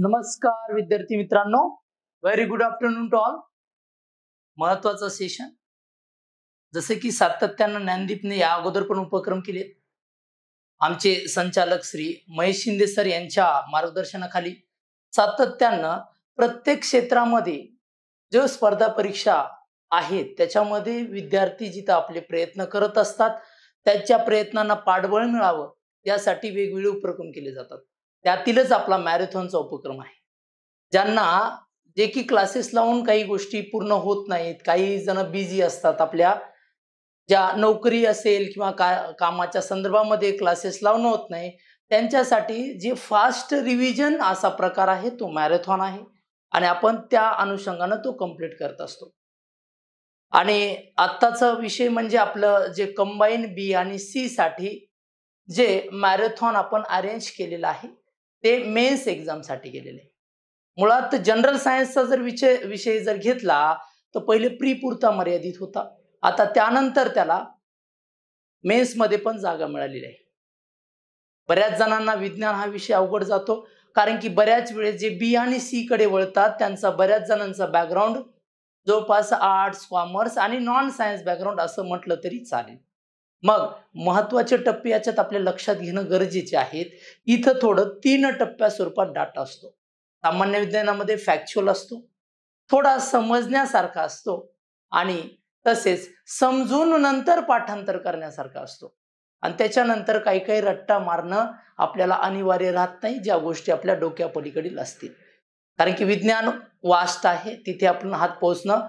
नमस्कार विद्यार्थी मित्रांनो very good afternoon to all महत्वाचं सेशन जसे की सातत्यानं ज्ञानदीपने या अगोदर पण उपक्रम केले आमचे संचालक श्री महेश शिंदे सर यांच्या मार्गदर्शनाखाली सातत्यानं प्रत्येक क्षेत्रामध्ये जो स्पर्धा परीक्षा आहेत त्याच्यामध्ये विद्यार्थी जिथं आपले प्रयत्न करत असतात त्याच्या प्रयत्नांना पाठबळ मिळावं यासाठी वेगवेगळे उपक्रम केले जातात त्यातीलच आपला मॅरेथॉनचा उपक्रम आहे ज्यांना जे की क्लासेस लावून काही गोष्टी पूर्ण होत नाहीत काही जण बिझी असतात आपल्या ज्या नोकरी असेल किंवा का कामाच्या संदर्भामध्ये क्लासेस लावणं होत नाही त्यांच्यासाठी जे फास्ट रिव्हिजन असा प्रकार आहे तो मॅरेथॉन आहे आणि आपण त्या अनुषंगानं तो कम्प्लीट करत असतो आणि आत्ताचा विषय म्हणजे आपलं जे कंबाईन बी आणि सी साठी जे मॅरेथॉन आपण अरेंज केलेलं आहे ते मेन्स एक्झामसाठी गेलेले मुळात जनरल सायन्सचा जर विषय विषय जर घेतला तर पहिले प्री पुरता मर्यादित होता आता त्यानंतर त्याला मेन्स मध्ये पण जागा मिळालेली आहे बऱ्याच जणांना विज्ञान हा विषय अवघड जातो कारण की बऱ्याच वेळेस जे बी आणि सी कडे वळतात त्यांचा बऱ्याच जणांचा बॅकग्राऊंड जवळपास आर्ट्स कॉमर्स आणि नॉन सायन्स बॅकग्राऊंड असं म्हटलं तरी चालेल मग महत्वाचे टप्पे याच्यात आपल्या लक्षात घेणं गरजेचे आहेत इथं थोडं तीन टप्प्या स्वरूपात डाटा असतो सामान्य विज्ञानामध्ये फॅक्च्युअल असतो थोडा समजण्यासारखा असतो आणि तसेच समजून नंतर पाठांतर करण्यासारखा असतो आणि त्याच्यानंतर काही काही रट्टा मारणं आपल्याला अनिवार्य राहत नाही ज्या गोष्टी आपल्या डोक्यापलीकडील असतील कारण की विज्ञान वास्ट आहे तिथे आपण हात पोहोचणं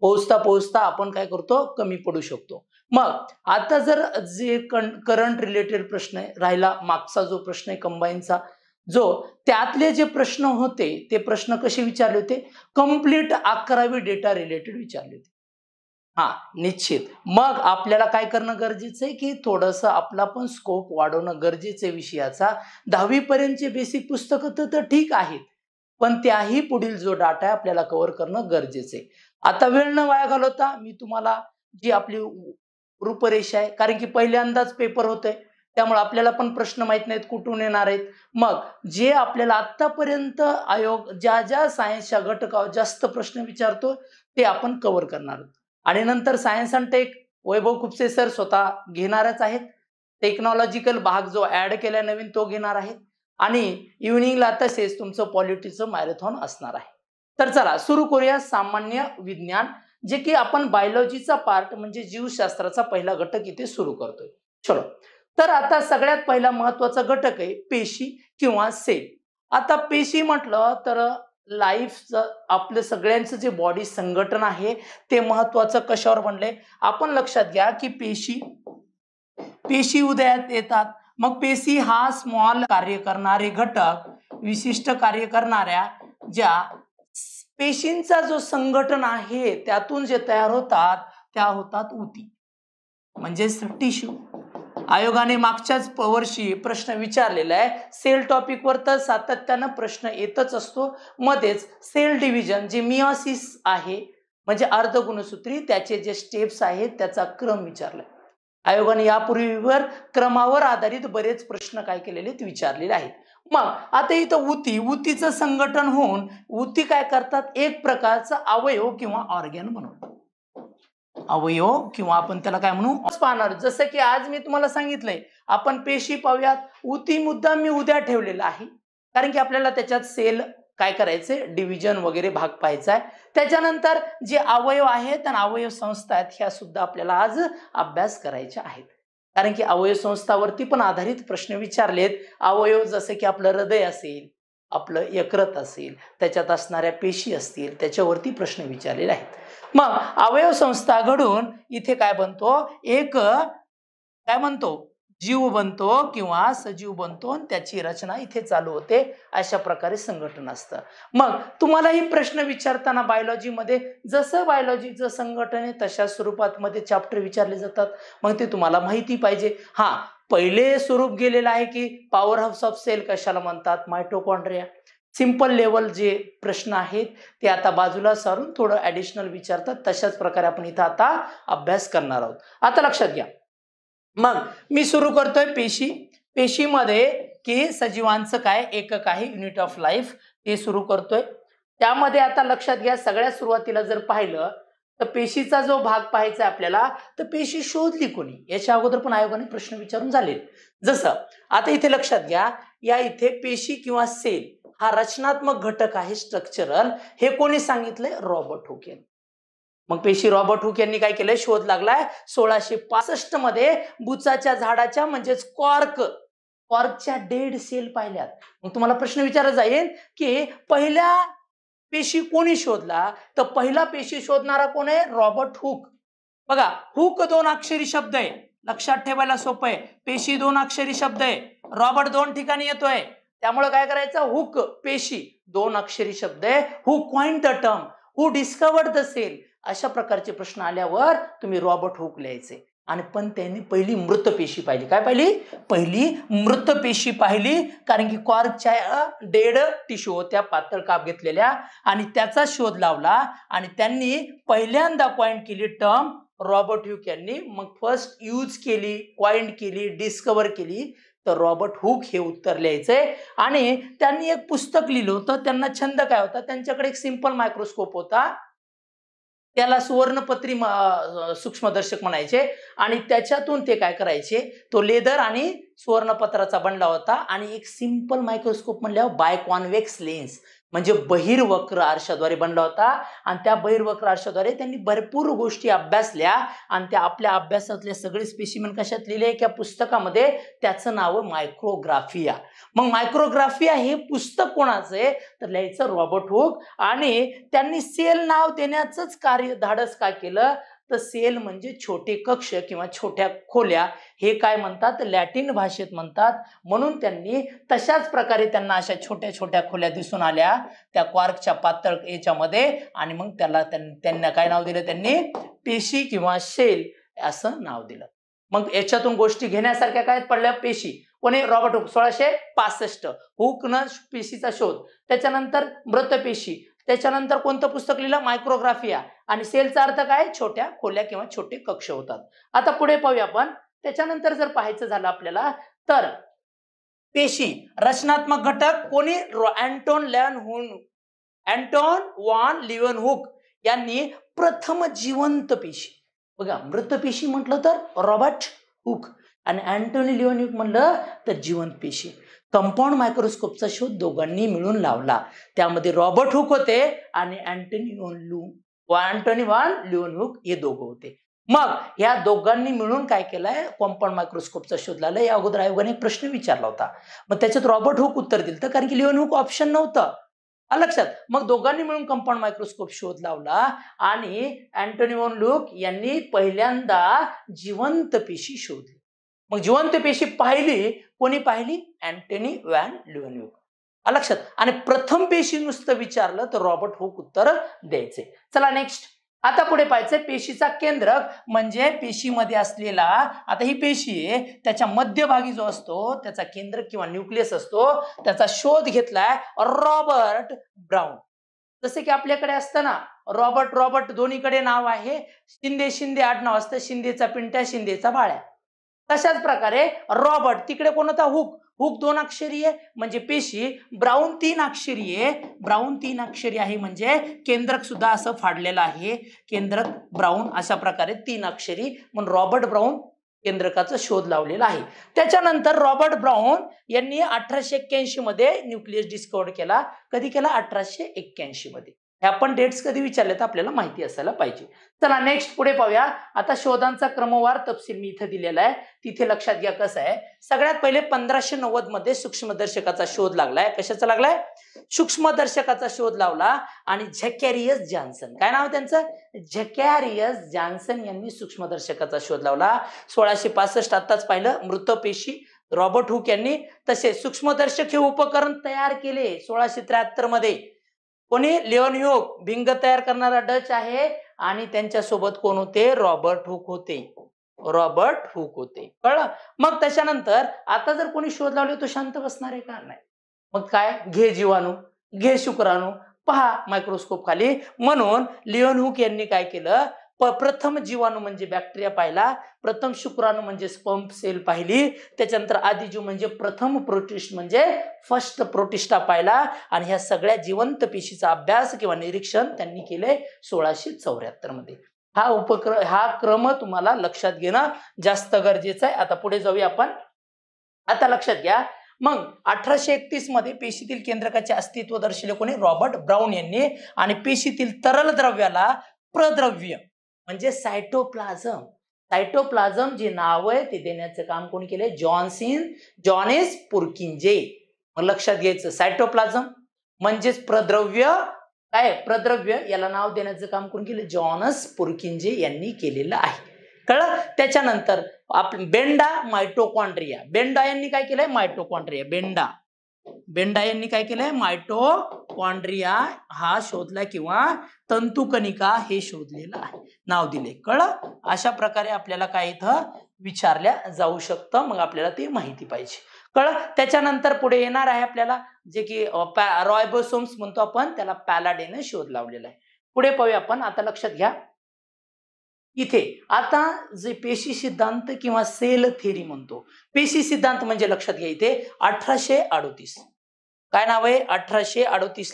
पोहोचता पोहोचता आपण काय करतो कमी पडू शकतो मग आता जर जे करंट रिलेटेड प्रश्न आहे राहिला मागचा जो प्रश्न आहे कंबाईनचा जो त्यातले जे प्रश्न होते ते प्रश्न कसे विचारले होते कम्प्लीट अकरावी डेटा रिलेटेड विचारले होते हा निश्चित मग आपल्याला काय करणं गरजेचं आहे की थोडस आपला पण स्कोप वाढवणं गरजेचं आहे विषयाचा पर्यंतचे बेसिक पुस्तक तर ठीक आहेत पण त्याही पुढील जो डाटा आहे आपल्याला कव्हर करणं गरजेचं आहे आता वेळ न वाया घालवता मी तुम्हाला जी आपली रूपरेषा आहे कारण की पहिल्यांदाच पेपर होतोय त्यामुळे आपल्याला पण प्रश्न माहीत नाहीत कुठून येणार आहेत मग जे आपल्याला आत्तापर्यंत आयोग ज्या ज्या सायन्सच्या घटकावर जास्त प्रश्न विचारतो ते आपण कव्हर करणार आहोत आणि नंतर सायन्स अँड टेक वैभव खुपसे सर स्वतः घेणारच आहेत टेक्नॉलॉजिकल भाग जो ऍड केला नवीन तो घेणार आहेत आणि इव्हनिंगला तसेच तुमचं पॉलिटीचं मॅरेथॉन असणार आहे तर चला सुरू करूया सामान्य विज्ञान जे की आपण बायोलॉजीचा पार्ट म्हणजे जीवशास्त्राचा पहिला घटक इथे सुरू करतोय चलो तर आता सगळ्यात पहिला महत्वाचा घटक आहे पेशी किंवा सेल आता पेशी म्हटलं तर लाईफ आपलं सगळ्यांचं जे बॉडी संघटन आहे ते महत्वाचं कशावर बनले आपण लक्षात घ्या की पेशी पेशी उदयात येतात मग पेशी हा स्मॉल कार्य करणारे घटक विशिष्ट कार्य करणाऱ्या ज्या पेशींचा जो संघटन आहे त्यातून जे तयार होतात त्या होतात उती म्हणजे टिश्यू आयोगाने मागच्याच वर्षी प्रश्न विचारलेला आहे सेल टॉपिकवर तर सातत्यानं प्रश्न येतच असतो मध्येच सेल डिव्हिजन जे मिओसिस आहे म्हणजे अर्धगुणसूत्री त्याचे जे स्टेप्स आहेत त्याचा क्रम विचारलाय आयोगाने यापूर्वीवर क्रमावर आधारित बरेच प्रश्न काय केलेले विचारलेले आहेत मग आता इथं उती उतीचं संघटन होऊन उती काय करतात एक प्रकारचं अवयव किंवा ऑर्गॅन बनवतात अवयव किंवा आपण त्याला काय म्हणू पाहणार जसं की आज मी तुम्हाला सांगितलंय आपण पेशी पाहूयात उती मुद्दा मी उद्या ठेवलेला आहे कारण की आपल्याला त्याच्यात सेल काय करायचे डिव्हिजन वगैरे भाग पाहायचा आहे त्याच्यानंतर जे अवयव आहेत आणि अवयव संस्था आहेत ह्या सुद्धा आपल्याला आज अभ्यास करायच्या आहेत कारण की अवयव संस्थावरती पण आधारित प्रश्न विचारलेत अवयव जसे की आपलं हृदय असेल आपलं यकृत असेल त्याच्यात असणाऱ्या पेशी असतील त्याच्यावरती प्रश्न विचारलेले आहेत मग अवयव संस्था घडून इथे काय बनतो एक काय म्हणतो जीव बनतो किंवा सजीव बनतो आणि त्याची रचना इथे चालू होते अशा प्रकारे संघटन असतं मग तुम्हालाही प्रश्न विचारताना बायोलॉजीमध्ये जसं बायोलॉजीचं संघटन आहे तशा स्वरूपात मध्ये चॅप्टर विचारले जातात मग ते तुम्हाला माहिती पाहिजे हा पहिले स्वरूप गेलेलं आहे की पॉवर हाऊस ऑफ सेल कशाला म्हणतात मायटोकॉन्ड्रिया सिंपल लेवल जे प्रश्न आहेत ते आता बाजूला सारून थोडं ॲडिशनल विचारतात तशाच प्रकारे आपण इथं आता अभ्यास करणार आहोत आता लक्षात घ्या मग मी सुरू करतोय पेशी पेशीमध्ये की सजीवांचं काय एकक आहे युनिट ऑफ लाईफ ते सुरू करतोय त्यामध्ये आता लक्षात घ्या सगळ्या सुरुवातीला जर पाहिलं तर पेशीचा जो भाग पाहायचा आपल्याला तर पेशी शोधली कोणी याच्या अगोदर पण आयोगाने प्रश्न विचारून झाले जसं आता इथे लक्षात घ्या या इथे पेशी किंवा सेल हा रचनात्मक घटक आहे स्ट्रक्चरल हे कोणी सांगितलंय रॉबर्ट होकेन मग पेशी रॉबर्ट हुक यांनी काय केलंय शोध लागलाय सोळाशे पासष्ट मध्ये बुचाच्या झाडाच्या म्हणजेच कॉर्क कॉर्कच्या डेड सेल पाहिल्यात मग तुम्हाला प्रश्न विचारला जाईल की पहिल्या पेशी कोणी शोधला तर पहिला पेशी शोधणारा कोण आहे रॉबर्ट हुक बघा हुक दोन अक्षरी शब्द आहे लक्षात ठेवायला सोपं आहे पेशी दोन अक्षरी शब्द आहे रॉबर्ट दोन ठिकाणी येतोय त्यामुळे काय करायचं हुक पेशी दोन अक्षरी शब्द आहे who coined the term who discovered the cell अशा प्रकारचे प्रश्न आल्यावर तुम्ही रॉबर्ट हुक लिहायचे आणि पण त्यांनी पहिली मृत पेशी पाहिली काय पाहिली पहिली मृत पेशी पाहिली कारण की कॉर्कच्या डेड टिश्यू होत्या पातळ काप घेतलेल्या आणि त्याचा शोध लावला आणि त्यांनी पहिल्यांदा कॉइन केली टर्म रॉबर्ट हुक यांनी मग फर्स्ट यूज केली कॉइन केली डिस्कवर केली तर रॉबर्ट हुक हे उत्तर लिहायचे आणि त्यांनी एक पुस्तक लिहिलं होतं त्यांना छंद काय होता त्यांच्याकडे एक सिंपल मायक्रोस्कोप होता त्याला सुवर्णपत्री सूक्ष्मदर्शक म्हणायचे आणि त्याच्यातून ते काय करायचे तो लेदर आणि सुवर्णपत्राचा बनला होता आणि एक सिंपल मायक्रोस्कोप म्हणल्यावर बायकॉनवेक्स लेन्स म्हणजे बहिर्वक्र आरशाद्वारे बनला होता आणि त्या बहिर्वक्र आरशाद्वारे त्यांनी भरपूर गोष्टी अभ्यासल्या आणि त्या आपल्या अभ्यासातल्या सगळे स्पेसिमेन कशात लिहिले एका पुस्तकामध्ये त्याचं नाव मायक्रोग्राफिया मग मायक्रोग्राफिया हे पुस्तक कोणाचं आहे तर लिहायचं रॉबर्ट हुक आणि त्यांनी सेल नाव देण्याचंच कार्य धाडस का केलं तर सेल म्हणजे छोटे कक्ष किंवा छोट्या खोल्या हे काय म्हणतात लॅटिन भाषेत म्हणतात म्हणून त्यांनी तशाच प्रकारे त्यांना अशा छोट्या छोट्या खोल्या दिसून आल्या त्या क्वार्कच्या पातळ याच्यामध्ये आणि मग त्याला त्यांना काय नाव दिलं त्यांनी पेशी किंवा सेल असं नाव दिलं मग याच्यातून गोष्टी घेण्यासारख्या काय पडल्या पेशी कोणी रॉबर्ट हुक सोळाशे पासष्ट न पेशीचा शोध त्याच्यानंतर पेशी त्याच्यानंतर कोणतं पुस्तक लिहिलं मायक्रोग्राफिया आणि सेलचा अर्थ काय छोट्या खोल्या किंवा छोटे कक्ष होतात आता पुढे पाहूया आपण त्याच्यानंतर जर पाहायचं झालं आपल्याला तर पेशी रचनात्मक घटक कोणी Anton Leeuwenhoek Anton von Leeuwenhoek यांनी प्रथम जिवंत पेशी बघा मृत पेशी म्हटलं तर रॉबर्ट हुक आणि अँटोनी लिव्हन हुक म्हटलं तर जिवंत पेशी कंपाऊंड मायक्रोस्कोपचा शोध दोघांनी मिळून लावला त्यामध्ये रॉबर्ट हुक होते आणि अँटोनिओन लुक लू अँटनी वान लिओन हुक हे दोघं होते मग या दोघांनी मिळून काय केलंय कॉम्पाऊंड मायक्रोस्कोपचा शोध लावला या अगोदर आयोगाने एक प्रश्न विचारला होता मग त्याच्यात रॉबर्ट हुक उत्तर दिलं कारण की लिओन हुक ऑप्शन नव्हतं लक्षात मग दोघांनी मिळून कंपाऊंड मायक्रोस्कोप शोध लावला आणि अँटोनिओन लुक यांनी पहिल्यांदा जिवंत पेशी शोधली मग जिवंत पेशी पाहिली कोणी पाहिली अँटनी वॅन ल्युनव्यू लक्षात आणि प्रथम पेशी नुसतं विचारलं तर रॉबर्ट होक उत्तर द्यायचे चला नेक्स्ट आता पुढे पाहिजे पेशीचा केंद्रक म्हणजे पेशीमध्ये असलेला आता ही पेशी आहे त्याच्या मध्यभागी जो असतो त्याचा केंद्र किंवा न्यूक्लियस असतो त्याचा शोध घेतलाय रॉबर्ट ब्राऊन जसे की आपल्याकडे असतं ना रॉबर्ट रॉबर्ट दोन्हीकडे नाव आहे शिंदे शिंदे आडनाव असतं शिंदेचा पिंट्या शिंदेचा बाळ्या तशाच प्रकारे रॉबर्ट तिकडे कोण होता हुक हुक दोन अक्षरी आहे म्हणजे पेशी ब्राऊन तीन अक्षरी आहे ब्राऊन तीन अक्षरी आहे म्हणजे केंद्रक सुद्धा असं फाडलेलं आहे केंद्रक ब्राऊन अशा प्रकारे तीन अक्षरी म्हणून रॉबर्ट ब्राऊन केंद्रकाचा शोध लावलेला आहे त्याच्यानंतर रॉबर्ट ब्राऊन यांनी अठराशे एक्क्याऐंशी मध्ये न्यूक्लियस डिस्कवर केला कधी केला अठराशे एक्क्याऐंशी मध्ये ह्या पण डेट्स कधी विचारले तर आपल्याला माहिती असायला पाहिजे चला नेक्स्ट पुढे पाहूया आता शोधांचा क्रमवार तपशील मी इथं दिलेला आहे तिथे लक्षात घ्या कसं आहे सगळ्यात पहिले पंधराशे नव्वद मध्ये सूक्ष्मदर्शकाचा शोध लागलाय कशाचा लागलाय सूक्ष्मदर्शकाचा शोध लावला आणि झकॅरियस जॉन्सन काय नाव त्यांचं झकॅरियस जॉन्सन यांनी सूक्ष्मदर्शकाचा शोध लावला सोळाशे पासष्ट आताच पाहिलं मृतपेशी रॉबर्ट हुक यांनी तसे सूक्ष्मदर्शक हे उपकरण तयार केले सोळाशे त्र्याहत्तर मध्ये कोणी लिओन लिओनयोग भिंग तयार करणारा डच आहे आणि त्यांच्यासोबत कोण होते रॉबर्ट हुक होते रॉबर्ट हुक होते कळलं मग त्याच्यानंतर आता जर कोणी शोध लावले तो शांत बसणार आहे का नाही मग काय घे जीवाणू घे शुक्राणू पहा मायक्रोस्कोप खाली म्हणून लिओन हुक यांनी काय केलं प्रथम जीवाणू म्हणजे बॅक्टेरिया पाहिला प्रथम शुक्राणू म्हणजे स्पंप सेल पाहिली त्याच्यानंतर आदिजीव म्हणजे प्रथम प्रोटिस्ट म्हणजे फर्स्ट प्रोटिस्टा पाहिला आणि ह्या सगळ्या जिवंत पेशीचा अभ्यास किंवा निरीक्षण त्यांनी केले सोळाशे चौऱ्याहत्तर मध्ये हा उपक्रम हा क्रम तुम्हाला लक्षात घेणं जास्त गरजेचं आहे आता पुढे जाऊया आपण आता लक्षात घ्या मग अठराशे एकतीस मध्ये पेशीतील केंद्रकाचे अस्तित्व दर्शविले कोणी रॉबर्ट ब्राऊन यांनी आणि पेशीतील तरल द्रव्याला प्रद्रव्य म्हणजे सायटोप्लाझम सायटोप्लाझम जे नाव आहे ते देण्याचं काम कोण केलंय जॉन्सिन जॉनेस पुरकिंजे मग लक्षात घ्यायचं सायटोप्लाझम म्हणजेच प्रद्रव्य काय प्रद्रव्य याला नाव देण्याचं काम कोण केलं जॉनस पुरकिंजे यांनी केलेलं आहे कळलं त्याच्यानंतर आप बेंडा मायटोकॉन्ड्रिया बेंडा यांनी काय केलंय मायटोकॉन्ड्रिया बेंडा बेंडा यांनी काय केलंय मायटोकॉन्ड्रिया हा शोधला किंवा तंतुकनिका हे शोधलेलं आहे नाव दिले कळ अशा प्रकारे आपल्याला काय इथं विचारल्या जाऊ शकतं मग आपल्याला ते माहिती पाहिजे कळ त्याच्यानंतर पुढे येणार आहे आपल्याला जे की रॉयबोसोम्स म्हणतो आपण त्याला पॅलाडेने शोध लावलेला आहे पुढे पाहूया आपण आता लक्षात घ्या इथे आता जे पेशी सिद्धांत किंवा सेल थेरी म्हणतो पेशी सिद्धांत म्हणजे लक्षात घ्या इथे अठराशे अडोतीस काय नाव आहे अठराशे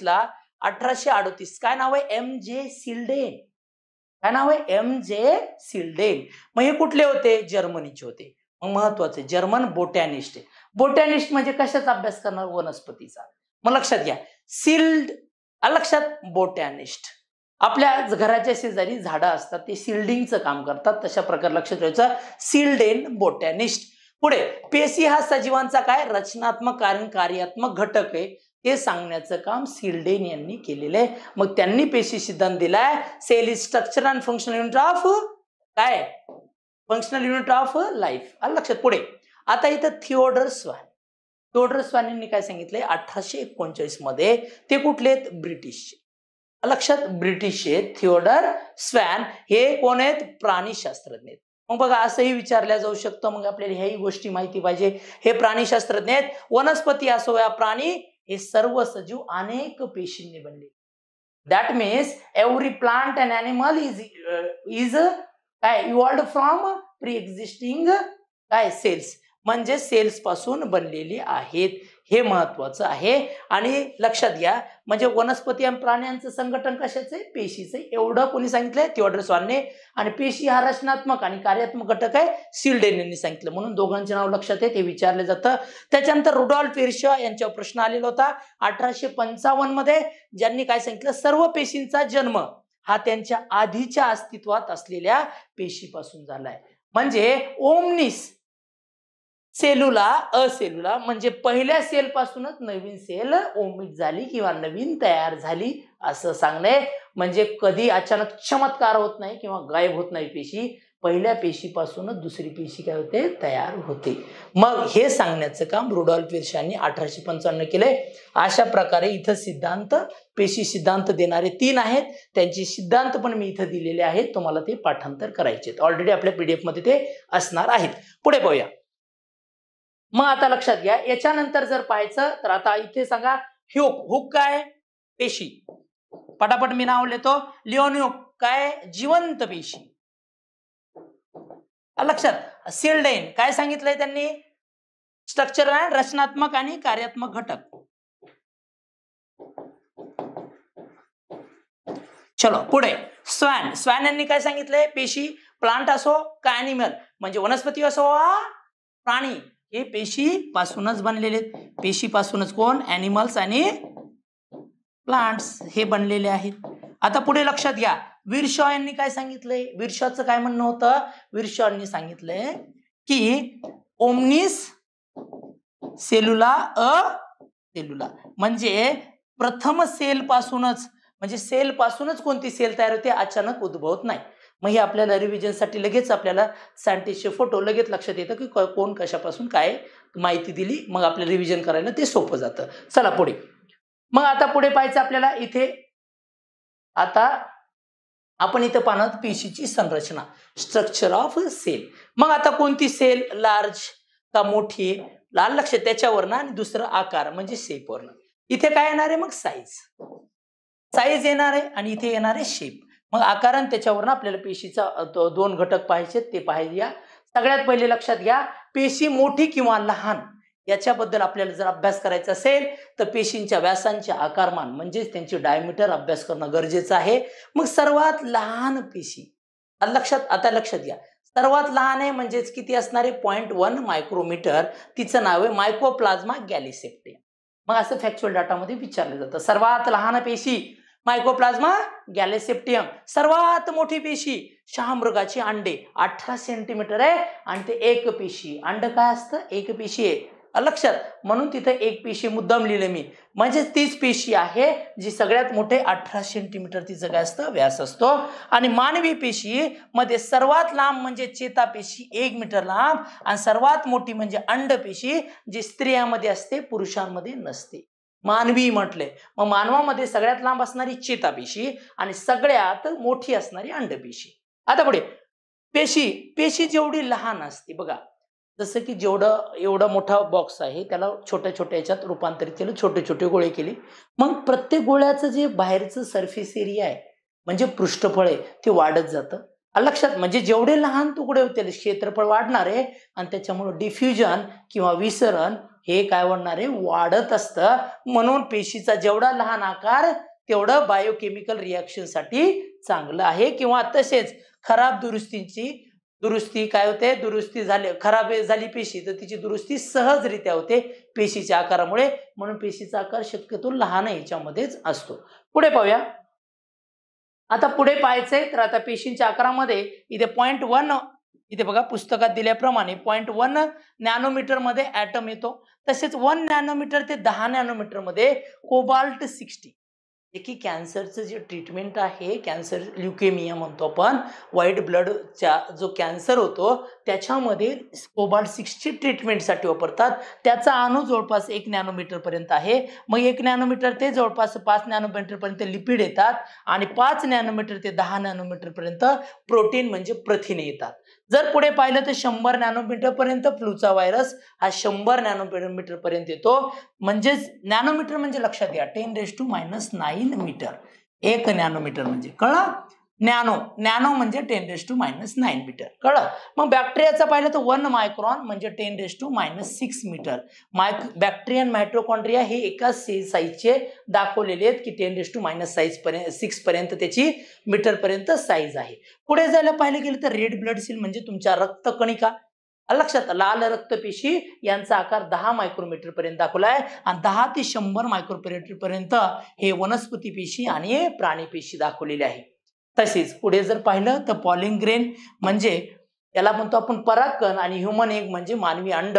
ला अठराशे अडोतीस काय नाव आहे एम जे सिल्डेन काय नाव आहे एम जे सिल्डेन मग हे कुठले होते जर्मनीचे होते मग महत्वाचे जर्मन बोटॅनिस्ट बोटॅनिस्ट म्हणजे कशाचा अभ्यास करणार वनस्पतीचा मग लक्षात घ्या सिल्ड लक्षात बोटॅनिस्ट आपल्या घराच्या शेजारी झाडं असतात ते शिल्डिंगचं काम करतात तशा प्रकारे लक्षात ठेवायचं सिल्डेन बोटॅनिस्ट पुढे पेशी हा सजीवांचा काय रचनात्मक कारण कार्यात्मक घटक आहे हे सांगण्याचं काम सिल्डेन यांनी केलेलं आहे मग त्यांनी पेशी सिद्धांत दिलाय cell is structure and functional unit of काय फंक्शनल युनिट ऑफ लाईफ लक्षात पुढे आता इथं थिओडर स्वान थिओडर स्वान यांनी काय सांगितलंय अठराशे एकोणचाळीस मध्ये ते कुठले आहेत ब्रिटिश लक्षात ब्रिटिश आहेत थिओडर स्वॅन हे कोण आहेत प्राणीशास्त्रज्ञ आहेत मग बघा असंही विचारलं जाऊ शकतं मग आपल्याला ह्याही गोष्टी माहिती पाहिजे हे प्राणीशास्त्रज्ञ आहेत वनस्पती असो या प्राणी हे सर्व सजीव अनेक पेशींनी बनले that means every plant and animal is is काय इवॉल्ड फ्रॉम प्री एक्झिस्टिंग काय सेल्स म्हणजे सेल्स पासून बनलेली आहेत हे महत्वाचं आहे आणि लक्षात घ्या म्हणजे वनस्पती आणि प्राण्यांचं संघटन कशाचं आहे पेशीचं एवढं कोणी सांगितलंय थिओडर स्वानने आणि पेशी हा रचनात्मक आणि कार्यात्मक घटक आहे सिल्डेन यांनी सांगितलं म्हणून दोघांचे नाव लक्षात आहे ते विचारलं जातं त्याच्यानंतर रुडॉल्फ इर्श यांच्यावर प्रश्न आलेला होता अठराशे पंचावन्न मध्ये ज्यांनी काय सांगितलं सर्व पेशींचा जन्म हा त्यांच्या आधीच्या अस्तित्वात असलेल्या पेशीपासून झालाय म्हणजे ओमनिस सेलूला असेलूला म्हणजे पहिल्या सेलपासूनच नवीन सेल ओमिट झाली किंवा नवीन तयार झाली असं सांगणे म्हणजे कधी अचानक चमत्कार होत नाही किंवा गायब होत नाही पेशी पहिल्या पेशीपासूनच दुसरी पेशी काय होते तयार होते मग हे सांगण्याचं काम रुडॉल पेशांनी अठराशे पंचावन्न केले अशा प्रकारे इथं सिद्धांत पेशी सिद्धांत देणारे तीन आहेत त्यांचे सिद्धांत पण मी इथं दिलेले आहेत तुम्हाला ते पाठांतर करायचे ऑलरेडी आपल्या पीडीएफ मध्ये ते असणार आहेत पुढे पाहूया मग आता लक्षात घ्या याच्यानंतर जर पाहायचं तर आता इथे सांगा ह्युक हुक काय पेशी पटापट मी नाव लिहितो लिओन्युक काय जिवंत पेशी लक्षात सील्डन काय सांगितलंय त्यांनी स्ट्रक्चर रचनात्मक आणि कार्यात्मक घटक चलो पुढे स्वॅन स्वॅन यांनी काय सांगितलंय पेशी प्लांट असो का अॅनिमल म्हणजे वनस्पती असो वा प्राणी हे पेशी पासूनच बनलेले आहेत पासूनच कोण ॲनिमल्स आणि प्लांट्स हे बनलेले आहेत आता पुढे लक्षात घ्या विरशॉ यांनी काय सांगितलंय वीरशॉचं काय म्हणणं होतं वीरशॉ यांनी सांगितलंय की ओमनीस सेलुला अ सेलुला म्हणजे प्रथम सेल पासूनच म्हणजे सेल पासूनच कोणती सेल तयार होते अचानक उद्भवत नाही मग हे आपल्याला रिव्हिजनसाठी लगेच आपल्याला सायंटिस्टचे फोटो लगेच लक्षात येतं की कोण कशापासून काय माहिती दिली मग आपल्याला रिव्हिजन करायला ते सोपं जातं चला पुढे मग आता पुढे पाहायचं आपल्याला इथे आता आपण इथं पाहणार पेशीची संरचना स्ट्रक्चर ऑफ सेल मग आता कोणती सेल लार्ज का मोठी लाल लक्ष त्याच्यावर ना आणि दुसरं आकार म्हणजे शेपवरनं इथे काय येणार आहे मग साईज साईज येणार आहे आणि इथे येणार आहे शेप मग आकारण त्याच्यावरनं आपल्याला पेशीचा दोन घटक पाहिजेत ते पाहिजे या सगळ्यात पहिले लक्षात घ्या पेशी मोठी किंवा लहान याच्याबद्दल आपल्याला जर अभ्यास करायचा असेल तर पेशींच्या व्यासांचे आकारमान म्हणजेच त्यांची डायमीटर अभ्यास करणं गरजेचं आहे मग सर्वात लहान पेशी लक्षात आता लक्षात घ्या सर्वात लहान आहे म्हणजेच किती असणारे पॉईंट वन मायक्रोमीटर तिचं नाव आहे मायक्रोप्लाझ्मा गॅलिसेप्टिया मग असं फॅक्च्युअल डाटामध्ये विचारलं जातं सर्वात लहान पेशी मायकोप्लाझ्मा गॅलेसेप्टियम सर्वात मोठी पेशी शहामृगाची अंडे अठरा सेंटीमीटर आहे आणि ते एक पेशी अंड काय असतं एक पेशी आहे लक्षात म्हणून तिथं एक पेशी मुद्दाम लिहिले मी म्हणजे तीच पेशी आहे जी सगळ्यात मोठे अठरा सेंटीमीटर तिचं काय असतं व्यास असतो आणि मानवी पेशी मध्ये सर्वात लांब म्हणजे चेता पेशी एक मीटर लांब आणि सर्वात मोठी म्हणजे अंड पेशी जी स्त्रियामध्ये असते पुरुषांमध्ये नसते मानवी म्हटले मग मानवामध्ये सगळ्यात लांब असणारी चेतापेशी आणि सगळ्यात मोठी असणारी अंडपेशी आता पुढे पेशी पेशी जेवढी लहान असते बघा जसं की जेवढं एवढा मोठा बॉक्स आहे त्याला छोट्या छोट्या याच्यात रूपांतरित केलं छोटे छोटे गोळे केले मग प्रत्येक गोळ्याचं जे बाहेरचं सरफेस एरिया आहे म्हणजे पृष्ठफळ आहे ते वाढत जातं लक्षात म्हणजे जेवढे लहान तुकडे होते क्षेत्रफळ वाढणार आहे आणि त्याच्यामुळे डिफ्युजन किंवा विसरण हे काय वाढणार आहे वाढत असतं म्हणून पेशीचा जेवढा लहान आकार तेवढं बायोकेमिकल रिॲक्शनसाठी चांगलं आहे किंवा तसेच खराब दुरुस्तींची दुरुस्ती काय होते दुरुस्ती झाली खराब झाली पेशी तर तिची दुरुस्ती सहजरित्या होते पेशीच्या आकारामुळे म्हणून पेशीचा आकार शक्यतो लहान याच्यामध्येच असतो पुढे पाहूया आता पुढे पाहायचंय तर आता पेशींच्या आकारामध्ये इथे पॉईंट वन इथे बघा पुस्तकात दिल्याप्रमाणे पॉईंट वन नॅनोमीटरमध्ये ॲटम येतो तसेच वन नॅनोमीटर ते दहा नॅनोमीटरमध्ये कोबाल्ट सिक्स्टी जे की कॅन्सरचं जे ट्रीटमेंट आहे कॅन्सर ल्युकेमिया म्हणतो आपण व्हाईट ब्लडचा जो कॅन्सर होतो त्याच्यामध्ये कोबाल्ट सिक्स्टी ट्रीटमेंटसाठी वापरतात त्याचा अणू जवळपास एक नॅनोमीटरपर्यंत आहे मग एक नॅनोमीटर ते जवळपास पाच नॅनोमीटरपर्यंत लिपिड येतात आणि पाच नॅनोमीटर ते दहा नॅनोमीटरपर्यंत प्रोटीन म्हणजे प्रथिने येतात जर पुढे पाहिलं तर शंभर नॅनोमीटर पर्यंत फ्लूचा व्हायरस हा शंभर नॅनोमीटर पर्यंत येतो म्हणजेच नॅनोमीटर म्हणजे लक्षात घ्या ten raise to minus nine metre एक नॅनोमीटर म्हणजे कळा नॅनो नॅनो म्हणजे ten raise to minus nine metre कळलं मग बॅक्टेरियाचं पाहिलं तर वन मायक्रॉन म्हणजे ten raise to minus six metre मायक बॅक्टेरियन मायट्रोकॉन्ड्रिया हे एकाच से साईजचे दाखवलेले आहेत की ten raise to minus size पर्यंत सिक्स पर्यंत त्याची पर्यंत साईज आहे पुढे जायला पाहिलं गेलं तर रेड ब्लड सेल म्हणजे तुमच्या रक्तकणिका लक्षात लाल रक्तपेशी यांचा आकार दहा मायक्रोमीटर पर्यंत दाखवला आहे आणि दहा ते शंभर मायक्रोमीटर पर्यंत हे वनस्पती पेशी आणि प्राणी पेशी दाखवलेले आहे तसेच पुढे जर पाहिलं तर पॉलिंग ग्रेन म्हणजे याला म्हणतो आपण परागकण आणि ह्युमन एग म्हणजे मानवी अंड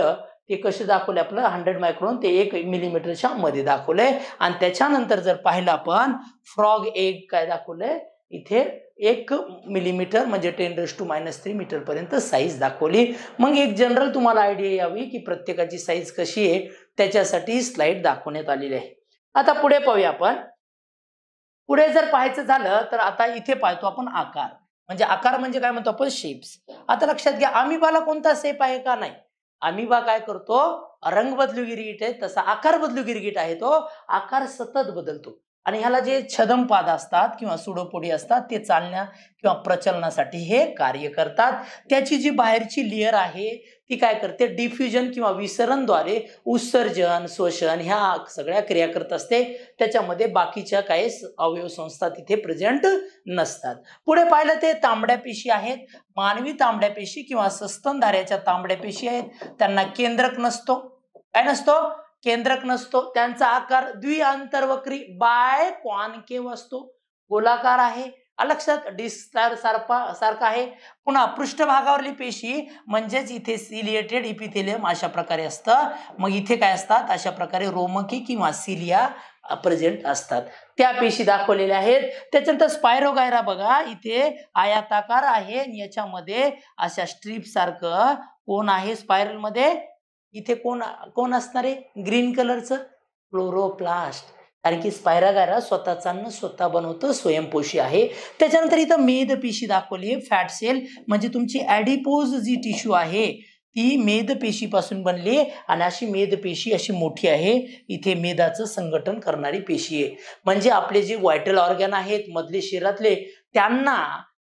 ते कसे दाखवले आपलं हंड्रेड मायक्रोन ते एक मिलीमीटरच्या मध्ये दाखवले आणि त्याच्यानंतर जर पाहिलं आपण फ्रॉग एग काय दाखवलंय इथे एक मिलीमीटर म्हणजे ten raise to minus three metre पर्यंत साईज दाखवली मग एक जनरल तुम्हाला आयडिया यावी की प्रत्येकाची साईज कशी आहे त्याच्यासाठी स्लाइड दाखवण्यात आलेली आहे आता पुढे पाहूया आपण पुढे जर पाहायचं झालं तर आता इथे पाहतो आपण आकार म्हणजे आकार म्हणजे काय म्हणतो आपण शेप्स आता लक्षात घ्या आमिबाला कोणता शेप आहे का नाही आमिबा काय करतो रंग बदलू गिरगिट आहे तसा आकार बदलू गिरगिट आहे तो आकार सतत बदलतो आणि ह्याला जे छदमपाद असतात किंवा सुडोपोडी असतात ते चालण्या किंवा प्रचलनासाठी हे कार्य करतात त्याची जी बाहेरची लेअर आहे ती काय करते डिफ्युजन किंवा विसरणद्वारे उत्सर्जन शोषण ह्या सगळ्या क्रिया करत असते त्याच्यामध्ये बाकीच्या काही अवयव संस्था तिथे प्रेझेंट नसतात पुढे पाहिलं ते तांबड्या पेशी आहेत मानवी तांबड्या पेशी किंवा सस्तनधाऱ्याच्या तांबड्या पेशी आहेत त्यांना केंद्रक नसतो काय नसतो केंद्रक नसतो त्यांचा आकार द्विअंतर्वक्री बाय कॉनकेव असतो गोलाकार आहे अलक्षात डिस्टार सारपा सारखा आहे पुन्हा पृष्ठभागावरली पेशी म्हणजेच इथे सिलिएटेड इपिथेलियम अशा प्रकारे असतं मग इथे काय असतात अशा प्रकारे रोमकी किंवा सिलिया प्रेझेंट असतात त्या पेशी दाखवलेल्या आहेत त्याच्यानंतर स्पायरोगायरा बघा इथे आयाताकार आहे याच्यामध्ये अशा स्ट्रीप सारखं कोण आहे स्पायरल मध्ये इथे कोण कोण असणार आहे ग्रीन कलरचं क्लोरोप्लास्ट कारण की स्पायरागायरा स्वतःचा अन्न स्वतः बनवतं स्वयंपोषी आहे त्याच्यानंतर इथं मेद पेशी दाखवली आहे फॅट सेल म्हणजे तुमची ॲडिपोज जी टिश्यू आहे ती मेद पेशीपासून बनली आणि अशी मेद पेशी अशी मोठी आहे इथे मेदाचं संघटन करणारी पेशी आहे म्हणजे आपले जे वायटल ऑर्गन आहेत मधले शरीरातले त्यांना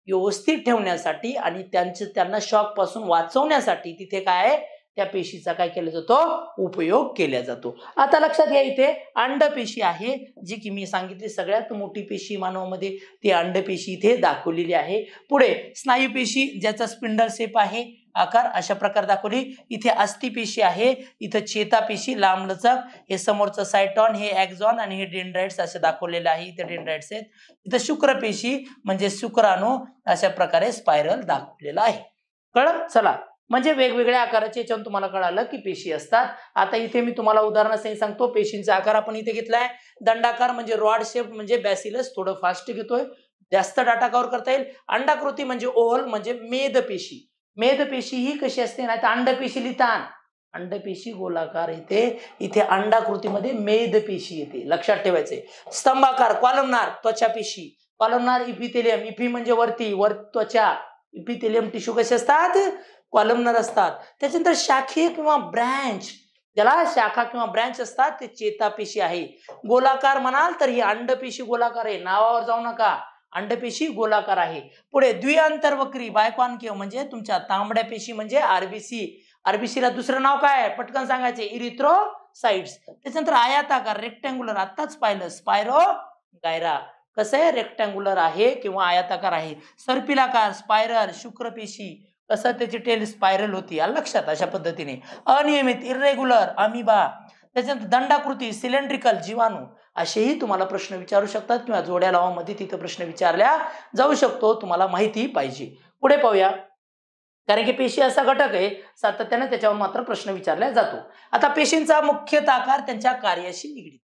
व्यवस्थित ठेवण्यासाठी आणि त्यांचे त्यांना शॉकपासून वाचवण्यासाठी तिथे काय आहे त्या पेशीचा काय केला जातो उपयोग केला जातो आता लक्षात घ्या इथे अंडपेशी आहे जी की मी सांगितली सगळ्यात मोठी पेशी मानवामध्ये ती अंडपेशी इथे दाखवलेली आहे पुढे स्नायू पेशी ज्याचा स्पिंडल सेप आहे आकार अशा प्रकारे दाखवली इथे अस्थिपेशी आहे इथं चेतापेशी लांबलचक हे समोरचं सायटॉन हे ॲक्झॉन आणि हे डेंड्राइड्स असे दाखवलेले आहे इथे डेंड्राइड्स आहेत इथं शुक्रपेशी म्हणजे शुक्राणू अशा प्रकारे स्पायरल दाखवलेला आहे कळ चला म्हणजे वेगवेगळ्या आकाराचे याच्यावर तुम्हाला कळालं की पेशी असतात आता इथे मी तुम्हाला उदाहरणार्थ सांगतो पेशींचा आकार आपण इथे घेतलाय दंडाकार म्हणजे रॉड शेप म्हणजे बॅसिलस थोडं फास्ट घेतोय जास्त डाटा कवर करता येईल अंडाकृती म्हणजे ओहल म्हणजे मेदपेशी मेदपेशी ही कशी असते नाही तर अंडपेशी लितान अंडपेशी गोलाकार येते इथे अंडाकृतीमध्ये मेदपेशी येते लक्षात ठेवायचे स्तंभाकार कॉलमनार त्वचा पेशी कॉलमनार इफिथेलियम इफी म्हणजे वरती वर त्वचा इफिथेलियम टिश्यू कसे असतात कॉलमनर असतात त्याच्यानंतर शाखीय किंवा ब्रँच ज्याला शाखा किंवा ब्रँच असतात ते चेतापेशी आहे गोलाकार म्हणाल तर ही अंडपेशी गोलाकार आहे नावावर जाऊ नका अंडपेशी गोलाकार आहे पुढे बायकॉन किंवा म्हणजे तुमच्या तांबड्या पेशी म्हणजे आरबीसी आरबीसीला दुसरं नाव काय पटकन सांगायचे इरिथ्रो साइड्स त्याच्यानंतर आयाताकार रेक्टँग्युलर आत्ताच पाहिलं स्पायरो गायरा कसं आहे रेक्टँग्युलर आहे किंवा आयाताकार आहे सर्पिलाकार स्पायरल शुक्रपेशी कसं त्याची टेल स्पायरल होती या लक्षात अशा पद्धतीने अनियमित इरेग्युलर अमिबा त्याच्यानंतर दंडाकृती सिलेंड्रिकल जीवाणू असेही तुम्हाला प्रश्न विचारू शकतात किंवा जोड्या लावामध्ये तिथं प्रश्न विचारल्या जाऊ शकतो तुम्हाला माहिती पाहिजे पुढे पाहूया कारण की पेशी असा घटक आहे सातत्याने त्याच्यावर मात्र प्रश्न विचारला जातो आता पेशींचा मुख्यत आकार त्यांच्या कार्याशी निगडीत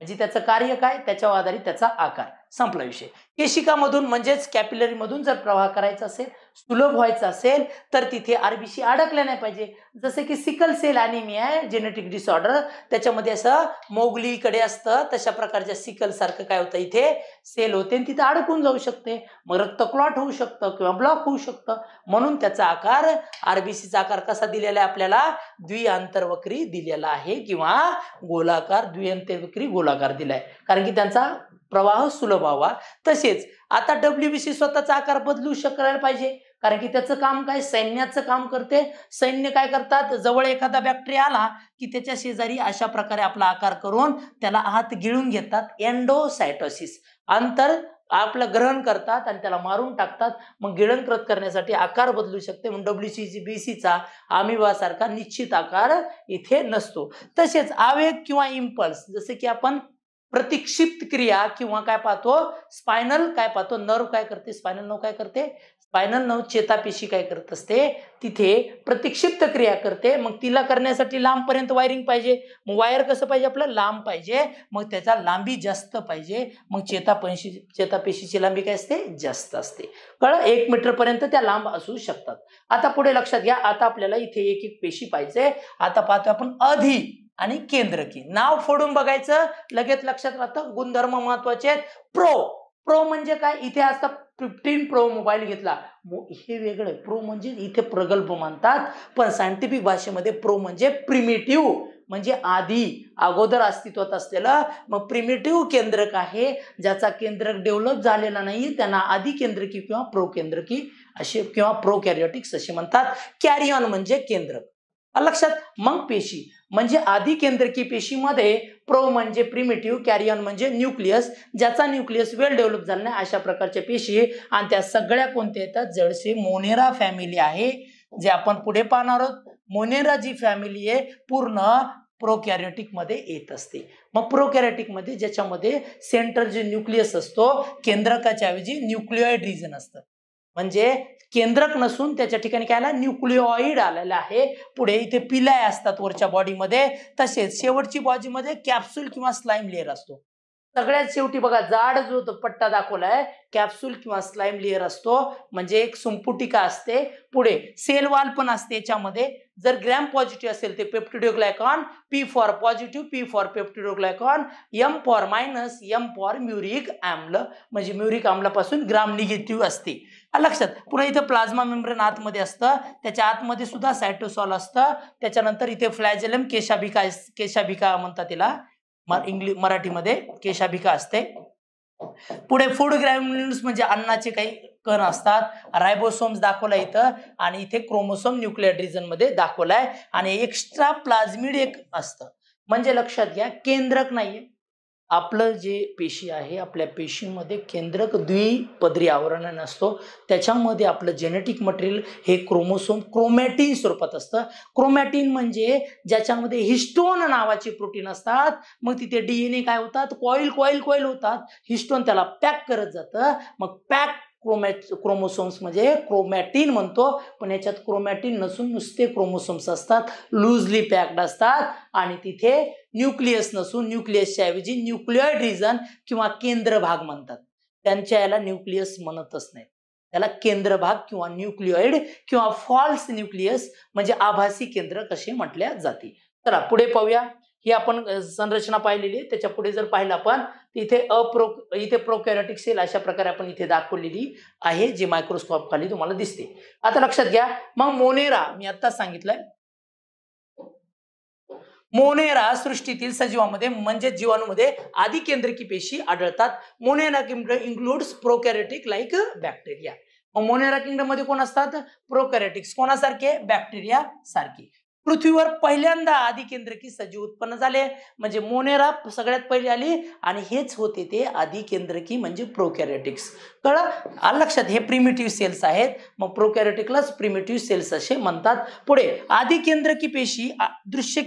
म्हणजे त्याचं कार्य काय त्याच्यावर आधारित त्याचा आकार संपला विषय केशिकामधून म्हणजेच कॅपिलरीमधून जर प्रवाह करायचा असेल सुलभ व्हायचा असेल तर तिथे आरबीसी अडकल्या नाही पाहिजे जसे की सिकल सेल आहे जेनेटिक डिसऑर्डर त्याच्यामध्ये असं मोगलीकडे असतं तशा प्रकारच्या सिकल सारखं काय होतं इथे सेल होते आणि तिथे अडकून जाऊ शकते मग रक्त क्लॉट होऊ शकतं किंवा ब्लॉक होऊ शकतं म्हणून त्याचा आकार आरबीसीचा आकार कसा दिलेला आहे आपल्याला वक्री दिलेला आहे किंवा गोलाकार द्विअंतरवक्री गोलाकार दिलाय कारण की त्यांचा प्रवाह सुलभ व्हावा तसेच आता डब्ल्यू बी सी स्वतःचा आकार बदलू शकायला पाहिजे कारण की त्याचं काम काय सैन्याचं काम करते सैन्य काय करतात जवळ एखादा बॅक्टेरिया आला की त्याच्या शेजारी अशा प्रकारे आपला आकार करून त्याला हात गिळून घेतात एन्डोसायटोसिस अंतर आपलं ग्रहण करतात आणि त्याला मारून टाकतात मग गिळणकृत करण्यासाठी आकार बदलू शकते म्हणून डब्ल्यू सी बी सीचा आमिबासारखा निश्चित आकार इथे नसतो तसेच आवेग किंवा इम्पल्स जसे की आपण प्रतिक्षिप्त क्रिया किंवा काय पाहतो स्पायनल काय पाहतो नर्व काय करते स्पायनल नव काय करते स्पायनल नव चेतापेशी काय करत असते तिथे प्रतिक्षिप्त क्रिया करते मग तिला करण्यासाठी लांबपर्यंत वायरिंग पाहिजे मग वायर कसं पाहिजे आपलं लांब पाहिजे मग त्याचा लांबी जास्त पाहिजे मग चेतापेशी चेतापेशीची लांबी काय असते जास्त असते कळ एक पर्यंत त्या लांब असू शकतात आता पुढे लक्षात घ्या आता आपल्याला इथे एक एक पेशी पाहिजे आता पाहतो आपण अधी आणि केंद्रकी नाव फोडून बघायचं लगेच लक्षात राहतं गुणधर्म महत्वाचे आहेत प्रो प्रो म्हणजे काय इथे आता फिफ्टीन प्रो मोबाईल घेतला हे वेगळं प्रो म्हणजे इथे प्रगल्भ मानतात पण सायंटिफिक भाषेमध्ये प्रो म्हणजे प्रिमेटिव्ह म्हणजे आधी अगोदर अस्तित्वात असलेलं मग प्रिमेटिव्ह केंद्रक आहे ज्याचा केंद्रक डेव्हलप झालेला नाही त्यांना आधी केंद्रकी किंवा प्रो केंद्रकी असे किंवा प्रो कॅरिओटिक्स असे म्हणतात कॅरिऑन म्हणजे केंद्रक लक्षात मग पेशी म्हणजे आधी केंद्रकी पेशीमध्ये प्रो म्हणजे प्रिमेटिव्ह कॅरियन म्हणजे न्यूक्लियस ज्याचा न्यूक्लियस वेल डेव्हलप झाला नाही अशा प्रकारच्या पेशी आणि त्या सगळ्या कोणत्या येतात जळसे मोनेरा फॅमिली आहे जे आपण पुढे पाहणार आहोत मोनेरा जी फॅमिली आहे पूर्ण मध्ये येत असते मग प्रोकॅरियोटिकमध्ये ज्याच्यामध्ये सेंटर जे न्यूक्लियस असतो केंद्रकाच्या ऐवजी न्यूक्लिओइड रिजन असतं म्हणजे केंद्रक नसून त्याच्या ठिकाणी काय आला न्यूक्लिओइड आलेला आहे पुढे इथे पिलाय असतात वरच्या बॉडीमध्ये तसेच शेवटची बॉडीमध्ये कॅप्सूल किंवा स्लाईम लेअर असतो सगळ्यात शेवटी बघा जाड जो पट्टा दाखवलाय कॅप्सूल किंवा स्लाईम लेअर असतो म्हणजे एक सुंपुटिका असते पुढे सेल वाल पण असते याच्यामध्ये जर ग्रॅम पॉझिटिव्ह असेल ते peptidoglycan P for positive P for peptidoglycan M for minus M for म्युरिक आम्ल म्हणजे म्युरिक आम्लापासून ग्राम निगेटिव्ह असते लक्षात पुन्हा इथे प्लाझ्मा मेम्ब्रेन आतमध्ये असतं त्याच्या आतमध्ये सुद्धा सायटोसॉल असतं त्याच्यानंतर इथे फ्लॅजेलम केशाभिका केशाभिका म्हणतात तिला इंग्लिश मराठीमध्ये केशाभिका असते पुढे फूड ग्रॅम्युल्स म्हणजे अन्नाचे काही कण असतात रायबोसोम्स दाखवला इथं आणि इथे क्रोमोसोम न्यूक्लिअर रिजन मध्ये दाखवलाय आणि एक्स्ट्रा प्लाझ्मिड एक असतं म्हणजे लक्षात घ्या केंद्रक नाहीये आपलं जे पेशी आहे आपल्या पेशीमध्ये केंद्रक द्विपदरी आवरण नसतो त्याच्यामध्ये आपलं जेनेटिक मटेरियल हे क्रोमोसोम क्रोमॅटिन स्वरूपात असतं क्रोमॅटिन म्हणजे ज्याच्यामध्ये हिस्टोन नावाचे प्रोटीन असतात मग तिथे डीएनए काय होतात कॉईल कॉईल कॉईल होतात हिस्टोन त्याला पॅक करत जातं मग पॅक क्रोमॅट क्रोमोसोम्स म्हणजे क्रोमॅटिन म्हणतो पण याच्यात क्रोमॅटिन नसून नुसते क्रोमोसोम्स असतात लूजली पॅक्ड असतात आणि तिथे न्यूक्लियस नसून न्यूक्लियसच्या ऐवजी न्यूक्लिअर रिजन किंवा केंद्र भाग म्हणतात त्यांच्या याला न्यूक्लियस म्हणतच नाही त्याला केंद्र भाग किंवा न्यूक्लिओइड किंवा फॉल्स न्यूक्लियस म्हणजे आभासी केंद्र कसे म्हटल्या जाते चला पुढे पाहूया ही आपण संरचना पाहिलेली आहे त्याच्या पुढे जर पाहिलं आपण इथे अप्रो इथे प्रोकॅरोटिक सेल अशा प्रकारे आपण इथे दाखवलेली आहे जी मायक्रोस्कोप खाली तुम्हाला दिसते आता लक्षात घ्या मग मोनेरा मी आता सांगितलंय मोनेरा सृष्टीतील सजीवामध्ये म्हणजे जीवाणूमध्ये केंद्रकी पेशी आढळतात Monera kingdom includes prokaryotic like bacteria Monera kingdom मध्ये कोण असतात प्रोकॅरेटिक्स कोणासारखे बॅक्टेरिया सारखी पृथ्वीवर पहिल्यांदा आदिकेंद्रकी सजीव उत्पन्न झाले म्हणजे मोनेरा सगळ्यात पहिली आली आणि हेच होते ते आदिकेंद्रकी म्हणजे प्रोकॅरेटिक्स कळलं लक्षात हे प्रिमिटिव्ह सेल्स आहेत मग प्रोकॅरेटिकलाच प्रिमिटिव्ह सेल्स असे म्हणतात पुढे आदिकेंद्रकी पेशी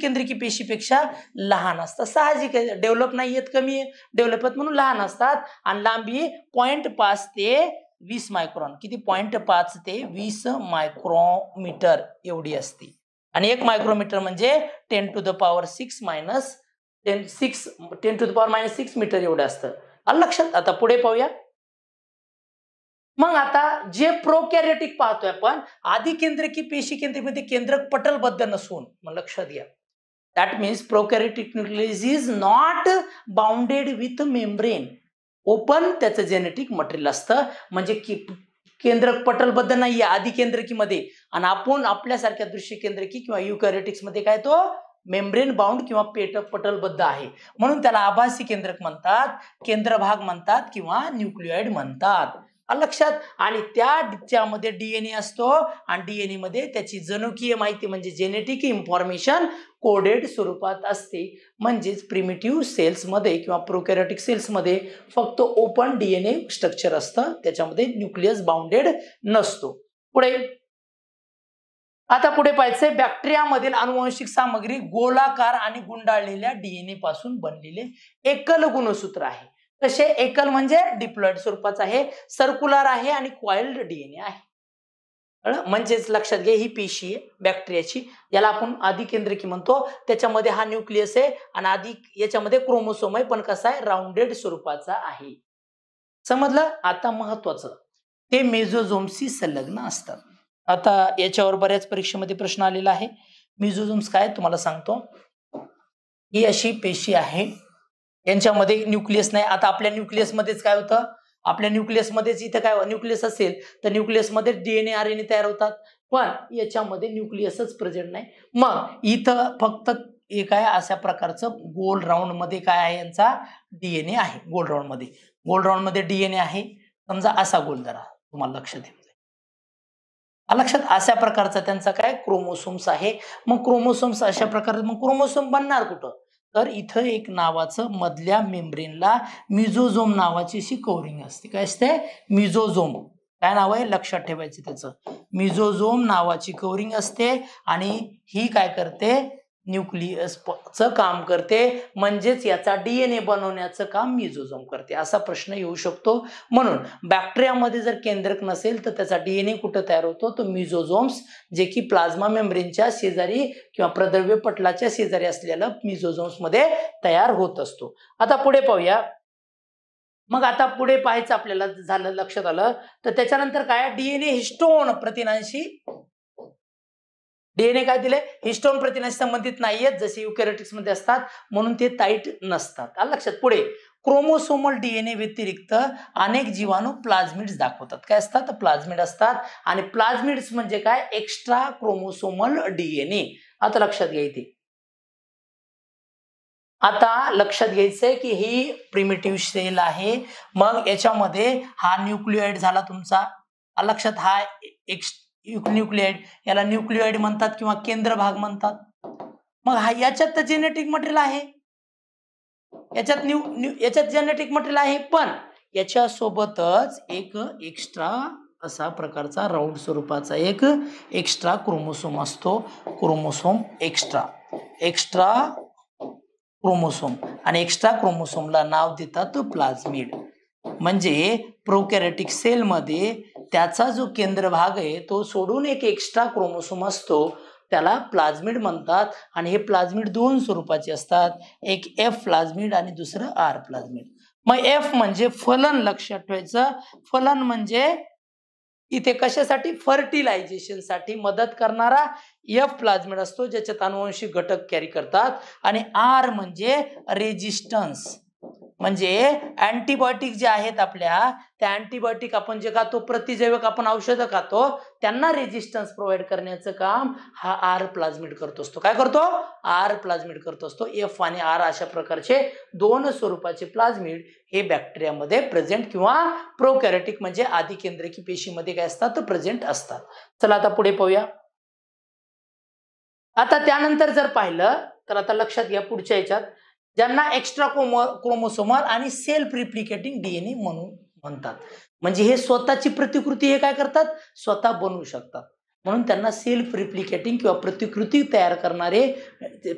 केंद्रकी पेशीपेक्षा लहान असतात साहजिक डेव्हलप नाही येत कमी डेव्हलप म्हणून लहान असतात आणि लांबी पॉईंट पाच ते वीस मायक्रॉन किती पॉईंट पाच ते वीस मायक्रोमीटर एवढी असते आणि एक मायक्रोमीटर म्हणजे ten to the power six minus ten six ten to the power minus six metre एवढं असतं आणि लक्षात आता पुढे पाहूया मग आता जे कॅरेटिक पाहतोय आपण आधी केंद्रकी पेशी केंद्रिक केंद्रक पटल बद्दल नसून मग लक्षात घ्या that means prokaryotic is not bounded with membrane open त्याचं जेनेटिक मटेरियल असतं म्हणजे की केंद्रक पटलबद्ध नाहीये आधी केंद्रकीमध्ये आणि आपण आपल्यासारख्या दृश्य केंद्रकी किंवा मध्ये काय तो मेम्ब्रेन बाउंड किंवा पेट पटलबद्ध आहे म्हणून त्याला आभासी केंद्रक म्हणतात केंद्रभाग म्हणतात किंवा न्यूक्लियॉइड म्हणतात लक्षात आणि त्याच्यामध्ये त्यामध्ये डीएनए असतो आणि डीएनए मध्ये त्याची जनुकीय माहिती म्हणजे जेनेटिक इन्फॉर्मेशन कोडेड स्वरूपात असते म्हणजेच प्रिमिटिव्ह सेल्समध्ये किंवा सेल्स सेल्समध्ये फक्त ओपन डीएनए स्ट्रक्चर असतं त्याच्यामध्ये न्यूक्लियस बाउंडेड नसतो पुढे आता पुढे पाहिजे बॅक्टेरियामधील अनुवंशिक सामग्री गोलाकार आणि गुंडाळलेल्या डीएनए पासून बनलेले एकल गुणसूत्र आहे तसे एकल म्हणजे डिप्लॉइड स्वरूपाचं आहे सर्क्युलर आहे आणि क्वाइल्ड डीएनए आहे म्हणजेच लक्षात घे ही पेशी आहे बॅक्टेरियाची याला आपण की म्हणतो त्याच्यामध्ये हा न्यूक्लियस आहे आणि आधी याच्यामध्ये क्रोमोसोम आहे पण कसा आहे राऊंडेड स्वरूपाचा आहे समजलं आता महत्वाचं ते मेझोझोम्सशी संलग्न असतात आता याच्यावर बऱ्याच परीक्षेमध्ये प्रश्न आलेला आहे मेझोझोम्स काय तुम्हाला सांगतो ही अशी पेशी आहे यांच्यामध्ये न्यूक्लियस नाही आता आपल्या न्यूक्लियसमध्येच काय होतं आपल्या न्यूक्लियसमध्येच इथं काय न्यूक्लियस असेल तर न्यूक्लियसमध्ये डीएनए आर एन ए तयार होतात पण याच्यामध्ये न्यूक्लियसच प्रेझेंट नाही मग इथं फक्त एक आहे अशा प्रकारचं गोल राऊंडमध्ये काय आहे यांचा डीएनए आहे गोल राऊंडमध्ये गोल राऊंडमध्ये डीएनए आहे समजा असा गोल जरा तुम्हाला लक्ष द्या लक्षात अशा प्रकारचा त्यांचा काय क्रोमोसोम्स आहे मग क्रोमोसोम्स अशा प्रकारे मग क्रोमोसोम बनणार कुठं तर इथं एक नावाचं मधल्या मेम्ब्रेनला मिझोझोम नावाची अशी कवरिंग असते काय असते मिझोझोम काय नाव आहे लक्षात ठेवायचं त्याचं मिझोझोम नावाची कवरिंग असते आणि ही काय करते न्यूक्लियसचं काम करते म्हणजेच याचा डी एन ए बनवण्याचं काम मिझोझोम करते असा प्रश्न येऊ शकतो म्हणून बॅक्टेरियामध्ये जर केंद्रक नसेल तर त्याचा डी एन ए कुठं तयार होतो तो मिझोझोम्स जे की प्लाझ्मा मेम्ब्रेनच्या शेजारी किंवा प्रद्रव्य पटलाच्या शेजारी असलेलं मध्ये तयार होत असतो आता पुढे पाहूया मग आता पुढे पाहायचं आपल्याला झालं लक्षात आलं तर त्याच्यानंतर काय डीएनए हिस्टोन प्रथिनांशी डीएनए काय दिले हिस्टोन प्रथिनाशी संबंधित नाहीयेत जसे युकेरेटिक्स मध्ये असतात म्हणून ते ताईट नसतात लक्षात पुढे क्रोमोसोमल डीएनए व्यतिरिक्त अनेक जीवाणू प्लाझमिड्स दाखवतात काय असतात प्लाझमिड असतात आणि प्लाझमिड्स म्हणजे काय एक्स्ट्रा क्रोमोसोमल डीएनए आता लक्षात घ्यायचे आता लक्षात घ्यायचंय की ही प्रिमेटिव्ह सेल आहे मग याच्यामध्ये हा न्यूक्लिओइड झाला तुमचा लक्षात हा एक्स न्यूक्लिएड याला न्यूक्लिओइड म्हणतात किंवा केंद्र भाग म्हणतात मग हा याच्यात तर जेनेटिक मटेरियल आहे याच्यात न्यू न्यू याच्यात जेनेटिक मटेरियल आहे पण याच्यासोबतच एक एक्स्ट्रा असा प्रकारचा राऊंड स्वरूपाचा एक एक्स्ट्रा क्रोमोसोम असतो क्रोमोसोम एक्स्ट्रा एक्स्ट्रा क्रोमोसोम आणि एक्स्ट्रा क्रोमोसोमला नाव देतात प्लाझमिड म्हणजे प्रोकॅरेटिक सेलमध्ये त्याचा जो केंद्र भाग आहे तो सोडून एक एक्स्ट्रा क्रोमोसोम असतो त्याला प्लाझमिड म्हणतात आणि हे प्लाझमिड दोन स्वरूपाचे असतात एक एफ प्लाझमिड आणि दुसरं आर प्लाझमिड मग एफ म्हणजे फलन लक्षात ठेवायचं फलन म्हणजे इथे कशासाठी फर्टिलायझेशनसाठी मदत करणारा एफ प्लाझमिड असतो ज्याच्यात अनुवंशिक घटक कॅरी करतात आणि आर म्हणजे रेजिस्टन्स म्हणजे अँटीबायोटिक जे आहेत आपल्या त्या अँटीबायोटिक आपण जे खातो प्रतिजैविक आपण औषधं खातो त्यांना रेजिस्टन्स प्रोव्हाइड करण्याचं काम हा आर प्लाझमिड करत असतो काय करतो आर प्लाझमिड करत असतो एफ आणि आर अशा प्रकारचे दोन स्वरूपाचे प्लाझमिड हे बॅक्टेरियामध्ये प्रेझेंट किंवा प्रोकॅरेटिक म्हणजे आदिकेंद्रकी पेशीमध्ये काय असतात प्रेझेंट असतात चला आता पुढे पाहूया आता त्यानंतर जर पाहिलं तर आता लक्षात घ्या पुढच्या याच्यात ज्यांना एक्स्ट्रा क्रोमो क्रोमोसोमल आणि सेल्फ रिप्लिकेटिंग डीएनए म्हणून म्हणतात म्हणजे हे स्वतःची प्रतिकृती हे काय करतात स्वतः बनवू शकतात म्हणून त्यांना सेल्फ रिप्लिकेटिंग किंवा प्रतिकृती तयार करणारे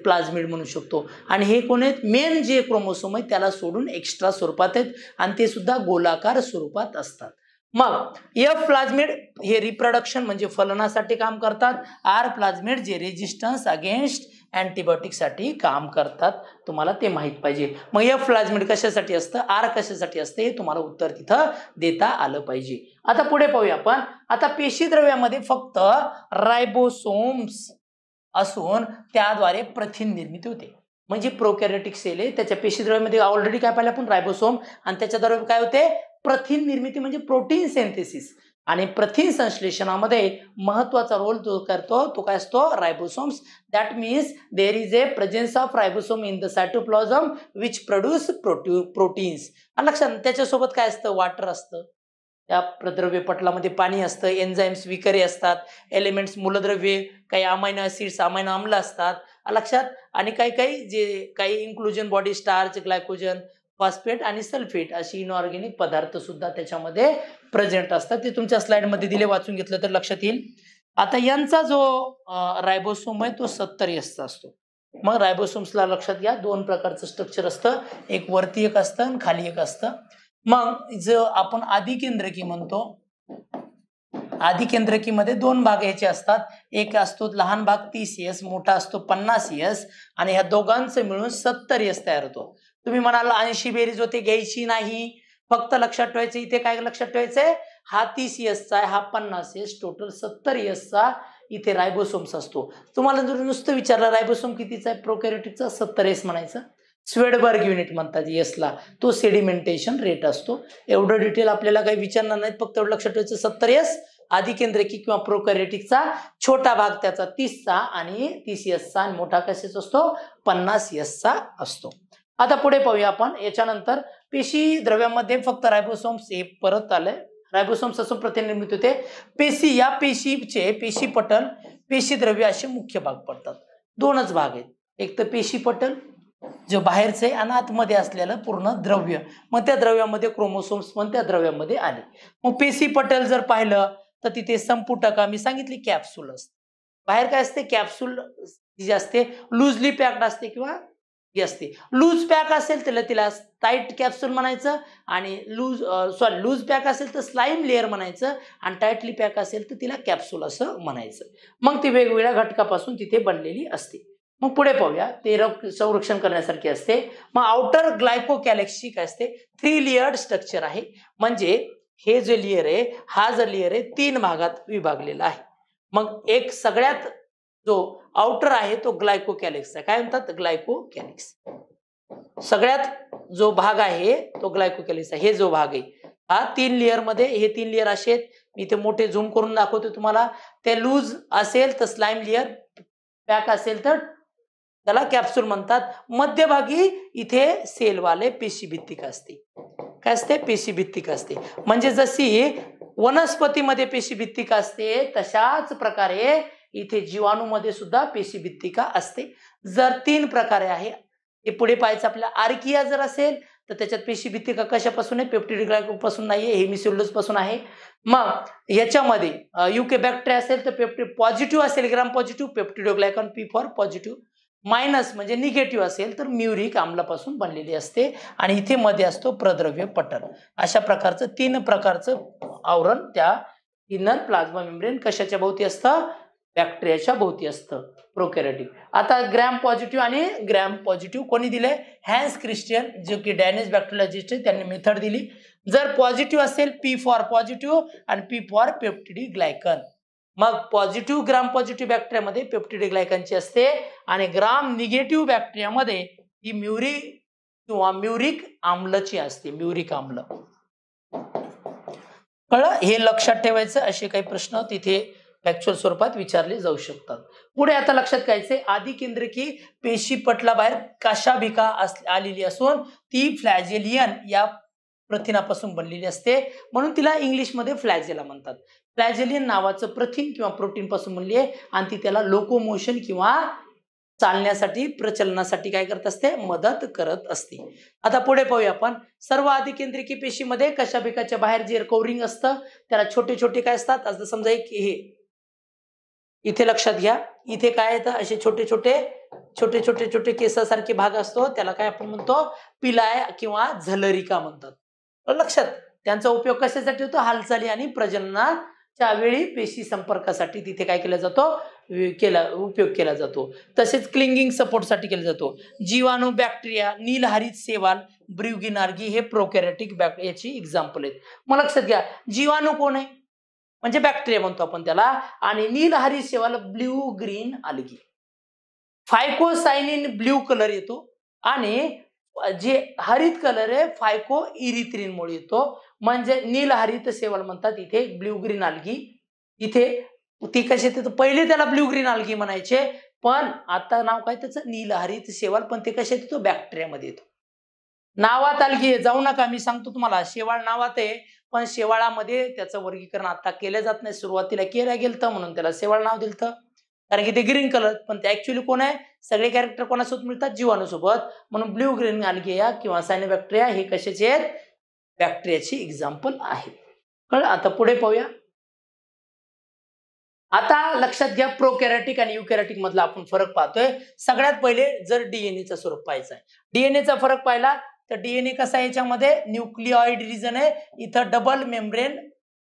प्लाझमिड म्हणू शकतो आणि हे कोण आहेत मेन जे क्रोमोसोम आहेत त्याला सोडून एक्स्ट्रा स्वरूपात आहेत आणि ते सुद्धा गोलाकार स्वरूपात असतात मग एफ प्लाझमिड हे रिप्रोडक्शन म्हणजे फलनासाठी काम करतात आर प्लाझमिड जे रेजिस्टन्स अगेन्स्ट अँटीबायोटिकसाठी काम करतात तुम्हाला ते माहीत पाहिजे मग या प्लाझमिड कशासाठी असतं आर कशासाठी असतं हे तुम्हाला उत्तर तिथं देता आलं पाहिजे आता पुढे पाहूया आपण आता पेशीद्रव्यामध्ये फक्त रायबोसोम्स असून त्याद्वारे प्रथिन निर्मिती होते म्हणजे प्रोकॅरिटिक सेल आहे त्याच्या पेशीद्रव्यामध्ये ऑलरेडी काय पाहिलं आपण रायबोसोम आणि त्याच्याद्वारे काय होते प्रथिन निर्मिती म्हणजे प्रोटीन सेंथेसिस आणि प्रथिन संश्लेषणामध्ये महत्त्वाचा रोल तो करतो तो काय असतो ribosomes that means there is a presence of ribosome in the cytoplasm which produce prote proteins आणि लक्षात त्याच्यासोबत काय असतं वाटर असतं त्या प्रद्रव्य पटलामध्ये पाणी असतं एन्झाईम्स विकरे असतात एलिमेंट्स मूलद्रव्ये काही अमायनो ॲसिड्स अमायनो आम्ल असतात लक्षात आणि काही काही जे काही inclusion body starch glycogen phosphate आणि सल्फेट अशी इनऑर्गेनिक पदार्थ सुद्धा त्याच्यामध्ये प्रेझेंट असतात ते तुमच्या स्लाइडमध्ये दिले वाचून घेतलं तर लक्षात येईल आता यांचा जो रायबोसोम आहे तो सत्तर एसचा असतो मग रायबोसोम्सला लक्षात घ्या दोन प्रकारचं स्ट्रक्चर असतं एक वरती एक असतं आणि खाली एक असतं मग जो आपण केंद्रकी म्हणतो मध्ये दोन भाग याचे असतात एक असतो लहान भाग तीस एस मोठा असतो पन्नास एस आणि ह्या दोघांचं मिळून सत्तर एस तयार होतो तुम्ही म्हणाला ऐंशी बेरीज होते घ्यायची नाही फक्त लक्षात ठेवायचं इथे काय लक्षात ठेवायचंय हा तीस चा आहे हा पन्नास एस टोटल सत्तर चा इथे रायबोसोम्स असतो तुम्हाला जर नुसतं विचारलं रायबोसोम कितीचा आहे प्रोकॅरिटिकचा सत्तर एस म्हणायचं स्वेडबर्ग युनिट म्हणतात ला तो सेडिमेंटेशन रेट असतो एवढं डिटेल आपल्याला काही विचारणार नाहीत फक्त एवढं लक्षात ठेवायचं सत्तर एस आधिकेंद्रिकी किंवा प्रोकॅरेटिकचा छोटा भाग त्याचा तीसचा आणि तीस एसचा आणि मोठा कसेच असतो पन्नास चा असतो आता पुढे पाहूया आपण याच्यानंतर पेशी द्रव्यामध्ये फक्त रायबोसोम्स हे परत आलंय रायबोसोम्स असं निर्मित होते पेशी या पेशीचे पेशी पटल पेशी द्रव्य असे मुख्य भाग पडतात दोनच भाग आहेत एक तर पेशी पटल जो बाहेरचं आहे आणि आतमध्ये असलेलं पूर्ण द्रव्य मग त्या द्रव्यामध्ये क्रोमोसोम्स पण त्या द्रव्यामध्ये आले मग पेशी पटल जर पाहिलं तर तिथे संपुटक आम्ही सांगितली कॅप्सूल असते बाहेर काय असते कॅप्सूल जी असते लूजली पॅक्ड असते किंवा असते लूज पॅक असेल तर तिला टाईट कॅप्सूल म्हणायचं आणि लूज सॉरी लूज पॅक असेल तर स्लाईम लेअर म्हणायचं आणि टाईटली पॅक असेल तर तिला कॅप्सूल असं म्हणायचं मग ती वेगवेगळ्या घटकापासून तिथे बनलेली असते मग पुढे पाहूया ते संरक्षण करण्यासारखी असते मग आउटर ग्लायको कॅलेक्सी काय असते थ्री लेअर्ड स्ट्रक्चर आहे म्हणजे हे जे लेअर आहे हा जो लेअर आहे तीन भागात विभागलेला आहे मग एक सगळ्यात जो आउटर आहे तो ग्लायको आहे काय म्हणतात ग्लायको कॅलिक्स सगळ्यात जो भाग आहे तो ग्लायको आहे हे जो भाग आहे हा तीन लेअर मध्ये हे तीन लेअर असे आहेत मी इथे मोठे झूम करून दाखवतो तुम्हाला ते लूज असेल तर स्लाइम लेअर पॅक असेल तर त्याला कॅप्सूल म्हणतात मध्यभागी इथे सेलवाले पेशी भित्तिक असते काय असते पेशी भित्तिक असते म्हणजे जशी वनस्पतीमध्ये पेशी भित्तिक असते तशाच प्रकारे इथे जीवाणूमध्ये सुद्धा पेशी भित्तिका असते जर तीन प्रकारे आहे हे पुढे पाहायचं आपल्या आर्किया जर असेल तर त्याच्यात पेशी भित्तिका कशापासून आहे पेप्टिड पासून नाहीये हे पासून आहे मग याच्यामध्ये युके बॅक्टेरिया असेल तर पेप्टी पॉझिटिव्ह असेल gram positive peptidoglycan P for positive minus म्हणजे निगेटिव्ह असेल तर म्युरिक आम्लापासून बनलेली असते आणि इथे मध्ये असतो प्रद्रव्य पटल अशा प्रकारचं तीन प्रकारचं आवरण त्या इनर प्लाझ्मा मेम्ब्रेन कशाच्या भोवती असतं बॅक्टेरियाच्या भोवती असतं प्रोकॅरेटिव्ह आता ग्रॅम पॉझिटिव्ह आणि ग्रॅम पॉझिटिव्ह कोणी दिले हॅन्स क्रिस्टियन जो की डॅनिश बॅक्टेरियोलॉजिस्ट आहे त्यांनी मेथड दिली जर पॉझिटिव्ह असेल पी फॉर पॉझिटिव्ह आणि पी फॉर पेप्टिडी ग्लायकन मग पॉझिटिव्ह ग्राम पॉझिटिव्ह बॅक्टेरियामध्ये पेप्टिडी ग्लायकनची असते आणि ग्राम निगेटिव्ह बॅक्टेरियामध्ये ही म्युरी किंवा म्युरिक आम्लची असते म्युरिक आम्ल कळ हे लक्षात ठेवायचं असे काही प्रश्न तिथे फॅक्च्युअल स्वरूपात विचारले जाऊ शकतात पुढे आता लक्षात घ्यायचे आधी केंद्रकी पेशी पटलाबाहेर काशाभिका आलेली असून ती फ्लॅजेलियन या प्रथिनापासून बनलेली असते म्हणून तिला इंग्लिशमध्ये फ्लॅजेला म्हणतात फ्लॅजेलियन नावाचं प्रथिन किंवा प्रोटीन पासून बनली आहे आणि ती त्याला लोकोमोशन किंवा चालण्यासाठी प्रचलनासाठी काय करत असते मदत करत असते आता पुढे पाहूया आपण सर्व अधिकेंद्रिकी पेशीमध्ये कशाभिकाच्या बाहेर जे कवरिंग असतं त्याला छोटे छोटे काय असतात आता समजा एक हे इथे लक्षात घ्या इथे काय येतं असे छोटे छोटे छोटे छोटे छोटे केसासारखे भाग असतो त्याला काय आपण म्हणतो पिलाय किंवा झलरिका म्हणतात लक्षात त्यांचा उपयोग कशासाठी होतो हालचाली आणि प्रजननाच्या वेळी पेशी संपर्कासाठी तिथे काय केला जातो केला उपयोग केला जातो तसेच क्लिंगिंग सपोर्टसाठी केला जातो जीवाणू बॅक्टेरिया नीलहरित सेवाल ब्रिगिनार्गी हे प्रोकॅरेटिक बॅक्टेरियाची एक्झाम्पल आहेत मग लक्षात घ्या जीवाणू कोण आहे म्हणजे बॅक्टेरिया म्हणतो आपण त्याला आणि हरी सेवाल blue green algae phycocyanin blue colour येतो आणि जे हरित कलर आहे फायको मुळे येतो म्हणजे नीलहरित सेवाल म्हणतात इथे ब्ल्यू ग्रीन आल्गी इथे ती कशी येते पहिले त्याला ब्ल्यू ग्रीन आल्गी म्हणायचे पण आता नाव काय त्याचं नीलहरित शेवाल पण ते कसे येतो बॅक्टेरियामध्ये येतो नावात अलगी जाऊ नका मी सांगतो तुम्हाला शेवाळ नावात आहे पण शेवाळामध्ये त्याचं वर्गीकरण आता केलं जात नाही सुरुवातीला केलं गेलं तर म्हणून त्याला शेवाळ नाव दिलं कारण की ते ग्रीन कलर पण ते ऍक्च्युली कोण आहे सगळे कॅरेक्टर कोणासोबत मिळतात जीवाणूसोबत म्हणून ब्ल्यू ग्रीन अल्गिया किंवा सायनो बॅक्टेरिया हे कशाचे आहेत बॅक्टेरियाची एक्झाम्पल आहे कळ आता पुढे पाहूया आता लक्षात घ्या प्रो कॅरेटिक आणि युकॅरेटिक मधला आपण फरक पाहतोय सगळ्यात पहिले जर डीएनएचा स्वरूप पाहायचंय आहे डीएनएचा फरक पाहिला तर डीएनए कसा आहे याच्यामध्ये न्यूक्लिओइड रिजन आहे इथं डबल मेम्ब्रेन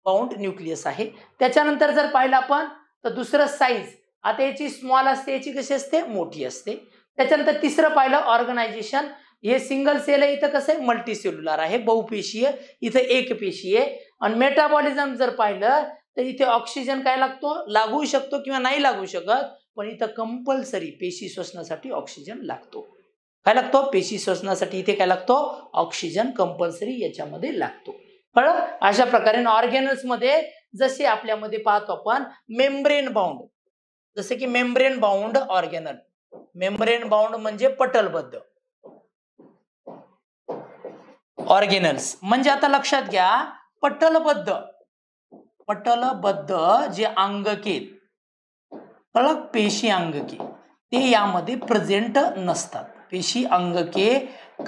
बाउंड न्यूक्लियस आहे त्याच्यानंतर जर पाहिलं आपण तर दुसरं साईज आता याची स्मॉल असते याची कशी असते मोठी असते त्याच्यानंतर तिसरं पाहिलं ऑर्गनायझेशन हे सिंगल सेल आहे इथं कसं आहे मल्टी सेल्युलर आहे बहुपेशीय इथं एक पेशी आहे आणि मेटाबॉलिझम जर पाहिलं तर इथे ऑक्सिजन काय लागतो लागू शकतो किंवा नाही लागू शकत पण इथं कंपल्सरी पेशी श्वसनासाठी ऑक्सिजन लागतो काय लागतो पेशी श्वसनासाठी इथे काय लागतो ऑक्सिजन कंपल्सरी याच्यामध्ये लागतो कळ अशा प्रकारे मध्ये जसे आपल्यामध्ये पाहतो आपण मेम्ब्रेन बाउंड जसे की membrane bound organelle membrane bound म्हणजे पटलबद्ध ऑर्गेनल्स म्हणजे आता लक्षात घ्या पटलबद्ध पटलबद्ध जे कळक पेशी अंगकी ते यामध्ये प्रेझेंट नसतात पेशी अंगके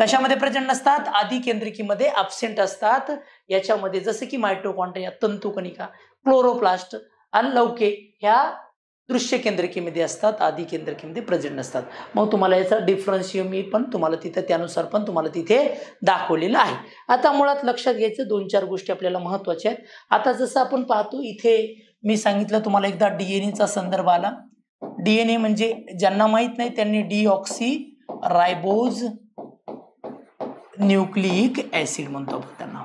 कशामध्ये प्रेझेंट असतात आधी केंद्रिकीमध्ये अबसेंट असतात याच्यामध्ये जसं की या तंतुकणिका क्लोरोप्लास्ट आणि लवके ह्या दृश्य केंद्रिकेमध्ये असतात आधी केंद्रिकेमध्ये प्रेझेंट नसतात मग तुम्हाला याचा मी पण तुम्हाला तिथं त्यानुसार पण तुम्हाला तिथे दाखवलेलं आहे आता मुळात लक्षात घ्यायचं दोन चार गोष्टी आपल्याला महत्त्वाच्या आहेत आता जसं आपण पाहतो इथे मी सांगितलं तुम्हाला एकदा डीएनएचा संदर्भ आला डी एन ए म्हणजे ज्यांना माहीत नाही त्यांनी deoxyribose nucleic acid म्हणतो आपण त्यांना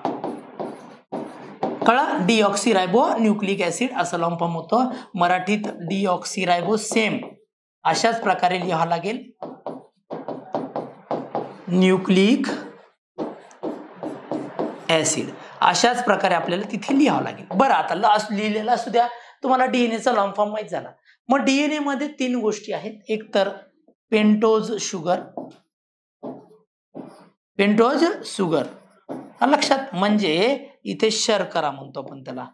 कळा डीऑक्सी रायबो न्यूक्लिक ऍसिड असं लॉंग फॉर्म होतं मराठीत डी रायबो सेम अशाच प्रकारे लिहावं लागेल न्यूक्लिक ऍसिड अशाच प्रकारे आपल्याला तिथे लिहावं लागेल बरं आता लास्ट लिहिलेला असू द्या तुम्हाला डीएनएचा लॉंग फॉर्म माहीत झाला मग डीएनए मध्ये तीन गोष्टी आहेत एक तर पेंटोज शुगर पेंटोज शुगर लक्षात म्हणजे इथे शर्करा म्हणतो आपण त्याला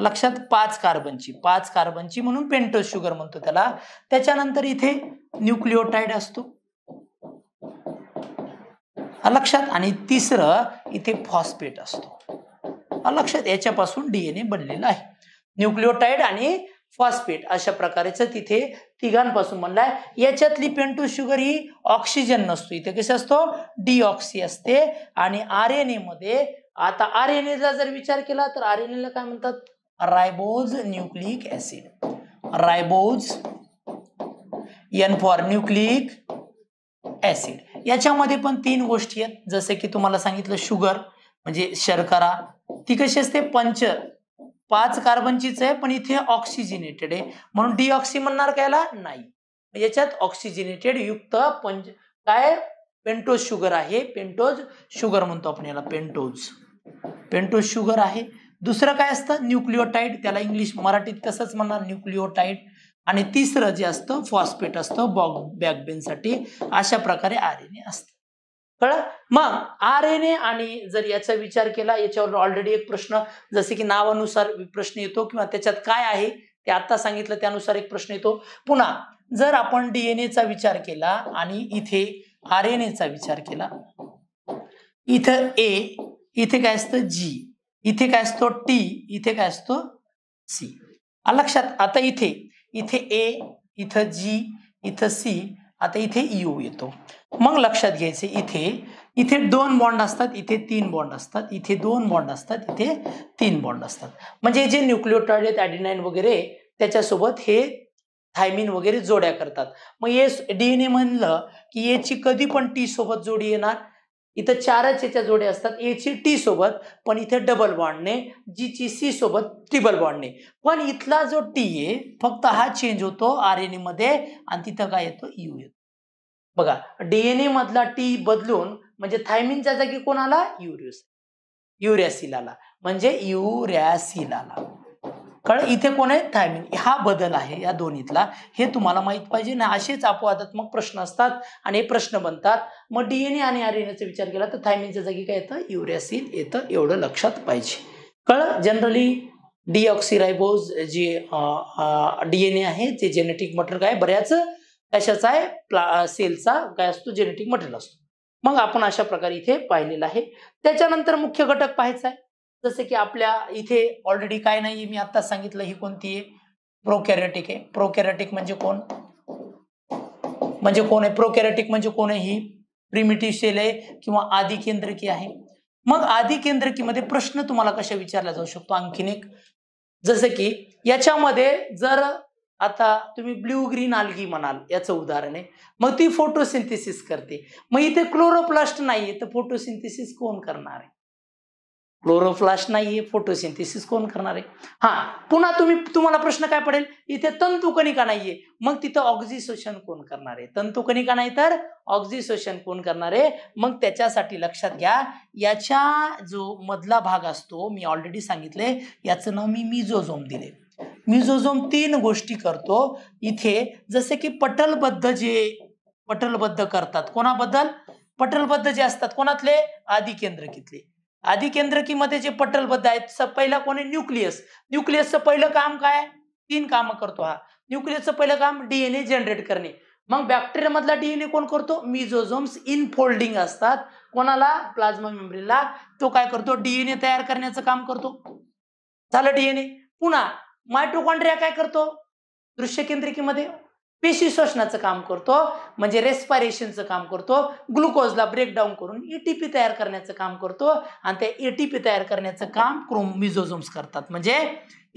लक्षात पाच कार्बनची पाच कार्बनची म्हणून पेंटोज शुगर म्हणतो त्याला त्याच्यानंतर इथे न्यूक्लिओटाईड असतो लक्षात आणि तिसरं इथे फॉस्फेट असतो लक्षात याच्यापासून डीएनए बनलेला आहे न्यूक्लिओटाईड आणि फॉस्फेट अशा प्रकारेच तिथे तिघांपासून म्हणलाय याच्यातली पेंटू शुगर ही ऑक्सिजन नसतो इथे कशी असतो डीऑक्सी असते आणि आर एन मध्ये आता आर एन एला जर विचार केला तर आर एन एला काय म्हणतात ribose nucleic acid ribose N for nucleic acid याच्यामध्ये पण तीन गोष्टी आहेत जसे की तुम्हाला सांगितलं शुगर म्हणजे शर्करा ती कशी असते पंच पाच कार्बनचीच आहे पण इथे ऑक्सिजिनेटेड आहे म्हणून डीऑक्सी म्हणणार कायला नाही म्हणजे याच्यात ऑक्सिजिनेटेड युक्त पंच काय पेंटोज शुगर आहे पेंटोज शुगर म्हणतो आपण याला पेंटोज पेंटोज शुगर आहे दुसरं काय असतं न्यूक्लिओटाईड त्याला इंग्लिश मराठीत तसंच म्हणणार न्यूक्लिओटाईड आणि तिसरं जे असतं फॉस्फेट असतं बॉग बॅकबेनसाठी अशा प्रकारे आर असते असतं कळलं मग आर एन ए आणि जर याचा विचार केला याच्यावर ऑलरेडी एक प्रश्न जसे की नावानुसार प्रश्न येतो किंवा त्याच्यात काय आहे ते आता सांगितलं त्यानुसार एक प्रश्न येतो पुन्हा जर आपण डीएनएचा विचार केला आणि इथे आर एन एचा विचार केला इथं ए इथे काय असतं जी इथे काय असतो टी इथे काय असतो सी लक्षात आता इथे इथे ए इथं जी इथं सी आता इथे यू e येतो मग लक्षात घ्यायचे इथे इथे दोन बॉन्ड असतात इथे तीन बॉन्ड असतात इथे दोन बॉन्ड असतात इथे तीन बॉन्ड असतात म्हणजे जे न्यूक्लिओटॉइड आहेत ॲडिनाईन वगैरे त्याच्यासोबत हे थायमिन वगैरे जोड्या करतात मग हे डीएनए म्हणलं की याची कधी पण टी सोबत जोडी येणार इथं चारच याच्या जोड्या असतात ए ची टी सोबत पण इथे डबल बॉन्डने ची सी सोबत ट्रिबल बॉन्डने पण इथला जो टी आहे फक्त हा चेंज होतो आर एन मध्ये आणि तिथं काय येतो यू e येतो बघा डीएनए मधला टी बदलून म्हणजे थायमिनच्या जागी कोण आला युरिओस युरॅसिल आला म्हणजे युरॅसिल आला कारण इथे कोण आहे थायमिन हा बदल आहे या दोन्हीतला हे तुम्हाला माहीत पाहिजे ना असेच अपवादात्मक प्रश्न असतात आणि हे प्रश्न बनतात मग डीएनए आणि आर एन एचा विचार केला तर थायमिनच्या जागी काय येतं युरियासिन येतं एवढं लक्षात पाहिजे कळ जनरली डीऑक्सिरायबोज जे डीएनए आहे जे जेनेटिक मटेरियल काय बऱ्याच कशाचा आहे प्ला सेलचा काय असतो जेनेटिक मटेरियल असतो मग आपण अशा प्रकारे इथे पाहिलेला आहे त्याच्यानंतर मुख्य घटक पाहायचा आहे जसे की आपल्या इथे ऑलरेडी काय नाही मी आता सांगितलं ही कोणती आहे प्रोकॅरेटिक आहे प्रोकॅरेटिक म्हणजे कोण म्हणजे कोण आहे प्रोकॅरेटिक म्हणजे कोण आहे ही प्रिमिटिव्ह सेल आहे किंवा आधी आहे मग आधी मध्ये प्रश्न तुम्हाला कशा विचारला जाऊ शकतो आणखीन एक जसं की याच्यामध्ये जर आता तुम्ही ब्ल्यू ग्रीन आलगी म्हणाल याचं उदाहरण आहे मग ती फोटोसिंथेसिस करते मग इथे क्लोरोप्लास्ट नाहीये तर फोटोसिंथेसिस कोण करणार आहे क्लोरोफ्लास्ट नाही फोटोसिंथेसिस कोण करणार आहे हां पुन्हा तुम्ही तुम्हाला प्रश्न काय पडेल इथे तंतुकणिका नाहीये मग तिथं ऑक्झिसोशन कोण करणार आहे तंतुकणिका नाही तर ऑक्झिसोशन कोण करणार आहे मग त्याच्यासाठी लक्षात घ्या याच्या जो मधला भाग असतो मी ऑलरेडी सांगितले याचं नाव मी मिझोझोम दिले मिझोझोम तीन गोष्टी करतो इथे जसे की पटलबद्ध जे पटलबद्ध करतात कोणाबद्दल पटलबद्ध जे असतात कोणातले आदिकेंद्रकीतले मध्ये जे पटलबद्ध आहेत पहिला कोण आहे न्यूक्लियस न्यूक्लियसचं पहिलं काम काय तीन कामं करतो हा न्यूक्लियसचं पहिलं काम डीएनए जनरेट करणे मग बॅक्टेरियामधला डीएनए कोण करतो मिझोझोम्स इन फोल्डिंग असतात कोणाला प्लाझ्मा मेम्बरीला तो काय करतो डीएनए तयार करण्याचं काम करतो झालं डीएनए पुन्हा मायट्रोकॉन्ड्रिया काय करतो दृश्य केंद्रिकेमध्ये पेशी शोषणाचं काम करतो म्हणजे रेस्पायरेशनचं काम करतो ग्लुकोजला ब्रेकडाऊन करून एटीपी e तयार करण्याचं काम करतो आणि ते एटीपी e तयार करण्याचं काम क्रोमिझोझोम्स करतात म्हणजे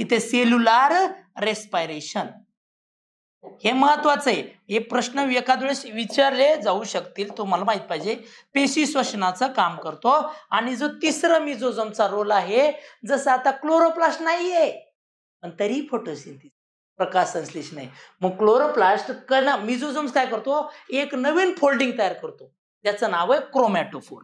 इथे सेल्युलर रेस्पायरेशन हे महत्वाचं आहे हे प्रश्न एखाद वेळेस विचारले जाऊ शकतील तुम्हाला माहित पाहिजे पेशी श्वसनाचं काम करतो आणि जो तिसरं मिझोझोमचा रोल आहे जसं आता क्लोरोप्लास्ट नाहीये पण तरी फोटोसिंथिस प्रकाश संश्लेषण आहे मग क्लोरोप्लास्ट कणा मिझोझम्स काय करतो एक नवीन फोल्डिंग तयार करतो त्याचं नाव आहे क्रोमॅटोफोर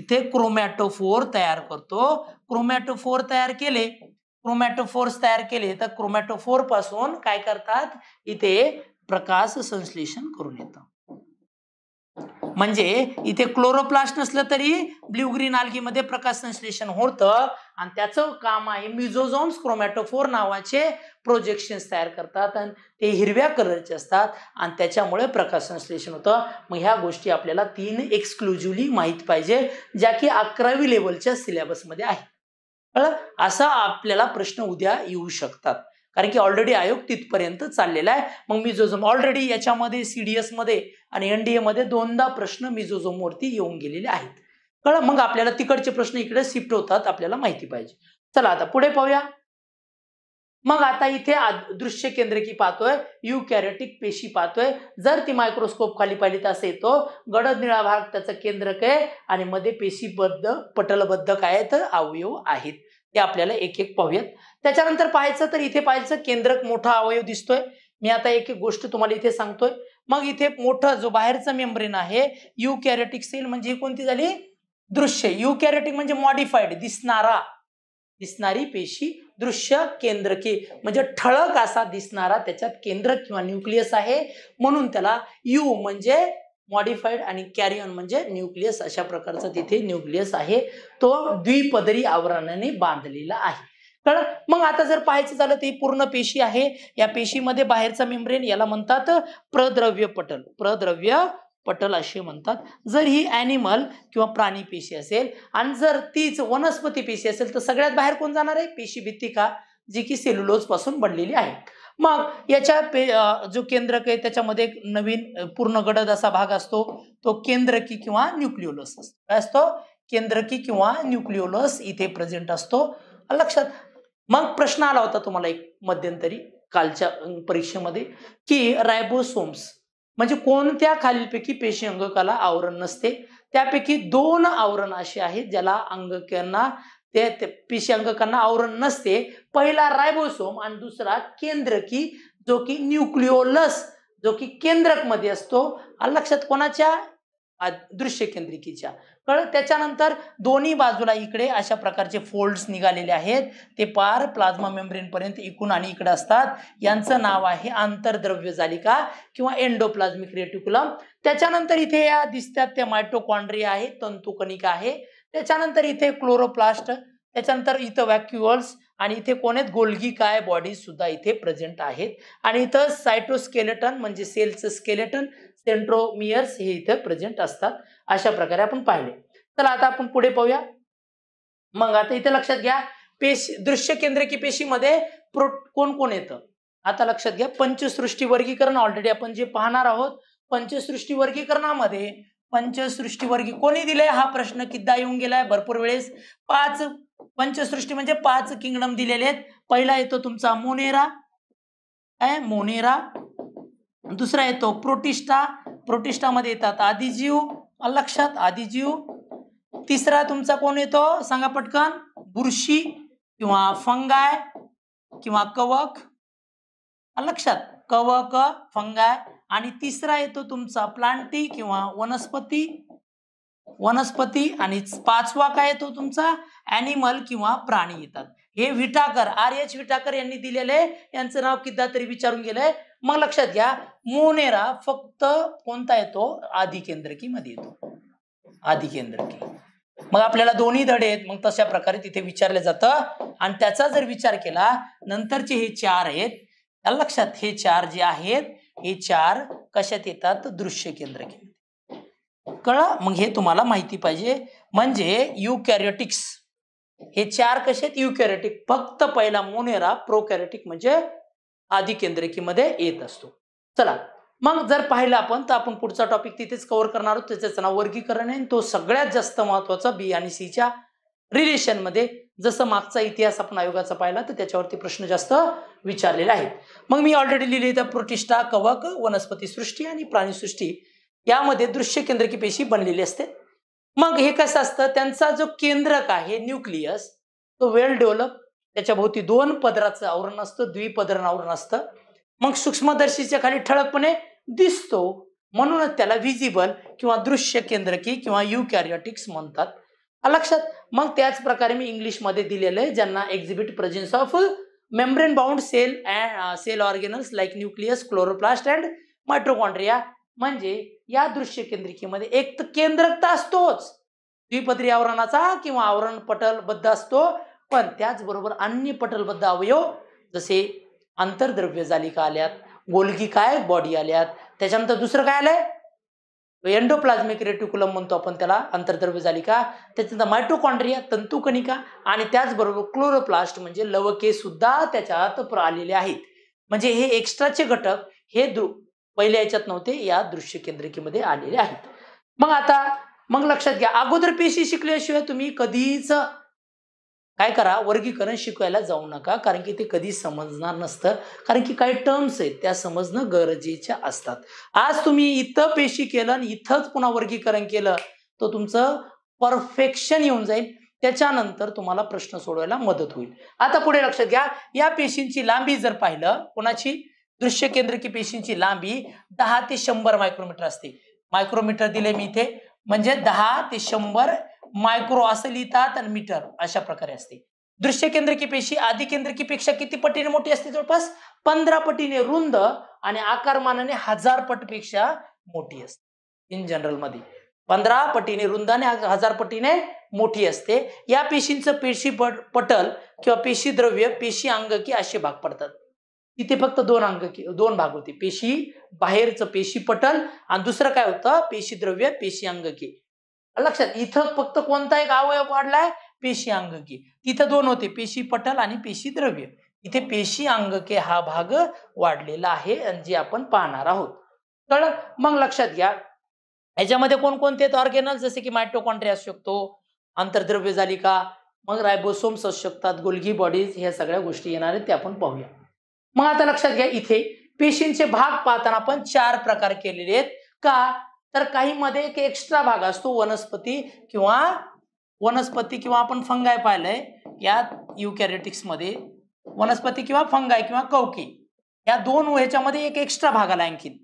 इथे क्रोमॅटोफोर तयार करतो क्रोमॅटोफोर तयार केले क्रोमॅटोफोर्स तयार केले तर क्रोमॅटोफोर पासून काय करतात इथे प्रकाश संश्लेषण करून येतं म्हणजे इथे क्लोरोप्लास्ट नसलं तरी ब्ल्यू ग्रीन मध्ये प्रकाश संश्लेषण होतं आणि त्याचं काम आहे मिझोझोम्स क्रोमॅटोफोर नावाचे प्रोजेक्शन तयार करतात आणि ते हिरव्या कलरचे असतात आणि त्याच्यामुळे प्रकाश संश्लेषण होतं मग ह्या गोष्टी आपल्याला तीन एक्सक्लुझिव्हली माहीत पाहिजे ज्या की अकरावी लेवलच्या सिलेबसमध्ये आहे असा आपल्याला प्रश्न उद्या येऊ शकतात कारण की ऑलरेडी आयोग तिथपर्यंत चाललेला आहे मग मी जो ऑलरेडी याच्यामध्ये सीडीएस मध्ये आणि मध्ये दोनदा प्रश्न मिझोझोमवरती येऊन गेलेले आहेत कळ मग आपल्याला तिकडचे प्रश्न इकडे शिफ्ट होतात आपल्याला माहिती पाहिजे चला आता पुढे पाहूया मग आता इथे दृश्य की पाहतोय युकॅरेटिक पेशी पाहतोय जर ती मायक्रोस्कोप खाली पाहिली तर असं येतो गडद निळा भाग त्याचं केंद्रक आहे आणि मध्ये पेशीबद्ध पटलबद्ध काय तर अवयव आहेत ते आपल्याला एक एक पाहूयात त्याच्यानंतर पाहायचं तर इथे पाहायचं केंद्रक मोठा अवयव दिसतोय मी आता एक एक गोष्ट तुम्हाला इथे सांगतोय मग इथे मोठं जो बाहेरचं मेम्ब्रेन आहे यू कॅरेटिक सेल म्हणजे कोणती झाली दृश्य यू कॅरेटिक म्हणजे मॉडिफाईड दिसणारा दिसणारी पेशी दृश्य केंद्रके म्हणजे ठळक असा दिसणारा त्याच्यात केंद्र किंवा न्यूक्लियस आहे म्हणून त्याला यू म्हणजे मॉडिफाईड आणि कॅरियन म्हणजे न्यूक्लियस अशा प्रकारचा तिथे न्यूक्लियस आहे तो द्विपदरी आवरणाने बांधलेला आहे कळ मग आता जर पाहायचं झालं ती पूर्ण पेशी आहे या पेशीमध्ये बाहेरचा मेम्ब्रेन याला म्हणतात प्रद्रव्य पटल प्रद्रव्य पटल असे म्हणतात जर ही ॲनिमल किंवा प्राणी पेशी असेल आणि जर तीच वनस्पती पेशी असेल तर सगळ्यात बाहेर कोण जाणार आहे पेशी भित्तिका जी की सेल्युलोज पासून बनलेली आहे मग याच्या पे जो केंद्रक आहे त्याच्यामध्ये एक नवीन पूर्ण गडद असा भाग असतो तो केंद्रकी किंवा न्यूक्लिओलस असतो काय असतो केंद्रकी किंवा न्यूक्लिओलस इथे प्रेझेंट असतो लक्षात मग प्रश्न आला होता तुम्हाला एक मध्यंतरी कालच्या परीक्षेमध्ये की रायबोसोम्स म्हणजे कोणत्या खालीलपैकी पेशी अंगकाला आवरण नसते त्यापैकी दोन आवरण असे आहेत ज्याला अंगकांना ते, पेशी अंगकांना आवरण नसते पहिला रायबोसोम आणि दुसरा केंद्रकी जो की न्यूक्लिओलस जो की केंद्रक मध्ये असतो लक्षात कोणाच्या दृश्य केंद्रिकीच्या कळ त्याच्यानंतर दोन्ही बाजूला इकडे अशा प्रकारचे फोल्ड्स निघालेले आहेत ते पार प्लाझ्मा पर्यंत एकूण आणि इकडे असतात यांचं नाव आहे आंतरद्रव्य जालिका किंवा एन्डोप्लाझ्मिक रेटिकुलम त्याच्यानंतर इथे या दिसतात त्या मायटोकॉन्ड्री आहे तंतुकणिका आहे त्याच्यानंतर इथे क्लोरोप्लास्ट त्याच्यानंतर इथं व्हॅक्युअल्स आणि इथे कोण आहेत गोलगी काय बॉडीज सुद्धा इथे प्रेझेंट आहेत आणि इथं सायटोस्केलेटन म्हणजे सेलचं स्केलेटन सेंट्रोमियर्स हे इथे प्रेझेंट असतात अशा प्रकारे आपण पाहिले चला आता आपण पुढे पाहूया मग आता इथे लक्षात घ्या पेशी दृश्य केंद्रकी पेशीमध्ये प्रो कोण कोण येतं आता लक्षात घ्या पंचसृष्टी वर्गीकरण ऑलरेडी आपण जे पाहणार आहोत पंचसृष्टी वर्गीकरणामध्ये पंचसृष्टी वर्गी कोणी दिले हा प्रश्न किद्दा येऊन गेलाय भरपूर वेळेस पाच पंचसृष्टी म्हणजे पाच किंगडम दिलेले आहेत पहिला येतो तुमचा मोनेरा मोनेरा दुसरा येतो प्रोटिष्ठा प्रोटिष्ठामध्ये येतात आदिजीव लक्षात आदिजीव तिसरा तुमचा कोण येतो सांगा पटकन बुरशी किंवा फंगाय किंवा कवक लक्षात कवक फंगाय आणि तिसरा येतो तुमचा प्लांटी किंवा वनस्पती वनस्पती आणि पाचवा काय येतो तुमचा अॅनिमल किंवा प्राणी येतात हे विटाकर आर एच विटाकर यांनी दिलेले यांचं नाव किद्दा तरी विचारून गेलंय मग लक्षात घ्या मोनेरा फक्त कोणता येतो आधी मध्ये येतो आधी मग आपल्याला दोन्ही धडे आहेत मग तशा प्रकारे तिथे विचारलं जातं आणि त्याचा जर विचार केला नंतरचे हे चार आहेत लक्षात हे चार जे आहेत हे चार कशात येतात दृश्य केंद्रकी कळा मग हे तुम्हाला माहिती पाहिजे म्हणजे युकॅरियोटिक्स हे चार कसे आहेत युकॅरियोटिक फक्त पहिला मोनेरा प्रोकॅरियोटिक म्हणजे केंद्रकीमध्ये येत असतो चला मग जर पाहिलं आपण तर आपण पुढचा टॉपिक तिथेच कव्हर करणार आहोत त्याचं नाव वर्गीकरण आहे तो सगळ्यात जास्त महत्वाचा बी आणि सीच्या रिलेशनमध्ये जसं मागचा इतिहास आपण आयोगाचा पाहिला तर त्याच्यावरती प्रश्न जास्त विचारलेला आहे मग मी ऑलरेडी लिहिले तर प्रतिष्ठा कवक वनस्पती सृष्टी आणि प्राणीसृष्टी यामध्ये दृश्य केंद्रकी पेशी बनलेली असते मग हे कसं असतं त्यांचा जो केंद्रक आहे न्यूक्लियस तो वेल डेव्हलप त्याच्या भोवती दोन पदराचं आवरण असतं द्विपदरण आवरण असतं मग सूक्ष्मदर्शीच्या खाली ठळकपणे दिसतो म्हणूनच त्याला व्हिजिबल किंवा दृश्य केंद्रकी किंवा यू कॅरिओटिक्स म्हणतात लक्षात मग त्याच प्रकारे मी इंग्लिशमध्ये दिलेलं आहे ज्यांना exhibit presence of membrane bound cell and cell organelles like nucleus chloroplast and mitochondria म्हणजे या दृश्य केंद्रिकेमध्ये एक तर केंद्रकता असतोच द्विपदरी आवरणाचा किंवा आवरण पटल बद्ध असतो पण त्याचबरोबर अन्य पटलबद्ध अवयव जसे आंतरद्रव्य जालिका आल्यात गोलकी काय बॉडी आल्यात त्याच्यानंतर दुसरं काय आलंय एंडोप्लाझ्मिक रेटिकुलम म्हणतो आपण त्याला आंतरद्रव्य जालिका त्याच्यानंतर मायट्रोकॉन्ड्रिया तंतुकणिका आणि त्याचबरोबर क्लोरोप्लास्ट म्हणजे लवके सुद्धा त्याच्यात आलेले आहेत म्हणजे हे एक्स्ट्राचे घटक हे पहिल्या याच्यात नव्हते या दृश्य केंद्रिकेमध्ये आलेले आहेत मग आता मग लक्षात घ्या अगोदर पेशी शिकल्याशिवाय तुम्ही कधीच काय करा वर्गीकरण शिकवायला जाऊ नका कारण की ते कधी समजणार नसतं कारण की काही टर्म्स आहेत त्या समजणं गरजेच्या असतात आज तुम्ही इथं पेशी केलं आणि इथंच पुन्हा वर्गीकरण केलं तर तुमचं परफेक्शन येऊन जाईल त्याच्यानंतर तुम्हाला प्रश्न सोडवायला मदत होईल आता पुढे लक्षात घ्या या पेशींची लांबी जर पाहिलं कोणाची दृश्य केंद्रकी पेशींची लांबी दहा ते शंभर मायक्रोमीटर असते मायक्रोमीटर दिले मी इथे म्हणजे दहा ते शंभर मायक्रो असं लिहितात आणि मीटर अशा प्रकारे असते दृश्य केंद्रकी पेशी आधी पेक्षा किती पटीने मोठी असते जवळपास पंधरा पटीने रुंद आणि आकारमानाने हजार पटपेक्षा मोठी असते इन जनरल मध्ये पंधरा पटीने रुंदाने हजार पटीने मोठी असते या पेशींचं पेशी पटल किंवा पेशी द्रव्य पेशी अंगकी असे भाग पडतात तिथे फक्त दोन अंगकी दोन भाग होते पेशी बाहेरचं पेशी पटल आणि दुसरं काय होतं पेशी द्रव्य पेशी अंगकी लक्षात इथं फक्त कोणता एक अवयव वाढलाय पेशी अंगके तिथं दोन होते पेशी पटल आणि पेशी द्रव्य इथे पेशी अंगके हा भाग वाढलेला आहे जे आपण पाहणार आहोत कळ मग लक्षात घ्या याच्यामध्ये कोणकोणते आहेत ऑर्गेनल जसे की मायटोकॉन्ट्री असू शकतो आंतरद्रव्य झाली का मग रायबोसोम्स असू शकतात गोलगी बॉडीज ह्या सगळ्या गोष्टी येणार आहेत ते आपण पाहूया मग आता लक्षात घ्या इथे पेशींचे भाग पाहताना आपण चार प्रकार केलेले आहेत का तर मध्ये एक एक्स्ट्रा भाग असतो वनस्पती किंवा वनस्पती किंवा आपण फंगाय पाहिलंय या युकॅरेटिक्समध्ये वनस्पती किंवा फंगाय किंवा कवकी या दोन ह्याच्यामध्ये एक एक्स्ट्रा आला आणखीन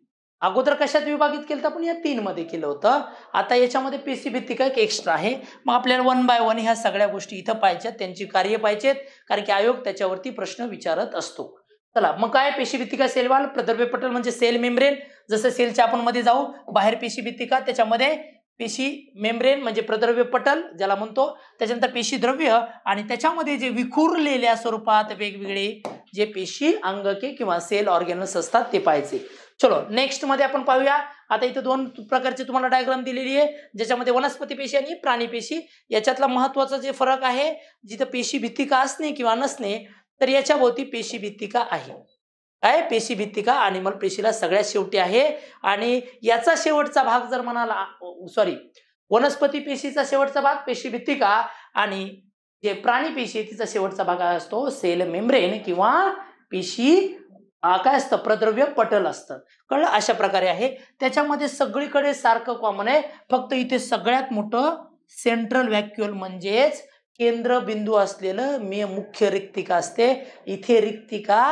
अगोदर कशात विभागित केलं तर आपण या तीन मध्ये केलं होतं आता याच्यामध्ये पीसी भित्तिका एक एक्स्ट्रा आहे मग आपल्याला वन बाय वन ह्या सगळ्या गोष्टी इथं पाहिजेत त्यांची कार्य पाहिजेत कारण की आयोग त्याच्यावरती प्रश्न विचारत असतो चला मग काय पेशीभित्तिका सेल वाल प्रद्रव्य पटल म्हणजे सेल मेम्ब्रेन जसं सेलच्या आपण मध्ये जाऊ बाहेर पेशीभित्तिका त्याच्यामध्ये पेशी मेम्ब्रेन म्हणजे प्रद्रव्य पटल ज्याला म्हणतो त्याच्यानंतर पेशी द्रव्य आणि त्याच्यामध्ये जे विखुरलेल्या स्वरूपात वेगवेगळे जे पेशी अंगके किंवा सेल ऑर्गेनस असतात ते पाहायचे चलो नेक्स्ट मध्ये आपण पाहूया आता इथे दोन प्रकारचे तुम्हाला डायग्राम दिलेली आहे ज्याच्यामध्ये वनस्पती पेशी आणि प्राणी पेशी याच्यातला महत्वाचा जे फरक आहे जिथं पेशी भित्तिका असणे किंवा नसणे तर याच्या भोवती पेशी भित्तिका आहे काय पेशी भित्तिका अनिमल पेशीला सगळ्यात शेवटी आहे आणि याचा शेवटचा भाग जर म्हणाला सॉरी वनस्पती पेशीचा शेवटचा भाग पेशी भित्तिका आणि जे प्राणी पेशी आहे तिचा शेवटचा भाग असतो सेल मेम्ब्रेन किंवा पेशी काय असतं प्रद्रव्य पटल असतं कळलं अशा प्रकारे आहे त्याच्यामध्ये सगळीकडे सारखं कॉमन आहे फक्त इथे सगळ्यात मोठं सेंट्रल व्हॅक्युअल म्हणजेच केंद्रबिंदू असलेलं मे मुख्य रिक्तिका असते इथे रिक्तिका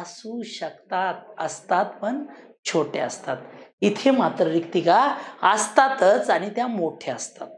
असू शकतात असतात पण छोट्या असतात इथे मात्र रिक्तिका असतातच आणि त्या मोठ्या असतात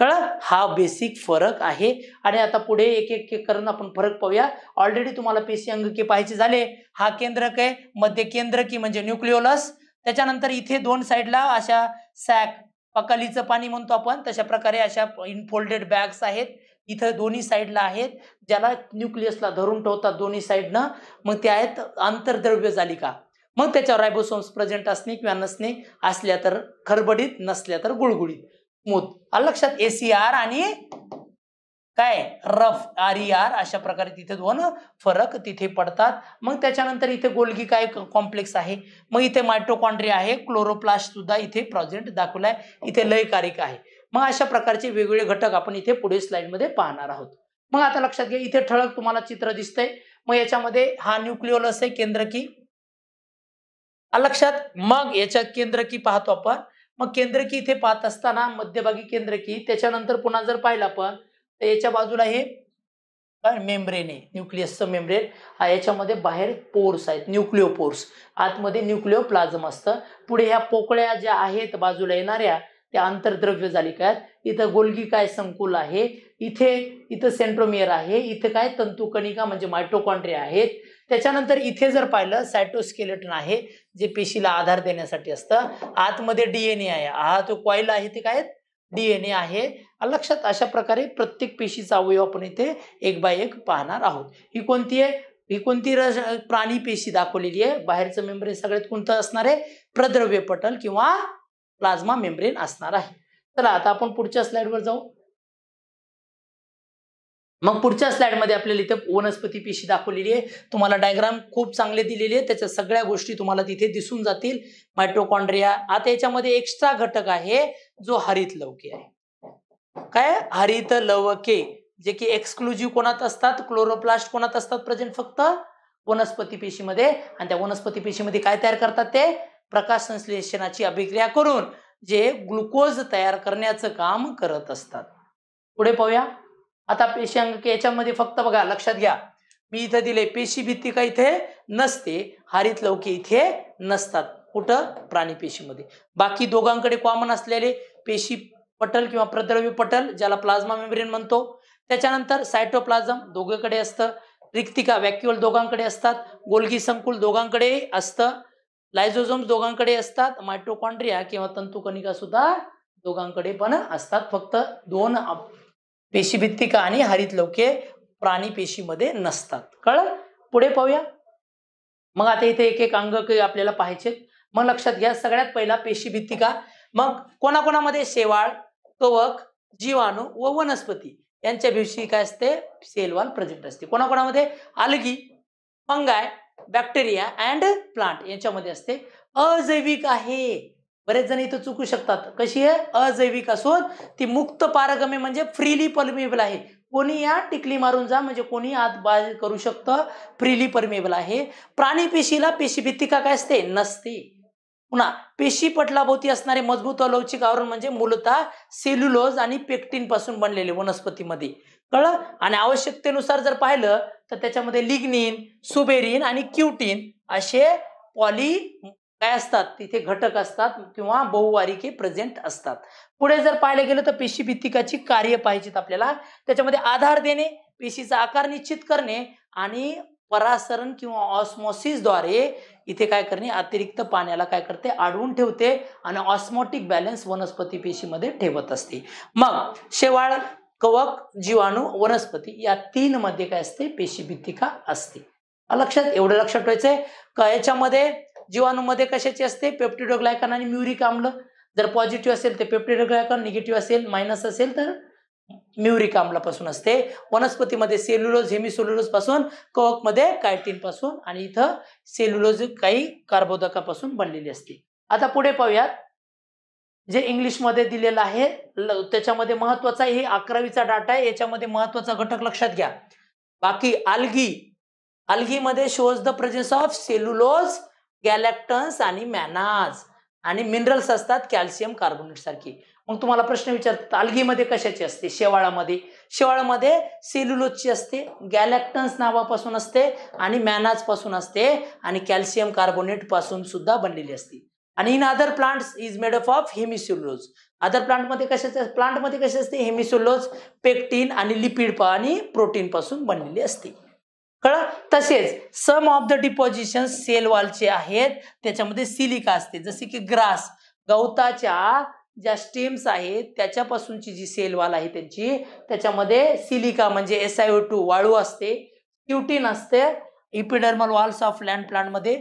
कळ हा बेसिक फरक आहे आणि आता पुढे एक एक करून आपण फरक पाहूया ऑलरेडी तुम्हाला पेशी अंगके पाहायचे झाले हा केंद्रक आहे मध्य की म्हणजे न्यूक्लिओलस त्याच्यानंतर इथे दोन साईडला अशा सॅक अकालीचं पाणी म्हणतो आपण तशा प्रकारे अशा इनफोल्डेड बॅग्स आहेत इथं दोन्ही साईडला आहेत ज्याला न्यूक्लियसला धरून ठेवतात दोन्ही साईडनं मग ते आहेत आंतरद्रव्य जालिका मग त्याच्यावर रायबोसोम्स प्रेझेंट असणे किंवा नसणे असल्या तर खरबडीत नसल्या तर गुळगुळीत मोत लक्षात एसीआर आणि काय रफ आर ई आर अशा प्रकारे तिथे दोन फरक तिथे पडतात मग त्याच्यानंतर इथे गोलगी काय कॉम्प्लेक्स आहे मग इथे मायट्रोकॉन्ड्री आहे क्लोरोप्लास्ट सुद्धा इथे प्रेझेंट दाखवलाय इथे लयकारिक आहे मग अशा प्रकारचे वेगवेगळे घटक आपण इथे पुढे स्लाईडमध्ये पाहणार आहोत मग आता लक्षात घ्या इथे ठळक तुम्हाला चित्र दिसतंय मग याच्यामध्ये हा न्यूक्लिओलस आहे की लक्षात मग केंद्र की पाहतो आपण मग की इथे पाहत असताना मध्यभागी केंद्र की त्याच्यानंतर पुन्हा जर पाहिलं आपण तर याच्या बाजूला हे मेम्ब्रेन आहे न्यूक्लियसचं मेम्ब्रेन हा याच्यामध्ये बाहेर पोर्स आहेत न्यूक्लिओ पोर्स आतमध्ये न्यूक्लिओ प्लाझम असतं पुढे ह्या पोकळ्या ज्या आहेत बाजूला येणाऱ्या ते आंतरद्रव्य झाली काय इथं गोलगी काय संकुल आहे इथे इथं सेंट्रोमियर आहे इथं काय तंतुकणिका म्हणजे मायटोकॉन्ड्रिया आहेत त्याच्यानंतर इथे जर पाहिलं सायटोस्केलेटन आहे जे पेशीला आधार देण्यासाठी असतं आतमध्ये डीएनए आहे हा तो कॉईल आहे ते काय डीएनए आहे लक्षात अशा प्रकारे प्रत्येक पेशीचा अवयव आपण इथे एक बाय एक पाहणार आहोत ही कोणती आहे ही कोणती रस प्राणी पेशी दाखवलेली आहे बाहेरचं मेंबर सगळ्यात कोणतं असणार आहे प्रद्रव्य पटल किंवा प्लाझ्मा मेम्ब्रेन असणार आहे चला आता आपण पुढच्या स्लाइडवर जाऊ मग पुढच्या स्लाइडमध्ये आपल्याला इथे वनस्पती पेशी दाखवलेली आहे तुम्हाला डायग्राम खूप चांगले दिलेले आहे त्याच्या सगळ्या गोष्टी तुम्हाला तिथे दिसून जातील मायट्रोकॉन्ड्रिया आता याच्यामध्ये एक्स्ट्रा घटक आहे जो हरित लवके आहे काय हरित लवके जे की एक्सक्लुझिव्ह कोणात असतात क्लोरोप्लास्ट कोणात असतात प्रेझेंट फक्त वनस्पती पेशीमध्ये आणि त्या वनस्पती पेशीमध्ये काय तयार करतात ते प्रकाश संश्लेषणाची अभिक्रिया करून जे ग्लुकोज तयार करण्याचं काम करत असतात पुढे पाहूया आता पेशी अंग याच्यामध्ये फक्त बघा लक्षात घ्या मी इथं दिले पेशी भित्तिका इथे नसते हरित लौकी इथे नसतात कुठं प्राणी पेशीमध्ये बाकी दोघांकडे कॉमन असलेले पेशी पटल किंवा प्रद्रवी पटल ज्याला प्लाझ्मा मेम्ब्रेन म्हणतो त्याच्यानंतर सायटोप्लाझम दोघेकडे असतं रिक्तिका व्हॅक्युअल दोघांकडे असतात गोलगी संकुल दोघांकडे असतं लायझोझोम दोघांकडे असतात मायट्रोकॉन्ड्रिया किंवा तंतुकणिका सुद्धा दोघांकडे पण असतात फक्त दोन पेशीभित्तिका आणि हरित लवके प्राणी पेशीमध्ये नसतात कळ पुढे पाहूया मग आता इथे एक एक अंग आपल्याला पाहायचे मग लक्षात घ्या सगळ्यात पहिला पेशीभित्तिका मग कोणाकोणामध्ये शेवाळ कवक जीवाणू व वनस्पती यांच्या भिवशी काय असते सेलवाल प्रेझेंट असते कोणाकोणामध्ये algae fungi bacteria and plant यांच्यामध्ये असते अजैविक आहे बरेच जण इथं चुकू शकतात कशी आहे अजैविक असून ती मुक्त पारगमे म्हणजे फ्रीली परमिएबल आहे कोणी या टिकली मारून जा म्हणजे कोणी आत बाहेर करू शकतं फ्रीली परमिएबल आहे प्राणी पेशीला पेशी भित्तिका काय असते नसते पुन्हा पेशी पटलाभोवती असणारे मजबूत अलौचिक आवरण म्हणजे मूलतः सेल्युलोज आणि पेक्टिन पासून बनलेले वनस्पतीमध्ये कळलं आणि आवश्यकतेनुसार जर पाहिलं तर त्याच्यामध्ये लिग्निन सुबेरिन आणि क्युटीन असे पॉली काय असतात तिथे घटक असतात किंवा बहुवारिके प्रेझेंट असतात पुढे जर पाहिलं गेलं तर पेशी भित्तिकाची कार्य पाहिजेत आपल्याला त्याच्यामध्ये आधार देणे पेशीचा आकार निश्चित करणे आणि परासरण किंवा ऑस्मॉसिसद्वारे इथे काय करणे अतिरिक्त पाण्याला काय करते आढळून ठेवते आणि ऑस्मॉटिक बॅलन्स वनस्पती पेशीमध्ये ठेवत असते मग शेवाळ कवक जीवाणू वनस्पती या तीन मध्ये काय असते पेशीभित्तिका असते लक्षात एवढं लक्षात ठेवायचंय क याच्यामध्ये जीवाणूमध्ये कशाची असते पेप्टिडोग्लायकन आणि म्युरिक आम्ल जर पॉझिटिव्ह असेल तर पेप्टिडोग्लायकन निगेटिव्ह असेल मायनस असेल तर म्युरिक आम्लापासून असते वनस्पतीमध्ये सेल्युलोज हेमिसेल्युलोज पासून कवकमध्ये कायटीन पासून आणि इथं सेल्युलोज काही कार्बोदकापासून बनलेली असते आता पुढे पाहूयात जे इंग्लिशमध्ये दिलेलं आहे त्याच्यामध्ये महत्वाचा हे अकरावीचा डाटा आहे याच्यामध्ये महत्वाचा घटक लक्षात घ्या बाकी अल्गी आलगीमध्ये shows the presence of cellulose galactans आणि मॅनाज आणि मिनरल्स असतात कॅल्शियम कार्बोनेट सारखी मग तुम्हाला प्रश्न विचारतात आलगीमध्ये कशाची असते शेवाळामध्ये शेवाळामध्ये सेल्युलोजची असते गॅलॅक्टन्स नावापासून असते आणि पासून असते आणि कॅल्शियम कार्बोनेट पासून सुद्धा बनलेली असते आणि in other plants is made up of hemicellulose other प्लांटमध्ये कशाचे प्लांटमध्ये कसे असते हेमिसुलोज पेक्टिन आणि लिपिड आणि प्रोटीन पासून बनलेली असते कळ तसेच some of the deposition cell वॉलचे आहेत त्याच्यामध्ये सिलिका असते जसे की ग्रास गवताच्या ज्या स्टेम्स आहेत त्याच्यापासूनची जी सेल वॉल आहे त्यांची त्याच्यामध्ये सिलिका म्हणजे एस आय ओ टू वाळू असते क्युटीन असते इपिडर्मल वॉल्स ऑफ लँड प्लांटमध्ये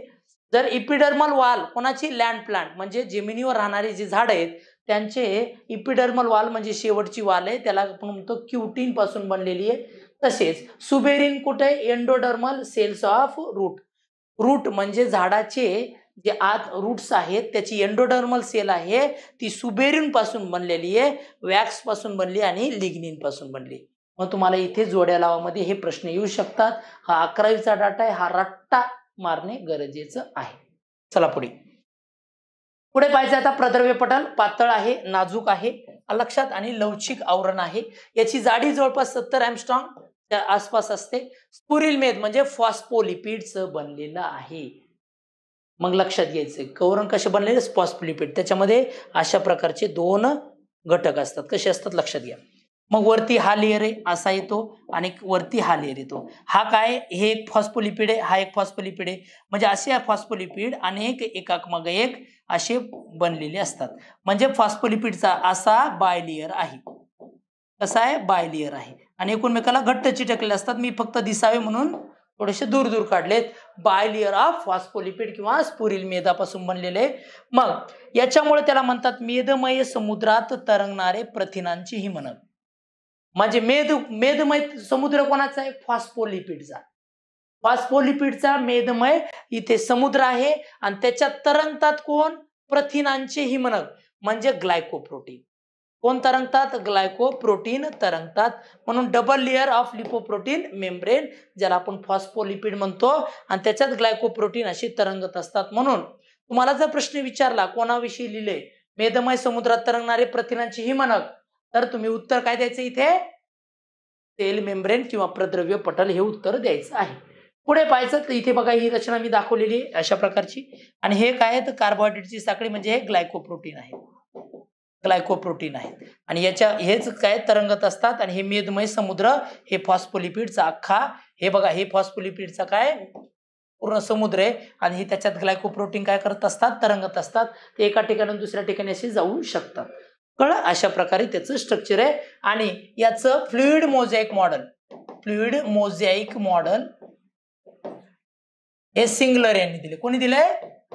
जर इपिडर्मल वाल कोणाची लँड प्लांट म्हणजे जमिनीवर राहणारी जी झाड आहेत त्यांचे इपिडर्मल वाल म्हणजे शेवटची वाल आहे त्याला आपण म्हणतो क्युटीन पासून बनलेली आहे तसेच सुबेरिन कुठे endodermal cells of root root म्हणजे झाडाचे जे आत रूट्स आहेत त्याची एन्डोडर्मल सेल आहे ती सुबेरिन पासून बनलेली आहे वॅक्स पासून बनली आणि लिग्निन पासून बनली मग तुम्हाला इथे जोड्या लावामध्ये हे प्रश्न येऊ शकतात हा अकरावीचा डाटा आहे हा रट्टा मारणे गरजेचं आहे चला पुढे पुढे पाहिजे आता प्रद्रव्य पटल पातळ आहे नाजूक आहे लक्षात आणि लवचिक आवरण आहे याची जाडी जवळपास सत्तर एमस्ट्रॉंग त्या आसपास असते स्पुरिल मेद म्हणजे फॉस्पोलिपिडच बनलेलं आहे मग लक्षात घ्यायचं कवरण कसे बनलेले फॉस्पोलिपीड त्याच्यामध्ये अशा प्रकारचे दोन घटक असतात कसे असतात लक्षात घ्या मग वरती हा लेअर आहे असा येतो आणि वरती हा लेअर येतो हा काय हे एक फॉस्फोलिपिड आहे हा एक फॉस्फोलिपिड आहे म्हणजे असे हा फॉस्फोलिपिड अनेक मग एक असे बनलेले असतात म्हणजे फॉस्फोलिपिडचा असा बायलेअर आहे कसा आहे बायलेअर आहे आणि एकूणमेकाला घट्ट चिटकले असतात मी फक्त दिसावे म्हणून थोडेसे दूर दूर काढलेत लेअर ऑफ फॉस्फोलिपिड किंवा स्पुरील मेदापासून बनलेले मग याच्यामुळे त्याला म्हणतात मेदमय समुद्रात तरंगणारे प्रथिनांची म्हणत म्हणजे मेद मेदमय समुद्र कोणाचा आहे फॉस्फोलिपिडचा फॉस्फोलिपिडचा मेदमय इथे समुद्र आहे आणि त्याच्यात तरंगतात कोण प्रथिनांचे हिमनग म्हणजे ग्लायकोप्रोटीन कोण तरंगतात ग्लायकोप्रोटीन तरंगतात म्हणून double layer of lipoprotein membrane ज्याला आपण फॉस्फोलिपिड म्हणतो आणि त्याच्यात ग्लायकोप्रोटीन अशी तरंगत असतात म्हणून तुम्हाला जर प्रश्न विचारला कोणाविषयी लिहिले मेदमय समुद्रात तरंगणारे प्रथिनांचे हिमनग तर तुम्ही उत्तर काय द्यायचं इथे सेल मेम्ब्रेन किंवा प्रद्रव्य पटल हे उत्तर द्यायचं आहे पुढे पाहायचं तर इथे बघा ही रचना मी दाखवलेली आहे अशा प्रकारची आणि हे काय तर कार्बोहायड्रेटची साखळी म्हणजे हे ग्लायकोप्रोटीन आहे ग्लायकोप्रोटीन आहे आणि याच्या हेच काय तरंगत असतात आणि हे मेदमय समुद्र हे फॉस्फोलिपिडचा अख्खा हे बघा हे फॉस्फोलिपिडचा काय पूर्ण समुद्र आहे आणि हे त्याच्यात ग्लायकोप्रोटीन काय करत असतात तरंगत असतात ते एका ठिकाणून दुसऱ्या ठिकाणी असे जाऊ शकतात कळ अशा प्रकारे त्याचं स्ट्रक्चर आहे आणि याचं fluid mosaic model fluid mosaic model हे सिंगलर यांनी दिले कोणी दिलंय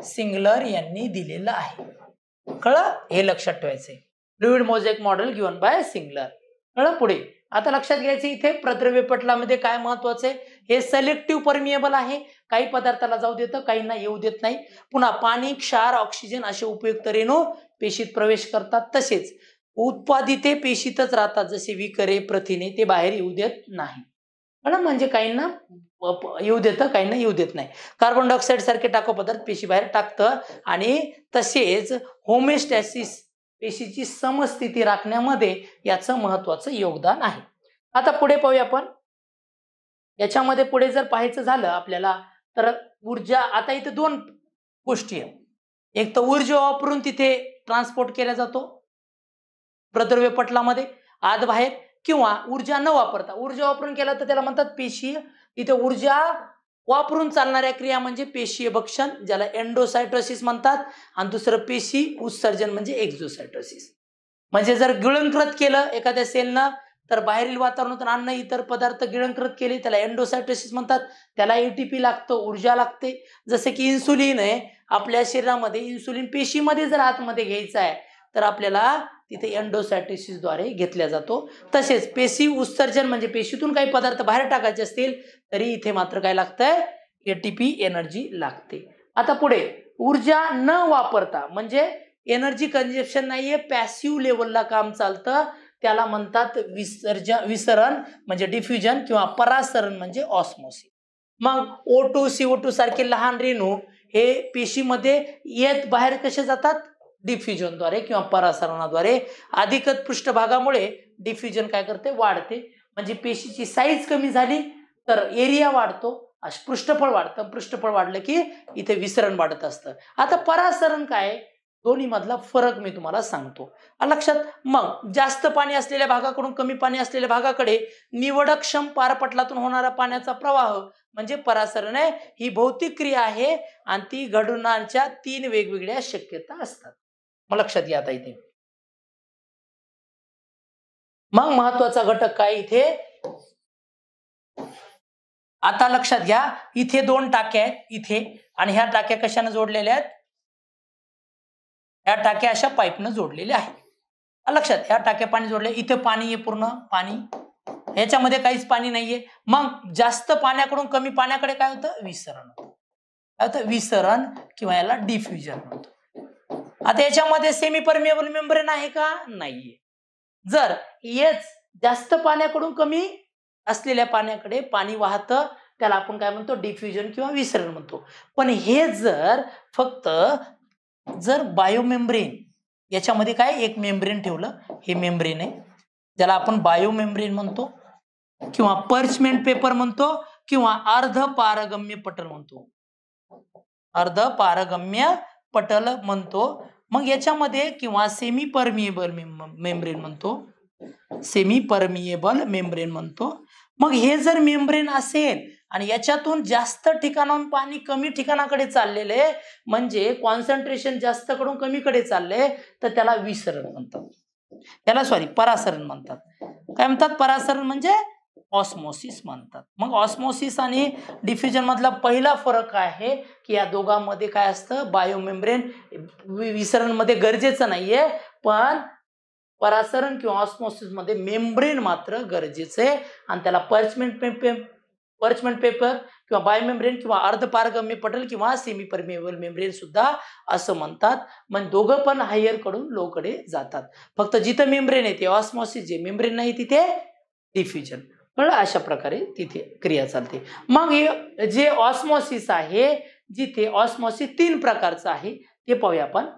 सिंगलर यांनी दिलेलं आहे कळ हे लक्षात ठेवायचंय fluid mosaic model given by Singer कळलं पुढे आता लक्षात घ्यायचं इथे प्रद्रव्य पटलामध्ये काय महत्वाचं आहे हे सलेक्टिव्ह परमिएबल आहे काही पदार्थाला जाऊ देतं काहींना येऊ देत नाही पुन्हा पाणी क्षार ऑक्सिजन असे उपयुक्त रेणू पेशीत प्रवेश करतात तसेच उत्पादिते पेशीतच राहतात जसे विकरे प्रथिने ते बाहेर येऊ देत नाही म्हणजे काहींना येऊ देतं काहींना येऊ देत नाही कार्बन डायऑक्साईड सारखे टाको पदार्थ पेशी बाहेर टाकतं आणि तसेच होमेस्टॅसिस पेशीची समस्थिती राखण्यामध्ये याचं महत्वाचं योगदान आहे आता पुढे पाहूया आपण याच्यामध्ये पुढे जर पाहायचं झालं आपल्याला तर ऊर्जा आता इथे दोन गोष्टी आहेत एक तर ऊर्जा वापरून तिथे ट्रान्सपोर्ट केला जातो प्रद्रव्य पटलामध्ये आत बाहेर किंवा ऊर्जा न वापरता ऊर्जा वापरून केला तर त्याला म्हणतात पेशीय इथे ऊर्जा वापरून चालणाऱ्या क्रिया म्हणजे पेशीय भक्षण ज्याला एन्डोसायटोसिस म्हणतात आणि दुसरं पेशी उत्सर्जन म्हणजे एक्झोसायटोसिस म्हणजे जर गिळंकृत केलं एखाद्या सेलनं तर बाहेरील वातावरणातून अन्न इतर पदार्थ गिळंकृत केले त्याला एन्डोसायटोसिस म्हणतात त्याला एटीपी लागतो ऊर्जा लागते जसे की इन्सुलिन आहे आपल्या शरीरामध्ये इन्सुलिन पेशीमध्ये जर आतमध्ये घ्यायचं आहे तर आपल्याला तिथे एन्डोसायटिसिसद्वारे घेतल्या जातो तसेच पेशी उत्सर्जन म्हणजे पेशीतून काही पदार्थ बाहेर टाकायचे असतील तरी इथे मात्र काय लागतंय एटीपी एनर्जी लागते आता पुढे ऊर्जा न वापरता म्हणजे एनर्जी कंजप्शन नाहीये पॅसिव लेवलला काम चालतं त्याला म्हणतात विसर्जन विसरण म्हणजे डिफ्युजन किंवा परासरण म्हणजे ऑस्मोसिस मग ओ टू ओ टू सारखे लहान रेणू हे पेशीमध्ये येत बाहेर कसे जातात डिफ्युजनद्वारे किंवा परासरणाद्वारे अधिकत पृष्ठभागामुळे डिफ्युजन काय करते वाढते म्हणजे पेशीची साईज कमी झाली तर एरिया वाढतो पृष्ठफळ वाढतं पृष्ठफळ वाढलं की इथे विसरण वाढत असतं आता परासरण काय दोन्ही मधला फरक मी तुम्हाला सांगतो लक्षात मग जास्त पाणी असलेल्या भागाकडून कमी पाणी असलेल्या भागाकडे निवडक्षम पारपटलातून होणारा पाण्याचा प्रवाह म्हणजे परासरण ही भौतिक क्रिया आहे आणि ती घडवण्याच्या तीन वेगवेगळ्या शक्यता असतात मग लक्षात घ्या आता इथे मग महत्वाचा घटक काय इथे आता लक्षात घ्या इथे दोन टाक्या आहेत इथे आणि ह्या टाक्या कशाने जोडलेल्या आहेत या टाक्या अशा पाईपनं जोडलेल्या आहेत लक्षात या टाक्या पाणी जोडले इथे पाणी आहे पूर्ण पाणी याच्यामध्ये काहीच पाणी नाहीये मग जास्त पाण्याकडून कमी पाण्याकडे काय होतं विसरण काय होतं विसरण किंवा याला डिफ्युजन म्हणतो आता याच्यामध्ये सेमी परमिएबल मेंब्रेन आहे का नाहीये जर हेच जास्त पाण्याकडून कमी असलेल्या पाण्याकडे पाणी वाहतं त्याला आपण काय म्हणतो डिफ्युजन किंवा विसरण म्हणतो पण हे जर फक्त जर बायोमेम्ब्रेन याच्यामध्ये काय एक मेम्ब्रेन ठेवलं हे मेम्ब्रेन आहे ज्याला आपण मेम्ब्रेन म्हणतो किंवा पर्चमेंट पेपर म्हणतो किंवा अर्ध पारगम्य पटल म्हणतो अर्ध पारगम्य पटल म्हणतो मग याच्यामध्ये किंवा सेमी परमिएबल मेम्ब्रेन म्हणतो सेमी परमिएबल मेम्ब्रेन म्हणतो मग हे जर मेम्ब्रेन असेल आणि याच्यातून जास्त ठिकाणाहून पाणी कमी ठिकाणाकडे चाललेले म्हणजे कॉन्सन्ट्रेशन जास्त कडून कमीकडे चालले तर त्याला विसरण म्हणतात त्याला सॉरी परासरण म्हणतात काय म्हणतात परासरण म्हणजे ऑस्मोसिस म्हणतात मग ऑस्मोसिस आणि डिफ्युजन मधला पहिला फरक आहे की या दोघांमध्ये काय असतं बायोमेम्ब्रेन मध्ये गरजेचं नाहीये पण परासरण किंवा मध्ये मेम्ब्रेन मात्र गरजेचे आणि त्याला पर्चमेंट पर्चमेंट पेपर किंवा मेम्ब्रेन किंवा अर्धपारगम्य पटल किंवा सेमी परमेबल मेम्ब्रेन सुद्धा असं म्हणतात म्हणजे दोघं पण हायर कडून लोकडे जातात फक्त जिथं मेम्ब्रेन आहे ते ऑस्मॉसिस जे मेम्ब्रेन नाही तिथे डिफ्युजन पण अशा प्रकारे तिथे क्रिया चालते मग हे जे ऑस्मॉसिस आहे जिथे ऑस्मॉसिस तीन प्रकारचं आहे ते पाहूया आपण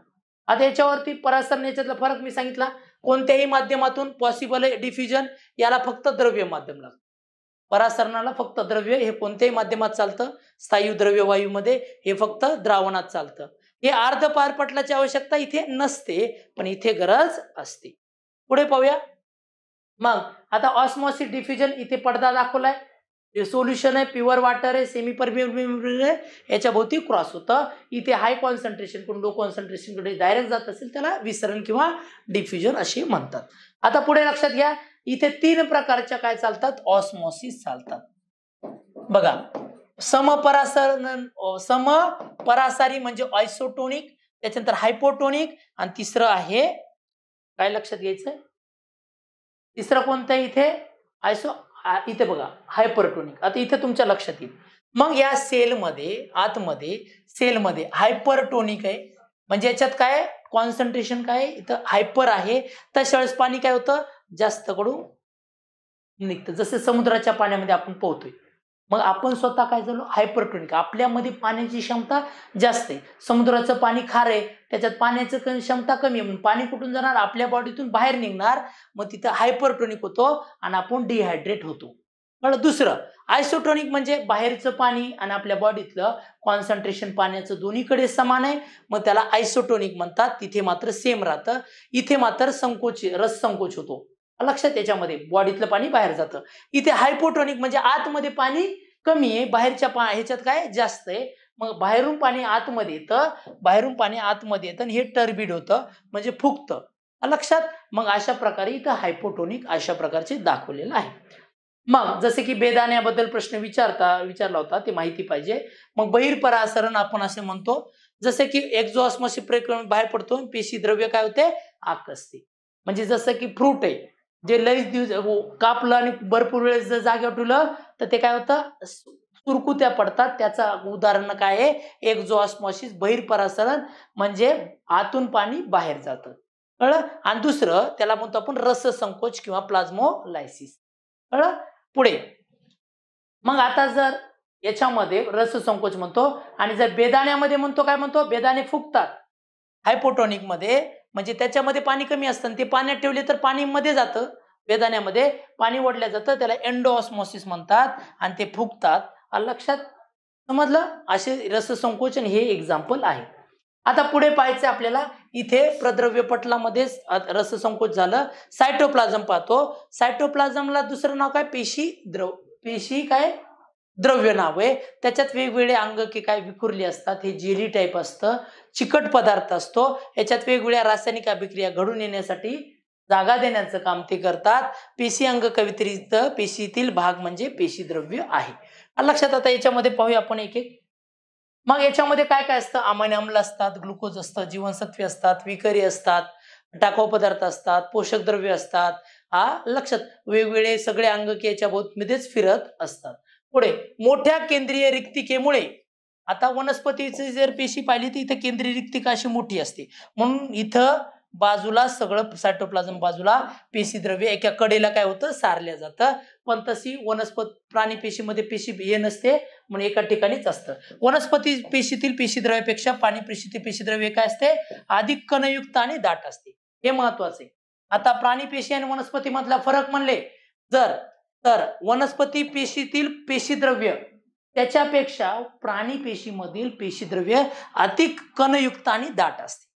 आता याच्यावरती परासरण याच्यातला फरक मी सांगितला कोणत्याही माध्यमातून पॉसिबल आहे डिफ्युजन याला फक्त द्रव्य माध्यम लागतं परासरणाला फक्त द्रव्य हे कोणत्याही माध्यमात चालतं स्थायू द्रव्य वायूमध्ये हे फक्त द्रावणात चालतं हे अर्ध पारपटलाची आवश्यकता इथे नसते पण इथे गरज असते पुढे पाहूया मग आता ऑस्मॉसिस डिफ्युजन इथे पडदा दाखवलाय जे सोल्युशन आहे प्युअर वाटर आहे सेमी परमिबल आहे याच्या भोवती क्रॉस होतं इथे हाय कॉन्सन्ट्रेशन कडून लो कॉन्सन्ट्रेशनकडे डायरेक्ट जात असेल त्याला विसरण किंवा डिफ्युजन असे म्हणतात आता पुढे लक्षात घ्या इथे तीन प्रकारच्या काय चालतात ऑस्मोसिस चालतात बघा समपरासर सम परासारी म्हणजे आयसोटोनिक त्याच्यानंतर हायपोटोनिक आणि तिसरं आहे काय लक्षात घ्यायचं तिसरं कोणतं इथे आयसो इथे बघा हायपरटोनिक आता इथे तुमच्या लक्षात येईल मग या सेलमध्ये आतमध्ये सेलमध्ये हायपरटोनिक आहे म्हणजे याच्यात काय कॉन्सन्ट्रेशन काय इथं हायपर आहे त्याच पाणी काय होतं जास्त कडू निघतं जसं समुद्राच्या पाण्यामध्ये आपण पोहतोय मग आपण स्वतः काय झालो हायपरटोनिक आपल्यामध्ये पाण्याची क्षमता जास्त आहे समुद्राचं पाणी खार आहे त्याच्यात पाण्याचं क्षमता कमी आहे पाणी कुठून जाणार आपल्या बॉडीतून बाहेर निघणार मग तिथं हायपरटोनिक होतो आणि आपण डिहायड्रेट होतो पण दुसरं आयसोटोनिक म्हणजे बाहेरचं पाणी आणि आपल्या बॉडीतलं कॉन्सन्ट्रेशन पाण्याचं दोन्हीकडे समान आहे मग त्याला आयसोटोनिक म्हणतात तिथे मात्र सेम राहतं इथे मात्र संकोच रस संकोच होतो लक्षात त्याच्यामध्ये बॉडीतलं पाणी बाहेर जातं इथे हायपोटोनिक म्हणजे आतमध्ये पाणी कमी आहे बाहेरच्या पा ह्याच्यात काय जास्त आहे मग बाहेरून पाणी आतमध्ये येतं बाहेरून पाणी आतमध्ये येतं आणि हे टर्बिड होतं म्हणजे फुगतं लक्षात मग अशा प्रकारे इथं हायपोटोनिक अशा प्रकारचे दाखवलेलं आहे मग जसे की बेदाण्याबद्दल प्रश्न विचारता विचारला होता ते माहिती पाहिजे मग बहिरपरासरण आपण असे म्हणतो जसे की एक्झॉस्मसी प्रकरण बाहेर पडतो पेशी द्रव्य काय होते आकसते म्हणजे जसं की फ्रूट आहे जे लईच दिवस हो, कापलं आणि भरपूर वेळेस जर जागेवर ठेवलं तर ते काय होतं सुरकुत्या पडतात त्याचा उदाहरण काय आहे एक जो ऑस्मॉसिस बहिर्परासरण म्हणजे आतून पाणी बाहेर जातं कळलं आणि दुसरं त्याला म्हणतो आपण रस संकोच किंवा प्लाझ्मोलायसिस कळलं पुढे मग आता जर याच्यामध्ये रस संकोच म्हणतो आणि जर बेदाण्यामध्ये म्हणतो काय म्हणतो बेदाणे फुगतात हायपोटॉनिकमध्ये म्हणजे त्याच्यामध्ये पाणी कमी असतं आणि ते पाण्यात ठेवले तर पाणी मध्ये जातं बेदाण्यामध्ये पाणी ओढलं जातं त्याला एन्डोऑस्मॉसिस म्हणतात आणि ते फुगतात लक्षात समजलं असे रससंकोचन हे एक्झाम्पल आहे आता पुढे पाहायचं आपल्याला इथे प्रद्रव्य पटलामध्येच रससंकोच झालं सायटोप्लाझम पाहतो सायटोप्लाझमला दुसरं नाव काय पेशी द्रव पेशी काय द्रव्य नाव आहे त्याच्यात वेगवेगळे अंग की काय विखुरली असतात हे जेली टाईप असतं चिकट पदार्थ असतो याच्यात वेगवेगळ्या रासायनिक अभिक्रिया घडून येण्यासाठी जागा देण्याचं काम ते करतात पेशी अंग कवित्रीत पेशीतील भाग म्हणजे पेशी द्रव्य आहे लक्षात आता याच्यामध्ये पाहूया आपण एक एक मग याच्यामध्ये काय काय असतं अमान्य आम्ल असतात ग्लुकोज असतं जीवनसत्वे असतात विकरी असतात टाकाऊ पदार्थ असतात पोषक द्रव्य असतात हा लक्षात वेगवेगळे सगळे अंग की याच्या बोतमध्येच फिरत असतात पुढे मोठ्या केंद्रीय रिक्तिकेमुळे आता वनस्पतीची जर पेशी पाहिली तर इथं केंद्रीय रिक्तिका अशी मोठी असते म्हणून इथं बाजूला सगळं सायटोप्लाझम बाजूला पेशी द्रव्य एका कडेला काय होतं सारल्या जातं पण तशी वनस्पत प्राणी पेशीमध्ये पेशी हे नसते म्हणून एका ठिकाणीच असतं वनस्पती पेशीतील पेशी द्रव्यापेक्षा पाणी पेशीतील द्रव्य काय असते अधिक कणयुक्त आणि दाट असते हे महत्वाचे आता प्राणी पेशी आणि वनस्पतीमधला फरक म्हणले जर तर वनस्पती पेशीतील पेशीद्रव्य त्याच्यापेक्षा प्राणी पेशीमधील पेशीद्रव्य अधिक कणयुक्त आणि दाट असते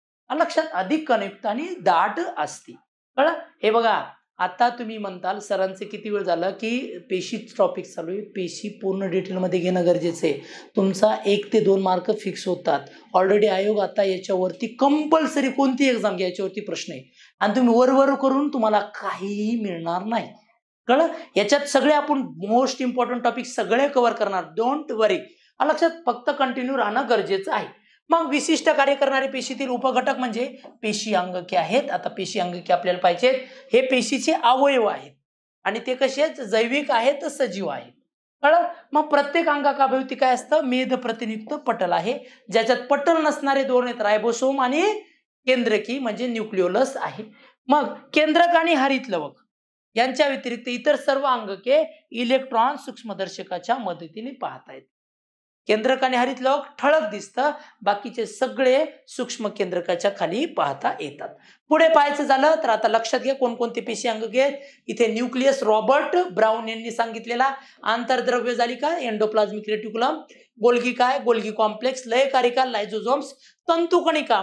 लक्षात अधिक कणयुक्त आणि दाट असते कळ हे बघा आता तुम्ही म्हणताल सरांचं किती वेळ झालं की पेशी टॉपिक चालू आहे पेशी पूर्ण डिटेलमध्ये घेणं गरजेचं आहे तुमचा एक ते दोन मार्क फिक्स होतात ऑलरेडी आयोग आता याच्यावरती कंपल्सरी कोणती एक्झाम याच्यावरती प्रश्न आहे आणि तुम्ही वरवर करून तुम्हाला काहीही मिळणार नाही कळलं याच्यात सगळे आपण मोस्ट इम्पॉर्टंट टॉपिक सगळे कव्हर करणार डोंट वरी लक्षात फक्त कंटिन्यू राहणं गरजेचं आहे मग विशिष्ट कार्य करणारे पेशीतील उपघटक म्हणजे पेशी अंगके आहेत आता पेशी अंगके आपल्याला पाहिजेत हे पेशीचे अवयव आहेत आणि ते कसे जैविक आहेत सजीव आहेत कळलं मग प्रत्येक अंगाकाभोवती काय असतं मेध प्रतिनियुक्त पटल आहे ज्याच्यात पटल नसणारे दोन आहेत रायबोसोम आणि केंद्रकी म्हणजे न्यूक्लिओलस आहे मग केंद्रक आणि हरित लवक यांच्या व्यतिरिक्त इतर सर्व अंगके इलेक्ट्रॉन सूक्ष्मदर्शकाच्या मदतीने पाहतायत केंद्रकाने हरित लोक ठळक दिसतं बाकीचे सगळे सूक्ष्म केंद्रकाच्या खाली पाहता येतात पुढे पाहायचं झालं तर आता लक्षात घ्या कोणकोणते पेशी अंग घेत इथे न्यूक्लियस रॉबर्ट ब्राऊन यांनी सांगितलेला आंतरद्रव्य झाली का एन्डोप्लाझमिक रेटिकुलम गोलगी काय गोलगी कॉम्प्लेक्स लयकारिका लायझोझोम्स तंतुकणिका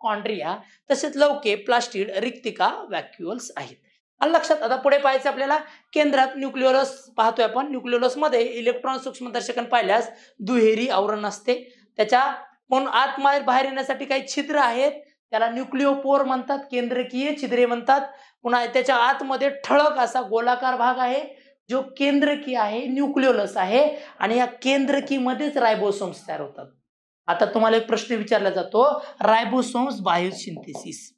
कॉन्ड्रिया तसेच लवके प्लास्टिड रिक्तिका व्हॅक्युअल्स आहेत आणि लक्षात आता पुढे पाहायचं आपल्याला केंद्रात न्यूक्लिओलस पाहतोय आपण मध्ये इलेक्ट्रॉन सूक्ष्मदर्शकन पाहिल्यास दुहेरी आवरण असते त्याच्या पण आतमध्ये बाहेर येण्यासाठी काही छिद्र आहेत त्याला न्यूक्लिओपोर म्हणतात केंद्रकीय छिद्रे म्हणतात पुन्हा त्याच्या आतमध्ये ठळक असा गोलाकार भाग आहे जो केंद्रकी आहे न्यूक्लिओलस आहे आणि या केंद्रकी मध्येच रायबोसोम्स तयार होतात आता तुम्हाला एक प्रश्न विचारला जातो रायबोसोम्स बायोसिंथेसिस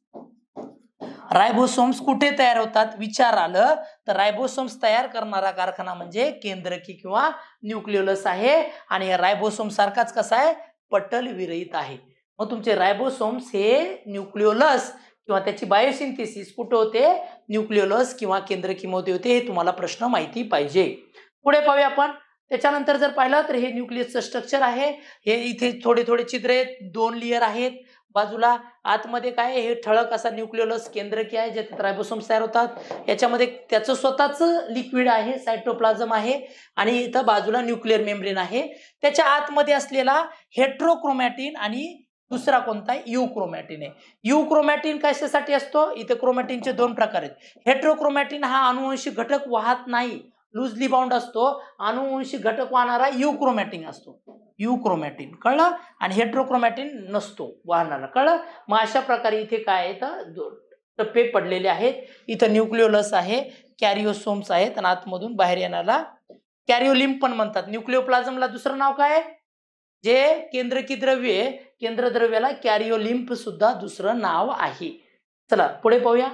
रायबोसोम्स कुठे तयार होतात विचार आलं तर रायबोसोम्स तयार करणारा कारखाना म्हणजे केंद्रकी किंवा न्यूक्लिओलस आहे आणि रायबोसोम सारखाच कसा आहे पटल विरहित आहे मग तुमचे रायबोसोम्स हे न्यूक्लिओलस किंवा त्याची बायोसिंथेसिस कुठे होते न्यूक्लिओलस किंवा केंद्रकीमध्ये होते हे तुम्हाला प्रश्न माहिती पाहिजे पुढे पाहूया आपण त्याच्यानंतर जर पाहिलं तर हे न्यूक्लियसचं स्ट्रक्चर आहे हे इथे थोडे थोडे छिद्र आहेत दोन लेयर आहेत बाजूला आतमध्ये काय हे ठळक असा न्यूक्लिओलस की आहे ज्यात रायबोसोम्स तयार होतात याच्यामध्ये त्याचं स्वतःच लिक्विड आहे सायटोप्लाझम आहे आणि इथं बाजूला न्यूक्लिअर मेम्ब्रेन आहे त्याच्या आतमध्ये असलेला हेट्रोक्रोमॅटिन आणि दुसरा कोणता आहे युक्रोमॅटिन आहे युक्रोमॅटिन कशासाठी असतो इथे क्रोमॅटिनचे दोन प्रकार आहेत हेट्रोक्रोमॅटिन हा अनुवंशिक घटक वाहत नाही लुजली बाउंड असतो अनुवंशी घटक वाहणारा युक्रोमॅटिन असतो युक्रोमॅटिन कळलं आणि हेट्रोक्रोमॅटिन नसतो वाहनाला कळलं मग अशा प्रकारे इथे काय आहे तर टप्पे पडलेले आहेत इथं न्यूक्लिओलस आहे कॅरिओसोम्स आहेत आणि आतमधून बाहेर येणारा कॅरिओलिम पण म्हणतात न्यूक्लिओप्लाझमला दुसरं नाव काय जे केंद्रकी द्रव्ये केंद्रद्रव्याला कॅरिओलिम्प सुद्धा दुसरं नाव आहे चला पुढे पाहूया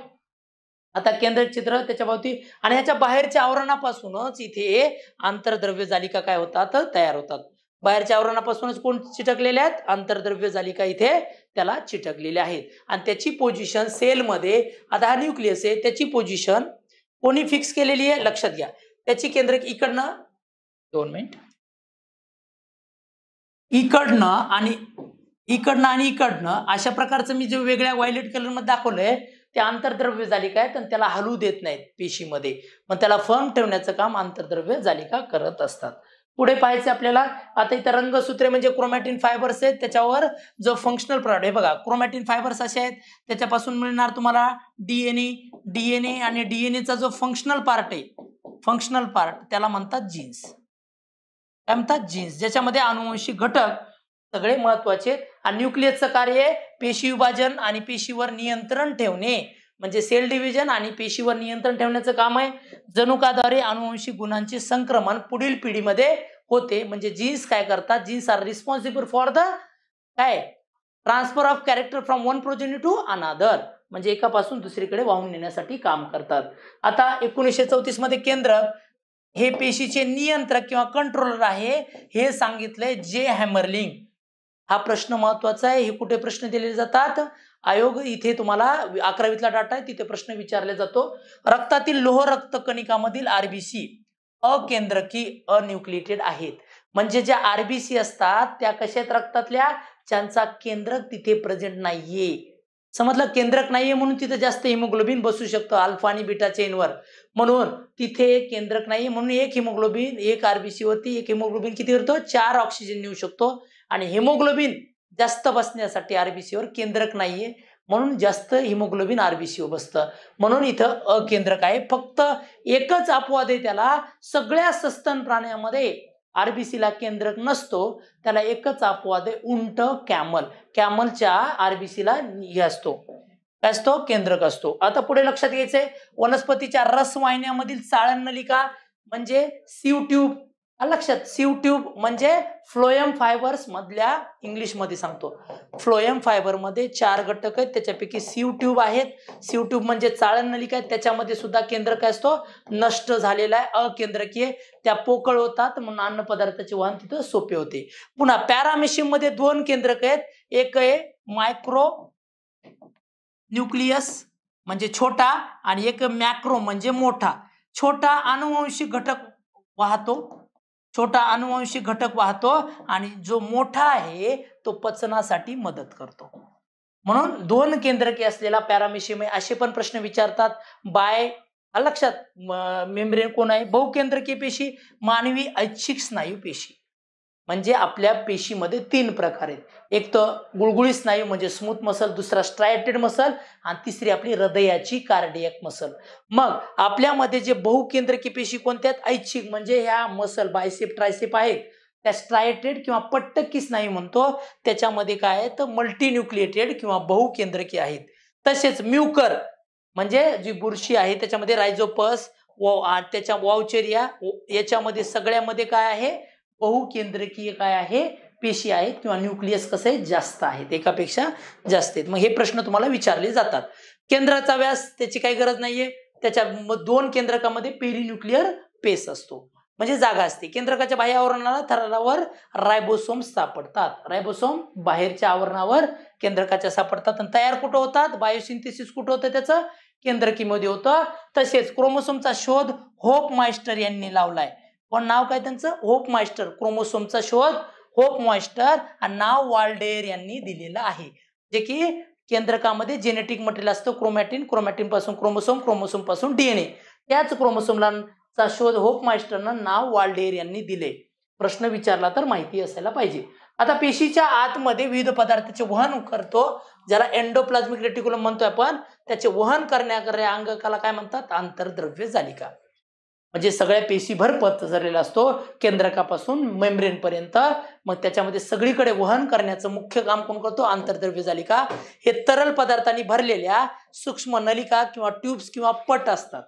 आता केंद्र चित्र त्याच्या भोवती आणि ह्याच्या बाहेरच्या आवरणापासूनच इथे आंतरद्रव्य जालिका काय होतात तयार होतात बाहेरच्या आवरणापासूनच कोण चिटकलेले आहेत आंतरद्रव्य जालिका इथे त्याला चिटकलेले आहेत आणि त्याची पोझिशन सेलमध्ये आता हा न्यूक्लियस आहे त्याची पोझिशन कोणी फिक्स केलेली आहे लक्षात घ्या त्याची केंद्र इकडनं दोन मिनिट इकडनं आणि इकडनं आणि इकडनं अशा प्रकारचं मी जे वेगळ्या व्हायलेट कलरमध्ये दाखवलंय ते आंतरद्रव्य जालिका आहेत आणि त्याला हलू देत नाहीत पेशीमध्ये मग त्याला फर्म ठेवण्याचं काम आंतरद्रव्य जालिका करत असतात पुढे पाहायचे आपल्याला आता इथं रंगसूत्रे म्हणजे क्रोमॅटिन फायबर्स आहेत त्याच्यावर जो फंक्शनल प्रॉडक्ट आहे बघा क्रोमॅटिन फायबर्स असे आहेत त्याच्यापासून मिळणार तुम्हाला डीएनए डीएनए आणि डीएनएचा जो फंक्शनल पार्ट आहे फंक्शनल पार्ट त्याला म्हणतात जीन्स काय म्हणतात जीन्स ज्याच्यामध्ये अनुवंशी घटक सगळे महत्वाचे आणि न्यूक्लियसचं कार्य आहे पेशी विभाजन आणि पेशीवर नियंत्रण ठेवणे म्हणजे सेल डिव्हिजन आणि पेशीवर नियंत्रण ठेवण्याचं काम आहे जनुकाद्वारे अनुवंशिक गुणांचे संक्रमण पुढील पिढीमध्ये होते म्हणजे जीन्स काय करतात genes are responsible for the काय transfer of character from one progeny to another म्हणजे एकापासून दुसरीकडे वाहून नेण्यासाठी काम करतात आता एकोणीसशे चौतीस मध्ये केंद्र हे पेशीचे नियंत्रक किंवा कंट्रोलर आहे हे सांगितलंय जे हॅमरलिंग हा प्रश्न महत्वाचा आहे हे कुठे प्रश्न दिले जातात आयोग इथे तुम्हाला अकरावीतला डाटा आहे तिथे प्रश्न विचारला जातो रक्तातील लोह कणिकामधील आरबीसी अकेंद्रकी अन्युक्लिएटेड आहेत म्हणजे ज्या आरबीसी असतात त्या कशा आहेत रक्तातल्या ज्यांचा केंद्रक तिथे प्रेझेंट नाहीये समजलं केंद्रक नाहीये म्हणून तिथे जास्त हिमोग्लोबिन बसू शकतं अल्फा आणि बीटा चेनवर म्हणून तिथे केंद्रक नाहीये म्हणून एक हिमोग्लोबिन एक आरबीसी वरती एक हिमोग्लोबिन किती करतो चार ऑक्सिजन नेऊ शकतो आणि हिमोग्लोबिन जास्त बसण्यासाठी आरबीसीवर केंद्रक नाहीये म्हणून जास्त हिमोग्लोबिन आरबीसीवर बसतं म्हणून इथं अकेंद्रक आहे फक्त एकच अपवाद आहे त्याला सगळ्या सस्तन प्राण्यामध्ये आरबीसीला केंद्रक नसतो त्याला एकच अपवाद आहे उंट कॅमल कॅमलच्या आरबीसीला हे असतो काय असतो केंद्रक असतो आता पुढे लक्षात घ्यायचंय वनस्पतीच्या रस वाहिन्यामधील चाळण नलिका म्हणजे सीव ट्यूब लक्षात सिव ट्यूब म्हणजे फ्लोएम फायबर्स मधल्या इंग्लिशमध्ये सांगतो फ्लोएम फायबरमध्ये चार घटक आहेत त्याच्यापैकी सिव ट्यूब आहेत सिव ट्यूब म्हणजे चाळण नलिका आहेत त्याच्यामध्ये सुद्धा केंद्र काय असतो नष्ट झालेला आहे अकेंद्रकीय त्या पोकळ होतात म्हणून अन्न पदार्थाचे वाहन तिथं सोपे होते पुन्हा पॅरामेशियम मध्ये दोन केंद्रक आहेत एक आहे मायक्रो न्यूक्लियस म्हणजे छोटा आणि एक मॅक्रो म्हणजे मोठा छोटा अनुवंशिक घटक वाहतो छोटा अनुवंशिक घटक वाहतो आणि जो मोठा आहे तो पचनासाठी मदत करतो म्हणून दोन केंद्रके असलेला पॅरामिशियम असे पण प्रश्न विचारतात बाय लक्षात मेम्ब्रेन कोण आहे बहुकेंद्रकीय पेशी मानवी ऐच्छिक स्नायू पेशी म्हणजे आपल्या पेशीमध्ये तीन प्रकार आहेत एक तर गुळगुळी स्नायू म्हणजे स्मूथ मसल दुसरा स्ट्रायटेड मसल आणि तिसरी आपली हृदयाची कार्डियक मसल मग आपल्यामध्ये जे बहुकेंद्रकी पेशी कोणत्या आहेत ऐच्छिक म्हणजे ह्या मसल बायसेप ट्रायसेप आहेत त्या स्ट्रायटेड किंवा पट्टकी स्नायू म्हणतो त्याच्यामध्ये काय आहे तर मल्टीन्युक्लिएटेड किंवा बहुकेंद्रकी आहेत तसेच म्युकर म्हणजे जी बुरशी आहे त्याच्यामध्ये रायझोपस व त्याच्या वावचेरिया याच्यामध्ये सगळ्यामध्ये काय आहे बहुकेंद्रकीय काय आहे पेशी आहेत किंवा न्यूक्लियस कसे आहे जास्त आहेत एकापेक्षा जास्त आहेत मग हे प्रश्न तुम्हाला विचारले जातात केंद्राचा व्यास त्याची काही गरज नाहीये त्याच्या दोन केंद्रकामध्ये पेरी न्यूक्लिअर पेस असतो म्हणजे जागा असते केंद्रकाच्या बाह्य आवरणाला थरावर रायबोसोम सापडतात रायबोसोम बाहेरच्या आवरणावर केंद्रकाच्या सापडतात आणि तयार कुठं होतात बायोसिंथेसिस कुठं होतं त्याचं केंद्रकीमध्ये होतं तसेच क्रोमोसोमचा शोध होप मायस्टर यांनी लावलाय पण नाव काय त्यांचं होप मास्टर क्रोमोसोमचा शोध होप मास्टर आणि नाव वाल्डेर यांनी दिलेलं आहे जे की केंद्रकामध्ये जेनेटिक मटेरियल असतं क्रोमॅटिन क्रोमॅटिन पासून क्रोमोसोम क्रोमोसोम पासून डीएनए त्याच क्रोमोसोमला शोध होप मास्टरनं नाव वाल्डेर यांनी दिले प्रश्न विचारला तर माहिती असायला पाहिजे आता पेशीच्या आतमध्ये विविध पदार्थाचे वहन करतो ज्याला एन्डोप्लाझ्मिक रेटिकुलम म्हणतोय आपण त्याचे वहन करण्याकडे अंगकाला काय म्हणतात आंतरद्रव्य जालिका म्हणजे सगळ्या पेशीभर पसरलेला असतो केंद्रकापासून पर्यंत मग त्याच्यामध्ये सगळीकडे वहन करण्याचं मुख्य काम कोण करतो आंतरद्रव्य जालिका हे तरल पदार्थांनी भरलेल्या सूक्ष्म नलिका किंवा ट्यूब्स किंवा पट असतात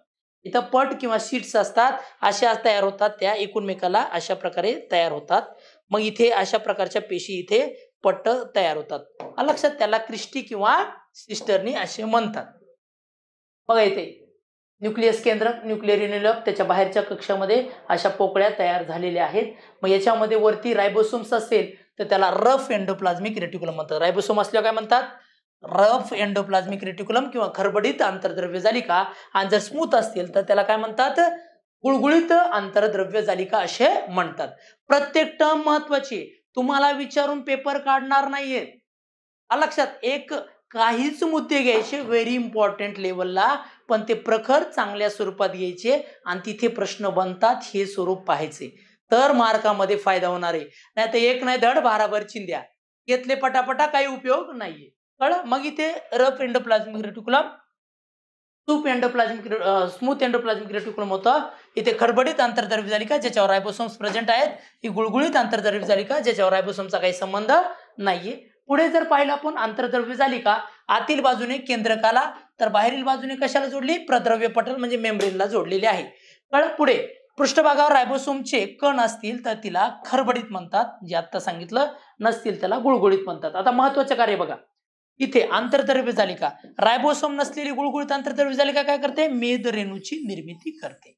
इथं पट किंवा शीट्स असतात अशा तयार होतात त्या एकूणमेकाला अशा प्रकारे तयार होतात मग इथे अशा प्रकारच्या पेशी इथे पट तयार होतात लक्षात त्याला क्रिस्टी किंवा सिस्टरनी असे म्हणतात बघा इथे न्यूक्लियस केंद्र न्यूक्लिअर त्याच्या बाहेरच्या कक्षामध्ये अशा पोकळ्या तयार झालेल्या आहेत मग याच्यामध्ये वरती रायबोसोम्स असेल तर त्याला रफ एन्डोप्लाझमिक रेटिकुलम म्हणतात रायबोसोम असल्या काय म्हणतात रफ एन्डोप्लाझमिक रेटिकुलम किंवा खरबडीत आंतरद्रव्य जालिका आणि जर स्मूथ असतील तर त्याला काय म्हणतात गुळगुळीत आंतरद्रव्य जालिका असे म्हणतात प्रत्येक टर्म महत्वाची तुम्हाला विचारून पेपर काढणार नाहीयेत लक्षात एक काहीच मुद्दे घ्यायचे व्हेरी इम्पॉर्टंट लेवलला पण ते प्रखर चांगल्या स्वरूपात घ्यायचे आणि तिथे प्रश्न बनतात हे स्वरूप पाहायचे तर मार्कामध्ये फायदा होणार आहे नाही तर एक नाही धड भाराभर चिंद्या घेतले पटापटा काही उपयोग नाहीये कळ मग इथे rough endoplasmic reticulum soup endoplasmic smooth endoplasmic reticulum होतं इथे खडबडीत झाली का ज्याच्यावर रायबोसोम्स प्रेझेंट आहेत ही गुळगुळीत झाली का ज्याच्यावर रायबोसोमचा काही संबंध नाहीये पुढे जर पाहिलं आपण आंतरद्रव्य का आतील बाजूने केंद्रकाला तर बाहेरील बाजूने कशाला जोडली प्रद्रव्य पटल म्हणजे मेम्ब्रेनला जोडलेली आहे कळ पुढे पृष्ठभागावर रायबोसोमचे कण असतील तर तिला खरबडीत म्हणतात जे आता सांगितलं नसतील त्याला गुळगुळीत म्हणतात आता महत्वाचं कार्य बघा इथे आंतरद्रव्य जालिका रायबोसोम नसलेली गुळगुळीत आंतरद्रव्य जालिका काय करते मेद रेणूची निर्मिती करते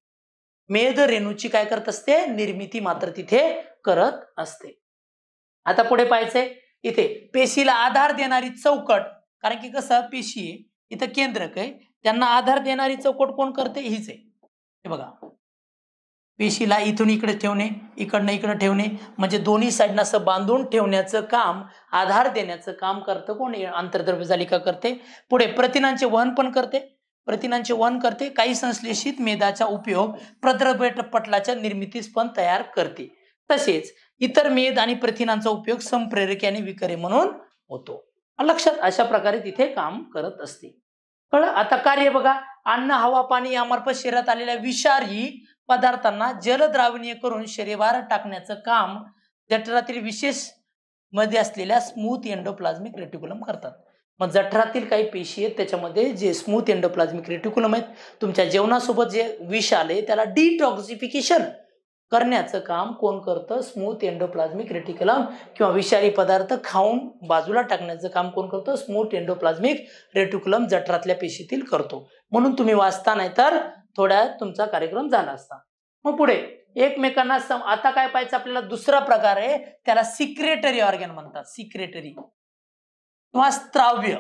मेद रेणूची काय करत असते निर्मिती मात्र तिथे करत असते आता पुढे पाहायचंय इथे पेशीला आधार देणारी चौकट कारण की कसं पेशी इथं केंद्रक आहे त्यांना आधार देणारी चौकट कोण करते हीच आहे हे बघा पेशीला इथून इकडे ठेवणे इकडनं इकडे ठेवणे म्हणजे दोन्ही साईडनं असं बांधून ठेवण्याचं काम आधार देण्याचं काम करतं कोण जालिका करते पुढे प्रथिनांचे वहन पण करते प्रथिनांचे वहन करते काही संश्लेषित मेदाचा उपयोग प्रद्रव्य पटलाच्या निर्मितीस पण तयार करते तसेच इतर मेद आणि प्रथिनांचा उपयोग संप्रेरके आणि विकरे म्हणून होतो लक्षात अशा प्रकारे तिथे काम करत असते कळ आता कार्य बघा अन्न हवा पाणी यामार्फत शरीरात आलेल्या विषारी पदार्थांना जलद्रावणीय करून शरीरावर टाकण्याचं काम जठरातील विशेष मध्ये असलेल्या स्मूथ एंडोप्लाझमिक रेटिकुलम करतात मग जठरातील काही पेशी आहेत त्याच्यामध्ये जे स्मूथ एंडोप्लाझमिक रेटिकुलम आहेत तुमच्या जेवणासोबत जे विष आले त्याला डिटॉक्सिफिकेशन करण्याचं काम कोण करतं स्मूथ एंडोप्लाझ्मिक रेटिक्युलम किंवा विषारी पदार्थ खाऊन बाजूला टाकण्याचं काम कोण करतं स्मूथ एंडोप्लाझ्मिक रेटिकुलम जठरातल्या पेशीतील करतो म्हणून तुम्ही वाचता नाही तर थोड्या तुमचा कार्यक्रम झाला असता मग पुढे एकमेकांना आता काय पाहिजे आपल्याला दुसरा प्रकार आहे त्याला सिक्रेटरी ऑर्गन म्हणतात सिक्रेटरी किंवा स्त्राव्य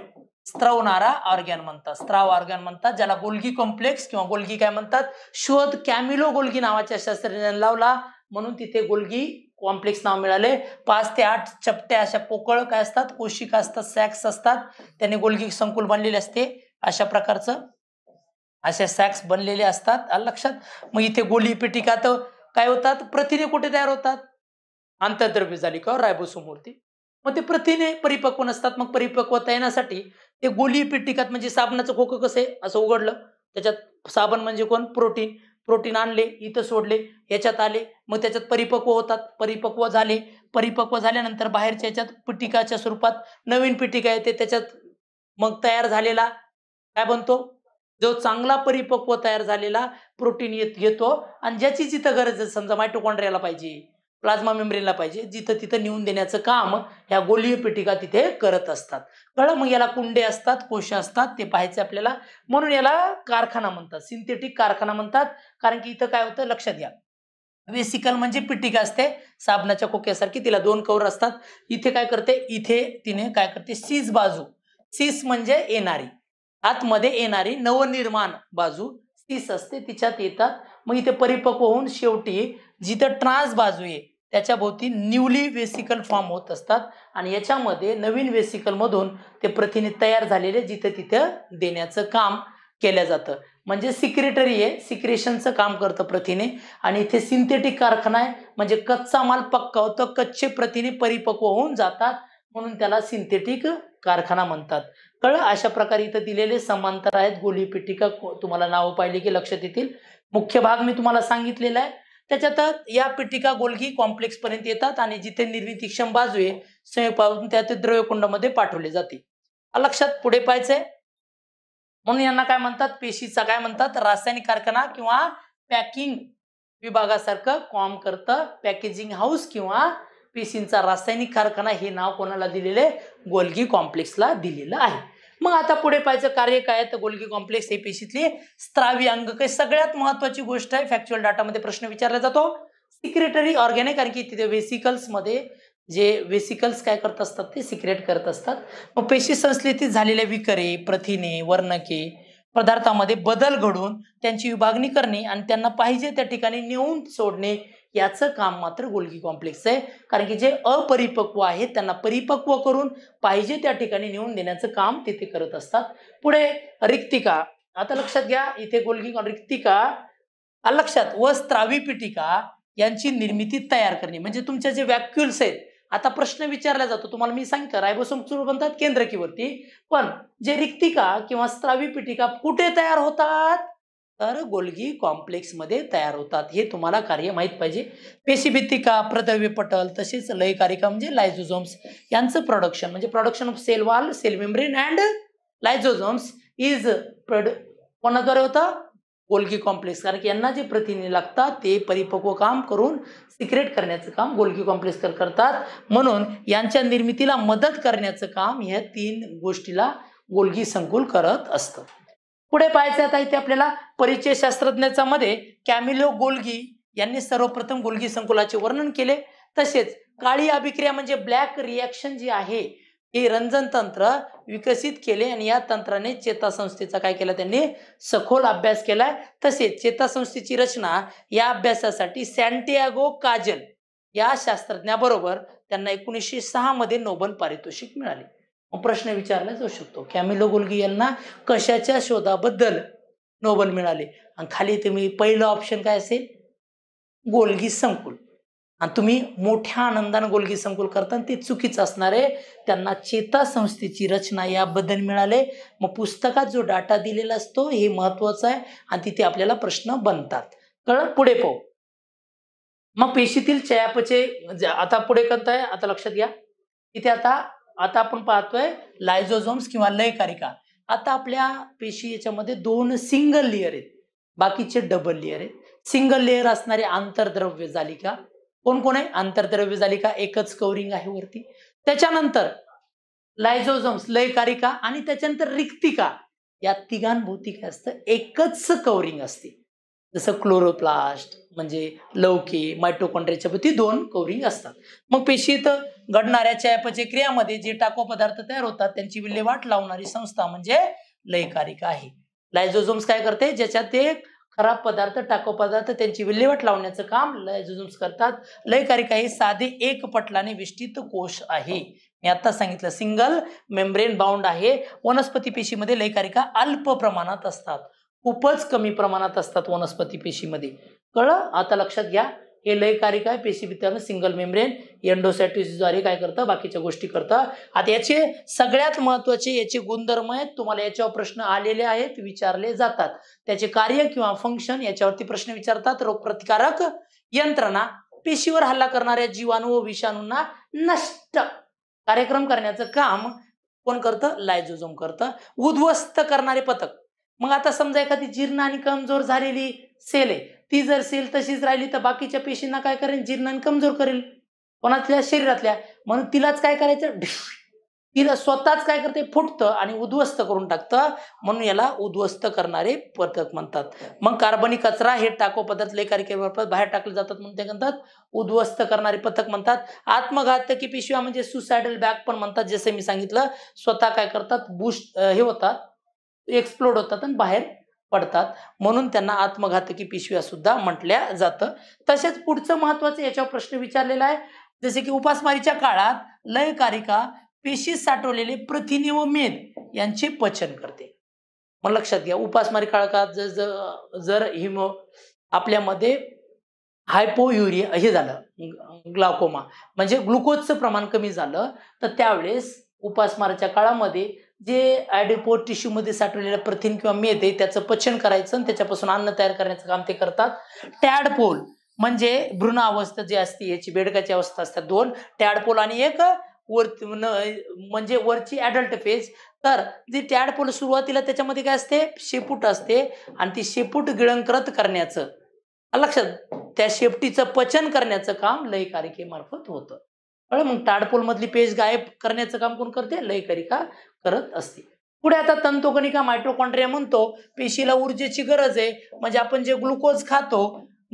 स्त्रवणारा ऑर्गॅन म्हणतात स्त्राव ऑर्गॅन म्हणतात ज्याला गोलगी कॉम्प्लेक्स किंवा गोलगी काय म्हणतात शोध कॅमिलो गोलगी नावाच्या शास्त्रज्ञाने लावला म्हणून तिथे गोलगी कॉम्प्लेक्स नाव मिळाले पाच ते आठ चपट्या अशा पोकळ काय असतात कोशिका असतात सॅक्स असतात त्याने गोलगी संकुल बनलेले असते अशा प्रकारचं अशा सॅक्स बनलेले असतात लक्षात मग इथे गोली पेटिका तर काय होतात प्रथिने कुठे तयार होतात आंतरद्रव्य झाली किंवा रायबोसोमूर्ती मग ते प्रथिने परिपक्व नसतात मग परिपक्वता येण्यासाठी ते गोली पिटिकात म्हणजे साबणाचं खोकं कसं आहे असं उघडलं त्याच्यात साबण म्हणजे कोण प्रोटीन प्रोटीन आणले इथं सोडले याच्यात आले मग त्याच्यात परिपक्व होतात परिपक्व झाले परिपक्व झाल्यानंतर बाहेरच्या याच्यात पिटिकाच्या स्वरूपात नवीन पिटिका येते त्याच्यात मग तयार झालेला काय बनतो जो चांगला परिपक्व तयार झालेला प्रोटीन येत घेतो आणि ज्याची जिथं गरज आहे समजा मायटोकॉन्ड्रियाला पाहिजे प्लाझ्मा मेम्ब्रेनला पाहिजे जिथं तिथं नेऊन देण्याचं काम ह्या गोलीय पेटिका तिथे करत असतात कळलं मग याला कुंडे असतात कोश असतात ते पाहायचे आपल्याला म्हणून याला कारखाना म्हणतात सिंथेटिक कारखाना म्हणतात कारण की इथं काय होतं लक्षात घ्या वेसिकल म्हणजे पिटिका असते साबणाच्या खोक्यासारखी तिला दोन कवर असतात इथे काय करते इथे तिने काय करते सीज बाजू सीस म्हणजे येणारी आतमध्ये येणारी नवनिर्माण बाजू सीस असते तिच्यात येतात मग इथे परिपक्व होऊन शेवटी जिथं ट्रान्स बाजू आहे त्याच्याभोवती न्यूली वेसिकल फॉर्म होत असतात आणि याच्यामध्ये नवीन वेसिकलमधून ते प्रथिने तयार झालेले जिथे तिथं देण्याचं काम केलं जातं म्हणजे सिक्रेटरी आहे सिक्रेशनचं काम करतं प्रथिने आणि इथे सिंथेटिक कारखाना आहे म्हणजे कच्चा माल पक्का होतो कच्चे प्रथिने परिपक्व होऊन जातात म्हणून त्याला सिंथेटिक कारखाना म्हणतात कळ अशा प्रकारे इथं दिलेले समांतर आहेत गोली पिटिका तुम्हाला नावं पाहिली की लक्षात येतील मुख्य भाग मी तुम्हाला सांगितलेला आहे त्याच्यात या पिटिका गोलगी कॉम्प्लेक्स पर्यंत येतात आणि जिथे निर्मितीक्षम बाजू आहे संयुपासून त्या ते द्रव्यकुंडामध्ये पाठवले जाते लक्षात पुढे पाहायचंय म्हणून यांना काय म्हणतात पेशीचा काय म्हणतात रासायनिक कारखाना किंवा पॅकिंग विभागासारखं कॉम करतं पॅकेजिंग हाऊस किंवा पेशींचा रासायनिक कारखाना हे नाव कोणाला दिलेले गोलगी कॉम्प्लेक्सला दिलेलं आहे मग आता पुढे पाहिजे कार्य काय तर गोलगी कॉम्प्लेक्स हे पेशीतली स्त्रावी अंग काही सगळ्यात महत्वाची गोष्ट आहे फॅक्च्युअल मध्ये प्रश्न विचारला जातो सिक्रेटरी ऑर्गॅन आहे कारण की तिथे वेसिकल्समध्ये जे वेसिकल्स काय करत असतात ते सिक्रेट करत असतात मग पेशी संस्लेतीत झालेल्या विकरे प्रथिने वर्णके पदार्थामध्ये बदल घडून त्यांची विभागणी करणे आणि त्यांना पाहिजे त्या ठिकाणी नेऊन सोडणे याचं काम मात्र गोलगी कॉम्प्लेक्स आहे कारण की जे अपरिपक्व आहेत त्यांना परिपक्व करून पाहिजे त्या ठिकाणी नेऊन देण्याचं काम तिथे करत असतात पुढे रिक्तिका आता लक्षात घ्या इथे गोलगी रिक्तिका लक्षात व स्त्रावी पिटिका यांची निर्मिती तयार करणे म्हणजे तुमच्या जे व्हॅक्युल्स आहेत आता प्रश्न विचारला जातो तुम्हाला मी सांगतो रायबोसोम चूर बनतात केंद्रकीवरती पण जे रिक्तिका किंवा स्त्रावी पिटिका कुठे तयार होतात तर गोल्गी कॉम्प्लेक्समध्ये तयार होतात हे तुम्हाला कार्य माहीत पाहिजे पेशीभित्तिका प्रदव्य पटल तसेच लयकारिका म्हणजे लायझोझोम्स यांचं प्रोडक्शन म्हणजे production of cell wall cell membrane and lysosomes is prod कोणाद्वारे होता गोल्गी कॉम्प्लेक्स कारण की यांना जे प्रतिनिधी लागतात ते परिपक्व काम करून सिक्रेट करण्याचं काम गोल्गी कॉम्प्लेक्स कर करतात म्हणून यांच्या निर्मितीला मदत करण्याचं काम ह्या तीन गोष्टीला गोल्गी संकुल करत असतं पुढे पाहायचं आता इथे आपल्याला परिचय मध्ये कॅमिलो गोलगी यांनी सर्वप्रथम गोलगी संकुलाचे वर्णन केले तसेच काळी अभिक्रिया म्हणजे ब्लॅक रिॲक्शन जी आहे हे रंजन तंत्र विकसित केले आणि या तंत्राने चेतासंस्थेचा काय केला त्यांनी सखोल अभ्यास केलाय तसेच चेतासंस्थेची रचना या अभ्यासासाठी सॅन्टियागो काजल या शास्त्रज्ञाबरोबर त्यांना एकोणीसशे सहा मध्ये नोबल पारितोषिक मिळाले प्रश्न विचारला जाऊ शकतो कॅमिलो गोलगी यांना कशाच्या शोधाबद्दल नोबल मिळाले आणि खाली तुम्ही पहिलं ऑप्शन काय असेल गोलगी संकुल आणि तुम्ही मोठ्या आनंदाने गोलगी संकुल करता ते चुकीचं असणार आहे त्यांना चेता संस्थेची रचना याबद्दल मिळाले मग पुस्तकात जो डाटा दिलेला असतो हे महत्वाचा आहे आणि तिथे आपल्याला प्रश्न बनतात कळ पुढे पाहू मग पेशीतील चयापचे म्हणजे आता पुढे करताय आता लक्षात घ्या इथे आता आता आपण पाहतोय लायझोझोम्स किंवा लयकारिका आता आपल्या पेशी याच्यामध्ये दोन सिंगल लेअर आहेत बाकीचे डबल लेअर आहेत सिंगल लेअर असणारे आंतरद्रव्य जालिका कोण कोण आहे आंतरद्रव्य जालिका एकच कवरिंग आहे वरती त्याच्यानंतर लायझोझोम्स लयकारिका आणि त्याच्यानंतर रिक्तिका या तिघांभोवती काय असतं एकच कवरिंग असते जसं क्लोरोप्लास्ट म्हणजे लवकी मायटोकॉन्ड्रेच्या ती दोन कवरिंग असतात मग पेशीत घडणाऱ्या चयापचय क्रियामध्ये जे टाको पदार्थ तयार होतात त्यांची विल्हेवाट लावणारी संस्था म्हणजे लयकारिका आहे लायझोझोम्स काय करते ज्याच्यात ते खराब पदार्थ टाको पदार्थ त्यांची विल्हेवाट लावण्याचं काम लयझोझोम्स करतात लयकारिका हे साधे एक पटलाने विष्टित कोश आहे मी आता सांगितलं सिंगल मेम्ब्रेन बाउंड आहे वनस्पती पेशीमध्ये लयकारिका अल्प प्रमाणात असतात खूपच कमी प्रमाणात असतात वनस्पती पेशीमध्ये कळ आता लक्षात घ्या हे लयकारी काय पेशी भितर सिंगल मेम्ब्रेन एन्डोसॅटिसद्वारे काय करतं बाकीच्या गोष्टी करतं आता याचे सगळ्यात महत्त्वाचे याचे गुणधर्म आहेत तुम्हाला याच्यावर प्रश्न आलेले आहेत विचारले जातात त्याचे कार्य किंवा फंक्शन याच्यावरती प्रश्न विचारतात रोगप्रतिकारक यंत्रणा पेशीवर हल्ला करणाऱ्या जीवाणू व विषाणूंना नष्ट कार्यक्रम करण्याचं काम कोण करतं लायझोझोम करतं उद्ध्वस्त करणारे पथक मग आता समजा एखादी जीर्ण आणि कमजोर झालेली सेल आहे ती जर सेल तशीच राहिली तर बाकीच्या पेशींना काय करेल जीर्ण आणि कमजोर करेल कोणातल्या शरीरातल्या म्हणून तिलाच काय करायचं तिला स्वतःच काय करते फुटतं आणि उद्ध्वस्त करून टाकतं म्हणून याला उद्ध्वस्त करणारे पथक म्हणतात मग कार्बनिक कचरा हे टाको पदार्थ लेकारिकेमार्फत बाहेर टाकले जातात म्हणून ते म्हणतात उद्ध्वस्त करणारे पथक म्हणतात आत्मघातकी पिशव्या म्हणजे सुसायडल बॅग पण म्हणतात जसं मी सांगितलं स्वतः काय करतात बुश हे होतात एक्सप्लोड होतात आणि बाहेर पडतात म्हणून त्यांना आत्मघातकी पिशव्या सुद्धा म्हटल्या जातं तसेच पुढचं महत्वाचं याच्यावर प्रश्न विचारलेला आहे जसे की उपासमारीच्या काळात लयकारिका पेशी साठवलेले प्रथिने व मेद यांचे पचन करते मग लक्षात घ्या उपासमारी काळात जर जर हिमो आपल्यामध्ये हायपोयुरिया हे झालं ग्लाकोमा म्हणजे ग्लुकोजचं प्रमाण कमी झालं तर त्यावेळेस उपासमाराच्या काळामध्ये जे ॲडिपोट टिश्यूमध्ये साठवलेलं प्रथिन किंवा मेद आहे त्याचं पचन करायचं आणि त्याच्यापासून अन्न तयार करण्याचं काम ते करतात टॅडपोल म्हणजे भ्रूण अवस्था जी असते याची बेडकाची अवस्था असतात दोन टॅडपोल आणि एक वर म्हणजे वरची ऍडल्ट फेज तर जी टॅडपोल सुरुवातीला त्याच्यामध्ये काय असते शेपूट असते आणि ती शेपूट गिळंकृत करण्याचं लक्षात त्या शेपटीचं पचन करण्याचं काम लयकारिकेमार्फत होतं मग मधली पेज गायब करण्याचं काम कोण करते लयकारिका करत असते पुढे आता तंतुकणिका मायट्रोकॉन्ड्रिया म्हणतो पेशीला ऊर्जेची गरज आहे म्हणजे आपण जे ग्लुकोज खातो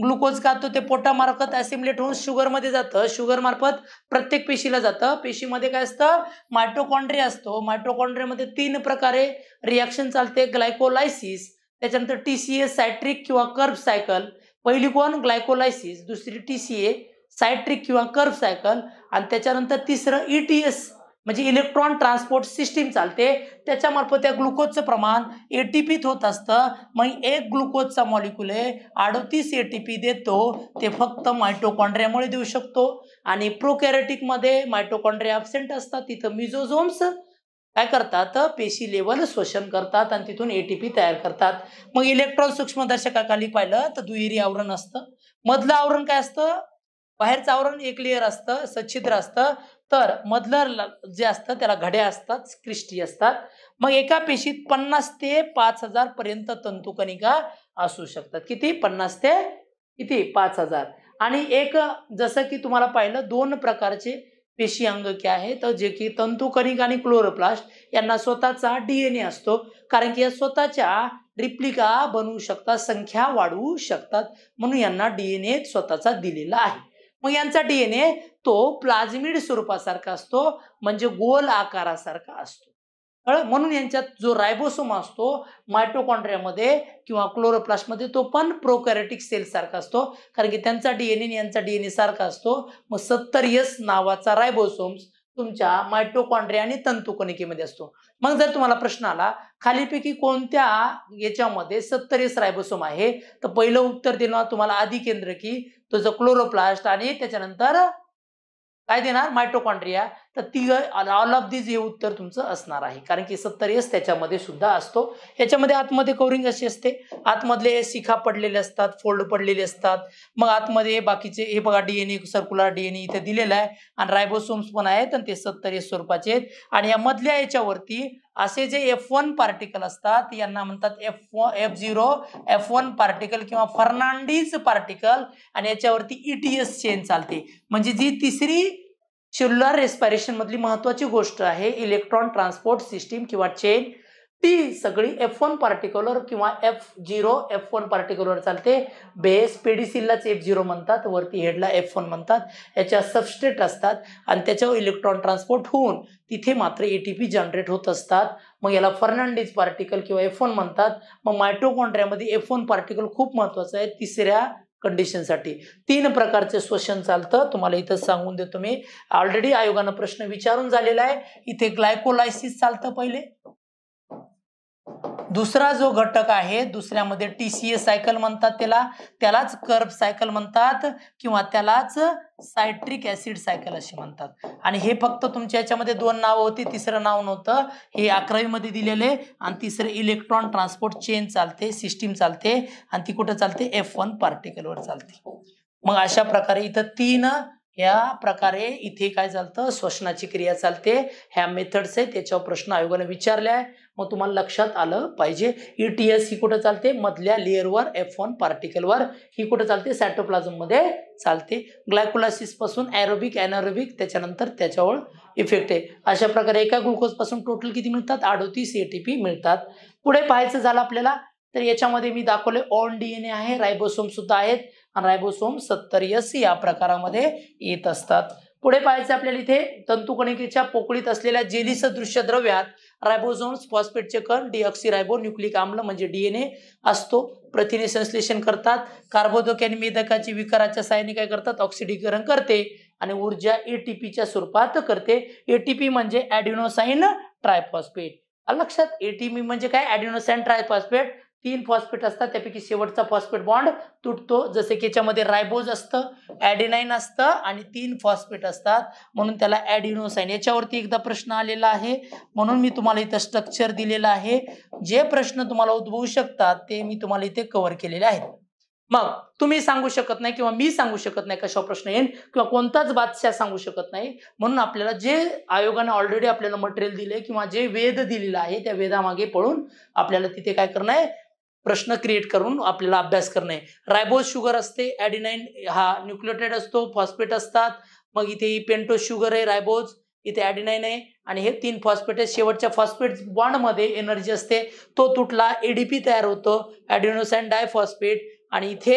ग्लुकोज खातो ते पोटामार्फत असिम्युलेट होऊन शुगरमध्ये जातं शुगर मार्फत प्रत्येक पेशीला जातं पेशीमध्ये काय असतं मायट्रोकॉन्ड्रिया असतो मायट्रोकॉन्ड्रियामध्ये तीन प्रकारे रिॲक्शन चालते ग्लायकोलायसिस त्याच्यानंतर टी सी ए सायट्रिक किंवा कर्ब सायकल पहिली कोण ग्लायकोलायसिस दुसरी टी सी ए सायट्रिक किंवा कर्ब सायकल आणि त्याच्यानंतर तिसरं ई टी एस म्हणजे इलेक्ट्रॉन ट्रान्सपोर्ट सिस्टीम चालते त्याच्यामार्फत त्या ग्लुकोजचं प्रमाण ए होत असतं मग एक ग्लुकोजचा मॉलिक्युल आहे अडतीस ए देतो ते फक्त मायटोकॉन्ड्रियामुळे देऊ शकतो आणि प्रोकॅरेटिकमध्ये मायटोकॉन्ड्रिया ॲबसेंट असतात तिथं मिझोझोम्स काय करतात पेशी लेवल श्वसन करतात आणि तिथून एटीपी तयार करतात मग इलेक्ट्रॉन सूक्ष्मदर्शकाखाली पाहिलं तर दुहेरी आवरण असतं मधलं आवरण काय असतं बाहेरचं आवरण एक लेअर असतं सच्छिद्र असतं तर मधलं जे असतं त्याला घड्या असतात क्रिस्टी असतात मग एका पेशीत पन्नास ते पाच हजार पर्यंत तंतुकणिका असू शकतात किती पन्नास ते किती पाच हजार आणि एक जसं की तुम्हाला पाहिलं दोन प्रकारचे पेशी अंग के आहे तर जे की तंतुकनिका आणि क्लोरोप्लास्ट यांना स्वतःचा डीएनए असतो कारण की या स्वतःच्या रिप्लिका बनवू शकतात संख्या वाढवू शकतात म्हणून यांना डीएनए स्वतःचा दिलेला आहे मग यांचा डीएनए तो प्लाझमिड स्वरूपासारखा असतो म्हणजे गोल आकारासारखा असतो म्हणून यांच्यात जो रायबोसोम असतो मायटोकॉन्ड्रियामध्ये किंवा क्लोरोप्लास्टमध्ये तो पण प्रोकॅरेटिक सेल सारखा असतो कारण की त्यांचा डीएनए यांचा डीएनए सारखा असतो मग सत्तर यस नावाचा रायबोसोम्स तुमच्या मायटोकॉन्ड्रिया आणि तंतुकणिकेमध्ये असतो मग जर तुम्हाला प्रश्न आला खालीपैकी कोणत्या याच्यामध्ये सत्तरीस रायबोसोम आहे तर पहिलं उत्तर देणार तुम्हाला आधी केंद्र की तुझं क्लोरोप्लास्ट आणि त्याच्यानंतर काय देणार मायटोकॉन्ड्रिया तर ती ऑल ऑफ दीज हे उत्तर तुमचं असणार आहे कारण की सत्तर एस त्याच्यामध्ये सुद्धा असतो याच्यामध्ये आतमध्ये कवरिंग अशी असते आतमधले शिखा पडलेले असतात फोल्ड पडलेले असतात मग आतमध्ये बाकीचे हे बघा डीएनए सर्क्युलर डीएनए इथे दिलेलं आहे आणि रायबोसोम्स पण आहेत आणि ते सत्तर एस स्वरूपाचे आहेत आणि या मधल्या याच्यावरती असे जे एफ वन पार्टिकल असतात यांना म्हणतात F F zero F one particle किंवा फर्नांडीज पार्टिकल आणि याच्यावरती एस e चेन चालते म्हणजे जी तिसरी सेल्युलर रेस्पायरेशन मधली महत्वाची गोष्ट आहे इलेक्ट्रॉन ट्रान्सपोर्ट सिस्टीम किंवा चेन ती सगळी एफ वन पार्टिक्युलर किंवा F zero F one particular चालते बेस पीडीसीलाच एफ झिरो म्हणतात वरती हेडला एफ वन म्हणतात याच्या सबस्टेट असतात आणि त्याच्यावर इलेक्ट्रॉन ट्रान्सपोर्ट होऊन तिथे मात्र एटीपी जनरेट होत असतात मग याला फर्नांडीज पार्टिकल किंवा एफ वन म्हणतात मग मायट्रोकॉन्ड्रियामध्ये एफ वन पार्टिकल खूप महत्वाचं आहे तिसऱ्या कंडिशन कंडिशनसाठी तीन प्रकारचे श्वसन चालतं तुम्हाला इथं सांगून देतो मी ऑलरेडी आयोगानं प्रश्न विचारून झालेला आहे इथे ग्लायकोलायसिस चालतं पहिले दुसरा जो घटक आहे दुसऱ्यामध्ये टी सी ए सायकल म्हणतात त्याला त्यालाच कर्ब सायकल म्हणतात किंवा त्यालाच सायट्रिक ऍसिड सायकल असे म्हणतात आणि हे फक्त तुमच्या याच्यामध्ये दोन नावं होती तिसरं नाव नव्हतं हे अकरावीमध्ये दिलेले आणि तिसरं इलेक्ट्रॉन ट्रान्सपोर्ट चेन चालते सिस्टीम चालते आणि ती कुठं चालते एफ वन पार्टिकलवर चालते मग अशा प्रकारे इथं तीन या प्रकारे इथे काय चालतं श्वसनाची क्रिया चालते ह्या मेथड्स आहेत त्याच्यावर प्रश्न आयोगाने विचारले आहे मग तुम्हाला लक्षात आलं पाहिजे ई टी एस ही कुठं चालते मधल्या लेअरवर एफ वन पार्टिकलवर ही कुठं चालते सॅटोप्लाझममध्ये चालते ग्लायकोलासिसपासून ॲरोबिक ॲनॅरोबिक त्याच्यानंतर त्याच्यावर इफेक्ट आहे अशा प्रकारे एका ग्लुकोजपासून टोटल किती मिळतात अडोतीस ए टी पी मिळतात पुढे पाहायचं झालं आपल्याला तर याच्यामध्ये मी दाखवले ऑन डी एन ए आहे रायबोसोम सुद्धा आहेत आणि रायबोसोम सत्तर एस या प्रकारामध्ये येत असतात पुढे पाहायचं आपल्याला इथे तंतुकणिकेच्या पोकळीत असलेल्या जेलीसदृश्य द्रव्यात रायबोझोन्स फॉस्फेटचे कण रायबो न्यूक्लिक आम्ल म्हणजे डीएनए असतो प्रथिने संश्लेषण करतात कार्बोदक आणि मेदकाची विकाराच्या सायने काय करतात ऑक्सिडीकरण करते आणि ऊर्जा एटीपीच्या स्वरूपात करते एटीपी म्हणजे ऍडिनोसाईन ट्रायफॉस्फेट लक्षात एटीपी म्हणजे काय ऍडिनोसाईन ट्रायफॉस्फेट तीन फॉस्फेट असतात त्यापैकी शेवटचा फॉस्फेट बॉन्ड तुटतो जसे की याच्यामध्ये रायबोज असतं ऍडिनाईन असतं आणि तीन फॉस्फेट असतात म्हणून त्याला ऍडिनोसाईन याच्यावरती एकदा प्रश्न आलेला आहे म्हणून मी तुम्हाला इथं स्ट्रक्चर दिलेलं आहे जे प्रश्न तुम्हाला उद्भवू शकतात ते मी तुम्हाला इथे कव्हर केलेले आहेत मग तुम्ही सांगू शकत नाही किंवा मी सांगू शकत नाही कशा प्रश्न येईल किंवा कोणताच बादशाह सांगू शकत नाही म्हणून आपल्याला जे आयोगाने ऑलरेडी आपल्याला मटेरियल दिले किंवा जे वेद दिलेलं आहे त्या वेदामागे पळून आपल्याला तिथे काय करणं आहे प्रश्न क्रिएट करून आपल्याला अभ्यास करणे रायबोज शुगर असते ॲडिनाईन हा न्यूक्लियोटाईड असतो फॉस्फेट असतात मग इथे पेंटोस शुगर आहे रायबोज इथे ॲडिनाईन आहे आणि हे तीन फॉस्फेट आहे शेवटच्या फॉस्फेट बॉन्डमध्ये एनर्जी असते तो तुटला एडीपी तयार होतो डाय डायफॉस्फेट आणि इथे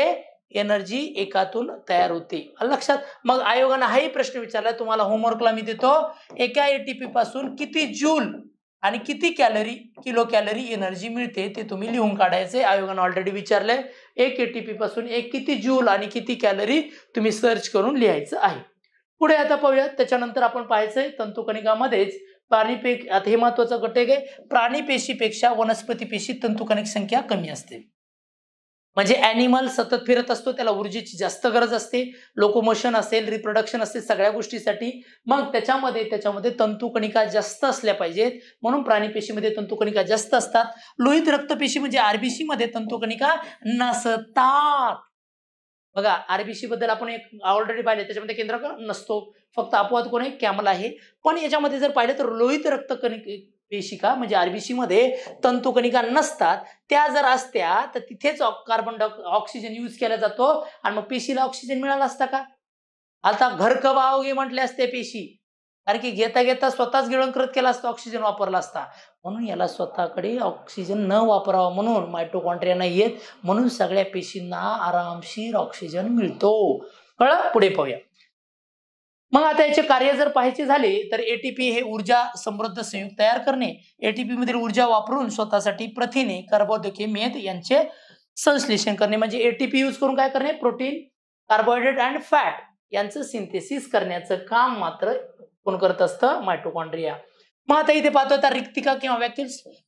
एनर्जी एकातून तयार होते लक्षात मग आयोगानं हाही प्रश्न विचारला तुम्हाला होमवर्कला मी देतो एका एटीपी पासून किती जूल आणि किती कॅलरी किलो कॅलरी एनर्जी मिळते ते तुम्ही लिहून काढायचे आयोगानं ऑलरेडी विचारलंय एक एटीपी पासून एक किती ज्यूल आणि किती कॅलरी तुम्ही सर्च करून लिहायचं आहे पुढे आता पाहूयात त्याच्यानंतर आपण पाहायचंय तंतुकणिकामध्येच पे आता हे महत्वाचं घटक आहे प्राणी पेशीपेक्षा वनस्पती पेशी तंतुकणिक संख्या कमी असते म्हणजे ॲनिमल सतत फिरत असतो त्याला ऊर्जेची जास्त गरज असते लोकोमोशन असेल रिप्रोडक्शन असेल सगळ्या गोष्टीसाठी मग त्याच्यामध्ये त्याच्यामध्ये तंतुकणिका जास्त असल्या पाहिजेत म्हणून प्राणीपेशीमध्ये तंतुकणिका जास्त असतात लोहित रक्तपेशी म्हणजे आरबीसी मध्ये तंतुकणिका नसतात बघा आरबीसी बद्दल आपण एक ऑलरेडी पाहिले त्याच्यामध्ये केंद्र नसतो फक्त अपवाद कोण आहे कॅमल आहे पण याच्यामध्ये जर पाहिलं तर लोहित रक्त पेशिका म्हणजे आरबीसी मध्ये तंतुकणिका नसतात त्या जर असत्या तर तिथेच कार्बन डाय ऑक्सिजन यूज केला जातो आणि मग पेशीला ऑक्सिजन मिळाला असता का आता अवघे म्हटले असते पेशी कारण की घेता घेता स्वतःच गिळंकृत केला असतो ऑक्सिजन वापरला असता म्हणून याला स्वतःकडे ऑक्सिजन न वापरावा म्हणून मायटोकॉन्ट्रिया नाही येत म्हणून सगळ्या पेशींना आरामशीर ऑक्सिजन मिळतो कळ पुढे पाहूया मग आता याचे कार्य जर पाहायचे झाले तर एटीपी हे ऊर्जा समृद्ध संयुक्त तयार करणे एटीपी मधील ऊर्जा वापरून स्वतःसाठी प्रथिने कार्बोदके मेद यांचे संश्लेषण करणे म्हणजे एटीपी यूज करून काय करणे प्रोटीन कार्बोहायड्रेट अँड फॅट यांचं सिंथेसिस करण्याचं काम मात्र कोण करत असतं मायटोकॉन्ड्रिया मग आता इथे पाहतो आता रिक्तिका किंवा व्यक्ती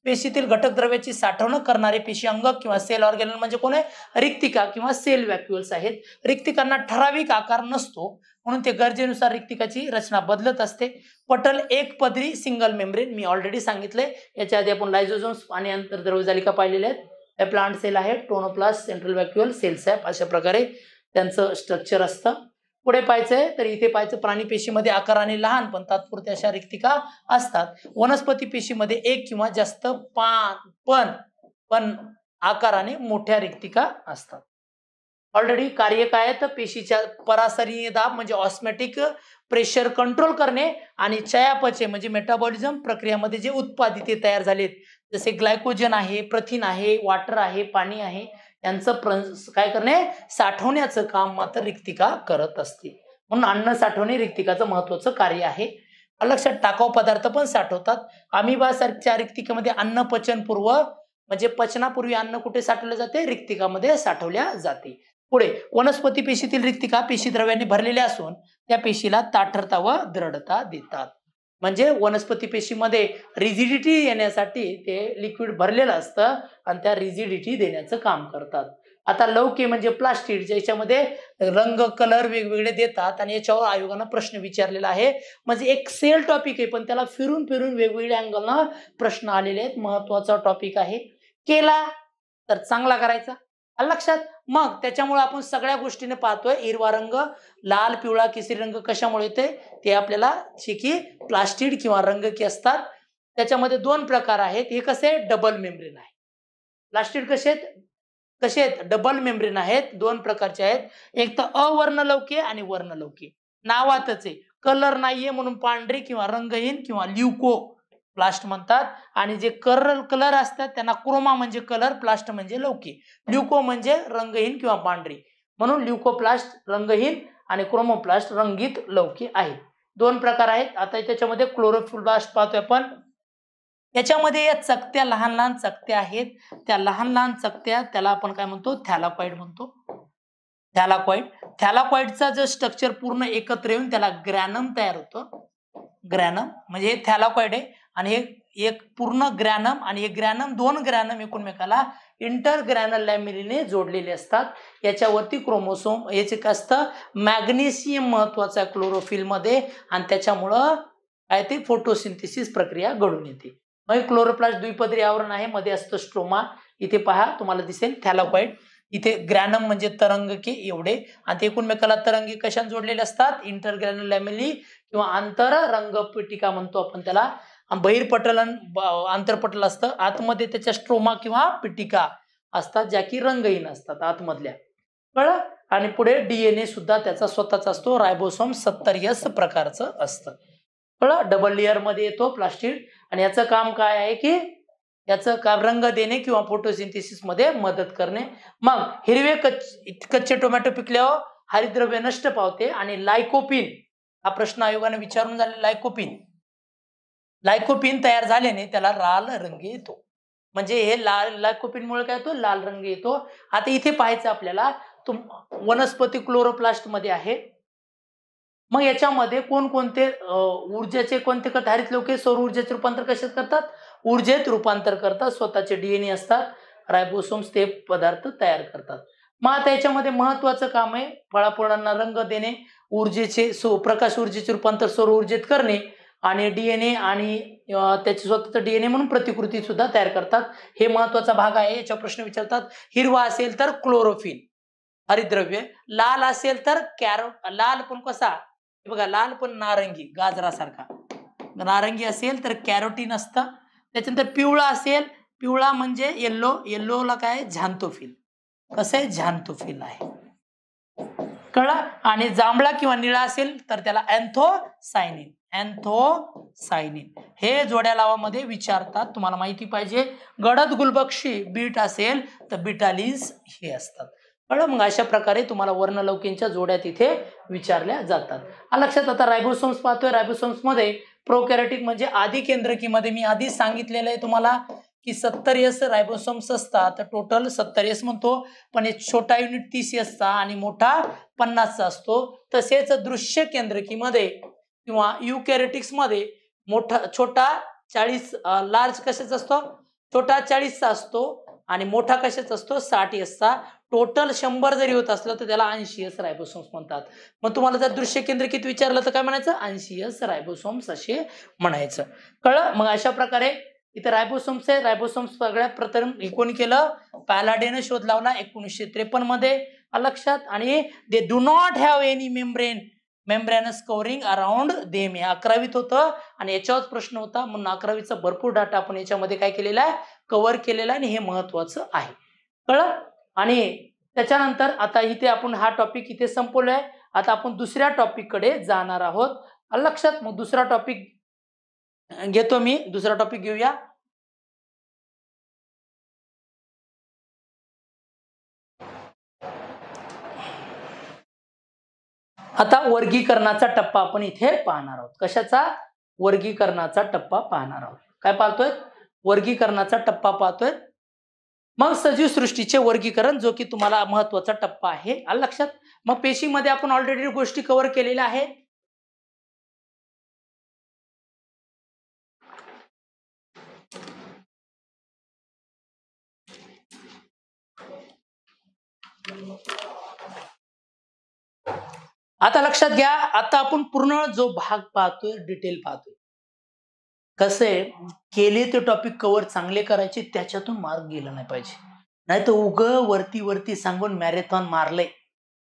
पेशीतील घटक द्रव्याची साठवणूक करणारे पेशी अंग किंवा सेल ऑर्गॅनल म्हणजे कोण आहे रिक्तिका किंवा सेल व्हॅक्युल्स आहेत रिक्तिकांना ठराविक आकार नसतो म्हणून ते गरजेनुसार रिक्तिकाची रचना बदलत असते पटल एक पदरी सिंगल मेम्ब्रेन मी ऑलरेडी सांगितले याच्या आधी आपण लायझोझोन्स आणि अंतर जालिका पाहिलेल्या आहेत प्लांट सेल आहे टोनोप्लास सेंट्रल व्हॅक्युअल सॅप अशा प्रकारे त्यांचं स्ट्रक्चर असतं पुढे पाहायचंय तर इथे पाहायचं प्राणी पेशीमध्ये आकाराने लहान पण तात्पुरत्या अशा रिक्तिका असतात वनस्पती पेशीमध्ये एक किंवा जास्त पान पण पण आकाराने मोठ्या रिक्तिका असतात ऑलरेडी कार्य काय तर पेशीच्या परासरीय दाब म्हणजे ऑस्मॅटिक प्रेशर कंट्रोल करणे आणि चयापचय म्हणजे मेटाबॉलिझम प्रक्रियामध्ये जे उत्पादित तयार झालेत जसे ग्लायकोजन आहे प्रथिन आहे वॉटर आहे पाणी आहे यांचं प्र काय करणे साठवण्याचं काम मात्र रिक्तिका करत असते म्हणून अन्न साठवणे रिक्तिकाचं महत्वाचं कार्य आहे लक्षात टाकाव पदार्थ पण साठवतात सारख्या रिक्तिकेमध्ये अन्न पचनपूर्व म्हणजे पचनापूर्वी अन्न कुठे साठवले जाते रिक्तिकामध्ये साठवल्या जाते पुढे वनस्पती पेशीतील रिक्तिका पेशी द्रव्याने भरलेल्या असून त्या पेशीला ताठरता व दृढता देतात म्हणजे वनस्पती पेशीमध्ये रिजिडिटी येण्यासाठी ते लिक्विड भरलेलं असतं आणि त्या रिजिडिटी देण्याचं काम करतात आता लवके म्हणजे प्लास्टिक याच्यामध्ये रंग कलर वेगवेगळे देतात आणि याच्यावर आयोगानं प्रश्न विचारलेला आहे म्हणजे एक सेल टॉपिक आहे पण त्याला फिरून फिरून वेगवेगळ्या अँगलनं प्रश्न आलेले आहेत महत्वाचा टॉपिक आहे केला तर चांगला करायचा लक्षात मग त्याच्यामुळे आपण सगळ्या गोष्टीने पाहतोय हिरवा रंग लाल पिवळा किसरी रंग कशामुळे येते ते आपल्याला शिकी प्लास्टिड किंवा रंग की असतात त्याच्यामध्ये दोन प्रकार आहेत हे कसे डबल मेम्ब्रेन आहे प्लास्टिड कसे आहेत कसे आहेत डबल मेम्ब्रेन आहेत दोन प्रकारचे आहेत एक तर अवर्णलौकीय आणि वर्णलौके नावातच आहे कलर नाहीये म्हणून पांढरी किंवा रंगहीन किंवा ल्युको प्लास्ट म्हणतात आणि जे कर्रल कलर असतात त्यांना क्रोमा म्हणजे कलर प्लास्ट म्हणजे लौकी ल्युको म्हणजे रंगहीन किंवा पांढरी म्हणून ल्युकोप्लास्ट रंगहीन आणि क्रोमोप्लास्ट रंगीत लौकी आहे दोन प्रकार आहेत आता त्याच्यामध्ये प्लास्ट पाहतोय आपण याच्यामध्ये या चकत्या लहान लहान चकत्या आहेत त्या लहान लहान चकत्या त्याला आपण काय म्हणतो थॅलाकॉइड म्हणतो थॅलाकॉइड थॅलाकॉइडचा जो स्ट्रक्चर पूर्ण एकत्र येऊन त्याला ग्रॅनम तयार होतो ग्रॅनम म्हणजे हे थॅलाकॉइड आहे आणि हे एक पूर्ण ग्रॅनम आणि हे ग्रॅनम दोन ग्रॅनम एकूणमेकाला इंटर ग्रॅनल लॅमिलीने जोडलेले असतात याच्यावरती क्रोमोसोम याचे काय असतं मॅग्नेशियम महत्वाचं आहे क्लोरोफिलमध्ये आणि त्याच्यामुळं काय ते फोटोसिंथेसिस प्रक्रिया घडून येते मग क्लोरोप्लास्ट द्विपदरी आवरण आहे मध्ये असतं स्ट्रोमा इथे पहा तुम्हाला दिसेल थॅलापॉइड इथे ग्रॅनम म्हणजे तरंगके एवढे आणि ते एकूणमेकाला तरंगी कशाने जोडलेले असतात इंटर ग्रॅनल लॅमिली किंवा आंतर पेटिका म्हणतो आपण त्याला बहिरपटल आंतरपटल असतं आतमध्ये त्याच्या स्ट्रोमा किंवा पिटिका असतात ज्या की रंगहीन असतात आतमधल्या कळ आणि पुढे डीएनए सुद्धा त्याचा स्वतःचा असतो रायबोसोम सत्तर यस प्रकारचं असतं कळ डबल लेअर मध्ये येतो प्लास्टिक आणि याचं काम काय आहे की याचं काम रंग देणे किंवा फोटोसिंथेसिस मध्ये मदत करणे मग हिरवे कच्च कच्चे टोमॅटो पिकल्यावर हो. हरिद्रव्य नष्ट पावते आणि लायकोपिन हा प्रश्न आयोगाने विचारून झाले लायकोपिन लायकोपिन तयार झाल्याने त्याला लाल रंग येतो म्हणजे हे लाल मुळे काय येतो लाल रंग येतो आता इथे पाहायचं आपल्याला तुम वनस्पती क्लोरोप्लास्ट मध्ये आहे मग याच्यामध्ये कोणकोणते ऊर्जेचे कोणते कधारित हरित लोक सौर ऊर्जेचे रूपांतर कशात करतात ऊर्जेत रूपांतर करतात स्वतःचे डीएनए असतात रायबोसोम्स ते पदार्थ तयार करतात मग आता याच्यामध्ये महत्वाचं काम आहे फळाफुळांना रंग देणे ऊर्जेचे सो प्रकाश ऊर्जेचे रूपांतर सौर ऊर्जेत करणे आणि डीएनए आणि त्याची स्वतःचं डीएनए म्हणून प्रतिकृती सुद्धा तयार करतात हे महत्वाचा भाग आहे याच्या प्रश्न विचारतात हिरवा असेल तर क्लोरोफिन हरिद्रव्य लाल असेल तर कॅरो लाल पण कसा हे बघा लाल पण नारंगी गाजरासारखा नारंगी असेल तर कॅरोटीन असतं त्याच्यानंतर पिवळा असेल पिवळा म्हणजे येल्लो येल्लोला काय झांतोफिल कसं आहे झांतोफिल आहे कळा आणि जांभळा किंवा निळा असेल तर त्याला अँथोसायनिन अँथोसायनिन हे जोड्या लावामध्ये विचारतात तुम्हाला माहिती पाहिजे गडद गुलबक्षी बीट असेल तर बिटालिन्स हे असतात कळलं मग अशा प्रकारे तुम्हाला वर्णलौकींच्या जोड्या तिथे विचारल्या जातात लक्षात आता रायबोसोम्स पाहतोय रायबोसोम्समध्ये प्रोकॅरेटिक म्हणजे आधी केंद्रकीमध्ये मी आधीच सांगितलेलं आहे तुम्हाला की सत्तर एस रायबोसोम्स असतात तर टोटल सत्तर एस म्हणतो पण एक छोटा युनिट तीस एसचा आणि मोठा पन्नासचा असतो तसेच दृश्य केंद्रकीमध्ये किंवा मध्ये मोठा छोटा चाळीस लार्ज कशाचा असतो छोटा चाळीसचा असतो आणि मोठा कशाचा असतो साठ एसचा टोटल शंभर जरी होत असलं तर त्याला ऐंशी एस रायबोसोम्स म्हणतात मग तुम्हाला जर दृश्य केंद्र किती विचारलं तर काय म्हणायचं ऐंशी एस रायबोसोम्स असे म्हणायचं कळलं मग अशा प्रकारे इथे रायबोसोम्स आहे रायबोसोम्स सगळ्यात प्रथम कोणी केलं पॅलाडेनं शोध लावला एकोणीसशे त्रेपन्न मध्ये लक्षात आणि they do not have any membrane membranous covering around them हे अकरावीत होतं आणि याच्यावरच प्रश्न होता म्हणून अकरावीचा भरपूर डाटा आपण याच्यामध्ये काय केलेला आहे कव्हर केलेला आणि हे महत्वाचं आहे कळ आणि त्याच्यानंतर आता इथे आपण हा टॉपिक इथे संपवलाय आता आपण दुसऱ्या टॉपिककडे जाणार आहोत लक्षात मग दुसरा टॉपिक घेतो मी दुसरा टॉपिक घेऊया आता वर्गीकरणाचा टप्पा आपण इथे पाहणार आहोत कशाचा वर्गीकरणाचा टप्पा पाहणार आहोत काय पाहतोय वर्गीकरणाचा टप्पा पाहतोय मग सजीव सृष्टीचे वर्गीकरण जो की तुम्हाला महत्वाचा टप्पा आहे लक्षात मग पेशीमध्ये आपण ऑलरेडी गोष्टी कव्हर केलेल्या आहे आता लक्षात घ्या आता आपण पूर्ण जो भाग पाहतोय डिटेल पाहतोय कसं केले ते टॉपिक कव्हर चांगले करायचे त्याच्यातून मार्ग गेला नाही पाहिजे नाही तर उग वरती वरती सांगून मॅरेथॉन मारले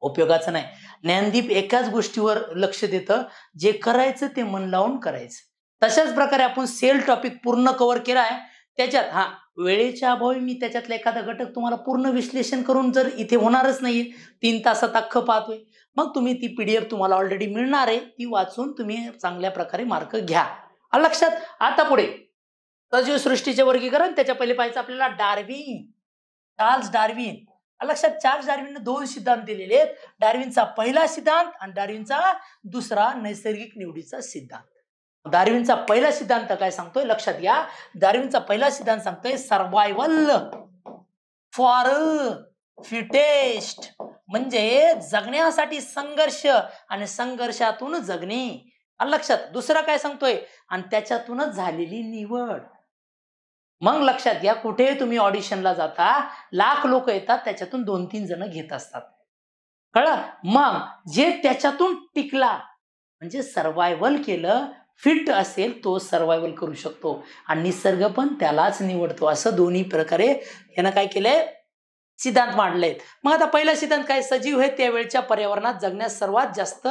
उपयोगाचं नाही ज्ञानदीप एकाच गोष्टीवर लक्ष देतं जे करायचं ते मन लावून करायचं तशाच प्रकारे आपण सेल टॉपिक पूर्ण कव्हर केलाय त्याच्यात हा वेळेच्या अभावी मी त्याच्यातला एखादा घटक तुम्हाला पूर्ण विश्लेषण करून जर इथे होणारच नाही तीन तासात अख्खं पाहतोय मग तुम्ही ती पी तुम्हाला ऑलरेडी मिळणार आहे ती वाचून तुम्ही चांगल्या प्रकारे मार्क घ्या लक्षात आता पुढे सजीव सृष्टीचे वर्गीकरण त्याच्या पहिले पाहिजे आपल्याला डार्विन चार्ल्स डार्विन लक्षात चार्ल्स डार्विनने दोन सिद्धांत दिलेले आहेत डार्विनचा पहिला सिद्धांत आणि डार्विनचा दुसरा नैसर्गिक निवडीचा सिद्धांत डार्विनचा पहिला सिद्धांत काय सांगतोय लक्षात घ्या डार्विनचा पहिला सिद्धांत सांगतोय सर्वायवल फॉर फिटेस्ट म्हणजे जगण्यासाठी संघर्ष आणि संघर्षातून जगणे लक्षात दुसरं काय सांगतोय आणि त्याच्यातूनच झालेली निवड मग लक्षात घ्या कुठे तुम्ही ऑडिशनला जाता लाख लोक येतात त्याच्यातून दोन तीन जण घेत असतात कळ मग जे त्याच्यातून टिकला म्हणजे सर्वायवल केलं फिट असेल तो सर्वायवल करू शकतो आणि निसर्ग पण त्यालाच निवडतो असं दोन्ही प्रकारे यानं काय केलंय सिद्धांत मांडले मग आता पहिला सिद्धांत काय सजीव हे त्यावेळच्या पर्यावरणात जगण्यास सर्वात जास्त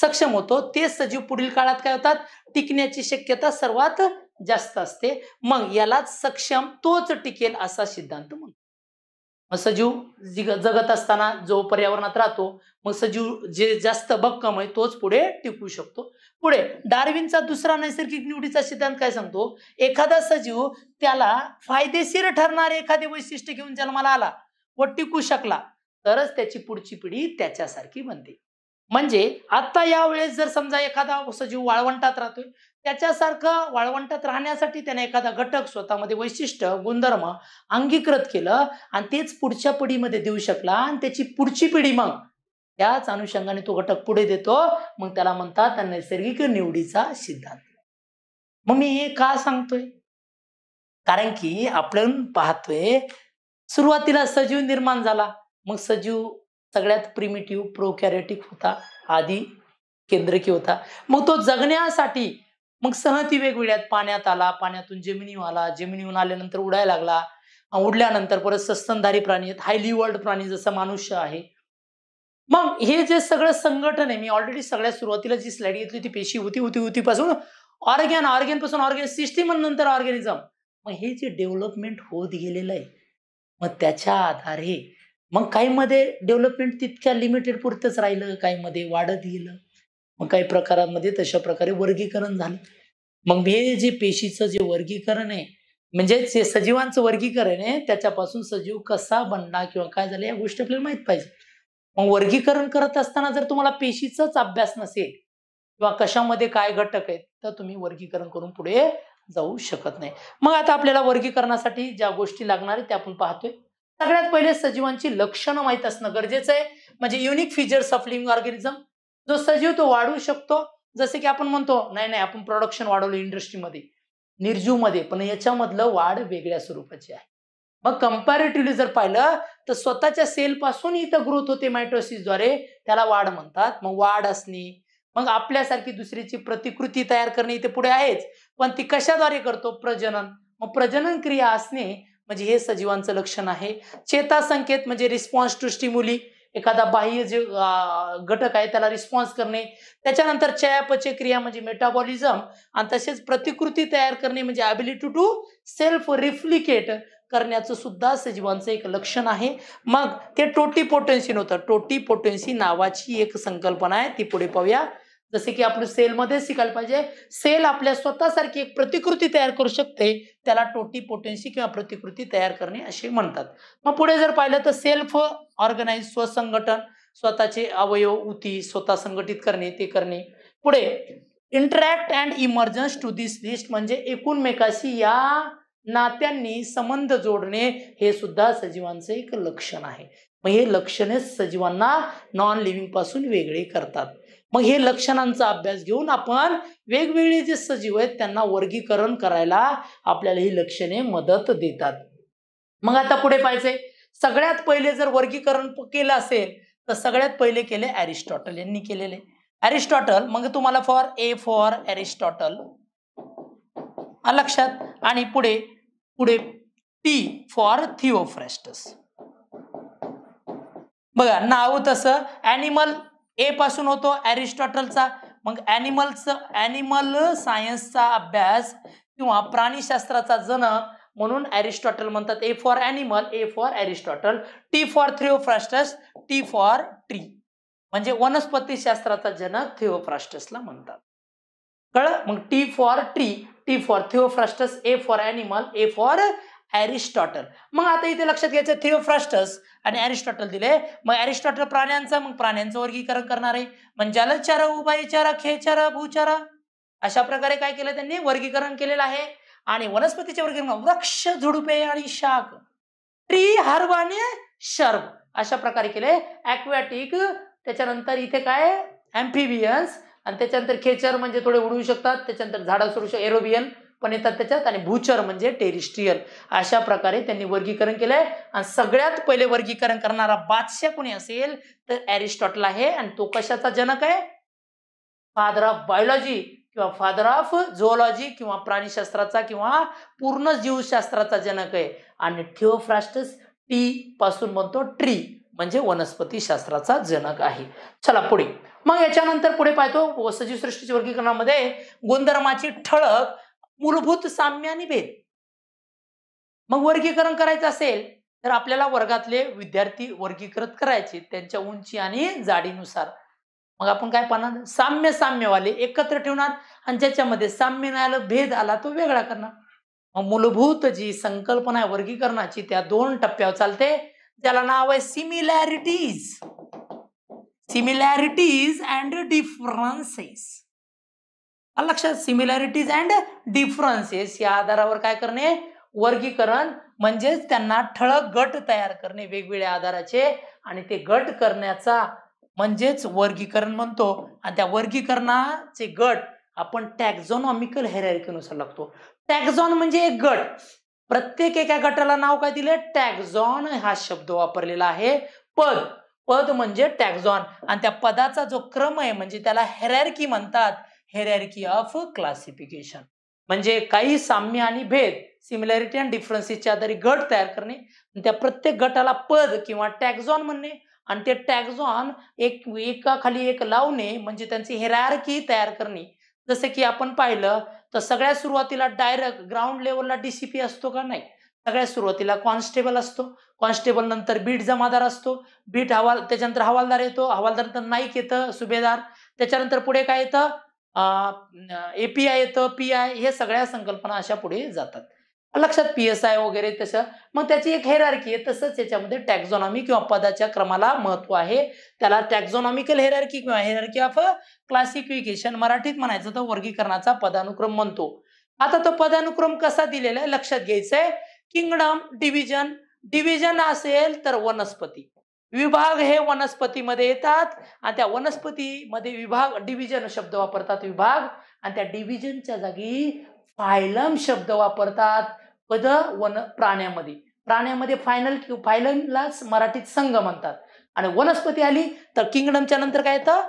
सक्षम होतो ते सजीव पुढील काळात काय होतात टिकण्याची शक्यता सर्वात जास्त असते मग यालाच सक्षम तोच टिकेल असा सिद्धांत मग सजीव जगत असताना जो पर्यावरणात राहतो मग सजीव जे जास्त भक्कम आहे तोच पुढे टिकू शकतो पुढे डार्विनचा दुसरा नैसर्गिक निवडीचा सिद्धांत काय सांगतो एखादा सजीव त्याला फायदेशीर ठरणारे एखादे वैशिष्ट्य घेऊन जन्माला आला व टिकू शकला तरच त्याची पुढची पिढी त्याच्यासारखी बनते म्हणजे आता वेळेस जर समजा एखादा सजीव वाळवंटात राहतोय त्याच्यासारखं वाळवंटात राहण्यासाठी त्याने एखादा घटक स्वतःमध्ये वैशिष्ट्य गुणधर्म अंगीकृत केलं आणि तेच पुढच्या पिढीमध्ये देऊ शकला आणि त्याची पुढची पिढी मग त्याच अनुषंगाने तो घटक पुढे देतो मग त्याला म्हणतात नैसर्गिक निवडीचा सिद्धांत मग मी हे का सांगतोय कारण की आपण पाहतोय सुरुवातीला सजीव निर्माण झाला मग सजीव सगळ्यात प्रिमिटिव्ह प्रोकॅरेटिक होता आधी केंद्रकी होता मग तो जगण्यासाठी मग सहती वेगवेगळ्या पाण्यात आला पाण्यातून जमिनीवर आला जमिनीहून आल्यानंतर उडायला लागला उडल्यानंतर परत सस्तनधारी प्राणी आहेत हायली वर्ल्ड प्राणी जसं मनुष्य आहे मग हे जे सगळं संघटन आहे मी ऑलरेडी सगळ्या सुरुवातीला जी स्लाइड घेतली ती पेशी होती होती होती पासून ऑर्गॅन ऑर्गॅन पासून ऑर्गॅन सिस्टीम नंतर ऑर्गॅनिझम मग हे जे डेव्हलपमेंट होत गेलेलं आहे मग त्याच्या आधारे मग काही मध्ये डेव्हलपमेंट तितक्या लिमिटेड पुरतंच राहिलं मध्ये वाढत गेलं मग काही प्रकारांमध्ये तशा प्रकारे वर्गीकरण झालं मग हे जे पेशीचं जे वर्गीकरण आहे म्हणजे जे सजीवांचं वर्गीकरण आहे त्याच्यापासून सजीव कसा बनला किंवा काय झालं या गोष्टी आपल्याला माहित पाहिजे मग वर्गीकरण करत असताना जर तुम्हाला पेशीचाच अभ्यास नसेल किंवा कशामध्ये काय घटक आहेत तर तुम्ही वर्गीकरण करून पुढे जाऊ शकत नाही मग आता आपल्याला वर्गीकरणासाठी ज्या गोष्टी लागणार आहेत त्या आपण पाहतोय सगळ्यात पहिले सजीवांची लक्षणं माहीत असणं गरजेचं आहे म्हणजे unique features of living organism जो सजीव तो वाढू शकतो जसे की आपण म्हणतो नाही नाही आपण प्रोडक्शन वाढवलं इंडस्ट्रीमध्ये मध्ये पण याच्यामधलं वाढ वेगळ्या स्वरूपाची आहे मग कम्पॅरेटिव्हली जर पाहिलं तर स्वतःच्या सेल पासून इथं ग्रोथ होते मायटोसिसद्वारे त्याला वाढ म्हणतात मग वाढ असणे मग आपल्यासारखी दुसरीची प्रतिकृती तयार करणे इथे पुढे आहेच पण ती कशाद्वारे करतो प्रजनन मग प्रजनन क्रिया असणे म्हणजे हे सजीवांचं लक्षण आहे चेता संकेत म्हणजे रिस्पॉन्स टू मुली एखादा बाह्य जे घटक आहे त्याला रिस्पॉन्स करणे त्याच्यानंतर चयापचय क्रिया म्हणजे मेटाबॉलिझम आणि तसेच प्रतिकृती तयार करणे म्हणजे अॅबिलिटी टू सेल्फ रिफ्लिकेट करण्याचं सुद्धा सजीवांचं एक लक्षण आहे मग ते टोटी पोटेन्सी नव्हतं टोटी पोटेन्सी नावाची एक संकल्पना आहे ती पुढे पाहूया जसे की आपण सेलमध्येच शिकायला पाहिजे सेल आपल्या स्वतःसारखी एक प्रतिकृती तयार करू शकते त्याला टोटी पोटेन्सी किंवा प्रतिकृती तयार करणे असे म्हणतात मग पुढे जर पाहिलं तर सेल्फ ऑर्गनाईज स्वसंघटन स्वतःचे अवयव उती स्वतः संघटित करणे ते करणे पुढे interact and emergence to this list म्हणजे एकूणमेकाशी या नात्यांनी संबंध जोडणे हे सुद्धा सजीवांचं एक लक्षण आहे मग हे लक्षणे सजीवांना नॉन लिव्हिंग पासून वेगळे करतात मग हे लक्षणांचा अभ्यास घेऊन आपण वेगवेगळे जे सजीव आहेत त्यांना वर्गीकरण करायला आपल्याला ही लक्षणे मदत देतात मग आता पुढे पाहिजे सगळ्यात पहिले जर वर्गीकरण केलं असेल तर सगळ्यात पहिले केले अरिस्टॉटल यांनी केलेले अरिस्टॉटल मग तुम्हाला फॉर ए फॉर अरिस्टॉटल लक्षात आणि पुढे पुढे टी फॉर थिओफ्रेस्टस बघा नाव तसं अॅनिमल ए पासून होतो अरिस्टॉटलचा मग ॲनिमलच ॲनिमल सायन्सचा अभ्यास किंवा प्राणीशास्त्राचा जनक म्हणून अरिस्टॉटल म्हणतात A for animal A for Aristotle T for Theophrastus T for tree म्हणजे वनस्पतीशास्त्राचा जनक थिओफ्रास्टसला म्हणतात कळ मग T for tree T for Theophrastus A for animal A for Aristotle मग आता इथे लक्षात घ्यायचं थिओफ्रास्टस आणि ॲरिस्टॉटल दिले मग अरिस्टॉटल प्राण्यांचा मग प्राण्यांचं वर्गीकरण करणार आहे मग जलचार उभायचारा खेचारा भूचारा अशा प्रकारे काय केलं त्यांनी वर्गीकरण केलेलं आहे आणि वनस्पतीचे वर्गीकरण वृक्ष झुडुपे आणि शाक ट्री हर्ब आणि शर्ब अशा प्रकारे केले ऍक्वॅटिक त्याच्यानंतर इथे काय एम्फिबियन्स आणि त्याच्यानंतर खेचर म्हणजे थोडे उडवू शकतात त्याच्यानंतर झाडं सोडू शकतो एरोबियन पण येतात त्याच्यात आणि भूचर म्हणजे टेरिस्ट्रीयल अशा प्रकारे त्यांनी वर्गीकरण केलंय आणि सगळ्यात पहिले वर्गीकरण करणारा बादशाह कोणी असेल तर अरिस्टॉटल आहे आणि तो कशाचा जनक आहे फादर ऑफ बायोलॉजी किंवा फादर ऑफ झोलॉजी किंवा प्राणीशास्त्राचा किंवा पूर्ण जीवशास्त्राचा जनक आहे आणि थिओफ्रास्टस टी पासून म्हणतो ट्री म्हणजे वनस्पती शास्त्राचा जनक आहे चला पुढे मग याच्यानंतर पुढे पाहतो सजीव सृष्टीच्या वर्गीकरणामध्ये गुणधर्माची ठळक मूलभूत साम्य आणि भेद मग वर्गीकरण करायचं असेल तर आपल्याला वर्गातले विद्यार्थी वर्गीकृत करायचे त्यांच्या उंची आणि जाडीनुसार मग आपण काय पाहणार साम्य साम्यवाले एकत्र ठेवणार आणि ज्याच्यामध्ये साम्य नाही भेद आला तो वेगळा करणार मग मूलभूत जी संकल्पना आहे वर्गीकरणाची त्या दोन टप्प्यावर चालते ज्याला नाव आहे सिमिलॅरिटीज सिमिलॅरिटीज अँड डिफरन्सेस लक्षात सिमिलॅरिटीज अँड डिफरन्सेस या आधारावर काय करणे वर्गीकरण म्हणजेच त्यांना ठळक गट तयार करणे वेगवेगळ्या आधाराचे आणि ते गट करण्याचा म्हणजेच वर्गीकरण म्हणतो आणि त्या वर्गीकरणाचे गट आपण टॅक्झॉनॉमिकल हेरारकीनुसार लागतो टॅक्झॉन म्हणजे एक गट प्रत्येक एका गटाला नाव काय दिले टॅक्झॉन हा शब्द वापरलेला आहे पद पद म्हणजे टॅक्झॉन आणि त्या पदाचा जो क्रम आहे म्हणजे त्याला हेरारकी म्हणतात हेरॅरकी ऑफ क्लासिफिकेशन म्हणजे काही साम्य आणि भेद सिमिलॅरिटी अँड डिफरन्सेसच्या आधारे गट तयार करणे त्या प्रत्येक गटाला पद किंवा टॅक्झॉन म्हणणे आणि ते टॅक्झॉन एक एकाखाली एक लावणे म्हणजे त्यांची हेरारकी तयार करणे जसे की आपण पाहिलं तर सगळ्या सुरुवातीला डायरेक्ट ग्राउंड लेवलला डीसीपी असतो का नाही सगळ्या सुरुवातीला कॉन्स्टेबल असतो कॉन्स्टेबल नंतर बीट जमादार असतो बीट हवाल त्याच्यानंतर हवालदार येतो हवालदार नंतर नाईक येतं सुभेदार त्याच्यानंतर पुढे काय येतं एपीआय येतं पी आय हे सगळ्या संकल्पना अशा पुढे जातात लक्षात पी एस आय वगैरे तसं मग त्याची एक हेरारकी आहे तसंच याच्यामध्ये टॅक्झॉनॉमी किंवा पदाच्या क्रमाला महत्व आहे त्याला टॅक्झॉनॉमिकल हेरारकी किंवा हेरारकी ऑफ क्लासिफिकेशन मराठीत म्हणायचं तर वर्गीकरणाचा पदानुक्रम म्हणतो आता तो पदानुक्रम कसा दिलेला आहे लक्षात घ्यायचंय किंगडम डिव्हिजन डिव्हिजन असेल तर वनस्पती विभाग हे वनस्पतीमध्ये येतात आणि त्या वनस्पतीमध्ये विभाग डिव्हिजन शब्द वापरतात विभाग आणि त्या डिव्हिजनच्या जागी फायलम शब्द वापरतात पद वन प्राण्यामध्ये प्राण्यामध्ये फायनल किंवा फायलमलाच मराठीत संघ म्हणतात आणि वनस्पती आली तर किंगडमच्या नंतर काय येतं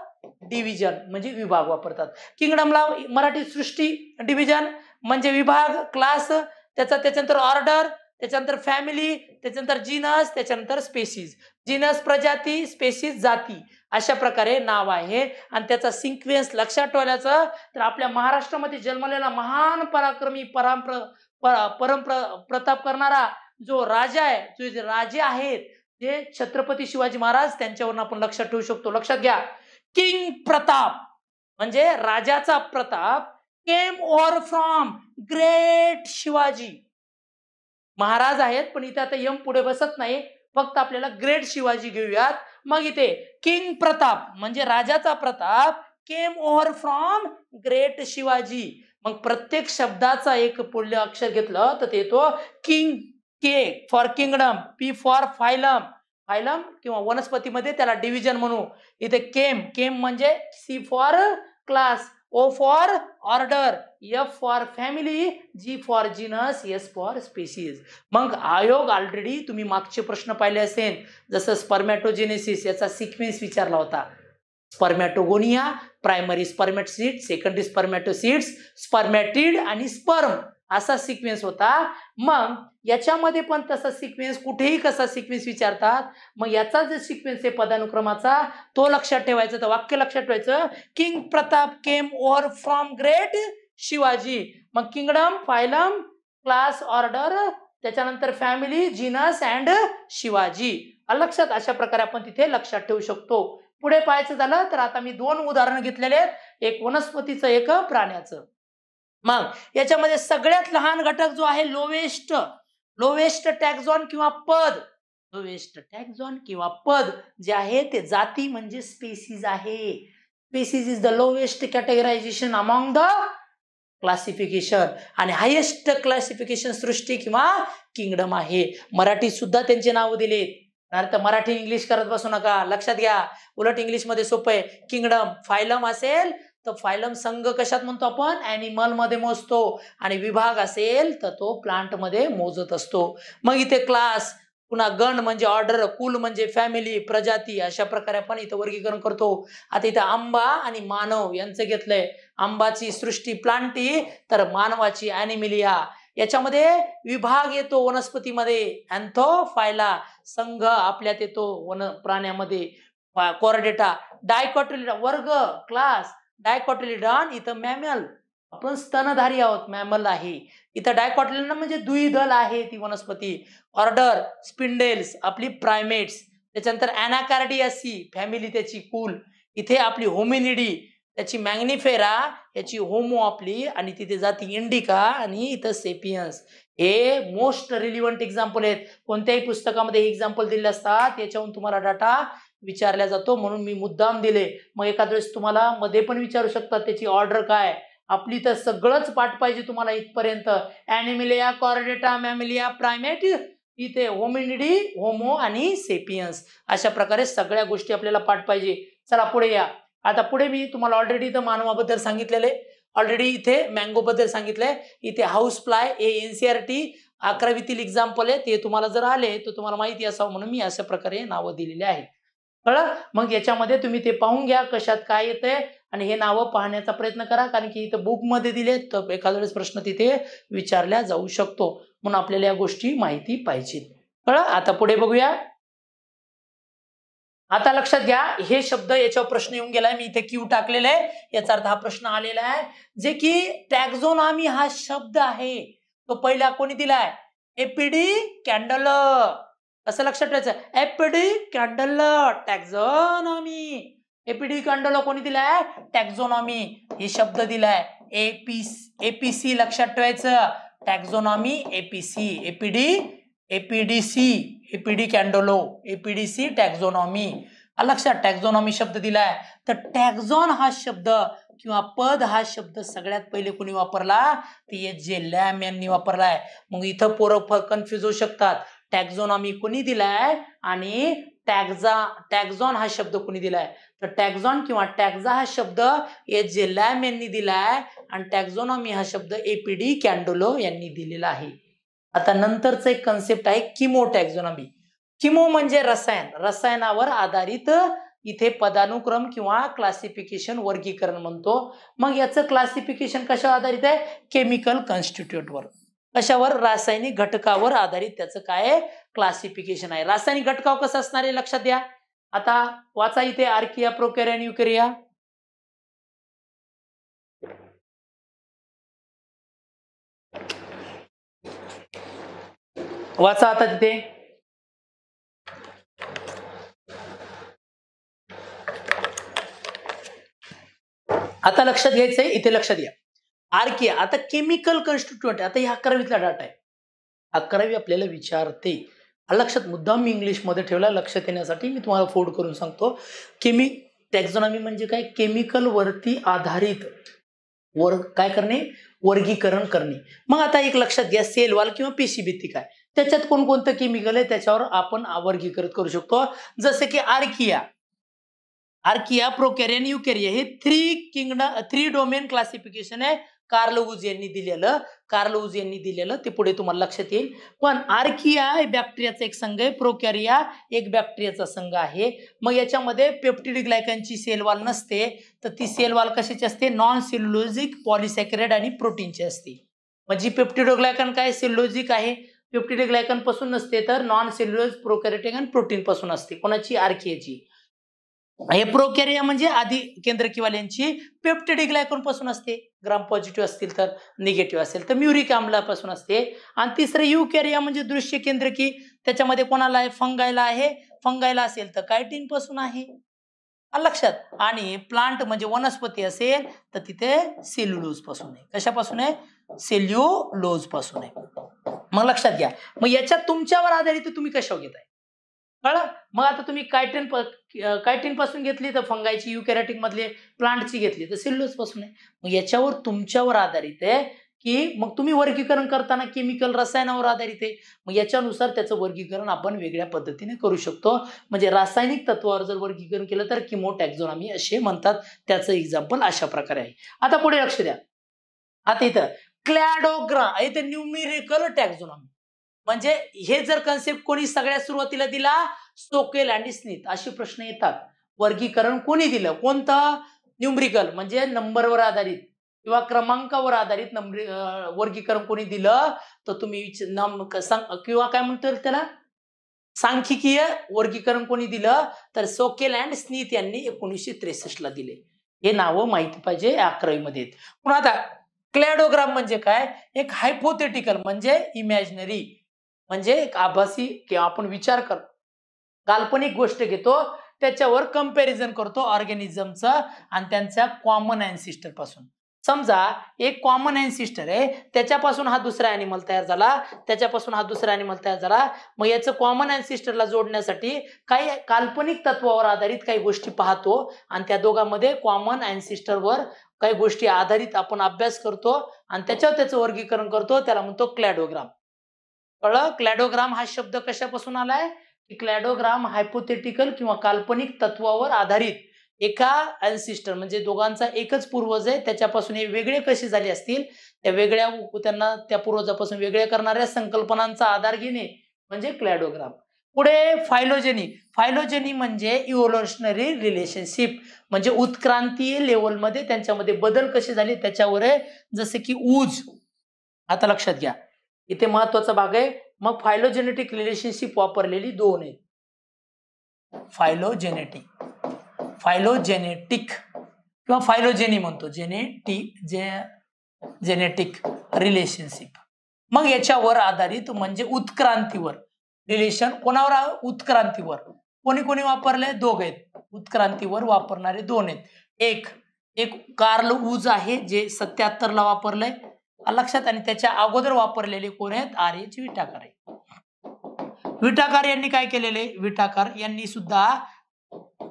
डिव्हिजन म्हणजे विभाग वापरतात किंगडमला मराठी सृष्टी डिव्हिजन म्हणजे विभाग क्लास त्याचा त्याच्यानंतर ऑर्डर त्याच्यानंतर फॅमिली त्याच्यानंतर जिनस त्याच्यानंतर स्पेसीज जिनस प्रजाती स्पेसीज जाती अशा प्रकारे नाव आहे आणि त्याचा सिक्वेन्स लक्षात ठेवल्याचं तर आपल्या महाराष्ट्रामध्ये जन्मलेला महान पराक्रमी परंप्र परंप्र प्रताप करणारा जो राजा आहे जो राजे आहेत जे छत्रपती शिवाजी महाराज त्यांच्यावरून आपण लक्षात ठेवू शकतो लक्षात घ्या किंग प्रताप म्हणजे राजाचा Pratap came over from great Shivaji Maharaj आहेत पण इथे आता यम पुढे बसत नाही फक्त आपल्याला ग्रेट शिवाजी घेऊयात मग इथे किंग प्रताप म्हणजे राजाचा Pratap came over from great Shivaji मग प्रत्येक शब्दाचा एक पुढलं अक्षर घेतलं तर ते तो king K for kingdom P for phylum phylum किंवा वनस्पतीमध्ये त्याला डिव्हिजन म्हणू इथे केम केम म्हणजे C for class O for order F for family G for genus S for species मग आयोग ऑलरेडी तुम्ही मागचे प्रश्न पाहिले असेल जसं स्पर्मॅटोजेनेसिस याचा सिक्वेन्स विचारला होता spermatogonia primary spermatocyte secondary spermatocytes spermatid आणि स्पर्म असा सिक्वेन्स होता मग याच्यामध्ये पण तसा सिक्वेन्स कुठेही कसा सिक्वेन्स विचारतात मग याचा जो सिक्वेन्स आहे पदानुक्रमाचा तो लक्षात ठेवायचा तर वाक्य लक्षात ठेवायचं king Pratap came over from great Shivaji मग किंगडम फायलम क्लास ऑर्डर त्याच्यानंतर फॅमिली जिनस अँड शिवाजी लक्षात अशा प्रकारे आपण तिथे लक्षात ठेवू शकतो पुढे पाहायचं झालं तर आता मी दोन उदाहरण घेतलेले आहेत एक वनस्पतीचं एक प्राण्याचं मग याच्यामध्ये सगळ्यात लहान घटक जो आहे लोवेस्ट लोवेस्ट टॅक्स झोन किंवा पद लोवेस्ट टॅक्स किंवा पद जे आहे ते जाती म्हणजे स्पेसिस आहे species is the lowest categorization among the classification आणि हायेस्ट क्लासिफिकेशन सृष्टी किंवा किंगडम आहे मराठी सुद्धा त्यांचे नाव दिलेत तर मराठी इंग्लिश करत बसू नका लक्षात घ्या उलट इंग्लिशमध्ये सोपं आहे किंगडम फायलम असेल तर फायलम संघ कशात म्हणतो आपण मध्ये मोजतो आणि विभाग असेल तर तो प्लांट मध्ये मोजत असतो मग इथे क्लास पुन्हा गण म्हणजे ऑर्डर कुल म्हणजे फॅमिली प्रजाती अशा प्रकारे आपण इथं वर्गीकरण करतो आता इथं आंबा आणि मानव यांचं घेतलंय आंबाची सृष्टी प्लांटी तर मानवाची अॅनिमिलिया याच्यामध्ये विभाग येतो वनस्पतीमध्ये फायला संघ आपल्यात येतो वन प्राण्यामध्ये कोरडेटा डायकॉटिलिटा वर्ग क्लास डायकॉटिलिडन इथं मॅमल आपण स्तनधारी आहोत मॅमल आहे इथं डायकॉटिलिडॉन म्हणजे दल आहे ती वनस्पती ऑर्डर स्पिंडेल्स आपली प्रायमेट्स त्याच्यानंतर अॅनाकार्डियासी फॅमिली त्याची कुल इथे आपली होमिनिडी त्याची मॅग्निफेरा याची होमो आपली आणि तिथे जाती इंडिका आणि इथं सेपियन्स हे मोस्ट रिलिव्हंट एक्झाम्पल आहेत कोणत्याही पुस्तकामध्ये एक्झाम्पल दिले असतात याच्याहून तुम्हाला डाटा विचारला जातो म्हणून मी मुद्दाम दिले मग एखाद वेळेस तुम्हाला मध्ये पण विचारू शकतात त्याची ऑर्डर काय आपली तर सगळंच पाठ पाहिजे तुम्हाला इथपर्यंत ॲनिमिलिया कॉर्डेटा मॅमिलिया प्रायमेट इथे होमिनिडी होमो आणि सेपियन्स अशा प्रकारे सगळ्या गोष्टी आपल्याला पाठ पाहिजे चला पुढे या आता पुढे मी तुम्हाला ऑलरेडी इथं मानवाबद्दल सांगितलेले ऑलरेडी इथे बद्दल सांगितलंय इथे house fly A N C R T अकरावीतील एक्झाम्पल आहे ते तुम्हाला जर आले तर तुम्हाला माहिती असावं म्हणून मी अशा प्रकारे नावं दिलेली आहेत कळलं मग याच्यामध्ये तुम्ही ते पाहून घ्या कशात काय येतंय आणि हे नावं पाहण्याचा प्रयत्न करा कारण की इथं बुकमध्ये दिले तर एखाद्या वेळेस प्रश्न तिथे विचारला जाऊ शकतो म्हणून आपल्याला या गोष्टी माहिती पाहिजे कळलं आता पुढे बघूया आता लक्षात घ्या हे शब्द याच्यावर प्रश्न येऊन गेलाय मी इथे क्यू टाकलेला आहे याचा अर्थ हा प्रश्न आलेला आहे जे की टॅक्झोनॉमी हा शब्द आहे तो पहिला कोणी दिलाय एपीडी कॅन्डल असं लक्षात ठेवायचं एपिडी कॅन्डल टॅक्झॉनॉमी एपिडी कॅन्डल कोणी दिलाय टॅक्झोनॉमी हे शब्द दिलाय एपी एपीसी लक्षात ठेवायचं taxonomy APC APD APDC APD Candolle APDC taxonomy लक्षात टॅक्झोनॉमी शब्द दिलाय तर टॅक्झॉन हा शब्द किंवा पद हा शब्द सगळ्यात पहिले कोणी वापरला ते जे लॅम यांनी वापरलाय मग इथं पोरं कन्फ्युज होऊ शकतात टॅक्झोनॉमी कुणी दिलाय आणि टॅक्झा टॅक्झॉन हा शब्द कुणी दिलाय तर टॅक्झॉन किंवा टॅक्झा हा शब्द एच जे लॅम यांनी दिलाय आणि टॅक्झोनॉमी हा शब्द एपीडी कॅन्डोलो यांनी दिलेला आहे आता नंतरचं एक कन्सेप्ट आहे किमो टॅक्झोनॉमी किमो म्हणजे रसायन रसायनावर आधारित इथे पदानुक्रम किंवा क्लासिफिकेशन वर्गीकरण म्हणतो मग याचं क्लासिफिकेशन कशावर आधारित आहे केमिकल कॉन्स्टिट्यूटवर अशावर रासायनिक घटकावर आधारित त्याचं काय क्लासिफिकेशन आहे रासायनिक घटकाव कसं असणार आहे लक्षात द्या आता वाचा इथे आर्किया प्रोकेरिया न्यूकेरिया वाचा आता तिथे आता लक्षात घ्यायचंय इथे लक्षात घ्या आर्किया आता केमिकल आहे आता हे अकरावीतला डाटा आहे अकरावी आपल्याला विचारते लक्षात मुद्दाम मी इंग्लिशमध्ये ठेवला लक्षात येण्यासाठी मी तुम्हाला फोड करून सांगतो केमी टॅक्झॉनॉमी म्हणजे काय केमिकल वरती आधारित वर्ग काय करणे वर्गीकरण करणे मग आता एक लक्षात घ्या सेल किंवा पेशी भीती काय त्याच्यात कोणकोणतं केमिकल आहे त्याच्यावर आपण वर्गीकरण करू शकतो जसं की आर्किया आर्किया प्रोकॅरिया आणि युकॅरिया हे three kingd three domain classification आहे कार्लवूज यांनी दिलेलं कार्लवूज यांनी दिलेलं ते पुढे तुम्हाला लक्षात येईल पण आर्किया हे बॅक्टेरियाचा एक संघ आहे प्रोकॅरिया एक बॅक्टेरियाचा संघ आहे मग याच्यामध्ये पेप्टिडिग्लायकनची सेल सेलवाल नसते तर ती सेलवाल कशाची असते नॉन सेल्युलोजिक पॉलिसॅक्रेड आणि प्रोटीनची असते मग जी पेप्टिडोग्लायकन काय सेल्युलोजिक आहे पेप्टिडिक ग्लायकन पासून नसते तर नॉन सेल्युलोज प्रोकॅरेटिक आणि प्रोटीन पासून असते कोणाची आर्कियाची हे प्रोकॅरिया म्हणजे आधी केंद्रकीवाल्यांची पेप्टिडिक ग्लायकन पासून असते ग्राम पॉझिटिव्ह असतील तर निगेटिव्ह असेल तर म्युरिक आम्लापासून असते आणि तिसरं युकॅरिया म्हणजे दृश्य केंद्र की त्याच्यामध्ये कोणाला आहे फंगायला आहे फंगायला असेल तर पासून आहे लक्षात आणि प्लांट म्हणजे वनस्पती असेल तर तिथे सेल्युलोज पासून आहे कशापासून आहे सेल्युलोज पासून आहे मग लक्षात घ्या मग याच्यात तुमच्यावर आधारित तुम्ही कशावर घेताय कळ मग आता तुम्ही कायटीन पासून घेतली तर फंगायची मधले प्लांटची घेतली तर पासून आहे मग याच्यावर तुमच्यावर आधारित आहे की मग तुम्ही वर्गीकरण करताना केमिकल रसायनावर आधारित आहे मग याच्यानुसार त्याचं वर्गीकरण आपण वेगळ्या पद्धतीने करू शकतो म्हणजे रासायनिक तत्वावर जर वर्गीकरण केलं तर आम्ही असे म्हणतात त्याचं एक्झाम्पल अशा प्रकारे आहे आता पुढे लक्ष द्या आता इथं क्लॅडोग्रा इथे न्यूमेरिकल आम्ही म्हणजे हे जर कन्सेप्ट कोणी सगळ्या सुरुवातीला दिला सोकेल अँड स्नीत असे प्रश्न येतात वर्गीकरण कोणी दिलं कोणतं न्यूमरिकल म्हणजे नंबरवर आधारित किंवा क्रमांकावर आधारित नंबर वर्गीकरण कोणी दिलं तर तुम्ही किंवा काय म्हणतो त्याला सांख्यिकीय वर्गीकरण कोणी दिलं तर सोकेल अँड स्निथ यांनी एकोणीसशे त्रेसष्टला दिले हे नावं माहिती पाहिजे अकरावीमध्ये पण आता क्लॅडोग्राम म्हणजे काय एक हायपोथेटिकल म्हणजे इमॅजिनरी म्हणजे एक आभासी किंवा आपण विचार करतो काल्पनिक गोष्ट घेतो त्याच्यावर कंपॅरिझन करतो ऑर्गॅनिझमचं आणि त्यांच्या कॉमन अँड पासून समजा एक कॉमन सिस्टर आहे त्याच्यापासून हा दुसरा ॲनिमल तयार झाला त्याच्यापासून हा दुसरा ॲनिमल तयार झाला मग याचं कॉमन अँसिस्टरला जोडण्यासाठी काही काल्पनिक तत्वावर आधारित काही गोष्टी पाहतो आणि त्या दोघांमध्ये कॉमन अँसिस्टरवर काही गोष्टी आधारित आपण अभ्यास करतो आणि त्याच्यावर त्याचं वर्गीकरण करतो त्याला म्हणतो क्लॅडोग्राम कळलं क्लॅडोग्राम हा शब्द कशापासून आलाय क्लॅडोग्राम हायपोथेटिकल किंवा काल्पनिक तत्वावर आधारित एका अन्सिस्टर म्हणजे दोघांचा एकच पूर्वज आहे त्याच्यापासून हे वेगळे कसे झाले असतील त्या वेगळ्या त्यांना त्या पूर्वजापासून वेगळ्या करणाऱ्या संकल्पनांचा आधार घेणे म्हणजे क्लॅडोग्राम पुढे फायलोजेनी फायलोजेनी म्हणजे इव्होल्युशनरी रिलेशनशिप म्हणजे उत्क्रांतीय लेवलमध्ये त्यांच्यामध्ये बदल कसे झाले त्याच्यावर आहे जसे की ऊज आता लक्षात घ्या इथे महत्वाचा भाग आहे मग फायलोजेनेटिक रिलेशनशिप वापरलेली दोन आहेत फायलोजेनेटिक फायलोजेनेटिक किंवा फायलोजेनी म्हणतो जेनेटी जे जेनेटिक रिलेशनशिप मग याच्यावर आधारित म्हणजे उत्क्रांतीवर रिलेशन कोणावर उत्क्रांतीवर कोणी कोणी वापरले दोघ आहेत उत्क्रांतीवर वापरणारे दोन आहेत एक एक कार्ल ऊज आहे जे सत्याहत्तरला वापरलंय लक्षात आणि त्याच्या अगोदर वापरलेले कोण आहेत आर्य विटाकार आहे विटाकार यांनी काय केलेले विटाकार यांनी सुद्धा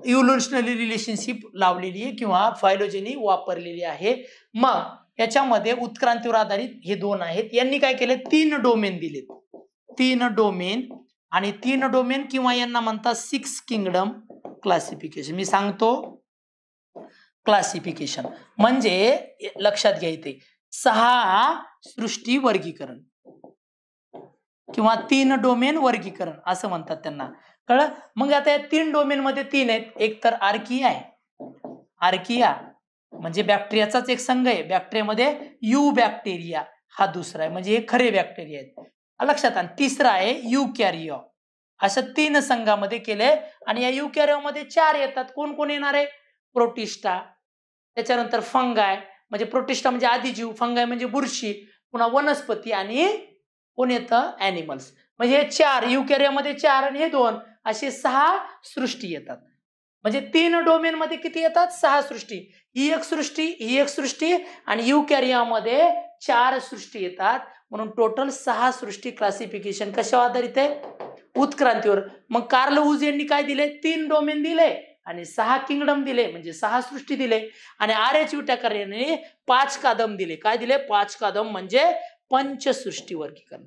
इव्होल्युशनरी रिलेशनशिप लावलेली आहे किंवा फायलोजेनी वापरलेली आहे मग याच्यामध्ये उत्क्रांतीवर आधारित हे दोन आहेत यांनी काय केले तीन डोमेन दिलेत तीन डोमेन आणि तीन डोमेन किंवा यांना म्हणतात सिक्स किंगडम क्लासिफिकेशन मी सांगतो क्लासिफिकेशन म्हणजे लक्षात घ्यायचे सहा सृष्टी वर्गीकरण किंवा तीन डोमेन वर्गीकरण असं म्हणतात त्यांना कळ मग आता या तीन डोमेन मध्ये तीन आहेत एक तर आर्किया आहे आर्किया म्हणजे बॅक्टेरियाचाच एक संघ आहे बॅक्टेरियामध्ये यू बॅक्टेरिया हा दुसरा आहे म्हणजे हे खरे बॅक्टेरिया आहेत लक्षात आण तिसरा आहे यू कॅरियो अशा तीन संघामध्ये केले आणि या यू मध्ये चार येतात कोण कोण येणार आहे प्रोटिस्टा त्याच्यानंतर फंगाय म्हणजे प्रोटिस्टा म्हणजे आदिजीव फंगाय म्हणजे बुरशी पुन्हा वनस्पती आणि कोण येतं ॲनिमल्स म्हणजे हे चार युकेरियामध्ये चार आणि हे दोन असे सहा सृष्टी येतात म्हणजे तीन डोमेनमध्ये किती येतात सहा सृष्टी ही एक सृष्टी ही एक सृष्टी आणि मध्ये चार सृष्टी येतात म्हणून टोटल सहा सृष्टी क्लासिफिकेशन कशावर आधारित आहे उत्क्रांतीवर मग कार्ल उज यांनी काय दिले तीन डोमेन दिले आणि सहा किंगडम दिले म्हणजे सहा सृष्टी दिले आणि आर एच यांनी पाच कादम दिले काय दिले पाच कादम म्हणजे पंचसृष्टी वर्गीकरण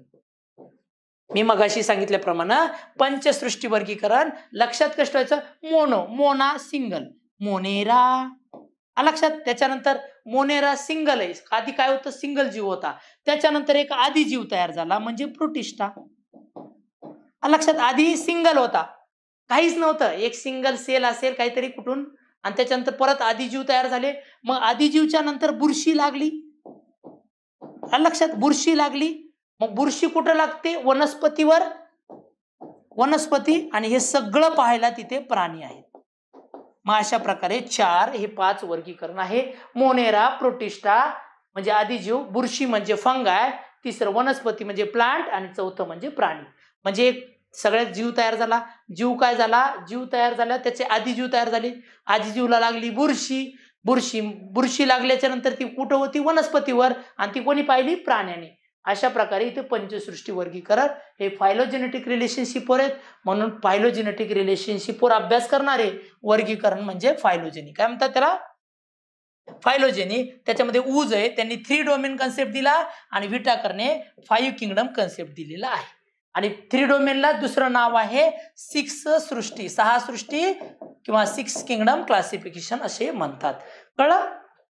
मी मगाशी सांगितल्याप्रमाणे पंचसृष्टी वर्गीकरण लक्षात कसं ठेवायचं मोनो मोना सिंगल मोनेरा लक्षात त्याच्यानंतर मोनेरा सिंगल आहे आधी काय होतं सिंगल जीव होता त्याच्यानंतर एक आधी जीव तयार झाला म्हणजे प्रोटिष्ठा लक्षात आधी सिंगल होता काहीच नव्हतं एक सिंगल सेल असेल काहीतरी कुठून आणि त्याच्यानंतर परत आदिजीव तयार झाले मग आदिजीवच्या नंतर बुरशी लागली लक्षात बुरशी लागली मग बुरशी कुठं लागते वनस्पतीवर वनस्पती आणि हे सगळं पाहायला तिथे प्राणी आहेत मग अशा प्रकारे चार हे पाच वर्गीकरण आहे मोनेरा प्रोटिस्टा म्हणजे आदिजीव बुरशी म्हणजे फंग आहे तिसरं वनस्पती म्हणजे प्लांट आणि चौथं म्हणजे प्राणी म्हणजे सगळ्यात जीव तयार झाला जीव काय झाला जीव तयार झाला त्याचे आधी जीव तयार झाली आधी जीवला लागली बुरशी बुरशी बुरशी लागल्याच्या नंतर ती कुठं होती वनस्पतीवर आणि ती कोणी पाहिली प्राण्याने अशा प्रकारे इथे पंचसृष्टी वर्गीकरण हे फायलोजेनेटिक रिलेशनशिपवर आहेत म्हणून फायलोजेनेटिक रिलेशनशिपवर अभ्यास करणारे वर्गीकरण म्हणजे फायलोजेनी काय म्हणतात त्याला फायलोजेनी त्याच्यामध्ये ऊज आहे त्यांनी थ्री डोमेन कन्सेप्ट दिला आणि विटाकरने फाईव्ह किंगडम कन्सेप्ट दिलेला आहे आणि थ्री डोमेनला दुसरं नाव आहे सिक्स सृष्टी सहा सृष्टी किंवा सिक्स किंगडम क्लासिफिकेशन असे म्हणतात कळलं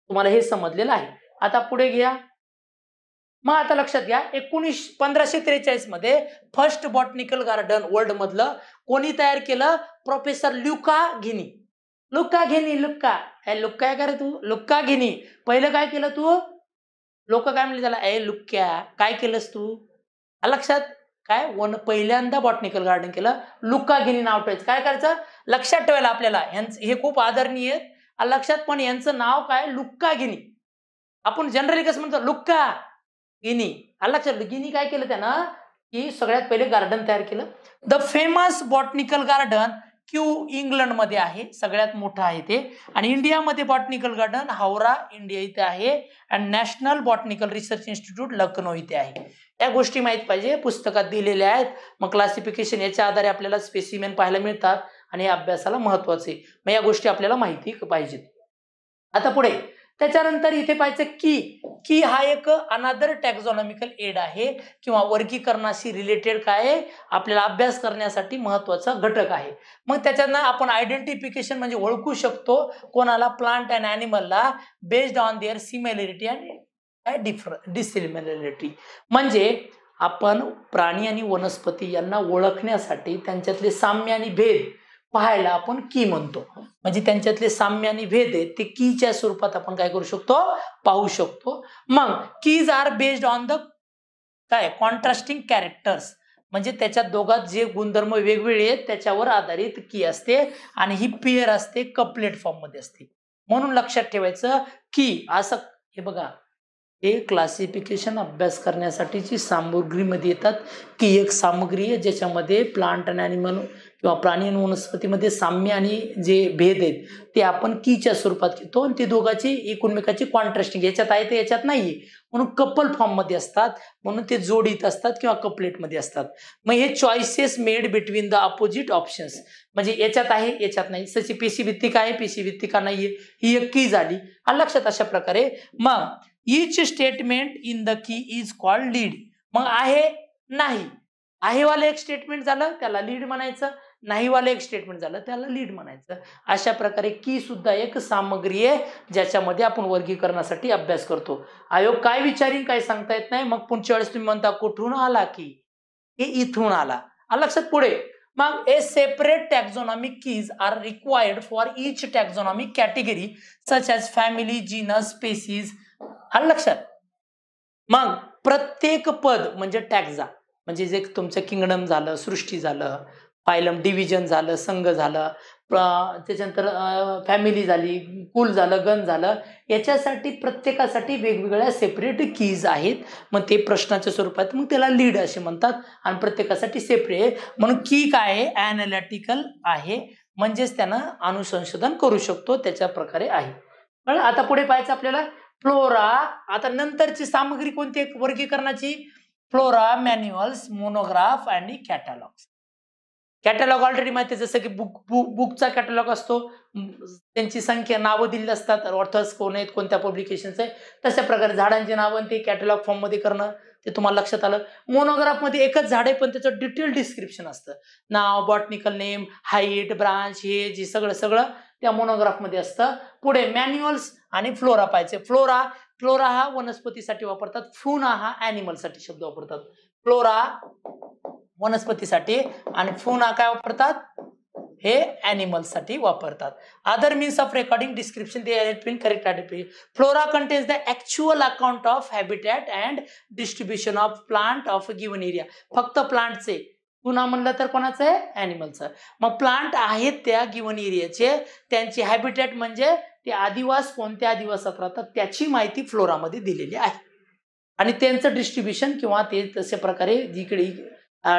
तुम्हाला हे समजलेलं आहे आता पुढे घ्या मग आता लक्षात घ्या एकोणीस पंधराशे त्रेचाळीस मध्ये फर्स्ट बॉटनिकल गार्डन वर्ल्ड मधलं कोणी तयार केलं प्रोफेसर ल्युका घिनी लुक्का घेनी लुक्का हे लुक्का काय तू लुक्का घेनी पहिलं काय केलं तू लोक काय म्हणले त्याला ए लुक्क्या काय केलंस तू लक्षात काय वन पहिल्यांदा बॉटनिकल गार्डन केलं गिनी नाव ठेवायचं काय करायचं लक्षात ठेवायला आपल्याला यांचं हे खूप आदरणीय लक्षात पण यांचं नाव काय लुक्कागिनी आपण जनरली कसं म्हणतो लुक्का गिनी आला लक्षात गिनी काय केलं त्यानं की सगळ्यात पहिले गार्डन तयार केलं the famous botanical garden Kew इंग्लंडमध्ये आहे सगळ्यात मोठं आहे ते आणि इंडियामध्ये बॉटनिकल गार्डन हावरा इंडिया इथे आहे and national botanical research institute Lucknow इथे आहे या गोष्टी माहीत पाहिजे पुस्तकात दिलेल्या आहेत मग क्लासिफिकेशन याच्या आधारे आपल्याला स्पेसिमेन पाहायला मिळतात आणि या अभ्यासाला महत्वाचे मग या गोष्टी आपल्याला माहिती पाहिजेत आता पुढे त्याच्यानंतर इथे पाहायचं की की हा एक अनादर टॅक्झॉनॉमिकल एड आहे किंवा वर्गीकरणाशी रिलेटेड काय आहे आपल्याला अभ्यास करण्यासाठी महत्वाचा घटक आहे मग त्याच्यानं आपण आयडेंटिफिकेशन म्हणजे ओळखू शकतो कोणाला प्लांट अँड अॅनिमलला based on their similarity and differ dissimilarity म्हणजे आपण प्राणी आणि वनस्पती यांना ओळखण्यासाठी त्यांच्यातले साम्य आणि भेद पाहायला आपण की म्हणतो म्हणजे त्यांच्यातले साम्य आणि भेद आहेत ते कीच्या स्वरूपात आपण काय करू शकतो पाहू शकतो मग keys are based on the काय कॉन्ट्रास्टिंग कॅरेक्टर्स म्हणजे त्याच्या दोघात जे गुणधर्म वेगवेगळे आहेत त्याच्यावर आधारित की असते आणि ही पेअर असते कपलेट फॉर्म मध्ये असते म्हणून लक्षात ठेवायचं की असं हे बघा हे क्लासिफिकेशन अभ्यास करण्यासाठीची सामग्रीमध्ये येतात की एक सामग्री आहे ज्याच्यामध्ये प्लांट आणि ॲनिमल किंवा प्राणी आणि वनस्पतीमध्ये साम्य आणि जे भेद आहेत ते आपण कीच्या स्वरूपात घेतो आणि ते दोघांची एकमेकाची कॉन्ट्रास्टिंग याच्यात आहे ते याच्यात नाही म्हणून कपल फॉर्ममध्ये असतात म्हणून ते जोडीत असतात किंवा कपलेटमध्ये असतात मग हे choices made between the opposite options म्हणजे याच्यात आहे याच्यात नाही सची पेशी भित्तिका आहे पेशी का नाही ही एक की झाली आणि लक्षात अशा प्रकारे मग each statement in the key is called lead मग आहे नाही आहे वाले एक स्टेटमेंट झालं त्याला लीड म्हणायचं नाहीवालं एक स्टेटमेंट झालं त्याला लीड म्हणायचं अशा प्रकारे की सुद्धा एक सामग्री आहे ज्याच्यामध्ये आपण वर्गीकरणासाठी अभ्यास करतो आयोग काय विचारीन काय सांगता येत नाही मग पुढच्या वेळेस तुम्ही म्हणता कुठून आला की इथून आला लक्षात पुढे मग a separate taxonomic keys are required for each taxonomic category such as family genus species हा लक्षात मग प्रत्येक पद म्हणजे टॅक्झा म्हणजे जे तुमचं किंगडम झालं सृष्टी झालं पाहिलं डिव्हिजन झालं संघ झालं त्याच्यानंतर फॅमिली झाली कुल झालं गन झालं याच्यासाठी प्रत्येकासाठी वेगवेगळ्या सेपरेट कीज आहेत मग ते प्रश्नाच्या स्वरूपात मग त्याला लीड असे म्हणतात आणि प्रत्येकासाठी सेपरेट म्हणून की काय आहे ॲनालिटिकल आहे म्हणजेच त्यानं अनुसंशोधन करू शकतो त्याच्या प्रकारे आहे पण आता पुढे पाहायचं आपल्याला फ्लोरा आता नंतरची सामग्री कोणती वर्गीकरणाची फ्लोरा मॅन्युअल्स मोनोग्राफ आणि कॅटॅलॉग्स कॅटलॉग ऑलरेडी माहिती जसं की बुक बुक बुकचा कॅटलॉग असतो त्यांची संख्या नावं दिली असतात ऑर्थर्स कोण आहेत कोणत्या पब्लिकेशनचं आहे तशा प्रकारे झाडांची नावं ते कॅटलॉग फॉर्ममध्ये करणं ते तुम्हाला लक्षात आलं मोनोग्राफमध्ये एकच झाड आहे पण त्याचं डिटेल डिस्क्रिप्शन असतं नाव बॉटनिकल नेम हाईट ब्रांच हे जे सगळं सगळं त्या मोनोग्राफमध्ये असतं पुढे मॅन्युअल्स आणि फ्लोरा पाहिजे फ्लोरा फ्लोरा हा वनस्पतीसाठी वापरतात फ्लुना हा ॲनिमलसाठी शब्द वापरतात फ्लोरा वनस्पतीसाठी आणि फुना काय वापरतात हे साठी वापरतात other means of recording description ते correct flora contains the actual account of habitat and distribution of plant of given area फक्त प्लांटचे पुन्हा म्हणलं तर कोणाचं आहे ॲनिमलचं मग प्लांट आहेत त्या गिवन एरियाचे त्यांची हॅबिटॅट म्हणजे ते आदिवास कोणत्या आदिवासात राहतात त्याची माहिती फ्लोरामध्ये दिलेली आहे आणि त्यांचं डिस्ट्रीब्युशन किंवा ते तसे प्रकारे जिकडे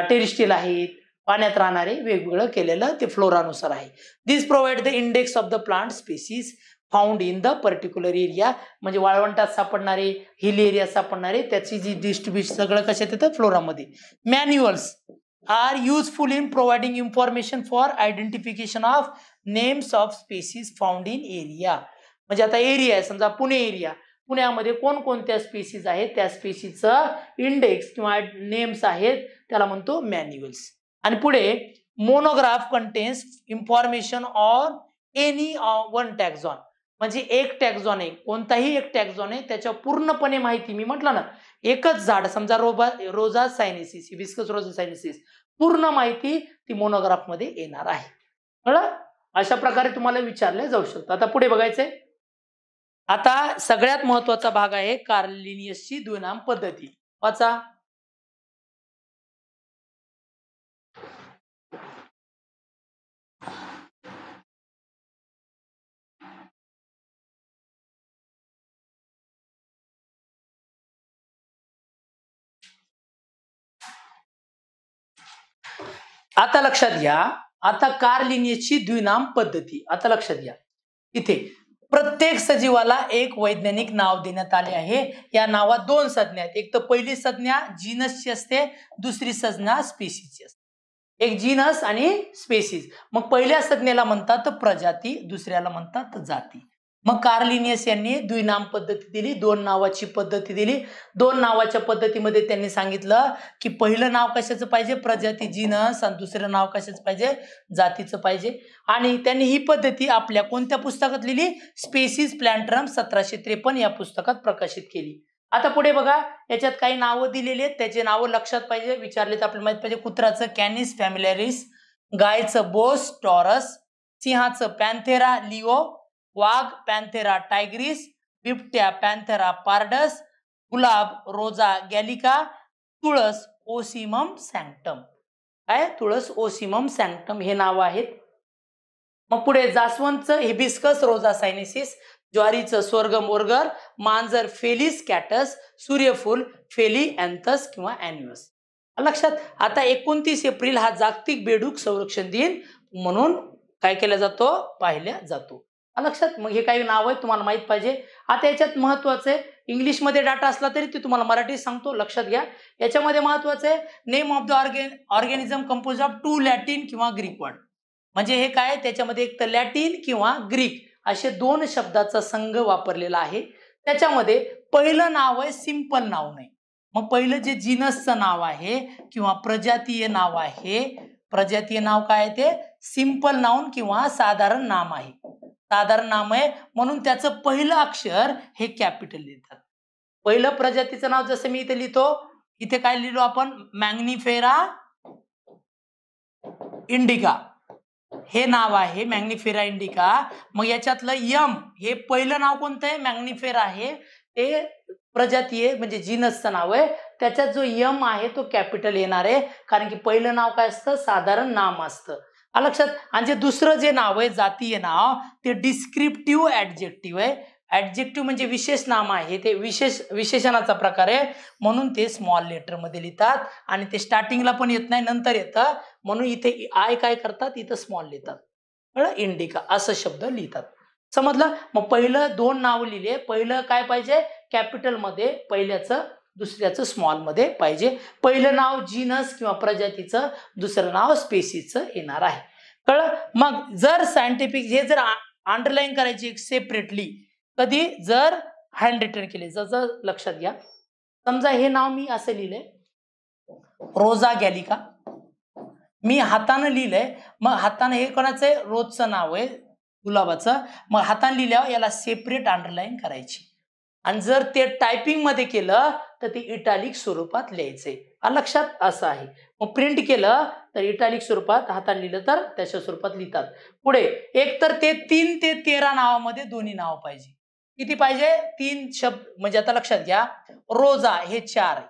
टेरिस्टील आहेत पाण्यात राहणारे वेगवेगळं केलेलं ते फ्लोरानुसार आहे this provide the index of the plant species found in the particular area म्हणजे वाळवंटात सापडणारे हिल एरिया सापडणारे त्याची जी डिस्ट्रीब्युशन सगळं कशा येतं फ्लोरामध्ये manuals are useful in providing information for identification of names of species found in area म्हणजे आता area आहे समजा पुणे एरिया पुण्यामध्ये कोणकोणत्या स्पेसीज आहेत त्या स्पेशीचं इंडेक्स किंवा नेम्स आहेत त्याला म्हणतो मॅन्युअल्स आणि पुढे monograph contains information on any one taxon म्हणजे एक टॅक्झॉन आहे कोणताही एक टॅक्झॉन आहे त्याच्या पूर्णपणे माहिती मी म्हटलं ना एकच झाड समजा रोबा रोजा सायनेसिस विस्कस रोजा सायनेसिस पूर्ण माहिती ती मोनोग्राफमध्ये येणार आहे कळलं अशा प्रकारे तुम्हाला विचारले जाऊ शकतं आता पुढे बघायचंय आता सगळ्यात महत्वाचा भाग आहे कार्लिनियसची द्विनाम पद्धती वाचा आता लक्षात घ्या आता कार्लिनियसची द्विनाम पद्धती आता लक्षात घ्या इथे प्रत्येक सजीवाला एक वैज्ञानिक नाव देण्यात आले आहे या नावात दोन संज्ञा आहेत एक तर पहिली संज्ञा जीनसची असते दुसरी संज्ञा स्पेसीची असते एक जीनस आणि स्पेसीज मग पहिल्या संज्ञेला म्हणतात प्रजाती दुसऱ्याला म्हणतात जाती मग कार्लिनियस यांनी द्विनाम पद्धती दिली दोन नावाची पद्धती दिली दोन नावाच्या पद्धतीमध्ये त्यांनी सांगितलं की पहिलं नाव कशाचं पाहिजे प्रजाती जिनस आणि दुसरं नाव कशाचं पाहिजे जातीचं पाहिजे आणि त्यांनी ही पद्धती आपल्या कोणत्या पुस्तकात लिहिली स्पेसिस प्लॅन्ट्रम सतराशे त्रेपन्न या पुस्तकात प्रकाशित केली आता पुढे बघा याच्यात काही नावं दिलेली आहेत त्याचे नावं लक्षात पाहिजे विचारले तर आपल्याला माहित पाहिजे कुत्राचं कॅनिस फॅमिलॅरिस गायचं बोस टॉरस सिंहाचं पॅन्थेरा लिओ वाघ पॅन्थेरा टायग्रीस बिबट्या पॅन्थेरा पारडस गुलाब रोजा गॅलिका तुळस ओसिमम सॅक्टम काय तुळस ओसिमम सँक्टम हे नाव आहेत मग पुढे जास्वंतचं हिबिस्कस रोजा सायनेसिस ज्वारीचं स्वर्ग मोरगर मांजर फेलिस कॅटस सूर्यफूल फेली अँथस किंवा अॅन्युअस लक्षात आता एकोणतीस एप्रिल हा जागतिक बेडूक संरक्षण दिन म्हणून काय केला जातो पाहिला जातो लक्षात मग हे काही नाव आहे तुम्हाला माहीत पाहिजे आता याच्यात महत्वाचं आहे इंग्लिशमध्ये डाटा असला तरी ते तुम्हाला मराठीत सांगतो लक्षात घ्या याच्यामध्ये महत्वाचं आहे name of the orga organism composed of two Latin किंवा ग्रीक वर्ड म्हणजे हे काय त्याच्यामध्ये एक तर लॅटिन किंवा ग्रीक असे दोन शब्दाचा संघ वापरलेला आहे त्याच्यामध्ये पहिलं नाव आहे सिंपल नाव नाही मग पहिलं जे जिनसचं नाव आहे किंवा प्रजातीय नाव आहे प्रजातीय नाव काय ते सिंपल नाऊन किंवा साधारण नाम आहे साधारण नाम आहे म्हणून त्याचं पहिलं अक्षर हे कॅपिटल लिहितात पहिलं प्रजातीचं नाव जसं मी इथे लिहितो इथे काय लिहिलो आपण मॅग्निफेरा इंडिका हे नाव आहे मॅग्निफेरा इंडिका मग याच्यातलं यम हे पहिलं नाव कोणतं आहे मॅग्निफेरा आहे ते प्रजाती आहे म्हणजे जीनसचं नाव आहे त्याच्यात जो यम आहे तो कॅपिटल येणार आहे कारण की पहिलं नाव काय असतं साधारण नाम असतं लक्षात आणि जे दुसरं जे नाव आहे जातीय नाव ते डिस्क्रिप्टिव्ह ऍडजेक्टिव्ह आहे ऍडजेक्टिव्ह म्हणजे विशेष नाम आहे ते विशेष विशेषणाचा प्रकार आहे म्हणून ते स्मॉल लेटरमध्ये लिहितात आणि ते स्टार्टिंगला पण येत नाही नंतर येतं म्हणून इथे आय काय करतात इथं स्मॉल लिहितात इंडिका असं शब्द लिहितात समजलं मग पहिलं दोन नाव लिहिले पहिलं काय पाहिजे कॅपिटलमध्ये पहिल्याचं दुसऱ्याचं स्मॉलमध्ये पाहिजे पहिलं नाव जीनस किंवा प्रजातीचं दुसरं नाव स्पेसीचं येणार आहे कळ मग जर सायंटिफिक हे जर अंडरलाईन करायची सेपरेटली कधी जर हँड रिटर्न केले जसं लक्षात घ्या समजा हे नाव मी असं लिहिलंय रोजा गॅलिका मी हातानं लिहिलंय मग हातानं हे कोणाचं आहे रोजचं नाव आहे गुलाबाचं मग हातानं लिहिल्यावर याला सेपरेट अंडरलाईन करायची आणि जर ते टायपिंगमध्ये केलं तर ते इटालिक स्वरूपात लिहायचे लक्षात असं आहे मग प्रिंट केलं तर इटालिक स्वरूपात हातात लिहिलं तर त्याच्या स्वरूपात लिहितात पुढे एक तर ते तीन ते तेरा नावामध्ये दोन्ही नाव पाहिजे किती पाहिजे तीन शब्द म्हणजे आता लक्षात घ्या रोजा हे चार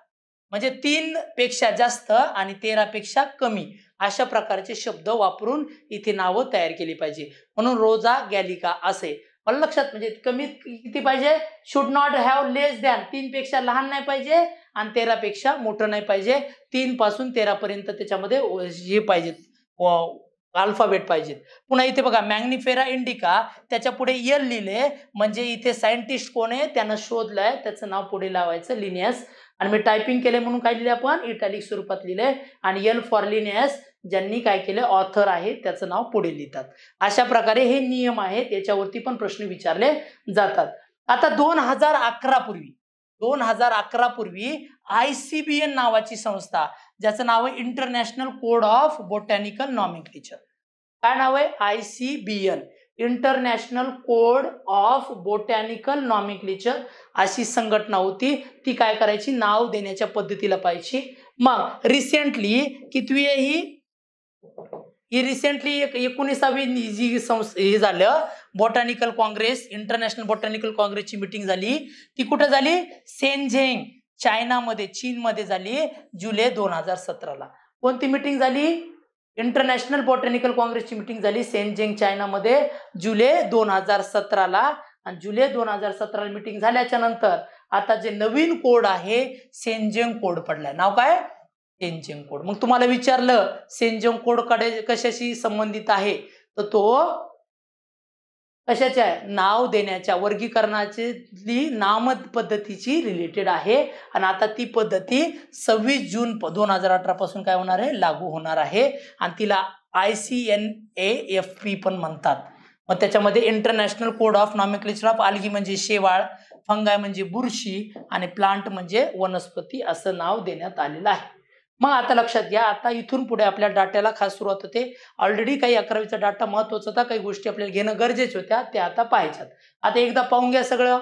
म्हणजे तीन पेक्षा जास्त आणि तेरा पेक्षा कमी अशा प्रकारचे शब्द वापरून इथे नावं तयार केली पाहिजे म्हणून रोजा गॅलिका असे मला लक्षात म्हणजे कमीत किती पाहिजे should not have less than तीन पेक्षा लहान नाही पाहिजे आणि तेरापेक्षा मोठं नाही पाहिजे तीन पासून तेरापर्यंत त्याच्यामध्ये हे पाहिजेत अल्फाबेट पाहिजेत पुन्हा इथे बघा मॅग्निफेरा इंडिका त्याच्या पुढे यल लिहिले म्हणजे इथे सायंटिस्ट कोण आहे त्यानं शोधलंय त्याचं नाव पुढे लावायचं लिनियस आणि मी टायपिंग केले म्हणून काय लिहिले आपण इटॅलिक स्वरूपात लिहिले आणि यल फॉर लिनियस ज्यांनी काय केलं ऑथर आहे त्याचं नाव पुढे लिहितात अशा प्रकारे हे नियम आहेत याच्यावरती पण प्रश्न विचारले जातात आता दोन हजार अकरा पूर्वी दोन हजार अकरा पूर्वी आय सी बी एन नावाची संस्था ज्याचं नाव आहे international code of botanical nomic काय नाव आहे I C B N international code of botanical nomenclature अशी संघटना होती ती काय करायची नाव देण्याच्या पद्धतीला पाहिजे मग रिसेंटली कितवी ही ही रिसेंटली एक एकोणीसावी जी संस्था हे झालं बॉटॅनिकल काँग्रेस इंटरनॅशनल बॉटॅनिकल काँग्रेसची मिटिंग झाली ती कुठं झाली झेंग चायनामध्ये चीनमध्ये झाली जुलै दोन हजार सतराला कोणती मिटिंग झाली इंटरनॅशनल बॉटॅनिकल काँग्रेसची मिटिंग झाली सेनझेंग चायनामध्ये जुलै दोन हजार सतराला आणि जुलै दोन हजार सतराला मिटिंग झाल्याच्या नंतर आता जे नवीन कोड आहे सेनझेंग कोड पडलाय नाव काय सेंजिंग कोड मग तुम्हाला विचारलं सेंजिंग कोड कशाशी संबंधित आहे तर तो कशाच्या नाव देण्याच्या वर्गीकरणाची नाम पद्धतीची रिलेटेड आहे आणि आता ती पद्धती सव्वीस जून दोन हजार अठरा पासून काय होणार आहे लागू होणार आहे आणि तिला I C N A F P पण म्हणतात मग त्याच्यामध्ये international code of nomenclature of algae म्हणजे शेवाळ फंगाय म्हणजे बुरशी आणि प्लांट म्हणजे वनस्पती असं नाव देण्यात आलेलं आहे मग आता लक्षात घ्या आता इथून पुढे आपल्या डाट्याला खास सुरुवात होते ऑलरेडी काही अकरावीचा डाटा महत्वाचा होता काही गोष्टी आपल्याला घेणं गरजेचे होत्या त्या आता पाहायच्यात आता एकदा पाहून घ्या सगळं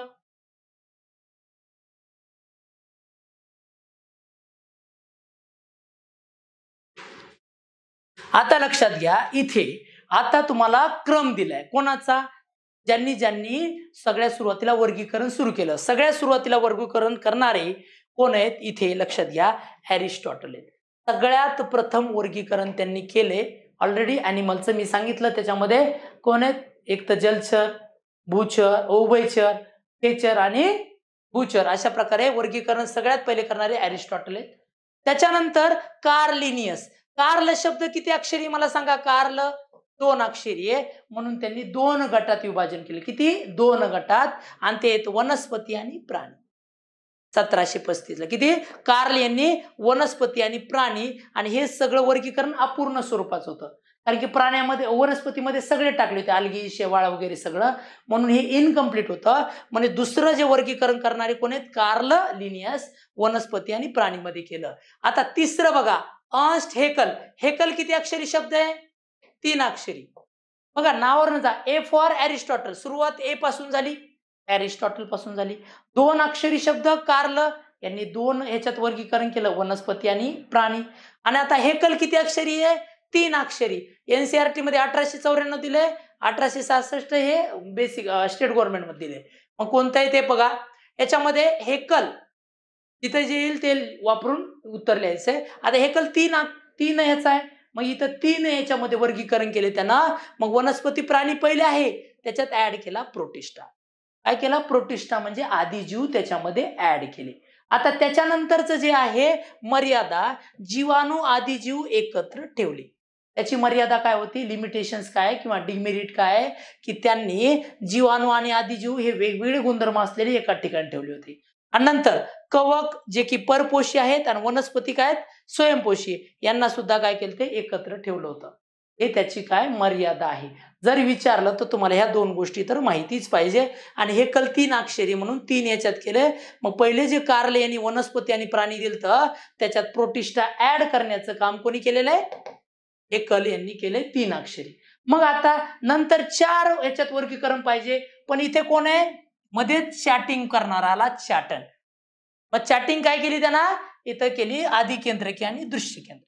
आता लक्षात घ्या इथे आता तुम्हाला क्रम दिलाय कोणाचा ज्यांनी ज्यांनी सगळ्या सुरुवातीला वर्गीकरण सुरू केलं सगळ्या सुरुवातीला वर्गीकरण करणारे कोण आहेत इथे लक्षात घ्या ॲरिस्टॉटल आहेत सगळ्यात प्रथम वर्गीकरण त्यांनी केले ऑलरेडी ॲनिमलचं मी सांगितलं त्याच्यामध्ये कोण आहेत एक तर जलचर भूचर ओभयचर खेचर आणि भूचर अशा प्रकारे वर्गीकरण सगळ्यात पहिले करणारे ॲरिस्टॉटल आहेत त्याच्यानंतर कार्लिनियस कार्ल शब्द किती अक्षरी मला सांगा कार्ल दोन अक्षरी आहे म्हणून त्यांनी दोन गटात विभाजन केले किती दोन गटात आणि ते आहेत वनस्पती आणि प्राणी सतराशे पस्तीसला किती कार्ल यांनी वनस्पती आणि प्राणी आणि हे सगळं वर्गीकरण अपूर्ण स्वरूपाचं होतं कारण की प्राण्यामध्ये वनस्पतीमध्ये सगळे टाकले होते अलगी शेवाळ वगैरे सगळं म्हणून हे इनकम्प्लीट होतं म्हणजे दुसरं जे वर्गीकरण करणारे कोण आहेत कार्ल लिनियस वनस्पती आणि प्राणीमध्ये केलं आता तिसरं बघा अस्ट हेकल हेकल किती अक्षरी शब्द आहे तीन अक्षरी बघा नावावर जा ए फॉर ॲरिस्टॉटल सुरुवात ए पासून झाली अरिस्टॉटल पासून झाली दोन अक्षरी शब्द कार्ल यांनी दोन ह्याच्यात वर्गीकरण केलं वनस्पती आणि प्राणी आणि आता हेकल किती अक्षरी आहे तीन अक्षरी एनसीआरटी e मध्ये अठराशे चौऱ्याण्णव दिले अठराशे सहासष्ट हे बेसिक स्टेट गव्हर्नमेंट मध्ये दिले मग आहे ते बघा याच्यामध्ये हेकल तिथे जे येईल ते वापरून उत्तर लिहायचंय आहे आता हेकल तीन तीन ह्याचं आहे मग इथं तीन याच्यामध्ये वर्गीकरण केले त्यांना मग वनस्पती प्राणी पहिले आहे त्याच्यात ऍड केला प्रोटिस्टा काय केला प्रोटिष्ठा म्हणजे आदिजीव त्याच्यामध्ये ऍड केले आता त्याच्यानंतरचं जे आहे मर्यादा जीवाणू आदिजीव एकत्र ठेवले त्याची मर्यादा काय होती लिमिटेशन्स काय किंवा डिमेरिट काय की त्यांनी जीवाणू आणि आदिजीव हे वेगवेगळे गुणधर्म असलेले एका ठिकाणी ठेवले होते आणि नंतर कवक जे की परपोषी आहेत आणि वनस्पती काय आहेत स्वयंपोषी यांना सुद्धा काय केलं ते एकत्र ठेवलं होतं हे त्याची काय मर्यादा आहे जर विचारलं तर तुम्हाला ह्या दोन गोष्टी तर माहितीच पाहिजे आणि हे कल तीन अक्षरी म्हणून तीन याच्यात केले मग पहिले जे कार्ले यांनी वनस्पती आणि प्राणी दिलं तर त्याच्यात प्रोटिष्ठा ऍड करण्याचं काम कोणी केलेलं आहे हे कल यांनी केले तीन अक्षरी मग आता नंतर चार याच्यात वर्गीकरण पाहिजे पण इथे कोण आहे मध्ये चॅटिंग करणारा आला चॅटन मग चॅटिंग काय केली त्यांना इथं केली आधी केंद्रकी आणि दृश्य केंद्र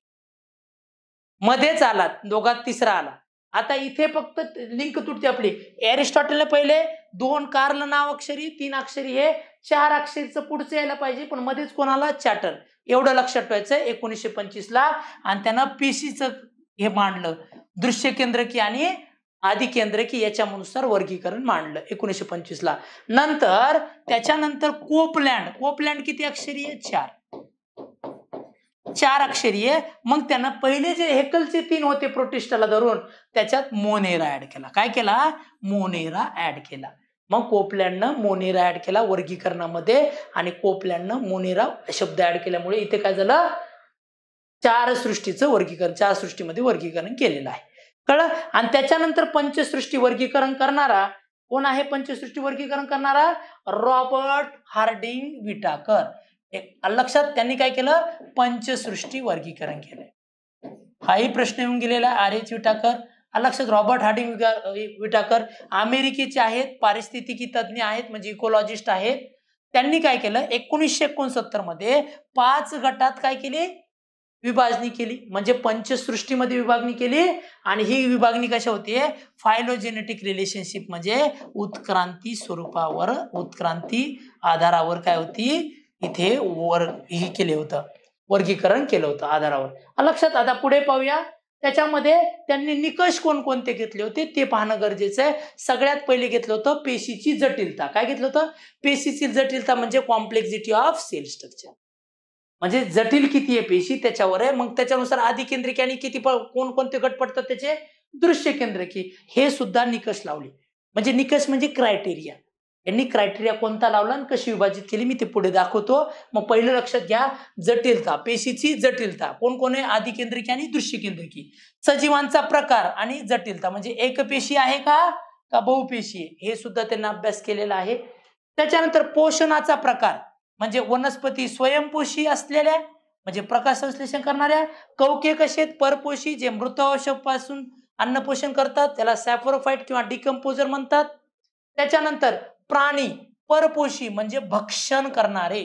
मध्येच आला दोघात तिसरा आला आता इथे फक्त लिंक तुटते आपली एरिस्टॉटलने पहिले दोन कार्ल नाव अक्षरी तीन अक्षरी हे चार अक्षरीचं पुढचं यायला पाहिजे पण मध्येच कोणाला चॅटर एवढं लक्षात ठेवायचं एकोणीसशे पंचवीसला आणि त्यांना पीसीचं हे मांडलं दृश्य केंद्रकी आणि आदिकेंद्रकी याच्यानुसार वर्गीकरण मांडलं एकोणीसशे पंचवीसला नंतर त्याच्यानंतर कोपलँड कोपलँड किती अक्षरी आहे चार चार अक्षरीय मग त्यांना पहिले जे हेकलचे तीन होते प्रोटिस्टाला धरून त्याच्यात मोनेरा ऍड केला काय केला मोनेरा ऍड केला मग कोपलँडनं मोनेरा ऍड केला वर्गीकरणामध्ये आणि कोपलँडनं मोनेरा शब्द ऍड केल्यामुळे इथे काय झालं चार सृष्टीचं वर्गीकरण चार सृष्टीमध्ये वर्गीकरण केलेलं आहे कळ आणि त्याच्यानंतर पंचसृष्टी वर्गीकरण करणारा कोण आहे पंचसृष्टी वर्गीकरण करणारा रॉबर्ट हार्डिंग विटाकर लक्षात त्यांनी काय केलं पंचसृष्टी वर्गीकरण केलं हाही प्रश्न येऊन गेलेला आर एच विटाकर लक्षात रॉबर्ट हार्डिंग विटाकर अमेरिकेचे आहेत पारिस्थितिकी तज्ज्ञ आहेत म्हणजे इकोलॉजिस्ट आहेत त्यांनी काय केलं एकोणीसशे एकोणसत्तर मध्ये पाच गटात काय केली विभाजणी केली म्हणजे पंचसृष्टीमध्ये विभागणी केली आणि ही विभागणी कशा होती फायलोजेनेटिक रिलेशनशिप म्हणजे उत्क्रांती स्वरूपावर उत्क्रांती आधारावर काय होती इथे वर ही केले होतं वर्गीकरण केलं होतं आधारावर लक्षात आता पुढे पाहूया त्याच्यामध्ये त्यांनी निकष कोणकोणते घेतले होते ते पाहणं गरजेचं आहे सगळ्यात पहिले घेतलं होतं पेशीची जटिलता काय घेतलं होतं पेशीची जटिलता म्हणजे कॉम्प्लेक्सिटी ऑफ सेल स्ट्रक्चर म्हणजे जटिल किती आहे पेशी त्याच्यावर आहे मग त्याच्यानुसार आधी केंद्रिक आणि किती कोणकोणते गट पडतात त्याचे दृश्य केंद्रकी हे सुद्धा निकष लावले म्हणजे निकष म्हणजे क्रायटेरिया यांनी क्रायटेरिया कोणता लावला आणि कशी विभाजित केली मी ते पुढे दाखवतो मग पहिलं लक्षात घ्या जटिलता पेशीची जटिलता कोण कोण आहे आदिकेंद्रिकी आणि दृश्यकेंद्रिकी सजीवांचा प्रकार आणि जटिलता म्हणजे एक पेशी आहे का का बहुपेशी हे सुद्धा त्यांना अभ्यास केलेला आहे त्याच्यानंतर पोषणाचा प्रकार म्हणजे वनस्पती स्वयंपोषी असलेल्या म्हणजे प्रकाश संश्लेषण करणाऱ्या कौके कशेत परपोषी जे मृत अन्नपोषण करतात त्याला सॅफोरोफाईट किंवा डिकम्पोजर म्हणतात त्याच्यानंतर प्राणी परपोषी म्हणजे भक्षण करणारे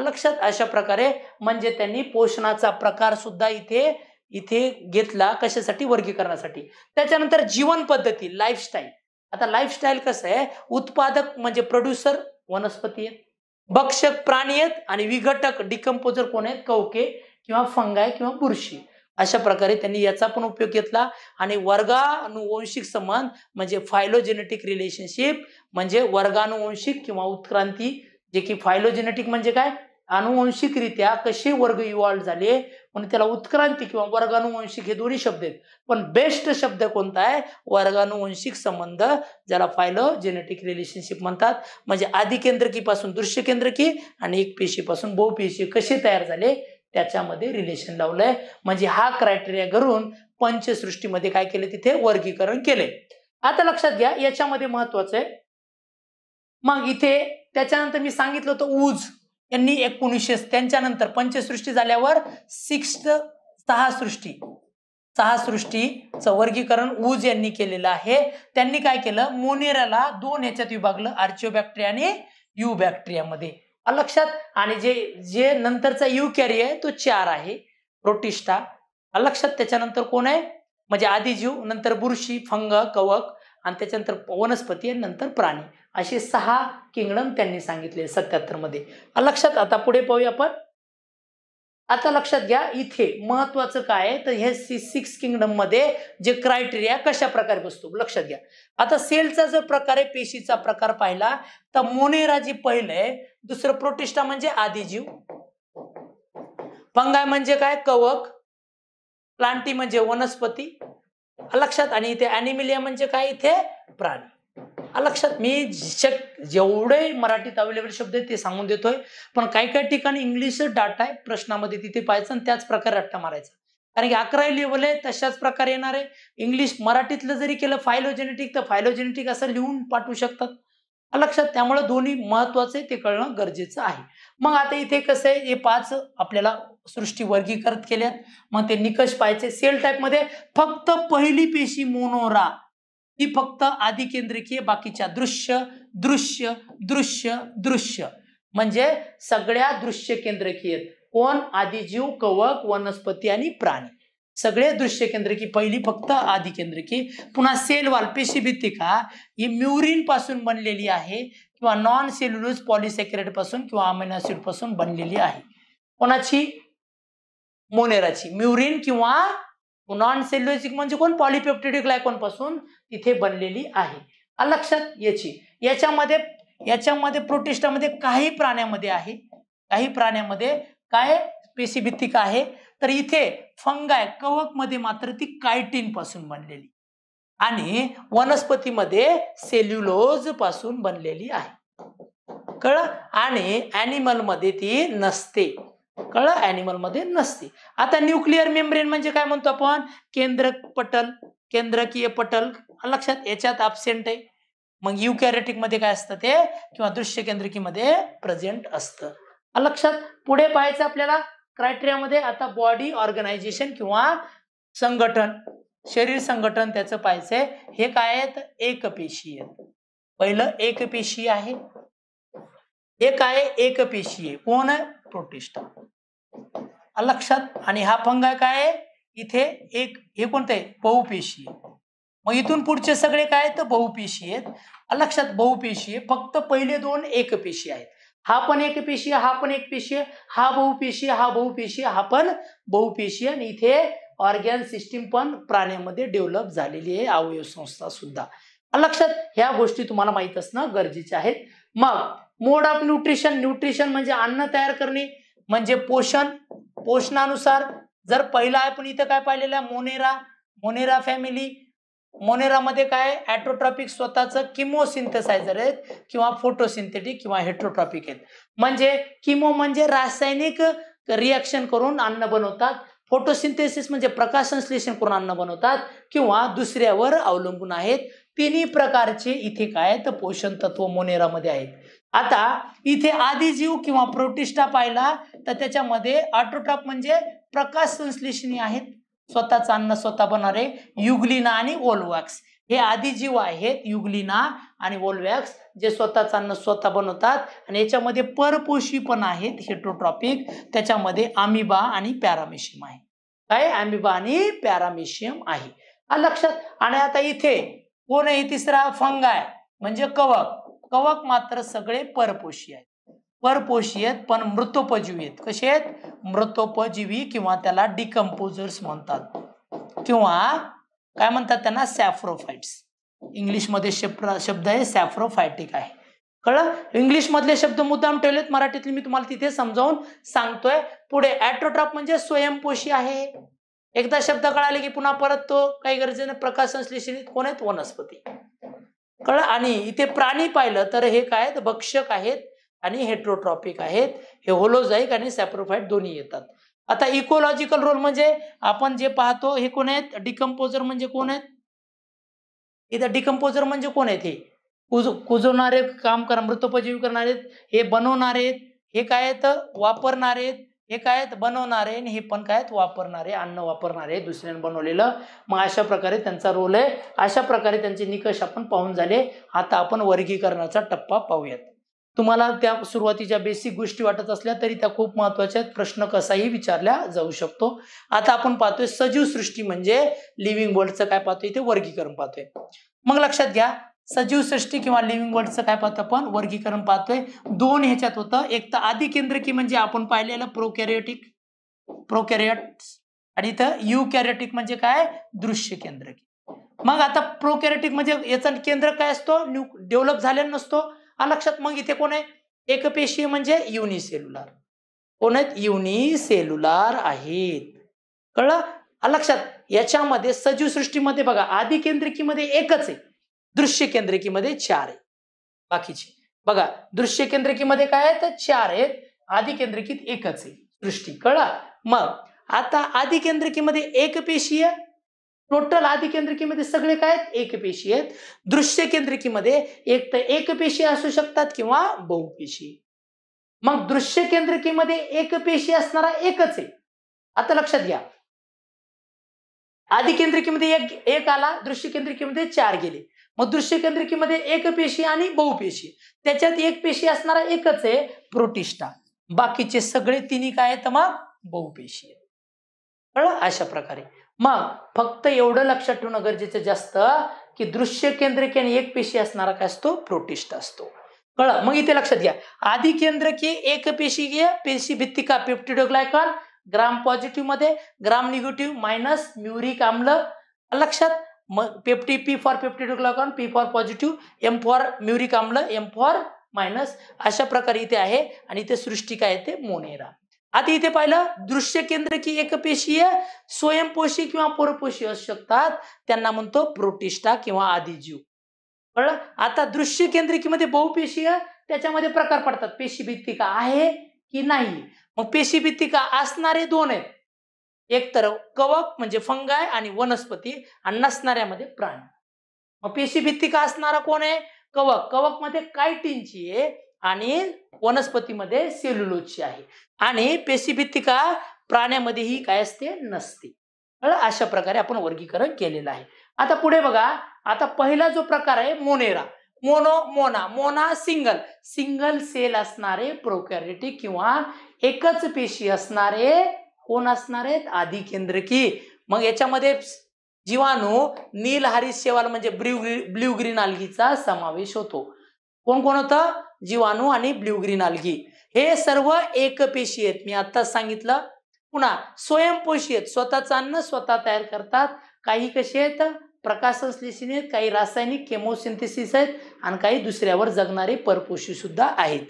लक्षात अशा प्रकारे म्हणजे त्यांनी पोषणाचा प्रकार सुद्धा इथे इथे घेतला कशासाठी वर्गीकरणासाठी त्याच्यानंतर जीवन पद्धती लाईफस्टाईल आता लाईफस्टाईल कसं आहे उत्पादक म्हणजे प्रोड्युसर वनस्पती आहेत भक्षक प्राणी आहेत आणि विघटक डिकम्पोजर कोण आहेत कवके किंवा फंगाय किंवा बुरशी अशा प्रकारे त्यांनी याचा पण उपयोग घेतला आणि वर्गानुवंशिक संबंध म्हणजे फायलोजेनेटिक रिलेशनशिप म्हणजे वर्गानुवंशिक किंवा उत्क्रांती जे की फायलोजेनेटिक म्हणजे काय अनुवंशिकरित्या कसे वर्ग इव्हॉल्व्ह झाले म्हणून त्याला उत्क्रांती किंवा वर्गानुवंशिक हे दोन्ही शब्द आहेत पण बेस्ट शब्द कोणता आहे वर्गानुवंशिक संबंध ज्याला फायलो जेनेटिक रिलेशनशिप म्हणतात म्हणजे आदिकेंद्रकीपासून केंद्रकीपासून दृश्य केंद्रकी आणि एक पेशीपासून बहुपेशी कसे तयार झाले त्याच्यामध्ये रिलेशन लावलंय म्हणजे हा क्रायटेरिया करून पंचसृष्टीमध्ये काय केले तिथे वर्गीकरण केले आता लक्षात घ्या याच्यामध्ये महत्वाचं आहे मग इथे त्याच्यानंतर मी सांगितलं होतं ऊज यांनी एकोणीसशे त्यांच्यानंतर पंचसृष्टी झाल्यावर सिक्स सहा सृष्टी सहा सृष्टीचं वर्गीकरण ऊज यांनी केलेलं आहे त्यांनी काय केलं मोनेराला दोन ह्याच्यात विभागलं आर्चिओ बॅक्टेरिया आणि यू बॅक्टेरियामध्ये अलक्षात आणि जे जे नंतरचा यू कॅरी आहे तो चार आहे प्रोटिस्टा अलक्षात त्याच्यानंतर कोण आहे म्हणजे आदिजीव नंतर बुरशी फंग कवक आणि त्याच्यानंतर वनस्पती आणि नंतर प्राणी असे सहा किंगडम त्यांनी सांगितले सत्याहत्तर मध्ये लक्षात आता पुढे पाहूया आपण आता लक्षात घ्या इथे महत्वाचं काय तर हे सिक्स किंगडम मध्ये जे क्रायटेरिया कशा प्रकारे बसतो लक्षात घ्या आता सेलचा जर आहे पेशीचा प्रकार पाहिला तर मोनेरा जी पहिलंय दुसरं प्रोटिस्टा म्हणजे आदिजीव पंगाय म्हणजे काय कवक प्लांटी म्हणजे वनस्पती लक्षात आणि इथे अॅनिमिलिया म्हणजे काय इथे प्राणी लक्षात मी शक जेवढे मराठीत अवेलेबल शब्द आहेत ते सांगून देतोय पण काही काही ठिकाणी इंग्लिश डाटा आहे प्रश्नामध्ये तिथे पाहायचं आणि त्याच प्रकारे रट्टा मारायचा कारण की अकरा लेवल आहे तशाच प्रकारे येणार आहे इंग्लिश मराठीतलं जरी केलं फायलोजेनेटिक तर फायलोजेनेटिक असं लिहून पाठवू शकतात लक्षात त्यामुळे दोन्ही महत्वाचं आहे ते कळणं गरजेचं आहे मग आता इथे कसं आहे हे पाच आपल्याला सृष्टी वर्गीकरण केल्यात मग ते निकष पाहायचे सेल टाईपमध्ये फक्त पहिली पेशी मोनोरा ही फक्त आदिकेंद्रिकीय बाकीच्या दृश्य दृश्य दृश्य दृश्य म्हणजे सगळ्या दृश्य केंद्रकीय कोण आदिजीव कवक वनस्पती आणि प्राणी सगळे दृश्य केंद्रकी पहिली फक्त आधी पुन्हा सेल भीती भित्तिका ही म्युरिन पासून बनलेली आहे किंवा नॉन सेल्युलोज पॉलिसेक्रेट पासून किंवा अमेनासिड पासून बनलेली आहे कोणाची मोनेराची म्युरिन किंवा नॉन सेल्युलोजिक म्हणजे कोण पॉलिपेप्टिडिक पासून तिथे बनलेली आहे लक्षात याची याच्यामध्ये याच्यामध्ये प्रोटिस्टामध्ये काही प्राण्यामध्ये आहे काही प्राण्यामध्ये काय पेशीभित्तिक आहे तर इथे फंगाय मध्ये मात्र ती कायटीन पासून बनलेली आणि वनस्पतीमध्ये सेल्युलोज पासून बनलेली आहे कळ आणि मध्ये ती नसते कळलं मध्ये नसते आता न्यूक्लिअर मेम्ब्रेन म्हणजे काय म्हणतो आपण केंद्र पटल केंद्रकीय पटल लक्षात याच्यात अब्सेंट आहे मग युकॅरेटिक मध्ये काय असतं ते किंवा दृश्य मध्ये प्रेझेंट असतं लक्षात पुढे पाहायचं आपल्याला क्रायटेरियामध्ये आता बॉडी ऑर्गनायझेशन किंवा संघटन शरीर संघटन त्याचं पाहायचंय हे काय आहेत एकपेशीय पहिलं एक पेशी आहे हे काय एकपेशीय कोण प्रोटिस्टा लक्षात आणि हा फंगा काय इथे एक हे कोणते बहुपेशी मग इथून पुढचे सगळे काय तर बहुपेशी आहेत लक्षात बहुपेशी आहे फक्त पहिले दोन एक पेशी आहेत हा पण एक पेशी हा पण एक पेशी हा बहुपेशी हा बहुपेशी हा पण बहुपेशी आणि इथे ऑर्गॅन सिस्टीम पण प्राण्यामध्ये डेव्हलप झालेली आहे अवयव संस्था सुद्धा लक्षात ह्या गोष्टी तुम्हाला माहीत असणं गरजेचे आहेत मग मोड ऑफ न्यूट्रिशन न्यूट्रिशन म्हणजे अन्न तयार करणे म्हणजे पोषण पोषणानुसार जर पहिला आपण इथं काय पाहिलेलं आहे मोनेरा मोनेरा फॅमिली मोनेरामध्ये काय ॲट्रोट्रॉपिक स्वतःचं किमोसिंथेसायझर आहेत किंवा फोटोसिंथेटिक किंवा हेट्रोट्रॉपिक आहेत म्हणजे किमो म्हणजे रासायनिक रिॲक्शन करून अन्न बनवतात फोटोसिंथेसिस म्हणजे संश्लेषण करून अन्न बनवतात किंवा दुसऱ्यावर अवलंबून आहेत तिन्ही प्रकारचे इथे काय तर पोषण तत्व मोनेरामध्ये आहेत आता इथे आदिजीव किंवा प्रोटिस्टा पाहिला तर त्याच्यामध्ये ऑटोट्रॉप म्हणजे प्रकाश संश्लेषणी आहेत स्वतःचा अन्न स्वतः बनणारे युगलिना आणि ओलवॅक्स हे आदिजीव आहेत युगलिना आणि ओलवॅक्स जे स्वतःचा अन्न स्वतः बनवतात आणि याच्यामध्ये परपोषी पण आहेत हेट्रोट्रॉपिक त्याच्यामध्ये आमिबा आणि पॅरामेशियम आहे काय आमिबा आणि पॅरामेशियम आहे लक्षात आणि आता इथे कोण आहे तिसरा आहे म्हणजे कवक कवक मात्र सगळे परपोषी आहेत परपोषी आहेत पण मृतोपजीवी आहेत कसे आहेत मृतोपजीवी किंवा त्याला डिकम्पोजर्स म्हणतात किंवा काय म्हणतात त्यांना इंग्लिश इंग्लिशमध्ये शब्द आहे सॅफ्रोफायटिक आहे कळलं मधले शब्द मुद्दाम ठेवलेत मराठीतले मी तुम्हाला तिथे समजावून सांगतोय पुढे ॲट्रोट्रॉप म्हणजे स्वयंपोषी आहे एकदा शब्द कळाले की पुन्हा परत तो काही गरजेने प्रकाश कोण आहेत वनस्पती कळलं आणि इथे प्राणी पाहिलं तर हे काय भक्षक आहेत आणि हेट्रोट्रॉपिक आहेत हे होलोजाईक आणि सॅप्रोफाईट दोन्ही येतात आता इकोलॉजिकल रोल म्हणजे आपण जे पाहतो हे कोण आहेत डिकम्पोजर म्हणजे कोण आहेत इथे डिकम्पोजर म्हणजे कोण आहेत हे कुज कुजवणारे काम करा मृतोपजीवी करणारे हे बनवणारे हे काय आहेत वापरणारे आहेत हे काय बनवणारे आणि हे पण काय वापरणारे अन्न वापरणारे दुसऱ्याने बनवलेलं मग अशा प्रकारे त्यांचा रोल आहे अशा प्रकारे त्यांचे निकष आपण पाहून झाले आता आपण वर्गीकरणाचा टप्पा पाहूयात तुम्हाला त्या सुरुवातीच्या बेसिक गोष्टी वाटत असल्या तरी त्या खूप महत्वाच्या आहेत प्रश्न कसाही विचारला जाऊ शकतो आता आपण पाहतोय सजीव सृष्टी म्हणजे लिव्हिंग वर्ल्डचं काय पाहतोय ते वर्गीकरण पाहतोय मग लक्षात घ्या सजीव सृष्टी किंवा लिव्हिंग वर्ल्डचं काय पाहतो आपण वर्गीकरण पाहतोय दोन ह्याच्यात होतं एक तर आदिकेंद्रकी म्हणजे आपण पाहिलेलं प्रोकॅरियोटिक प्रोकॅरियोट आणि इथं यू म्हणजे काय दृश्य केंद्रकी मग आता प्रोकॅरियोटिक म्हणजे याचा केंद्र काय असतो न्यू डेव्हलप झालेला नसतो हा लक्षात मग इथे कोण आहे एकपेशीय म्हणजे युनिसेल्युलर कोण आहेत युनिसेल्युलर आहेत कळलं लक्षात याच्यामध्ये सजीव सृष्टीमध्ये बघा आदिकेंद्रिकीमध्ये एकच आहे दृश्य केंद्रिकीमध्ये चार आहे बाकीची बघा दृश्य केंद्रिकीमध्ये काय आहे तर चार आहेत आधी केंद्रिकीत एकच आहे दृष्टी कळा मग आता आधी केंद्रिकीमध्ये एक पेशी आहे टोटल आधी केंद्रिकीमध्ये सगळे काय आहेत एक पेशी आहेत दृश्य केंद्रिकीमध्ये एक तर एक पेशी असू शकतात किंवा बहुपेशी मग दृश्य केंद्रिकेमध्ये एक पेशी असणारा एकच आहे आता लक्षात घ्या आधी केंद्रिकीमध्ये एक एक आला दृश्य केंद्रिकेमध्ये चार गेले मग दृश्य मध्ये एक पेशी आणि बहुपेशी त्याच्यात एक पेशी असणारा एकच आहे प्रोटिष्ठा बाकीचे सगळे तिन्ही काय आहेत मग बहुपेशी कळलं अशा प्रकारे मग फक्त एवढं लक्षात ठेवणं गरजेचं जास्त की दृश्य केंद्रकी आणि एक पेशी असणारा काय असतो प्रोटिस्ट असतो कळ मग इथे लक्षात घ्या आधी केंद्रकी एक पेशी घे पेशी भित्तिका पेप्टिडोग्लायकॉन ग्राम पॉझिटिव्ह मध्ये ग्राम निगेटिव्ह मायनस म्युरिक आम्ल लक्षात मग pepti P for peptidoglycan P for positive M for म्युरिक आम्ल एम फॉर मायनस अशा प्रकारे इथे आहे आणि इथे सृष्टी काय ते मोनेरा आता इथे पाहिलं दृश्य केंद्र की एकपेशीय स्वयंपोषी किंवा परपोषी असू शकतात त्यांना म्हणतो प्रोटिस्टा किंवा आदिजीव कळलं आता दृश्य केंद्रिकीमध्ये बहुपेशीय त्याच्यामध्ये प्रकार पडतात पेशी भित्तिका आहे की नाही मग पेशी भित्तिका असणारे दोन आहेत एकतर कवक म्हणजे फंगाय आणि वनस्पती आणि नसणाऱ्यामध्ये प्राणी मग पेशी भित्तिका असणारा कोण आहे कवक कवक मध्ये कायटीनची आहे आणि वनस्पतीमध्ये सेल्युलोजची आहे आणि पेशी भित्तिका का प्राण्यामध्ये ही काय असते नसते अशा प्रकारे आपण वर्गीकरण केलेलं आहे आता पुढे बघा आता पहिला जो प्रकार आहे Monera mono Mona Mona single single cell असणारे प्रोकॅरिटी किंवा एकच पेशी असणारे कोण असणार आहेत आधी की मग याच्यामध्ये जीवाणू नील हरित शेवाल म्हणजे ब्ल्यू ब्ल्यू ग्रीन आल्गीचा समावेश होतो कोण कोण होतं जीवाणू आणि ब्ल्यू ग्रीन आल्गी हे सर्व पेशी आहेत मी आत्ताच सांगितलं पुन्हा स्वयंपोषी आहेत स्वतःचं अन्न स्वतः तयार करतात काही कसे आहेत आहेत काही रासायनिक केमोसिंथेसिस आहेत आणि काही दुसऱ्यावर जगणारे सुद्धा आहेत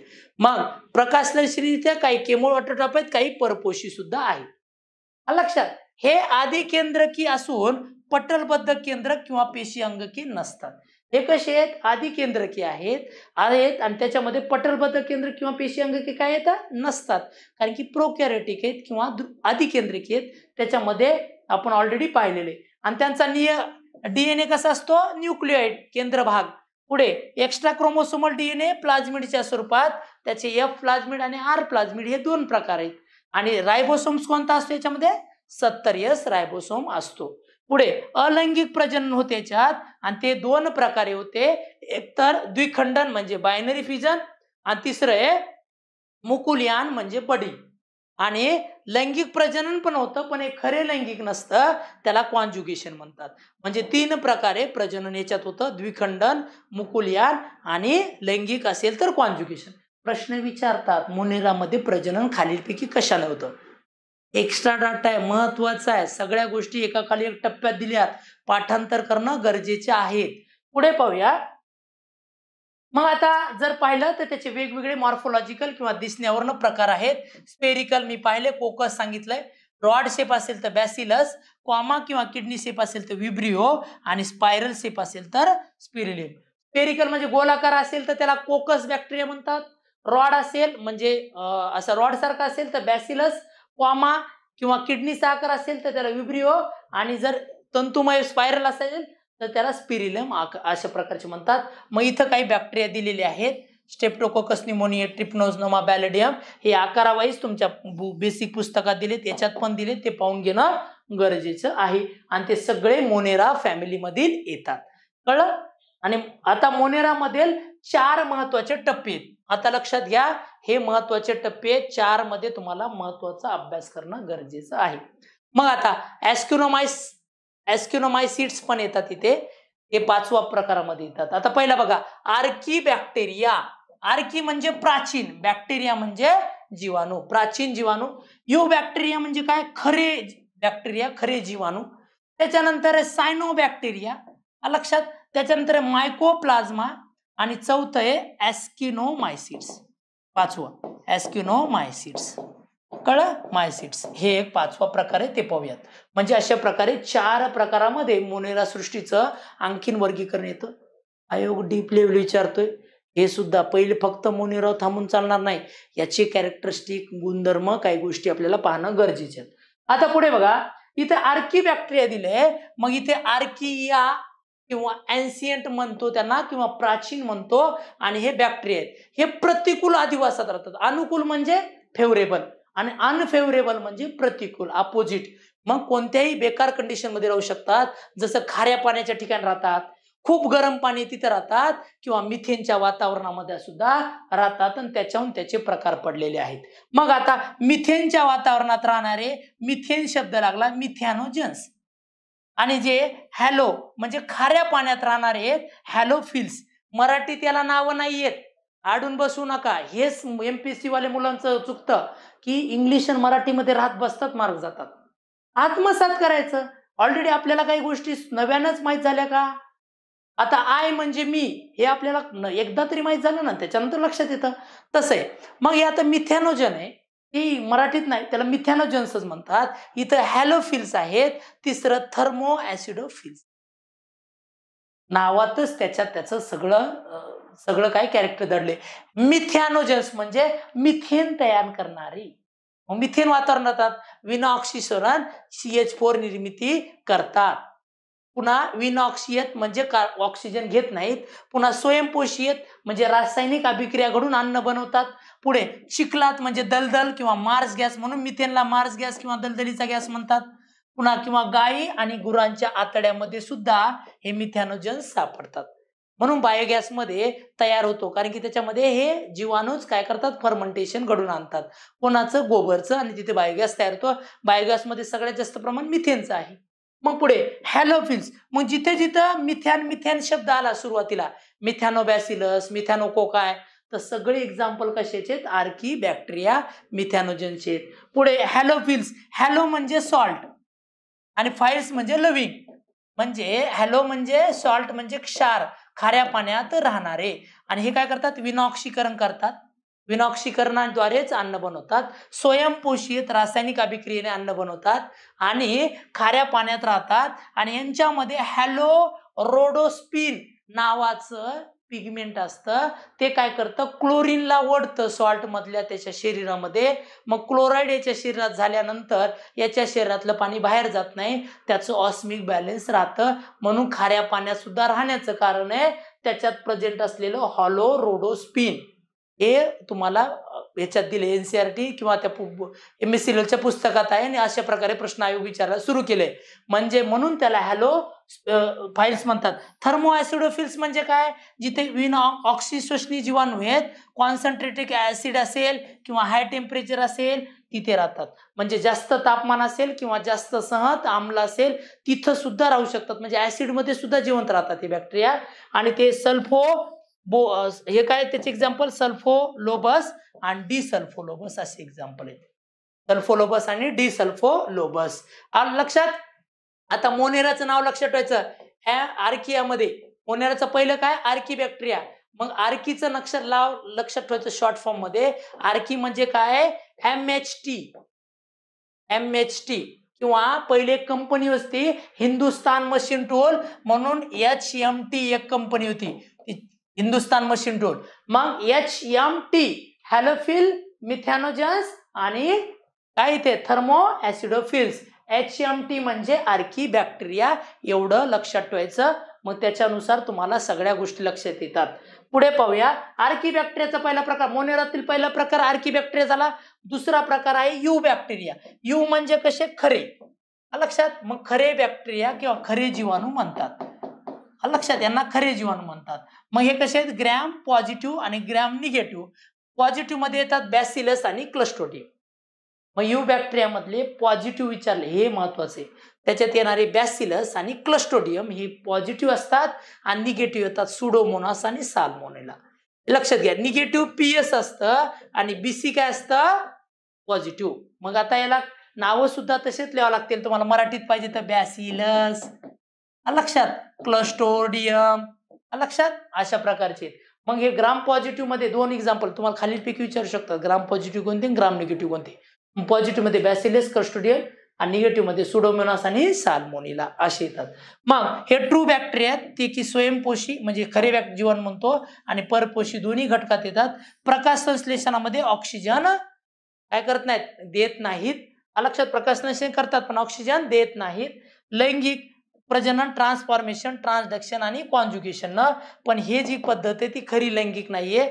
मग प्रकाशसंश्लेषणरित्या काही केमो ऑटोटॉप आहेत काही सुद्धा आहेत लक्षात हे आदिकेंद्रकी असून पटलबद्ध केंद्र किंवा पेशी अंगकी नसतात हे कसे आहेत आदिकेंद्रकी आहेत आहेत आणि त्याच्यामध्ये पटलबद्ध केंद्र किंवा पेशी अंगकी काय आहेत नसतात कारण की प्रोकॅरेटिक आहेत किंवा आधी आहेत त्याच्यामध्ये आपण ऑलरेडी पाहिलेले आणि त्यांचा निय डीएनए कसा असतो न्यूक्लिओइड केंद्र भाग पुढे एक्स्ट्रा क्रोमोसोमल डीएनए प्लाझमिडच्या स्वरूपात त्याचे एफ प्लाझमिड आणि आर प्लाझमिड हे दोन प्रकार आहेत आणि रायबोसोम्स कोणता असतो याच्यामध्ये सत्तर यस रायबोसोम असतो पुढे अलैंगिक प्रजनन होते याच्यात आणि ते दोन प्रकारे होते एकतर द्विखंडन म्हणजे बायनरी फिजन आणि तिसरं आहे मुकुलयान म्हणजे बडी आणि लैंगिक प्रजनन पण होतं पण हे खरे लैंगिक नसतं त्याला कॉन्ज्युगेशन म्हणतात म्हणजे तीन प्रकारे प्रजनन याच्यात होतं द्विखंडन मुकुलयान आणि लैंगिक असेल तर कॉन्ज्युगेशन प्रश्न विचारतात मुनिरामध्ये प्रजनन खालीलपैकी कशाने होतं एक्स्ट्रा डाटा आहे महत्वाचा आहे सगळ्या गोष्टी एका खाली एक टप्प्यात दिल्यात पाठांतर करणं गरजेचे आहे पुढे पाहूया मग आता जर पाहिलं तर त्याचे वेगवेगळे मॉर्फोलॉजिकल किंवा दिसण्यावरनं प्रकार आहेत स्पेरिकल मी पाहिले कोकस सांगितलंय रॉड शेप असेल तर बॅसिलस कॉमा किंवा किडनी शेप असेल तर विब्रिओ आणि स्पायरल शेप असेल तर स्पिरिलिओ स्पेरिकल म्हणजे गोलाकार असेल तर त्याला कोकस बॅक्टेरिया म्हणतात रॉड असेल म्हणजे असं रॉड सारखा असेल तर बॅसिलस कॉमा किंवा किडनी आकार असेल तर त्याला विब्रिओ आणि जर तंतुमय स्पायरल असेल तर त्याला स्पिरिलम अशा प्रकारचे म्हणतात मग इथं काही बॅक्टेरिया दिलेले आहेत स्टेप्टोकोकस निमोनिया ट्रिप्नोजनोमा बॅलेडियम हे आकारावाईज तुमच्या बेसिक पुस्तकात दिलेत याच्यात पण दिलेत ते पाहून घेणं गरजेचं आहे आणि ते सगळे मोनेरा फॅमिलीमधील येतात कळलं आणि आता मोनेरामधील चार महत्वाचे टप्पे आता लक्षात घ्या हे महत्वाचे टप्पे चार मध्ये तुम्हाला महत्वाचा अभ्यास करणं गरजेचं आहे मग आता ॲस्क्युनोमाइस ॲस्क्युनोमायसिड्स पण येतात इथे हे पाचवा प्रकारामध्ये येतात आता पहिला बघा आर्की बॅक्टेरिया आर्की म्हणजे प्राचीन बॅक्टेरिया म्हणजे जीवाणू प्राचीन जीवाणू यू बॅक्टेरिया म्हणजे काय खरे बॅक्टेरिया खरे जीवाणू त्याच्यानंतर सायनो बॅक्टेरिया लक्षात त्याच्यानंतर प्लाझ्मा आणि चौथं आहे पाचवा पाचवं कळलं मायसिट्स हे एक पाचवा प्रकार आहे ते पाहूयात म्हणजे अशा प्रकारे चार प्रकारामध्ये मोनेरा सृष्टीचं आणखीन वर्गीकरण येतं आयोग डीप लेवल विचारतोय हे सुद्धा पहिले फक्त मोनेराव थांबून चालणार नाही याची कॅरेक्टरिस्टिक गुणधर्म काही गोष्टी आपल्याला पाहणं गरजेचे आता पुढे बघा इथे आर्की बॅक्टेरिया दिले मग इथे आर्किया किंवा अँसियंट म्हणतो त्यांना किंवा प्राचीन म्हणतो आणि हे बॅक्टेरिया आहेत हे प्रतिकूल आदिवासात राहतात अनुकूल म्हणजे फेवरेबल आणि अनफेवरेबल म्हणजे प्रतिकूल अपोजिट मग कोणत्याही बेकार कंडिशनमध्ये राहू शकतात जसं खाऱ्या पाण्याच्या ठिकाणी राहतात खूप गरम पाणी तिथे राहतात किंवा मिथेनच्या वातावरणामध्ये सुद्धा राहतात आणि त्याच्याहून त्याचे प्रकार पडलेले आहेत मग आता मिथेनच्या वातावरणात राहणारे मिथेन शब्द लागला मिथॅनोजन्स आणि जे हॅलो म्हणजे खाऱ्या पाण्यात राहणारे हॅलो फिल्स मराठीत याला नावं नाही आहेत आडून बसू नका हेच एमपीएससी वाले मुलांचं चुकतं की इंग्लिश आणि मराठीमध्ये राहत बसतात मार्ग जातात आत्मसात करायचं ऑलरेडी आपल्याला काही गोष्टी नव्यानंच माहीत झाल्या का आता आय म्हणजे मी हे आपल्याला एकदा तरी माहीत झालं ना त्याच्यानंतर लक्षात येतं तसं आहे मग हे आता मिथ्यानोजन आहे ही मराठीत नाही त्याला मिथ्यानोजन्सच म्हणतात इथं हॅलोफिल्स आहेत तिसरं थर्मो ऍसिडोफिल्स नावातच त्याच्यात त्याचं सगळं सगळं काय कॅरेक्टर दडले मिथॅनोजन्स म्हणजे मिथेन तयार करणारी मिथेन वातावरणात विनॉक्सिसोरन सी एच फोर निर्मिती करतात पुन्हा विनॉक्सियत म्हणजे ऑक्सिजन घेत नाहीत पुन्हा स्वयंपोषियत म्हणजे रासायनिक अभिक्रिया घडून अन्न बनवतात पुढे चिखलात म्हणजे दलदल किंवा मार्स गॅस म्हणून मिथेनला मार्स गॅस किंवा दलदलीचा गॅस म्हणतात पुन्हा किंवा गायी आणि गुरांच्या आतड्यामध्ये सुद्धा हे मिथॅनोजन्स सापडतात म्हणून बायोगॅसमध्ये तयार होतो कारण की त्याच्यामध्ये हे जीवाणूच काय करतात फर्मेंटेशन घडून आणतात कोणाचं गोबरचं आणि तिथे बायोगॅस तयार होतो बायोगॅसमध्ये सगळ्यात जास्त प्रमाण मिथेनचं आहे मग पुढे हॅलोफिन्स मग जिथे जिथं मिथॅन मिथॅन शब्द आला सुरुवातीला मिथॅनोबॅसिलस मिथॅनोकोकाय तर सगळे एक्झाम्पल कशाचे आहेत आर्की बॅक्टेरिया मिथॅनोजनचे आहेत पुढे हॅलोफिल्स हॅलो म्हणजे सॉल्ट आणि फाईल्स म्हणजे लविंग म्हणजे हॅलो म्हणजे सॉल्ट म्हणजे क्षार खाऱ्या पाण्यात राहणारे आणि हे काय करतात विनॉक्षीकरण करतात विनॉक्षीकरणाद्वारेच अन्न बनवतात स्वयंपोषित रासायनिक अभिक्रियेने अन्न बनवतात आणि खाऱ्या पाण्यात राहतात आणि यांच्यामध्ये हॅलो रोडोस्पिन नावाचं पिगमेंट असतं ते काय करतं क्लोरीनला ओढतं मधल्या त्याच्या शरीरामध्ये मग क्लोराईड याच्या शरीरात झाल्यानंतर याच्या शरीरातलं पाणी बाहेर जात नाही त्याचं ऑस्मिक बॅलेन्स राहतं म्हणून खाऱ्या पाण्यात सुद्धा राहण्याचं कारण आहे त्याच्यात प्रेझेंट असलेलं हॉलो रोडोस्पिन हे तुम्हाला याच्यात दिले एन सी आर टी किंवा त्या एम एस सी एलच्या पुस्तकात आहे आणि अशा प्रकारे प्रश्न आयोग विचारायला सुरू केले म्हणजे म्हणून त्याला हॅलो फाईल्स म्हणतात थर्मो ऍसिडोफिल्स म्हणजे काय जिथे विन ऑक्सिशोषणी जीवाणू आहेत कॉन्सन्ट्रेटेड ऍसिड असेल किंवा हाय टेम्परेचर असेल तिथे राहतात म्हणजे जास्त तापमान असेल किंवा जास्त सहत आम्ल असेल तिथं सुद्धा राहू शकतात म्हणजे ऍसिडमध्ये सुद्धा जिवंत राहतात हे बॅक्टेरिया आणि ते सल्फो बो हे काय त्याचे एक्झाम्पल लोबस आणि डी लोबस असे एक्झाम्पल आहेत सल्फोलोबस आणि डी सल्फो लोबस लक्षात आता मोनेराचं नाव लक्षात ठेवायचं ह्या आर्कियामध्ये मोनेराचं पहिलं काय आर्की बॅक्टेरिया मग आर्कीचं नक्ष लाव लक्षात ठेवायचं शॉर्ट फॉर्म मध्ये आर्की म्हणजे काय M H T M H T किंवा पहिले एक कंपनी होती हिंदुस्तान मशीन टोल म्हणून एच एम टी एक कंपनी होती हिंदुस्तान मशीन रोड मग H M T halophile methanogens आणि काय इथे thermo acidophiles H M T म्हणजे आर्की बॅक्टेरिया एवढं लक्षात ठेवायचं मग त्याच्यानुसार तुम्हाला सगळ्या गोष्टी लक्षात येतात पुढे पाहूया आर्की बॅक्टेरियाचा पहिला प्रकार मोनेरातील पहिला प्रकार आर्की बॅक्टेरिया झाला दुसरा प्रकार आहे यू बॅक्टेरिया यू म्हणजे कसे खरे लक्षात मग खरे बॅक्टेरिया किंवा खरे जीवाणू म्हणतात लक्षात यांना खरे जीवन म्हणतात मग हे कसे आहेत ग्रॅम पॉझिटिव्ह आणि ग्रॅम निगेटिव्ह पॉझिटिव्ह मध्ये येतात बॅसिलस आणि क्लस्टोडियम मग यू बॅक्टेरियामधले पॉझिटिव्ह विचारले हे महत्वाचे त्याच्यात येणारे बॅसिलस आणि क्लस्टोडियम हे पॉझिटिव्ह असतात आणि निगेटिव्ह येतात सुडोमोनास आणि सालमोनेला लक्षात घ्या निगेटिव्ह पी एस असतं आणि बीसी काय असतं पॉझिटिव्ह मग आता याला नावं सुद्धा तसेच लिहावं लागतील तुम्हाला मराठीत पाहिजे तर बॅसिलस लक्षात क्लस्टोडियम लक्षात अशा प्रकारचे मग हे ग्राम पॉझिटिव्ह मध्ये दोन एक्झाम्पल तुम्हाला खालील पैकी विचारू शकतात ग्राम पॉझिटिव्ह कोणते ग्राम निगेटिव्ह कोणते पॉझिटिव्ह मध्ये बॅसिलेस क्लस्टोडियम आणि निगेटिव्ह मध्ये सुडोमोनास आणि साल्मोनिला असे येतात मग हे ट्रू बॅक्टेरिया आहेत ते की स्वयंपोषी म्हणजे खरे जीवन म्हणतो आणि परपोषी दोन्ही घटकात येतात प्रकाश संश्लेषणामध्ये ऑक्सिजन काय करत नाहीत देत नाहीत लक्षात प्रकाश संश्लेषण करतात पण ऑक्सिजन देत नाहीत लैंगिक प्रजनन ट्रान्सफॉर्मेशन ट्रान्सडक्शन आणि कॉन्ज्युकेशन ना पण हे जी पद्धत आहे ती खरी लैंगिक नाहीये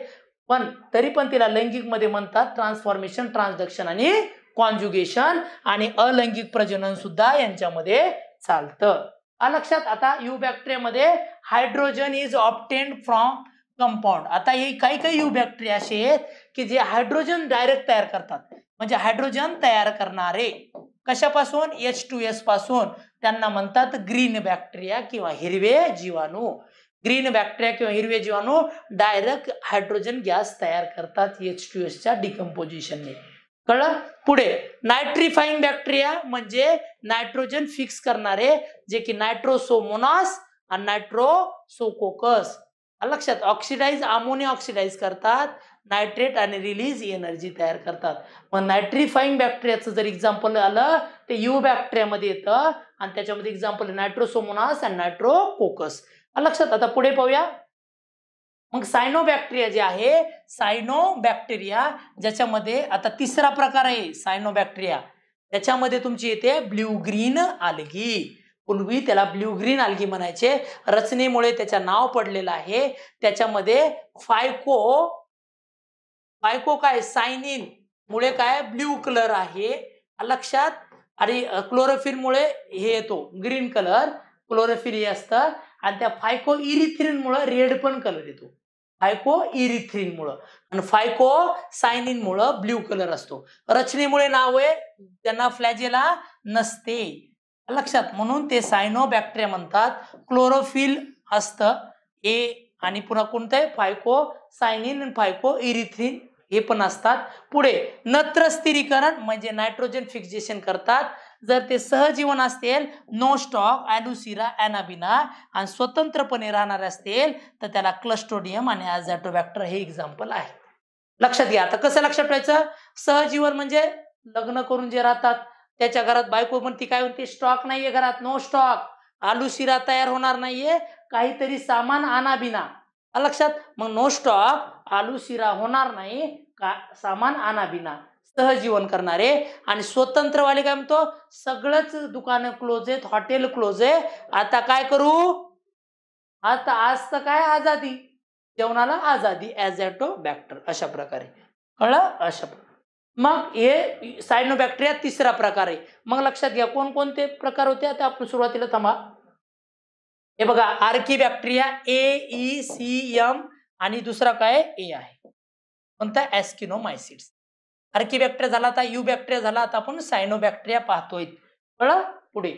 पण तरी पण तिला लैंगिक मध्ये म्हणतात ट्रान्सफॉर्मेशन ट्रान्सडक्शन आणि कॉन्ज्युगेशन आणि अलैंगिक प्रजनन सुद्धा यांच्यामध्ये चालतं लक्षात आता यू बॅक्टेरियामध्ये hydrogen is obtain from compound आता हे काही काही यू बॅक्टेरिया असे आहेत की जे हायड्रोजन डायरेक्ट तयार करतात म्हणजे हायड्रोजन तयार करणारे कशापासून एच टू एस पासून त्यांना म्हणतात ग्रीन बॅक्टेरिया किंवा हिरवे जीवाणू ग्रीन बॅक्टेरिया किंवा हिरवे जीवाणू डायरेक्ट हायड्रोजन गॅस तयार करतात एच टू एसच्या डिकम्पोजिशनने कळलं पुढे नायट्रिफाईंग बॅक्टेरिया म्हणजे नायट्रोजन फिक्स करणारे जे की नायट्रोसोमोनास आणि नायट्रोसोकोकस लक्षात ऑक्सिडाईज अमोनिया ऑक्सिडाईज करतात नायट्रेट आणि रिलीज एनर्जी तयार करतात मग नायट्रिफाईंग बॅक्टेरियाचं जर एक्झाम्पल आलं तर यू बॅक्टेरियामध्ये येतं आणि त्याच्यामध्ये एक्झाम्पल नायट्रोसोमोनास अँड नायट्रोकोकस लक्षात आता पुढे पाहूया मग बॅक्टेरिया जे आहे बॅक्टेरिया ज्याच्यामध्ये आता तिसरा प्रकार आहे बॅक्टेरिया त्याच्यामध्ये तुमची येते ब्ल्यू ग्रीन आलगी पूर्वी त्याला ब्ल्यू ग्रीन आलगी म्हणायचे रचनेमुळे त्याच्या नाव पडलेलं आहे त्याच्यामध्ये फायको फायको काय सायनिन मुळे काय ब्ल्यू कलर आहे लक्षात आणि मुळे हे येतो ग्रीन कलर क्लोरोफिन हे असतं आणि त्या फायको मुळे रेड पण कलर येतो फायको मुळे आणि फायको मुळे ब्ल्यू कलर असतो रचनेमुळे नाव आहे त्यांना फ्लॅजेला नसते लक्षात म्हणून ते बॅक्टेरिया म्हणतात क्लोरोफिल असतं ए आणि पुन्हा कोणतं आहे फायको सायनिन आणि फायको इरिथ्रीन हे पण असतात पुढे नत्र स्थिरीकरण म्हणजे नायट्रोजन फिक्सेशन करतात जर ते सहजीवन असतील नो स्टॉक अॅडुसिरा अॅनाबिना आणि स्वतंत्रपणे राहणारे असतील तर त्याला क्लस्टोडियम आणि ॲझॅटोबॅक्टर हे एक्झाम्पल आहे लक्षात घ्या आता कसं लक्षात ठेवायचं सहजीवन म्हणजे लग्न करून जे राहतात त्याच्या घरात बायको पण ती काय म्हणते स्टॉक नाहीये घरात नो स्टॉक आलुशिरा तयार होणार नाहीये काहीतरी सामान आणाबिना लक्षात मग नो स्टॉक आलुशिरा होणार नाही का सामान बिना सहजीवन करणारे आणि स्वतंत्र वाले काय म्हणतो सगळंच दुकानं क्लोज आहेत हॉटेल क्लोज आहे आता काय करू आता आज तर काय आजादी जेवणाला आजादी ॲज ॲटो बॅक्टर अशा प्रकारे कळलं अशा प्रकारे मग हे बॅक्टेरिया तिसरा प्रकार आहे मग लक्षात घ्या कोणकोणते प्रकार होते आता आपण सुरुवातीला थांबा हे बघा archaebacteria A E C M आणि दुसरा काय ए आहे कोणता ॲस्किनोमायसिड्स आर्किबॅक्टेरिया झाला आता यू बॅक्टेरिया झाला आता आपण सायनोबॅक्टेरिया पाहतोय कळा पुढे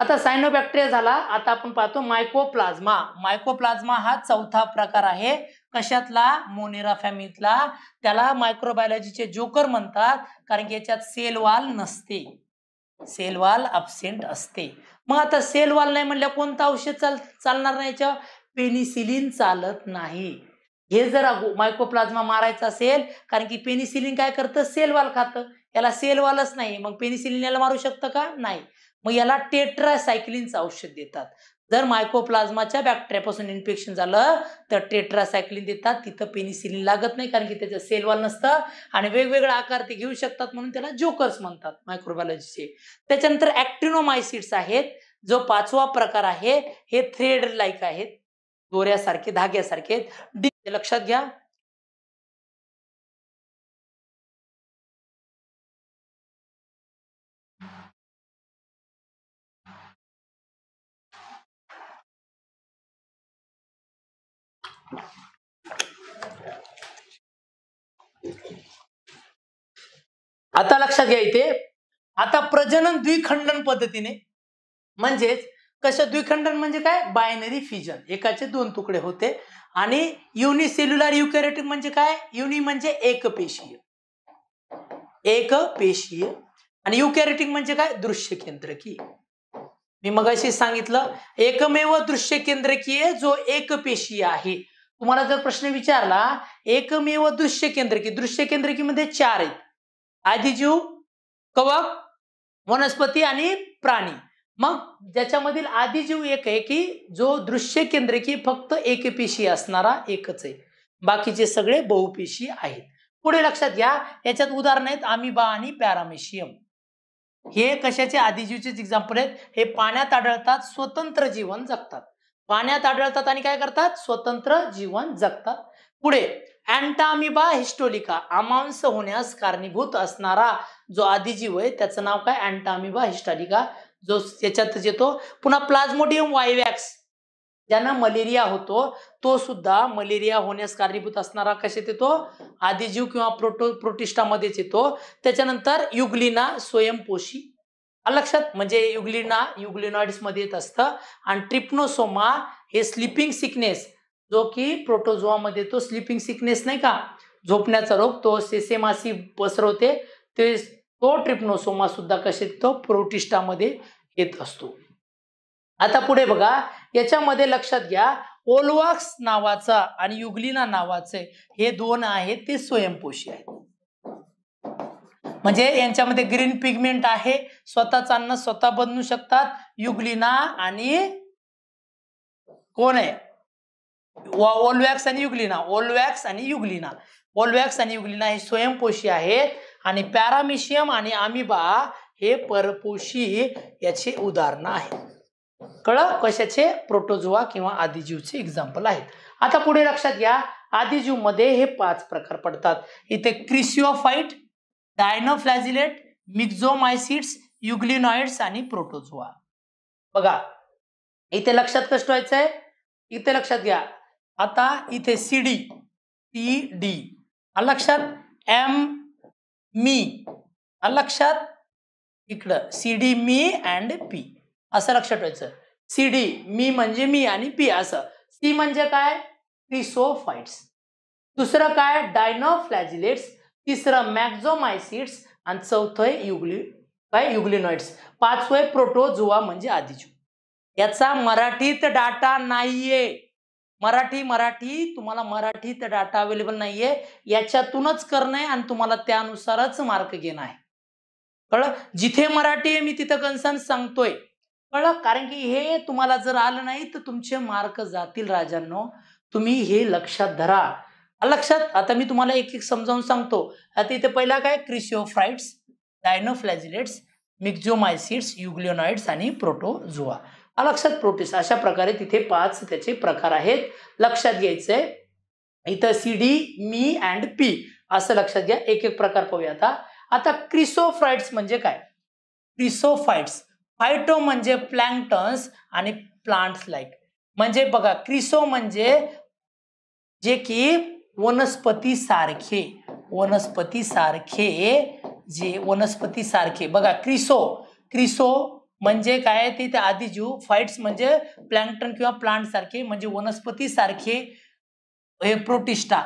आता सायनोबॅक्टेरिया झाला आता आपण पाहतो मायकोप्लाझ्मा मायकोप्लाझ्मा हा चौथा प्रकार आहे कशातला मोनेरा फॅमिलीतला त्याला मायक्रोबायोलॉजीचे जोकर म्हणतात कारण की याच्यात सेलवाल नसते सेलवाल अबसेंट असते मग आता सेलवाल नाही म्हणल्या कोणतं औषध चाल चालणार नाही याच्या पेनिसिलिन चालत नाही हे जर मायकोप्लाझ्मा मारायचं असेल कारण की पेनिसिलिन काय करतं सेलवाल खातं याला सेलवालच नाही मग पेनिसिलिन याला मारू शकतं का नाही मग याला टेट्रासायक्लिनचं औषध देतात जर मायकोप्लाझ्माच्या बॅक्टेरियापासून इन्फेक्शन झालं तर टेट्रासायक्लिन देतात तिथं पेनिसिलिन लागत नाही कारण की त्याचं सेलवाल नसतं आणि वेगवेगळा आकार ते घेऊ शकतात म्हणून त्याला जोकर्स म्हणतात मायक्रोबायोलॉजीचे त्याच्यानंतर ॲक्टिनोमायसिड्स आहेत जो पाचवा प्रकार आहे हे थ्रेड लाईक आहेत दोऱ्यासारखे धाग्यासारखे लक्षात घ्या आता लक्षात घ्या इथे आता प्रजनन द्विखंडन पद्धतीने म्हणजेच कसं द्विखंडन म्हणजे काय बायनरी फिजन एकाचे दोन तुकडे होते आणि युनिसेल्युलर युकॅरेटिक म्हणजे काय युनि म्हणजे एक पेशीय एक पेशीय आणि युकॅरेटिक म्हणजे काय दृश्य केंद्रकीय मी मग अशी सांगितलं एकमेव दृश्य केंद्रकीय जो पेशीय आहे तुम्हाला जर प्रश्न विचारला एकमेव दृश्य केंद्रकी दृश्य मध्ये चार आहेत आदिजीव कवक वनस्पती आणि प्राणी मग ज्याच्यामधील आदिजीव एक आहे की जो दृश्य केंद्र की फक्त एक पेशी असणारा एकच आहे बाकीचे सगळे बहुपेशी आहेत पुढे लक्षात घ्या याच्यात उदाहरण आहेत आमिबा आणि पॅरामेशियम हे कशाचे आदिजीवचेच एक्झाम्पल आहेत हे पाण्यात आढळतात स्वतंत्र जीवन जगतात पाण्यात आढळतात आणि काय करतात स्वतंत्र जीवन जगतात पुढे अँटामिबा हिस्टोलिका अमांस होण्यास कारणीभूत असणारा जो आदिजीव आहे त्याचं नाव काय अँटामिबा हिस्टॉलिका जो त्याच्यातच येतो पुन्हा प्लाझ्मोडियम वायवॅक्स ज्यांना मलेरिया होतो तो सुद्धा मलेरिया होण्यास कारणीभूत असणारा कशात येतो आदिजीव किंवा प्रोटो प्रोटिस्टामध्येच येतो त्याच्यानंतर युग्लिना स्वयंपोशी लक्षात म्हणजे युग्लिना युग्लिनॉइड्स मध्ये येत असतं आणि ट्रिप्नोसोमा हे स्लिपिंग सिकनेस जो की प्रोटोझोआमध्ये तो स्लिपिंग सिकनेस नाही का झोपण्याचा रोग तो सेसेमासी पसरवते ते तो ट्रिप्नोसोमा सुद्धा कसे तो प्रोटिस्टामध्ये येत असतो आता पुढे बघा याच्यामध्ये लक्षात घ्या ओलवाक्स नावाचा आणि युगलिना नावाचे हे दोन आहेत ते स्वयंपोषी आहेत म्हणजे यांच्यामध्ये ग्रीन पिगमेंट आहे स्वतःच अन्न स्वतः बनवू शकतात युगलिना आणि कोण आहे ओलवॅक्स आणि युगलिना ओलवॅक्स आणि युगलिना ओलवॅक्स आणि युगलिना हे स्वयंपोषी आहेत आणि पॅरामिशियम आणि आमिबा हे परपोशी याचे उदाहरणं आहेत कळ कशाचे प्रोटोजोआ किंवा आदिजीवचे एक्झाम्पल आहेत आता पुढे लक्षात घ्या आदिजीवमध्ये हे पाच प्रकार पडतात इथे क्रिसिओफाईट डायनोफ्लॅझिलेट मिक्झोमायसिड्स युग्लिनॉइड्स आणि प्रोटोजोआ बघा इथे लक्षात कष्ट व्हायचं आहे इथे लक्षात घ्या आता इथे सी डी टी डी लक्षात एम मी लक्षात इकडं सी डी मी अँड पी असं लक्षात ठेवायचं सी डी मी म्हणजे मी आणि पी असं सी म्हणजे काय क्रिसोफाइट्स दुसरं काय डायनोफ्लॅजिलेट्स तिसरं मॅक्झोमायसिट्स आणि चौथं आहे बाय काय युग्लिनॉइड्स पाचवं प्रोटोजुआ म्हणजे आधीजू याचा मराठीत डाटा नाहीये मराठी मराठी तुम्हाला मराठीत डाटा अवेलेबल नाहीये याच्यातूनच करणं आहे आणि तुम्हाला त्यानुसारच मार्क घेणं आहे कळलं जिथे मराठी आहे मी तिथं कन्सर्न सांगतोय कळलं कारण की हे तुम्हाला जर आलं नाही तर तुमचे मार्क जातील राजांनो तुम्ही हे लक्षात धरा लक्षात आता मी तुम्हाला एक एक समजावून सांगतो आता इथे पहिला काय क्रिशिओफ्राइट्स डायनोफ्लॅजिलेट्स मिक्झोमायसिड्स युग्लिओनॉइड्स आणि प्रोटोझुआ अलक्षात प्रोटीस अशा प्रकारे तिथे पाच त्याचे प्रकार आहेत लक्षात घ्यायचंय इथं सी डी मी अँड पी असं लक्षात घ्या एक एक प्रकार पाहूया आता आता क्रिसोफ्राइट्स म्हणजे काय क्रिसोफाइट्स फायटो म्हणजे प्लँक्टन्स आणि प्लांट्स लाईक म्हणजे बघा क्रिसो म्हणजे जे की वनस्पती सारखे वनस्पती सारखे जे वनस्पती सारखे बघा क्रिसो क्रिसो म्हणजे काय ते त्या आधी जीव फाईट्स म्हणजे प्लॅन्टन किंवा प्लांट सारखे म्हणजे वनस्पती सारखे हे प्रोटिस्टा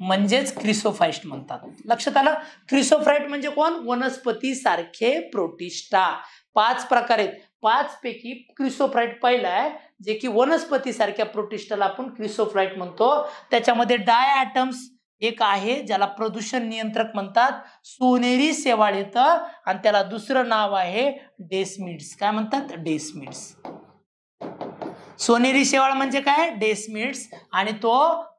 म्हणजेच क्रिसोफाईस्ट म्हणतात लक्षात आलं क्रिसोफ्राईट म्हणजे कोण वनस्पती सारखे प्रोटिस्टा पाच प्रकार आहेत पाच पैकी क्रिसोफ्राईट पहिला आहे जे की वनस्पती सारख्या प्रोटिस्टाला आपण क्रिसोफ्राईट म्हणतो त्याच्यामध्ये डाय ॲटम्स एक आहे ज्याला प्रदूषण नियंत्रक म्हणतात सोनेरी सेवाळ येतं आणि त्याला दुसरं नाव आहे डेस्मिड्स काय म्हणतात डेस्मिड्स सोनेरी शेवाळ म्हणजे काय डेस्मिड्स आणि तो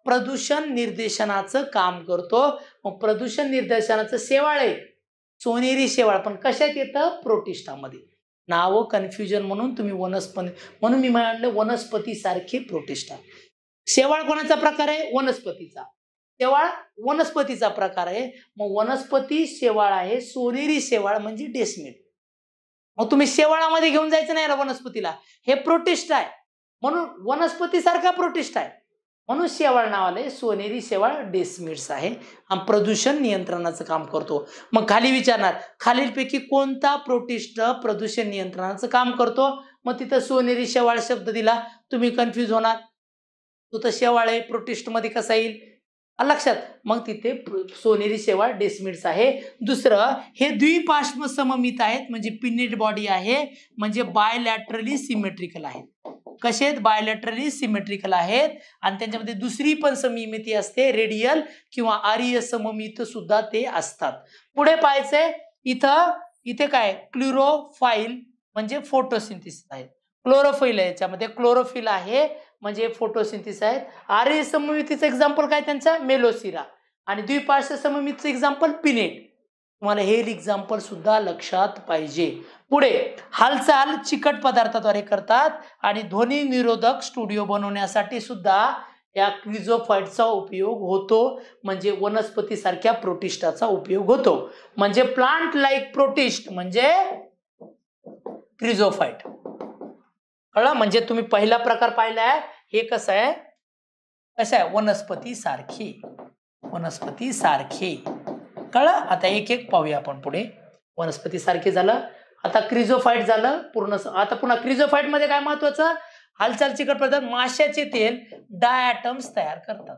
प्रदूषण निर्देशनाचं काम करतो मग प्रदूषण निर्देशनाचं सेवाळ आहे सोनेरी शेवाळ पण कशात येतं प्रोटिस्टामध्ये नाव कन्फ्युजन म्हणून तुम्ही वनस्पती म्हणून मी म्हणलं सारखी प्रोटिष्ठा शेवाळ कोणाचा प्रकार आहे वनस्पतीचा शेवाळ वनस्पतीचा प्रकार आहे मग वनस्पती शेवाळ आहे सोनेरी शेवाळ म्हणजे डेस्मिड मग तुम्ही शेवाळामध्ये घेऊन जायचं नाही ना वनस्पतीला हे प्रोटिस्ट आहे म्हणून वनस्पतीसारखा प्रोटिस्ट आहे म्हणून शेवाळ नावाला सोनेरी शेवाळ डेस्मिट्स आहे आणि प्रदूषण नियंत्रणाचं काम करतो मग खाली विचारणार खालीलपैकी कोणता प्रोटिस्ट प्रदूषण नियंत्रणाचं काम करतो मग तिथं सोनेरी शेवाळ शब्द दिला तुम्ही कन्फ्यूज होणार तो तर शेवाळ आहे मध्ये कसा येईल लक्षात मग तिथे सोनेरी शेवाळ डेसमिट्स आहे दुसरं हे द्विपाश्म सममित आहेत म्हणजे पिनिट बॉडी आहे म्हणजे बायलॅटरली सिमेट्रिकल आहेत कसे आहेत बायलॅटरली सिमेट्रिकल आहेत आणि त्यांच्यामध्ये दुसरी पण समिमिती असते रेडियल किंवा आर्य सममित सुद्धा ते असतात पुढे पाहायचंय इथं इथे काय क्ल्युरोफाईल म्हणजे फोटोसिंथिसिस आहेत क्लोरोफिल आहे याच्यामध्ये क्लोरोफिल आहे म्हणजे फोटोसिंथिस आहेत आर्य सममितीचं एक्झाम्पल काय त्यांचा मेलोसिरा आणि द्विपार्श्व सममितीचं एक्झाम्पल पिनेट तुम्हाला हे एक्झाम्पल सुद्धा लक्षात पाहिजे पुढे हालचाल चिकट पदार्थाद्वारे करतात आणि ध्वनी निरोधक स्टुडिओ बनवण्यासाठी सुद्धा या क्रिझोफाईटचा उपयोग होतो म्हणजे वनस्पतीसारख्या प्रोटिस्टाचा उपयोग होतो म्हणजे प्लांट लाईक प्रोटिस्ट म्हणजे क्रिझोफाईट कळलं म्हणजे तुम्ही पहिला प्रकार पाहिला आहे हे कसं आहे कसं आहे वनस्पती सारखी वनस्पती सारखी कळ आता एक एक पाहूया आपण पुढे वनस्पती सारखी झालं आता क्रिझोफाईट झालं पूर्ण आता पुन्हा क्रिझोफाईटमध्ये काय महत्वाचं हालचाल चिकट पदार्थ माशाचे तेल डायटम्स तयार करतात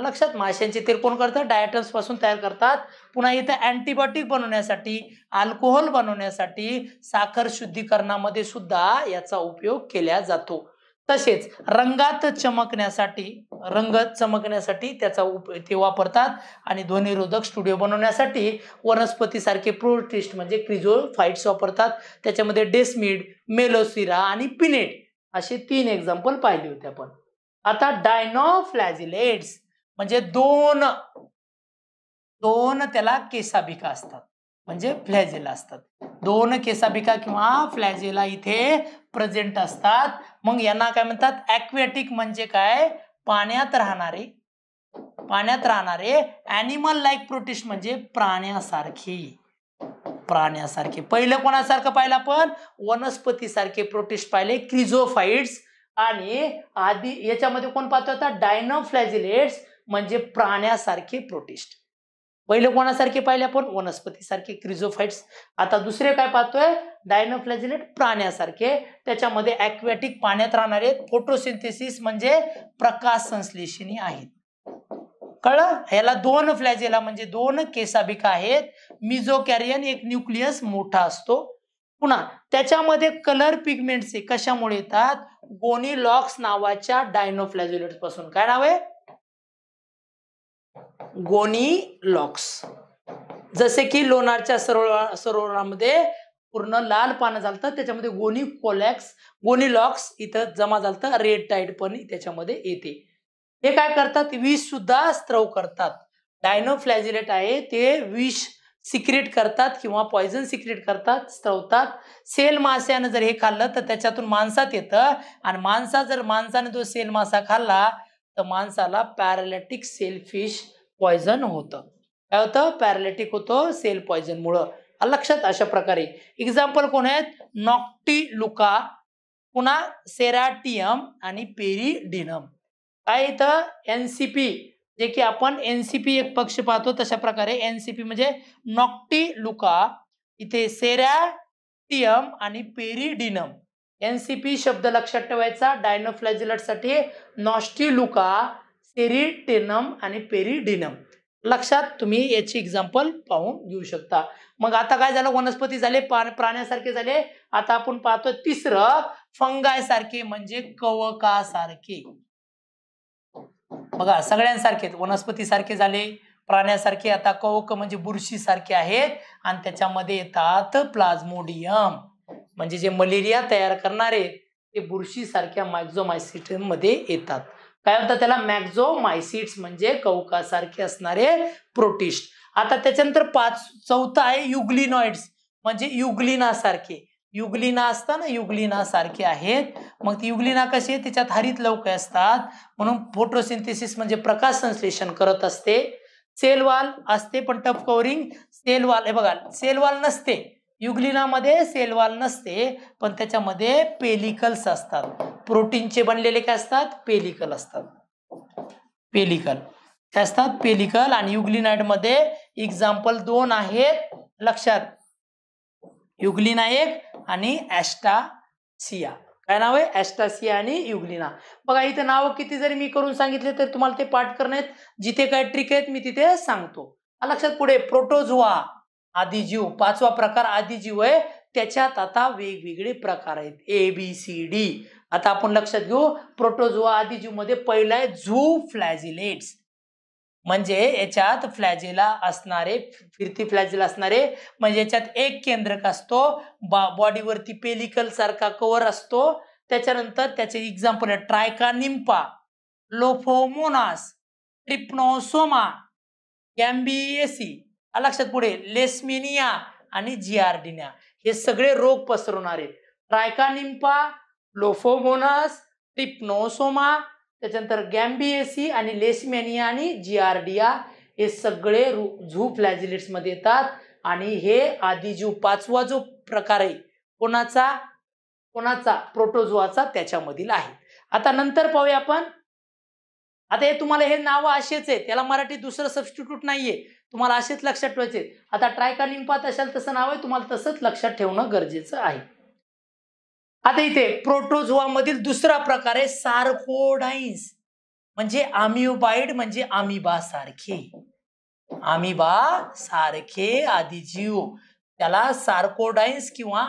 लक्षात माशांचे तिरकोण करतात डायटम्स पासून तयार करतात पुन्हा इथे अँटीबायोटिक बनवण्यासाठी अल्कोहोल बनवण्यासाठी साखर शुद्धीकरणामध्ये सुद्धा याचा उपयोग केला जातो तसेच रंगात चमकण्यासाठी रंग चमकण्यासाठी त्याचा उप ते वापरतात आणि ध्वनिरोधक स्टुडिओ बनवण्यासाठी वनस्पतीसारखे प्रोटिस्ट म्हणजे क्रिझोल फाईट्स वापरतात त्याच्यामध्ये डेस्मिड मेलोसिरा आणि पिनेट असे तीन एक्झाम्पल पाहिले होते आपण आता डायनोफ्लॅजिलेट्स म्हणजे दोन दोन त्याला केसाबिका असतात म्हणजे फ्लॅजेला असतात दोन केसाबिका किंवा फ्लॅजेला इथे प्रेझेंट असतात मग यांना काय म्हणतात ऍक्वेटिक म्हणजे काय पाण्यात राहणारे पाण्यात राहणारे अॅनिमल लाईक प्रोटीस्ट म्हणजे प्राण्यासारखी प्राण्यासारखे पहिलं कोणासारखं पाहिलं आपण वनस्पतीसारखे प्रोटिस्ट पाहिले क्रिझोफाईट्स आणि आधी याच्यामध्ये कोण पाहतो होता डायनोफ्लॅजिलेट्स म्हणजे प्राण्यासारखे प्रोटिस्ट पहिले कोणासारखे पाहिले आपण वनस्पतीसारखे क्रिझोफाईट्स आता दुसरे काय पाहतोय डायनोफ्लॅजिलेट प्राण्यासारखे त्याच्यामध्ये अॅक्वॅटिक पाण्यात राहणारे फोटोसिंथेसिस म्हणजे प्रकाश संश्लेषणी आहेत कळ याला दोन फ्लॅजेला म्हणजे दोन केसाबिका आहेत मिझो कॅरियन एक न्यूक्लियस मोठा असतो पुन्हा त्याच्यामध्ये कलर पिगमेंट्स कशामुळे येतात गोनिलॉक्स नावाच्या डायनोफ्लॅज्युलेट पासून काय नाव आहे गोनी लॉक्स जसे की लोणारच्या सरोवर सरोवरामध्ये पूर्ण लाल पानं झालतं त्याच्यामध्ये गोनी कोलॅक्स गोनी लॉक्स इथं जमा झालतं रेड टाईड पण त्याच्यामध्ये येते हे काय करतात विष सुद्धा स्त्रव करतात डायनोफ्लॅजिलेट आहे ते विष सिक्रेट करतात किंवा पॉयझन सिक्रेट करतात स्त्रवतात सेल माश्यानं जर हे खाल्लं तर त्याच्यातून माणसात येतं आणि माणसा जर माणसाने जो सेल मासा खाल्ला तर माणसाला पॅरालिटिक सेल फिश पॉयझन होतं काय होतं पॅरालिटिक होतं सेल पॉयझनमुळं लक्षात अशा प्रकारे एक्झाम्पल कोण आहेत नॉक्टी लुका पुन्हा सेराटियम आणि पेरिडिनम काय इथं एन सी पी जे की आपण एन सी पी एक पक्ष पाहतो तशा प्रकारे एन सी पी म्हणजे नॉक्टी लुका इथे सेराटियम आणि पेरिडिनम एन सी पी शब्द लक्षात ठेवायचा साठी नॉस्टी लुका पेरिटेनम आणि पेरिडिनम लक्षात तुम्ही याची एक्झाम्पल पाहून घेऊ शकता मग आता काय झालं वनस्पती झाले प्राण्यासारखे झाले आता आपण पाहतो तिसरं फंगाय सारखे म्हणजे कवकासारखे बघा सगळ्यांसारखे वनस्पती सारखे झाले प्राण्यासारखे आता कवक म्हणजे बुरशी सारखे आहेत आणि त्याच्यामध्ये येतात प्लाझ्मोडियम म्हणजे जे मलेरिया तयार करणारे ते बुरशी सारख्या मायक्झोमायसिटम मध्ये येतात काय होतं त्याला मायसिट्स म्हणजे कवकासारखे असणारे प्रोटिस्ट आता त्याच्यानंतर पाच चौथा आहे युग्लिनॉइड्स म्हणजे युग्लिनासारखे युग्लिना असताना युग्लिना सारखे आहेत मग ती युग्लिना कशी आहे तिच्यात हरित लवकर असतात म्हणून फोटोसिंथेसिस म्हणजे प्रकाश संश्लेषण करत असते सेलवाल असते पण टफ कवरिंग सेलवाल हे बघा सेलवाल नसते युग्लिनामध्ये सेलवाल नसते पण त्याच्यामध्ये पेलिकल्स असतात प्रोटीनचे बनलेले काय असतात पेलिकल असतात पेलिकल काय असतात पेलिकल आणि युग्लिनाइडमध्ये एक्झाम्पल दोन आहेत लक्षात युग्लिना एक आणि ॲस्टासिया काय नाव आहे ॲस्टासिया आणि युग्लिना बघा इथं नावं किती जरी मी करून सांगितले तर तुम्हाला ते पाठ करण्यात जिथे काय ट्रिक आहेत मी तिथे सांगतो लक्षात पुढे प्रोटोझोआ आदिजीव पाचवा प्रकार आदिजीव आहे त्याच्यात आता वेगवेगळे प्रकार आहेत ए बी सी डी आता आपण लक्षात घेऊ प्रोटोजोआ आदिजीव मध्ये पहिला आहे झू फ्लॅजिलेट्स म्हणजे याच्यात फ्लॅजिला असणारे फिरती फ्लॅजिला असणारे म्हणजे याच्यात एक केंद्रक असतो बॉडीवरती पेलिकल सारखा कवर असतो त्याच्यानंतर त्याचे एक्झाम्पल आहे ट्रायका निम्पा लोफोमोनास ट्रिप्नोसोमा गॅम्बीएसी लक्षात पुढे लेस्मेनिया आणि जिआर्डिनिया हे सगळे रोग पसरवणारे ट्रायकानिम्पा लोफोमोनस टिप्नोसोमा त्याच्यानंतर गॅम्बिएसी आणि लेस्मेनिया आणि जीआरडिया हे सगळे झू फ्लॅजिलिट्समध्ये येतात आणि हे आधी जीव पाचवा जो प्रकार आहे कोणाचा कोणाचा प्रोटोजोआचा त्याच्यामधील आहे आता नंतर पाहूया आपण आता हे तुम्हाला हे नावं असेच आहे त्याला मराठी दुसरं सबस्टिट्यूट नाहीये तुम्हाला असेच लक्षात ठेवायचे आता ट्रायका निंपात असाल तसं नाव आहे तुम्हाला तसंच लक्षात ठेवणं गरजेचं आहे आता इथे मधील दुसरा प्रकार आहे सारकोडाईन्स म्हणजे आमिओबाईड म्हणजे आमिबा सारखे आमिबा सारखे आदिजीव त्याला सार्कोडाईन्स किंवा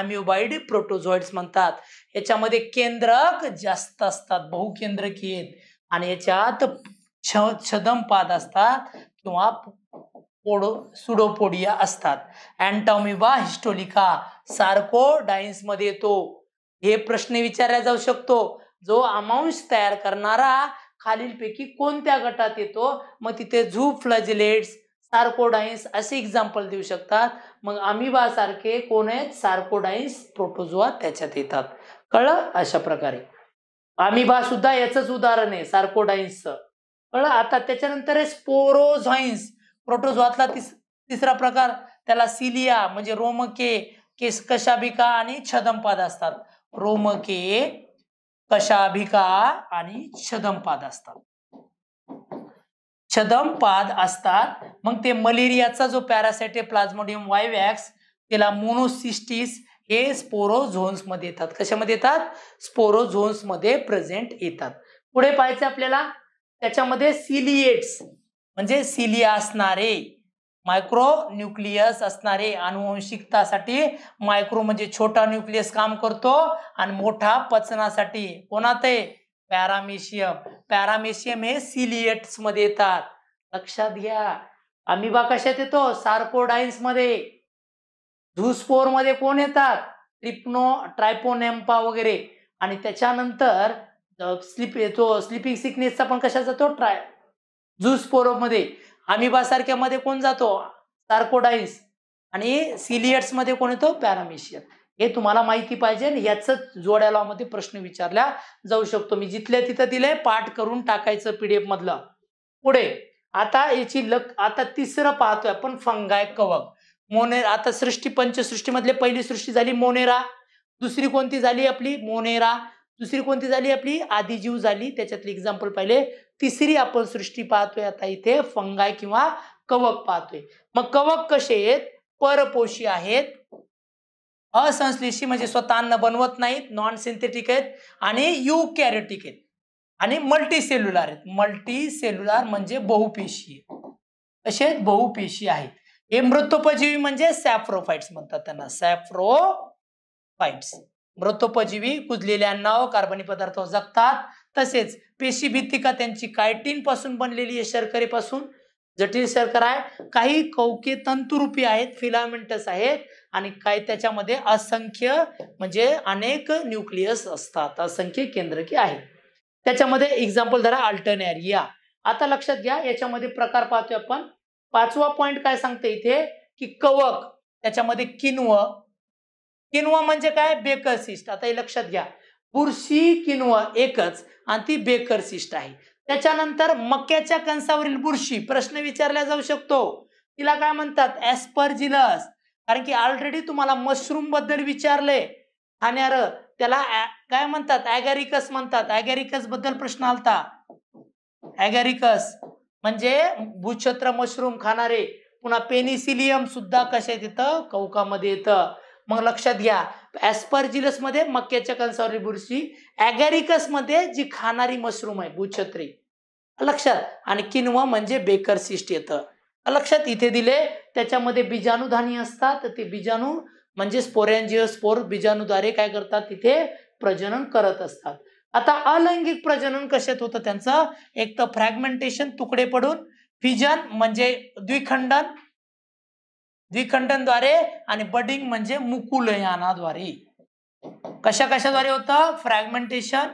आमिओबाईड प्रोटोझॉइड्स म्हणतात याच्यामध्ये केंद्रक जास्त असतात बहुकेंद्रकीय आणि याच्यात छदम असतात किंवा पोडो सुडोपोडिया असतात अँटॉमिबा हिस्टोलिका मध्ये येतो हे प्रश्न विचारला जाऊ शकतो जो अमांश तयार करणारा खालीलपैकी कोणत्या गटात येतो मग तिथे झू फ्लजलेट्स सार्कोडाईन्स असे एक्झाम्पल देऊ शकतात मग अमिबा सारखे कोण आहेत सार्कोडाईन्स प्रोटोजोआ त्याच्यात येतात कळलं अशा प्रकारे अमिबा सुद्धा याचच उदाहरण आहे सार्कोडाईन्सचं कळलं आता त्याच्यानंतर स्पोरोझॉइन्स प्रोटोझोआतला तिसरा प्रकार त्याला सिलिया म्हणजे रोमके केस कशाभिका आणि छदमपाद असतात रोमके कशाभिका आणि छदमपाद असतात छदमपाद असतात मग ते मलेरियाचा जो पॅरासायटे प्लाझ्मोडियम वायवॅक्स त्याला मोनोसिस्टिस हे स्पोरोझोन्स मध्ये येतात कशामध्ये येतात स्पोरोझोन्स मध्ये प्रेझेंट येतात पुढे पाहायचं आपल्याला त्याच्यामध्ये सिलिएट्स म्हणजे सिलिया असणारे मायक्रो न्यूक्लियस असणारे अनुवंशिकतासाठी मायक्रो म्हणजे छोटा न्यूक्लियस काम करतो आणि मोठा पचनासाठी कोणात आहे पॅरामेशियम पॅरामेशियम हे सिलिएट्स मध्ये येतात लक्षात घ्या बा कशात येतो सार्कोडाईन्स मध्ये झुस्पोर मध्ये कोण येतात ट्रिप्नो ट्रायपोनेम्पा वगैरे आणि त्याच्यानंतर स्लिप तो स्लिपिंग सिकनेसचा पण कशा जातो ट्राय झूस पोरोमध्ये मध्ये कोण जातो सार्कोडाईन्स आणि सिलियट्स मध्ये कोण येतो पॅरामिशियन हे तुम्हाला माहिती पाहिजे याच मध्ये प्रश्न विचारला जाऊ शकतो मी जिथल्या तिथं दिलंय पाठ करून टाकायचं पीडीएफ मधलं पुढे आता याची लक आता तिसरं पाहतोय आपण फंगाय कवक मोने आता सृष्टी पंचसृष्टीमधले पहिली सृष्टी झाली मोनेरा दुसरी कोणती झाली आपली मोनेरा दुसरी कोणती झाली आपली आदिजीव झाली त्याच्यातली एक्झाम्पल पाहिले तिसरी आपण सृष्टी पाहतोय आता इथे फंगाय किंवा कवक पाहतोय मग कवक कसे आहेत परपोषी आहेत असंश्लेषी म्हणजे स्वतः अन्न बनवत नाहीत नॉन सिंथेटिक आहेत आणि यू कॅरेटिक आहेत आणि मल्टी सेल्युलर आहेत मल्टी सेल्युलर म्हणजे बहुपेशी असे बहुपेशी आहेत हे मृत्योपजीवी म्हणजे सॅफ्रोफाईट्स म्हणतात त्यांना सॅफ्रोफाईट्स मृतोपजीवी कुजलेल्या नाव कार्बनी पदार्थ जगतात तसेच पेशी भित्तिका त्यांची कायटीन पासून बनलेली आहे पासून जटिल शर्करा आहे काही कौके तंतुरूपी आहेत फिलामेंटस आहेत आणि काही त्याच्यामध्ये असंख्य म्हणजे अनेक न्यूक्लियस असतात असंख्य केंद्रके आहे त्याच्यामध्ये एक्झाम्पल धरा अल्टरनेरिया आता लक्षात घ्या याच्यामध्ये प्रकार पाहतोय आपण पाचवा पॉइंट काय सांगते इथे की कवक त्याच्यामध्ये किन्व किनवा म्हणजे काय बेकर आता हे लक्षात घ्या बुरशी किनवा एकच आणि ती बेकर आहे त्याच्यानंतर मक्याच्या कंसावरील बुरशी प्रश्न विचारला जाऊ शकतो तिला काय म्हणतात ऍस्पर्जिलस कारण की ऑलरेडी तुम्हाला मशरूम बद्दल विचारले खाण्यार त्याला काय म्हणतात ऍगॅरिकस म्हणतात ऍगॅरिकस बद्दल प्रश्न आलता ऍगॅरिकस म्हणजे भूछत्र मशरूम खाणारे पुन्हा पेनिसिलियम सुद्धा कशा येतं कवकामध्ये येतं मग लक्षात घ्या ऍस्पर्जिलस मध्ये मक्याच्या कणसावरील बुरशी अॅगॅरिकस मध्ये जी खाणारी मशरूम आहे भूछत्री लक्षात आणि किनवा म्हणजे बेकर सिस्ट येतं लक्षात इथे दिले त्याच्यामध्ये बीजाणूधानी असतात ते बीजाणू म्हणजे स्पोरेंजिओ स्पोर बीजाणूद्वारे काय करतात तिथे प्रजनन करत असतात आता अलैंगिक प्रजनन कशात होतं त्यांचं एक तर फ्रॅगमेंटेशन तुकडे पडून फिजन म्हणजे द्विखंडन द्विखंडनद्वारे आणि बडिंग म्हणजे मुकुलयानाद्वारे कशा कशाद्वारे होतं फ्रॅगमेंटेशन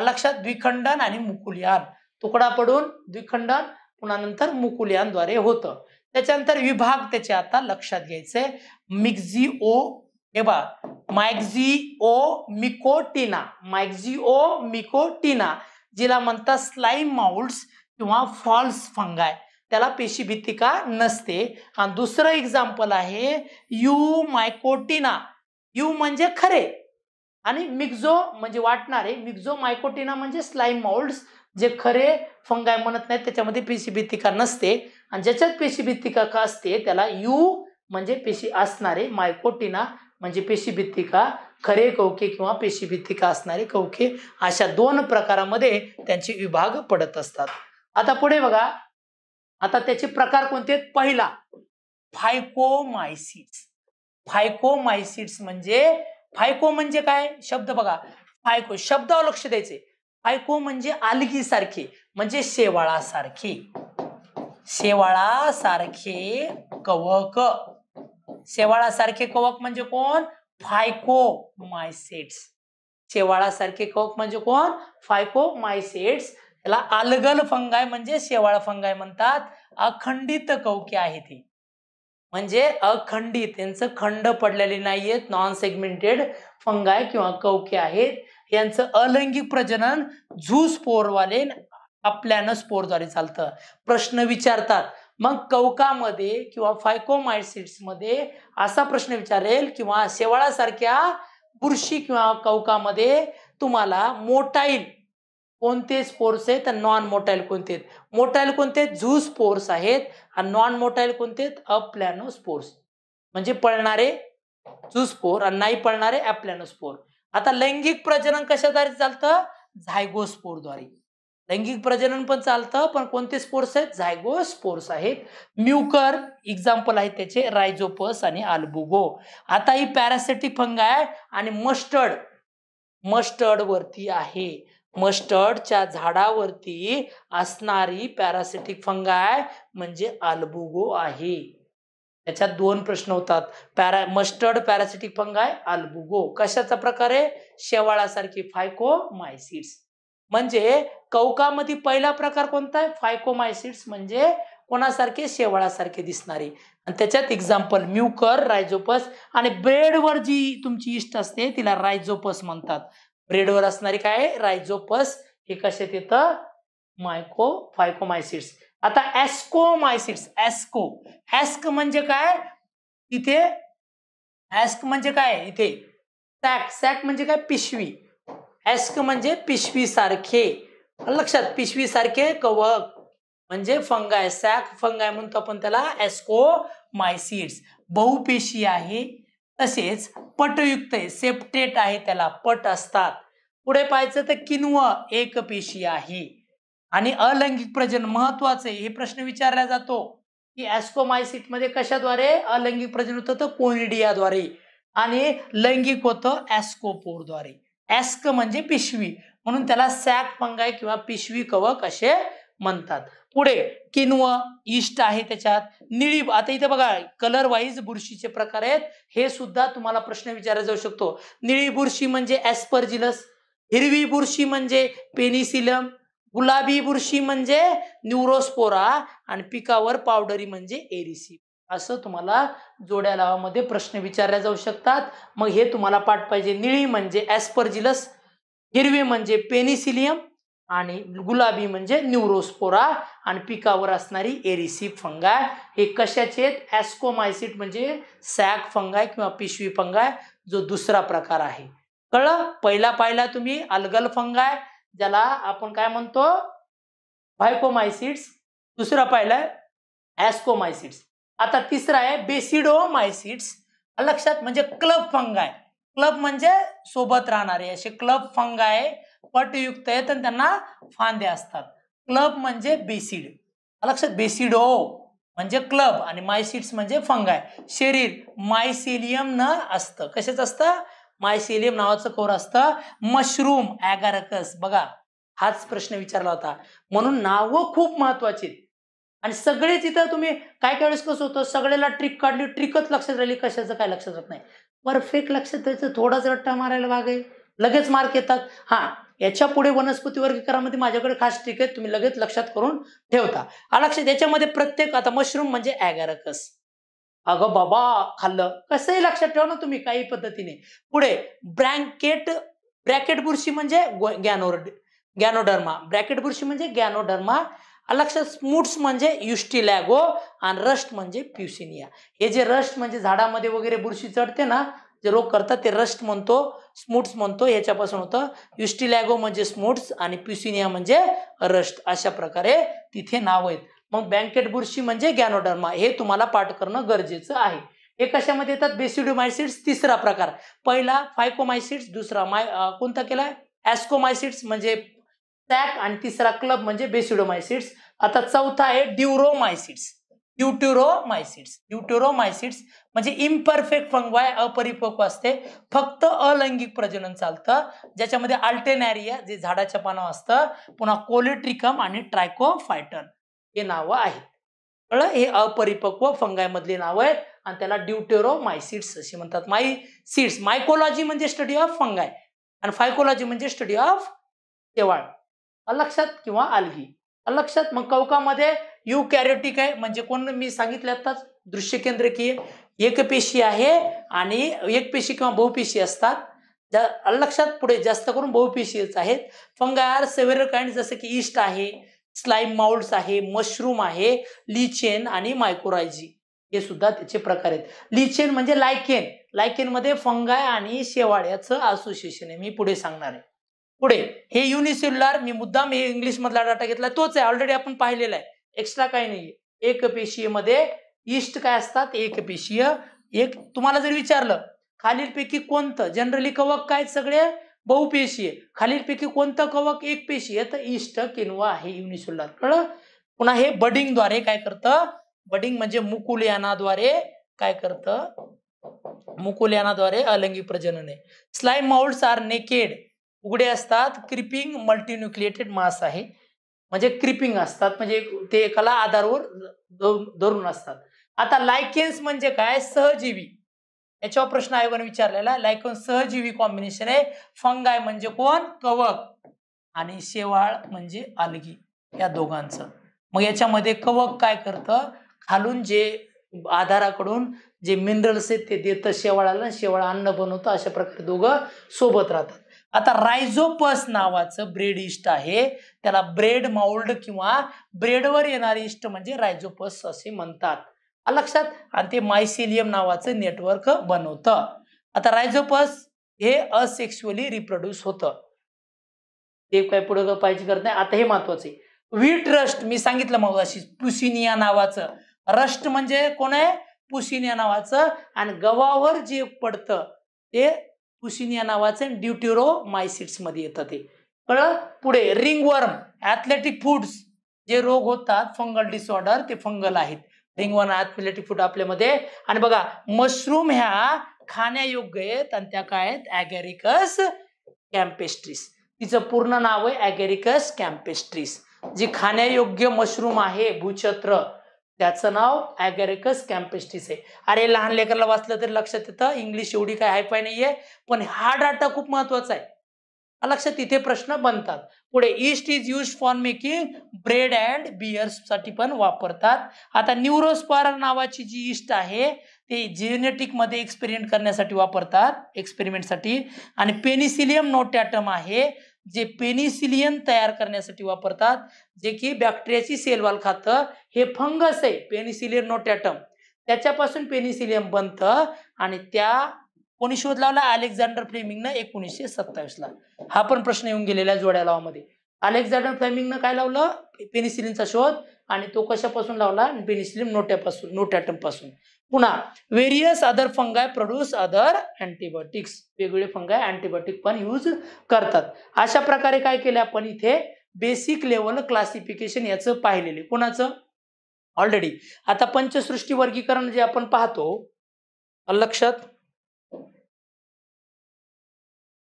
अलक्षात द्विखंडन आणि मुकुलयान तुकडा पडून द्विखंडन पुन्हा नंतर मुकुलयानद्वारे होतं त्याच्यानंतर विभाग त्याचे आता लक्षात घ्यायचे मिक्झिओ हे बा मायक्झिओ मिकोटिना मायक्झिओ मिकोटिना जिला म्हणतात स्लाईम माउल्ड्स किंवा फॉल्स फंगाय त्याला पेशी भित्तिका नसते आणि दुसरं एक्झाम्पल आहे यू मायकोटिना यू म्हणजे खरे आणि मिक्झो म्हणजे वाटणारे मिक्झो मायकोटिना म्हणजे स्लाईम माउल्ड्स जे खरे फंगाय म्हणत नाहीत त्याच्यामध्ये पेशी भित्तिका नसते आणि ज्याच्यात पेशी भित्तिका का असते त्याला यू म्हणजे पेशी असणारे मायकोटिना म्हणजे पेशी भित्तिका खरे कवके किंवा पेशी भित्तिका असणारे कवके अशा दोन प्रकारामध्ये त्यांचे विभाग पडत असतात आता पुढे बघा आता त्याचे प्रकार कोणते आहेत पहिला फायकोमायसिट्स फायकोमायसिट्स म्हणजे फायको म्हणजे काय शब्द बघा फायको शब्दावर लक्ष द्यायचे फायको म्हणजे आलगी सारखे म्हणजे शेवाळासारखे शेवाळासारखे कवक शेवाळासारखे कवक म्हणजे कोण फायको मायसेट्स शेवाळासारखे कवक म्हणजे कोण फायको मायसेट्स याला आलगल फंगाय म्हणजे शेवाळ फंगाय म्हणतात अखंडित कौके आहेत ही म्हणजे अखंडित यांचं खंड पडलेले नाहीयेत नॉन सेगमेंटेड फंगाय किंवा कौके आहेत यांचं अलैंगिक प्रजनन झू स्पोरवाले आपल्यानं स्पोरद्वारे चालतं प्रश्न विचारतात मग कौकामध्ये किंवा फायकोमायसिड्समध्ये मध्ये असा प्रश्न विचारेल किंवा शेवाळासारख्या बुरशी किंवा कौकामध्ये तुम्हाला मोटाईल कोणते स्पोर्स आहेत नॉन मोटाईल कोणते आहेत मोटाईल कोणते आहेत झू स्पोर्स आहेत आणि नॉन मोटाईल कोणते आहेत अप्लॅनो स्पोर्स म्हणजे पळणारे झू स्पोर आणि नाही पळणारे अप्लॅनो स्पोर आता लैंगिक प्रजनन कशाद्वारे चालतं झायगोस्पोरद्वारे लैंगिक प्रजनन पण चालतं पण कोणते स्पोर्स आहेत झायगो स्पोर्स आहेत म्युकर एक्झाम्पल आहेत त्याचे रायझोपस आणि आल्बुगो आता ही पॅरासिटिक फंग आहे आणि मस्टर्ड मस्टर्ड वरती आहे मस्टर्डच्या झाडावरती असणारी पॅरासिटिक फंगाय म्हणजे आल्बुगो आहे याच्यात दोन प्रश्न होतात para mustard parasitic fungi Albugo कशाचा प्रकार आहे शेवाळासारखी मायसिड्स म्हणजे कौकामध्ये पहिला प्रकार कोणता आहे मायसिड्स म्हणजे कोणासारखे शेवाळासारखे दिसणारे आणि त्याच्यात एक्झाम्पल म्युकर रायझोपस आणि ब्रेडवर जी तुमची इष्ट असते तिला रायझोपस म्हणतात ब्रेडवर असणारी काय रायझोपस हे कसे तिथं मायको फायकोमायसिड्स आता मायसिड्स एस्को एस्क म्हणजे काय इथे एस्क म्हणजे काय इथे सॅक सॅक म्हणजे काय पिशवी एस्क म्हणजे पिशवी सारखे लक्षात पिशवी सारखे कवक म्हणजे फंगाय सॅक फंगाय म्हणतो आपण त्याला एस्को मायसिड्स बहुपेशी आहे तसेच पटयुक्त आहे सेप्टेट आहे त्याला पट असतात पुढे पाहायचं तर एक पेशी आहे आणि अलैंगिक प्रजन महत्वाचं हे प्रश्न विचारला जातो की ऍस्कोमायसिट मध्ये कशाद्वारे अलैंगिक प्रजन होतं तर कोनिडियाद्वारे आणि लैंगिक होतं ऍस्कोपोरद्वारे ऍस्क म्हणजे पिशवी म्हणून त्याला सॅक पंगाय किंवा पिशवी कवक असे म्हणतात पुढे किनवा इष्ट आहे त्याच्यात निळी आता इथे बघा कलर वाईज बुरशीचे प्रकार आहेत हे सुद्धा तुम्हाला प्रश्न विचारला जाऊ शकतो निळी बुरशी म्हणजे ऍस्पर्जिलस हिरवी बुरशी म्हणजे पेनिसिलम गुलाबी बुरशी म्हणजे न्यूरोस्पोरा आणि पिकावर पावडरी म्हणजे एरिसी असं तुम्हाला जोड्या लावामध्ये प्रश्न विचारले जाऊ शकतात मग हे तुम्हाला पाठ पाहिजे निळी म्हणजे ऍस्पर्जिलस हिरवी म्हणजे पेनिसिलियम आणि गुलाबी म्हणजे न्यूरोस्पोरा आणि पिकावर असणारी एरिसी फंगाय हे कशाचे आहेत ॲस्कोमायसिट म्हणजे सॅक फंगाय किंवा पिशवी फंगाय जो दुसरा प्रकार आहे कळलं पहिला पाहिला तुम्ही अलगल फंगाय ज्याला आपण काय म्हणतो व्हायकोमायसिट्स दुसरा पाहिलाय ॲस्कोमायसिट्स आता तिसरा आहे बेसिडोमायसिट्स लक्षात म्हणजे क्लब फंगाय क्लब म्हणजे सोबत राहणारे असे क्लब फंगाय पटयुक्त आहेत आणि त्यांना फांद्या असतात क्लब म्हणजे बेसिड लक्षात बेसिड ओ म्हणजे क्लब आणि मायसिड्स म्हणजे फंगाय शरीर मायसेलियम न असतं कशाच असतं मायसेलियम नावाचं कोर असतं मशरूम ॲगारकस बघा हाच प्रश्न विचारला होता म्हणून नाव खूप महत्वाची आणि सगळे तिथं तुम्ही काय काय वेळेस कसं होतं सगळ्याला ट्रिक काढली ट्रिकच लक्षात राहिली कशाचं काय लक्षात राहत नाही परफेक्ट लक्षात द्यायचं थोडाच रट्टा मारायला भाग लगेच मार्क येतात हां याच्या पुढे वनस्पती वर्गीकरणामध्ये माझ्याकडे खास ठीक आहे तुम्ही लगेच लक्षात करून ठेवता अलक्ष याच्यामध्ये प्रत्येक आता मशरूम म्हणजे ॲगॅरकस अगं बाबा खाल्लं कसंही लक्षात ठेवा ना तुम्ही काही पद्धतीने पुढे ब्रँकेट ब्रॅकेट बुरशी म्हणजे गॅनोर गॅनोडर्मा ब्रॅकेट बुरशी म्हणजे गॅनोडर्मा अलक्ष स्मूट्स म्हणजे युष्टी लॅगो आणि रस्ट म्हणजे प्युसिनिया हे जे रस्ट म्हणजे झाडामध्ये वगैरे बुरशी चढते ना जे रोग करतात ते रस्ट म्हणतो स्मूट्स म्हणतो ह्याच्यापासून होतं युस्टिलॅगो म्हणजे स्मूट्स आणि प्युसिनिया म्हणजे रस्ट अशा प्रकारे तिथे नाव आहेत मग बँकेट बुरशी म्हणजे गॅनोडर्मा हे तुम्हाला पाठ करणं गरजेचं आहे हे कशामध्ये येतात बेसिडोमायसिड्स तिसरा प्रकार पहिला फायकोमायसिड्स दुसरा माय कोणता केला ॲस्कोमायसिड्स म्हणजे सॅक आणि तिसरा क्लब म्हणजे बेसिडोमायसिड्स आता चौथा आहे ड्युरोमायसिड्स युट्युरोमायसिड्स युट्युरोमायसिड्स म्हणजे इम्परफेक्ट फंगवाय अपरिपक्व असते फक्त अलैंगिक प्रजनन चालतं ज्याच्यामध्ये अल्टेनॅरिया जे झाडाच्या पानं असतं पुन्हा कोलिट्रिकम आणि ट्रायकोफायटन हे नावं आहेत कळलं हे अपरिपक्व फंगायमधली नावं आहेत आणि त्याला ड्युटेरोमायसिड्स अशी म्हणतात माय सीड्स मायकोलॉजी म्हणजे स्टडी ऑफ फंगाय आणि फायकोलॉजी म्हणजे स्टडी ऑफ शेवाळ लक्षात किंवा आलगी लक्षात मग कवकामध्ये यू कॅरेटिक आहे म्हणजे कोण मी सांगितलं आताच दृश्य एक पेशी आहे आणि एक पेशी किंवा बहुपेशी असतात लक्षात पुढे जास्त करून बहुपेशीच आहेत फंगार सेवेर काइंड जसं की ईस्ट आहे स्लाईम माउल्स आहे मशरूम आहे लिचेन आणि मायक्रोरायजी हे सुद्धा त्याचे प्रकार आहेत लिचेन म्हणजे लायकेन लायकेनमध्ये फंगाय आणि शेवाळ्याचं याचं असोसिएशन आहे मी पुढे सांगणार आहे पुढे हे युनिसेल्युलर मी मुद्दाम हे इंग्लिश मधला डाटा घेतला तोच आहे ऑलरेडी आपण पाहिलेला आहे एक्स्ट्रा काय नाही एक मध्ये इष्ट काय असतात एक पेशीय एक तुम्हाला जर विचारलं खालीलपैकी कोणतं जनरली कवक काय सगळे बहुपेशीय खालीलपैकी कोणतं कवक एक पेशीय तर इष्ट किनवा आहे युनिसेल्युलर कळलं पुन्हा हे बडिंगद्वारे काय करतं बडिंग म्हणजे मुकुल यानाद्वारे काय करतं मुकुल यानाद्वारे अलंगी आहे स्लाइम माउल्ड्स आर नेकेड उघडे असतात क्रिपिंग मल्टीन्युक्लिएटेड मास आहे म्हणजे क्रिपिंग असतात म्हणजे ते एकाला आधारवर धरून असतात आता लायकेन्स म्हणजे काय सहजीवी याच्यावर प्रश्न आयोगाने विचारलेला लायकन्स सहजीवी कॉम्बिनेशन आहे फंगाय म्हणजे कोण कवक आणि शेवाळ म्हणजे आलगी या दोघांचं मग याच्यामध्ये कवक काय करतं खालून जे आधाराकडून जे मिनरल्स आहेत ते देतं शेवाळाला शेवाळ अन्न बनवतं अशा प्रकारे दोघं सोबत राहतात आता रायझोपस नावाचं ब्रेड इष्ट आहे त्याला ब्रेड माउल्ड किंवा ब्रेडवर येणारे इस्ट म्हणजे रायझोपस असे म्हणतात लक्षात आणि ते मायसिलियम नावाचं नेटवर्क बनवत आता रायझोपस हे असेक्शुअली रिप्रोड्यूस होतं ते काय पुढं पाहिजे करत नाही आता हे महत्वाचे वीट व्हीट रस्ट मी सांगितलं मग अशी पुसिनिया नावाचं रस्ट म्हणजे कोण आहे पुसिनिया नावाचं आणि गव्हावर जे पडतं ते नावाचे या नावाचे मध्ये येतं ते कळ पुढे रिंगवर्म ऍथलेटिक फूड्स जे रोग होतात फंगल डिसऑर्डर ते फंगल आहेत रिंगवर्म ऍथलेटिक फूड आपल्यामध्ये आणि बघा मशरूम ह्या खाण्यायोग्य आहेत आणि त्या काय आहेत ॲगॅरिकस कॅम्पेस्ट्रीस तिचं पूर्ण नाव आहे ॲगॅरिकस कॅम्पेस्ट्रीस जी खाण्यायोग्य मशरूम आहे भूछत्र त्याचं नाव ॲगॅरेकस कॅम्पेस्टिस आहे अरे लहान लेकरला वाचलं तरी लक्षात येतं इंग्लिश एवढी काय हायफाय नाहीये पण हा डाटा खूप महत्वाचा आहे लक्षात तिथे प्रश्न बनतात पुढे yeast is use for making bread and साठी पण वापरतात आता न्यूरोस्पार नावाची जी ईस्ट आहे ते मध्ये एक्सपेरिमेंट करण्यासाठी वापरतात एक्सपेरिमेंटसाठी आणि पेनिसिलियम नोटॅटम आहे जे पेनिसिलियन तयार करण्यासाठी वापरतात जे की बॅक्टेरियाची सेलवाल खातं हे फंगस आहे पेनिसिलियम नोटॅटम त्याच्यापासून पेनिसिलियम बनतं आणि त्या कोणी शोध लावला अलेक्झांडर फ्लेमिंगनं एकोणीसशे ला हा पण प्रश्न येऊन गेलेला जोड्या लावामध्ये अलेक्झांडर फ्लेमिंगनं काय लावलं पेनिसिलिनचा शोध आणि तो कशापासून लावला पेनिसिलिन नोट्यापासून पासून पुन्हा various other fungi produce other antibiotics वेगवेगळे फंगाय अँटीबायोटिक पण यूज करतात अशा प्रकारे काय केलं आपण इथे बेसिक लेवल क्लासिफिकेशन याचं पाहिलेले कोणाचं ऑलरेडी आता पंचसृष्टी वर्गीकरण जे आपण पाहतो लक्षात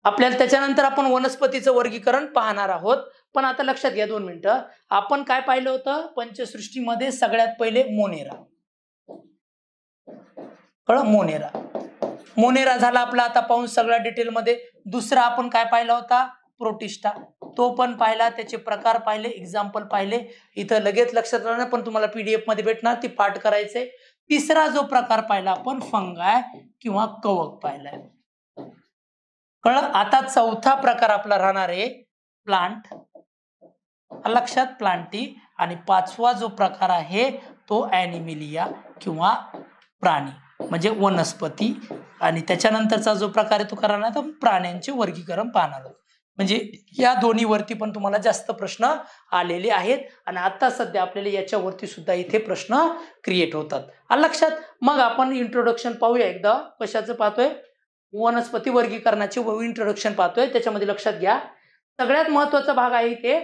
आपल्याला त्याच्यानंतर आपण वनस्पतीचं वर्गीकरण पाहणार आहोत पण आता लक्षात घ्या दोन मिनिटं आपण काय पाहिलं होतं पंचसृष्टीमध्ये सगळ्यात पहिले मोनेरा कळ मोनेरा मोनेरा झाला आपला आता पाहून सगळ्या डिटेलमध्ये दुसरा आपण काय पाहिला होता प्रोटिस्टा तो पण पाहिला त्याचे प्रकार पाहिले एक्झाम्पल पाहिले इथं लगेच लक्षात राहणार पण तुम्हाला पीडीएफ मध्ये भेटणार ते पाठ करायचे तिसरा जो प्रकार पाहिला आपण फंगाय किंवा कवक पाहिलाय कळ आता चौथा प्रकार आपला राहणार आहे प्लांट लक्षात प्लांटी आणि पाचवा जो प्रकार आहे तो ॲनिमिलिया किंवा प्राणी म्हणजे वनस्पती आणि त्याच्यानंतरचा जो प्रकार आहे तो करणार तर प्राण्यांचे वर्गीकरण पाहणार म्हणजे या दोन्हीवरती पण तुम्हाला जास्त प्रश्न आलेले आहेत आणि आता सध्या आपल्याला याच्यावरती सुद्धा इथे प्रश्न क्रिएट होतात लक्षात मग आपण इंट्रोडक्शन पाहूया एकदा कशाचं पाहतोय वनस्पती वर्गीकरणाचे इंट्रोडक्शन पाहतोय त्याच्यामध्ये लक्षात घ्या सगळ्यात महत्वाचा भाग आहे इथे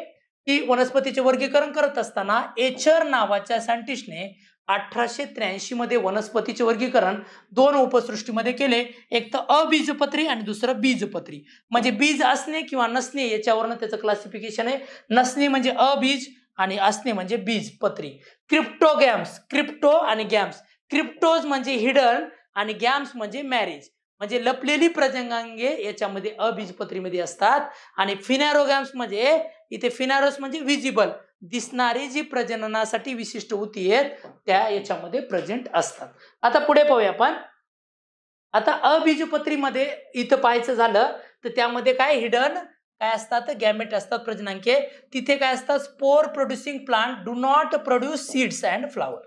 की वनस्पतीचे वर्गीकरण करत असताना एचर नावाच्या सायंटिस्टने अठराशे त्र्याऐंशी मध्ये वनस्पतीचे वर्गीकरण दोन उपसृष्टीमध्ये केले एक तर अबीजपत्री आणि दुसरं बीजपत्री म्हणजे बीज असणे किंवा नसणे याच्यावरनं त्याचं क्लासिफिकेशन आहे नसणे म्हणजे अबीज आणि असणे म्हणजे बीजपत्री क्रिप्टोगॅम्स क्रिप्टो आणि गॅम्स क्रिप्टोज म्हणजे हिडन आणि गॅम्स म्हणजे मॅरेज म्हणजे लपलेली प्रजंगांगे याच्यामध्ये अबीजपत्रीमध्ये असतात आणि फिनॅरोगॅम्स म्हणजे इथे फिनॅरोस म्हणजे विजिबल दिसणारी जी प्रजननासाठी विशिष्ट होती आहेत त्या याच्यामध्ये प्रेझेंट असतात आता पुढे पाहूया आपण आता अबीजपत्रीमध्ये इथं पाहायचं झालं तर त्यामध्ये काय हिडन काय असतात गॅमेट असतात प्रजनांके तिथे काय असतात spore producing plant do not produce seeds and flower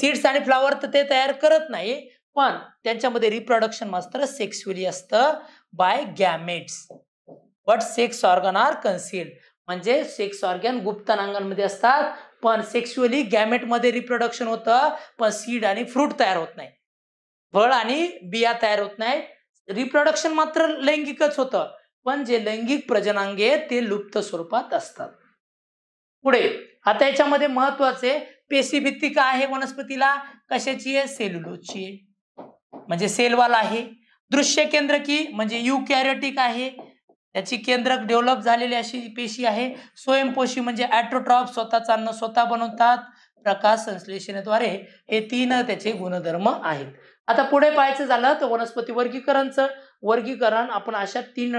seeds आणि फ्लावर तर ते तयार करत नाही पण त्यांच्यामध्ये रिप्रोडक्शन मात्र सेक्स्युअली असतं by gametes but sex organ are concealed म्हणजे सेक्स ऑर्गॅन गुप्तनांगांमध्ये असतात पण सेक्शुअली गॅमेटमध्ये रिप्रोडक्शन होतं पण सीड आणि फ्रूट तयार होत नाही फळ आणि बिया तयार होत नाही रिप्रोडक्शन मात्र लैंगिकच होतं पण जे लैंगिक आहेत ते लुप्त स्वरूपात असतात पुढे आता याच्यामध्ये महत्वाचे पेशी का आहे वनस्पतीला कशाची आहे सेल्युलोजची आहे म्हणजे सेलवाल आहे दृश्य केंद्र की म्हणजे कॅरेटिक आहे याची केंद्रक डेव्हलप झालेली अशी पेशी आहे स्वयंपोषी म्हणजे ॲट्रोट्रॉप स्वतःचा अन्न स्वतः बनवतात प्रकाश संश्लेषणाद्वारे हे तीन त्याचे गुणधर्म आहेत आता पुढे पाहायचं झालं तर वनस्पती वर्गीकरणचं वर्गीकरण आपण अशा तीन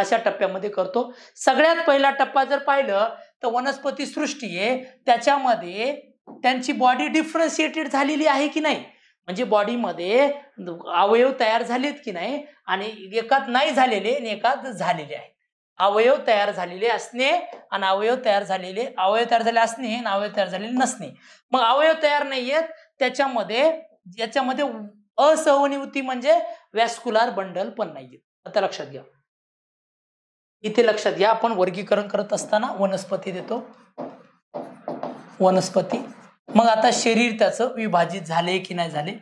अशा टप्प्यामध्ये करतो सगळ्यात पहिला टप्पा जर पाहिलं तर वनस्पती सृष्टी आहे त्याच्यामध्ये त्यांची बॉडी डिफरन्शिएटेड झालेली आहे की नाही म्हणजे बॉडीमध्ये अवयव तयार झालेत की नाही आणि एकात नाही झालेले आणि एकात झालेले आहे अवयव तयार झालेले असणे आणि अवयव तयार झालेले अवयव तयार झाले असणे आणि अवयव तयार झालेले नसणे मग अवयव तयार नाही आहेत त्याच्यामध्ये याच्यामध्ये असहनिवृत्ती म्हणजे व्यास्कुलार बंडल पण नाही आता लक्षात घ्या इथे लक्षात घ्या आपण वर्गीकरण करत असताना वनस्पती देतो वनस्पती मग आता शरीर त्याचं विभाजित झाले की नाही झाले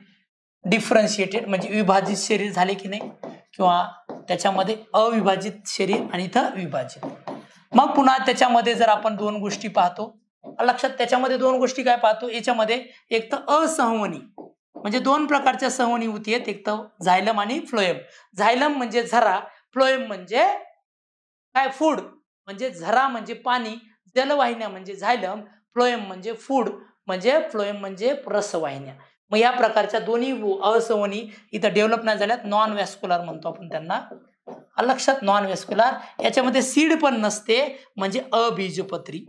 डिफरन्शिएटेड म्हणजे विभाजित शरीर झाले की नाही किंवा त्याच्यामध्ये अविभाजित शरीर आणि इथं विभाजित मग पुन्हा त्याच्यामध्ये जर आपण दोन गोष्टी पाहतो लक्षात त्याच्यामध्ये दोन गोष्टी काय पाहतो याच्यामध्ये एक तर असहवनी म्हणजे दोन प्रकारच्या सहवनी होती आहेत एक तर झायलम आणि फ्लोएम झायलम म्हणजे झरा फ्लोएम म्हणजे काय फूड म्हणजे झरा म्हणजे पाणी जलवाहिन्या म्हणजे झायलम फ्लोएम म्हणजे फूड म्हणजे फ्लोएम म्हणजे रसवाहिन्या मग या प्रकारच्या दोन्ही असवणी इथं डेव्हलप नाही झाल्यात नॉन व्हॅस्क्युलर म्हणतो आपण त्यांना लक्षात नॉन व्हॅस्क्युलर याच्यामध्ये सीड पण नसते म्हणजे अबीजपत्री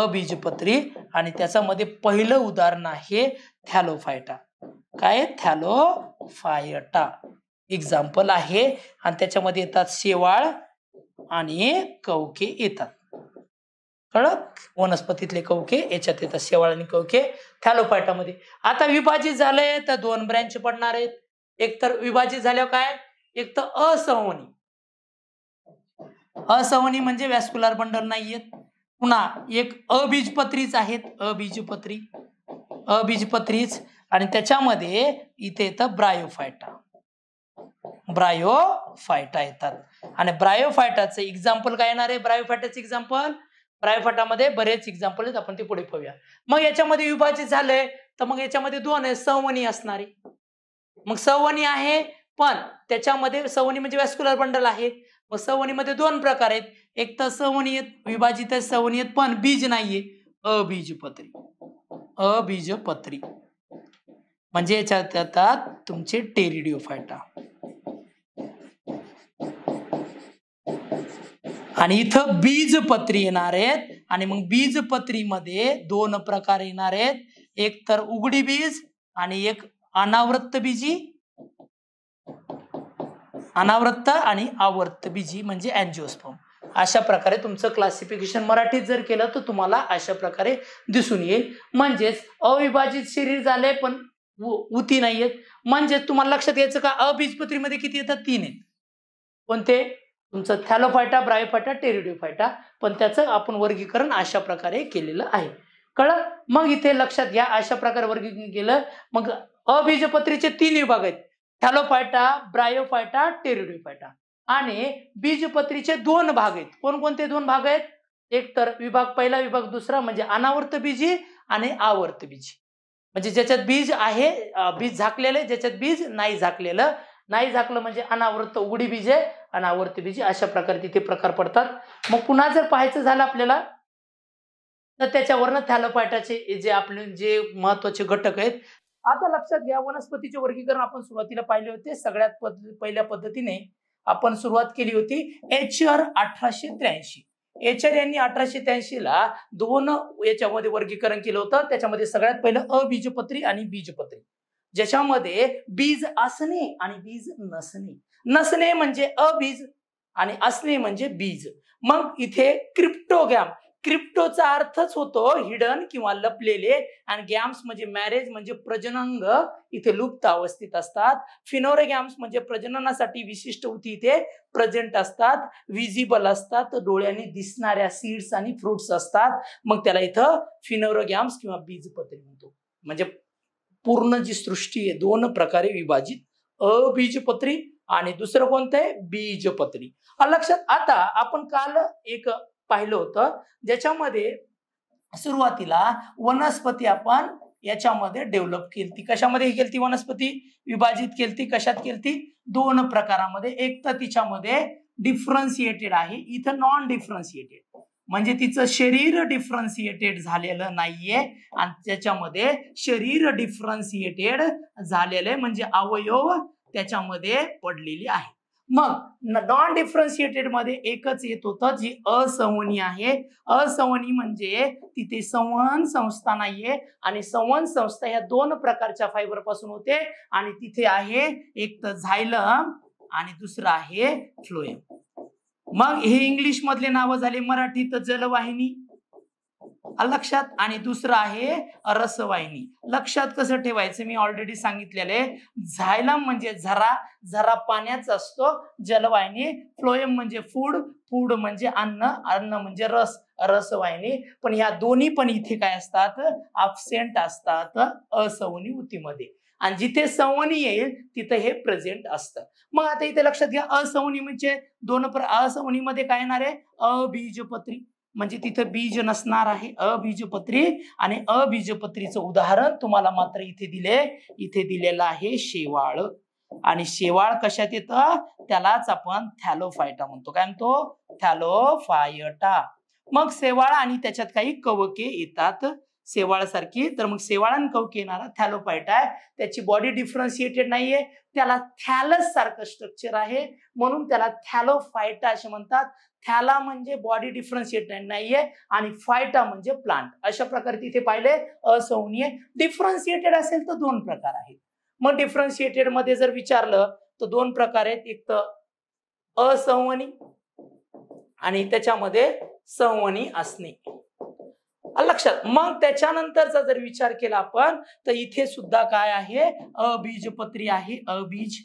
अबीजपत्री आणि त्याच्यामध्ये पहिलं उदाहरण आहे थॅलोफायटा काय थॅलोफायटा एक्झाम्पल आहे आणि त्याच्यामध्ये येतात शेवाळ आणि कवके येतात कळत वनस्पतीतले कवके याच्यात येतात शेवाळ आणि कवके थॅलोपायटामध्ये आता विभाजित झालंय तर दोन ब्रँच पडणार आहेत एक तर विभाजित झाल्यावर काय एक तर असहवनी असहवनी म्हणजे वॅस्क्युलर बंडल नाहीयेत पुन्हा एक अबीजपत्रीच आहेत अबीजपत्री अबीजपत्रीच आणि त्याच्यामध्ये इथे येतं ब्रायोफायटा ब्रायोफायटा येतात आणि ब्रायोफायटाचं एक्झाम्पल काय येणार आहे ब्रायोफायटाचं एक्झाम्पल रायफाटामध्ये बरेच एक्झाम्पल आहेत आपण ते पुढे पाहूया मग याच्यामध्ये विभाजित झालंय तर मग याच्यामध्ये दोन आहे सवनी असणारी मग सवनी आहे पण त्याच्यामध्ये सवनी म्हणजे वॅस्क्युलर बंडल आहे मग सवनीमध्ये दोन प्रकार आहेत एक तर सवनीयत विभाजित आहे येत पण बीज नाहीये अबीजपत्री अबीजपत्री म्हणजे याच्यात येतात तुमचे फायटा आणि इथं बीजपत्री येणार आहेत आणि मग बीजपत्रीमध्ये दोन प्रकार येणार आहेत एक तर उघडी बीज आणि एक अनावृत्त बीजी अनावृत्त आणि आवर्त बीजी म्हणजे अँजिओस्पम अशा प्रकारे तुमचं क्लासिफिकेशन मराठीत जर केलं तर तुम्हाला अशा प्रकारे दिसून येईल म्हणजेच अविभाजित शरीर झाले पण उती नाहीयेत म्हणजेच तुम्हाला लक्षात यायचं का अबीजपत्रीमध्ये किती येतात तीन आहेत कोणते तुमचं थॅलोफायटा ब्रायोफायटा टेरिडोफायटा पण त्याचं आपण वर्गीकरण अशा प्रकारे केलेलं आहे कळ मग इथे लक्षात घ्या अशा प्रकारे वर्गीकरण केलं मग अबीजपत्रीचे तीन विभाग आहेत थॅलोफायटा ब्रायोफायटा टेरिडोफायटा आणि बीजपत्रीचे दोन भाग आहेत कोणकोणते दोन भाग आहेत एक तर विभाग पहिला विभाग दुसरा म्हणजे अनावर्त बीजी आणि आवर्त बीजी म्हणजे ज्याच्यात बीज आहे बीज झाकलेलं ज्याच्यात बीज नाही झाकलेलं नाही झाकलं म्हणजे अनावृत्त उघडी बीजे अनावृत्त बीजे अशा प्रकारे तिथे प्रकार पडतात मग पुन्हा जर पाहायचं झालं आपल्याला तर त्याच्यावरनं थॅलोपायटाचे जे आपले जे महत्वाचे घटक आहेत आता लक्षात घ्या वनस्पतीचे वर्गीकरण आपण सुरुवातीला पाहिले होते सगळ्यात पद्धती पहिल्या पद्धतीने आपण सुरुवात केली होती एच आर अठराशे त्र्याऐंशी एच आर यांनी अठराशे त्र्याऐंशी ला दोन याच्यामध्ये वर्गीकरण केलं होतं त्याच्यामध्ये सगळ्यात पहिलं अबीजपत्री आणि बीजपत्री ज्याच्यामध्ये बीज असणे आणि बीज नसणे नसणे म्हणजे अबीज आणि असणे म्हणजे बीज मग इथे क्रिप्टोगॅम क्रिप्टोचा अर्थच होतो हिडन किंवा लपलेले आणि गॅम्स म्हणजे मॅरेज म्हणजे प्रजनंग इथे लुप्त अवस्थेत असतात फिनोरे म्हणजे प्रजननासाठी विशिष्ट होती इथे प्रेझेंट असतात विजिबल असतात डोळ्याने दिसणाऱ्या सीड्स आणि फ्रुट्स असतात मग त्याला इथं फिनोरोगॅम्स किंवा किंवा बीजपत्री म्हणतो म्हणजे पूर्ण जी सृष्टी आहे दोन प्रकारे विभाजित अबीजपत्री आणि दुसरं कोणतं आहे बीजपत्री लक्षात आता आपण काल एक पाहिलं होतं ज्याच्यामध्ये सुरुवातीला वनस्पती आपण याच्यामध्ये डेव्हलप केली कशामध्ये केली ती वनस्पती विभाजित केली कशात केली दोन प्रकारामध्ये एक तर तिच्यामध्ये डिफरन्सिएटेड आहे इथं नॉन डिफरन्सिएटेड म्हणजे तिचं शरीर डिफरन्सिएटेड झालेलं नाहीये आणि त्याच्यामध्ये शरीर डिफरन्सिएटेड झालेलं आहे म्हणजे अवयव त्याच्यामध्ये पडलेली आहे मग नॉन डिफरन्सिएटेड मध्ये एकच येत होतं जी असवनी आहे असवनी म्हणजे तिथे संवहन संस्था नाहीये आणि संवहन संस्था या दोन प्रकारच्या फायबर पासून होते आणि तिथे आहे एक तर झायलम आणि दुसरं आहे फ्लोएम मग हे इंग्लिश मधले नावं झाले मराठीत जलवाहिनी लक्षात आणि दुसरं आहे रसवाहिनी लक्षात कसं ठेवायचं मी ऑलरेडी सांगितलेले झायलम म्हणजे झरा झरा पाण्याचा असतो जलवाहिनी फ्लोएम म्हणजे फूड फूड म्हणजे अन्न अन्न म्हणजे रस रसवाहिनी पण ह्या दोन्ही पण इथे काय असतात अबसेंट असतात असवनी उतीमध्ये आणि जिथे संवनी येईल तिथे हे प्रेझेंट असतं मग आता इथे लक्षात घ्या असवनी म्हणजे दोन प्र मध्ये काय येणार आहे अबीजपत्री म्हणजे तिथे बीज नसणार आहे अबीजपत्री आणि अबीजपत्रीचं उदाहरण तुम्हाला मात्र इथे दिले इथे दिलेलं आहे शेवाळ आणि शेवाळ कशात येतं त्यालाच आपण थॅलोफायटा म्हणतो काय म्हणतो फायटा मग शेवाळ आणि त्याच्यात काही कवके येतात सारखी तर मग सेवाळान कवकी येणारा थॅलोपायट आहे त्याची बॉडी डिफरन्सिएटेड नाहीये त्याला थॅलस सारखं स्ट्रक्चर आहे म्हणून त्याला थॅलोफायटा असे म्हणतात थॅला म्हणजे बॉडी डिफरन्सिएटेड नाहीये आणि फायटा म्हणजे प्लांट अशा प्रकारे तिथे पाहिले असहनीय डिफरन्सिएटेड असेल तर दोन प्रकार आहेत मग डिफरन्सिएटेड मध्ये जर विचारलं तर दोन प्रकार आहेत एक तर असंवनी आणि त्याच्यामध्ये संवनी असणे लक्षात मग त्याच्यानंतरचा जर विचार केला आपण तर इथे सुद्धा काय आहे अबीजपत्री आहे अबीज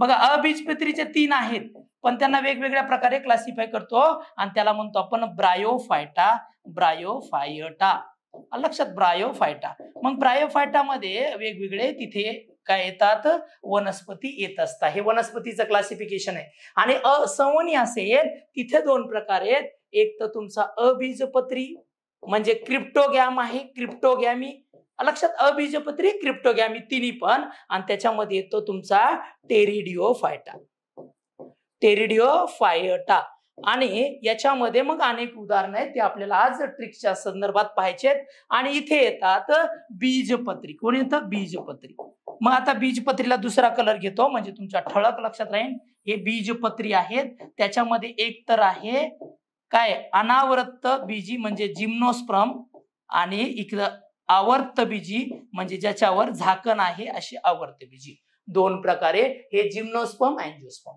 बघा अबीजपत्रीचे तीन आहेत पण त्यांना वेगवेगळ्या प्रकारे क्लासिफाय करतो आणि त्याला म्हणतो आपण ब्रायोफायटा ब्रायोफायटा लक्षात ब्रायोफायटा मग ब्रायोफायटामध्ये वेगवेगळे तिथे काय येतात वनस्पती येत असतात हे वनस्पतीचं क्लासिफिकेशन आहे आणि असंवनी असेल तिथे दोन प्रकार आहेत एक तर तुमचा अबीजपत्री म्हणजे क्रिप्टोगॅम आहे क्रिप्टोगॅमी लक्षात अबीजपत्री क्रिप्टोगॅमी तिन्ही पण आणि त्याच्यामध्ये येतो तुमचा टेरिडिओ फायटा टेरिडिओ फायटा आणि याच्यामध्ये मग अनेक उदाहरणं आहेत ते आपल्याला आज ट्रिकच्या संदर्भात पाहायचेत आणि इथे येतात बीजपत्री कोण येतं बीजपत्री मग आता बीजपत्रीला दुसरा कलर घेतो म्हणजे तुमच्या ठळक लक्षात राहील हे बीजपत्री आहेत त्याच्यामध्ये एक तर आहे काय अनावृत्त बीजी म्हणजे जिम्नोस्प्रम आणि इकडं आवर्त बीजी म्हणजे ज्याच्यावर झाकण आहे अशी आवर्त बीजी दोन प्रकारे हे जिम्नोस्पम अँजिओस्पम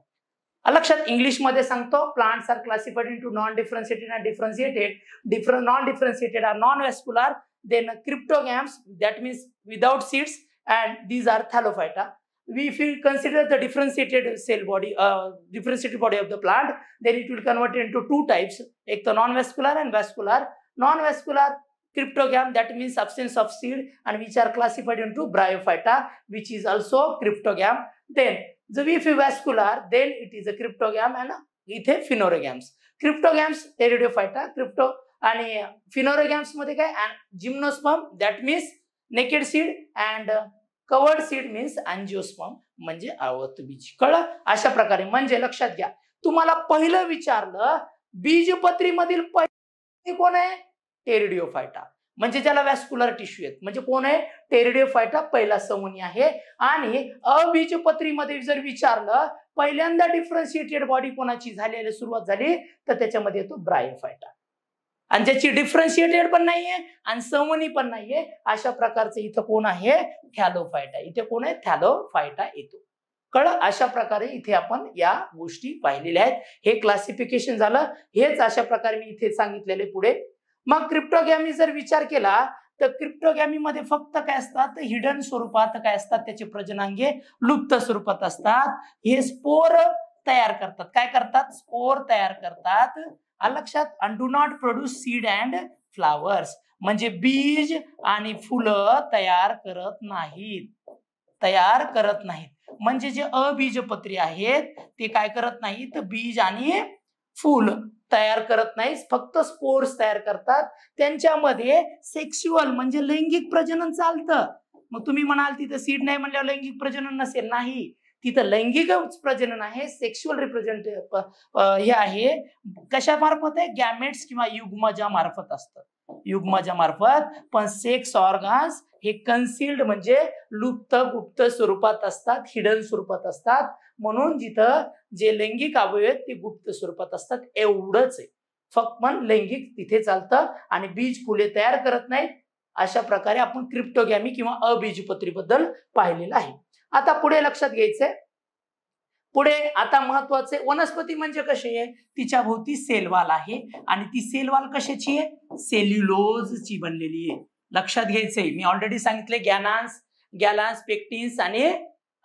लक्षात इंग्लिशमध्ये सांगतो plants are classified into non differentiated and differentiated differen non differentiated are non vascular then cryptogams that means without seeds and these are thallophyta if we consider the differentiated cell body, uh, differentiated body of the plant, then it will convert into two types, the non-vascular and vascular. Non-vascular cryptogam, that means absence of seed and which are classified into bryophyta, which is also cryptogam. Then, the if vascular, then it is a cryptogam and इथे फिनोरोगॅम्स क्रिप्टोगॅम्स एरिडिओफायटा crypto आणि फिनोरोगॅम्स मध्ये काय and gymnosperm, that means naked seed and. Uh, covered seed means angiosperm म्हणजे आवत बीज कळलं अशा प्रकारे म्हणजे लक्षात घ्या तुम्हाला पहिलं विचारलं मधील पहिले कोण आहे टेरिडिओफायटा म्हणजे ज्याला वॅस्क्युलर टिश्यू आहेत म्हणजे कोण आहे टेरिडिओफायटा पहिला समुनी आहे आणि अबीजपत्रीमध्ये जर विचारलं पहिल्यांदा डिफरन्शिएटेड बॉडी कोणाची झालेली सुरुवात झाली तर त्याच्यामध्ये येतो ब्रायोफायटा आणि ज्याची डिफरन्शिएटेड पण नाहीये आणि सवनी पण नाहीये अशा प्रकारचं इथं कोण आहे थॅलोफायटा इथे कोण आहे फायटा येतो कळ अशा प्रकारे इथे आपण या गोष्टी पाहिलेल्या आहेत हे क्लासिफिकेशन झालं हेच अशा प्रकारे मी इथे सांगितलेले पुढे मग क्रिप्टोगॅमी जर विचार केला तर क्रिप्टोगॅमी मध्ये फक्त काय असतात हिडन स्वरूपात काय असतात त्याचे प्रजनांगे लुप्त स्वरूपात असतात हे स्पोर तयार करतात काय करतात स्पोर तयार करतात लक्षात do not produce seed and flowers म्हणजे बीज आणि फुलं तयार करत नाहीत तयार करत नाहीत म्हणजे जे अबीजपत्री आहेत ते काय करत नाहीत बीज आणि फुल तयार करत नाही फक्त स्पोर्ट्स तयार करतात त्यांच्यामध्ये सेक्शुअल म्हणजे लैंगिक प्रजनन चालतं मग तुम्ही म्हणाल तिथं सीड नाही म्हणल्यावर लैंगिक प्रजनन नसेल नाही तिथं लैंगिक प्रजनन आहे सेक्शुअल रिप्रेझेंट हे आहे कशा मार्फत आहे गॅमेट्स किंवा युग्मजा मार्फत असतं युग्मजा मार्फत पण सेक्स ऑर्गन्स हे कन्सिल्ड म्हणजे लुप्त गुप्त स्वरूपात असतात हिडन स्वरूपात असतात म्हणून जिथं जे लैंगिक अवयव ते गुप्त स्वरूपात असतात एवढंच आहे फक्त पण लैंगिक तिथे चालतं आणि बीज फुले तयार करत नाहीत अशा प्रकारे आपण क्रिप्टोगॅमी किंवा अबीजपत्री बद्दल पाहिलेलं आहे आता पुढे लक्षात घ्यायचंय पुढे आता महत्वाचे वनस्पती म्हणजे कशी आहे तिच्या भोवती सेलवाल आहे आणि ती सेलवाल कशाची आहे सेल्युलोजची बनलेली आहे लक्षात घ्यायचंय मी ऑलरेडी सांगितले गॅनान्स गॅलान्स पेक्टिन्स आणि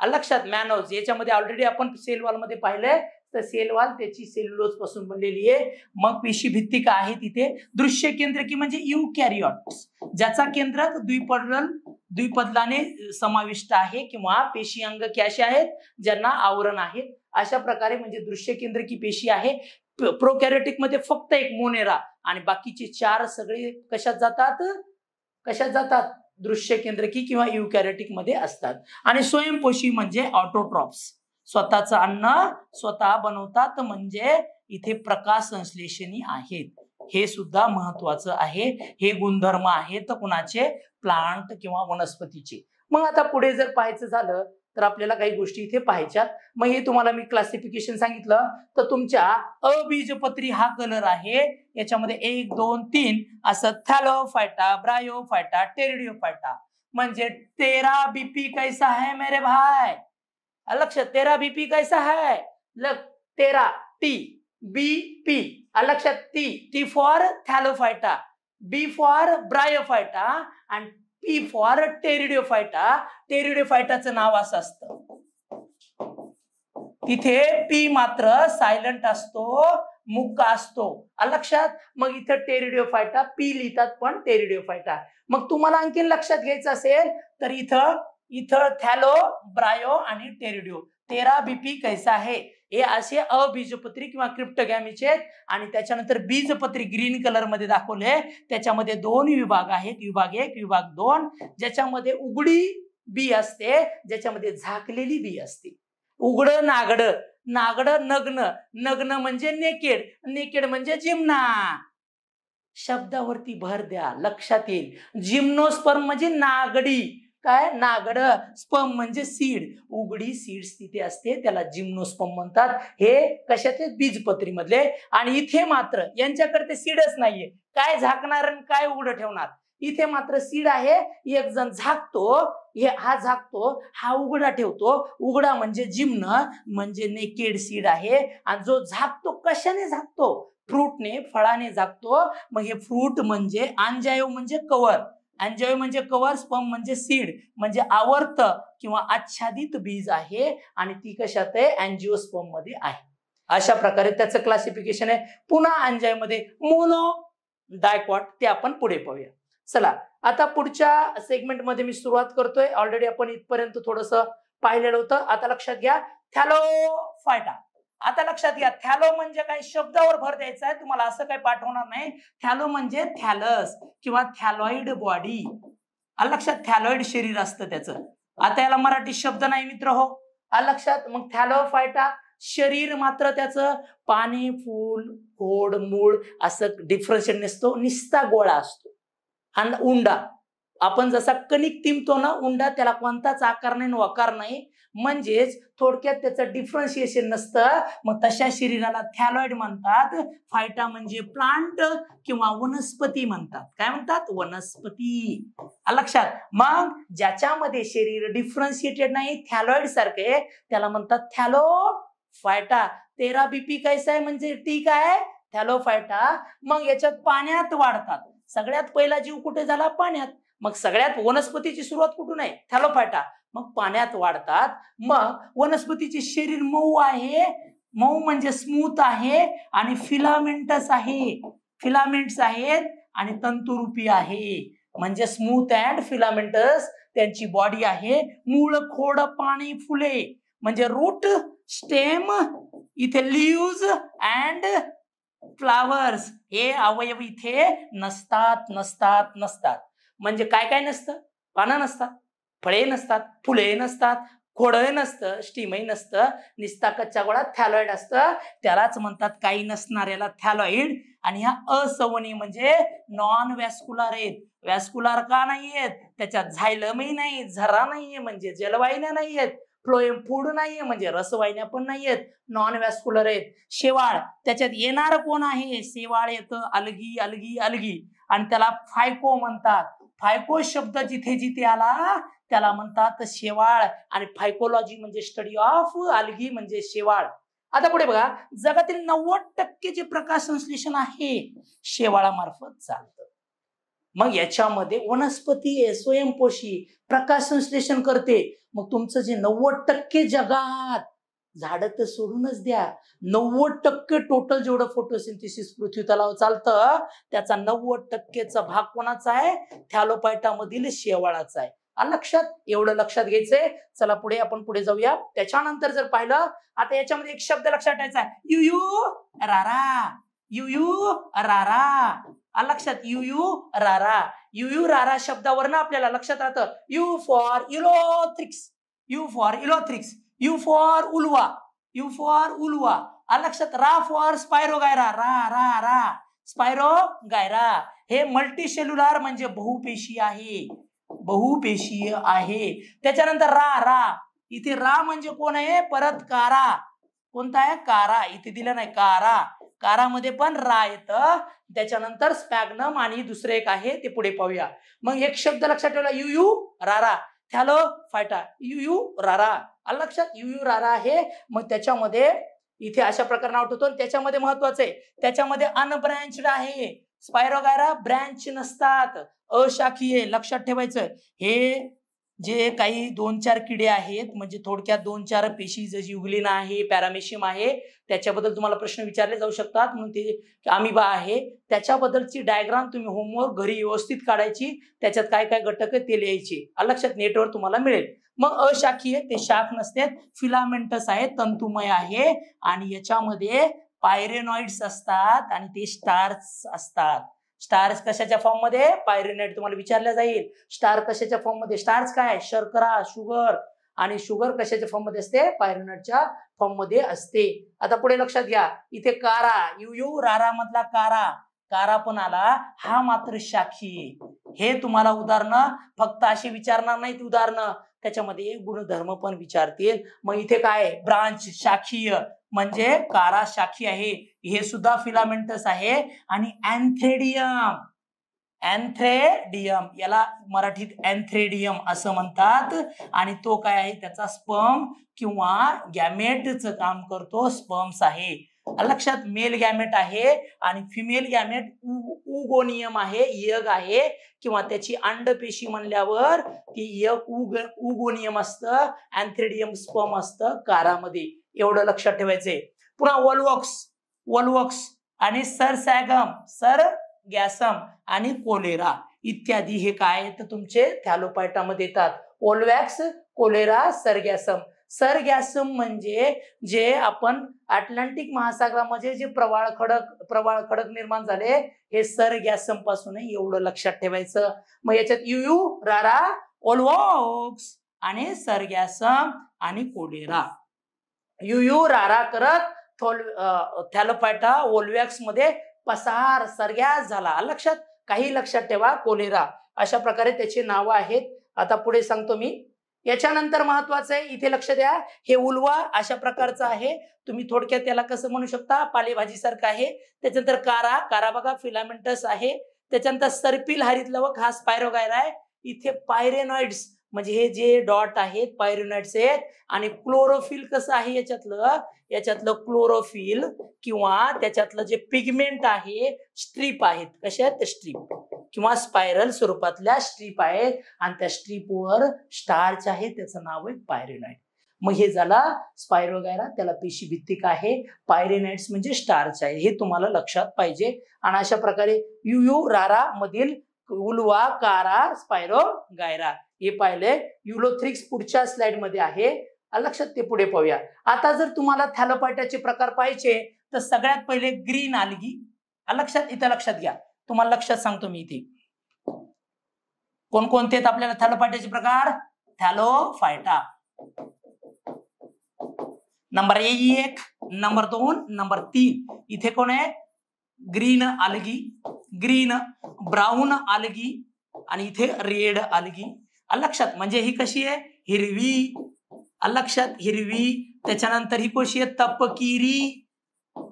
लक्षात मॅनोज याच्यामध्ये ऑलरेडी आपण मध्ये पाहिलंय तर सेल त्याची सेल्युलोज पासून बनलेली आहे मग पेशी भित्ती का आहे तिथे दृश्य केंद्र की म्हणजे यू कॅरियॉट ज्याचा केंद्रक द्विपडल द्विपदलाने समाविष्ट आहे किंवा पेशी अंग की आहेत ज्यांना आवरण आहे अशा प्रकारे म्हणजे दृश्य केंद्र की पेशी आहे कॅरेटिक मध्ये फक्त एक मोनेरा आणि बाकीचे चार सगळे कशात जातात कशात जातात दृश्य की किंवा कॅरेटिक मध्ये असतात आणि स्वयंपोषी म्हणजे ऑटोट्रॉप्स स्वतःचं अन्न स्वतः बनवतात म्हणजे इथे प्रकाश संश्लेषणी आहेत हे सुद्धा महत्वाचं आहे हे गुणधर्म आहेत कुणाचे प्लांट किंवा वनस्पतीचे मग आता पुढे जर पाहायचं झालं तर आपल्याला काही गोष्टी इथे पाहायच्यात मग हे तुम्हाला मी क्लासिफिकेशन सांगितलं तर तुमच्या अबीजपत्री हा कलर आहे याच्यामध्ये एक दोन तीन असं फायटा ब्रायोफायटा फायटा म्हणजे तेरा बीपी कैसा आहे मेरे भाई अलक्ष तेरा बीपी कैसा है लग तेरा टी बी पी अलक्षात T T for thallophyta B for bryophyta आणि पी फॉर टेरिडिओफायटा टेरिडिओफायटाचं नाव असं असतं तिथे पी मात्र सायलंट असतो मुक्का असतो लक्षात मग इथं फायटा पी लिहितात पण टेरिडिओफायटा मग तुम्हाला आणखीन लक्षात घ्यायचं असेल तर इथं इथं थॅलो ब्रायो आणि टेरिडिओ तेरा बीपी कैसा आहे हे असे अबीजपत्री किंवा क्रिप्टगॅमिचे आहेत आणि त्याच्यानंतर बीजपत्री ग्रीन कलर मध्ये दाखवले त्याच्यामध्ये दोन विभाग आहेत विभाग एक विभाग दोन ज्याच्यामध्ये उघडी बी असते ज्याच्यामध्ये झाकलेली बी असते उघड नागड नागड नग्न नग्न म्हणजे नेकेड नेकेड म्हणजे जिमना शब्दावरती भर द्या लक्षात येईल जिम्नोस्पर्म म्हणजे नागडी काय नागड स्पम म्हणजे सीड उघडी सीड तिथे असते त्याला जिम्नोस्पम म्हणतात हे कशाचे बीजपत्री मधले आणि इथे मात्र यांच्याकडे ते सीडच नाहीये काय झाकणार आणि काय उघड ठेवणार इथे मात्र सीड आहे एक जण झाकतो हे हा झाकतो हा उघडा ठेवतो उघडा म्हणजे जिम्न म्हणजे नेकेड सीड आहे आणि जो झाकतो कशाने झाकतो फ्रूटने फळाने झाकतो मग हे फ्रूट म्हणजे अंजायो म्हणजे कवर अँजॉय म्हणजे कवर स्पर्म म्हणजे सीड म्हणजे आवर्त किंवा आच्छादित बीज आहे आणि ती कशात आहे अँजिओ स्पर्म मध्ये आहे अशा प्रकारे त्याचं क्लासिफिकेशन आहे पुन्हा अँजॉय मध्ये मोनो डायकॉट ते आपण पुढे पाहूया चला आता पुढच्या सेगमेंट मध्ये मी सुरुवात करतोय ऑलरेडी आपण इथपर्यंत थोडस पाहिलेलं होतं आता लक्षात घ्या थॅलो फायटा आता लक्षात घ्या थॅलो म्हणजे काय शब्दावर भर द्यायचा आहे तुम्हाला असं काही पाठवणार नाही थॅलो म्हणजे थॅलस किंवा थॅलॉइड बॉडी लक्षात थॅलॉइड शरीर असतं त्याचं आता याला मराठी शब्द नाही मित्र हो लक्षात मग थॅलो फायटा शरीर मात्र त्याचं पाणी फूल खोड मूळ असं डिफ्रेशन नसतो निस्ता गोळा असतो आणि उंडा आपण जसा कणिक तिंबतो ना उंडा त्याला कोणताच आकार नाही वकार नाही म्हणजेच थोडक्यात त्याचं डिफरन्सिएशन नसतं मग तशा शरीराला थॅलॉइड म्हणतात फायटा म्हणजे प्लांट किंवा वनस्पती म्हणतात काय म्हणतात वनस्पती लक्षात मग ज्याच्यामध्ये शरीर डिफरन्सिएटेड नाही थॅलॉइड सारखे त्याला म्हणतात थॅलो फायटा तेरा बीपी कैसा आहे म्हणजे टी काय थॅलोफायटा मग याच्यात पाण्यात वाढतात सगळ्यात पहिला जीव कुठे झाला पाण्यात मग सगळ्यात वनस्पतीची सुरुवात कुठून आहे थॅलोफायटा मग पाण्यात वाढतात मग वनस्पतीचे शरीर मऊ आहे मऊ म्हणजे स्मूथ आहे आणि फिलामेंटस आहे फिलामेंट्स आहेत आणि तंतुरूपी आहे म्हणजे स्मूथ अँड फिलामेंटस त्यांची बॉडी आहे मूळ खोड पाणी फुले म्हणजे रूट स्टेम इथे लिव्ज अँड फ्लावर्स हे अवयव इथे नसतात नसतात नसतात म्हणजे काय काय नसतं पानं नसतात फळे नसतात फुले नसतात खोडही नसतं स्टीमही नसतं निस्ता कच्च्या गोळा थॅलॉइड असतं त्यालाच म्हणतात काही नसणाऱ्याला थॅलॉइड आणि ह्या असवनी म्हणजे नॉन व्हॅस्कुलर आहेत व्हॅस्कुलर का नाही आहेत त्याच्यात झायलमही नाही झरा नाहीये म्हणजे जलवाहिन्या नाही आहेत फ्लोएम फूड नाहीये म्हणजे रसवाहिन्या पण नाही आहेत नॉन व्हॅस्कुलर आहेत शेवाळ त्याच्यात येणार कोण आहे शेवाळ येतं अलगी अलगी अलगी आणि त्याला फायको म्हणतात फायको शब्द जिथे जिथे आला त्याला म्हणतात शेवाळ आणि फायकोलॉजी म्हणजे स्टडी ऑफ आलगी म्हणजे शेवाळ आता पुढे बघा जगातील नव्वद टक्के जे प्रकाश संश्लेषण आहे शेवाळामार्फत चालतं मग याच्यामध्ये वनस्पती स्वयंपोषी प्रकाश संश्लेषण करते मग तुमचं जे नव्वद टक्के जगात झाडं तर सोडूनच द्या नव्वद टक्के टोटल जेवढं फोटोसिंथेसिस पृथ्वी तलाव चालतं त्याचा नव्वद टक्केचा भाग कोणाचा आहे मधील शेवाळाचा आहे लक्षात एवढं लक्षात घ्यायचंय चला पुढे आपण पुढे जाऊया त्याच्यानंतर जर पाहिलं आता याच्यामध्ये एक शब्द लक्षात ठेवायचा यु यु रारा यू यु रारा लक्षात यू यु रारा यू यू रारा शब्दावरनं आपल्याला लक्षात राहतं U for Ulothrix U for Ulothrix U for Ulva U for Ulva लक्षात रा फॉर स्पायरो गायरा रा रा रा स्पायरो गायरा हे मल्टी सेल्युलर म्हणजे बहुपेशी आहे बहुपेशीय आहे त्याच्यानंतर रा रा इथे रा म्हणजे कोण आहे परत कारा कोणता आहे कारा इथे दिलं नाही कारा कारामध्ये पण रा येत त्याच्यानंतर स्पॅग्नम आणि दुसरं एक आहे ते पुढे पाहूया मग एक शब्द लक्षात ठेवला यू यू रारा थॅलो फाटा यू यू रारा आलं लक्षात यू यू रारा आहे मग त्याच्यामध्ये इथे अशा प्रकार नाव ठेवतो त्याच्यामध्ये महत्वाचं आहे त्याच्यामध्ये अनब्रांच आहे स्पायरोगायरा ब्रँच नसतात अशाखीय लक्षात ठेवायचं हे जे काही दोन चार किडे आहेत म्हणजे थोडक्यात दोन चार पेशी जशी उगलीना आहे पॅरामेशियम आहे त्याच्याबद्दल तुम्हाला प्रश्न विचारले जाऊ शकतात म्हणून ते बा आहे त्याच्याबद्दलची डायग्राम तुम्ही होमवर्क घरी व्यवस्थित काढायची त्याच्यात काय काय घटक ते लिहायचे लक्षात नेटवर तुम्हाला मिळेल मग अशाखीय ते शाख नसतात फिलामेंटस आहे तंतुमय आहे आणि याच्यामध्ये पायरेनॉइड्स असतात आणि ते स्टार्स असतात स्टार्स कशाच्या फॉर्म मध्ये पायरेनॉइड तुम्हाला विचारलं जाईल स्टार कशाच्या फॉर्म मध्ये स्टार्स काय शर्करा शुगर आणि शुगर कशाच्या फॉर्म मध्ये असते पायरेनॉइडच्या फॉर्म मध्ये असते आता पुढे लक्षात घ्या इथे कारा यू यू रारा मधला कारा कारा पण आला हा मात्र शाखी हे तुम्हाला उदाहरणं फक्त अशी विचारणार नाहीत उदाहरणं त्याच्यामध्ये गुणधर्म पण विचारतील मग इथे काय ब्रांच शाखीय म्हणजे कारा शाखी आहे हे सुद्धा फिलामेंटस आहे आणि अँथ्रेडियम अँथ्रेडियम याला मराठीत अँथ्रेडियम असं म्हणतात आणि तो काय आहे त्याचा स्पर्म किंवा गॅमेटच काम करतो स्पर्म्स आहे लक्षात मेल गॅमेट आहे आणि फिमेल गॅमेट उगोनियम आहे यग आहे किंवा त्याची अंडपेशी म्हणल्यावर ती एक उग उगोनियम असतं अँथ्रेडियम स्पम असतं कारामध्ये एवढं लक्षात ठेवायचंय पुन्हा वलवॉक्स वॉलवॉक्स आणि सॅगम सर गॅसम आणि कोलेरा इत्यादी हे काय तर तुमचे थॅलोपायटामध्ये येतात ओलवॅक्स कोलेरा सरगॅसम सरगॅसम म्हणजे जे आपण अटलांटिक महासागरामध्ये जे प्रवाळ खडक प्रवाळ खडक निर्माण झाले हे सरगॅसम पासून एवढं लक्षात ठेवायचं मग याच्यात यु यू रारा ओल्वॉक्स आणि सरगॅसम आणि कोलेरा यु यू रारा करत थोल थॅलोपॅटा ओलवॅक्स मध्ये पसार सरगॅस झाला लक्षात काही लक्षात ठेवा कोलेरा अशा प्रकारे त्याची नावं आहेत आता पुढे सांगतो मी याच्यानंतर महत्वाचं आहे इथे लक्ष द्या हे उलवा अशा प्रकारचं आहे तुम्ही थोडक्यात त्याला कसं म्हणू शकता पालेभाजीसारखं आहे त्याच्यानंतर कारा कारा बघा फिलामेंटस आहे त्याच्यानंतर सर्पिल हरितलवक हा स्पायरोगायरा आहे इथे पायरेनॉइड्स म्हणजे हे जे डॉट आहेत पायरोनाइट्स आहेत आणि क्लोरोफिल कसं आहे याच्यातलं याच्यातलं क्लोरोफिल किंवा त्याच्यातलं जे पिगमेंट आहे स्ट्रीप आहेत कशा आहेत स्ट्रीप किंवा स्पायरल स्वरूपातल्या स्ट्रीप आहेत आणि त्या स्ट्रीपवर स्टार्च आहे त्याचं नाव आहे पायरोनाइट मग हे झाला वगैरे त्याला पेशी भित्तिक आहे पायरेनाइट्स म्हणजे स्टार्च आहे हे तुम्हाला लक्षात पाहिजे आणि अशा प्रकारे यू यू रारा मधील उलवा कारा स्पायरो गायरा हे पाहिले युलोथ्रिक्स पुढच्या स्लाइडमध्ये आहे लक्षात ते पुढे पाहूया आता जर तुम्हाला थॅलोपायटाचे प्रकार पाहिजे तर सगळ्यात पहिले ग्रीन आलगी लक्षात इथं लक्षात घ्या तुम्हाला लक्षात सांगतो मी इथे कोणकोणते आहेत आपल्याला थॅलोपायटाचे प्रकार थॅलो फायटा नंबर एक नंबर दोन नंबर तीन इथे कोण आहे green algae green brown algae आणि इथे रेड आलगी लक्षात म्हणजे ही कशी आहे हिरवी लक्षात हिरवी त्याच्यानंतर ही कशी आहे तपकिरी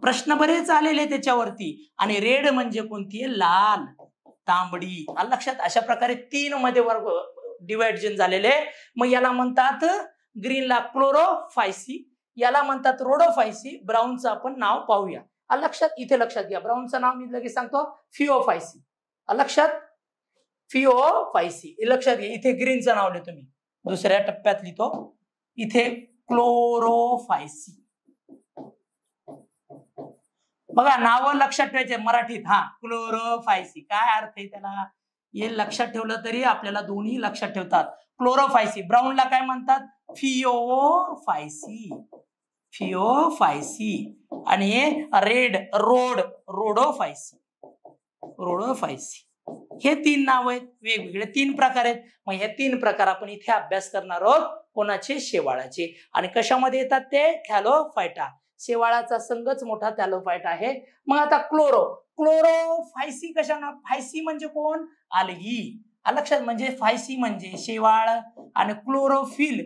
प्रश्न बरेच आलेले त्याच्यावरती आणि रेड म्हणजे कोणती आहे लाल तांबडी लक्षात अशा प्रकारे तीन मध्ये वर्ग डिवायडन झालेले मग याला म्हणतात ग्रीनला क्लोरोफायसी याला म्हणतात रोडोफायसी ब्राऊनचं आपण नाव पाहूया लक्षात इथे लक्षात घ्या ब्राऊनचं नाव मी लगेच सांगतो फिओफायसी लक्षात फायसी लक्षात घ्या इथे ग्रीनचं नाव लिहितो मी दुसऱ्या टप्प्यात लिहितो इथे क्लोरोफायसी बघा नाव लक्षात ठेवायचे मराठीत हा क्लोरोफायसी काय अर्थ आहे त्याला हे लक्षात ठेवलं तरी आपल्याला दोन्ही लक्षात ठेवतात क्लोरोफायसी ब्राऊनला काय म्हणतात फायसी फिओफायसी आणि हे रेड रोड रोडोफायसी रोडोफायसी हे तीन नाव आहेत वेगवेगळे तीन प्रकार आहेत मग हे तीन प्रकार आपण इथे अभ्यास करणार आहोत कोणाचे शेवाळाचे आणि कशामध्ये येतात ते थॅलोफायटा शेवाळाचा संघच मोठा थॅलोफायटा आहे मग आता क्लोरो क्लोरोफायसी कशाना फायसी म्हणजे कोण आलगी लक्षात म्हणजे फायसी म्हणजे शेवाळ आणि क्लोरोफिल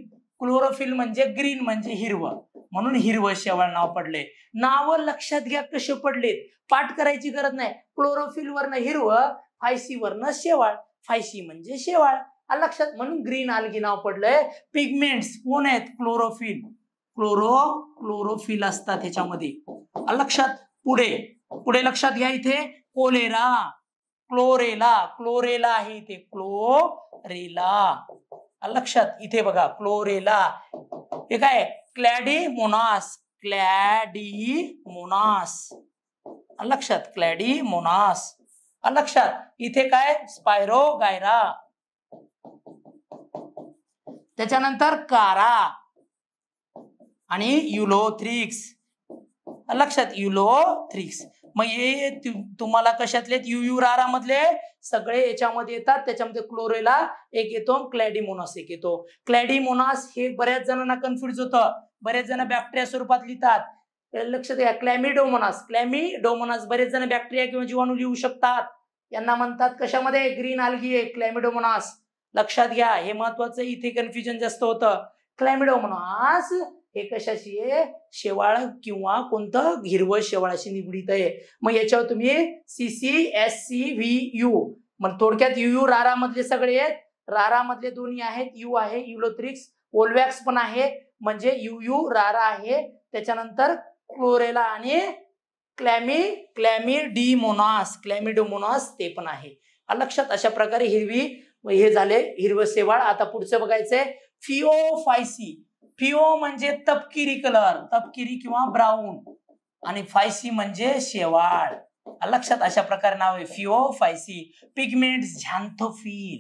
क्लोरोफिल म्हणजे ग्रीन म्हणजे हिरवं म्हणून हिरवं शेवाळ नाव पडले नाव लक्षात घ्या कसे पडलेत पाठ करायची गरज नाही क्लोरोफिल वरनं हिरवं फायसी वरनं शेवाळ फायसी म्हणजे शेवाळ लक्षात म्हणून ग्रीन आलगी नाव पडलंय पिगमेंट्स कोण आहेत क्लोरोफिल क्लोरो क्लोरोफिल असतात ह्याच्यामध्ये लक्षात पुढे पुढे लक्षात घ्या इथे कोलेरा क्लोरेला क्लोरेला आहे इथे क्लोरेला लक्षात इथे बघा क्लोरेला हे काय क्लॅडीमोनास क्लॅडीमोनास लक्षात मोनास लक्षात इथे काय स्पायरो गायरा त्याच्यानंतर कारा आणि युलोथ्रिक्स लक्षात युलोथ्रिक्स मग हे तुम्हाला कशातले यु रारा मधले सगळे याच्यामध्ये येतात त्याच्यामध्ये क्लोरेला एक येतो क्लॅडिमोनास एक येतो क्लॅडिमोनास हे बऱ्याच जणांना कन्फ्युज होतं बरेच जण बॅक्टेरिया स्वरूपात लिहितात लक्षात घ्या क्लॅमिडोमोनास क्लॅमिडोमोनास बरेच जण बॅक्टेरिया किंवा जीवाणू लिहू शकतात यांना म्हणतात कशामध्ये ग्रीन आलगी आहे क्लॅमिडोमोनास लक्षात घ्या हे महत्वाचं इथे कन्फ्युजन जास्त होतं क्लॅमिडोमोनास हे कशाशी आहे शेवाळ किंवा कोणतं हिरवं शेवाळाशी निगडीत आहे मग याच्यावर तुम्ही C C S C V U मग थोडक्यात यू यू रारा मधले सगळे आहेत रारा मधले दोन्ही आहेत यू आहे युलोथ्रिक्स ओलवॅक्स पण आहे म्हणजे यू यू रारा आहे त्याच्यानंतर क्लोरेला आणि क्लॅमी क्लॅमी मोनास क्लॅमिडोमोनॉस ते पण आहे लक्षात अशा प्रकारे हिरवी हे झाले हिरवं शेवाळ आता पुढचं बघायचंय फिओफायसी पिओ म्हणजे तपकिरी कलर तपकिरी किंवा ब्राऊन आणि फायसी म्हणजे शेवाळ लक्षात अशा प्रकारे नाव आहे फिओ फायसी पिगमेंट झॅन्थोफिल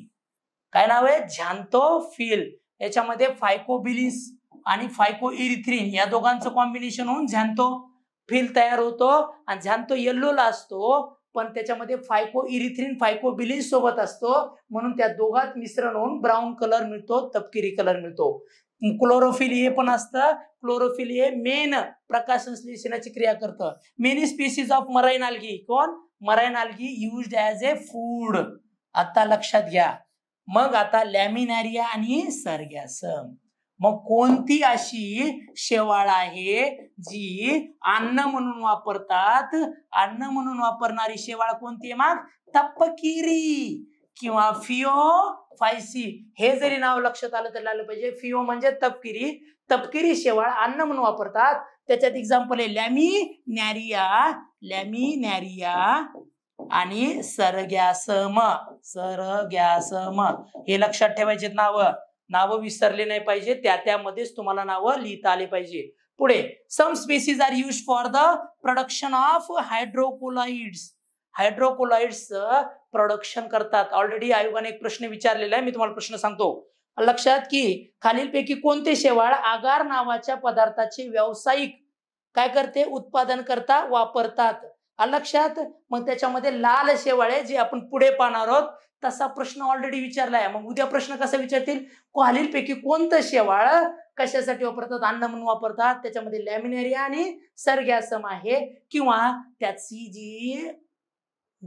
काय नाव आहे झॅन्थोफिल याच्यामध्ये फायकोबिलिस आणि फायको इरिथ्रीन या दोघांचं कॉम्बिनेशन होऊन झॅन्थो फिल तयार होतो आणि झॅन्थो येल्लोला असतो पण त्याच्यामध्ये फायको इरिथ्रीन फायको बिलिस सोबत असतो म्हणून त्या दोघात मिश्रण होऊन ब्राऊन कलर मिळतो तपकिरी कलर मिळतो क्लोरोफिल हे पण असतं क्लोरोफिल हे मेन प्रकाश क्रिया करतं many species of marine algae कोण marine algae use as a food आता लक्षात घ्या मग आता लॅमिनारिया आणि सरगॅसम मग कोणती अशी शेवाळ आहे जी अन्न म्हणून वापरतात अन्न म्हणून वापरणारी शेवाळ कोणती आहे मग तपकिरी किंवा फिओ फायसी हे जरी नाव लक्षात आलं तरी आलं पाहिजे फिओ म्हणजे तपकिरी तपकिरी शेवाळ अन्न म्हणून वापरतात त्याच्यात एक्झाम्पल आहे लॅमी नॅरिया लॅमी नॅरिया आणि सरग्यासम सरग्यासम हे लक्षात ठेवायचे नाव नावं विसरले नाही पाहिजे त्या त्यामध्येच तुम्हाला नावं लिहिता आले पाहिजे पुढे some species are use for the production of hydrocolloids hydrocolloids production करतात ऑलरेडी आयोगाने एक प्रश्न विचारलेला आहे मी तुम्हाला प्रश्न सांगतो लक्षात की खालीलपैकी कोणते शेवाळ आगार नावाच्या पदार्थाचे व्यावसायिक काय करते उत्पादन करता वापरतात लक्षात मग त्याच्यामध्ये लाल आहे जे आपण पुढे पाहणार आहोत तसा प्रश्न ऑलरेडी विचारला आहे मग उद्या प्रश्न कसा विचारतील खालीलपैकी कोणतं शेवाळ कशासाठी वापरतात अन्न म्हणून वापरतात त्याच्यामध्ये लॅमिनेरिया आणि सरग्यासम आहे किंवा त्याची जी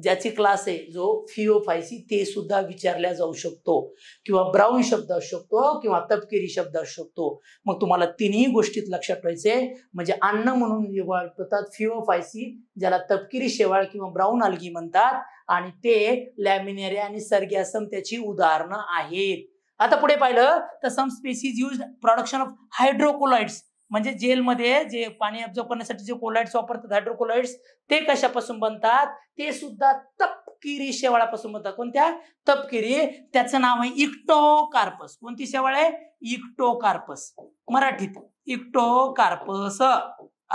ज्याची क्लास आहे जो फिओफायसी ते सुद्धा विचारल्या जाऊ शकतो किंवा ब्राऊन शब्द असू शकतो किंवा तपकिरी शब्द असू शकतो मग तुम्हाला तिन्ही गोष्टीत लक्षात ठेवायचे म्हणजे अन्न म्हणून विभागतात फिओफायसी ज्याला तपकिरी शेवाळ किंवा ब्राऊन अल्गी म्हणतात आणि ते लॅमिनेरिया आणि सर्ग्यासम त्याची उदाहरणं आहेत आता पुढे पाहिलं तर some species use production of hydrocolloids म्हणजे जेलमध्ये जे पाणी अब्झॉर्व करण्यासाठी जे कोलाइड्स वापरतात हायड्रोकोलाइड्स ते कशापासून बनतात ते सुद्धा तपकिरी शेवाळापासून बनतात कोणत्या तपकिरी त्याचं नाव आहे इक्टोकार्पस कोणती शेवाळ आहे इक्टोकार्पस मराठीत इक्टोकार्पस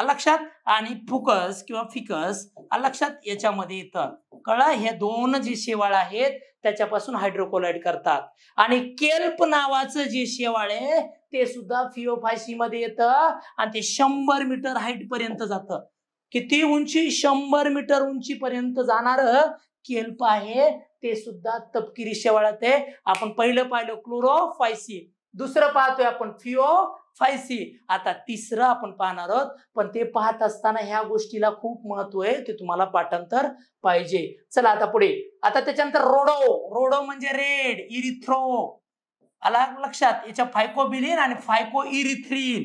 लक्षात आणि फुकस किंवा फिकस लक्षात याच्यामध्ये येतं कळा हे दोन जे शेवाळ आहेत त्याच्यापासून हायड्रोकोलाइड करतात आणि केल्प नावाचं जे शेवाळ आहे ते सुद्धा फिओफायसी मध्ये येतं आणि ते शंभर मीटर हाईट पर्यंत जातं किती उंची शंभर मीटर उंची पर्यंत जाणार केल्प आहे ते सुद्धा तपकिरी शेवाळात आहे आपण पहिलं पाहिलं क्लोरोफायसी दुसरं पाहतोय आपण फिओ फायसी आता तिसरं आपण पाहणार आहोत पण ते पाहत असताना ह्या गोष्टीला खूप महत्व आहे ते तुम्हाला पाठांतर पाहिजे चला आता पुढे आता त्याच्यानंतर रोडो रोडो म्हणजे रेड इरिथ्रो आला लक्षात याच्या फायकोबिलिन आणि फायको इरिथ्रीन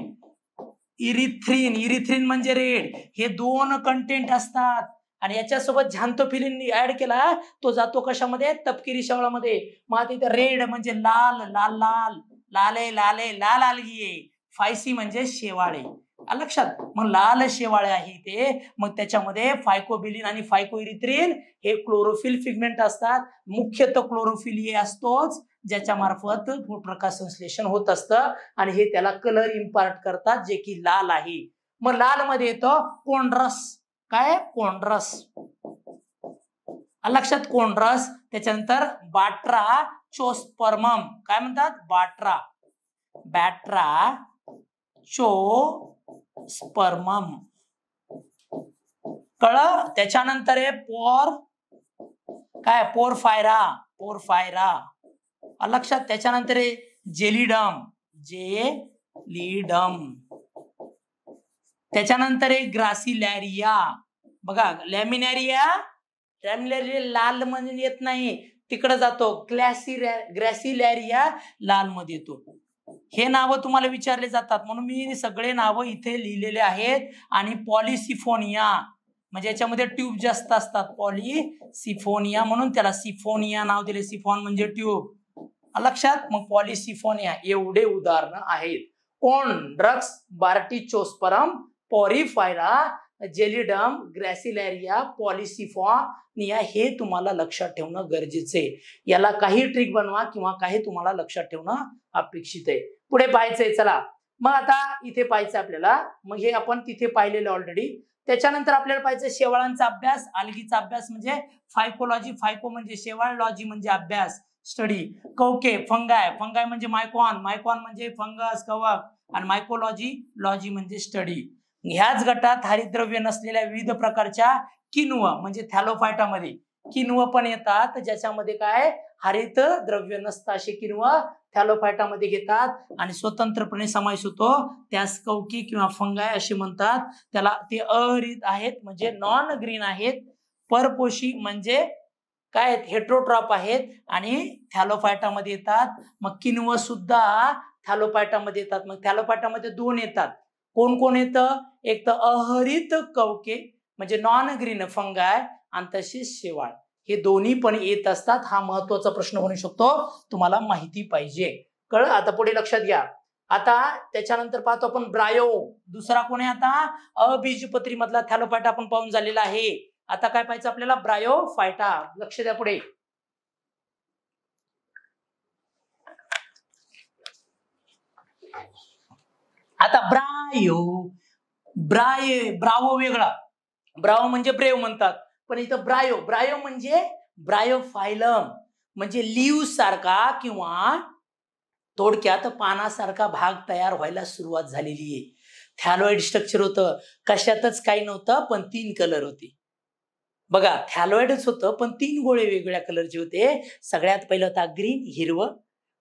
इरिथ्रीन इरिथ्रीन म्हणजे रेड हे दोन कंटेंट असतात आणि याच्यासोबत झांतोफिलिन ऍड केला तो जातो कशामध्ये तपकिरी शवळामध्ये मग तिथे रेड म्हणजे लाल लाल लाल लाले लाले लाल आलगी फायसी म्हणजे शेवाळे लक्षात मग लाल शेवाळे आहे ते मग त्याच्यामध्ये फायकोबिलिन आणि फायको इरिथ्रीन हे क्लोरोफिल फिगमेंट असतात मुख्यतः क्लोरोफिल हे असतोच ज्याच्या मार्फत प्रकाश संश्लेषण होत असतं आणि हे त्याला कलर इम्पार्ट करतात जे की लाल आहे मग लाल मध्ये येतो कोंड्रस काय कोंड्रस लक्षात कोंड्रस त्याच्यानंतर बाट्रा चोस्पर्मम काय म्हणतात बाट्रा बॅट्रा चो स्पर्मम कळ त्याच्यानंतर आहे पोर काय पोरफायरा पोरफायरा लक्षात त्याच्यानंतर जेलिडम लिडम त्याच्यानंतर आहे ग्रासिलॅरिया बघा लॅमिनॅरिया लॅमिनॅरिया लाल म्हणून येत नाही तिकडे जातो ग्रॅसिलॅरिया लाल मध्ये येतो हे नाव तुम्हाला विचारले जातात म्हणून मी सगळे नाव इथे लिहिलेले आहेत आणि पॉलिसिफोनिया म्हणजे याच्यामध्ये ट्यूब जास्त असतात पॉलिसिफोनिया म्हणून त्याला सिफोनिया नाव दिले सिफॉन म्हणजे ट्यूब लक्षात मग या एवढे उदाहरण आहेत कोण ड्रग्स बार्टीचोस्परम पॉरिफायरा जेलिडम ग्रॅसिलॅरिया पॉलिसिफॉनिया हे तुम्हाला लक्षात ठेवणं गरजेचं आहे याला काही ट्रिक बनवा किंवा काही तुम्हाला लक्षात ठेवणं अपेक्षित आहे पुढे पाहायचंय चला मग आता इथे पाहायचं आपल्याला मग हे आपण तिथे पाहिलेलं ऑलरेडी त्याच्यानंतर आपल्याला पाहिजे शेवाळांचा अभ्यास आलगीचा अभ्यास म्हणजे फायकोलॉजी फायको म्हणजे शेवाळ लॉजी म्हणजे अभ्यास स्टडी कवके फंगाय फंगाय म्हणजे मायकॉन मायकॉन म्हणजे फंगस कवक आणि मायकोलॉजी लॉजी म्हणजे स्टडी ह्याच गटात हरिद्रव्य नसलेल्या विविध प्रकारच्या किनुव म्हणजे थॅलोफायटामध्ये किनुव पण येतात ज्याच्यामध्ये काय हरित द्रव्य नसतं असे किनुव थॅलोफायटामध्ये घेतात आणि स्वतंत्रपणे समावेश होतो त्यास कवकी किंवा फंगाय असे म्हणतात त्याला ते अहरित आहेत म्हणजे नॉन ग्रीन आहेत परपोशी म्हणजे काय आहेत हेट्रोट्रॉप आहेत आणि थॅलोफायटामध्ये येतात मग किनव सुद्धा थॅलोपायटामध्ये येतात मग थॅलोपायटामध्ये दोन येतात कोण कोण येतं एक तर अहरित कवके म्हणजे नॉन ग्रीन फंगाय आणि तसेच शेवाळ हे दोन्ही पण येत असतात हा महत्वाचा प्रश्न होऊ शकतो तुम्हाला माहिती पाहिजे कळ आता पुढे लक्षात घ्या आता त्याच्यानंतर पाहतो आपण ब्रायो दुसरा कोण आहे आता अबीजपत्री मधला थॅलोपायटा आपण पाहून झालेला आहे आता काय पाहिजे आपल्याला ब्रायो फायटा लक्ष द्या पुढे आता ब्रायो ब्राय ब्रावो वेगळा ब्रावो म्हणजे ब्रेव म्हणतात पण इथं ब्रायो ब्रायो म्हणजे ब्रायो फायलम म्हणजे लिव सारखा किंवा थोडक्यात पानासारखा भाग तयार व्हायला सुरुवात झालेली आहे थॅलॉइड स्ट्रक्चर होतं कशातच काही नव्हतं पण तीन कलर होते बघा थॅलॉइडच होतं पण तीन गोळे वेगवेगळ्या कलरचे होते सगळ्यात पहिलं होता ग्रीन हिरवं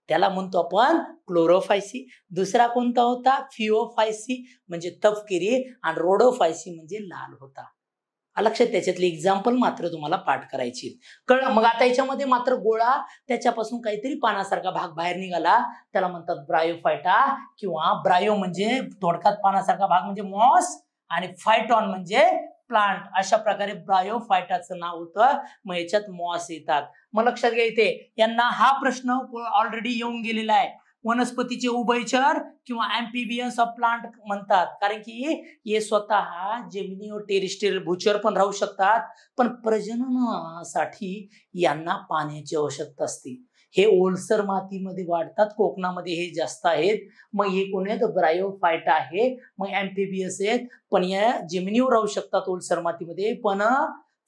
त्याला म्हणतो आपण क्लोरोफायसी दुसरा कोणता होता फिओफायसी म्हणजे तपकिरी आणि रोडोफायसी म्हणजे लाल होता लक्षात त्याच्यातली एक्झाम्पल मात्र तुम्हाला पाठ करायची कळ मग आता याच्यामध्ये मात्र गोळा त्याच्यापासून काहीतरी पानासारखा भाग बाहेर निघाला त्याला म्हणतात ब्रायोफायटा किंवा ब्रायो म्हणजे थोडक्यात पानासारखा भाग म्हणजे मॉस आणि फायटॉन म्हणजे प्लांट अशा प्रकारे ब्रायोफायटाचं नाव होतं मग याच्यात मॉस येतात मग लक्षात घ्या इथे यांना हा प्रश्न ऑलरेडी येऊन गेलेला आहे वनस्पतीचे उभयचर किंवा अँफिबियन्स ऑफ प्लांट म्हणतात कारण की हे स्वतः जेमिनिओ टेरिस्टेरियल भूचर पण राहू शकतात पण प्रजननासाठी यांना पाण्याची आवश्यकता असते हे ओलसर मातीमध्ये वाढतात कोकणामध्ये हे जास्त आहेत मग हे कोण आहेत ब्रायोफायटा आहे मग एम्फिबियस आहेत पण या जमिनीवर राहू शकतात ओलसर मातीमध्ये पण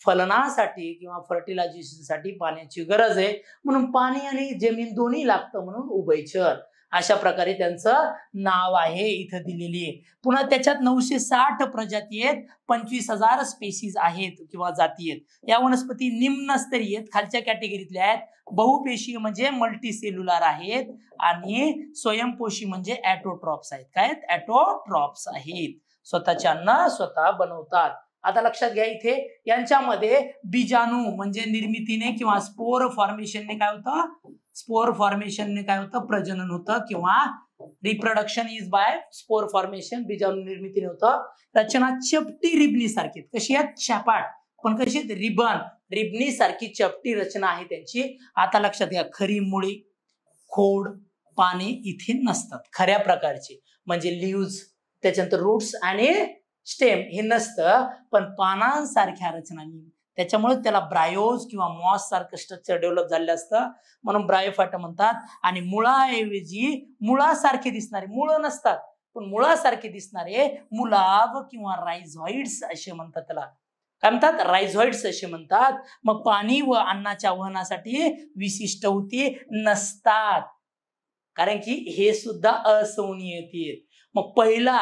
फलनासाठी किंवा फर्टिलायझेशनसाठी पाण्याची गरज आहे म्हणून पाणी आणि जमीन दोन्ही लागतं म्हणून उभयचर अशा प्रकारे त्यांचं नाव आहे इथं दिलेली आहे पुन्हा त्याच्यात नऊशे साठ प्रजाती आहेत पंचवीस हजार स्पेसीज आहेत किंवा जाती आहेत या वनस्पती निम्नस्तरीय आहेत खालच्या कॅटेगरीतल्या आहेत बहुपेशी म्हणजे मल्टी सेल्युलर आहेत आणि स्वयंपोषी म्हणजे ऍटोट्रॉप्स आहेत काय ऍटोट्रॉप्स आहेत स्वतःच्या अन्न स्वतः बनवतात आता लक्षात घ्या इथे यांच्यामध्ये बीजाणू म्हणजे निर्मितीने किंवा स्पोर फॉर्मेशनने काय होतं स्पोर फॉर्मेशनने काय होतं प्रजनन होतं किंवा reproduction is by spore formation बीजाणू निर्मितीने होतं रचना चपटी रिबनी सारखी कशी आहेत छापाट पण कशी आहेत रिबन रिबनी सारखी चपटी रचना आहे त्यांची आता लक्षात घ्या खरी मुळी खोड पाने इथे नसतात खऱ्या प्रकारची म्हणजे लिव्ज त्याच्यानंतर रूट्स आणि स्टेम हे नसतं पण पानांसारख्या रचना त्याच्यामुळे त्याला ब्रायोज किंवा मॉस सारखं स्ट्रक्चर डेव्हलप झालेलं असतं म्हणून फाट म्हणतात आणि मुळाऐवजी मुळासारखे दिसणारे मुळं नसतात पण मुळासारखे दिसणारे मुलाब किंवा रायझॉइड्स असे म्हणतात त्याला काय म्हणतात रायझॉइड्स असे म्हणतात मग पाणी व अन्नाच्या वहनासाठी विशिष्ट होती नसतात कारण की हे सुद्धा असंनियती मग पहिला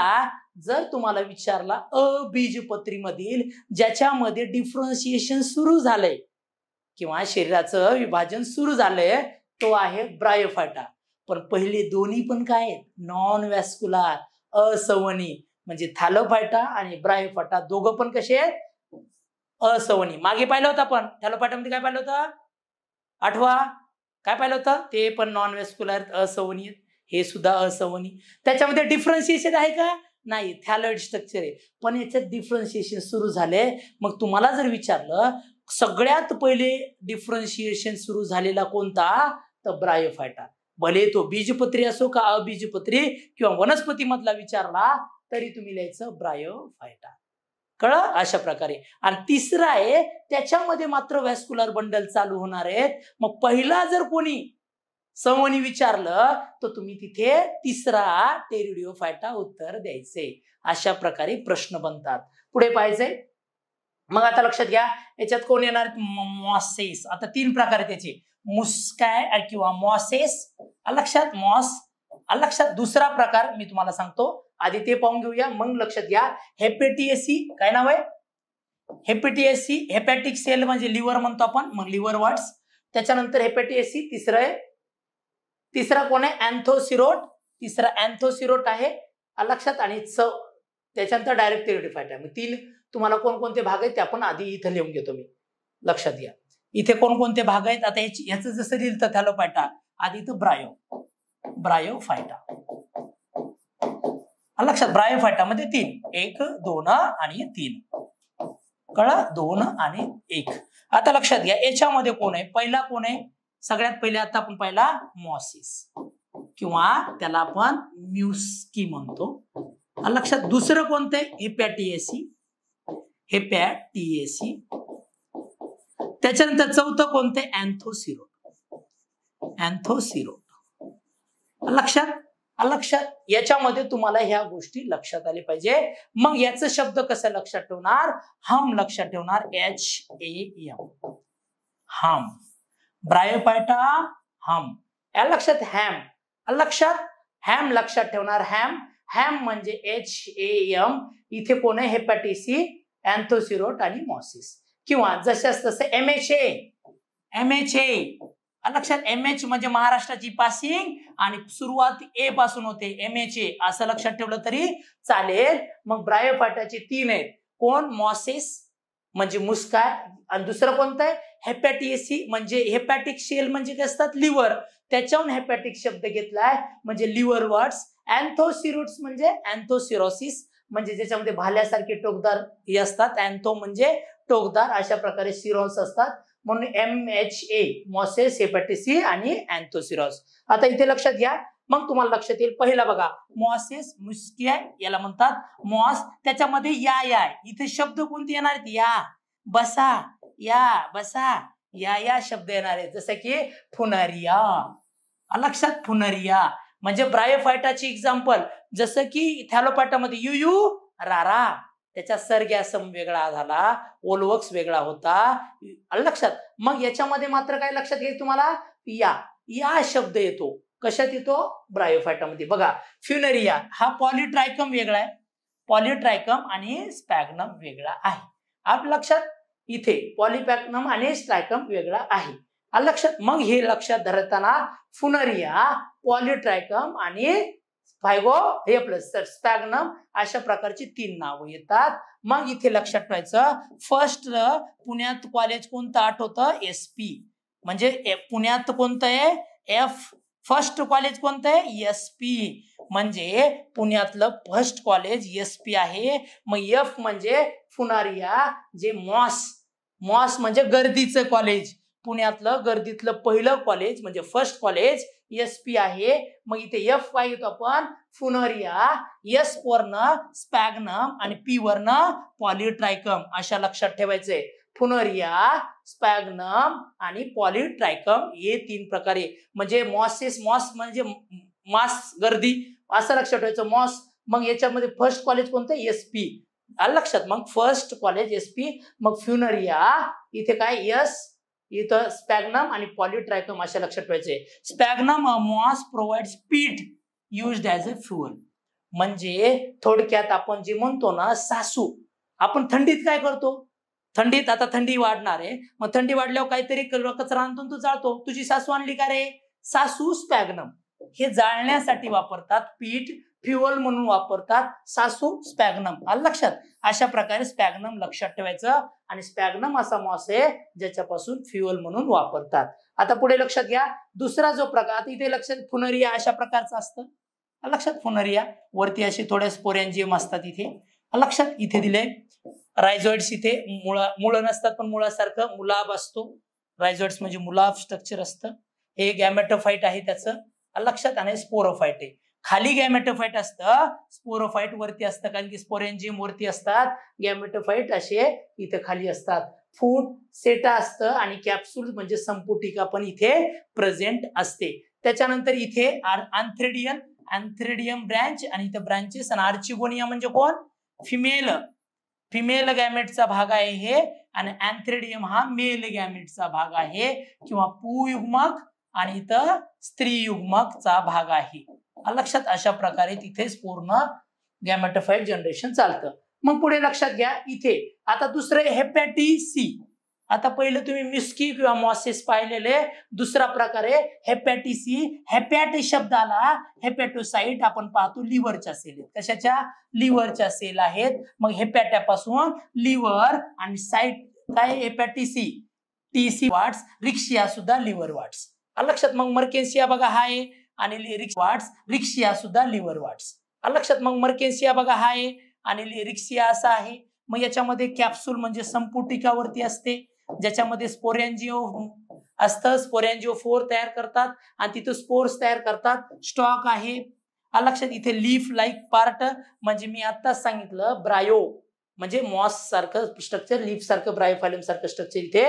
जर तुम्हाला विचारला अबीजपत्रीमधील ज्याच्यामध्ये डिफरन्सिएशन सुरू झालंय किंवा शरीराचं विभाजन सुरू झालंय तो आहे ब्रायोफाटा पण पहिले दोन्ही पण काय आहेत नॉन व्हॅस्कुलार असवनी म्हणजे थॅलोफायटा आणि ब्रायोफाटा दोघं पण कसे आहेत असवनी मागे पाहिलं होतं आपण थॅलोफायटामध्ये काय पाहिलं होतं आठवा काय पाहिलं होतं ते पण नॉन वेस्कुलर असवनी आहेत हे सुद्धा असंवनी त्याच्यामध्ये डिफरन्शिएशन आहे का नाही थॅलॉइड स्ट्रक्चर आहे पण याच्यात डिफरन्शिएशन सुरू झाले मग तुम्हाला जर विचारलं सगळ्यात पहिले डिफरन्शिएशन सुरू झालेला कोणता तर ब्रायोफायटा भले तो बीजपत्री असो का अबीजपत्री किंवा वनस्पतीमधला विचारला तरी तुम्ही लिहायचं ब्रायोफायटा कळ अशा प्रकारे आणि तिसरा आहे त्याच्यामध्ये मात्र व्हॅस्क्युलर बंडल चालू होणार आहेत मग पहिला जर कोणी समोनी विचारलं तर तुम्ही तिथे तिसरा टेरिडिओ फायटा उत्तर द्यायचे अशा प्रकारे प्रश्न बनतात पुढे पाहिजे मग आता लक्षात घ्या याच्यात कोण येणार मॉसेस आता तीन प्रकार त्याचे मुस्काय किंवा मॉसेस लक्षात मॉस लक्षात दुसरा प्रकार मी तुम्हाला सांगतो आधी ते पाहून घेऊया मग लक्षात घ्या हेपेटीएसी काय नाव आहे हेपेटीएसी हेपॅटिक सेल म्हणजे लिव्हर म्हणतो आपण मग लिव्हर वाट्स त्याच्यानंतर हेपेटीएसी तिसरं आहे तिसरा कोण आहे अँथोसिरोट तिसरा अँथोसिरोट आहे लक्षात आणि च त्याच्यानंतर डायरेक्ट तेरिडिफाईट आहे मग तीन तुम्हाला कोणकोणते भाग आहेत ते आपण आधी इथं लिहून घेतो मी लक्षात घ्या इथे कोणकोणते भाग आहेत आता याचं जसं लिहिलं तर फायटा आधी इथं ब्रायो ब्रायो फायटा लक्षात ब्रायो फायटा मध्ये तीन एक दोन आणि तीन कळा दोन आणि एक आता लक्षात घ्या याच्यामध्ये कोण आहे पहिला कोण आहे सगळ्यात पहिले आता आपण पाहिला मॉसिस किंवा त्याला आपण म्युस्की म्हणतो लक्षात दुसरं कोणतं हेपॅटीएसी हेपॅटीएसी त्याच्यानंतर चौथं कोणतं अँथोसिरो अँथोसिरो लक्षात लक्षात याच्यामध्ये तुम्हाला ह्या गोष्टी लक्षात आले पाहिजे मग याचं शब्द कसं लक्षात ठेवणार हम लक्षात ठेवणार एच ए एम हम ब्रायोपायटा हम या लक्षात हॅम लक्षात हॅम लक्षात ठेवणार हॅम हॅम म्हणजे एच ए एम इथे कोण आहे हेपॅटिसी अँथोसिरोट आणि मॉसिस किंवा जशास तसे M H A M H A लक्षात एम एच म्हणजे महाराष्ट्राची पासिंग आणि सुरुवात ए पासून होते एम एच ए असं लक्षात ठेवलं तरी चालेल मग ब्रायोपाटाचे तीन आहेत कोण मॉसिस म्हणजे मुस्काय आणि दुसरं कोणतं आहे हेपॅटिएसी म्हणजे हेपॅटिक शेल म्हणजे काय असतात लिव्हर त्याच्याहून हेपॅटिक शब्द घेतलाय म्हणजे लिव्हर वर्ड्स अँथोसिरुट्स म्हणजे अँथोसिरोसिस म्हणजे ज्याच्यामध्ये भाल्यासारखे टोकदार हे असतात अँथो म्हणजे टोकदार अशा प्रकारे सिरोस असतात म्हणून M H A mosses hepaticae आणि अँथोसिरॉस आता इथे लक्षात घ्या मग तुम्हाला लक्षात येईल पहिला बघा मॉसेस मुस्किया याला म्हणतात मॉस त्याच्यामध्ये या या इथे शब्द कोणते येणार आहेत या बसा या बसा या या शब्द येणार आहे जसं की फुनरिया लक्षात फुनरिया म्हणजे ब्रायोफायटाची एक्झाम्पल जसं की थॅलोपाटामध्ये यू यू रारा त्याचा सरगॅसम वेगळा झाला ओलवक्स वेगळा होता लक्षात मग याच्यामध्ये मात्र काय लक्षात घ्यायचं तुम्हाला या या शब्द येतो कशात येतो ब्रायोफायटामध्ये बघा फ्युनरिया हा पॉलिट्रायकम वेगळा आहे पॉलिट्रायकम आणि स्पॅग्नम वेगळा आहे आप लक्षात इथे पॉलिपॅक्नम आणि स्ट्रायकम वेगळा आहे लक्षात मग हे लक्षात धरताना फुनरिया पॉलिट्रायकम आणि फायगो हे प्लस स्टॅगनम अशा प्रकारची तीन नाव येतात मग इथे लक्षात ठेवायचं फर्स्ट पुण्यात कॉलेज कोणतं आठवतं एस पी म्हणजे पुण्यात कोणतं आहे एफ फर्स्ट कॉलेज कोणतं आहे एस पी म्हणजे पुण्यातलं फर्स्ट कॉलेज एस पी आहे मग एफ म्हणजे फुनारिया जे मॉस मॉस म्हणजे गर्दीचं कॉलेज पुण्यातलं गर्दीतलं पहिलं कॉलेज म्हणजे फर्स्ट कॉलेज एस पी आहे मग इथे एफ येतो आपण फुनरिया एस वरन स्पॅगनम आणि पी वरनं पॉलिट्रायकम अशा लक्षात ठेवायचंय फुनरिया स्पॅगनम आणि पॉलिट्रायकम हे तीन प्रकारे म्हणजे मॉसेस मॉस म्हणजे मास गर्दी असं लक्षात ठेवायचं मॉस मग याच्यामध्ये फर्स्ट कॉलेज कोणतं एस पी लक्षात मग फर्स्ट कॉलेज एस पी मग फ्युनरिया इथे काय यस इथं स्पॅगनम आणि पॉलिट्रायकम असे लक्षात ठेवायचे sphagnum moss provide speed use as a fuel म्हणजे थोडक्यात आपण जे म्हणतो ना सासू आपण थंडीत काय करतो थंडीत आता थंडी वाढणार आहे मग थंडी वाढल्यावर काहीतरी कचरा आणतून तू जाळतो तुझी सासू आणली का रे सासू स्पॅगनम हे जाळण्यासाठी वापरतात पीठ फ्युअल म्हणून वापरतात सासू स्पॅगनम आलं लक्षात अशा प्रकारे स्पॅगनम लक्षात ठेवायचं आणि स्पॅगनम असा मॉस आहे ज्याच्यापासून फ्युअल म्हणून वापरतात आता पुढे लक्षात घ्या दुसरा जो प्रकार इथे लक्षात फुनरिया अशा प्रकारचं असतं लक्षात फुनरिया वरती अशी थोड्या स्पोरेंजियम असतात इथे लक्षात इथे दिले रायझॉइड्स इथे मुळा मुळ नसतात पण मुळासारखं मुलाब असतो रायझॉइड्स म्हणजे मुलाब स्ट्रक्चर असतं हे गॅमेटोफाईट आहे त्याचं लक्षात आणि स्पोरोफाईट आहे खाली गॅमेटोफाईट असतं स्पोरोफाईट वरती असतं कारण की स्पोरेंजियम वरती असतात गॅमेटोफाईट असे इथे खाली असतात फूट सेटा असतं आणि कॅप्सूल म्हणजे संपुटिका पण इथे प्रेझेंट असते त्याच्यानंतर इथे अँथ्रेडियन अँथ्रेडियम ब्रँच आणि इथे ब्रँचेस आणि आर्चिगोनिया म्हणजे कोण फिमेल फिमेल गॅमेटचा भाग आहे हे आणि अँथ्रेडियम हा मेल गॅमेटचा भाग आहे किंवा पुयुग्मक आणि इथं स्त्री युग्मकचा भाग आहे लक्षात अशा प्रकारे तिथेच पूर्ण गॅमेटोफाईट जनरेशन चालतं मग पुढे लक्षात घ्या इथे आता दुसरे हेपॅटी सी आता पहिले तुम्ही मिस्की किंवा मॉसेस पाहिलेले दुसरा प्रकारे हेपॅटिसी हेपॅट शब्दाला हेपॅटोसाइट आपण पाहतो लिव्हरच्या सेल कशाच्या लिव्हरच्या सेल आहेत मग हेपॅट्यापासून लिव्हर आणि साईट काय हेपॅटिसी टीसी वाट्स रिक्शिया सुद्धा लिव्हर वाट्स लक्षात मग मर्केन्सिया बघा हा आहे आणि वाट्स रिक्षिया सुद्धा लिव्हर वाट्स लक्षात मग मर्केन्सिया बघा हा आहे आणि लिरिक्सिया असा आहे मग याच्यामध्ये कॅप्सूल म्हणजे संपुटिकावरती असते ज्याच्यामध्ये स्पोरेन्जिओ असतं स्पोरॅन्जिओ फोर तयार करतात आणि तिथं स्पोर्स तयार करतात स्टॉक आहे लक्षात इथे लीफ लाईक पार्ट म्हणजे मी आत्ताच सांगितलं ब्रायो म्हणजे मॉस सारखं स्ट्रक्चर लीफ सारखं ब्रायोफायलम सारखं स्ट्रक्चर इथे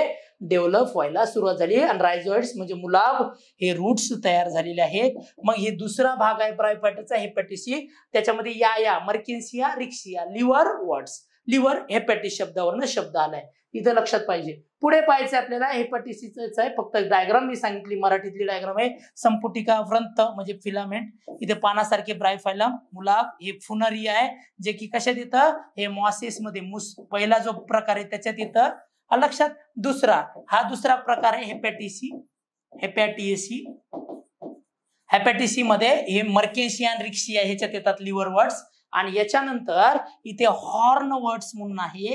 डेव्हलप व्हायला सुरुवात झाली आणि रायझॉइड म्हणजे मुलाब हे रूट्स तयार झालेले आहेत मग हे दुसरा भाग आहे ब्रायोफायटाचा हेपॅटिसी त्याच्यामध्ये या या marchantia riccia liverworts liver hepatics शब्दावरनं शब्द आलाय इथं लक्षात पाहिजे पुढे पाहायचं आपल्याला हे आहे फक्त डायग्राम मी सांगितली मराठीतली डायग्राम आहे संपुटिका व्रंत म्हणजे फिलामेंट इथे पानासारखे ब्रायफायलम मुलाब हे फुनरी आहे जे की कशात येतं हे मॉसेस मध्ये मुस पहिला जो प्रकार आहे त्याच्यात येतं लक्षात दुसरा हा दुसरा प्रकार आहे हेपॅटिसी हेपॅटिएसी हेपॅटिसी मध्ये हे मर्केशियन आहे ह्याच्यात येतात लिव्हर वर्ड्स आणि याच्यानंतर इथे हॉर्न वर्ड्स म्हणून आहे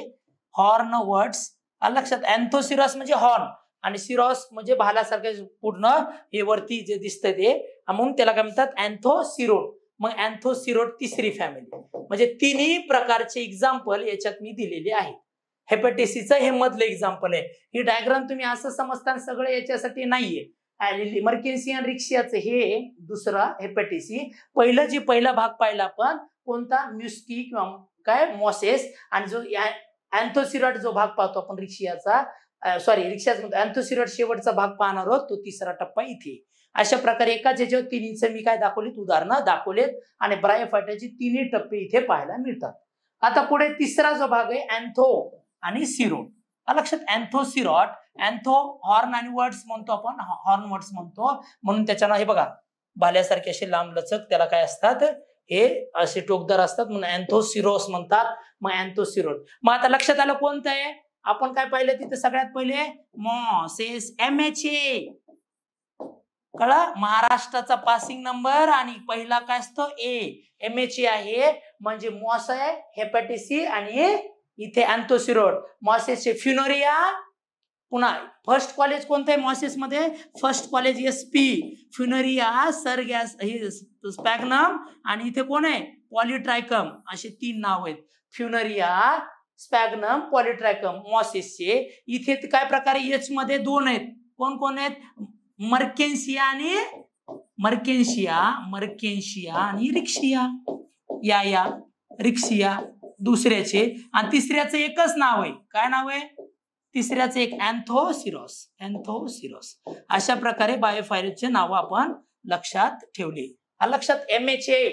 हॉर्न वर्ड्स लक्षात अँथोसिरॉस म्हणजे हॉर्न आणि सिरॉस म्हणजे भालासारखे पूर्ण हे वरती जे दिसतंय ते म्हणून त्याला काय म्हणतात अँथोसिरोड मग अँथोसिरोड तिसरी फॅमिली म्हणजे तिन्ही प्रकारचे एक्झाम्पल याच्यात मी दिलेले आहे हेपेटेसीचं हे मधलं एक्झाम्पल आहे ही डायग्राम तुम्ही असं समजता सगळं याच्यासाठी नाहीये मर्केन्सी आणि रिक्षाचं हे दुसरा हेपेटेसी पहिलं जे पहिला भाग पाहिला आपण कोणता म्युस्की किंवा काय मॉसेस आणि जो या अँथोसिरॉट जो भाग पाहतो आपण रिक्षियाचा सॉरी रिक्षा अँथोसिरॉट शेवटचा भाग पाहणार आहोत तो तिसरा टप्पा इथे अशा प्रकारे एकाच याच्यावर तिन्हीचे मी काय दाखवलीत उदाहरणं दाखवलेत आणि ब्रायोफायटाचे तिन्ही टप्पे इथे पाहायला मिळतात आता पुढे तिसरा जो भाग आहे अँथो आणि सिरोट लक्षात अँथो अँथो हॉर्न आणि वर्ड्स म्हणतो आपण हॉर्न वर्ड्स म्हणतो म्हणून त्याच्या हे बघा भाल्यासारखे असे लांब लचक त्याला काय असतात हे असे टोकदार असतात म्हणून अँथोसिरोस म्हणतात मग अँथोसिरोड मग आता लक्षात आलं कोणतं आहे आपण काय पाहिलं तिथे सगळ्यात पहिले मॉसेस एम एच ए कळा महाराष्ट्राचा पासिंग नंबर आणि पहिला काय असतो ए एम एच ए आहे म्हणजे मॉस आहे हेपॅटिसी आणि इथे अँथोसिरोड मॉसेसचे फ्युनोरिया पुन्हा फर्स्ट कॉलेज कोणतं आहे मॉसिसमध्ये first college S P funaria सर गॅस हे स्पॅग्नम आणि इथे कोण आहे पॉलिट्रायकम असे तीन नाव आहेत फ्युनरिया स्पॅगनम पॉलिट्रायकम मॉसिसचे इथे काय प्रकारे एच मध्ये दोन आहेत कोण कोण आहेत मर्केन्शिया आणि मर्केन्शिया मर्केन्शिया आणि रिक्शिया या या रिक्सिया दुसऱ्याचे आणि तिसऱ्याचं एकच नाव आहे काय नाव आहे तिसऱ्याचं एक अँथोसिरोस अँथोसिरोस अशा प्रकारे बायोफायरसचे नाव आपण लक्षात ठेवली लक्षात एम एच ए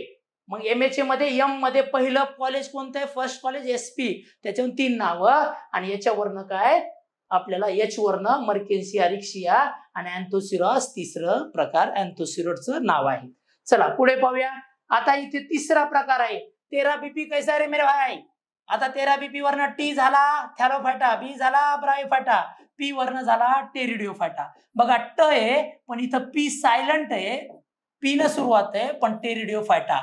मग एम एच ए मध्ये एम मध्ये पहिलं कॉलेज कोणतं आहे फर्स्ट कॉलेज एस पी त्याच्यावर तीन नाव आणि याच्यावरनं काय आपल्याला एच वर्ण मर्केन्सिया रिक्सिया आणि अँथोसिरोस तिसरं प्रकार अँथोसिरॉसचं नाव आहे चला पुढे पाहूया आता इथे तिसरा प्रकार आहे तेरा बीपी कैसा रे मेरे भाई आता तेरा पी वरनं टी झाला फाटा बी झाला फाटा पी वरनं झाला फाटा बघा ट आहे पण इथं पी सायलंट आहे पी न सुरुवात आहे पण टेरिडिओ फाटा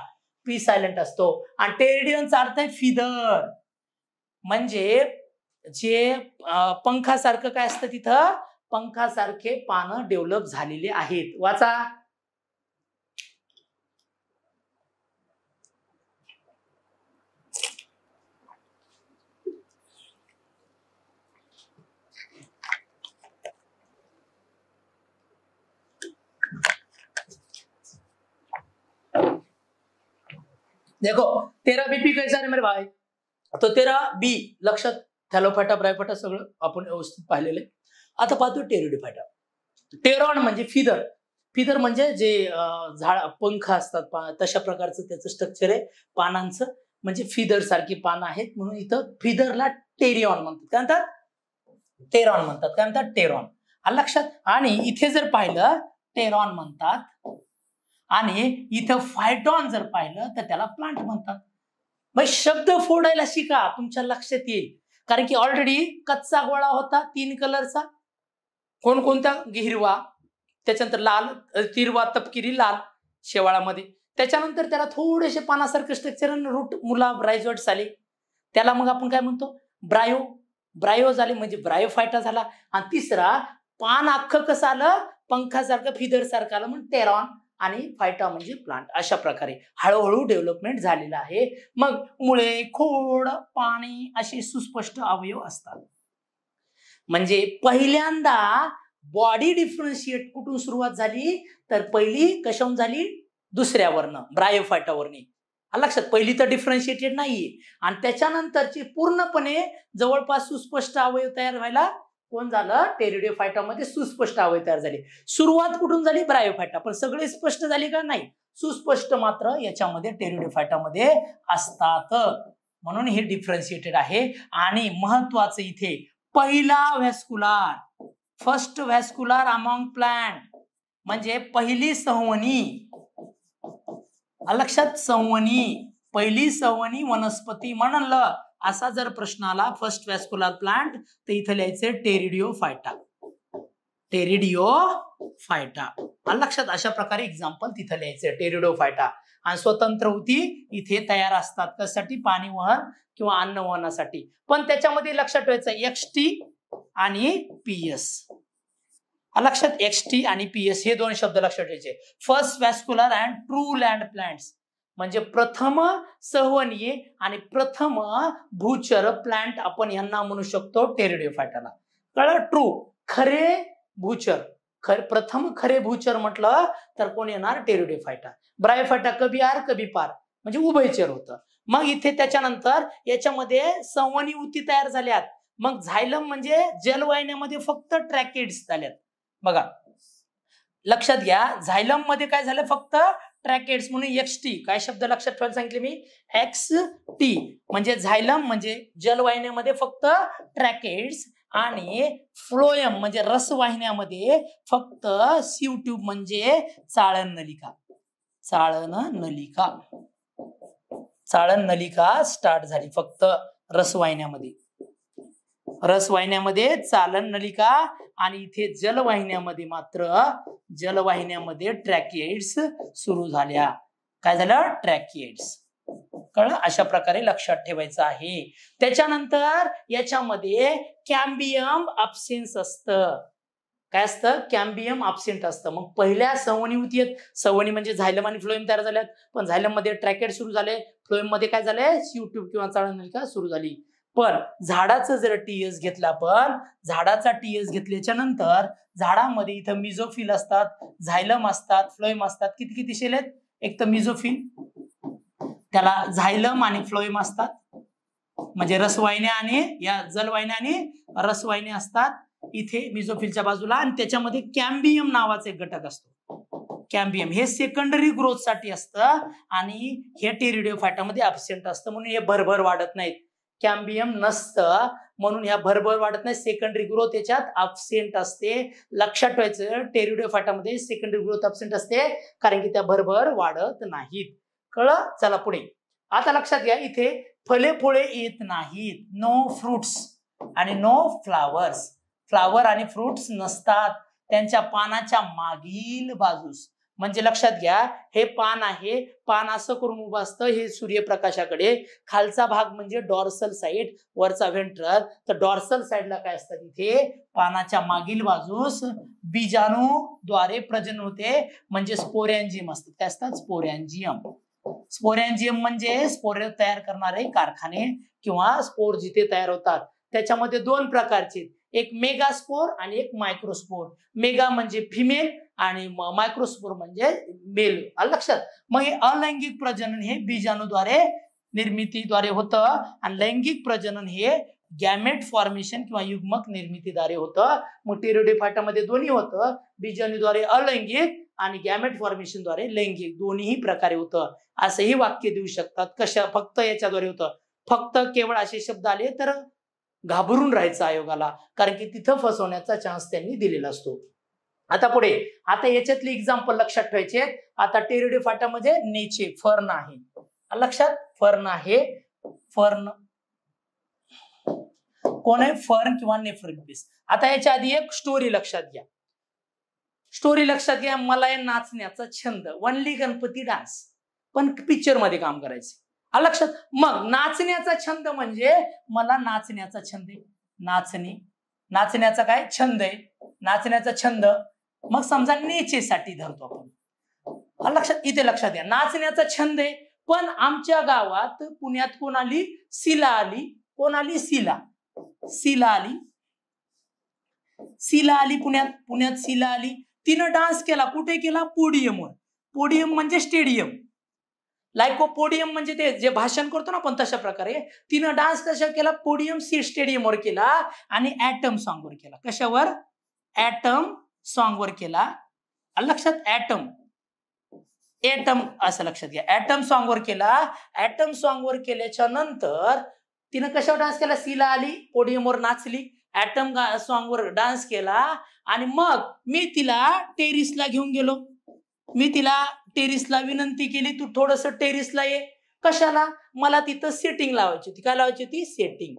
पी सायलंट असतो आणि टेरिडिओनचा अर्थ आहे फिदर म्हणजे जे पंखासारखं काय असतं तिथं पंखासारखे पानं डेव्हलप झालेले आहेत वाचा देखो तेरा बीपी कैसा रे मेरे भाई तो तेरा बी लक्षात थॅलोफाटा ब्रायफाटा सगळं आपण व्यवस्थित पाहिलेलं आहे आता पाहतो टेरिडोफाटा टेरॉन म्हणजे फिदर फिदर म्हणजे जे झाड पंख असतात तशा प्रकारचं त्याचं स्ट्रक्चर आहे पानांचं म्हणजे फिदर सारखी पानं आहेत म्हणून इथं फिदरला टेरिऑन म्हणतात काय म्हणतात टेरॉन म्हणतात काय म्हणतात टेरॉन लक्षात आणि इथे जर पाहिलं टेरॉन म्हणतात आणि इथं फायटॉन जर पाहिलं तर त्याला प्लांट म्हणतात मग शब्द फोडायला शिका तुमच्या लक्षात येईल कारण की ऑलरेडी कच्चा गोळा होता तीन कलरचा कोण कोणता हिरवा त्याच्यानंतर लाल तिरवा तपकिरी लाल शेवाळामध्ये त्याच्यानंतर त्याला थोडेसे पानासारखे स्ट्रक्चर रूट मुला ब्रायझोट आले त्याला मग आपण काय म्हणतो ब्रायो ब्रायो झाले म्हणजे ब्रायो फायटा झाला आणि तिसरा पान अख्खं कसं आलं पंखासारखं फिदर सारखं आलं म्हणून टेरॉन आणि फायटा म्हणजे प्लांट अशा प्रकारे हळूहळू डेव्हलपमेंट झालेलं आहे मग मुळे खोड पाणी असे सुस्पष्ट अवयव असतात म्हणजे पहिल्यांदा बॉडी डिफरन्शिएट कुठून सुरुवात झाली तर पहिली कशाहून झाली दुसऱ्यावरनं ब्रायोफायटावरनी लक्षात पहिली तर डिफरन्शिएटेड नाहीये आणि त्याच्यानंतरची पूर्णपणे जवळपास सुस्पष्ट अवयव तयार व्हायला कोण झालं टेरिडिओफायटामध्ये सुस्पष्ट अवय तयार झाली सुरुवात कुठून झाली ब्रायोफायटा पण सगळे स्पष्ट झाले का नाही सुस्पष्ट मात्र याच्यामध्ये टेरिडिओफायटामध्ये असतात म्हणून हे डिफरन्शिएटेड आहे आणि महत्वाचं इथे पहिला vascular first vascular among plant म्हणजे पहिली संवनी अलक्षात संवनी पहिली संवनी वनस्पती म्हणलं असा जर प्रश्न आला फर्स्ट वॅस्कुलर प्लांट तर इथं लिहायचे टेरिडिओ फायटा टेरिडिओ फायटा लक्षात अशा प्रकारे एक्झाम्पल तिथं लिहायचे टेरिडो फायटा आणि स्वतंत्र होती इथे तयार असतात त्यासाठी पाणी वहन किंवा अन्न वहनासाठी पण त्याच्यामध्ये लक्षात ठेवायचं एक्स टी आणि पीएस लक्षात एक्स टी आणि पीएस हे दोन शब्द लक्षात ठेवायचे first vascular and true land plants म्हणजे प्रथम सहवनीय आणि प्रथम भूचर प्लांट आपण यांना म्हणू शकतो फायटाला कळलं ट्रू खरे भूचर खर प्रथम खरे भूचर म्हटलं तर कोण येणार ब्राय ब्रायफायटा कभी आर कभी पार म्हणजे उभयचर होतं मग इथे त्याच्यानंतर याच्यामध्ये संवनी उती तयार झाल्यात मग झायलम म्हणजे जलवाहिन्यामध्ये फक्त ट्रॅकेड्स झाल्यात बघा लक्षात घ्या झायलम मध्ये काय झालं फक्त ट्रॅकेट्स म्हणून एक्स टी काय शब्द लक्षात ठेवायला सांगितले मी एक्स टी म्हणजे झायलम म्हणजे जलवाहिन्यामध्ये फक्त ट्रॅकेट्स आणि फ्लोयम म्हणजे रसवाहिन्यामध्ये फक्त सीव ट्यूब म्हणजे चाळण नलिका चाळण नलिका चाळण नलिका स्टार्ट झाली फक्त रसवाहिन्यामध्ये रसवाहिन्यामध्ये चालन नलिका आणि इथे जलवाहिन्यामध्ये मात्र जलवाहिन्यामध्ये ट्रॅकिएड्स सुरू झाल्या काय झालं ट्रॅकिएड्स कळ अशा प्रकारे लक्षात ठेवायचं आहे त्याच्यानंतर याच्यामध्ये कॅम्बियम अब्सेन्स असत काय असतं कॅम्बियम अब्सेंट असतं मग पहिल्या होतीयेत सवणी म्हणजे झायलम आणि फ्लोएम तयार झाल्यात पण झायलम मध्ये ट्रॅकेट सुरू झाले फ्लोएम मध्ये काय झालंय युट्यूब किंवा किंवा नलिका सुरू झाली पण झाडाचं जर टीएस घेतलं आपण झाडाचा टीएस घेतल्याच्या नंतर झाडामध्ये इथं मिझोफिल असतात झायलम असतात फ्लोएम असतात किती किती शेल आहेत एक तर मिझोफिल त्याला झायलम आणि फ्लोएम असतात म्हणजे रसवाहिन्या आणि या जलवाहिन्या आणि रसवाहिन्या असतात इथे मिझोफिलच्या बाजूला आणि त्याच्यामध्ये कॅम्बियम नावाचा एक घटक असतो कॅम्बियम हे सेकंडरी ग्रोथसाठी असतं आणि हे टेरिडिओ फायटामध्ये असतं म्हणून हे भरभर वाढत नाहीत कॅम्बियम नसतं म्हणून ह्या भरभर वाढत नाही सेकंडरी ग्रोथ याच्यात अबसेंट असते लक्षात ठेवायचं फाटामध्ये सेकंडरी ग्रोथ अबसेंट असते कारण की त्या भरभर वाढत नाहीत कळ चला पुढे आता लक्षात घ्या इथे फळे फुळे येत नाहीत नो फ्रुट्स आणि नो फ्लावर्स फ्लावर आणि फ्रुट्स नसतात त्यांच्या पानाच्या मागील बाजूस म्हणजे लक्षात घ्या हे पान आहे पान असं करून उभं असतं हे सूर्यप्रकाशाकडे खालचा भाग म्हणजे डॉर्सल साइड वरचा व्हेंट्रल तर डॉर्सल साइडला काय असतं तिथे पानाच्या मागील बाजूस बीजाणू द्वारे प्रजन होते म्हणजे स्पोरॅन्जियम असतात काय असतात स्पोरॅन्जियम स्पोरॅन्जियम म्हणजे स्पोर तयार करणारे कारखाने किंवा स्पोर जिथे तयार होतात त्याच्यामध्ये दोन प्रकारचे एक मेगास्पोर आणि एक मायक्रोस्पोर मेगा म्हणजे फिमेल आणि मायक्रोस्पोर म्हणजे मेल लक्षात मग हे अलैंगिक प्रजनन हे बीजाणूद्वारे निर्मितीद्वारे होतं आणि लैंगिक प्रजनन हे गॅमेट फॉर्मेशन किंवा युग्मक निर्मितीद्वारे होतं मग टेरोडेफाटामध्ये दोन्ही होतं बीजाणूद्वारे अलैंगिक आणि गॅमेट फॉर्मेशनद्वारे लैंगिक दोन्हीही प्रकारे होतं असंही वाक्य देऊ शकतात कशा फक्त याच्याद्वारे होतं फक्त केवळ असे शब्द आले तर घाबरून राहायचं आयोगाला कारण की तिथं फसवण्याचा चान्स त्यांनी दिलेला असतो आता पुढे आता याच्यातली एक्झाम्पल लक्षात ठेवायचे आता टेरिडे फाटा म्हणजे नेचे फर्न आहे लक्षात फर्न आहे फर्न कोण आहे फर्न किंवा नेफर्न आता याच्या आधी एक स्टोरी लक्षात घ्या स्टोरी लक्षात घ्या मला या नाचण्याचा छंद वनली गणपती डान्स पण पिक्चर मध्ये काम करायचं लक्षात मग नाचण्याचा छंद म्हणजे मला नाचण्याचा छंद आहे नाचणे नाचण्याचा काय छंद आहे नाचण्याचा छंद मग समजा नेचेसाठी धरतो आपण लक्षात इथे लक्षात द्या नाचण्याचा छंद आहे पण आमच्या गावात पुण्यात कोण आली सिला आली कोण आली सिला सिला आली सिला आली पुण्यात पुण्यात सिला आली तिनं डान्स केला कुठे केला पोडियमवर पोडियम म्हणजे स्टेडियम लायको पोडियम म्हणजे ते जे भाषण करतो ना आपण तशा प्रकारे तिनं डान्स कशा केला पोडियम सी स्टेडियमवर केला आणि ऍटम सॉंगवर केला कशावर ऍटम सॉंगवर केला लक्षात ऍटम ऍटम असं लक्षात घ्या ऍटम सॉंगवर केला ऍटम सॉंगवर केल्याच्या नंतर तिनं कशावर डान्स केला सीला आली पोडियमवर नाचली ऍटम सॉंगवर डान्स केला आणि मग मी तिला टेरिसला घेऊन गेलो मी तिला टेरिसला विनंती केली तू थोडस टेरिसला ये कशाला मला तिथं सेटिंग लावायची होती काय लावायची होती सेटिंग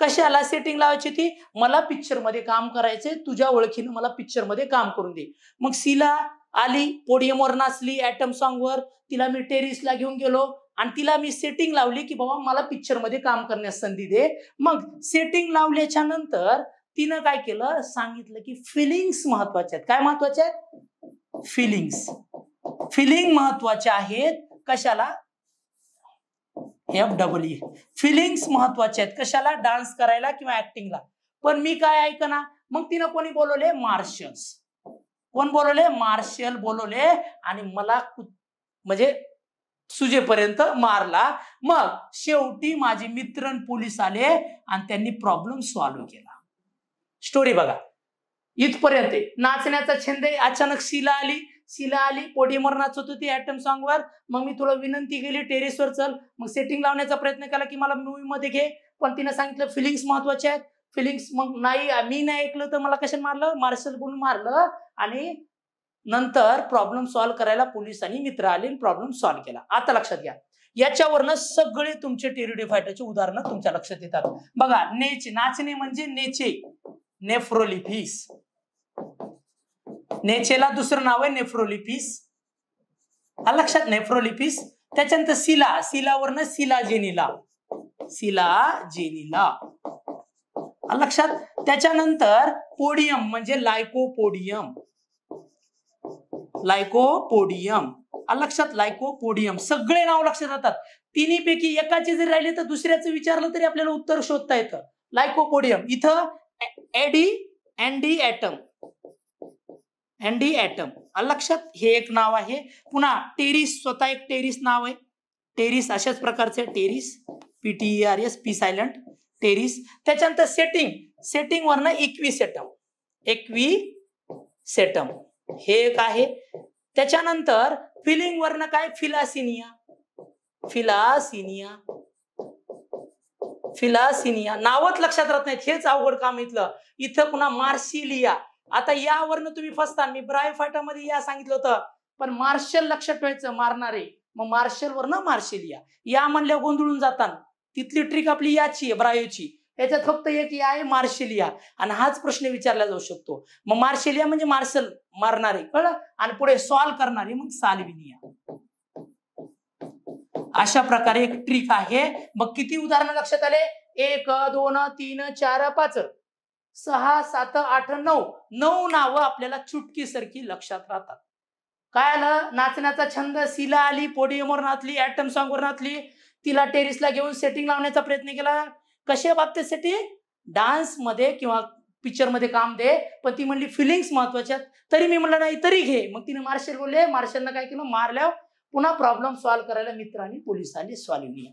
कशाला सेटिंग लावायची होती मला पिक्चरमध्ये काम करायचंय तुझ्या ओळखीनं मला पिक्चरमध्ये काम करून दे मग सिला आली पोडियमवर नाचली ऍटम वर तिला मी टेरिसला घेऊन गेलो आणि तिला मी सेटिंग लावली की बाबा मला पिक्चरमध्ये काम करण्यास संधी दे मग सेटिंग लावल्याच्या नंतर तिनं काय केलं सांगितलं की फिलिंग्स महत्वाच्या आहेत काय महत्वाच्या आहेत फिलिंग्स फिलिंग महत्वाचे आहेत कशाला एफ ई फिलिंग्स महत्वाचे आहेत कशाला डान्स करायला किंवा ऍक्टिंगला पण मी काय ऐकना मग तिनं कोणी बोलवले मार्शल्स कोण बोलवले मार्शल बोलवले आणि मला म्हणजे सुजेपर्यंत मारला मग शेवटी माझे मित्र पोलीस आले आणि त्यांनी प्रॉब्लेम सॉल्व्ह केला स्टोरी बघा इथपर्यंत नाचण्याचा छंद अचानक शिला आली शिला आली पोडियमवर नाचत होती ऍटम सॉंगवर मग मी तुला विनंती केली टेरेसवर चल मग सेटिंग लावण्याचा प्रयत्न केला की मला मध्ये घे पण तिने सांगितलं फिलिंग्स महत्वाचे आहेत फिलिंग्स मग नाही मी नाही ऐकलं तर मला कशाने मारलं मार्शल बोलून मारलं आणि नंतर प्रॉब्लेम सॉल्व्ह करायला पोलिसांनी मित्र आले प्रॉब्लेम सॉल्व्ह केला आता लक्षात घ्या याच्यावरनं सगळे तुमचे टेरिडी फायटरचे उदाहरणं तुमच्या लक्षात येतात बघा नेचे नाचणे म्हणजे नेचे नेफ्रोलिफिस नेचेला दुसरं नाव आहे नेफ्रोलिपिस हा लक्षात नेफ्रोलिपिस त्याच्यानंतर सिला सिलावरनं सिला जेनिला सिला जेनिला लक्षात त्याच्यानंतर पोडियम म्हणजे लायकोपोडियम लायकोपोडियम लक्षात लायकोपोडियम सगळे नाव लक्षात राहतात तिन्ही पैकी एकाचे जरी राहिले तर दुसऱ्याचं विचारलं तरी आपल्याला उत्तर शोधता येतं लायकोपोडियम इथं एडी अँडी ऍटम अँडी ॲटम लक्षात हे एक नाव आहे पुन्हा टेरिस स्वतः एक टेरिस नाव आहे टेरिस अशाच प्रकारचे pteris P R S P silent pteris त्याच्यानंतर सेटिंग सेटिंग वरनं इक्वी सेटम एक्वी सेटम हे एक आहे त्याच्यानंतर फिलिंग वरनं काय फिलासिनिया फिलासिनिया फिलासिनिया नावच लक्षात राहत नाहीत हेच अवघड काम इथलं इथं पुन्हा मार्सिलिया आता यावरनं तुम्ही फसता मी ब्राय फाटामध्ये या सांगितलं होतं पण मार्शल लक्षात ठेवायचं मारणारे मग मार्शलवर न मार्शल या या म्हणल्या गोंधळून जातात तिथली ट्रिक आपली याची आहे ब्रायोची याच्यात फक्त एक या आहे मार्शेलिया आणि हाच प्रश्न विचारला जाऊ शकतो मग मार्शेलिया म्हणजे मार्शल मारणारे कळलं आणि पुढे सॉल्व्ह करणारे मग सालविनिया अशा प्रकारे एक ट्रिक आहे मग किती उदाहरणं लक्षात आले एक दोन तीन चार पाच सहा सात आठ नऊ नऊ नावं आपल्याला चुटकीसारखी लक्षात राहतात काय आलं नाचण्याचा छंद सिला आली पोडियमवर नाचली ऍटम वर नाचली तिला टेरिसला घेऊन सेटिंग लावण्याचा प्रयत्न केला कशा बाबतीत सेटिंग मध्ये किंवा पिक्चर मध्ये काम दे पण ती म्हणली फिलिंग्स महत्वाच्या तरी मी म्हणलं नाही तरी घे मग तिने मार्शल बोलले मार्शलनं काय केलं मारल्या पुन्हा प्रॉब्लेम सॉल्व्ह करायला मित्रांनी पोलिसांनी सॉल्व्ह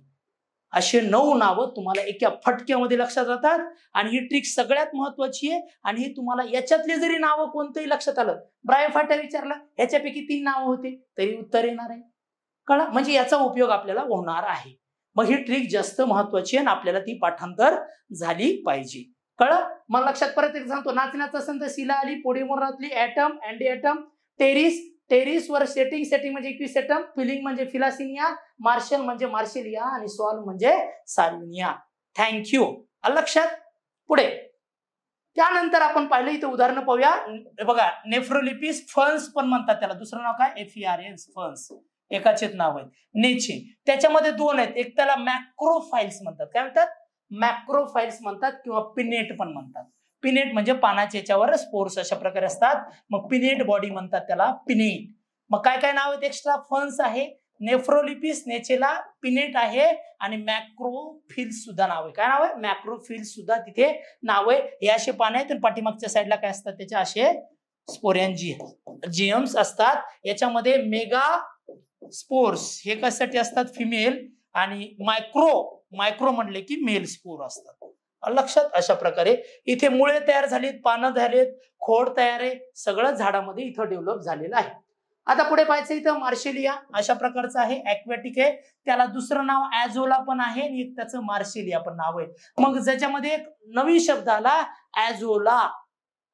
असे नऊ नावं तुम्हाला एका फटक्यामध्ये लक्षात राहतात आणि ही ट्रिक सगळ्यात महत्वाची आहे आणि हे तुम्हाला याच्यातले जरी नावं कोणतंही लक्षात आलं ब्राय फाट्या विचारला याच्यापैकी तीन नावं होते तरी उत्तर येणार आहे कळा म्हणजे याचा उपयोग आपल्याला होणार आहे मग ही ट्रिक जास्त महत्वाची आहे आणि आपल्याला ती पाठांतर झाली पाहिजे कळा मला लक्षात परत एक सांगतो नाचण्याचं असेल तर शिला आली पोडीमोरातली ऍटम अँडी ऍटम टेरिस वर सेटिंग सेटिंग म्हणजे इक्विसेटम फिलिंग म्हणजे फिलासिनिया मार्शल म्हणजे मार्शिलिया आणि सॉल्व म्हणजे सालिनिया थँक्यू लक्षात पुढे त्यानंतर आपण पाहिलं इथे उदाहरणं पाहूया बघा नेफ्रोलिपिस फन्स पण म्हणतात त्याला दुसरं नाव काय एफ आर e फन्स एकाचेच नाव आहेत नेचे त्याच्यामध्ये दोन आहेत एक त्याला मॅक्रोफाईल्स म्हणतात काय म्हणतात मॅक्रोफाईल्स म्हणतात किंवा पिनेट पण म्हणतात पिनेट म्हणजे पानाच्या याच्यावर स्पोर्स अशा प्रकारे असतात मग पिनेट बॉडी म्हणतात त्याला पिनेट मग काय काय नाव आहेत एक्स्ट्रा फन्स आहे नेफ्रोलिपिस नेचेला पिनेट आहे आणि मॅक्रोफिल सुद्धा नाव आहे काय नाव आहे मॅक्रोफिल सुद्धा तिथे नाव आहे हे असे पाने आहेत पाठीमागच्या साईडला काय असतात त्याचे असे स्पोरेंजियम जिएम्स असतात याच्यामध्ये मेगा स्पोर्स हे कशासाठी असतात फिमेल आणि मायक्रो मायक्रो म्हणले की मेल स्पोर असतात लक्षात अशा प्रकारे इथे मुळे तयार झालीत पानं झालीत खोड तयार आहे सगळं झाडामध्ये इथं डेव्हलप झालेलं आहे आता पुढे पाहायचं इथं मार्शेलिया अशा प्रकारचं आहे ऍक्वॅटिक आहे त्याला दुसरं नाव ऍझोला पण आहे आणि एक त्याचं मार्शेलिया पण नाव आहे मग ज्याच्यामध्ये एक नवीन शब्द आला ऍझोला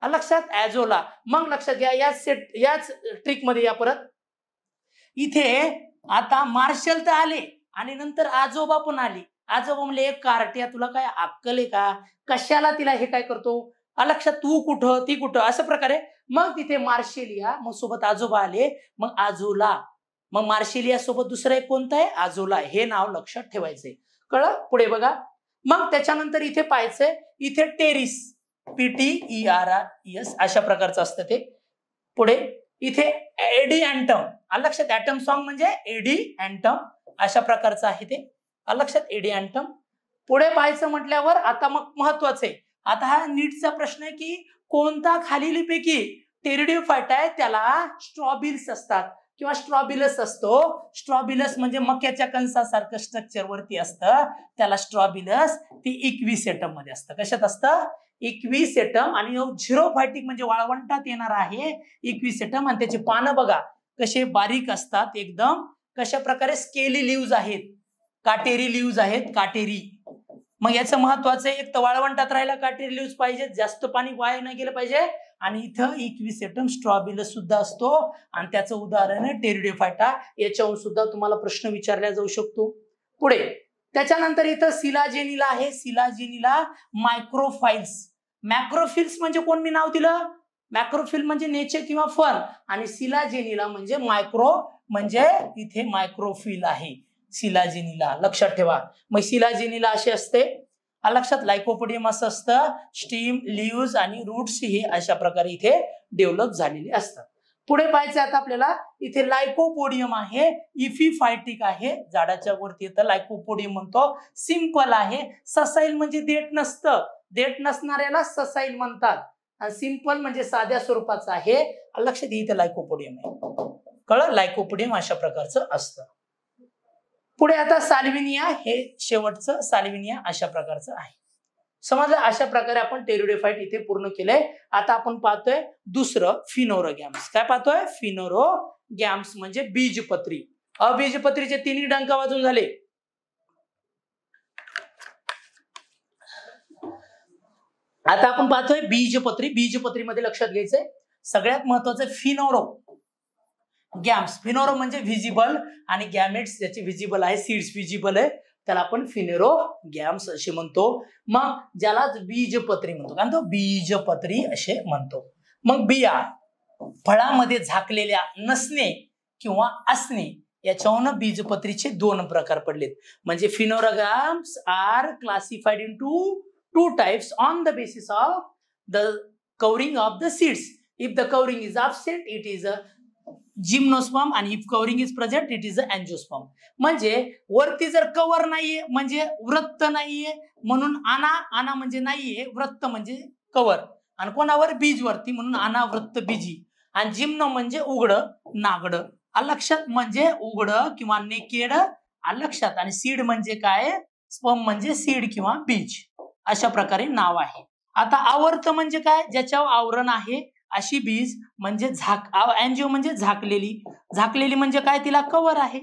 लक्षात ऍझोला मग लक्षात घ्या याच सेट याच ट्रिक मध्ये या परत इथे आता मार्शल तर आले आणि नंतर आजोबा पण आली आजोबा म्हणले एक तुला काय अक्कल आहे का कशाला तिला हे काय करतो अलक्ष तू कुठं ती कुठं असं प्रकारे मग तिथे मार्शेलिया मग सोबत आजोबा आले मग आजोला मग मार्शेलिया सोबत दुसरं एक कोणतं आहे आजोला हे नाव लक्षात ठेवायचंय कळ पुढे बघा मग त्याच्यानंतर इथे पाहायचंय इथे pteris PT R R S अशा प्रकारचं असतं ते पुढे इथे एडी अँटम लक्षात अँटम सॉन्ग म्हणजे एडी अँटम अशा प्रकारचं आहे ते लक्षात एडियांटम पुढे पाहायचं म्हटल्यावर आता मग महत्वाचं आहे आता हा नीटचा प्रश्न आहे की कोणता खालीलपैकी टेरिडिओ फाटा आहे त्याला स्ट्रॉबिल्स असतात किंवा स्ट्रॉबिलस असतो स्ट्रॉबिलस म्हणजे मक्याच्या कंसासारखं स्ट्रक्चर वरती असतं त्याला स्ट्रॉबिलस ती एकवीस एटम मध्ये असतं कशात असतं एकवीस एटम आणि झिरो फायटिक म्हणजे वाळवंटात येणार आहे एकवीस एटम आणि त्याचे पानं बघा कसे बारीक असतात एकदम कशा प्रकारे स्केली लिव्ज आहेत काटेरी लिव्ज आहेत काटेरी मग याचं महत्वाचं आहे एक तर वाळवंटात राहायला काटेरी लिव्ज पाहिजे जास्त पाणी वाया न गेलं पाहिजे आणि इथं एकवीस एटम स्ट्रॉबेल सुद्धा असतो आणि त्याचं उदाहरण आहे टेरिडोफायटा याच्यावर सुद्धा तुम्हाला प्रश्न विचारला जाऊ शकतो पुढे त्याच्यानंतर इथं सिलाजेनिला आहे सिलाजेनिला मायक्रोफाईल्स मॅक्रोफिल्स म्हणजे कोण मी नाव दिलं मॅक्रोफिल म्हणजे नेचर किंवा फर आणि सिलाजेनिला म्हणजे मायक्रो म्हणजे इथे मायक्रोफिल आहे शिलाजिनीला लक्षात ठेवा मग शिलाजिनीला असे असते लक्षात लायकोपोडियम असं असतं स्टीम लिव्ज आणि रूट्स हे अशा प्रकारे इथे डेव्हलप झालेले असतात पुढे पाहायचं आता आपल्याला इथे लायकोपोडियम आहे इफिफायटिक आहे झाडाच्या वरती येतं लायकोपोडियम म्हणतो सिंपल आहे ससाईल म्हणजे देठ नसतं देठ नसणाऱ्याला ससाईल म्हणतात आणि सिंपल म्हणजे साध्या स्वरूपाचं आहे लक्षात इथे लायकोपोडियम आहे कळ लायकोपोडियम अशा प्रकारचं असतं पुढे आता साल्विनिया हे शेवटचं साल्विनिया अशा प्रकारचं आहे समजलं अशा प्रकारे आपण टेरिडेफाईट इथे पूर्ण केलंय आता आपण पाहतोय दुसरं फिनोरो गॅम्स काय पाहतोय फिनोरो गॅम्स म्हणजे बीजपत्री अबीजपत्रीचे तिन्ही डंका वाजून झाले आता आपण पाहतोय बीजपत्री बीजपत्रीमध्ये लक्षात घ्यायचंय सगळ्यात महत्वाचं फिनोरो गॅम्स फिनोरो म्हणजे व्हिजिबल आणि गॅमेट्स ज्याचे व्हिजिबल आहे सीड्स व्हिजिबल आहे त्याला आपण फिनेरो गॅम्स असे म्हणतो मग ज्याला बीजपत्री म्हणतो कारण तो बीजपत्री असे म्हणतो मग बिया फळामध्ये झाकलेल्या नसणे किंवा असणे याच्यावर बीजपत्रीचे दोन प्रकार पडलेत म्हणजे gyms are classified in two two types on the basis of the covering of the seeds if the covering is off it is a gymnosperm आणि if covering is present it is a angiosperm म्हणजे वरती जर cover नाहीये म्हणजे वृत्त नाहीये म्हणून आना आना म्हणजे नाहीये वृत्त म्हणजे कवर आणि कोणावर बीज वरती म्हणून आना वृत्त बीजी आणि जिम्नो म्हणजे उघड नागड लक्षात म्हणजे उघड किंवा नेकेड लक्षात आणि सीड म्हणजे काय स्पम म्हणजे सीड किंवा बीज अशा प्रकारे नाव आहे आता आवर्त म्हणजे काय ज्याच्यावर आवरण आहे अशी बीज म्हणजे झाक अँजिओ म्हणजे झाकलेली झाकलेली म्हणजे काय तिला कवर आहे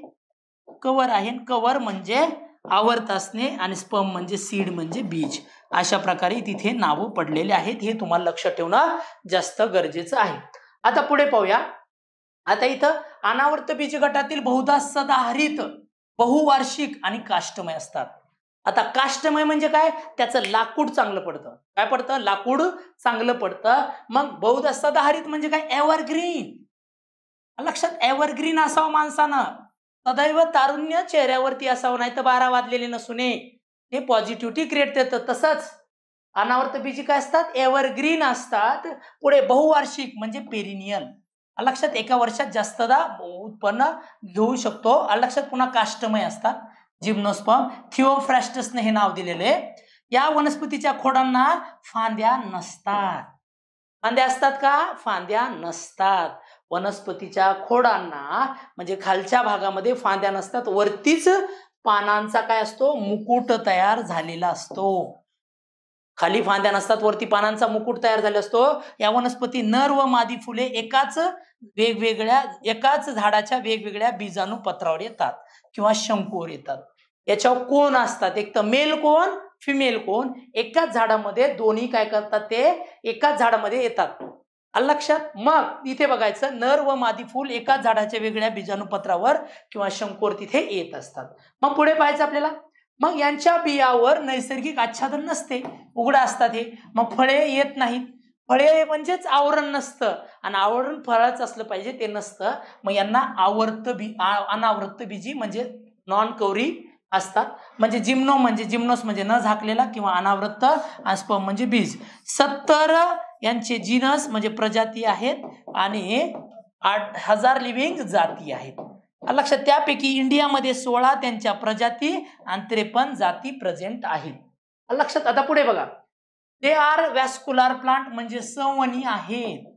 कवर आहे कवर म्हणजे आवर्त असणे आणि स्पम म्हणजे सीड म्हणजे बीज अशा प्रकारे तिथे नावं पडलेले आहेत हे तुम्हाला लक्षात ठेवणं जास्त गरजेचं आहे आता पुढे पाहूया आता इथं अनावर्त बीज गटातील बहुधा सदाहरित बहुवार्षिक आणि काष्टमय असतात आता काष्टमय म्हणजे काय त्याचं लाकूड चांगलं पडतं काय पडतं लाकूड चांगलं पडतं मग बौद्ध सदाहरित म्हणजे काय एव्हरग्रीन लक्षात एव्हरग्रीन असावं माणसानं सदैव तारुण्य चेहऱ्यावरती असावं नाही तर बारा वाजलेले नसूने हे पॉझिटिव्हिटी क्रिएट देतं तसंच अनावर्त बीजी काय असतात एव्हरग्रीन असतात पुढे बहुवार्षिक म्हणजे पेरिनियल लक्षात एका वर्षात जास्तदा उत्पन्न घेऊ शकतो लक्षात पुन्हा काष्टमय असतात जिम्नोस्पॉम थिओफ्रॅस्टसने हे नाव दिलेले या वनस्पतीच्या खोडांना फांद्या नसतात फांद्या असतात का फांद्या नसतात वनस्पतीच्या खोडांना म्हणजे खालच्या भागामध्ये फांद्या नसतात वरतीच पानांचा काय असतो मुकुट तयार झालेला असतो खाली फांद्या नसतात वरती पानांचा मुकुट तयार झाला असतो या वनस्पती नर व मादी फुले एकाच वेगवेगळ्या एकाच झाडाच्या वेगवेगळ्या बीजाणू पत्रावर येतात किंवा शंकूवर येतात याच्यावर कोण असतात एक तर मेल कोण फिमेल कोण एकाच झाडामध्ये दोन्ही काय करतात ते एकाच झाडामध्ये येतात लक्षात मग इथे बघायचं नर व मादी फूल एकाच झाडाच्या वेगळ्या बीजाणुपत्रावर किंवा शंकोर तिथे येत असतात मग पुढे पाहायचं आपल्याला मग यांच्या बियावर नैसर्गिक आच्छादन नसते उघडं असतात हे मग फळे येत नाहीत फळे म्हणजेच आवरण नसतं आणि आवरण फळाचं असलं पाहिजे ते नसतं मग यांना आवर्त बी अनावृत्त बीजी म्हणजे नॉन कवरी असतात म्हणजे जिम्नो म्हणजे जिम्नोस म्हणजे न झाकलेला किंवा अनावृत्त आस्पम म्हणजे बीज सत्तर यांचे जिनस म्हणजे प्रजाती आहेत आणि आठ हजार लिव्हिंग जाती आहेत लक्षात त्यापैकी इंडियामध्ये सोळा त्यांच्या प्रजाती आणि त्रेपन्न जाती प्रेझेंट आहेत लक्षात आता पुढे बघा ते आर वॅस्क्युलर प्लांट म्हणजे सवनी आहेत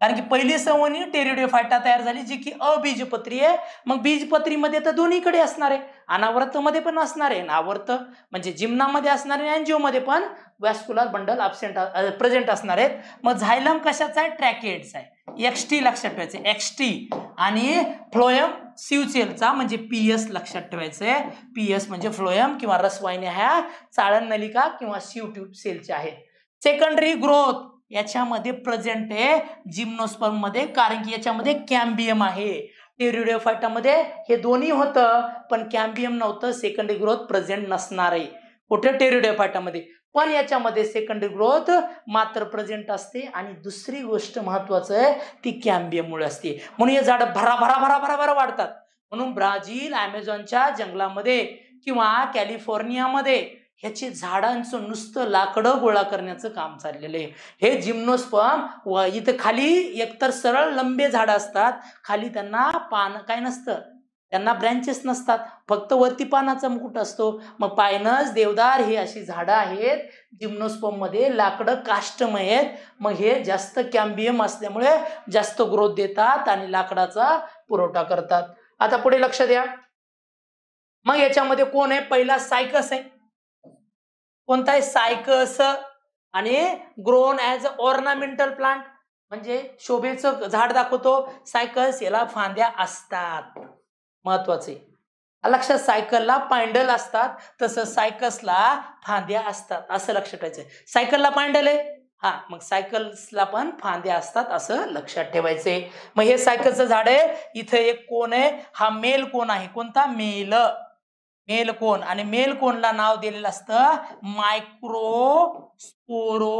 कारण की पहिली संवनी फायटा तयार झाली जी की अबीजपत्री आहे मग बीजपत्रीमध्ये तर दोन्हीकडे असणार आहे मध्ये पण असणार आहे अनावर्त म्हणजे जिम्नामध्ये असणार आहे मध्ये पण वॅस्क्युलर बंडल अबसेंट प्रेझेंट असणार आहेत मग झायलम कशाचा आहे ट्रॅकेडचा आहे एक्सटी लक्षात ठेवायचं एक्सटी आणि फ्लोयम सीयूसीएलचा म्हणजे पी एस लक्षात ठेवायचं आहे पी एस म्हणजे फ्लोएम किंवा रसवाहिन्या ह्या चाळण नलिका किंवा सीव ट्यूब सेलच्या आहेत सेकंडरी ग्रोथ याच्यामध्ये प्रेझेंट आहे जिम्नोस्पर्म मध्ये कारण की याच्यामध्ये कॅम्बियम आहे टेरिडिओफायटामध्ये हे दोन्ही होतं पण कॅम्बियम नव्हतं सेकंडरी ग्रोथ प्रेझेंट नसणार आहे कुठे टेरिडिओफायटामध्ये पण याच्यामध्ये सेकंडरी ग्रोथ मात्र प्रेझेंट असते आणि दुसरी गोष्ट महत्वाचं आहे ती कॅम्बियममुळे असते म्हणून हे झाडं भरा भरा भरा भरा भरा वाढतात म्हणून ब्राझील ॲमेझॉनच्या जंगलामध्ये किंवा कॅलिफोर्नियामध्ये ह्याची झाडांचं नुसतं लाकडं गोळा करण्याचं काम चाललेलं आहे हे जिम्नोस्पम व इथं खाली एकतर सरळ लंबे झाडं असतात खाली त्यांना पान काय नसतं त्यांना ब्रँचेस नसतात फक्त वरती पानाचा मुकुट असतो मग पायनस देवदार हे अशी झाडं आहेत मध्ये लाकडं काष्टम आहेत मग हे जास्त कॅम्बियम असल्यामुळे जास्त ग्रोथ देतात आणि लाकडाचा पुरवठा करतात आता पुढे लक्ष द्या मग याच्यामध्ये कोण आहे पहिला सायकस आहे कोणता आहे सायकस आणि grown as a ornamental plant म्हणजे शोभेचं झाड दाखवतो सायकस याला फांद्या असतात महत्वाचे लक्षात सायकलला पांडल असतात तसं सायकल्सला फांद्या असतात असं लक्षात ठेवायचं सायकलला पांडल आहे हा मग सायकल्सला पण फांद्या असतात असं लक्षात ठेवायचंय मग हे सायकलचं झाड आहे इथं एक कोण आहे हा मेल कोण आहे कोणता मेल मेल कोण आणि मेल कोणला नाव दिलेलं असतं मायक्रो स्पोरो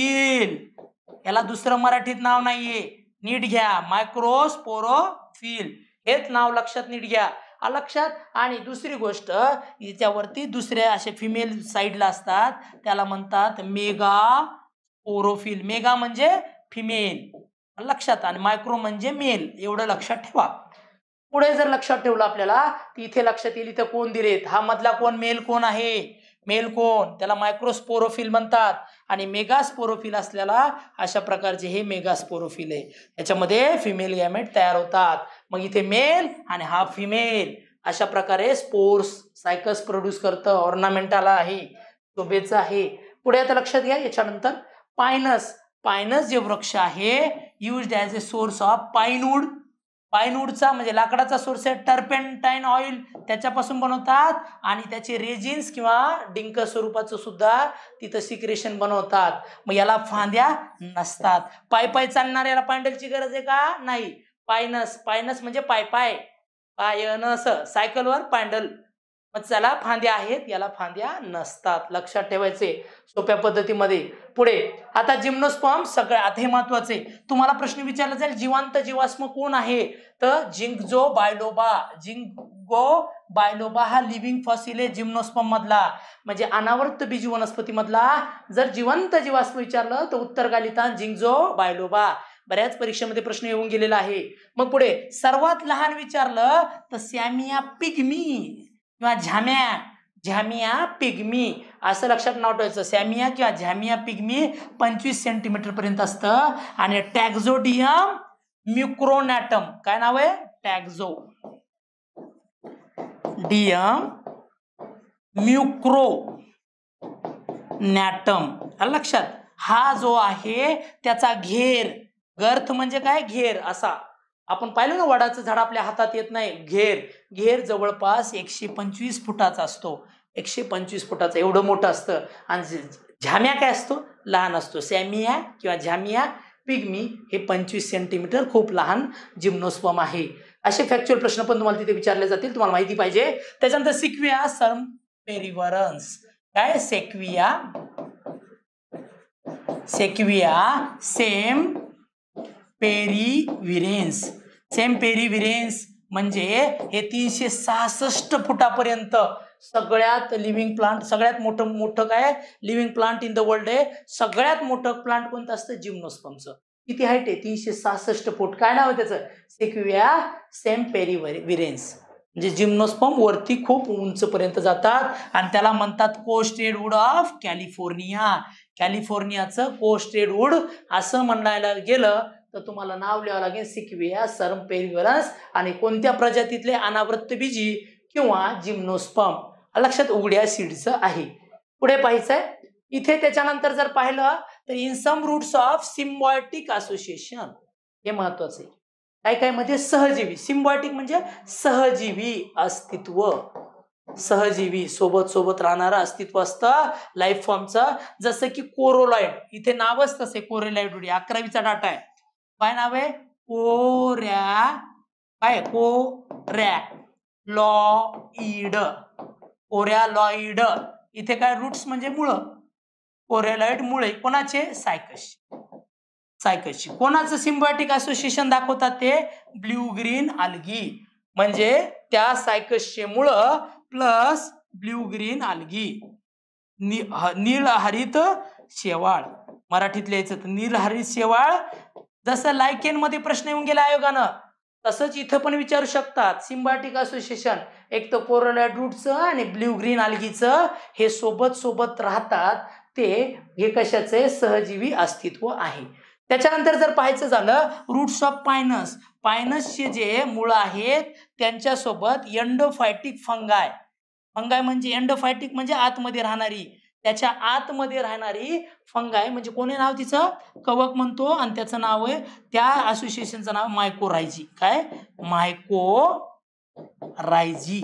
याला दुसरं मराठीत नाव नाहीये नीट घ्या मायक्रोस्पोरोफिल हेच नाव लक्षात नीट घ्या लक्षात आणि दुसरी गोष्ट याच्यावरती दुसऱ्या असे फिमेल साईडला असतात त्याला म्हणतात मेगा ओरोफिल मेगा म्हणजे फिमेल लक्षात आणि मायक्रो म्हणजे मेल एवढं लक्षात ठेवा पुढे जर लक्षात ठेवलं आपल्याला इथे लक्षात येईल इथे कोण दिलेत हा मधला कोण मेल कोण आहे मेल कोण त्याला मायक्रोस्पोरोफिल म्हणतात आणि मेगास्पोरोफिल असल्याला अशा प्रकारचे हे मेगास्पोरोफिल आहे याच्यामध्ये फिमेल गॅमेट तयार होतात मग इथे मेल आणि हा फिमेल अशा प्रकारे स्पोर्स सायकस प्रोड्यूस करतं ऑर्नामेंटाला आहे शोभेचं आहे पुढे आता लक्षात घ्या याच्यानंतर पायनस पायनस जे वृक्ष आहे use as a source of pinewood पाईनवूडचा म्हणजे लाकडाचा सोर्स आहे टर्पेंटाईन ऑइल त्याच्यापासून बनवतात आणि त्याचे रेजिन्स किंवा डिंक स्वरूपाचं सुद्धा तिथं सिक्रेशन बनवतात मग याला फांद्या नसतात पाय पाय चालणाऱ्याला पायंडलची गरज आहे का नाही पायनस पायनस म्हणजे पाय पाय पायनस सायकलवर पांडल त्याला फांद्या आहेत याला फांद्या नसतात लक्षात ठेवायचे सोप्या पद्धतीमध्ये पुढे आता जिम्नोस्पॉम सगळं आता हे महत्वाचे तुम्हाला प्रश्न विचारला जाईल जिवंत जीवास्म कोण आहे तर जिंगजो बायलोबा जिंगो बायलोबा हा लिव्हिंग फॉसिल आहे जिम्नोस्पॉम मधला म्हणजे अनावर्त बीजी वनस्पती मधला जर जिवंत जीवास्म विचारलं तर उत्तर गालिता जिंगजो बायलोबा बऱ्याच परीक्षेमध्ये प्रश्न येऊन गेलेला आहे मग पुढे सर्वात लहान विचारलं तर सॅमिया पिगमी किंवा झाम्या झॅमिया पिगमी असं लक्षात नाव ठेवायचं सॅमिया किंवा झॅमिया पिगमी पंचवीस सेंटीमीटर पर्यंत असतं आणि टॅक्झोडियम म्युक्रोनॅटम काय नाव आहे टॅक्झो डियम म्युक्रो नॅटम लक्षात हा जो आहे त्याचा घेर गर्थ म्हणजे काय घेर असा आपण पाहिलं ना वडाचं झाड आपल्या हातात येत नाही घेर घेर जवळपास एकशे पंचवीस फुटाचा असतो एकशे पंचवीस फुटाचा एवढं मोठं असतं आणि झाम्या काय असतो लहान असतो सॅमिया किंवा झामिया पिगमी हे पंचवीस सेंटीमीटर खूप लहान जिम्नोस्पम आहे असे फॅक्च्युअल प्रश्न पण तुम्हाला तिथे विचारले जातील तुम्हाला माहिती पाहिजे त्याच्यानंतर सिक्विया सर्म पेरिवरन्स काय सेक्विया सेक्विया सेम विरेन्स सेम पेरीविरेन्स म्हणजे हे तीनशे सहासष्ट फुटापर्यंत सगळ्यात लिव्हिंग प्लांट सगळ्यात मोठं मोठं काय living plant in the world आहे सगळ्यात मोठं प्लांट कोणतं असतं जिम्नोस्पमचं किती हाईट आहे तीनशे सहासष्ट फूट काय नाव त्याचं सेक्विया सेम पेरी विरेन्स म्हणजे जिम्नोस्पम वरती खूप उंचपर्यंत जातात आणि त्याला म्हणतात कोस्टेड वूड ऑफ कॅलिफोर्निया कॅलिफोर्नियाचं कोस्टेड वूड असं म्हणायला गेलं तर तुम्हाला नाव लिहावं लागेल सिक्विया सरम पेरिवरन्स आणि कोणत्या प्रजातीतले अनावृत्त बीजी किंवा जिम्नोस्पम लक्षात उघड्या सीडचं आहे पुढे पाहायचंय इथे त्याच्यानंतर जर पाहिलं तर in some roots of symbiotic association हे महत्वाचं आहे काय काय म्हणजे सहजीवी सिम्बॉयटिक म्हणजे सहजीवी अस्तित्व सहजीवी सोबत सोबत राहणारं अस्तित्व असतं लाईफ फॉर्मचं जसं की कोरोलाइड इथे नावच तसे कोरोलाइड अकरावीचा डाटा आहे काय नाव आहे कोऱ्या काय रॅ लॉईड कोऱ्या लॉईड इथे काय रूट्स म्हणजे मुळ कोरेलॉइड मुळे कोणाचे सायकश सायकसचे कोणाचं सिम्बॉटिक असोसिएशन दाखवतात ते ब्ल्यू ग्रीन आलगी म्हणजे त्या सायकसचे मुळ प्लस ब्ल्यू ग्रीन आलगी नील हरित शेवाळ मराठीत लिहायचं तर नीलहरित शेवाळ जसं लायकेन मध्ये प्रश्न येऊन गेला आयोगानं तसंच इथं पण विचारू शकतात सिम्बाटिक असोसिएशन एक तर रूटचं आणि ब्ल्यू ग्रीन आलगीचं हे सोबत सोबत राहतात ते हे कशाचे सहजीवी अस्तित्व आहे त्याच्यानंतर जर पाहायचं झालं रूट्स ऑफ पायनस पायनसचे जे मुळं आहेत त्यांच्यासोबत एंडोफायटिक फंगाय फंगाय म्हणजे एंडोफायटिक म्हणजे आतमध्ये राहणारी त्याच्या आतमध्ये राहणारी फंग आहे म्हणजे कोणी नाव तिचं कवक म्हणतो आणि त्याचं नाव आहे त्या असोसिएशनचं नाव मायकोरायजी काय मायको रायजी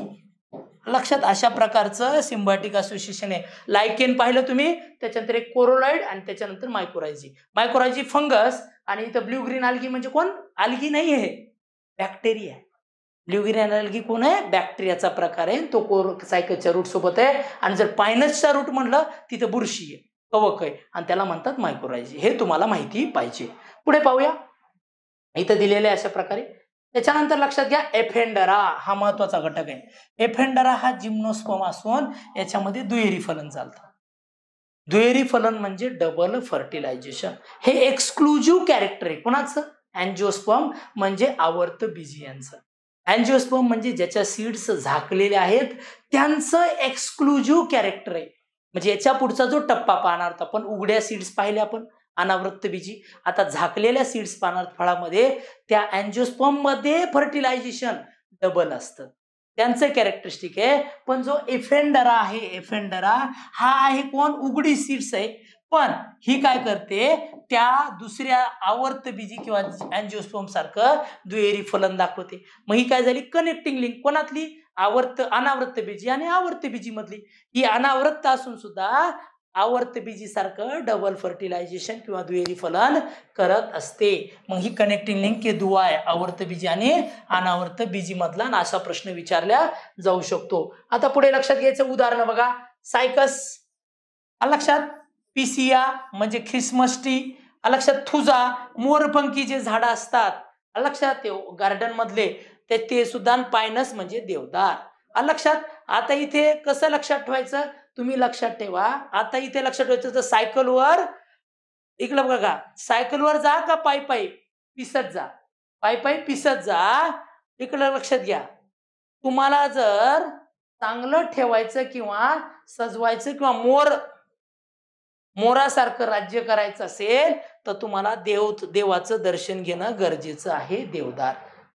लक्षात अशा प्रकारचं सिम्बॉटिक असोसिएशन आहे लायकेन पाहिलं तुम्ही त्याच्यानंतर एक कोरोलाइड आणि त्याच्यानंतर मायकोरायजी मायकोरायजी फंगस आणि इथं ब्ल्यू ग्रीन आलगी म्हणजे कोण आलगी नाही आहे बॅक्टेरिया ल्युगिन कोण आहे बॅक्टेरियाचा प्रकार आहे तो कोर सायकलच्या रूट सोबत आहे आणि जर पायनसचा रूट म्हणलं तिथं बुरशी आहे कवक आहे आणि त्याला म्हणतात मायक्रोलॉजी हे तुम्हाला माहिती पाहिजे पुढे पाहूया इथं दिलेले आहे अशा प्रकारे त्याच्यानंतर लक्षात घ्या एफेंडरा हा महत्वाचा घटक आहे एफेंडरा हा जिम्नोस्पम असून याच्यामध्ये दुहेरी फलन चालतं दुहेरी फलन म्हणजे डबल फर्टिलायझेशन हे एक्सक्लुझिव्ह कॅरेक्टर आहे कोणाचं अँजिओस्पम म्हणजे आवर्त बीजी यांचं अँजिओस्पर्म म्हणजे ज्याच्या सीड्स झाकलेल्या आहेत त्यांचं एक्सक्लुझिव्ह कॅरेक्टर आहे म्हणजे याच्या पुढचा जो टप्पा पाहणार होता आपण उघड्या सीड्स पाहिले आपण अनावृत्त बीजी आता झाकलेल्या सीड्स पाहणार फळामध्ये त्या अँजिओस्पर्म मध्ये फर्टिलायझेशन डबल असतं त्यांचं कॅरेक्टरिस्टिक आहे पण जो एफेंडरा आहे एफेंडरा हा आहे कोण उघडी सीड्स आहे पण ही काय करते त्या दुसऱ्या आवर्त बीजी किंवा अँजिओस्पोम सारखं दुहेरी फलन दाखवते मग ही काय झाली कनेक्टिंग लिंक कोणातली आवर्त अनावृत्त बीजी आणि आवर्त बीजी मधली ही अनावृत्त असून सुद्धा आवर्त बीजी सारखं डबल फर्टिलायझेशन किंवा दुहेरी फलन करत असते मग ही कनेक्टिंग लिंक के दुवा आहे आवर्त बीजी आणि अनावर्त बीजी मधला असा प्रश्न विचारला जाऊ शकतो आता पुढे लक्षात घ्यायचं उदाहरण बघा सायकस लक्षात पिसिया म्हणजे टी लक्षात थुजा मोरपंखी जे झाडं असतात लक्षात ते गार्डन मधले ते ते सुद्धा पायनस म्हणजे देवदार लक्षात आता इथे कसं लक्षात ठेवायचं तुम्ही लक्षात ठेवा आता इथे लक्षात ठेवायचं तर सायकलवर इकडं बघा सायकलवर जा का पाय पायी पिसत जा पाय पायी पिसत जा इकडं लक्षात घ्या तुम्हाला जर चांगलं ठेवायचं किंवा सजवायचं किंवा मोर मोरासारखं राज्य करायचं असेल तर तुम्हाला देव देवाचं दर्शन घेणं गरजेचं आहे देवदार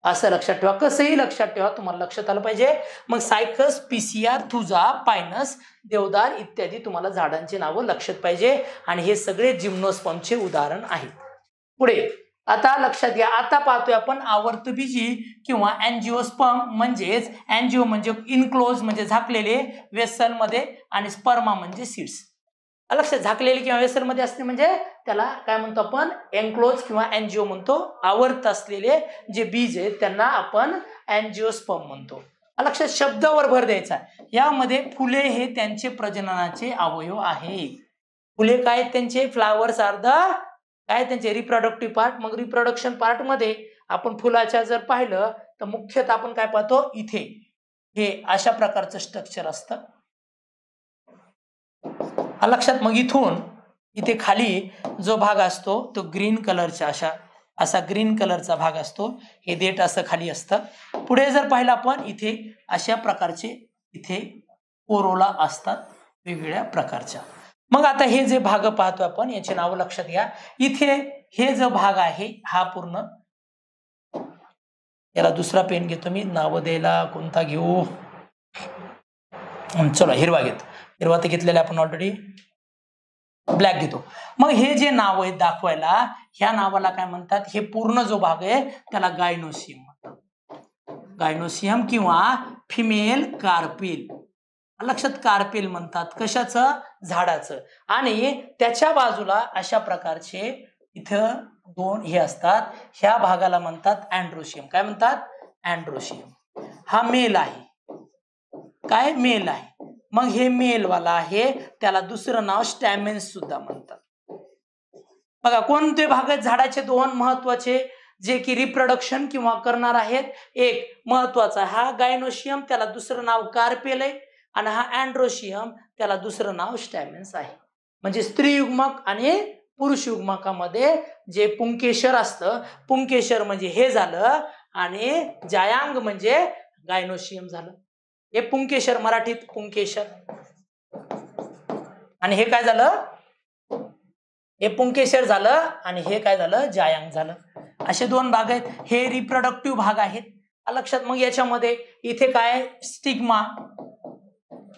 असं लक्षात ठेवा कसंही लक्षात ठेवा तुम्हाला लक्षात आलं पाहिजे मग सायकस पीसीआर तुझा पायनस देवदार इत्यादी तुम्हाला झाडांची नावं लक्षात पाहिजे आणि हे सगळे जिम्नोस्पमचे उदाहरण आहे पुढे आता लक्षात घ्या आता पाहतोय आपण बीजी किंवा स्पम म्हणजेच एनजीओ म्हणजे इनक्लोज म्हणजे झाकलेले वेसलमध्ये आणि स्पर्मा म्हणजे सीड्स लक्ष झाकलेली किंवा मध्ये असणे म्हणजे त्याला काय म्हणतो आपण एन्क्लोज किंवा एनजीओ म्हणतो आवर्त असलेले जे बीज आहेत त्यांना आपण एनजीओ स्पर्म म्हणतो लक्ष शब्दावर भर द्यायचा यामध्ये फुले हे त्यांचे प्रजननाचे अवयव आहे फुले काय त्यांचे फ्लावर्स आर द काय त्यांचे रिप्रोडक्टिव्ह पार्ट मग रिप्रोडक्शन पार्ट मध्ये आपण फुलाच्या जर पाहिलं तर मुख्यतः आपण काय पाहतो इथे हे अशा प्रकारचं स्ट्रक्चर असतं हा लक्षात मग इथून इथे खाली जो भाग असतो तो ग्रीन कलरचा अशा असा ग्रीन कलरचा भाग असतो हे देट असं खाली असतं पुढे जर पाहिलं आपण इथे अशा प्रकारचे इथे ओरोला असतात वेगवेगळ्या प्रकारच्या मग आता हे जे भाग पाहतो आपण याचे नाव लक्षात घ्या इथे हे जो भाग आहे हा पूर्ण याला दुसरा पेन घेतो मी नाव द्यायला कोणता घेऊ चला हिरवा घेतो हिरवा तर घेतलेला आपण ऑलरेडी ब्लॅक घेतो मग हे जे नाव आहे दाखवायला ह्या नावाला काय म्हणतात हे पूर्ण जो भाग आहे त्याला गायनोसियम गायनोसियम किंवा फिमेल कार्पिल लक्षात कार्पिल म्हणतात कशाचं झाडाचं आणि त्याच्या बाजूला अशा प्रकारचे इथं दोन हे असतात ह्या भागाला म्हणतात अँड्रोशियम काय म्हणतात अँड्रोशियम हा मेल आहे काय मेल आहे मग हे मेलवाला आहे त्याला दुसरं नाव स्टॅमेन्स सुद्धा म्हणतात बघा कोणते भाग आहेत झाडाचे दोन महत्वाचे जे की रिप्रोडक्शन किंवा करणार आहेत एक महत्वाचा हा गायनोशियम त्याला दुसरं नाव कार्पेल आहे आणि हा अँड्रोशियम त्याला दुसरं नाव स्टॅमेन्स आहे म्हणजे स्त्री युग्मक आणि पुरुष युग्मकामध्ये जे पुंकेशर असतं पुंकेशर म्हणजे हे झालं आणि जायांग म्हणजे गायनोशियम झालं हे पुंकेशर मराठीत पुंकेशर आणि हे काय झालं हे पुंकेशर झालं आणि हे काय झालं जायांग झालं असे दोन भाग आहेत हे रिप्रोडक्टिव्ह भाग आहेत लक्षात मग याच्यामध्ये इथे काय स्टिग्मा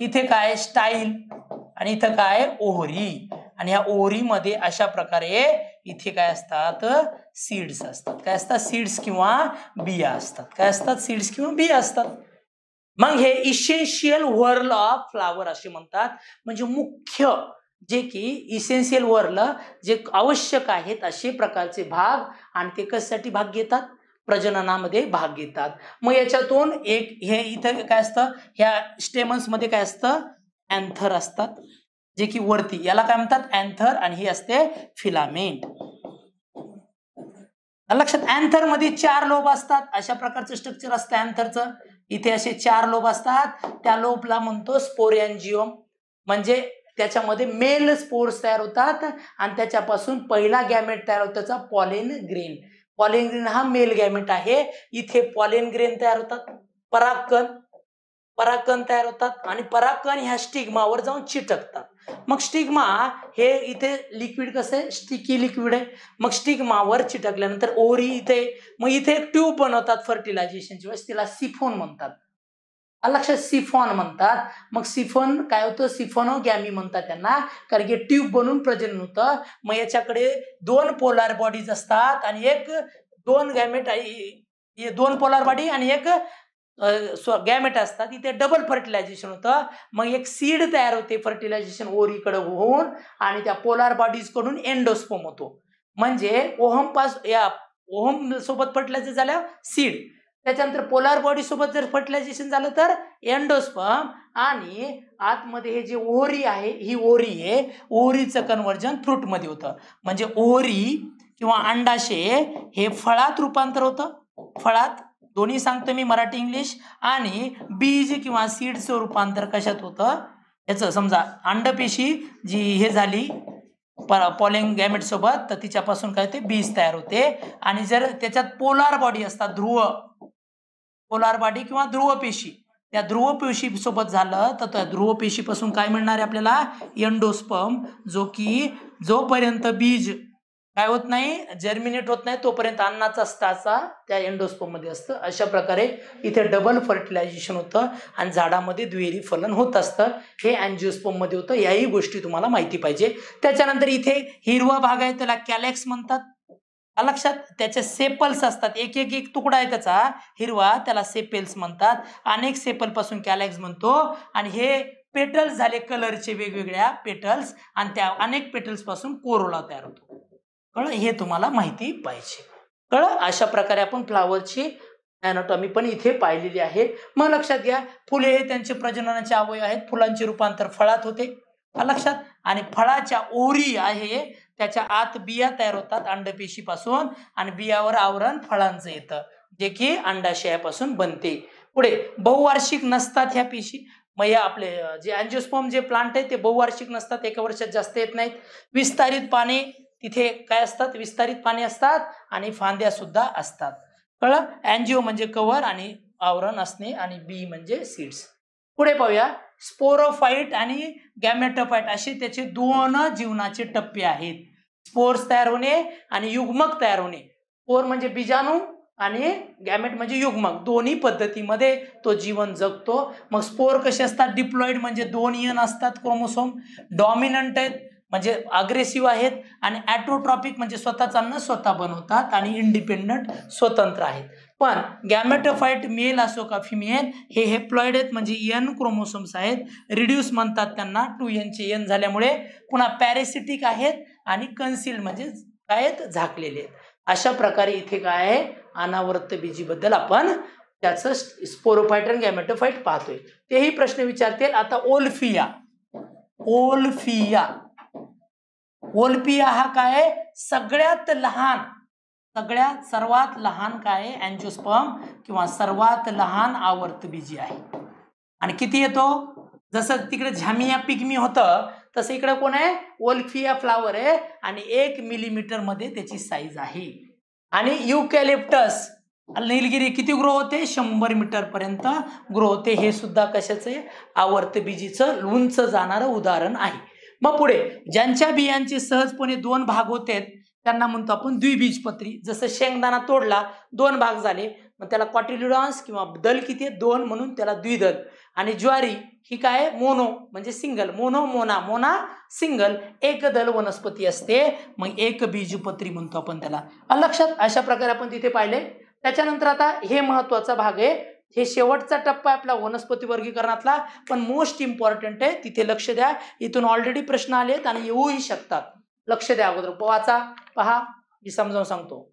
इथे काय स्टाईल आणि इथं काय ओहरी आणि ह्या ओहरीमध्ये अशा प्रकारे इथे काय असतात सीड्स असतात काय असतात सीड्स किंवा बिया असतात काय असतात सीड्स किंवा बिया असतात मग हे इसेन्शियल वर्ल ऑफ फ्लावर असे म्हणतात म्हणजे मुख्य जे की इसेन्शियल वर्ल जे आवश्यक आहेत असे प्रकारचे भाग आणि ते कशासाठी भाग घेतात प्रजननामध्ये भाग घेतात मग याच्यातून एक हे इथं काय असतं ह्या स्टेमन्समध्ये काय असतं अँथर असतात जे की वरती याला काय म्हणतात अँथर आणि ही असते फिलामेंट लक्षात अँथर मध्ये चार लोब असतात अशा प्रकारचं स्ट्रक्चर असतं अँथरचं इथे असे चार लोप असतात त्या लोपला म्हणतो स्पोरियनजिओम म्हणजे त्याच्यामध्ये मेल स्पोर्स तयार होतात आणि त्याच्यापासून पहिला गॅमेट तयार होतो त्याचा पॉलेन ग्रेन पॉलेन ग्रेन हा मेल गॅमेट आहे इथे पॉलेन ग्रेन तयार होतात परागकण परागकण तयार होतात आणि परागकण ह्या स्टिग्मावर जाऊन चिटकतात मग स्टिग्मा हे इथे लिक्विड कसं आहे स्टिकी लिक्विड आहे मग स्टिग्मा वर चिटकल्यानंतर ओरी इथे मग इथे एक ट्यूब बनवतात फर्टिलायझेशनची वेळेस म्हणजे तिला सिफोन म्हणतात लक्षात सिफॉन म्हणतात मग सिफॉन काय होतं सिफॉनो गॅमी म्हणतात त्यांना कारण की ट्यूब बनून प्रजनन होतं मग याच्याकडे दोन पोलार बॉडीज असतात आणि एक दोन गॅमेट दोन पोलार बॉडी आणि एक स्व गॅमेट असतात इथे डबल फर्टिलायझेशन होतं मग एक सीड तयार होते फर्टिलायझेशन ओरीकडे होऊन आणि त्या पोलार बॉडीजकडून एन्डोस्पोम होतो म्हणजे ओहम पास या ओहम सोबत फर्टिलायझर झाल्या सीड त्याच्यानंतर पोलार बॉडी सोबत जर फर्टिलायझेशन झालं तर एन्डोस्पम आणि आतमध्ये हे जे ओहरी आहे ही ओरी आहे ओरीचं कन्वर्जन फ्रूटमध्ये होतं म्हणजे ओहरी किंवा अंडाशे हे फळात रूपांतर होतं फळात दोन्ही सांगतो मी मराठी इंग्लिश आणि बीज किंवा सीडचं रूपांतर कशात होतं याचं समजा अंडपेशी जी हे झाली पॉलिंग गॅमेट सोबत तर तिच्यापासून काय होते बीज तयार होते आणि जर त्याच्यात पोलार बॉडी असतात ध्रुव पोलार बॉडी किंवा ध्रुव पेशी त्या ध्रुव पेशी सोबत झालं तर त्या ध्रुव पेशीपासून काय मिळणार आहे आपल्याला एंडोस्पम जो की जोपर्यंत बीज काय होत नाही जर्मिनेट होत नाही तोपर्यंत अन्नाचा स्टाचा त्या मध्ये असतं अशा प्रकारे इथे डबल फर्टिलायझेशन होतं आणि झाडामध्ये दुहेरी फलन होत असतं हे मध्ये होतं याही गोष्टी तुम्हाला माहिती पाहिजे त्याच्यानंतर इथे हिरवा भाग आहे त्याला कॅलेक्स म्हणतात लक्षात त्याचे सेपल्स असतात एक एक एक तुकडा आहे त्याचा हिरवा त्याला सेपेल्स म्हणतात अनेक सेपल पासून कॅलेक्स म्हणतो आणि हे पेटल्स झाले कलरचे वेगवेगळ्या पेटल्स आणि त्या अनेक पेटल्स पासून कोरोला तयार होतो कळलं हे तुम्हाला माहिती पाहिजे कळ अशा प्रकारे आपण फ्लावरची ॲनाटॉमी पण इथे पाहिलेली आहे मग लक्षात घ्या फुले हे त्यांचे प्रजननाचे अवयव आहेत फुलांचे रूपांतर फळात होते लक्षात आणि फळाच्या ओरी आहे त्याच्या आत बिया तयार होतात अंडपेशीपासून आणि बियावर आवरण फळांचं येतं जे की अंडाशयापासून बनते पुढे बहुवार्षिक नसतात ह्या पेशी मग या आपले जे अँजिओस्पॉम जे प्लांट आहे ते बहुवार्षिक नसतात एका वर्षात जास्त येत नाहीत विस्तारित पाने तिथे काय असतात विस्तारित पाने असतात आणि फांद्या सुद्धा असतात कळलं एनजीओ म्हणजे कव्हर आणि आवरण असणे आणि बी म्हणजे सीड्स पुढे पाहूया स्पोरोफाईट आणि गॅमेटोफाईट असे त्याचे दोन जीवनाचे टप्पे आहेत स्पोर्स तयार होणे आणि युग्मक तयार होणे स्पोर म्हणजे बीजाणू आणि गॅमेट म्हणजे युग्मक दोन्ही पद्धतीमध्ये तो जीवन जगतो मग स्पोर कसे असतात डिप्लॉइड म्हणजे दोन इयन असतात क्रोमोसोम डॉमिनंट आहेत म्हणजे अग्रेसिव्ह आहेत आणि ॲट्रोट्रॉपिक म्हणजे स्वतःचा न स्वतः बनवतात आणि इंडिपेंडंट स्वतंत्र आहेत पण गॅमेटोफाईट मेल असो का फिमेल हे हेप्लॉइड आहेत म्हणजे एन क्रोमोसोम्स आहेत रिड्यूस म्हणतात त्यांना टू एनचे एन झाल्यामुळे पुन्हा पॅरेसिटिक आहेत आणि कन्सिल म्हणजे काय झाकलेले आहेत अशा प्रकारे इथे काय आहे अनावर्त बीजीबद्दल आपण त्याचं स्पोरोफाईट आणि गॅमेटोफाईट पाहतोय तेही प्रश्न विचारतील आता ओल्फिया ओल्फिया ओल्फिया हा काय सगळ्यात लहान सगळ्यात सर्वात लहान काय अँजोस्पम किंवा सर्वात लहान आवर्त बीजी आहे आणि किती येतो जसं तिकडे झामिया पिकमी होतं तसं इकडे कोण आहे ओल्फिया फ्लावर आहे आणि एक मिलीमीटर मध्ये त्याची साईज आहे आणि युकॅलिप्टस नीलगिरी किती ग्रो होते शंभर मीटर पर्यंत ग्रो होते हे सुद्धा कशाचे आवर्त बीजीचं उंच जाणारं उदाहरण आहे मग पुढे ज्यांच्या बियांचे सहजपणे दोन भाग होते त्यांना म्हणतो आपण द्विबीजपत्री जसं शेंगदाणा तोडला दोन भाग झाले मग त्याला क्वाटिल्युडॉन्स किंवा दल किती दोन म्हणून त्याला द्विदल आणि ज्वारी ही काय मोनो म्हणजे single mono Mona Mona single एक दल वनस्पती असते मग एक बीजपत्री म्हणतो आपण त्याला लक्षात अशा प्रकारे आपण तिथे पाहिले त्याच्यानंतर आता हे महत्वाचा भाग आहे हे शेवटचा टप्पा आपला वनस्पती वर्गीकरणातला पण मोस्ट इम्पॉर्टंट आहे तिथे लक्ष द्या इथून ऑलरेडी प्रश्न आलेत आणि येऊही शकतात लक्ष द्या अगोदर वाचा पहा मी समजावून सांगतो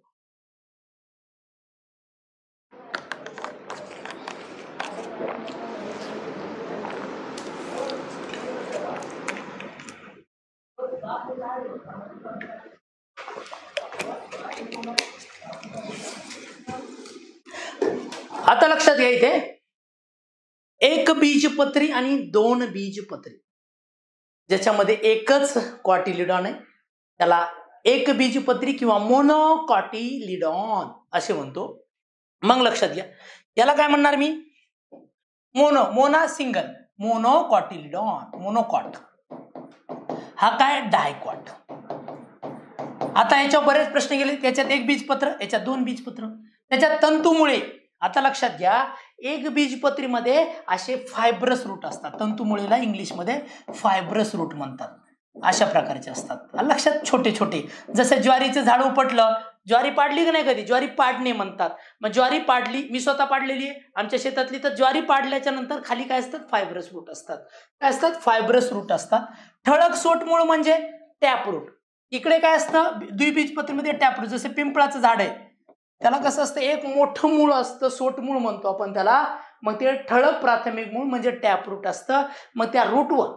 आता लक्षात घ्या इथे एक बीजपत्री आणि दोन बीजपत्री ज्याच्यामध्ये एकच लिडॉन आहे त्याला एक बीजपत्री किंवा मोनोकॉटिलिडॉन असे म्हणतो मग लक्षात घ्या याला काय म्हणणार मी मोनो मोना सिंगल मोनोकॉटिलिडॉन मोनोकॉट हा काय डायकॉट आता याच्यावर बरेच प्रश्न गेले त्याच्यात एक बीजपत्र याच्यात दोन बीजपत्र त्याच्यात तंतूमुळे आता लक्षात घ्या एक बीजपत्रीमध्ये असे फायब्रस रूट असतात तंतुमुळीला इंग्लिशमध्ये फायब्रस रूट म्हणतात अशा प्रकारचे असतात लक्षात छोटे छोटे जसं ज्वारीचं झाड उपटलं ज्वारी पाडली की नाही कधी ज्वारी पाडणे म्हणतात मग ज्वारी पाडली मी स्वतः पाडलेली आहे आमच्या शेतातली तर ज्वारी पाडल्याच्या नंतर खाली काय असतात फायब्रस रूट असतात काय असतात फायब्रस रूट असतात ठळक मूळ म्हणजे टॅप रूट इकडे काय असतं द्विबीजपत्रीमध्ये टॅप रूट पिंपळाचं झाड आहे त्याला कसं असतं एक मोठं मूळ असतं सोट मूळ म्हणतो आपण त्याला मग ते ठळक प्राथमिक मूळ म्हणजे टॅप रूट असतं मग त्या रूटवर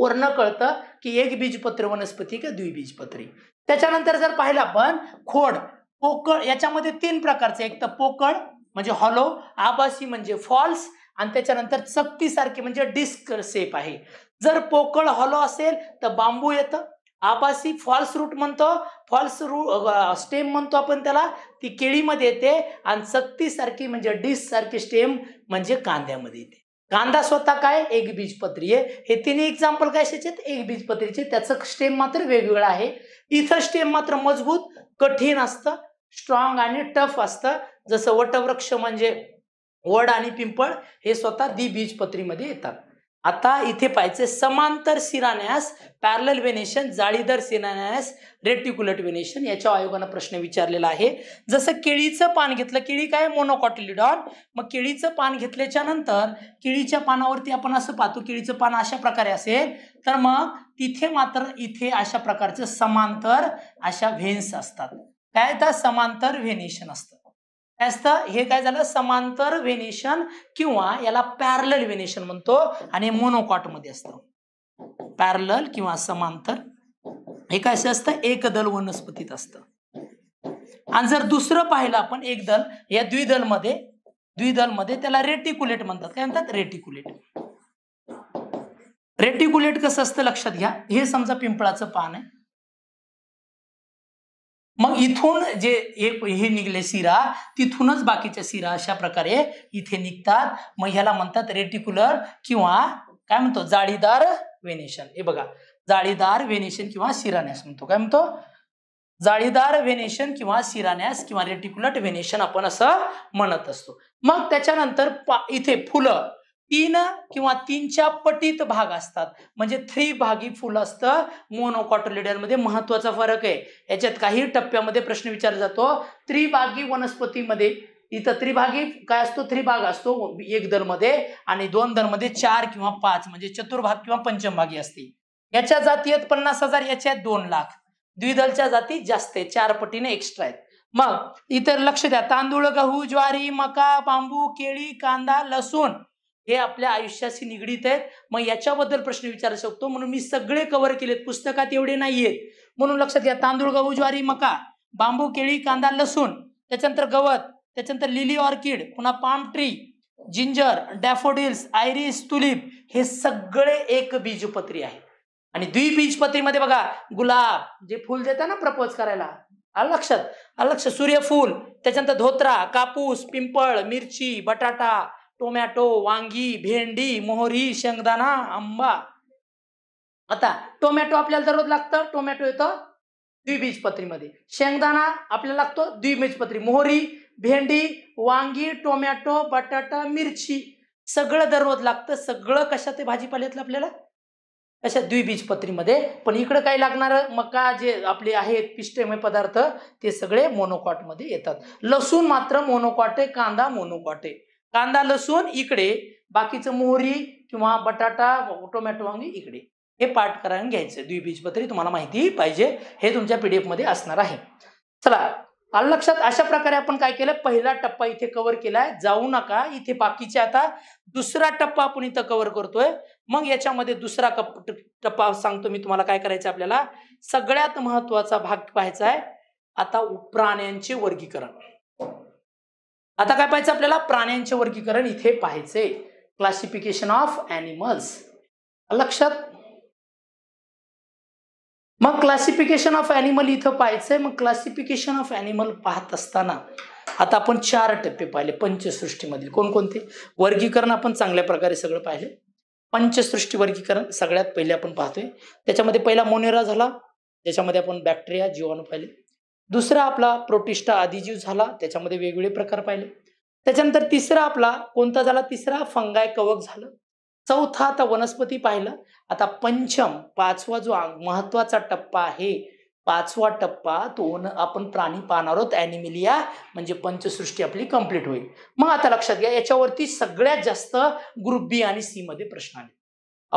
वरनं कळतं की एक बीजपत्र वनस्पती का द्विबीजपत्री त्याच्यानंतर जर पाहिलं आपण खोड पोकळ याच्यामध्ये तीन प्रकारचे एक तर पोकळ म्हणजे हॉलो आभासी म्हणजे फॉल्स आणि त्याच्यानंतर चकतीसारखे म्हणजे डिस्क सेप आहे जर पोकळ हॉलो असेल तर बांबू येतं आपासी फॉल्स रूट म्हणतो फॉल्स रू स्टेम म्हणतो आपण त्याला ती केळीमध्ये येते आणि सक्तीसारखी म्हणजे डिश सारखी स्टेम म्हणजे कांद्यामध्ये येते कांदा स्वतः काय एक बीजपत्री आहे हे तिन्ही एक्झाम्पल काय आहेत एक बीजपत्रीचे त्याचं स्टेम मात्र वेगवेगळं आहे इथं स्टेम मात्र मजबूत कठीण असतं स्ट्रॉंग आणि टफ असतं जसं वटवृक्ष म्हणजे वड आणि पिंपळ हे स्वतः बीजपत्रीमध्ये येतात आता इथे पाहिजे समांतर शिरान्यास पॅरल वेनेशन जाळीदार सिरान्यास रेटिक्युलट वेनेशन याच्या आयोगानं प्रश्न विचारलेला आहे जसं केळीचं पान घेतलं केळी काय मोनोकॉटिलिडॉन मग केळीचं पान घेतल्याच्या नंतर केळीच्या पानावरती आपण असं पाहतो केळीचं पान अशा प्रकारे असेल तर मग तिथे मात्र इथे अशा प्रकारचं समांतर अशा व्हेन्स असतात काय तर समांतर व्हेनेशन असतं हे काय झालं समांतर व्हेनेशन किंवा याला पॅरल व्हेनेशन म्हणतो आणि मोनोकॉट मध्ये असतं पॅरल किंवा समांतर हे काय असतं एकदल वनस्पतीत असतं आणि जर दुसरं पाहिलं आपण एकदल या द्विदल मध्ये द्विदल मध्ये त्याला रेटिक्युलेट म्हणतात काय म्हणतात रेटिक्युलेट रेटिक्युलेट कसं असतं लक्षात घ्या हे समजा पिंपळाचं पान आहे मग इथून जे एक हे निघले सिरा तिथूनच बाकीच्या सिरा अशा प्रकारे इथे निघतात मग ह्याला म्हणतात रेटिक्युलर किंवा काय म्हणतो जाळीदार वेनेशन हे बघा जाळीदार वेनेशन किंवा सिरान्यास म्हणतो काय म्हणतो जाळीदार वेनेशन किंवा सिरान्यास किंवा रेटिक्युलर वेनेशन आपण असं म्हणत असतो मग त्याच्यानंतर इथे फुलं तीन किंवा तीनच्या पटीत भाग असतात म्हणजे थ्री भागी फुल असतं मोनोकॉटोलिडनमध्ये महत्वाचा फरक आहे याच्यात काही टप्प्यामध्ये प्रश्न विचारला जातो त्रिभागी वनस्पतीमध्ये इथं त्रिभागी काय असतो त्रिभाग असतो एक दलमध्ये आणि दोन दलमध्ये चार किंवा पाच म्हणजे चतुर्भाग किंवा पंचमभागी असते याच्या जाती आहेत पन्नास हजार याच्यात दोन लाख द्विदलच्या जाती जास्त आहेत चार पटीने एक्स्ट्रा आहेत मग इतर लक्ष द्या तांदूळ गहू ज्वारी मका बांबू केळी कांदा लसूण हे आपल्या आयुष्याशी निगडीत आहेत मग याच्याबद्दल प्रश्न विचारू शकतो म्हणून मी सगळे कव्हर केलेत पुस्तकात एवढे नाहीयेत म्हणून लक्षात घ्या तांदूळ गहू ज्वारी मका बांबू केळी कांदा लसूण त्याच्यानंतर गवत त्याच्यानंतर लिली ऑर्किड पुन्हा palm tree ginger daffodils iris tulip हे सगळे एक बीजपत्री आहे आणि मध्ये बघा गुलाब जे फुल देतात ना प्रपोज करायला आलं लक्षात सूर्यफूल त्याच्यानंतर धोत्रा कापूस पिंपळ मिरची बटाटा टोमॅटो वांगी भेंडी मोहरी शेंगदाणा आंबा आता टोमॅटो आपल्याला दररोज लागतं टोमॅटो येतं द्विबीजपत्रीमध्ये शेंगदाणा आपल्याला लागतो द्विबीजपत्री मोहरी भेंडी वांगी टोमॅटो बटाटा मिरची सगळं दररोज लागतं सगळं कशा ते येतलं आपल्याला अशा द्विबीजपत्रीमध्ये पण इकडं काय लागणार मका जे आपले आहेत पिष्टमय पदार्थ ते सगळे मोनोकॉटमध्ये येतात लसूण मात्र मोनोकॉटे कांदा मोनोकॉटे कांदा लसूण इकडे बाकीचं मोहरी किंवा बटाटा टोमॅटो वांगी इकडे हे पाठ करायला घ्यायचं द्विबीजपत्री तुम्हाला माहिती पाहिजे हे तुमच्या पीडीएफ मध्ये असणार आहे चला लक्षात अशा प्रकारे आपण काय केलं पहिला टप्पा इथे कव्हर केलाय जाऊ नका इथे बाकीचे आता दुसरा टप्पा आपण इथं कव्हर करतोय मग याच्यामध्ये दुसरा कप टप्पा सांगतो मी तुम्हाला काय करायचं आपल्याला सगळ्यात महत्वाचा भाग पाहायचा आहे आता प्राण्यांचे वर्गीकरण आता काय पाहायचं आपल्याला प्राण्यांचे वर्गीकरण इथे पाहायचे क्लासिफिकेशन ऑफ ॲनिमल्स लक्षात मग क्लासिफिकेशन ऑफ ॲनिमल इथं पाहायचंय मग क्लासिफिकेशन ऑफ ॲनिमल पाहत असताना आता आपण चार टप्पे पाहिले पंचसृष्टीमधील कोणकोणते वर्गीकरण आपण चांगल्या प्रकारे सगळं पाहिले पंचसृष्टी वर्गीकरण सगळ्यात पहिले आपण पाहतोय त्याच्यामध्ये पहिला मोनेरा झाला त्याच्यामध्ये आपण बॅक्टेरिया जीवाणू पाहिले दुसरा आपला प्रोटिष्ठा आदिजीव झाला त्याच्यामध्ये वेगवेगळे प्रकार पाहिले त्याच्यानंतर तिसरा आपला कोणता झाला तिसरा फंगाय कवक झालं चौथा आता वनस्पती पाहिलं आता पंचम पाचवा जो महत्वाचा टप्पा आहे पाचवा टप्पा तो आपण प्राणी पाहणार आहोत ॲनिमिलिया म्हणजे पंचसृष्टी आपली कंप्लीट होईल मग आता लक्षात घ्या याच्यावरती सगळ्यात जास्त ग्रुप बी आणि सी मध्ये प्रश्न आले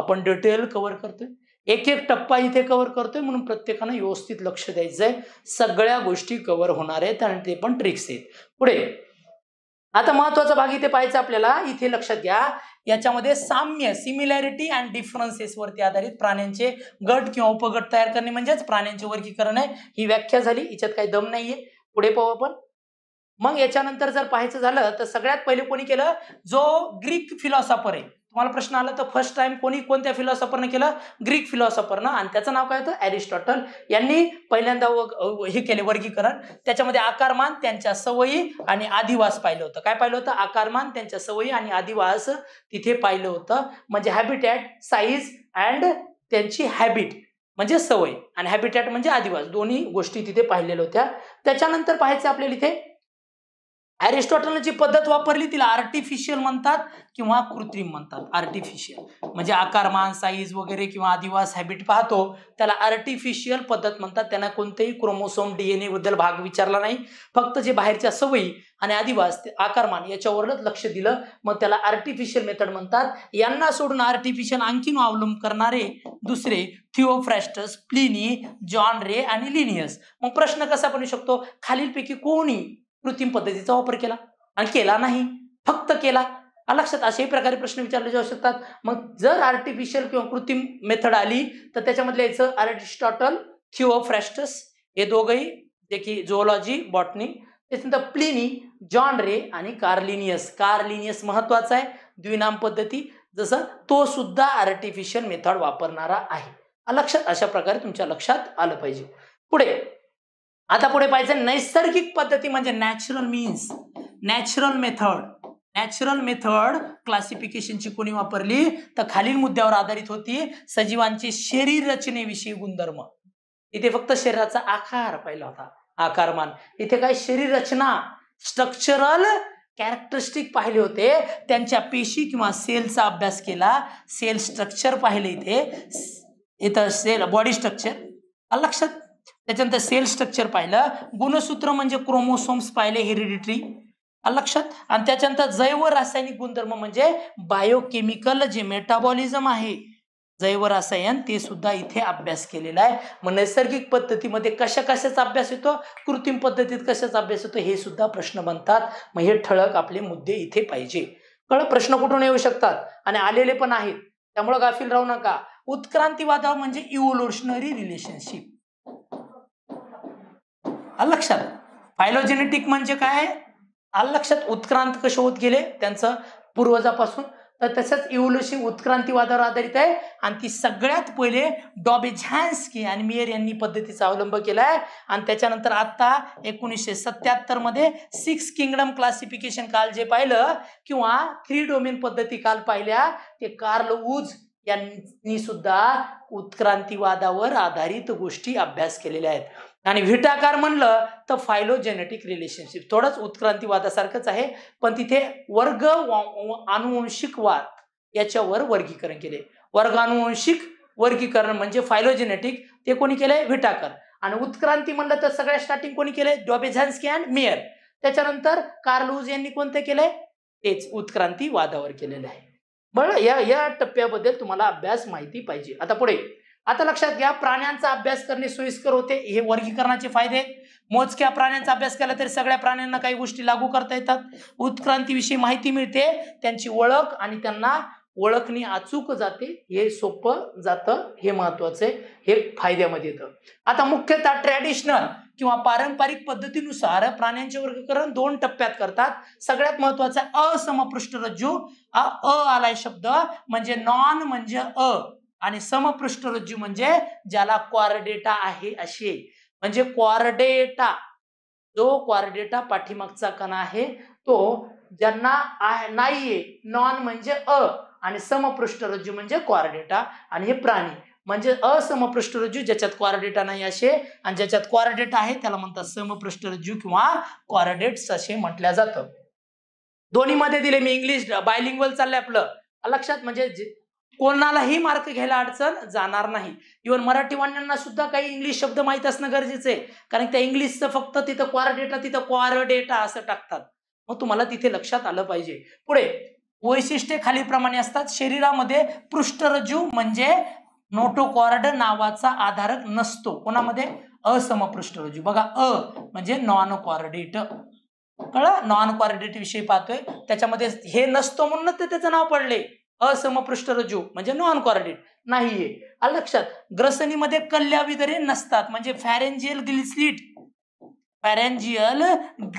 आपण डिटेल कव्हर करतोय एक एक टप्पा इथे कव्हर करतोय म्हणून प्रत्येकानं व्यवस्थित लक्ष द्यायचंय सगळ्या गोष्टी कव्हर होणार आहेत आणि ते पण ट्रिक्स आहेत पुढे आता महत्वाचा भाग इथे पाहायचा आपल्याला इथे लक्षात घ्या याच्यामध्ये साम्य सिमिलॅरिटी अँड डिफरन्सेस वरती आधारित प्राण्यांचे गट किंवा उपगट तयार करणे म्हणजेच प्राण्यांचे वर्गीकरण आहे ही व्याख्या झाली याच्यात काही दम नाहीये पुढे पाहू आपण मग याच्यानंतर जर पाहायचं झालं तर सगळ्यात पहिले कोणी केलं जो ग्रीक फिलॉसॉफर आहे तुम्हाला प्रश्न आला तर फर्स्ट टाइम कोणी कोणत्या फिलॉसॉफरनं केलं ग्रीक फिलॉसॉफरनं आणि त्याचं नाव काय होतं ॲरिस्टॉटल यांनी पहिल्यांदा हे केले वर्गीकरण त्याच्यामध्ये आकारमान त्यांच्या सवयी आणि आदिवास पाहिलं होतं काय पाहिलं होतं आकारमान त्यांच्या सवयी आणि आदिवास तिथे पाहिलं होतं म्हणजे हॅबिटॅट साईज अँड त्यांची हॅबिट म्हणजे सवय आणि हॅबिटॅट म्हणजे आदिवास दोन्ही गोष्टी तिथे पाहिलेल्या होत्या त्याच्यानंतर पाहायचं आपल्याला इथे जी पद्धत वापरली तिला आर्टिफिशियल म्हणतात किंवा कृत्रिम म्हणतात आर्टिफिशियल म्हणजे आकारमान साईज वगैरे किंवा आदिवास हॅबिट पाहतो त्याला आर्टिफिशियल पद्धत म्हणतात त्यांना कोणतेही क्रोमोसोम डीएनए बद्दल भाग विचारला नाही फक्त जे बाहेरच्या सवयी आणि आदिवास आकारमान याच्यावरच लक्ष दिलं मग त्याला आर्टिफिशियल मेथड म्हणतात यांना सोडून आर्टिफिशियल आणखीन अवलंब करणारे दुसरे थिओफ्रॅस्टस प्लिनी जॉन रे आणि लिनियस मग प्रश्न कसा बनू शकतो खालीलपैकी कोणी कृत्रिम पद्धतीचा वापर केला आणि केला नाही फक्त केला लक्षात अशाही प्रकारे प्रश्न विचारले जाऊ शकतात मग जर आर्टिफिशियल किंवा कृत्रिम मेथड आली तर त्याच्यामधले यायचं आर्टिस्टॉटल फ्रॅस्टस हे दोघंही जे की झोलॉजी बॉटनी त्याच्यानंतर प्लिनी जॉन रे आणि कार्लिनियस कार्लिनियस महत्वाचा आहे द्विनाम पद्धती जसं तो सुद्धा आर्टिफिशियल मेथड वापरणारा आहे लक्षात अशा प्रकारे तुमच्या लक्षात आलं पाहिजे पुढे आता पुढे पाहिजे नैसर्गिक पद्धती म्हणजे natural means natural method natural method क्लासिफिकेशनची कोणी वापरली तर खालील मुद्द्यावर आधारित होती सजीवांची शरीर रचनेविषयी गुणधर्म इथे फक्त शरीराचा आकार पाहिला होता आकारमान इथे काय शरीर रचना स्ट्रक्चरल कॅरेक्टरिस्टिक पाहिले होते त्यांच्या पेशी किंवा सेलचा अभ्यास केला सेल स्ट्रक्चर पाहिले इथे इथं सेल बॉडी स्ट्रक्चर लक्षात त्याच्यानंतर सेल स्ट्रक्चर पाहिलं गुणसूत्र म्हणजे क्रोमोसोम्स पाहिले हेरिडिटरी लक्षात आणि त्याच्यानंतर जैव रासायनिक गुणधर्म म्हणजे बायोकेमिकल जे मेटाबॉलिझम आहे जैव रासायन ते सुद्धा इथे अभ्यास केलेला आहे मग नैसर्गिक पद्धतीमध्ये कशा कशाचा अभ्यास येतो कृत्रिम पद्धतीत कशाचा अभ्यास येतो हे सुद्धा प्रश्न बनतात मग हे ठळक आपले मुद्दे इथे पाहिजे कळ प्रश्न कुठून येऊ शकतात आणि आलेले पण आहेत त्यामुळे गाफील राहू नका उत्क्रांतीवादा म्हणजे इव्होल्युशनरी रिलेशनशिप लक्षात फायलोजेनेटिक म्हणजे काय अलक्षात लक्षात उत्क्रांत कसे होत गेले त्यांचं पूर्वजापासून तर तसंच इव्होल्युशन उत्क्रांतीवादावर आधारित आहे आणि ती सगळ्यात पहिले डॉबे झॅन्सकी आणि मेयर यांनी पद्धतीचा अवलंब केला आहे आणि त्याच्यानंतर आत्ता एकोणीसशे मध्ये सिक्स किंगडम क्लासिफिकेशन काल जे पाहिलं किंवा थ्री डोमेन पद्धती काल पाहिल्या ते कार्ल उज यांनी सुद्धा उत्क्रांतीवादावर आधारित गोष्टी अभ्यास केलेल्या आहेत आणि विटाकार म्हणलं तर फायलोजेनेटिक रिलेशनशिप थोडंच उत्क्रांतीवादासारखंच आहे पण तिथे वर्ग अनुवंशिकवाद याच्यावर वर्गीकरण केले वर्गानुवंशिक वर्गीकरण म्हणजे फायलोजेनेटिक ते कोणी केलंय व्हिटाकर आणि उत्क्रांती म्हणलं तर सगळ्यात स्टार्टिंग कोणी केलंय डॉबेझान्स्की अँड मेयर त्याच्यानंतर कार्लूज यांनी कोणते केलंय तेच उत्क्रांती वादावर केलेलं आहे बरं या या टप्प्याबद्दल तुम्हाला अभ्यास माहिती पाहिजे आता पुढे आता लक्षात घ्या प्राण्यांचा अभ्यास करणे सोयीस्कर होते हे वर्गीकरणाचे फायदे मोजक्या प्राण्यांचा अभ्यास केला तरी सगळ्या प्राण्यांना काही गोष्टी लागू करता येतात उत्क्रांतीविषयी माहिती मिळते त्यांची ओळख आणि त्यांना ओळखणी अचूक जाते हे सोपं जातं हे महत्वाचं हे फायद्यामध्ये येतं आता मुख्यतः ट्रॅडिशनल किंवा पारंपरिक पद्धतीनुसार प्राण्यांचे वर्गीकरण दोन टप्प्यात करतात सगळ्यात असमपृष्ठ रज्जू अ आलाय शब्द म्हणजे नॉन म्हणजे अ आणि समपृष्ठरज्जू म्हणजे ज्याला क्वारडेटा आहे असे म्हणजे क्वारडेटा जो क्वारडेटा पाठीमागचा कणा आहे तो ज्यांना नाहीये नॉन म्हणजे अ आणि समपृष्ठरज्जू म्हणजे क्वारडेटा आणि हे प्राणी म्हणजे असमपृष्ठरज्जू ज्याच्यात क्वारडेटा नाही असे आणि ज्याच्यात क्वारडेटा आहे त्याला म्हणतात समपृष्ठरज्जू किंवा क्वारडेट्स असे म्हटल्या जातं दोन्हीमध्ये दिले मी इंग्लिश बायलिंग्वल चाललंय आपलं लक्षात म्हणजे कोणालाही मार्क घ्यायला अडचण जाणार नाही इवन मराठी वाण्यांना सुद्धा काही इंग्लिश शब्द माहीत असणं गरजेचं आहे कारण त्या इंग्लिशचं फक्त तिथं क्वार डेटा तिथं क्वार डेटा असं टाकतात मग तुम्हाला तिथे लक्षात आलं पाहिजे पुढे वैशिष्ट्ये खालीप्रमाणे असतात शरीरामध्ये पृष्ठरज्जू म्हणजे नोटोकॉर्ड नावाचा आधारक नसतो कोणामध्ये असमपृष्ठरज्जू बघा अ म्हणजे नॉन कॉर्डेट कळा नॉन क्वारडेट विषयी पाहतोय त्याच्यामध्ये हे नसतो म्हणून ते त्याचं नाव पडले असमपृष्ठरज्जू म्हणजे नॉन कॉर्डेट नाहीये लक्षात ग्रसनीमध्ये कल्ल्या वगैरे नसतात म्हणजे फॅरेंजियल गिलस्लीट फॅरेंजियल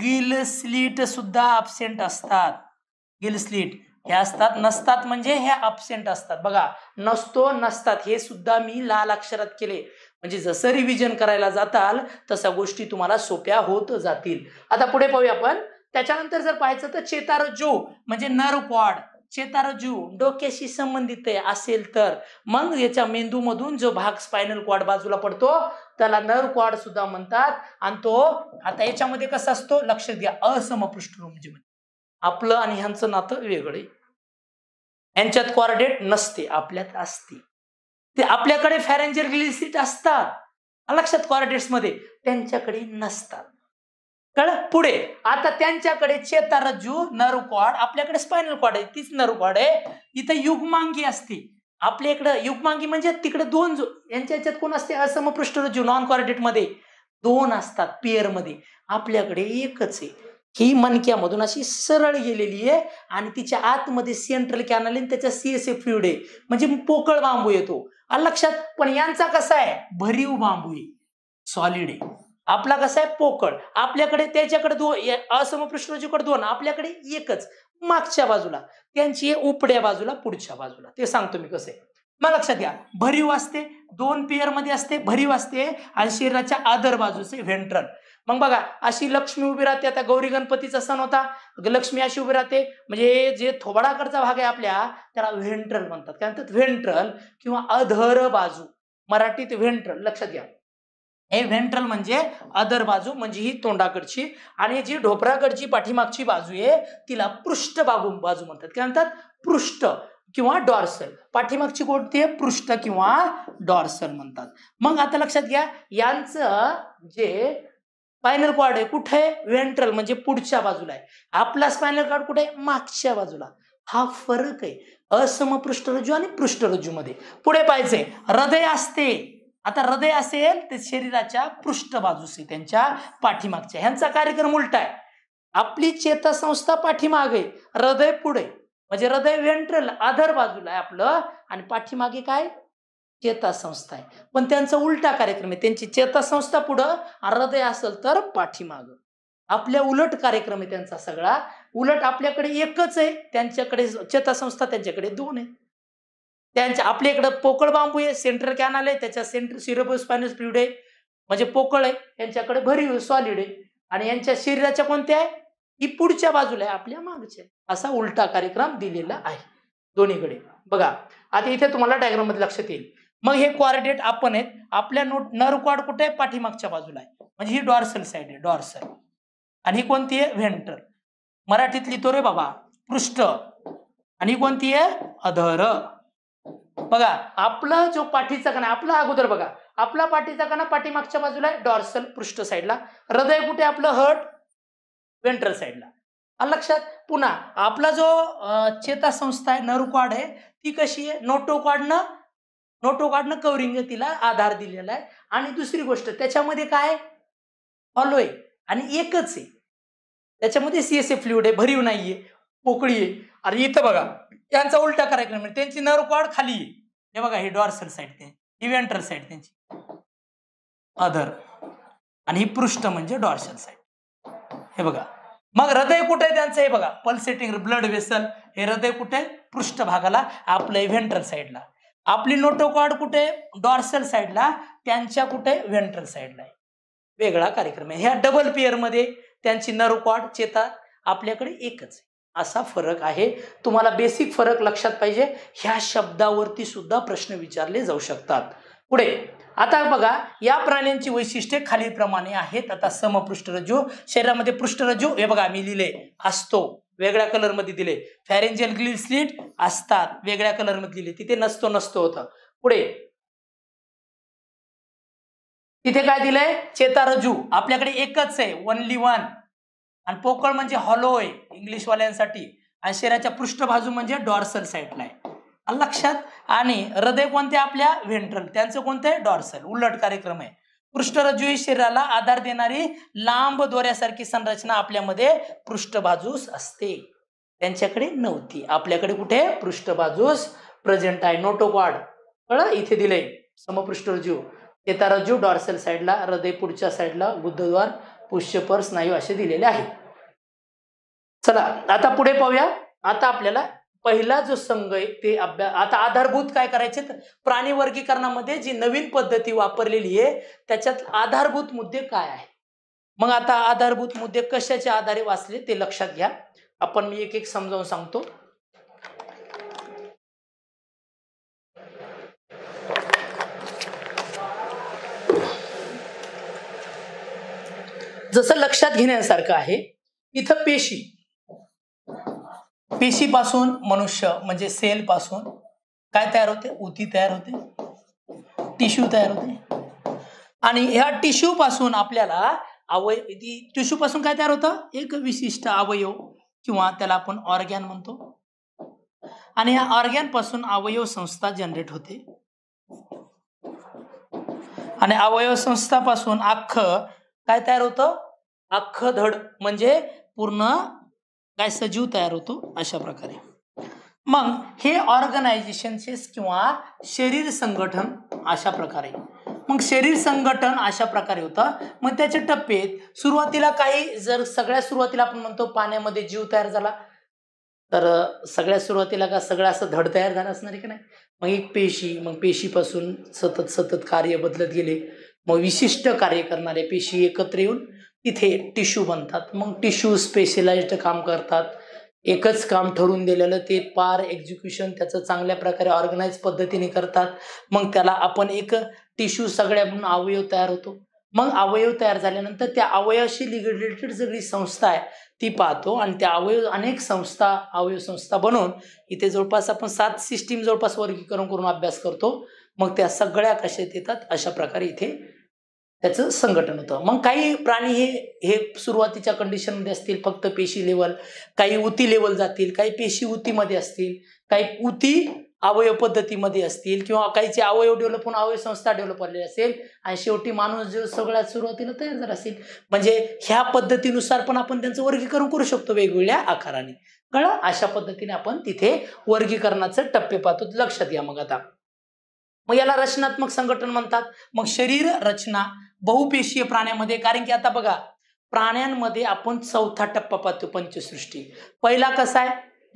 गिलस्लीट सुद्धा अबसेंट असतात गिलस्लिट हे असतात नसतात म्हणजे हे अबसेंट असतात बघा नसतो नसतात हे सुद्धा मी लाल अक्षरात केले म्हणजे जसं रिव्हिजन करायला जाताल तसा गोष्टी तुम्हाला सोप्या होत जातील आता पुढे पाहूया आपण त्याच्यानंतर जर पाहायचं तर चेतारज्जू म्हणजे नर पॉड चेतार जीव डोक्याशी संबंधित आहे असेल तर मग याच्या मेंदूमधून जो भाग स्पायनल क्वाड बाजूला पडतो त्याला नर क्वाड सुद्धा म्हणतात आणि तो आता याच्यामध्ये कसा असतो लक्ष द्या असमपृष्ठ म्हणजे आपलं आणि ह्यांचं नातं वेगळे यांच्यात क्वारडेट नसते आपल्यात असते ते आपल्याकडे फॅरेंजर ग्लिसिट असतात लक्षात क्वारडेट्स मध्ये त्यांच्याकडे नसतात कळ पुढे आता त्यांच्याकडे रज्जू नर्व कॉड आपल्याकडे स्पायनल कॉड आहे तीच नर्व आहे इथं युगमांगी असते आपल्या इकडे युगमांगी म्हणजे तिकडे दोन यांच्या याच्यात कोण असते असमपृष्ठरज्जू नॉन कॉर्डेट मध्ये दोन असतात पेअर मध्ये आपल्याकडे एकच आहे ही मनक्यामधून अशी सरळ गेलेली आहे आणि तिच्या आतमध्ये सेंट्रल कॅनल आहे त्याच्या सीएसए फ्लुइड आहे म्हणजे पोकळ बांबू येतो लक्षात पण यांचा कसा आहे भरीव बांबू आहे सॉलिड आहे आपला कसा आहे पोकळ आपल्याकडे त्याच्याकडे दोन असमपृष्ठजीकडे दोन आपल्याकडे एकच मागच्या बाजूला त्यांची उपड्या बाजूला पुढच्या बाजूला ते सांगतो मी कसे मग लक्षात घ्या भरीव असते दोन पेयर मध्ये असते भरीव असते आणि शरीराच्या आदर बाजूचे व्हेंट्रल मग बघा अशी लक्ष्मी उभी राहते आता गौरी गणपतीचा सण होता लक्ष्मी अशी उभी राहते म्हणजे जे थोबाडाकडचा भाग आहे आपल्या त्याला व्हेंट्रल म्हणतात काय म्हणतात व्हेंट्रल किंवा अधर बाजू मराठीत व्हेंट्रल लक्षात घ्या हे व्हेंट्रल म्हणजे अदर बाजू म्हणजे ही तोंडाकडची आणि जी ढोपराकडची पाठीमागची बाजू आहे तिला पृष्ठ बाजू बाजू म्हणतात काय म्हणतात पृष्ठ किंवा डॉर्सल पाठीमागची कोणती आहे पृष्ठ किंवा डॉर्सल म्हणतात मग आता लक्षात घ्या यांचं जे स्पायनल कॉर्ड आहे कुठे व्हेंट्रल म्हणजे पुढच्या बाजूला आहे आपला स्पायनल कॉर्ड कुठे मागच्या बाजूला हा फरक आहे असम पृष्ठरज्जू आणि पृष्ठरज्जूमध्ये पुढे पाहिजे हृदय असते आता हृदय असेल ते शरीराच्या आहे त्यांच्या पाठीमागच्या ह्यांचा कार्यक्रम उलटा आहे आपली चेतासंस्था पाठीमागे हृदय पुढे म्हणजे हृदय वेंट्रल आधार बाजूला आहे आपलं आणि पाठीमागे काय चेतासंस्था आहे पण त्यांचा उलटा कार्यक्रम आहे त्यांची चेतासंस्था पुढं हृदय असेल तर पाठीमाग आपल्या उलट कार्यक्रम आहे त्यांचा सगळा उलट आपल्याकडे एकच आहे त्यांच्याकडे चेतासंस्था त्यांच्याकडे दोन आहे त्यांच्या आपल्या इकडं पोकळ बांबू आहे सेंट्रल कॅनल आहे त्याच्या सेंट्रल सिरप स्पॅनस फ्लुइड आहे म्हणजे पोकळ आहे यांच्याकडे भरी सॉलिड आहे आणि यांच्या शरीराच्या कोणत्या आहे ही पुढच्या बाजूला आहे आपल्या मागच्या असा उलटा कार्यक्रम दिलेला आहे दोन्हीकडे बघा आता इथे तुम्हाला डायग्राम मध्ये लक्षात येईल मग हे क्वारिडेट आपण आहेत आपल्या नोट नर क्वाड कुठे आहे पाठीमागच्या बाजूला आहे म्हणजे ही डॉर्सल साईड आहे डॉर्सल आणि ही कोणती आहे व्हेंटर मराठीतली तो रे बाबा पृष्ठ आणि कोणती आहे अधर बघा आपला जो पाठीचा कणा आपला अगोदर बघा आपला पाठीचा कणा पाठीमागच्या बाजूला आहे डॉर्सल पृष्ठ साईडला हृदय कुठे आपलं हर्ट वेंट्रल साईडला लक्षात पुन्हा आपला जो चेता संस्था आहे नरुक्वाड आहे ती कशी आहे नोटो नोटोक्वाडनं कवरिंग तिला आधार दिलेला आहे आणि दुसरी गोष्ट त्याच्यामध्ये काय हॉलो आहे आणि एकच आहे त्याच्यामध्ये सीएसए फ्लुइड आहे भरीव नाहीये पोकळी आहे अरे इथं बघा त्यांचा उलटा कार्यक्रम म्हणजे त्यांची नर्व कॉड खाली हे बघा हे डॉर्सल साईड ते ही वेंट्रल साईड त्यांची अदर आणि ही पृष्ठ म्हणजे डॉर्सल साईड हे बघा मग हृदय कुठे त्यांचं हे बघा पल्सेटिंग ब्लड वेसल हे हृदय कुठे पृष्ठभागाला आपलं व्हेंटर साईडला आपली नोटोकॉड कुठे डॉर्सल साईडला त्यांच्या कुठे व्हेंट्रल साईडला आहे वेगळा कार्यक्रम आहे ह्या डबल पेअरमध्ये त्यांची नर्व चेतात चेता आपल्याकडे एकच आहे असा फरक आहे तुम्हाला बेसिक फरक लक्षात पाहिजे ह्या शब्दावरती सुद्धा प्रश्न विचारले जाऊ शकतात पुढे आता बघा या प्राण्यांची वैशिष्ट्ये खालीलप्रमाणे आहेत आता समपृष्ठरज्जू शरीरामध्ये पृष्ठरज्जू हे बघा मी लिहिले असतो वेगळ्या कलरमध्ये दिले फॅरेंजियल ग्लिल स्लीट असतात वेगळ्या कलरमध्ये दिले तिथे नसतो नसतो होता पुढे तिथे काय दिलंय चेतारज्जू आपल्याकडे एकच आहे ओनली वन आणि पोकळ म्हणजे हॉलो आहे इंग्लिशवाल्यांसाठी आणि शरीराच्या पृष्ठबाजू म्हणजे डॉर्सल साईडला आहे लक्षात आणि हृदय कोणते आपल्या व्हेंट्रल त्यांचं कोणतं आहे डॉर्सल उलट कार्यक्रम आहे पृष्ठरज्जू ही शरीराला आधार देणारी लांब दोऱ्यासारखी संरचना आपल्यामध्ये पृष्ठबाजूस असते त्यांच्याकडे नव्हती आपल्याकडे कुठे पृष्ठबाजूस प्रेझेंट आहे नोटोक्वाड कळ इथे दिले समपृष्ठरज्जू रज्जू डॉर्सल साईडला हृदय पुढच्या साईडला बुद्धद्वार पुष्यपर स्नायू असे दिलेले आहे चला आता पुढे पाहूया आता आपल्याला पहिला जो संघ आहे ते अभ्यास आता आधारभूत काय करायचे प्राणी वर्गीकरणामध्ये जी नवीन पद्धती वापरलेली आहे त्याच्यात आधारभूत मुद्दे काय आहे मग आता आधारभूत मुद्दे कशाच्या आधारे वाचले ते लक्षात घ्या आपण मी एक एक समजावून सांगतो जसं लक्षात घेण्यासारखं आहे इथं पेशी पासून मनुष्य म्हणजे सेल पासून काय तयार होते ऊती तयार होते टिश्यू तयार होते आणि ह्या टिश्यू पासून आपल्याला अवयव टिश्यू पासून काय तयार होतं एक विशिष्ट अवयव किंवा त्याला आपण ऑर्गॅन म्हणतो आणि या ऑर्गॅन पासून अवयव संस्था जनरेट होते आणि अवयव संस्थापासून अख्खं काय तयार होतं अख्खं धड म्हणजे पूर्ण काय सजीव तयार होतो अशा प्रकारे मग हे ऑर्गनायझेशनचेस किंवा शरीर संघटन अशा प्रकारे मग शरीर संघटन अशा प्रकारे होतं मग त्याचे टप्प्यात सुरुवातीला काही जर सगळ्या सुरुवातीला आपण म्हणतो पाण्यामध्ये जीव तयार झाला तर सगळ्या सुरुवातीला का सगळं असं धड तयार झालं असणार आहे की नाही मग एक पेशी मग पेशीपासून सतत सतत कार्य बदलत गेले मग विशिष्ट कार्य करणारे पेशी एकत्र येऊन तिथे टिश्यू बनतात मग टिश्यू स्पेशलाइज्ड काम करतात एकच काम ठरून दिलेलं ते पार एक्झिक्युशन त्याचं चांगल्या प्रकारे ऑर्गनाईज पद्धतीने करतात मग त्याला आपण एक टिश्यू सगळ्या म्हणून अवयव तयार होतो मग अवयव तयार झाल्यानंतर त्या अवयवाशी रिलेटेड सगळी संस्था आहे ती पाहतो आणि त्या अवयव अनेक संस्था अवयव संस्था बनवून इथे जवळपास आपण सात सिस्टीम जवळपास वर्गीकरण करून अभ्यास करतो मग त्या सगळ्या कशात येतात अशा प्रकारे इथे त्याचं संघटन होतं मग काही प्राणी हे हे सुरुवातीच्या कंडिशनमध्ये असतील फक्त पेशी लेवल काही उती लेवल जातील काही पेशी उतीमध्ये असतील काही उती अवयव पद्धतीमध्ये असतील किंवा काहीचे अवयव डेव्हलप होऊन अवयव संस्था डेव्हलप झालेली असेल आणि शेवटी माणूस जो सगळ्यात सुरुवातीला तयार झाला असेल म्हणजे ह्या पद्धतीनुसार पण आपण त्यांचं वर्गीकरण करू शकतो वेगवेगळ्या आकाराने कळलं अशा पद्धतीने आपण तिथे वर्गीकरणाचं टप्पे पाहतो लक्षात घ्या मग आता मग याला रचनात्मक संघटन म्हणतात मग शरीर रचना बहुपेशीय प्राण्यामध्ये कारण की आता बघा प्राण्यांमध्ये आपण चौथा टप्पा पाहतो पंचसृष्टी पहिला कसा आहे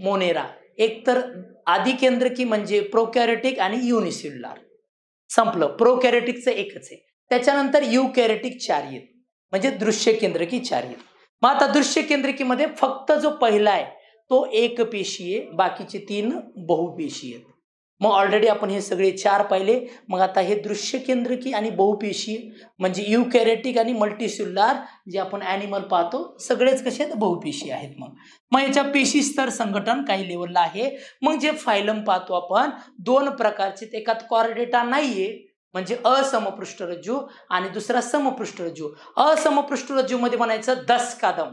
मोनेरा एकतर आदिकेंद्रकी म्हणजे प्रोकॅरेटिक आणि युनिसिल्युलर संपलं प्रोकॅरेटिकचं एकच आहे त्याच्यानंतर युकॅरेटिक चार आहेत म्हणजे दृश्य केंद्रकी चार आहेत मग आता दृश्य केंद्रकीमध्ये फक्त जो पहिला आहे तो एक एकपेशीय बाकीचे तीन बहुपेशीय आहेत मग ऑलरेडी आपण हे सगळे चार पाहिले मग आता हे दृश्य केंद्रकी आणि बहुपेशी म्हणजे युकॅरेटिक आणि मल्टीसुल्लार जे आपण ॲनिमल पाहतो सगळेच कसे आहेत बहुपेशी आहेत मग मग याच्या पेशी स्तर संघटन काही लेवलला आहे मग जे फायलम पाहतो आपण दोन प्रकारचे एकात कॉर्डेटा नाही आहे म्हणजे असमपृष्ठरज्जू आणि दुसरा समपृष्ठरज्जू असमपृष्ठरज्जूमध्ये म्हणायचं दस कादम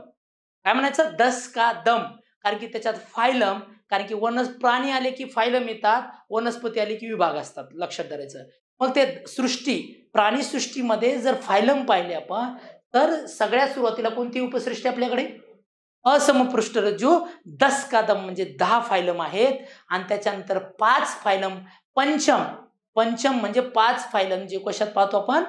काय म्हणायचं दस कादम कारण की त्याच्यात फायलम कारण की वनस प्राणी आले की फायलम येतात वनस्पती आले की विभाग असतात लक्षात धरायचं मग ते सृष्टी प्राणीसृष्टीमध्ये जर फायलम पाहिले आपण तर सगळ्या सुरुवातीला कोणती उपसृष्टी आपल्याकडे रज्जू दस कादम म्हणजे दहा फायलम आहेत आणि त्याच्यानंतर पाच फायलम पंचम पंचम म्हणजे पाच फायलम जे कशात पाहतो आपण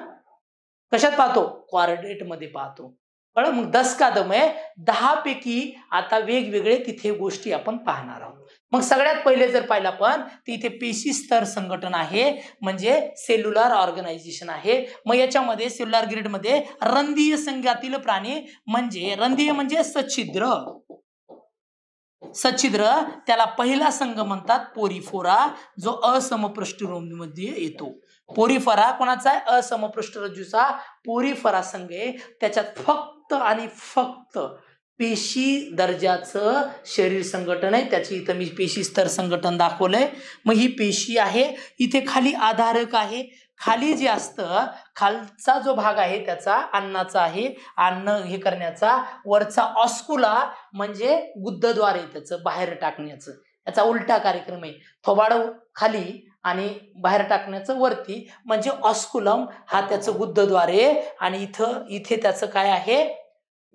कशात पाहतो क्वारडेटमध्ये पाहतो कळ मग दस कादम आहे दहा पैकी आता वेगवेगळे तिथे गोष्टी आपण पाहणार आहोत मग सगळ्यात पहिले जर पाहिलं आपण तर इथे पेशी स्तर संघटन आहे म्हणजे सेल्युलर ऑर्गनायझेशन आहे मग याच्यामध्ये सेल्युलर मध्ये रंधीय संघातील प्राणी म्हणजे रंधीय म्हणजे सच्छिद्र सच्छिद्र त्याला पहिला संघ म्हणतात पोरीफोरा जो असमपृष्ठभूमीमध्ये येतो पोरीफरा कोणाचा आहे असमपृष्ठरज्जूचा पोरीफरा संघ आहे त्याच्यात फक्त फक्त आणि फक्त पेशी दर्जाचं शरीर संघटन आहे त्याची इथं मी पेशी स्तर संघटन दाखवलंय मग ही पेशी आहे इथे खाली आधारक आहे खाली जे असतं खालचा जो भाग आहे त्याचा अन्नाचा आहे अन्न हे करण्याचा वरचा ऑस्कुला म्हणजे गुद्धद्वारे त्याचं बाहेर टाकण्याचं याचा उलटा कार्यक्रम आहे थोबाड खाली आणि बाहेर टाकण्याचं वरती म्हणजे ऑस्कुलम हा त्याचं गुद्धद्वारे आणि इथं इथे त्याचं काय आहे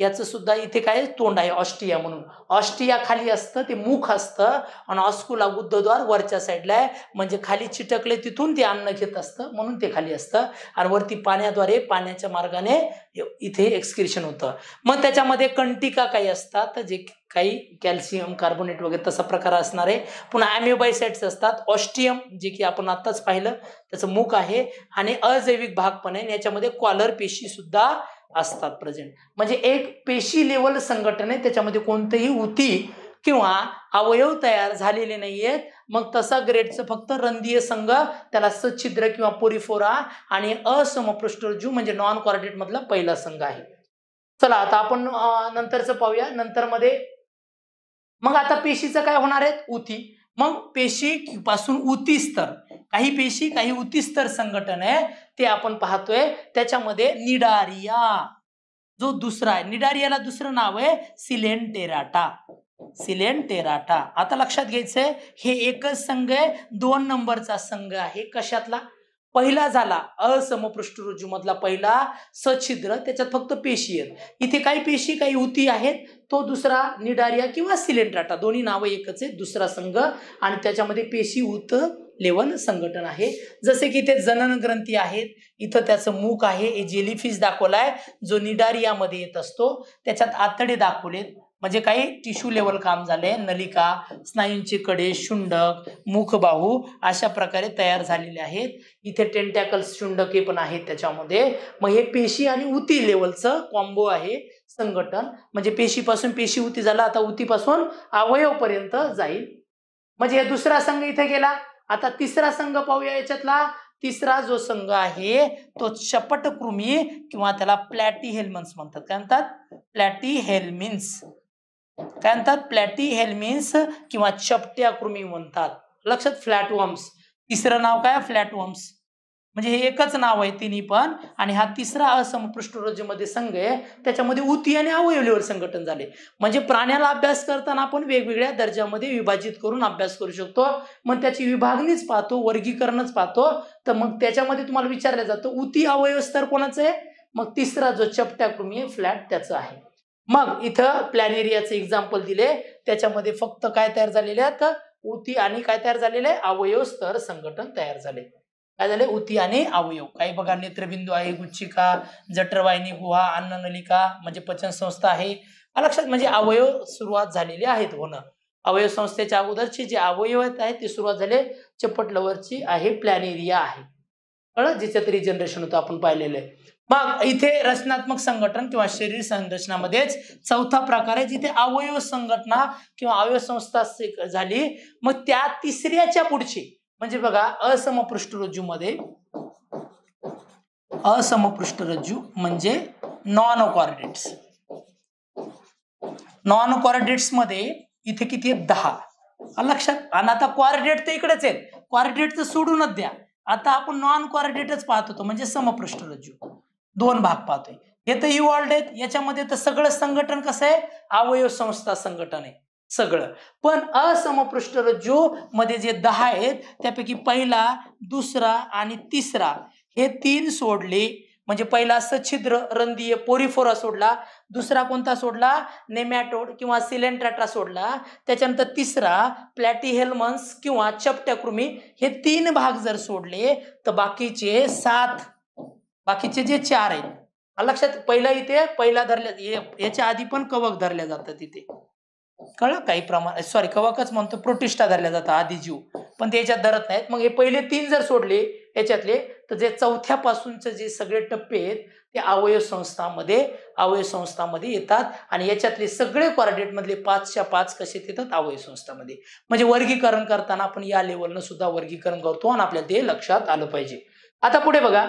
याचं सुद्धा इथे काय तोंड आहे ऑस्ट्रिया म्हणून ऑस्ट्रिया खाली असतं ते मुख असतं आणि ऑस्कुला गुद्धद्वार वरच्या साईडला आहे म्हणजे खाली चिटकले तिथून ते अन्न घेत असतं म्हणून ते खाली असतं आणि वरती पाण्याद्वारे पाण्याच्या मार्गाने इथे एक्सक्रिशन होतं मग त्याच्यामध्ये कंटिका काही असतात जे काही कॅल्शियम कार्बोनेट वगैरे तसा प्रकार असणार आहे पुन्हा ॲम्युबायसाईट्स असतात ऑस्टियम जे की आपण आत्ताच पाहिलं त्याचं मुख आहे आणि अजैविक भाग पण आहे याच्यामध्ये कॉलर पेशी सुद्धा असतात प्रेझेंट म्हणजे एक पेशी लेवल संघटन आहे त्याच्यामध्ये कोणतेही उती किंवा अवयव तयार झालेले नाही मग तसा ग्रेडचं फक्त रंदीय संघ त्याला सच्छिद्र किंवा पोरीफोरा आणि असमपृष्ठजू म्हणजे नॉन कॉर्डेट मधला पहिला संघ आहे चला आता आपण नंतरचं पाहूया नंतर मध्ये मग आता पेशीचं काय होणार आहे उती मग पेशी पासून स्तर काही पेशी काही उतीस्तर संघटन आहे ते आपण पाहतोय त्याच्यामध्ये निडारिया जो दुसरा आहे निडारियाला दुसरं नाव आहे सिलेंटेराटा सिलेंटेराटा आता लक्षात घ्यायचंय हे एकच संघ आहे दोन नंबरचा संघ आहे कशातला पहिला झाला असमपृष्ठरुजू मधला पहिला सछिद्र त्याच्यात फक्त पेशी आहेत इथे काही पेशी काही उती आहेत तो दुसरा निडारिया किंवा सिलेंट्राटा दोन्ही नावं एकच आहे दुसरा संघ आणि त्याच्यामध्ये पेशी उत लेवन संघटन आहे जसे की इथे जनन ग्रंथी आहेत इथं त्याचं मूक आहे हे जेलीफिश दाखवलाय जो निडारियामध्ये येत असतो त्याच्यात आतडे दाखवलेत म्हणजे काही टिश्यू लेवल काम झाले नलिका स्नायूंचे कडे शुंडक मुखबाहू अशा प्रकारे तयार झालेले आहेत इथे टेंटॅकल्स शुंडके पण आहेत त्याच्यामध्ये मग हे पेशी आणि उती लेवलचं कॉम्बो आहे संघटन म्हणजे पेशीपासून पेशी उती झाला आता उतीपासून अवयवपर्यंत जाईल म्हणजे हे दुसरा संघ इथे गेला आता तिसरा संघ पाहूया याच्यातला तिसरा जो संघ आहे तो चपटकृमी किंवा त्याला प्लॅटी हेल्मन्स म्हणतात काय म्हणतात प्लॅटी हेल्मिन्स काय म्हणतात प्लॅटी हेल्मिन्स किंवा चपट्या कृमी म्हणतात लक्षात फ्लॅटवॉर्म्स तिसरं नाव काय फ्लॅटवॉम्स म्हणजे हे एकच नाव आहे तिन्ही पण आणि हा तिसरा असमपृष्ठरज्जूमध्ये संघ आहे त्याच्यामध्ये उती आणि अवयवलेवर संघटन झाले म्हणजे प्राण्याला अभ्यास करताना आपण वेगवेगळ्या दर्जामध्ये विभाजित करून अभ्यास करू शकतो मग त्याची विभागणीच पाहतो वर्गीकरणच पाहतो तर मग त्याच्यामध्ये तुम्हाला विचारलं जातं उती अवयव स्तर कोणाचं आहे मग तिसरा जो चपट्या कृमी आहे फ्लॅट त्याचा आहे मग इथं प्लॅनेरियाचे एक्झाम्पल दिले त्याच्यामध्ये फक्त काय तयार झालेले आहेत उती आणि काय तयार झालेले अवयव स्तर संघटन तयार झाले काय झाले उती आणि अवयव काही बघा नेत्रबिंदू आहे गुच्छिका जठरवाहिनी गुहा नलिका म्हणजे पचन संस्था आहे लक्षात म्हणजे अवयव सुरुवात झालेली आहेत होणं अवयव संस्थेच्या अगोदरची जे अवयव आहेत ते सुरुवात झाले चपट आहे प्लॅनेरिया आहे कळ जिचं तरी जनरेशन होतं आपण पाहिलेलं आहे मग इथे रचनात्मक संघटन किंवा शरीर संरचनामध्येच चौथा प्रकार आहे जिथे अवयव संघटना किंवा अवयव संस्था झाली मग त्या तिसऱ्याच्या पुढची म्हणजे बघा मध्ये असमपृष्ठरज्जू म्हणजे नॉन कॉर्डेट्स नॉन कॉर्डेट्स मध्ये इथे किती आहेत दहा लक्षात आणि आता क्वारिडेट तर इकडेच आहेत कॉर्डेट तर सोडूनच द्या आता आपण नॉन कॉर्डेटच पाहत होतो म्हणजे समपृष्ठरज्जू दोन भाग पाहतोय हे तर इव्हॉल्ड आहेत याच्यामध्ये तर सगळं संघटन कसं आहे अवयव संस्था संघटन आहे सगळं पण असमपृष्ठ रज्जू मध्ये जे दहा आहेत त्यापैकी पहिला दुसरा आणि तिसरा हे तीन सोडले म्हणजे पहिला सछिद्र रंदीय पोरिफोरा सोडला दुसरा कोणता सोडला नेमॅटोड किंवा सिलेंट्राटा सोडला त्याच्यानंतर तिसरा प्लॅटीहेल्मन्स किंवा चपट्याकृमी हे तीन भाग जर सोडले तर बाकीचे सात बाकीचे जे चार आहेत लक्षात पहिला इथे पहिला धरल्या याच्या आधी पण कवक धरल्या जातात इथे कळलं काही प्रमाण सॉरी कवकच म्हणतो प्रोटिष्ठा धरल्या जातात आधी जीव पण ते याच्यात धरत नाहीत मग हे पहिले तीन जर सोडले याच्यातले तर जे चौथ्या पासूनचे जे सगळे टप्पे आहेत ते अवयव संस्थामध्ये अवयव संस्थामध्ये येतात आणि याच्यातले सगळे मधले पाचच्या पाच कसे येतात अवयव संस्थामध्ये म्हणजे वर्गीकरण करताना आपण या लेवलनं सुद्धा वर्गीकरण करतो आणि आपल्याला ते लक्षात आलं पाहिजे आता पुढे बघा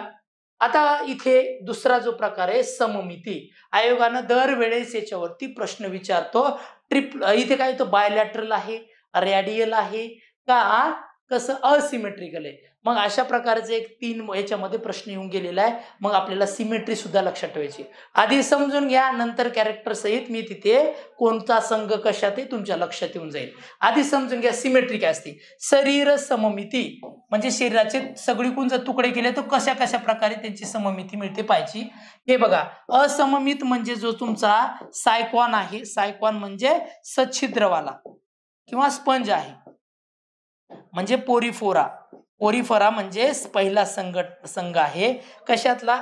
आता इथे दुसरा जो प्रकार आहे सममिती आयोगानं दरवेळेस याच्यावरती प्रश्न विचारतो ट्रिप इथे काय तो बायलॅटरल आहे रॅडियल आहे का कसं असिमेट्रिकल आहे मग अशा प्रकारचे एक तीन याच्यामध्ये प्रश्न येऊन गेलेला आहे मग आपल्याला सिमेट्री सुद्धा लक्षात ठेवायची आधी समजून घ्या नंतर कॅरेक्टर सहित मी तिथे कोणता संघ ते तुमच्या लक्षात येऊन जाईल आधी समजून घ्या सिमेट्री काय असते शरीर सममिती म्हणजे शरीराचे सगळीकडून जर तुकडे केले तर कशा कशा प्रकारे त्यांची सममिती मिळते पाहिजे हे बघा असममित म्हणजे जो तुमचा सायकॉन आहे सायकॉन म्हणजे सच्छिद्रवाला किंवा स्पंज आहे म्हणजे पोरीफोरा ओरिफरा म्हणजे पहिला संघ संघ आहे कशातला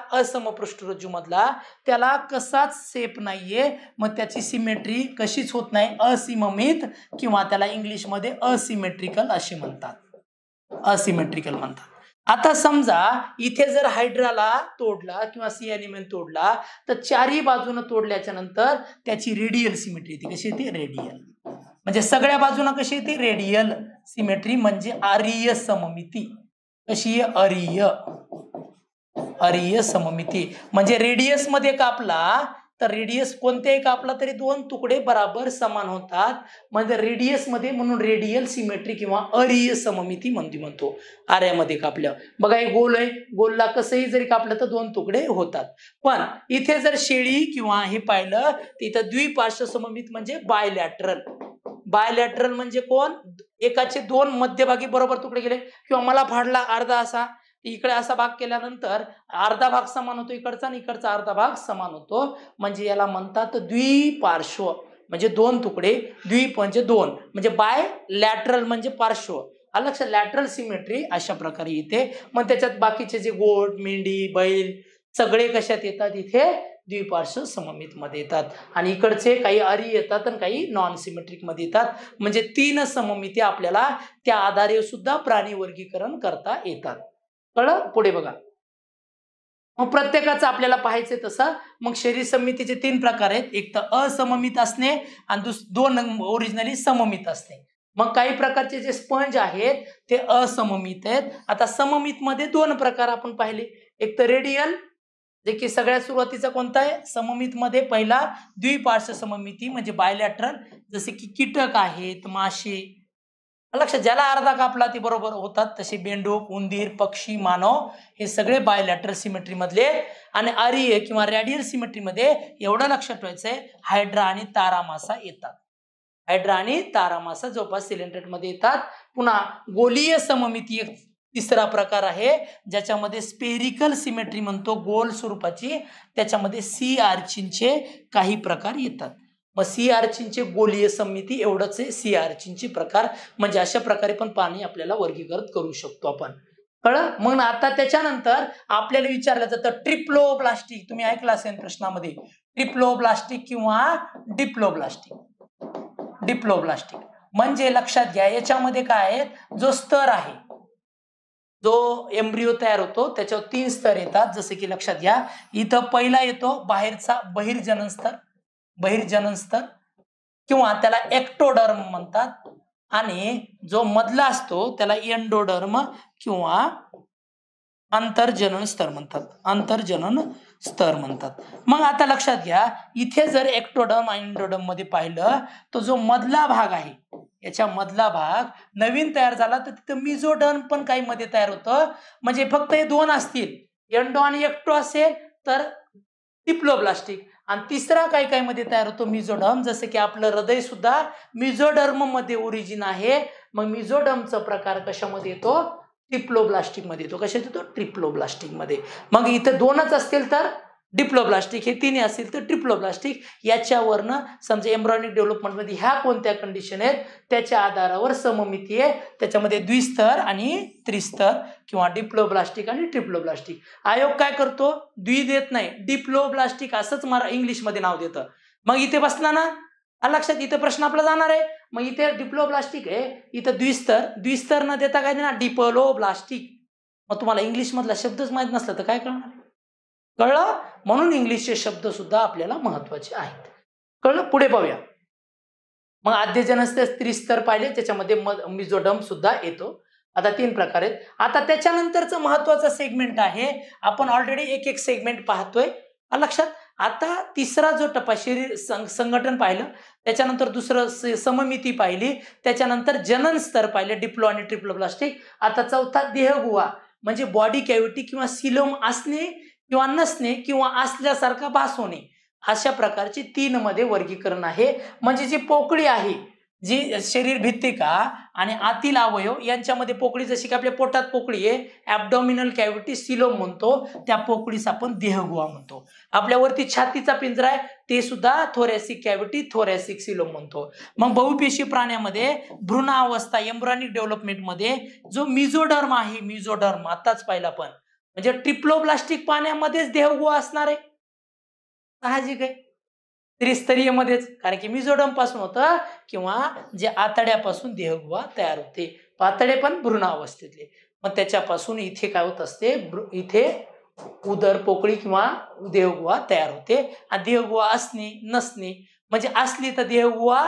मधला त्याला कसाच सेप नाहीये मग त्याची सिमेट्री कशीच होत नाही असिममित किंवा त्याला इंग्लिशमध्ये असिमेट्रिकल असे म्हणतात असिमेट्रिकल म्हणतात आता समजा इथे जर हायड्राला तोडला किंवा सी तोडला तर चारही बाजूनं तोडल्याच्या नंतर त्याची रेडियल सिमेट्री येते कशी येते रेडियल म्हणजे सगळ्या बाजूनं कशी येते रेडियल सिमेट्री म्हणजे आर्य सममिती कशी आहे अरिय अरिय सममिती म्हणजे रेडियस मध्ये कापला तर रेडियस कोणत्याही कापला तरी दोन तुकडे बराबर समान होतात म्हणजे रेडियस मध्ये म्हणून रेडियल सिमेट्री किंवा अरिय सममिती म्हणतो म्हणतो आर्यामध्ये कापलं बघा हे गोल आहे गोलला कसंही जरी कापलं तर दोन तुकडे होतात पण इथे जर शेळी किंवा हे पाहिलं तर इथं द्विपार्श्व सममित म्हणजे बायलॅटरल बायलॅटरल म्हणजे कोण एकाचे दोन मध्यभागी बरोबर तुकडे गेले किंवा मला फाडला अर्धा असा इकडे असा भाग केल्यानंतर अर्धा भाग समान होतो इकडचा आणि इकडचा अर्धा भाग समान होतो म्हणजे याला म्हणतात द्विपार्श्व म्हणजे दोन तुकडे द्वि म्हणजे दोन म्हणजे बाय लॅटरल म्हणजे पार्श्व लक्ष लॅटरल सिमेट्री अशा प्रकारे येते मग त्याच्यात बाकीचे जे गोट मेंढी बैल सगळे कशात येतात इथे द्विपार्श्व मध्ये येतात आणि इकडचे काही अरी येतात आणि काही नॉन सिमेट्रिक मध्ये येतात म्हणजे तीन सममिती आपल्याला त्या आधारे सुद्धा प्राणी वर्गीकरण करता येतात कळलं पुढे बघा मग प्रत्येकाचं आपल्याला पाहायचंय तसं मग शरीर समितीचे तीन प्रकार आहेत एक तर असममित असणे आणि दुस दोन ओरिजिनली सममित असणे मग काही प्रकारचे जे स्पंज आहेत ते असममित आहेत आता सममित मध्ये दोन प्रकार आपण पाहिले एक तर रेडियल जे की सगळ्यात सुरुवातीचा कोणता आहे मध्ये पहिला द्विपार्श्व सममिती म्हणजे बायलॅटरल जसे की कीटक आहेत मासे लक्ष ज्याला अर्धा कापला ते बरोबर होतात तसे बेंडूक उंदीर पक्षी मानव हे सगळे बायलॅटरल सिमेट्रीमधले आणि आर्य किंवा रॅडियल सिमेट्रीमध्ये एवढं लक्षात ठेवायचंय हायड्रा आणि तारामासा येतात हायड्रा आणि तारामासा जवळपास मध्ये येतात पुन्हा गोलीय एक तिसरा प्रकार आहे ज्याच्यामध्ये स्पेरिकल सिमेट्री म्हणतो गोल स्वरूपाची त्याच्यामध्ये सी आर्चिनचे काही प्रकार येतात मग सी आर्चिनचे गोलीय समिती एवढंच आहे सी आर्चिनचे प्रकार म्हणजे अशा प्रकारे पण पाणी आपल्याला वर्गीकृत करू शकतो आपण कळ मग आता त्याच्यानंतर आपल्याला विचारलं जातं ट्रिप्लो प्लास्टिक तुम्ही ऐकलं असेल प्रश्नामध्ये ट्रिप्लो प्लास्टिक किंवा डिप्लो प्लास्टिक डिप्लो प्लास्टिक म्हणजे लक्षात घ्या याच्यामध्ये काय आहे जो स्तर आहे जो एम्ब्रिओ तयार होतो त्याच्यावर तीन स्तर येतात जसे की लक्षात घ्या इथं पहिला येतो बाहेरचा बहिर्जनन स्तर बहिर्जनन स्तर किंवा त्याला एक्टोडर्म म्हणतात आणि जो मधला असतो त्याला एन्डोडर्म किंवा आंतरजनन स्तर म्हणतात आंतरजनन स्तर म्हणतात मग आता लक्षात घ्या इथे जर एक्टोडर्म आणि मध्ये पाहिलं तर जो मधला भाग आहे याच्या मधला भाग नवीन तयार झाला तर तिथं मिझोडन पण काही मध्ये तयार होतं म्हणजे फक्त हे दोन असतील एंडो आणि एक्टो असेल तर प्लास्टिक आणि तिसरा काही काही मध्ये तयार होतो मिझोडम जसं की आपलं हृदय सुद्धा मिझोडर्म मध्ये ओरिजिन आहे मग मिझोडमचा प्रकार कशामध्ये येतो ट्रिप्लोब्लास्टिक मध्ये येतो कशात येतो ट्रिप्लोब्लास्टिक मध्ये मग इथं दोनच असतील तर डिप्लोब्लास्टिक हे तिन्ही असतील तर ट्रिप्लोब्लास्टिक याच्यावरनं समजा एम्ब्रॉनिक डेव्हलपमेंटमध्ये ह्या कोणत्या कंडिशन आहेत त्याच्या आधारावर सममिती आहे त्याच्यामध्ये द्विस्तर आणि त्रिस्तर किंवा डिप्लोब्लास्टिक आणि ट्रिप्लोब्लास्टिक आयोग काय करतो द्वि देत नाही डिप्लोब्लास्टिक असंच मला इंग्लिशमध्ये नाव देतं मग इथे बसला ना लक्षात इथं प्रश्न आपला जाणार आहे मग इथे डिप्लोब्लास्टिक आहे इथं द्विस्तर द्विस्तर न देता काय देणार डिप्लोब्लास्टिक मग तुम्हाला इंग्लिशमधला शब्दच माहीत नसला तर काय करणार कळलं म्हणून इंग्लिशचे शब्द सुद्धा आपल्याला महत्वाचे आहेत कळलं पुढे पाहूया मग आद्यजन असते त्रिस्तर पाहिले त्याच्यामध्ये मिझोडम सुद्धा येतो आता तीन प्रकार आहेत आता त्याच्यानंतरचं महत्वाचं सेगमेंट आहे आपण ऑलरेडी एक एक सेगमेंट पाहतोय लक्षात आता तिसरा जो टप्पा शरीर संघटन पाहिलं त्याच्यानंतर दुसरं सममिती पाहिली त्याच्यानंतर जनन स्तर पाहिले डिप्लो आणि ट्रिप्लो प्लास्टिक आता चौथा देहगुहा म्हणजे बॉडी कॅव्हिटी किंवा सिलोम असणे किंवा नसणे किंवा असल्यासारखा भासवणे अशा प्रकारचे तीन मध्ये वर्गीकरण आहे म्हणजे जी पोकळी आहे जी शरीर भित्तिका आणि आतील अवयव यांच्यामध्ये पोकळी जशी की आपल्या पोटात पोकळी आहे ॲबडॉमिनल कॅव्हिटी सिलोम म्हणतो त्या पोकळीस आपण देहगुहा म्हणतो आपल्यावरती छातीचा पिंजरा आहे ते सुद्धा थोरॅसिक कॅव्हिटी थोरॅसिक सिलोम म्हणतो मग बहुपेशी प्राण्यामध्ये भ्रूणावस्था एम्ब्रॉनिक डेव्हलपमेंटमध्ये जो मिझोडर्म आहे मिझोडर्म आताच पाहिला पण म्हणजे प्लास्टिक पाण्यामध्येच देहगुहा असणार आहे साहजिक आहे त्रिस्तरीय मध्येच कारण की मिझोडम पासून होतं किंवा जे आतड्यापासून देहगुहा तयार होते पातळे पण भ्रूण अवस्थेतले मग त्याच्यापासून इथे काय होत असते इथे उदर पोकळी किंवा देहगुहा तयार होते आणि देहगुहा असणे नसणे म्हणजे असली तर देहगुहा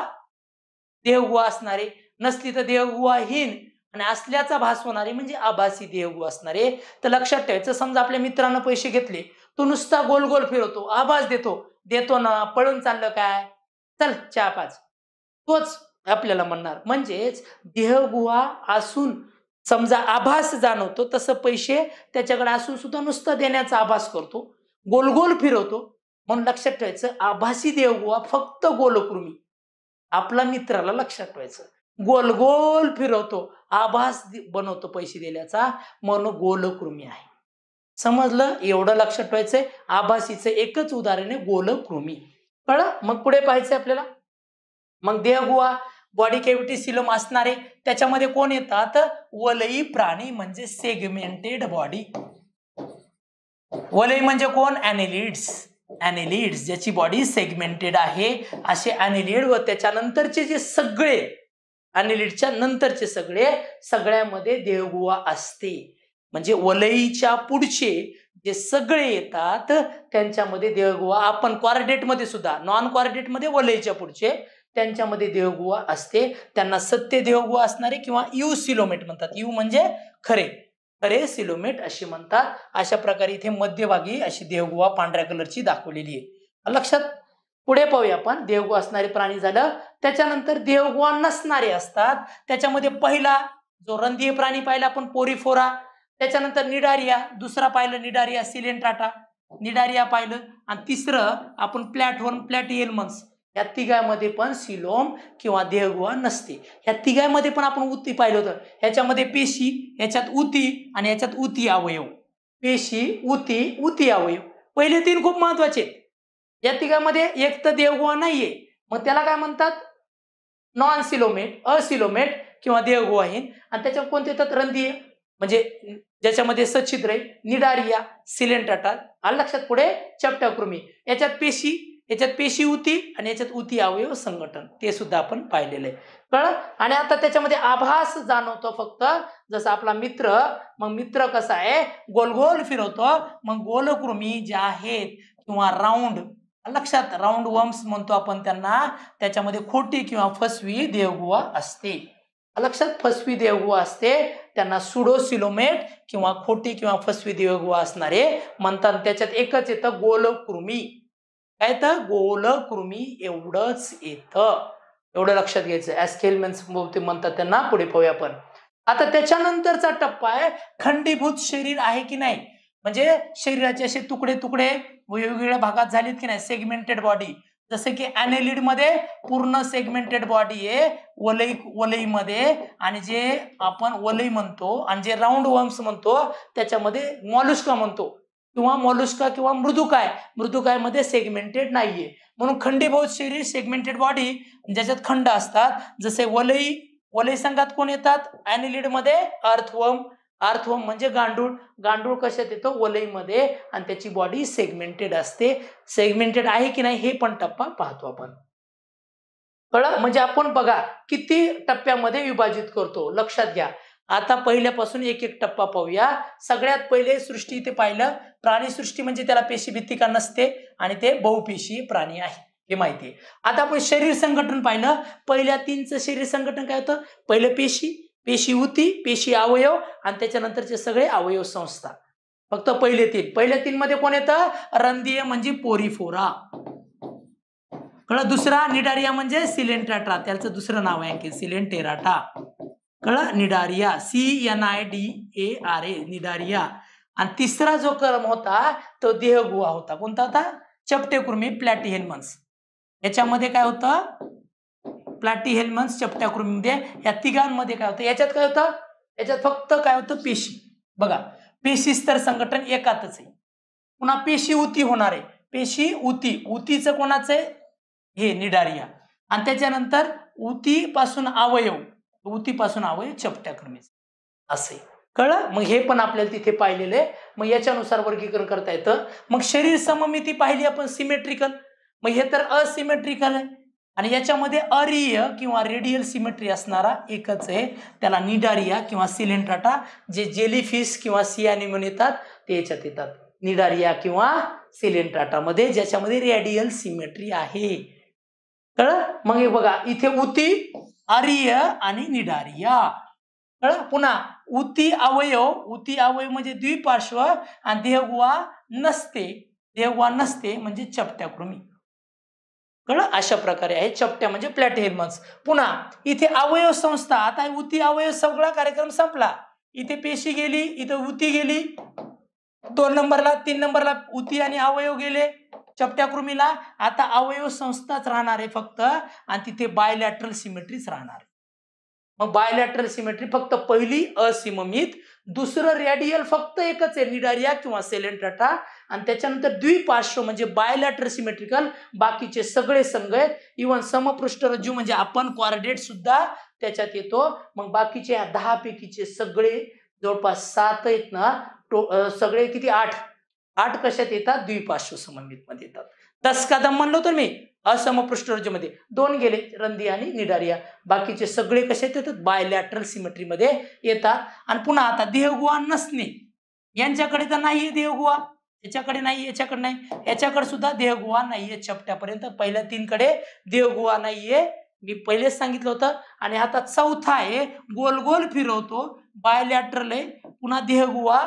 देहगुहा असणारे नसली तर देहगुहाहीन आणि असल्याचा भास होणारे म्हणजे आभासी देहगू असणारे तर लक्षात ठेवायचं समजा आपल्या मित्रानं पैसे घेतले तो नुसता गोल गोल फिरवतो आभास देतो देतो ना पळून चाललं काय चल चहा पाच तोच आपल्याला म्हणणार म्हणजेच देहगुहा असून समजा आभास जाणवतो तसं पैसे त्याच्याकडे असून सुद्धा नुसतं देण्याचा आभास करतो गोलगोल फिरवतो म्हणून लक्षात ठेवायचं आभासी देवगुहा फक्त गोलकृमी आपला मित्राला लक्षात ठेवायचं गोल गोल फिरवतो आभास बनवतो पैसे दिल्याचा म्हणून गोलकृमी आहे समजलं एवढं लक्षात ठेवायचंय आभासीचं एकच उदाहरण आहे गोलकृमी कळ मग पुढे पाहायचंय आपल्याला मग देहगुहा बॉडी कॅव्हिटी सिलम असणारे त्याच्यामध्ये कोण येतात वलयी प्राणी म्हणजे सेगमेंटेड बॉडी वलयी म्हणजे कोण अॅनिलिड्स अॅनिलिड्स ज्याची बॉडी सेगमेंटेड आहे असे अॅनिलिड व त्याच्यानंतरचे जे सगळे आणि लिडच्या नंतरचे सगळे सगळ्यामध्ये देवगुवा असते म्हणजे वलईच्या पुढचे जे सगळे येतात त्यांच्यामध्ये देवगुवा आपण मध्ये सुद्धा नॉन क्वारडेटमध्ये वलईच्या पुढचे त्यांच्यामध्ये देवगुवा असते त्यांना सत्य देवगुवा असणारे किंवा यू सिलोमेट म्हणतात यू म्हणजे खरे खरे सिलोमेट अशी म्हणतात अशा प्रकारे इथे मध्यभागी अशी देवगुवा पांढऱ्या कलरची दाखवलेली आहे लक्षात पुढे पाहूया आपण देवगु असणारे प्राणी झालं त्याच्यानंतर देवगुवा नसणारे असतात त्याच्यामध्ये पहिला जो रंधीय प्राणी पाहिला आपण पोरीफोरा त्याच्यानंतर निडारिया दुसरा पाहिलं निडारिया सिलेंट्राटा निडारिया पाहिलं आणि तिसरं आपण प्लॅट प्लॅटिएलमन्स या तिघामध्ये पण सिलोम किंवा देवगुआ नसते या तिघ्यामध्ये पण आपण उती पाहिलं होतं ह्याच्यामध्ये पेशी ह्याच्यात उती आणि ह्याच्यात उती अवयव पेशी उती उती अवयव पहिले तीन खूप महत्वाचे या तिघामध्ये एक तर देवगुवा नाहीये मग त्याला काय म्हणतात नॉन सिलोमेट असिलोमेट किंवा देवगुवाहीन आणि त्याच्यात कोणते येतात रंदीय म्हणजे ज्याच्यामध्ये सच्छिद्रे निडारिया सिलेंटाटा आणि लक्षात पुढे चपट्याकृमी याच्यात पेशी याच्यात पेशी उती आणि याच्यात उती अवयव संघटन ते सुद्धा आपण पाहिलेलं आहे आणि आता त्याच्यामध्ये आभास जाणवतो फक्त जसं आपला मित्र मग मित्र कसा आहे गोलगोल फिरवतो मग गोलकृमी जे आहेत किंवा राऊंड लक्षात राऊंड वर्म्स म्हणतो आपण त्यांना त्याच्यामध्ये खोटी किंवा फसवी देवगुवा असते लक्षात फसवी देवगुवा असते त्यांना सुडोसिलोमेट किंवा खोटी किंवा फसवी देवगुवा असणारे म्हणतात त्याच्यात एकच येतं गोलकृमी काय तर गोलकृमी एवढंच येतं एवढं लक्षात घ्यायचं ऍस्केलमेन्स म्हणतात त्यांना पुढे पाहूया आपण आता त्याच्यानंतरचा टप्पा आहे खंडीभूत शरीर आहे की नाही म्हणजे शरीराचे असे तुकडे तुकडे वेगवेगळ्या भागात झालीत की नाही सेगमेंटेड बॉडी जसं की अॅनेलिड मध्ये पूर्ण सेगमेंटेड बॉडी आहे वलई वलईमध्ये आणि जे आपण वलई म्हणतो आणि जे राऊंड वर्म्स म्हणतो त्याच्यामध्ये मॉलुस्का म्हणतो किंवा मॉलुस्का किंवा मृदुकाय मध्ये सेगमेंटेड नाहीये म्हणून बहुत शरीर सेगमेंटेड बॉडी ज्याच्यात खंड असतात जसे वलई वलई संघात कोण येतात अॅनिलिडमध्ये अर्थवर्म अर्थवम म्हणजे गांडूळ गांडूळ कशात येतो वलयमध्ये आणि त्याची बॉडी सेगमेंटेड असते सेगमेंटेड आहे की नाही हे पण टप्पा पाहतो आपण कळ म्हणजे आपण बघा किती टप्प्यामध्ये विभाजित करतो लक्षात घ्या आता पहिल्यापासून एक एक टप्पा पाहूया सगळ्यात पहिले सृष्टी इथे पाहिलं सृष्टी म्हणजे त्याला पेशी भित्तिका नसते आणि ते बहुपेशी प्राणी आहे हे माहिती आहे आता आपण शरीर संघटन पाहिलं पहिल्या तीनचं शरीर संघटन काय होतं पहिलं पेशी पेशी उती पेशी अवयव आणि त्याच्यानंतरचे सगळे अवयव संस्था फक्त पहिले तीन पहिल्या तीन मध्ये कोण येतं रंधीय म्हणजे पोरीफोरा कळलं दुसरा निडारिया म्हणजे सिलेंटाटा त्याचं दुसरं नाव आहे सिलेंटेराटा कळ cnidaria C N I D A R A cnidaria आणि तिसरा जो क्रम होता तो देहगुहा होता कोणता होता चपटेकुर्मी प्लॅटिहेनमन्स याच्यामध्ये काय होतं प्लाटी हेल्मन्स चपट्याकृमीमध्ये या तिघांमध्ये काय होतं याच्यात काय होतं याच्यात फक्त काय होतं पेशी बघा पेशी स्तर संघटन एकातच आहे पुन्हा पेशी उती होणार आहे पेशी उती उतीचं कोणाचं आहे हे निडारिया आणि त्याच्यानंतर उतीपासून अवयव पासून अवयव चपट्याकृमीच असे कळलं मग हे पण आपल्याला तिथे पाहिलेलं आहे मग याच्यानुसार वर्गीकरण करता येतं मग शरीर सममिती पाहिली आपण सिमेट्रिकल मग हे तर असिमेट्रिकल आहे आणि याच्यामध्ये अरिय किंवा रेडियल सिमेट्री असणारा एकच आहे त्याला निडारिया किंवा सिलेंट्राटा जे जेलीफिश किंवा सियाने म्हणून येतात ते याच्यात येतात निडारिया किंवा सिलेंट्राटामध्ये ज्याच्यामध्ये रेडियल सिमेट्री आहे कळ मग हे बघा इथे उती अरिय आणि निडारिया कळ पुन्हा उती अवयव उती अवयव म्हणजे द्विपार्श्व आणि देहगुवा नसते देहगुवा नसते म्हणजे चपट्याकृमी कळलं अशा प्रकारे आहे चपट्या म्हणजे प्लॅटहेर्मन्स पुन्हा इथे अवयव संस्था आता उती अवयव सगळा कार्यक्रम संपला इथे पेशी गेली इथे उती गेली दोन नंबरला तीन नंबरला उती आणि अवयव गेले चपट्या कृमीला आता अवयव संस्थाच राहणार आहे फक्त आणि तिथे बायलॅटरल सिमेट्रीच राहणार मग बायलॅटरल सिमेट्री फक्त पहिली असिममित दुसरं रॅडियल फक्त एकच आहे निडारिया किंवा सेलेंट्राटा आणि त्याच्यानंतर द्विपार्श्व म्हणजे बायलॅटर सिमेट्रिकल बाकीचे सगळे संघ आहेत इव्हन समपृष्ठरज्जू म्हणजे आपण क्वारडेट सुद्धा त्याच्यात येतो मग बाकीचे ह्या दहा पैकीचे सगळे जवळपास सात आहेत ना टो सगळे किती आठ आठ कशात येतात द्विपार्श्व संबंधित मध्ये येतात दस कदम म्हणलो तर मी असमपृष्ठरज्जूमध्ये दोन गेले रंदी आणि निडारिया बाकीचे सगळे कसे येतात बायलॅटरल सिमेट्रीमध्ये येतात आणि पुन्हा आता देहगुहा नसणे यांच्याकडे तर नाही आहे देहगुवा याच्याकडे नाही याच्याकडे नाही याच्याकडे सुद्धा देहगुहा नाहीये चपट्यापर्यंत पहिल्या तीनकडे देहगुवा नाहीये मी पहिलेच सांगितलं होतं आणि आता चौथा आहे गोल गोल फिरवतो बायलॅटरल आहे पुन्हा देहगुवा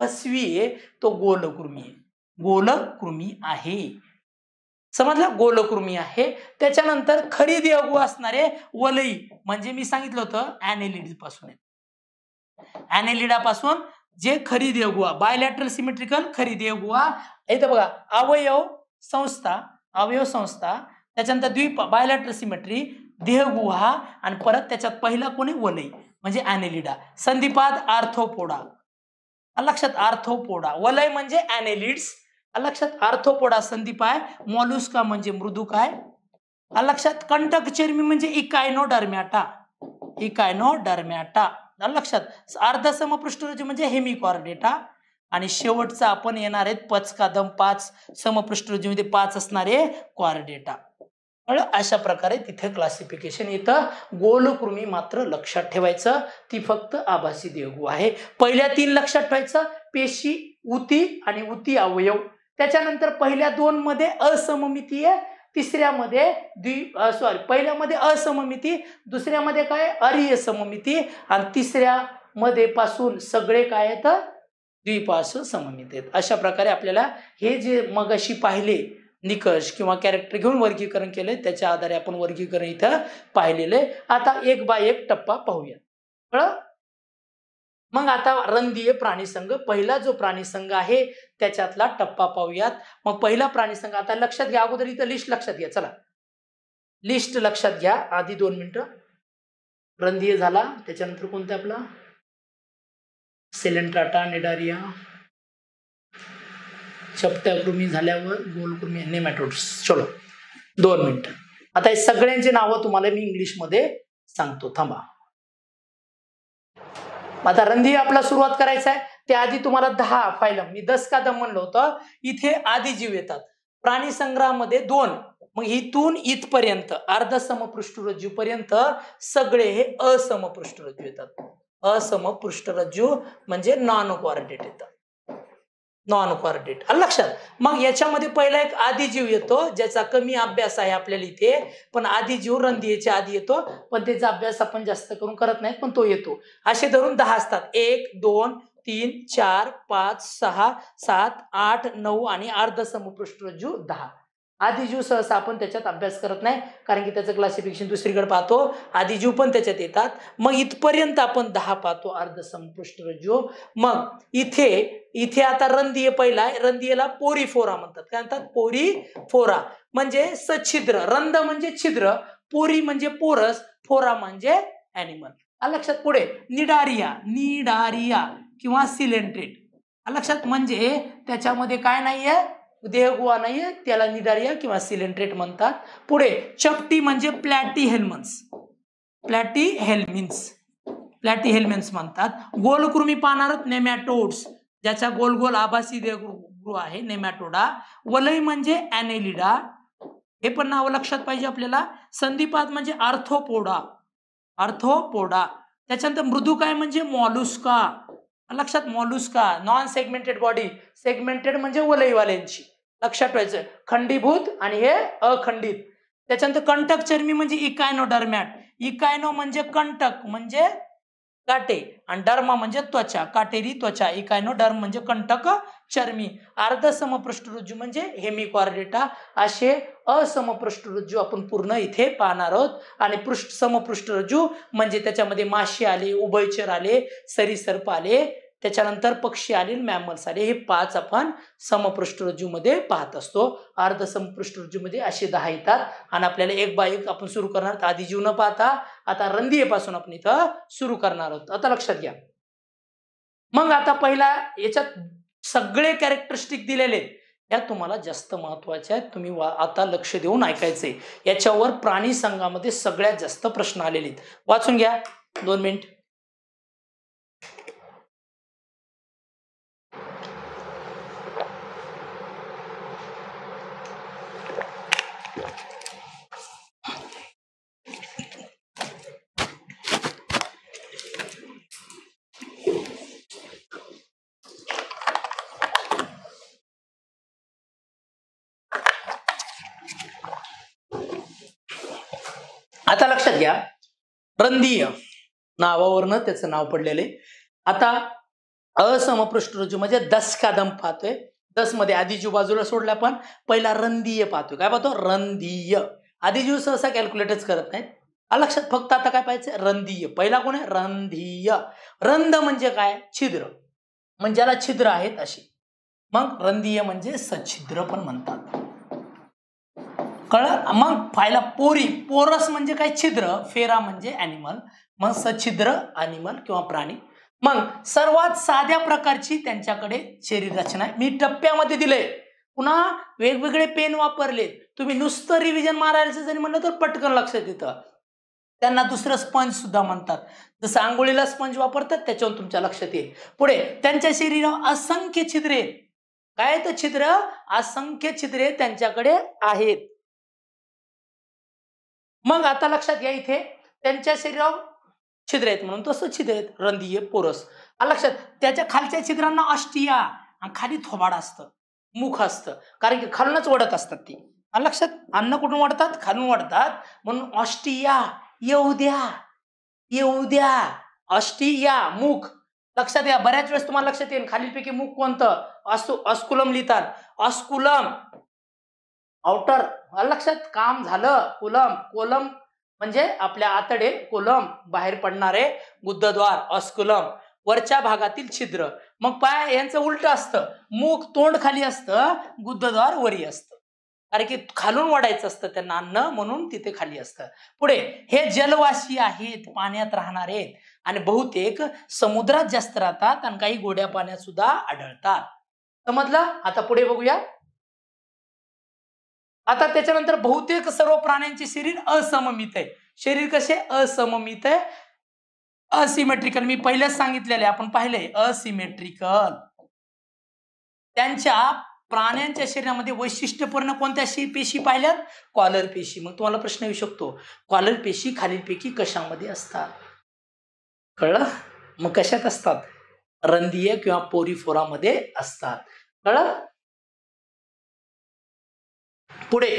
फसवी आहे तो गोलकृमी आहे गोलकृमी आहे समजला गोलकृमी आहे त्याच्यानंतर खरीद अगू असणारे वलई म्हणजे मी सांगितलं होतं अॅनेलिडी पासून पासून जे खरीदे अगुवा बायलॅटरल सिमेट्रिकल खरेदी अगुवा इथं बघा अवयव संस्था अवयव संस्था त्याच्यानंतर द्विप बायलॅटरल सिमेट्री देहगुहा आणि परत त्याच्यात पहिला कोणी वलई म्हणजे अॅनेलिडा संधिपाद आर्थोपोडा लक्षात आर्थोपोडा वलय म्हणजे अॅनेलिड्स लक्षात आर्थोपोडा संधिपाय मॉलुस्का म्हणजे मृदुकाय लक्षात कंटक चेरमी म्हणजे इकायनो डरम्याटा इकायनो डरम्याटा लक्षात अर्ध समपृष्ठरजी म्हणजे हेमिकॉर्डेटा आणि शेवटचा आपण येणार आहेत पच कादम पाच म्हणजे पाच असणारे कॉर्डेटा अशा प्रकारे तिथे क्लासिफिकेशन इथं गोलकृमी मात्र लक्षात ठेवायचं ती फक्त आभासी देहू आहे पहिल्या तीन लक्षात ठेवायचं पेशी उती आणि उती अवयव त्याच्यानंतर पहिल्या दोन मध्ये असममितीय तिसऱ्यामध्ये द्वि सॉरी पहिल्यामध्ये असममिती दुसऱ्यामध्ये काय अरिय सममिती आणि तिसऱ्यामध्ये पासून सगळे काय आहेत द्विपास सममिती आहेत अशा प्रकारे आपल्याला हे जे मगाशी पाहिले निकष किंवा कॅरेक्टर घेऊन वर्गीकरण केले त्याच्या आधारे आपण वर्गीकरण इथं पाहिलेले आता एक बाय एक टप्पा पाहूया मग आता प्राणी संघ पहिला जो प्राणी संघ आहे त्याच्यातला टप्पा पाहूयात मग पहिला प्राणी संघ आता लक्षात घ्या अगोदर इथं लिस्ट लक्षात घ्या चला लिस्ट लक्षात घ्या आधी दोन मिनिटं रंदीय झाला त्याच्यानंतर कोणता आपला सेलेंट्राटा नेडारिया चपट्याकृमी झाल्यावर गोलकृमी नेमॅटोड्स चलो दोन मिनिट आता हे सगळ्यांची नावं तुम्हाला मी इंग्लिशमध्ये सांगतो थांबा आता रंधी आपला सुरुवात करायचा आहे त्याआधी तुम्हाला दहा फायलम मी दस कादम म्हणलं होतं इथे आधी जीव येतात प्राणी संग्रहामध्ये दोन मग इथून इथपर्यंत अर्ध समपृष्ठरज्जू पर्यंत सगळे हे असमपृष्ठरज्जू येतात असमपृष्ठरज्जू म्हणजे नॉन कोऑर्डिनेट येतात नॉन कॉर्डेट लक्षात मग याच्यामध्ये पहिला एक जीव येतो ज्याचा कमी अभ्यास आहे आपल्याला इथे पण जीव रंधियेच्या आधी येतो पण त्याचा अभ्यास आपण जास्त करून करत नाही पण तो येतो असे धरून दहा असतात एक दोन तीन चार पाच सहा सात आठ नऊ आणि अर्ध जीव दहा आदिजीव सहसा आपण त्याच्यात अभ्यास करत नाही कारण की त्याचं क्लासिफिकेशन दुसरीकडे पाहतो आदिजीव पण त्याच्यात येतात मग इथपर्यंत आपण दहा पाहतो अर्धसंपुष्ट रज्जू मग इथे इथे आता रंदिय पहिला रंदियेला पोरी फोरा म्हणतात काय म्हणतात पोरी फोरा म्हणजे सछिद्र रंद म्हणजे छिद्र पोरी म्हणजे पोरस फोरा म्हणजे अॅनिमल लक्षात पुढे निडारिया निडारिया किंवा सिलेंट्रेट लक्षात म्हणजे त्याच्यामध्ये काय नाहीये नाही नाहीये त्याला निदारिया किंवा सिलेंट्रेट म्हणतात पुढे चपटी म्हणजे प्लॅटी हेल्मन्स प्लॅटी हेल्मिन्स प्लॅटी हेल्मेन्स म्हणतात गोलकृमी पाहणार नेमॅटोड्स ज्याचा गोल गोल आभासी देहगृह आहे नेमॅटोडा वलय म्हणजे अॅनेलिडा हे पण नाव लक्षात पाहिजे आपल्याला संधिपाद म्हणजे अर्थोपोडा अर्थोपोडा त्याच्यानंतर मृदू काय म्हणजे मॉलुस्का लक्षात mollusca non segmented body segmented म्हणजे वलयवाल्यांची लक्षात ठेवायचं खंडीभूत आणि हे अखंडित त्याच्यानंतर कंटक चर्मी म्हणजे इकायनो डरम्यान इकायनो म्हणजे कंटक म्हणजे काटे आणि डर्मा म्हणजे त्वचा काटेरी त्वचा डर्म म्हणजे कंटक चर्मी अर्धसमपृष्ठरज्जू म्हणजे हेमिक्वार्डेटा असे असमपृष्ठरुज्जू आपण पूर्ण इथे पाहणार आहोत आणि पृष्ठ समपृष्ठरज्जू म्हणजे त्याच्यामध्ये मासे आले उभयचर आले सरीसर्प आले त्याच्यानंतर पक्षी आणि मॅमल्स आले हे पाच आपण समपृष्ठरज्जूमध्ये पाहत असतो अर्ध समपृष्ठरज्जूमध्ये असे दहा येतात आणि आपल्याला एक बाईक आपण सुरू करणार आधी जीव न पाहता आता रंधीयेपासून आपण इथं सुरू करणार आहोत आता लक्षात घ्या मग आता पहिला याच्यात सगळे कॅरेक्टरिस्टिक दिलेले या तुम्हाला जास्त महत्वाच्या आहेत तुम्ही आता लक्ष देऊन ऐकायचे याच्यावर प्राणी संघामध्ये सगळ्यात जास्त प्रश्न आलेले आहेत वाचून घ्या दोन मिनिट रंधीय नावावरनं त्याचं नाव पडलेलं आहे आता असमपृष्ठरज्जू म्हणजे दस कादम पाहतोय दस मध्ये आदिजू बाजूला सोडला पण पहिला रंधीय पाहतोय काय पाहतो रंधीय आदिजू सहसा कॅल्क्युलेटच करत नाहीत लक्षात फक्त आता काय पाहिजे रंधीय पहिला कोण आहे रंधीय रंध म्हणजे काय छिद्र म्हणजे ज्याला छिद्र आहेत अशी मग रंदीय म्हणजे सछिद्र पण म्हणतात कळ मग फायला पोरी पोरस म्हणजे काय छिद्र फेरा म्हणजे अॅनिमल मग सछिद्र ॲनिमल किंवा प्राणी मग सर्वात साध्या प्रकारची त्यांच्याकडे शरीर रचना मी टप्प्यामध्ये दिले पुन्हा वेगवेगळे पेन वापरले तुम्ही नुसतं रिव्हिजन मारायचं जरी म्हणलं तर पटकन लक्षात येतं त्यांना दुसरं स्पंज सुद्धा म्हणतात जसं आंघोळीला स्पंज वापरतात त्याच्यावर तुमच्या लक्षात येईल पुढे त्यांच्या शरीरावर असंख्य छिद्रे काय तर छिद्र असंख्य छिद्रे त्यांच्याकडे आहेत मग आता लक्षात घ्या इथे त्यांच्या शरीरावर छिद्र आहेत म्हणून तसं छिद्र आहेत रंधीय पोरस लक्षात त्याच्या खालच्या छिद्रांना अष्टिया आणि खाली थोबाड असतं मुख असतं कारण की खालूनच वडत असतात ती लक्षात अन्न कुठून वाढतात खालून वाढतात म्हणून ऑस्टिया येऊ द्या येऊ द्या ऑस्टिया मुख लक्षात या बऱ्याच वेळेस तुम्हाला लक्षात येईल खालीलपैकी मुख कोणतं अस्कुलम लिहितात अस्कुलम आउटर लक्षात काम झालं कोलम कोलम म्हणजे आपल्या आतडे कोलम बाहेर पडणारे गुद्धद्वार अस्कुलम वरच्या भागातील छिद्र मग पाय यांचं उलट असतं मुख तोंड खाली असतं गुद्धद्वार वरी असतं कारण की खालून वाढायचं असतं त्यांना अन्न म्हणून तिथे खाली असतं पुढे हे जलवासी आहेत पाण्यात राहणार आहेत आणि बहुतेक समुद्रात जास्त राहतात आणि काही गोड्या पाण्यात सुद्धा आढळतात समजलं आता पुढे बघूया आता त्याच्यानंतर बहुतेक सर्व प्राण्यांचे शरीर असममित आहे शरीर कसे असममित आहे असिमेट्रिकल मी पहिल्याच सांगितलेले आपण पाहिले असिमेट्रिकल त्यांच्या प्राण्यांच्या शरीरामध्ये वैशिष्ट्यपूर्ण कोणत्या पेशी पाहिल्यात कॉलर पेशी मग तुम्हाला प्रश्न येऊ शकतो कॉलर पेशी खालीलपैकी कशामध्ये असतात कळलं मग कशात असतात रंदीय किंवा पोरीफोरामध्ये असतात कळलं पुढे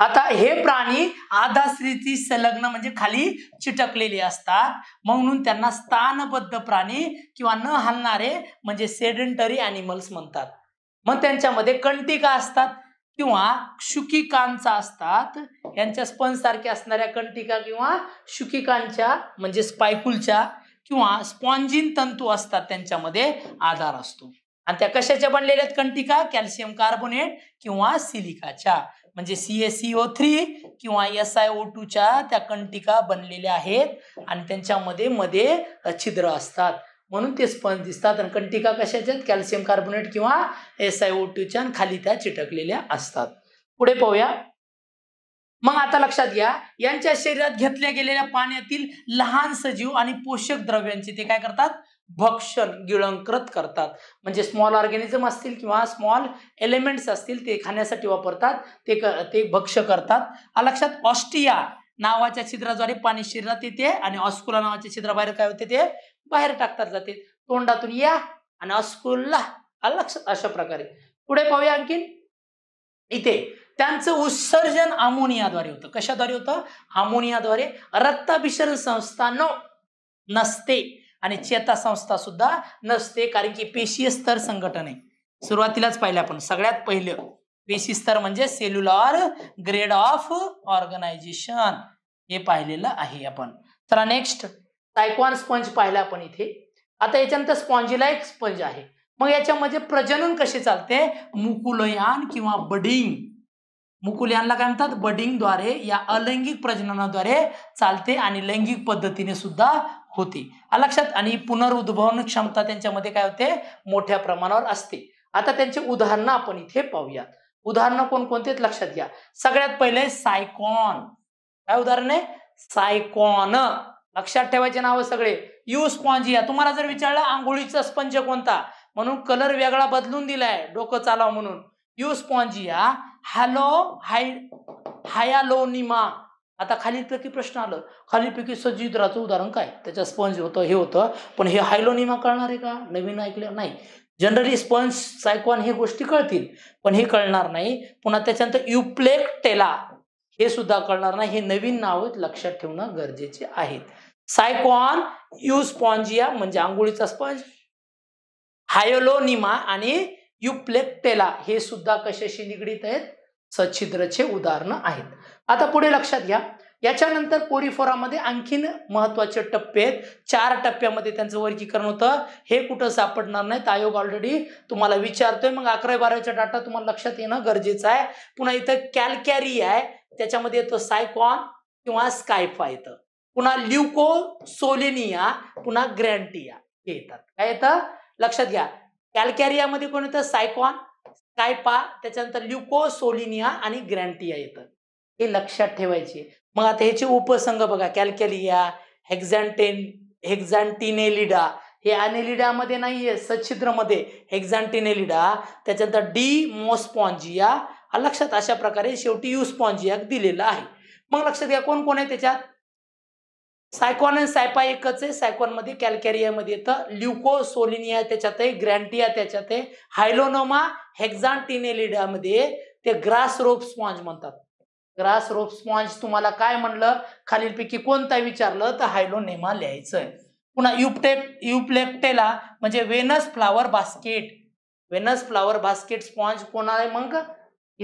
आता हे प्राणी स्त्रीची संलग्न म्हणजे खाली चिटकलेले असतात म्हणून त्यांना स्थानबद्ध प्राणी किंवा न हलणारे म्हणजे सेडेंटरी अॅनिमल्स म्हणतात मग त्यांच्यामध्ये कंटिका असतात किंवा शुकिकांचा असतात यांच्या स्पंज सारख्या असणाऱ्या कंटिका किंवा शुकिकांच्या म्हणजे स्पायकुलच्या किंवा स्पॉन्जिन तंतू असतात त्यांच्यामध्ये आधार असतो आणि त्या कशाच्या बनलेल्या आहेत कंटिका कॅल्शियम कार्बोनेट किंवा सिलिकाच्या म्हणजे C S C O three किंवा एस आय ओ टूच्या त्या कंटिका बनलेल्या आहेत आणि त्यांच्यामध्ये मध्ये छिद्र असतात म्हणून ते स्पंज दिसतात आणि कंटिका कशाच्या कॅल्शियम कार्बोनेट किंवा एस आय ओ टूच्या खाली त्या चिटकलेल्या असतात पुढे पाहूया मग आता लक्षात घ्या यांच्या शरीरात घेतल्या गेलेल्या पाण्यातील लहान सजीव आणि पोषक द्रव्यांची ते काय करतात भक्षण गिळंकृत करतात म्हणजे स्मॉल ऑर्गॅनिझम असतील किंवा स्मॉल एलिमेंट्स असतील ते खाण्यासाठी वापरतात ते क ते भक्ष करतात लक्षात ऑस्टिया नावाच्या छिद्राद्वारे पाणी शरीरात येते आणि ऑस्कुला नावाच्या बाहेर काय होते ते बाहेर टाकतात जाते तोंडातून या आणि ऑस्कुला लक्षात अशा प्रकारे पुढे पाहूया आणखीन इथे त्यांचं उत्सर्जन अमोनियाद्वारे होतं कशाद्वारे होतं अमोनियाद्वारे रक्ताभिसरण संस्थान नसते आणि चेता संस्था सुद्धा नसते कारण की पेशी स्तर संघटन आहे सुरुवातीलाच पाहिलं आपण सगळ्यात पहिलं पेशी स्तर म्हणजे सेल्युलर ग्रेड ऑफ ऑर्गनायझेशन हे पाहिलेलं आहे आपण तर नेक्स्ट तायकॉन स्पंज पाहिला आपण इथे आता याच्यानंतर स्पॉन्जीला एक स्पंज आहे मग याच्यामध्ये प्रजनन कसे चालते मुकुलयान किंवा बडिंग मुकुलयानला काय म्हणतात बडिंगद्वारे या अलैंगिक प्रजननाद्वारे चालते आणि लैंगिक पद्धतीने सुद्धा होती लक्षात आणि पुनरुद्भवन क्षमता त्यांच्यामध्ये काय होते मोठ्या प्रमाणावर असते आता त्यांची उदाहरणं आपण इथे पाहूयात उदाहरणं कोणते लक्षात घ्या सगळ्यात पहिले सायकॉन काय उदाहरण आहे सायकॉन लक्षात ठेवायचे नाव सगळे यू स्पॉन्जिया तुम्हाला जर विचारलं आंघोळीचा स्पंज कोणता म्हणून कलर वेगळा बदलून दिलाय डोकं चालाव म्हणून euspongia hello hi hyalonema आता खालीलपैकी प्रश्न आलं खालीलपैकी सजीद्राचं उदाहरण काय त्याच्या स्पंज होतं हे होतं पण हे हायलोनिमा कळणार आहे का नवीन ऐकलं नाही जनरली स्पंज सायकॉन हे गोष्टी कळतील पण हे कळणार नाही पुन्हा त्याच्यानंतर युप्लेक्टेला हे सुद्धा कळणार नाही हे नवीन नाव लक्षात ठेवणं गरजेचे आहे सायकॉन यू स्पॉन्जिया म्हणजे आंघोळीचा स्पंज हायोलोनिमा आणि युप्लेक्टेला हे सुद्धा कशाशी निगडीत आहेत सच्छिद्रचे उदाहरणं आहेत आता पुढे लक्षात घ्या याच्यानंतर कोरिफोरामध्ये आणखीन महत्वाचे टप्पे आहेत चार टप्प्यामध्ये त्यांचं वर्गीकरण होतं हे कुठं सापडणार नाहीत आयोग ऑलरेडी तुम्हाला विचारतोय मग अकरा बारावीचा डाटा तुम्हाला लक्षात येणं गरजेचं आहे पुन्हा इथं कॅलकॅरी आहे त्याच्यामध्ये येतो सायकॉन किंवा स्कायफा येतं पुन्हा ल्युको सोलिनिया पुन्हा ग्रँटिया हे येतात काय येतं लक्षात घ्या कॅलकॅरियामध्ये कोण येतं सायकॉन स्कायपा त्याच्यानंतर ल्युको सोलिनिया आणि ग्रँटिया येतं हे लक्षात ठेवायचे मग आता ह्याचे उपसंघ बघा कॅल्कॅलिया हेक्झॅन्टेन हेक्झॅन्टिनेलिडा हे अनेलिडामध्ये नाहीये सच्छिद्रमध्ये हेक्झॅन्टिनेलिडा त्याच्यानंतर डी मोस्पॉन्जिया लक्षात अशा प्रकारे शेवटी स्पॉन्जिया दिलेला आहे मग लक्षात घ्या कोण कोण आहे त्याच्यात सायकॉन आणि सायपा एकच आहे सायकॉनमध्ये कॅल्कॅरियामध्ये येतं ल्युकोसोलिनिया त्याच्यात आहे ग्रँटिया त्याच्यात आहे हायलोनोमा हेक्झान्टिनेलिडामध्ये ते ग्रास रोप स्पॉन्ज म्हणतात ग्रास रोप स्पॉन्ज तुम्हाला काय म्हणलं खालीलपैकी कोणता विचारलं तर हायलो नेमा लिहायचं पुन्हा युपटेप युप्लेप्टेला म्हणजे Venus flower basket Venus flower basket sponge कोणा आहे मग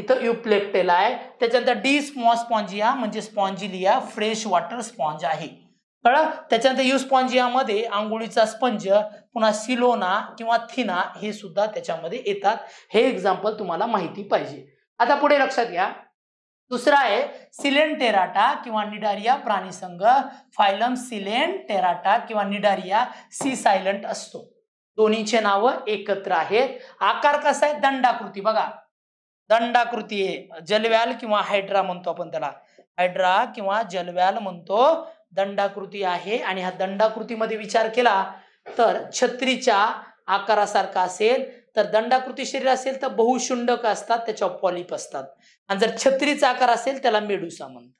इथं युप्लेक्टेला आहे त्याच्यानंतर डी स्मॉ स्पॉन्जिया म्हणजे स्पॉन्जिलिया फ्रेश वॉटर स्पॉन्ज आहे कळ त्याच्यानंतर यू स्पॉन्जियामध्ये आंघोळीचा स्पंज पुन्हा सिलोना किंवा थिना हे सुद्धा त्याच्यामध्ये येतात हे एक्झाम्पल तुम्हाला माहिती पाहिजे आता पुढे लक्षात घ्या दुसरा आहे सिलेन टेराटा किंवा निडारिया प्राणी संघ फायलम सिलेन टेराटा किंवा निडारिया सी सायलंट असतो दोन्हीचे नाव एकत्र आहेत आकार कसा आहे दंडाकृती बघा दंडाकृती आहे जलव्याल किंवा हायड्रा म्हणतो आपण त्याला हायड्रा किंवा जलव्याल म्हणतो दंडाकृती आहे आणि ह्या दंडाकृतीमध्ये विचार केला तर छत्रीच्या आकारासारखा असेल तर दंडाकृती शरीर असेल तर बहुशुंडक असतात त्याच्यावर पॉलिप असतात आणि जर छत्रीचा आकार असेल त्याला मेडुसा म्हणतात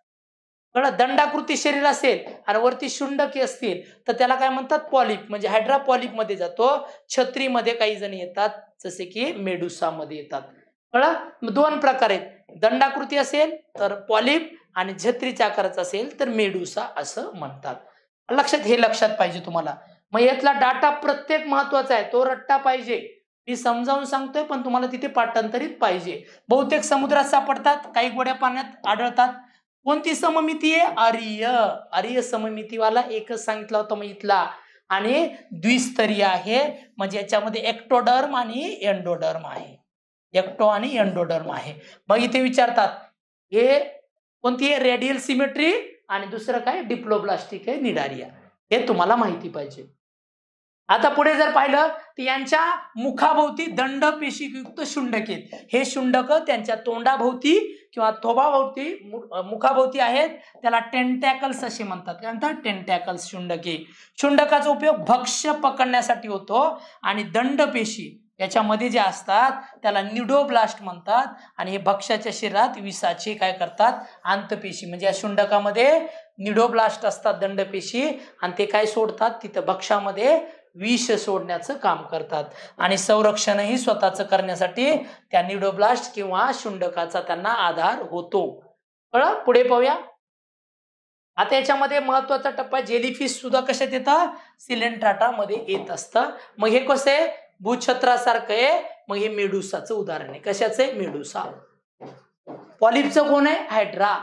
कळलं दंडाकृती शरीर असेल आणि वरती शुंडकी असतील तर त्याला काय म्हणतात पॉलिप म्हणजे हायड्रा मध्ये जातो छत्रीमध्ये काही जण येतात जसे की मेडुसामध्ये येतात कळलं दोन प्रकार आहेत दंडाकृती असेल तर पॉलिप आणि छत्रीच्या आकाराचा असेल तर मेडुसा असं म्हणतात लक्षात हे लक्षात पाहिजे तुम्हाला मग यातला डाटा प्रत्येक महत्वाचा आहे तो रट्टा पाहिजे मी समजावून सांगतोय पण तुम्हाला तिथे पाठांतरित पाहिजे बहुतेक समुद्रात सापडतात काही गोड्या पाण्यात आढळतात कोणती सममिती आहे आर्य आर्य सममितीवाला एकच सांगितला होता मग इथला आणि द्विस्तरीय आहे म्हणजे याच्यामध्ये एक्टोडर्म आणि एन्डोडर्म आहे एक्टो आणि एन्डोडर्म आहे मग इथे विचारतात हे कोणती आहे रेडियल सिमेट्री आणि दुसरं काय डिप्लोब्लास्टिक आहे निडारिया हे तुम्हाला माहिती पाहिजे आता पुढे जर पाहिलं तर यांच्या मुखाभोवती दंड पेशीयुक्त शुंडके हे शुंडक त्यांच्या तोंडाभोवती किंवा थोबाभोवती मुखाभोवती आहेत त्याला टेंटॅकल्स असे म्हणतात काय म्हणतात टेंटॅकल्स शुंडके शुंडकाचा उपयोग भक्ष्य पकडण्यासाठी होतो आणि दंडपेशी याच्यामध्ये जे असतात त्याला निडोब्लास्ट म्हणतात आणि हे भक्ष्याच्या शरीरात विसाचे काय करतात आंतपेशी म्हणजे या शुंडकामध्ये निडोब्लास्ट असतात दंडपेशी आणि ते काय सोडतात तिथं भक्ष्यामध्ये विष सोडण्याचं काम करतात आणि संरक्षणही स्वतःचं करण्यासाठी त्या निडोब्लास्ट किंवा शुंडकाचा त्यांना आधार होतो कळा पुढे पाहूया आता याच्यामध्ये महत्वाचा टप्पा जेलीफिश सुद्धा कशात येतात मध्ये येत असतं मग हे कसं आहे भूछत्रासारखं आहे मग हे मेडुसाचं उदाहरण आहे कशाचं आहे मेडुसा पॉलिपचं कोण आहे हायड्रा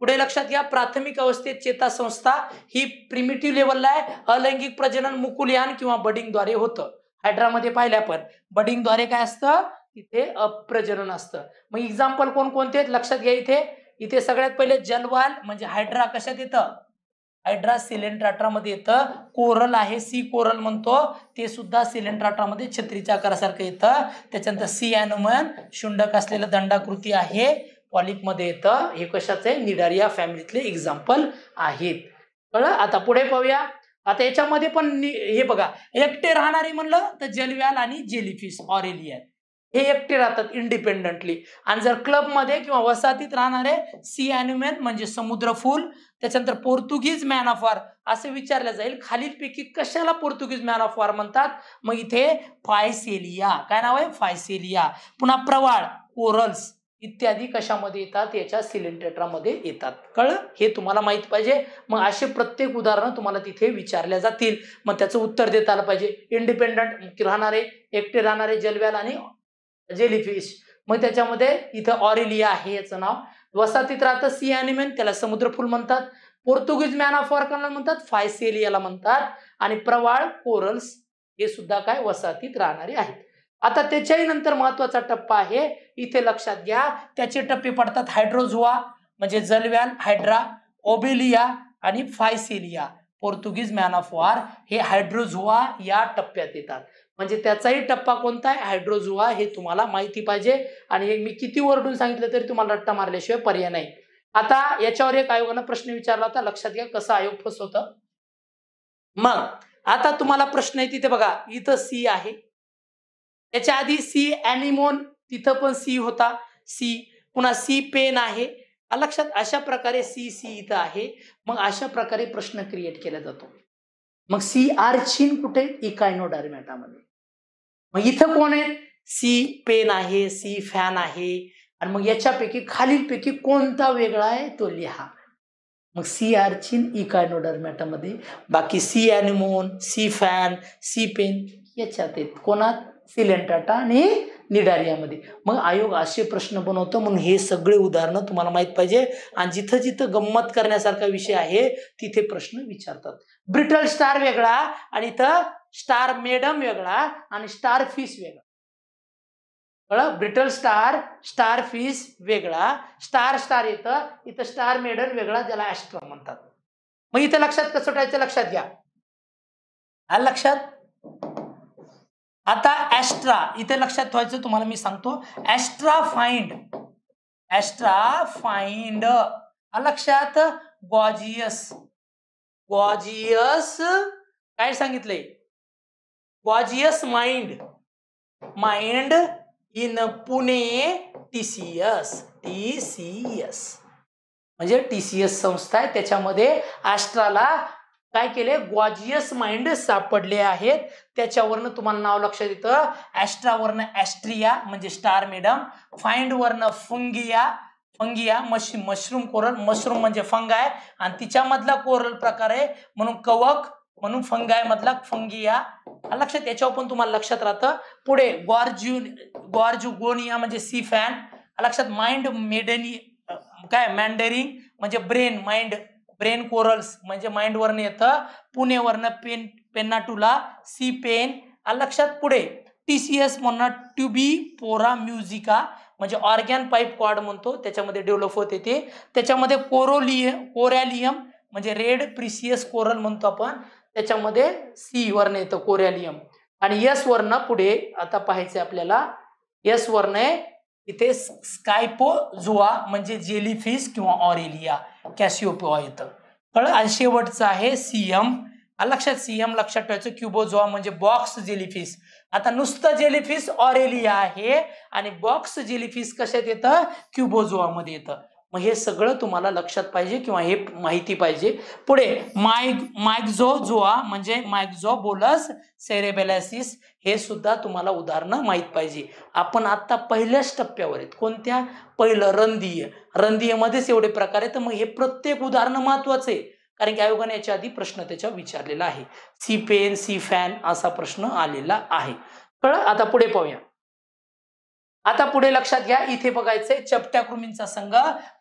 पुढे लक्षात घ्या प्राथमिक अवस्थेत चेता संस्था ही प्रिमिटिव्ह लेवलला आहे अलैंगिक प्रजनन मुकुलयान किंवा बडिंगद्वारे होतं हायड्रामध्ये पाहिल्या पण बडिंगद्वारे काय असतं तिथे अप्रजनन असतं मग एक्झाम्पल कोण कोणते लक्षात घ्या इथे इथे सगळ्यात पहिले जलवाल म्हणजे हायड्रा कशात येतं हायड्रा सिलेंट्राट्रामध्ये येतं कोरल आहे सी कोरल म्हणतो ते सुद्धा सिलेंट्राट्रामध्ये छत्रीच्या आकारासारखं येतं त्याच्यानंतर सी अॅनोमन शुंडक असलेलं दंडाकृती आहे पॉलिपमध्ये येतं हे कशाचं आहे निडारिया फॅमिलीतले एक्झाम्पल आहेत कळलं आता पुढे पाहूया आता याच्यामध्ये पण हे बघा एकटे राहणारे म्हणलं तर जेलव्याल आणि जेलीफिश ऑरेलियन हे एकटे राहतात इंडिपेंडंटली आणि जर क्लबमध्ये किंवा वसाहतीत राहणारे सी अॅन्युमेन म्हणजे समुद्र फुल त्याच्यानंतर पोर्तुगीज मॅन ऑफ वॉर असं विचारलं जाईल खालीलपैकी कशाला पोर्तुगीज मॅन ऑफ वॉर म्हणतात मग इथे फायसेलिया काय नाव आहे फायसेलिया पुन्हा प्रवाळ कोरल्स इत्यादी कशामध्ये येतात याच्या सिलेंडेटरामध्ये येतात कळ हे तुम्हाला माहित पाहिजे मग असे प्रत्येक उदाहरणं तुम्हाला तिथे विचारल्या जातील मग त्याचं उत्तर देता आलं पाहिजे इंडिपेंडंट राहणारे एकटे राहणारे जलव्याल आणि जेलीफिश मग त्याच्यामध्ये इथं ऑरेलिया आहे याचं नाव वसाहतीत राहतं सी अॅनिमेन त्याला समुद्र फुल म्हणतात पोर्तुगीज मॅन ऑफ वर्कला म्हणतात फायसेलियाला म्हणतात आणि प्रवाळ कोरल्स हे सुद्धा काय वसाहतीत राहणारे आहेत आता त्याच्याही नंतर महत्वाचा टप्पा आहे इथे लक्षात घ्या त्याचे टप्पे पडतात हायड्रोझुआ म्हणजे जलव्यान हायड्रा ओबेलिया आणि physalia Portuguese man of war हे हायड्रोझुआ या टप्प्यात येतात म्हणजे त्याचाही टप्पा कोणता आहे हायड्रोझुआ हे तुम्हाला माहिती पाहिजे आणि मी किती ओरडून सांगितलं तरी तुम्हाला रट्टा मारल्याशिवाय पर्याय नाही आता याच्यावर एक आयोगानं प्रश्न विचारला होता लक्षात घ्या कसा आयोग फसवतं मग आता तुम्हाला प्रश्न आहे तिथे बघा इथं सी आहे याच्या आधी सी एनिमोन तिथं पण सी होता सी पुन्हा सी पेन आहे लक्षात अशा प्रकारे सी सी इथं आहे मग अशा प्रकारे प्रश्न क्रिएट केला जातो मग सी आर छिन कुठे इकायनोडारमॅटामध्ये मग इथं कोण आहे सी पेन आहे सी फॅन आहे आणि मग याच्यापैकी खालीलपैकी कोणता वेगळा आहे तो लिहा मग सी आर्चिन इकायनोडरमॅटामध्ये बाकी sea anemone sea fan sea pen याच्यात आहेत कोणात सिलेंटाटा आणि निडार मग आयोग असे प्रश्न बनवतो म्हणून हे सगळे उदाहरणं तुम्हाला माहित पाहिजे आणि जिथं जिथं गंमत करण्यासारखा विषय आहे तिथे प्रश्न विचारतात ब्रिटल स्टार वेगळा आणि इथं स्टार मेडम वेगळा आणि स्टार फिश वेगळा कळ ब्रिटल स्टार स्टार फिश वेगळा स्टार स्टार येतं इथं स्टार मेडम वेगळा ज्याला ऍस्ट्रो म्हणतात मग इथं लक्षात कसं ठेवायचं लक्षात घ्या लक्षात आता ॲस्ट्रा इथे लक्षात ठेवायचं तुम्हाला मी सांगतो ॲस्ट्रा फाइंड ॲस्ट्रा फाइंड लक्षात गॉजियस गॉजियस काय सांगितलंय gorgeous mind mind in Pune T TCS T म्हणजे टी सी संस्था आहे त्याच्यामध्ये आष्ट्राला काय केले ग्वाजियस माइंड सापडले आहेत त्याच्यावरनं तुम्हाला नाव लक्षात येतं वरन एस्ट्रिया म्हणजे स्टार मेडम फाइंड वरनं फुंगिया फंगिया मशी मशरूम कोरल मशरूम म्हणजे फंगाय आणि तिच्यामधला कोरल प्रकार आहे म्हणून कवक म्हणून फंगाय मधला फंगिया लक्षात याच्यावर पण तुम्हाला लक्षात राहतं पुढे गॉर्ज्यु गोनिया म्हणजे सी फॅन लक्षात माइंड मेडनी काय मॅन्डरिंग म्हणजे ब्रेन माइंड ब्रेन कोरल्स म्हणजे माइंडवरनं येतं पुणेवरनं पेन पेन्नाटूला सी पेन लक्षात पुढे टी सी एस म्हणणार ट्युबी पोरा म्युझिका म्हणजे ऑर्गॅन पाईप क्वाड म्हणतो त्याच्यामध्ये डेव्हलप होत येते त्याच्यामध्ये कोरोलिय कोरॅलियम म्हणजे रेड प्रिसियस कोरल म्हणतो आपण त्याच्यामध्ये सी वर्ण येतं कोरॅलियम आणि यस वर्ण पुढे आता पाहायचं आपल्याला यस वर्ण इथे स्कायपो झुआ म्हणजे जेलीफिश किंवा ऑरेलिया कॅशिओपोआ येतं कळलं आणि शेवटचं आहे सीएम लक्षात सीएम लक्षात ठेवायचं क्युबोजोआ म्हणजे बॉक्स जेलीफिश आता नुसतं जेलीफिश ऑरेलिया आहे आणि बॉक्स जेलीफिश कशात येतं क्युबोझोआमध्ये येतं मग हे सगळं तुम्हाला लक्षात पाहिजे किंवा हे माहिती पाहिजे पुढे मायग मायक्झो जोआ म्हणजे मायक्झो बोलस सेरेबेलॅसिस हे सुद्धा तुम्हाला उदाहरणं माहीत पाहिजे आपण आता पहिल्याच टप्प्यावर आहेत कोणत्या पहिलं रणधीय रणधीयेमध्येच एवढे प्रकार आहेत तर मग हे प्रत्येक उदाहरण महत्वाचं आहे कारण की आयोगाने याच्या आधी प्रश्न त्याच्या विचारलेला आहे सी पेन सी फॅन असा प्रश्न आलेला आहे कळ आता पुढे पाहूया आता पुढे लक्षात घ्या इथे बघायचंय चपट्या कृमींचा संघ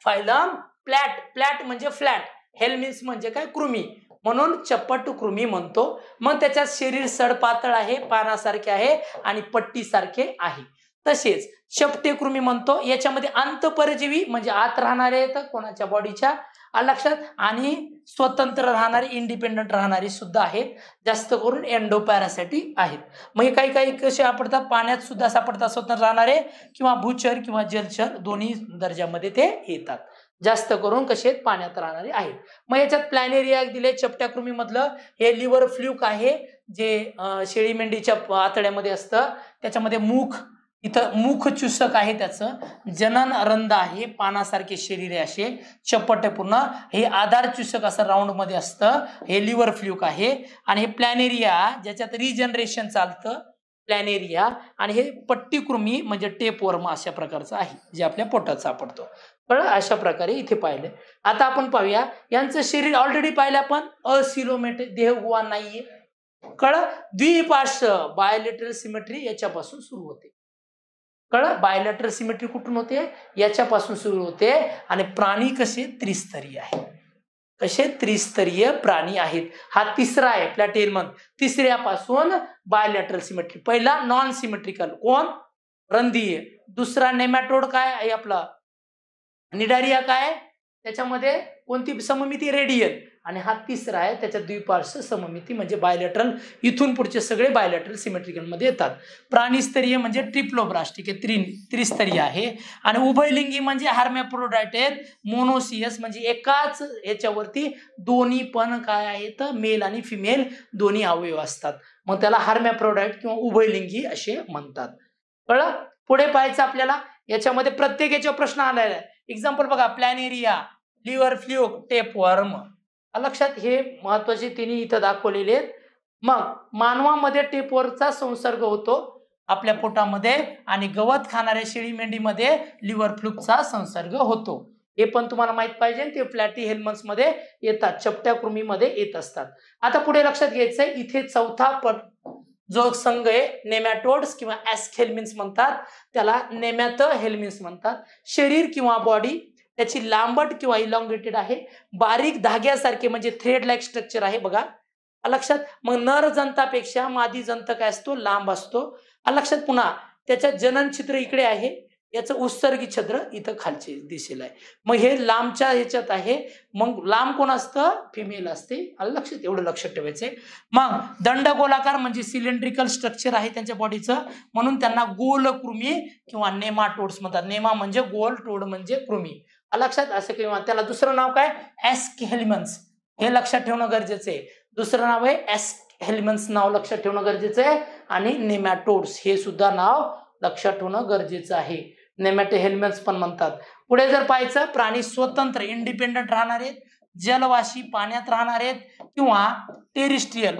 फायलम प्लॅट प्लॅट म्हणजे फ्लॅट हेलमिन्स म्हणजे काय कृमी म्हणून चपट कृमी म्हणतो मग त्याच्यात शरीर सडपातळ आहे पानासारखे आहे आणि पट्टीसारखे आहे तसेच कृमी म्हणतो याच्यामध्ये अंतपरजीवी म्हणजे आत राहणारे आहेत कोणाच्या बॉडीच्या लक्षात आणि स्वतंत्र राहणारे इंडिपेंडंट राहणारी सुद्धा आहेत जास्त करून एंडो आहेत मग हे काही काही कसे सापडतात पाण्यात सुद्धा सापडतात स्वतंत्र राहणारे किंवा भूचर किंवा जलचर दोन्ही दर्जामध्ये ते येतात जास्त करून कसे पाण्यात राहणारे आहेत मग याच्यात प्लॅनेरिया दिले कृमी मधलं हे लिव्हर फ्ल्यूक आहे जे शेळी मेंढीच्या आतड्यामध्ये असतं त्याच्यामध्ये मुख इथं मुख चुसक आहे त्याचं जनन रंध आहे पानासारखे शरीर आहे असे चपट पूर्ण हे आधार चुसक असं मध्ये असतं हे लिव्हर फ्ल्यूक आहे आणि हे प्लॅनेरिया ज्याच्यात रिजनरेशन चालतं प्लॅनेरिया आणि हे कृमी म्हणजे टेपवर्म अशा प्रकारचं आहे जे आपल्या पोटात सापडतो पण अशा प्रकारे इथे पाहिलं आता आपण पाहूया यांचं शरीर ऑलरेडी पाहिलं आपण असिलोमेट देहगुवा नाहीये कळ द्विपार्श्व बायोलेटर सिमेट्री याच्यापासून सुरू होते कळलं बायलॅटरल सिमेट्री कुठून होते याच्यापासून सुरू होते आणि प्राणी कसे त्रिस्तरीय आहे कसे त्रिस्तरीय प्राणी आहेत हा तिसरा आहे प्लॅटेरमन तिसऱ्यापासून बायलॅटरल सिमेट्री पहिला नॉन सिमेट्रिकल कोण रंधीय दुसरा नेमॅटोड काय आहे आपला निडारिया काय त्याच्यामध्ये कोणती सममिती रेडियल आणि हा तिसरा आहे त्याच्या द्विपार्श्व सममिती म्हणजे बायलॅटरल इथून पुढचे सगळे सिमेट्रिकल सिमेट्रिकलमध्ये येतात प्राणीस्तरीय म्हणजे ट्रिप्लोब्रास्टिक आहे त्रिन त्रिस्तरीय आहे आणि उभयलिंगी म्हणजे हार्मॅप्रोडायट मोनोसियस म्हणजे एकाच याच्यावरती दोन्ही पण काय आहे तर मेल आणि फिमेल दोन्ही अवयव असतात मग त्याला हार्मॅप्रोडायट किंवा उभयलिंगी असे म्हणतात कळलं पुढे पाहायचं आपल्याला याच्यामध्ये प्रत्येक याच्यावर प्रश्न आलेला आहे एक्झाम्पल बघा प्लॅनेरिया लिव्हर टेप टेपवर्म लक्षात हे महत्वाचे तिने इथं दाखवलेले आहेत मग मानवामध्ये टेपवरचा संसर्ग होतो आपल्या पोटामध्ये आणि गवत खाणाऱ्या शेळी मेंढीमध्ये लिव्हर फ्लूचा संसर्ग होतो हे पण तुम्हाला माहित पाहिजे ते फ्लॅटी हेल्मन्स मध्ये येतात चपट्या कृमीमध्ये येत असतात आता पुढे लक्षात घ्यायचंय इथे चौथा पट जो संघ आहे नेमॅटोड्स किंवा ऍस्क हेल्मिन्स म्हणतात त्याला नेमॅथ हेल्मिन्स म्हणतात शरीर किंवा बॉडी त्याची लांबट किंवा इलॉंगेटेड आहे बारीक धाग्यासारखे म्हणजे थ्रेड लाईक स्ट्रक्चर आहे बघा लक्षात मग नर जंतापेक्षा मादी जंत काय असतो लांब असतो लक्षात पुन्हा त्याच्या जनन छिद्र इकडे आहे याचं उत्सर्गी छद्र इथं खालचे दिसेल आहे मग हे लांबच्या ह्याच्यात आहे मग लांब कोण असतं फिमेल असते लक्षात एवढं लक्षात ठेवायचंय मग दंड गोलाकार म्हणजे सिलेंड्रिकल स्ट्रक्चर आहे त्यांच्या बॉडीचं म्हणून त्यांना गोल कृमी किंवा नेमा म्हणतात नेमा म्हणजे गोल टोड म्हणजे कृमी लक्षात असं किंवा त्याला दुसरं नाव काय एस हेलिमन्स हे लक्षात ठेवणं गरजेचं आहे दुसरं नाव आहे एस हेलिमन्स नाव लक्षात ठेवणं गरजेचं आहे आणि नेमॅटोड्स हे सुद्धा नाव लक्षात ठेवणं गरजेचं आहे नेमॅटो हेल्मेट्स पण म्हणतात पुढे जर पाहायचं प्राणी स्वतंत्र इंडिपेंडंट राहणार आहेत जलवाशी पाण्यात राहणार आहेत किंवा टेरिस्ट्रियल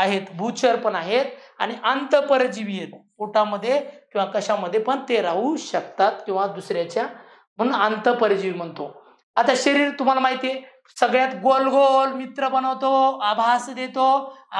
आहेत भूचर पण आहेत आणि अंतपरजीवी आहेत पोटामध्ये किंवा कशामध्ये पण ते राहू शकतात किंवा दुसऱ्याच्या म्हणून अंत परजीवी म्हणतो आता शरीर तुम्हाला माहितीये सगळ्यात गोल गोल मित्र बनवतो आभास देतो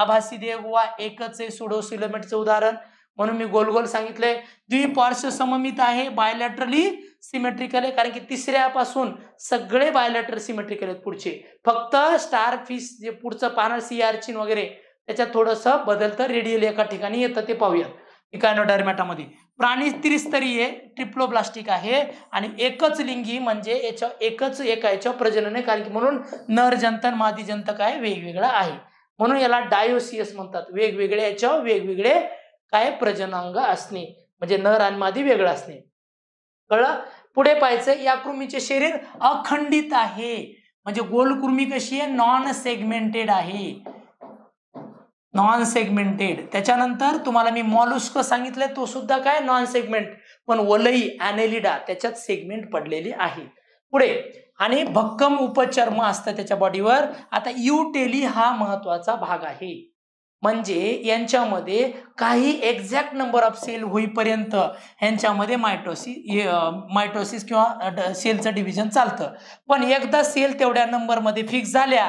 आभासी देव वा एकच आहे सुडो सिलोमीटरचं उदाहरण म्हणून मी गोल गोल सांगितलंय द्विपार्श्व सममित आहे बायलॅटरली सिमेट्रिकल आहे कारण की तिसऱ्यापासून सगळे बायलॅटर सिमेट्रिकल आहेत पुढचे फक्त स्टार फिश जे पुढचं पाहणार सी वगैरे त्याच्यात थोडस बदल तर रेडियल एका ठिकाणी येतं ते पाहूयात इकायनोडायरमॅटामध्ये प्राणी त्रिस्तरीय ट्रिप्लोब्लास्टिक आहे आणि एकच लिंगी म्हणजे याच्या एकच एका याच्या प्रजनन आहे कारण की म्हणून नर जंतन मादी जंतक आहे वेगवेगळा आहे म्हणून याला डायोसियस म्हणतात वेगवेगळे याच्या वेगवेगळे काय प्रजनांग असणे म्हणजे नर आणि मादी वेगळं असणे कळलं पुढे पाहायचं या कृमीचे शरीर अखंडित आहे म्हणजे गोलकृमी कृमी कशी आहे नॉन सेगमेंटेड आहे नॉन सेगमेंटेड त्याच्यानंतर तुम्हाला मी मॉलुस्क सांगितलंय तो सुद्धा काय नॉन सेगमेंट पण वलई अॅनेलिडा त्याच्यात सेगमेंट पडलेली आहे पुढे आणि भक्कम उपचर्म असतं त्याच्या बॉडीवर आता युटेली हा महत्वाचा भाग आहे म्हणजे यांच्यामध्ये काही एक्झॅक्ट नंबर ऑफ सेल होईपर्यंत यांच्यामध्ये मायटोसिस मायटोसिस किंवा सेलचं डिव्हिजन चालतं पण एकदा सेल तेवढ्या नंबरमध्ये फिक्स झाल्या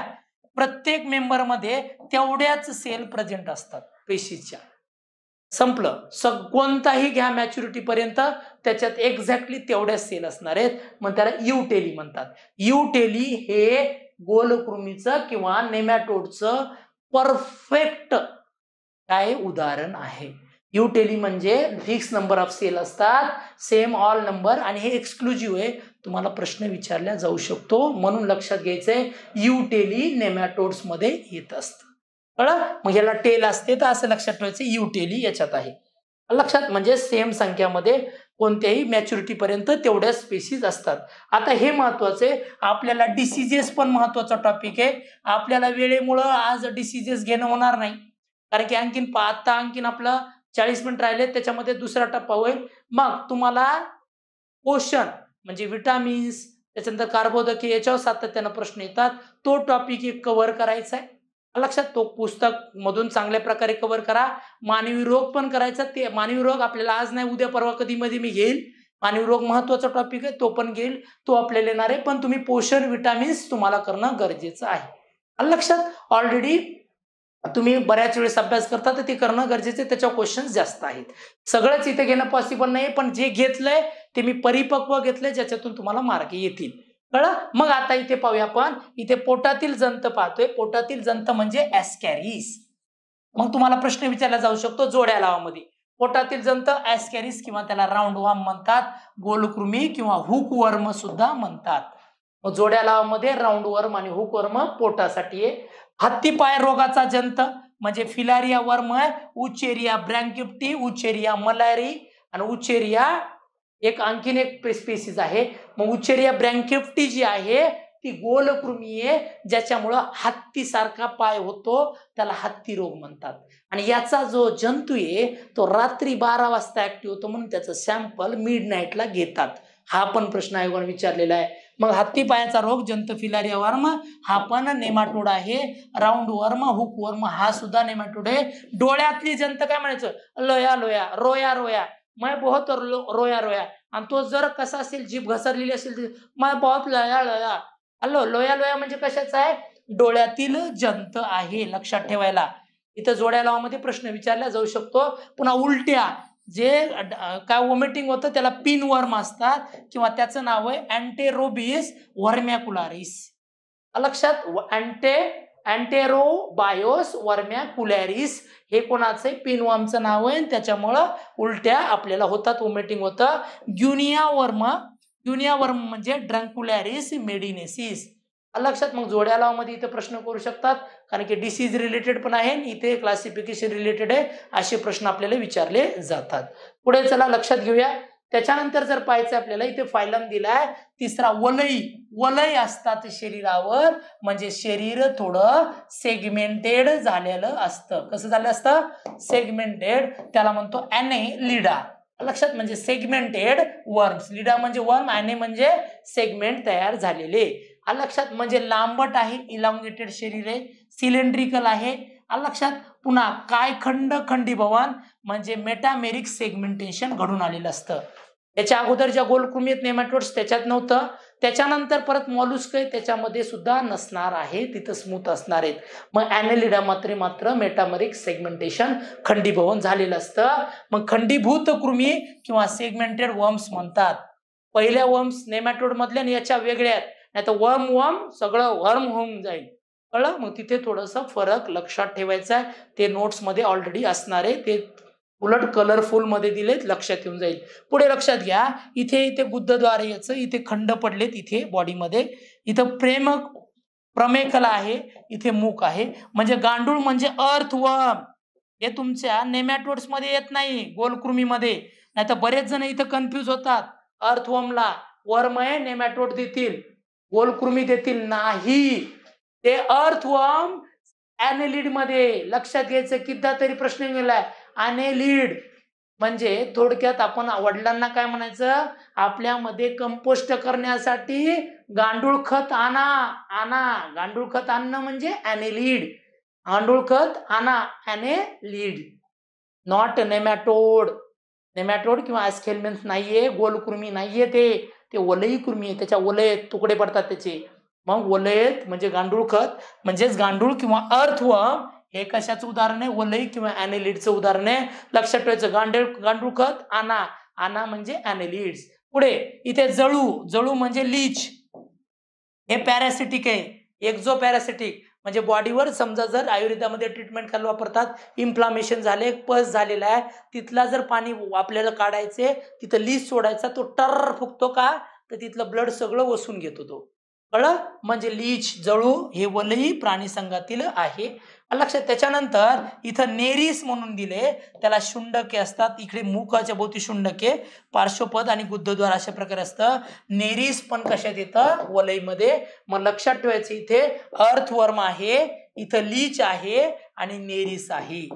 प्रत्येक मेंबरमध्ये तेवढ्याच सेल प्रेझेंट असतात पेशीच्या संपलं सग कोणताही घ्या मॅच्युरिटी पर्यंत त्याच्यात एक्झॅक्टली तेवढ्या सेल असणार आहेत मग त्याला युटेली म्हणतात युटेली हे गोलकृमीचं किंवा नेमॅटोडचं परफेक्ट काय उदाहरण आहे युटेली म्हणजे फिक्स नंबर ऑफ सेल असतात सेम ऑल नंबर आणि हे एक्सक्लुझिव्ह आहे तुम्हाला प्रश्न विचारला जाऊ शकतो म्हणून लक्षात घ्यायचंय युटेली नेमॅटोड्समध्ये येत असतं कळलं मग याला टेल असते तर असं लक्षात ठेवायचं यू टेली याच्यात आहे लक्षात म्हणजे सेम संख्यामध्ये कोणत्याही मॅच्युरिटी पर्यंत तेवढ्या स्पेसीज असतात आता हे आहे आपल्याला डिसिजेस पण महत्वाचा टॉपिक आहे आपल्याला वेळेमुळं आज डिसिजेस घेणं होणार नाही कारण की आणखीन आत्ता आणखीन आपलं चाळीस मिनिट राहिले त्याच्यामध्ये दुसरा टप्पा होईल मग तुम्हाला पोषण म्हणजे विटामिन्स त्याच्यानंतर कार्बोदके याच्यावर सातत्यानं प्रश्न येतात तो टॉपिक एक कव्हर करायचा आहे लक्षात तो पुस्तक मधून चांगल्या प्रकारे कव्हर करा मानवी रोग पण करायचा ते मानवी रोग आपल्याला आज नाही उद्या परवा कधी मध्ये मी घेईल मानवी रोग महत्वाचा टॉपिक आहे तो पण घेईल तो आपल्याला येणार आहे पण तुम्ही पोषण विटामिन्स तुम्हाला करणं गरजेचं आहे लक्षात ऑलरेडी तुम्ही बऱ्याच वेळेस अभ्यास करता तर ते करणं गरजेचं आहे त्याच्यावर क्वेश्चन्स जास्त आहेत सगळंच इथे घेणं पॉसिबल नाही पण जे घेतलंय ते मी परिपक्व घेतलंय ज्याच्यातून तुम्हाला मार्क येतील कळलं मग आता इथे पाहूया आपण इथे पोटातील जंत पाहतोय पोटातील जंत म्हणजे ऍस्कॅरिस मग तुम्हाला प्रश्न विचारला जाऊ शकतो जोड्या लावामध्ये पोटातील जंत ऍस्कॅरिस किंवा त्याला राऊंड वॉर्म म्हणतात गोलकृमी किंवा हुक वर्म सुद्धा म्हणतात मग जोड्या लावामध्ये राऊंड वर्म आणि हुक वर्म पोटासाठी आहे हत्तीपाय रोगाचा जंत म्हणजे फिलारिया वर्म उचेरिया ब्रँकिप्टी उचेरिया मलारी आणि उचेरिया एक आणखीन एक स्पेसिस आहे मग उच्चेरिया ब्रँकेप्टी जी आहे ती गोलकृमी आहे ज्याच्यामुळं हत्तीसारखा पाय होतो त्याला हत्ती रोग म्हणतात आणि याचा जो जंतू आहे तो रात्री बारा वाजता ऍक्टिव्ह होतो म्हणून त्याचं सॅम्पल मिड नाईटला घेतात हा पण प्रश्न आयोगाने विचारलेला आहे मग हत्ती पायाचा रोग जंत फिलारिया वर्म हा पण नेमाटोड आहे राऊंड वर्म हुक वर्म हा सुद्धा नेमाटोड आहे डोळ्यातली जंत काय म्हणायचं लोया लोया रोया रोया माय बहुत रोया रोया आणि तो जर कसा असेल जीभ घसरलेली असेल माय बहुत लया लया अल्लो लोया लोया म्हणजे कशाचा आहे डोळ्यातील जंत आहे लक्षात ठेवायला इथं जोड्या लावामध्ये प्रश्न विचारला जाऊ शकतो पुन्हा उलट्या जे काय वॉमिटिंग होतं त्याला पिन वर्म असतात किंवा त्याचं नाव आहे अँटेरोबिस वर्म्याकुलारिस लक्षात अँटे अँटेरो वर्म्या वर्म्याकुलॅरिस हे कोणाचं आहे पिनवामचं नाव आहे त्याच्यामुळं उलट्या आपल्याला होतात वोमिटिंग होतं ग्युनिया वर्म ग्युनिया वर्म म्हणजे ड्रंकुलॅरिस मेडिनेसिस लक्षात मग जोड्या इथे प्रश्न करू शकतात कारण की डिसीज रिलेटेड पण आहे इथे क्लासिफिकेशन रिलेटेड आहे असे प्रश्न आपल्याला विचारले जातात पुढे चला लक्षात घेऊया त्याच्यानंतर जर पाहायचं आपल्याला इथे फायलम दिलाय तिसरा वलय वलय असतात शरीरावर म्हणजे शरीर थोडं सेगमेंटेड झालेलं असतं कसं झालं असतं सेगमेंटेड त्याला म्हणतो एने लिडा लक्षात म्हणजे सेगमेंटेड वर्म्स लिडा म्हणजे वर्म एने म्हणजे सेगमेंट तयार झालेले लक्षात म्हणजे लांबट आहे इलॉंगेटेड शरीर आहे सिलेंड्रिकल आहे लक्षात पुन्हा काय खंड खंडी भवन म्हणजे मेटामेरिक सेगमेंटेशन घडून आलेलं असतं याच्या अगोदर ज्या गोलकुमीत नेमॅटोड्स त्याच्यात नव्हतं त्याच्यानंतर परत मॉलुस्क त्याच्यामध्ये सुद्धा नसणार आहे तिथं स्मूथ असणार आहेत मग अॅनेलिडा मात्र मात्र मेटामरिक सेगमेंटेशन खंडीभवन झालेलं असतं मग खंडीभूत कृमी किंवा सेगमेंटेड वर्म्स म्हणतात पहिल्या वर्म्स नेमॅटोड मधल्या आणि याच्या वेगळ्या आहेत नाही तर वर्म वर्म सगळं वर्म होऊन जाईल कळलं मग तिथे थोडस फरक लक्षात ठेवायचा आहे ते नोट्समध्ये ऑलरेडी असणार आहे ते उलट कलरफुल मध्ये दिलेत लक्षात येऊन जाईल पुढे लक्षात घ्या इथे इथे बुद्धद्वारे याचं इथे खंड पडलेत इथे बॉडीमध्ये इथं प्रेम प्रमेकला आहे इथे मूक आहे म्हणजे गांडूळ म्हणजे अर्थवर्म हे तुमच्या नेमॅटोड्स मध्ये येत नाही गोलकृमीमध्ये नाही तर बरेच जण इथं कन्फ्यूज होतात अर्थवर्मला वर्म आहे नेमॅटोड देतील गोलकृमी देतील नाही ते अर्थवर्म ऍनेलिड मध्ये लक्षात घ्यायचं किद्दा तरी प्रश्न गेलाय लीड म्हणजे थोडक्यात आपण वडिलांना काय म्हणायचं आपल्यामध्ये कंपोस्ट करण्यासाठी गांडूळ खत आणा आणा गांडूळ खत आणणं म्हणजे लीड गांडूळ खत आणा लीड नॉट नेमॅटोड नेमॅटोड किंवा आयस्केलमेन्स नाहीये कृमी नाहीये ते ते वलय कृमी आहे त्याच्या वलयत तुकडे पडतात त्याचे मग वलयत म्हणजे गांडूळ खत म्हणजेच गांडूळ किंवा व हे कशाचं उदाहरण आहे वलई किंवा अॅनेलिडचं उदाहरण आहे लक्षात ठेवायचं गांडूळ गांडूळ खत आना आना म्हणजे अॅनेलिड्स पुढे इथे जळू जळू म्हणजे लीच हे पॅरासिटिक आहे एक्झो पॅरासिटिक म्हणजे बॉडीवर समजा जर आयुर्वेदामध्ये ट्रीटमेंट करायला वापरतात इन्फ्लामेशन झाले पस झालेला आहे तिथला जर पाणी आपल्याला काढायचे तिथं लीज सोडायचा तो टर्र फुकतो का तर तिथलं ब्लड सगळं वसून घेतो तो कळ म्हणजे लीच जळू हे वलही प्राणी संघातील आहे लक्षात त्याच्यानंतर इथं नेरीस म्हणून दिले त्याला शुंडके असतात इकडे मुखाच्या भोवती शुंडके पार्श्वपद आणि गुद्धद्वार अशा प्रकारे असतं नेरीस पण कशात येतं वलईमध्ये मग लक्षात ठेवायचं इथे अर्थवर्म आहे इथं लीच आहे आणि नेरीस आहे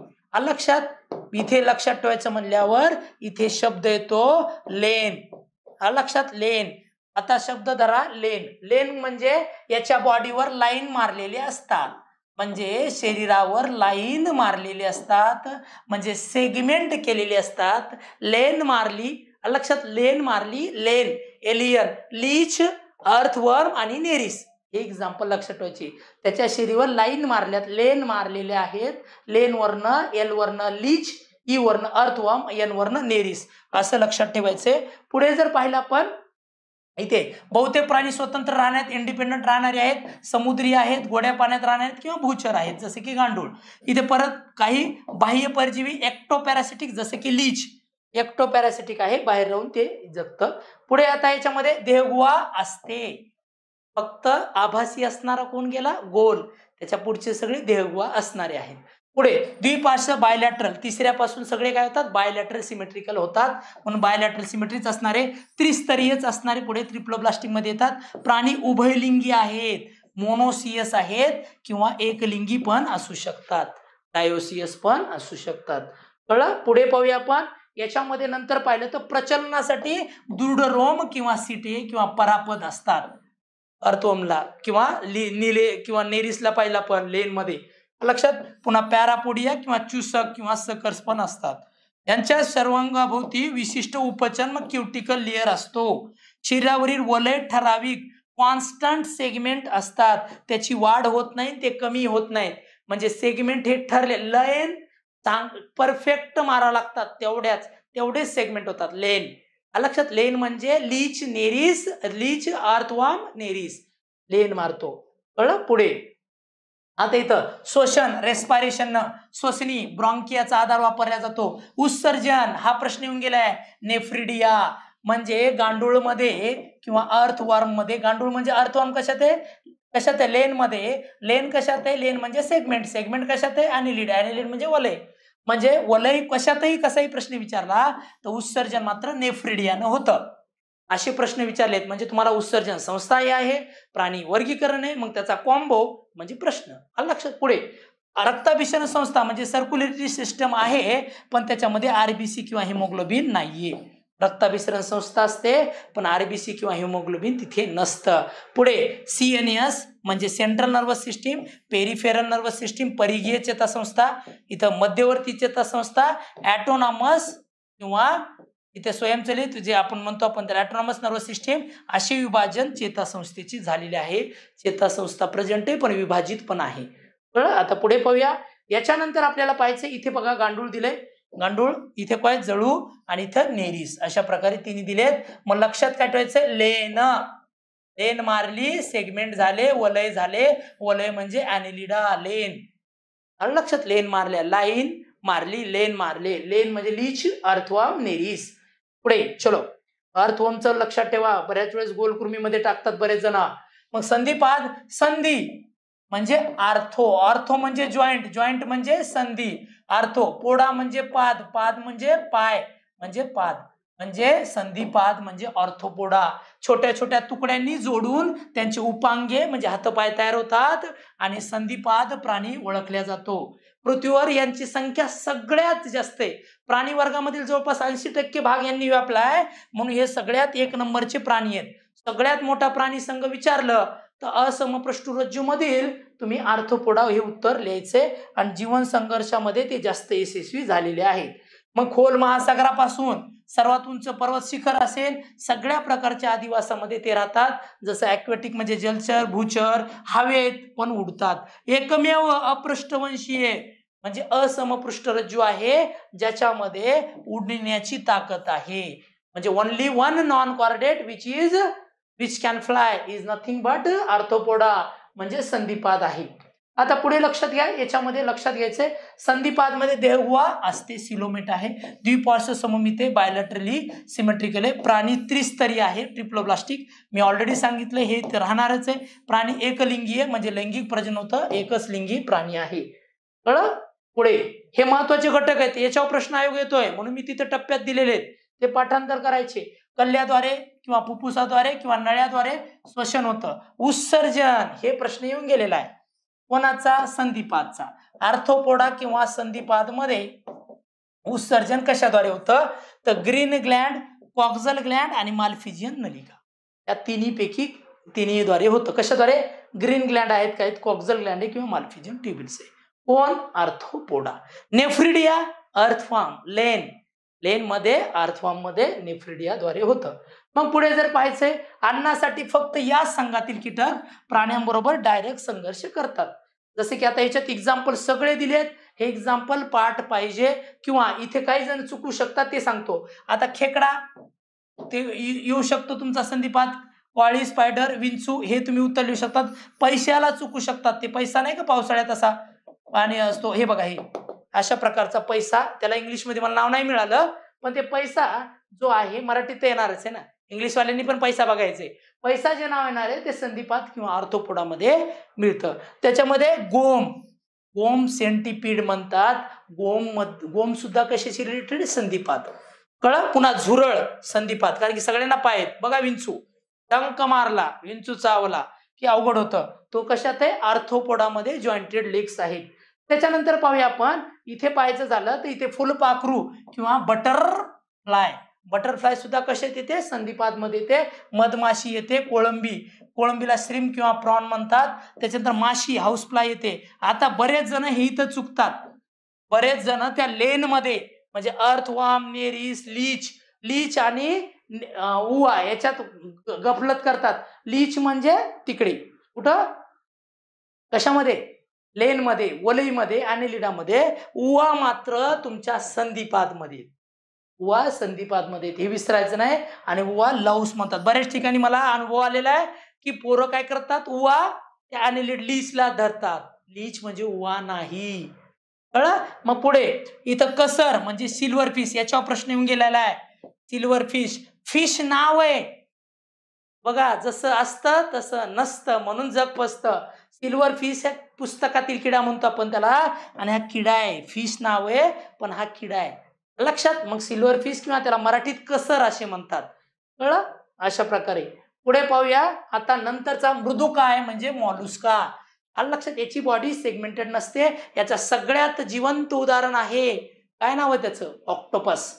लक्षात इथे लक्षात ठेवायचं म्हणल्यावर इथे शब्द येतो लेन लक्षात लेन आता शब्द धरा लेन लेन म्हणजे याच्या बॉडीवर लाईन मारलेले असतात म्हणजे शरीरावर लाईन मारलेली असतात म्हणजे सेगमेंट केलेली असतात लेन मारली लक्षात लेन मारली लेन एलियन लीच अर्थवर्म आणि नेरिस हे एक्झाम्पल लक्षात ठेवायची त्याच्या शरीरावर लाईन मारल्यात लेन मारलेले आहेत लेन एल वर्ण लीच ई वर्ण अर्थवर्म एन वर्ण नेरिस असं लक्षात ठेवायचे पुढे जर पाहिलं आपण इथे बहुतेक प्राणी स्वतंत्र राहण्यात इंडिपेंडंट राहणारे आहेत समुद्री आहेत गोड्या पाण्यात राहणार आहेत किंवा भूचर आहेत जसे की गांडूळ इथे परत काही बाह्य परजीवी एक्टोपॅरासिटिक जसे की लीच एक्टोपॅरासिटिक आहे बाहेर राहून ते जगतं पुढे आता याच्यामध्ये देहगुहा असते फक्त आभासी असणारा कोण गेला गोल त्याच्या पुढचे सगळे देहगुहा असणारे आहेत पुढे द्विपार्श्व बायलॅटरल तिसऱ्यापासून सगळे काय होतात बायलॅटरल सिमेट्रिकल होतात म्हणून बायलॅटरल सिमेट्रीच असणारे त्रिस्तरीयच असणारे पुढे मध्ये येतात प्राणी उभयलिंगी आहेत मोनोसियस आहेत किंवा एकलिंगी पण असू शकतात डायोसियस पण असू शकतात कळलं पुढे पाहूया आपण याच्यामध्ये नंतर पाहिलं तर प्रचलनासाठी दृढ रोम किंवा सिटे किंवा परापद असतात अर्थोमला किंवा निले किंवा नेरिसला पाहिलं आपण लेनमध्ये लक्षात पुन्हा पॅरापोडिया किंवा चुसक किंवा सकर्स पण असतात यांच्या सर्वांगाभोवती विशिष्ट उपचन क्युटिकल लेअर असतो शरीरावरील वलय ठराविक कॉन्स्टंट सेगमेंट असतात त्याची वाढ होत नाही ते कमी होत नाही म्हणजे सेगमेंट हे ठरले लयन चांग परफेक्ट मारावं लागतात तेवढ्याच तेवढे सेगमेंट होतात लेन लक्षात लेन म्हणजे लीच नेरीस लीच आर्थवाम नेरीस लेन मारतो कळ पुढे आता इथं श्वसन रेस्पायरेशन श्वसनी ब्रॉन्कियाचा आधार वापरला जातो उत्सर्जन हा प्रश्न येऊन गेलाय नेफ्रिडिया म्हणजे गांडूळमध्ये किंवा अर्थवॉर्म मध्ये गांडूळ म्हणजे अर्थवॉर्म कशात आहे कशात आहे लेन मध्ये लेन कशात आहे लेन म्हणजे सेगमेंट सेगमेंट कशात आहे आणि आणि लीड म्हणजे वलय म्हणजे वलय कशातही कसाही प्रश्न विचारला तर उत्सर्जन मात्र नेफ्रिडियानं होतं असे प्रश्न विचारलेत म्हणजे तुम्हाला उत्सर्जन संस्था हे आहे प्राणी वर्गीकरण आहे मग त्याचा कॉम्बो म्हणजे प्रश्न लक्षात पुढे रक्ताभिसरण संस्था म्हणजे सर्क्युलेटरी सिस्टम आहे पण त्याच्यामध्ये आरबीसी किंवा हिमोग्लोबिन नाहीये रक्ताभिसरण संस्था असते पण आरबीसी किंवा हिमोग्लोबिन तिथे नसतं पुढे सी एन एस म्हणजे central nervous system peripheral nervous system परिघीय चेतासंस्था इथं मध्यवर्ती चेतासंस्था ॲटोनॉमस किंवा इथे स्वयंचलित जे आपण म्हणतो आपण त्याला ॲटोनॉमस नर्वस सिस्टीम असे विभाजन चेतासंस्थेची झालेली आहे चेतासंस्था प्रेझेंट आहे पण विभाजित पण आहे बरं आता पुढे पाहूया याच्यानंतर आपल्याला पाहायचं इथे बघा गांडूळ दिले गांडूळ इथे पाहिजे जळू आणि इथं नेरीस अशा प्रकारे तिने दिलेत मग लक्षात काय ठेवायचं लेन लेन मारली सेगमेंट झाले वलय झाले वलय म्हणजे अॅनिलिडा लेन लक्षात लेन मारल्या लाईन मारली लेन मारले लेन म्हणजे लीच अर्थवा नेरीस पुढे चलो अर्थवमचं लक्षात ठेवा बऱ्याच वेळेस गोलकृमीमध्ये टाकतात बरेच जण मग संधिपाद संधी म्हणजे आर्थो आर्थो म्हणजे जॉईंट जॉईंट म्हणजे संधी आर्थो पोडा म्हणजे पाद पाद म्हणजे पाय म्हणजे पाद म्हणजे संधिपाद म्हणजे ऑर्थोपोडा छोट्या छोट्या तुकड्यांनी जोडून त्यांचे उपांगे म्हणजे हातपाय तयार होतात आणि संधिपाद प्राणी ओळखल्या जातो पृथ्वीवर यांची संख्या सगळ्यात जास्त आहे प्राणी वर्गामधील जवळपास ऐंशी टक्के भाग यांनी व्यापला आहे म्हणून हे सगळ्यात एक नंबरचे प्राणी आहेत सगळ्यात मोठा प्राणी संघ विचारलं तर असमपृष्ठरज्जूमधील तुम्ही आर्थ्रोपोडा हे उत्तर लिहायचे आणि जीवन संघर्षामध्ये ते जास्त यशस्वी झालेले आहेत मग खोल महासागरापासून सर्वात उंच पर्वत शिखर असेल सगळ्या प्रकारच्या आदिवासामध्ये ते राहतात जसं ऍक्वेटिक म्हणजे जलचर भूचर हवेत पण उडतात एकमेव अपृष्ठवंशीय म्हणजे रज्जू आहे ज्याच्यामध्ये उडण्याची ताकद आहे म्हणजे only one non chordate which is which can fly is nothing but arthropoda म्हणजे संधिपाद आहे आता पुढे लक्षात घ्या याच्यामध्ये लक्षात घ्यायचंय मध्ये देहगुहा असते सिलोमेट आहे द्विपार्श्व सममिते बायलॅटरली सिमेट्रिकल आहे प्राणी त्रिस्तरीय आहे प्लास्टिक मी ऑलरेडी सांगितलं हे राहणारच आहे प्राणी एकलिंगीय म्हणजे लैंगिक प्रजन होतं एकच लिंगी प्राणी आहे कळ पुढे हे महत्वाचे घटक आहेत याच्यावर प्रश्न आयोग येतोय म्हणून मी तिथे टप्प्यात दिलेले आहेत ते पाठांतर करायचे कल्ल्याद्वारे किंवा फुफ्फुसाद्वारे किंवा नळ्याद्वारे श्वसन होतं उत्सर्जन हे प्रश्न येऊन गेलेला आहे कोणाचा संधिपादचा आर्थोपोडा किंवा संधिपाद मध्ये उत्सर्जन कशाद्वारे होतं तर ग्रीन ग्लँड कॉक्झल ग्लँड आणि माल्फिजियन नलिका या तिन्हीपैकी तिन्हीद्वारे होतं कशाद्वारे ग्रीन ग्लँड आहेत काय कॉक्झल ग्लँड आहे किंवा माल्फिजियन ट्युबिल्स आहे कोण आर्थोपोडा नेफ्रिडिया अर्थफॉर्म लेन लेन मध्ये अर्थफॉर्म मध्ये नेफ्रिडियाद्वारे होतं मग पुढे जर पाहायचंय अन्नासाठी फक्त या संघातील कीटक प्राण्यांबरोबर डायरेक्ट संघर्ष करतात जसे की आता याच्यात एक्झाम्पल सगळे दिलेत हे एक्झाम्पल पाठ पाहिजे किंवा इथे काही जण चुकू शकतात ते सांगतो आता खेकडा ते येऊ शकतो तुमचा संदीपात वाळी स्पायडर विंचू हे तुम्ही उत्तर लिहू शकतात पैशाला चुकू शकतात ते पैसा नाही का पावसाळ्यात असा आणि असतो हे बघा हे अशा प्रकारचा पैसा त्याला इंग्लिशमध्ये मला नाव नाही मिळालं पण ते पैसा जो आहे मराठीत तर येणारच आहे ना इंग्लिशवाल्यांनी पण पैसा बघायचे पैसा जे नाव येणार आहे ते संधिपात किंवा मध्ये मिळतं त्याच्यामध्ये गोम गोम सेंटीपीड म्हणतात गोम मध गोम सुद्धा कशाशी रिलेटेड संधिपात कळ पुन्हा झुरळ संधिपात कारण की सगळ्यांना पाय बघा विंचू डंक मारला विंचू चावला की अवघड होतं तो कशात आहे आर्थोपोडामध्ये जॉईंटेड लेग्स आहेत त्याच्यानंतर पाहूया आपण इथे पाहायचं झालं तर इथे फुलपाखरू किंवा बटरफ्लाय बटरफ्लाय सुद्धा कसे येते मध्ये येते मधमाशी येते कोळंबी कोळंबीला श्रीम किंवा प्रॉन म्हणतात त्याच्यानंतर माशी हाऊसफ्लाय येते आता बरेच जण हे इथं चुकतात बरेच जण त्या लेन मध्ये म्हणजे अर्थवाम नेरीस लीच लीच आणि उवा याच्यात गफलत करतात लीच म्हणजे तिकडे कुठं कशामध्ये लेनमध्ये वलईमध्ये आणि लिडामध्ये उवा मात्र तुमच्या मध्ये उवा संधिपादमध्ये हे विसरायचं नाही आणि उवा लवस म्हणतात बऱ्याच ठिकाणी मला अनुभव आलेला आहे की पोरं काय करतात उवा त्या आणि लीच लीचला धरतात लीच म्हणजे उवा नाही कळ मग पुढे इथं कसर म्हणजे सिल्वर फिश याच्यावर प्रश्न येऊन गेलेला आहे सिल्वर फिश फिश नाव आहे बघा जसं असतं तसं नसतं म्हणून जग बसतं सिल्वर फिश ह्या पुस्तकातील किडा म्हणतो आपण त्याला आणि हा किडा आहे फिश नाव आहे पण हा किडा आहे लक्षात मग सिल्वर फिश किंवा त्याला मराठीत कसर असे म्हणतात कळलं अशा प्रकारे पुढे पाहूया आता नंतरचा मृदू काय म्हणजे मॉलुस्का हा लक्षात याची बॉडी सेगमेंटेड नसते याचा सगळ्यात जिवंत उदाहरण आहे काय नाव आहे त्याचं ऑक्टोपस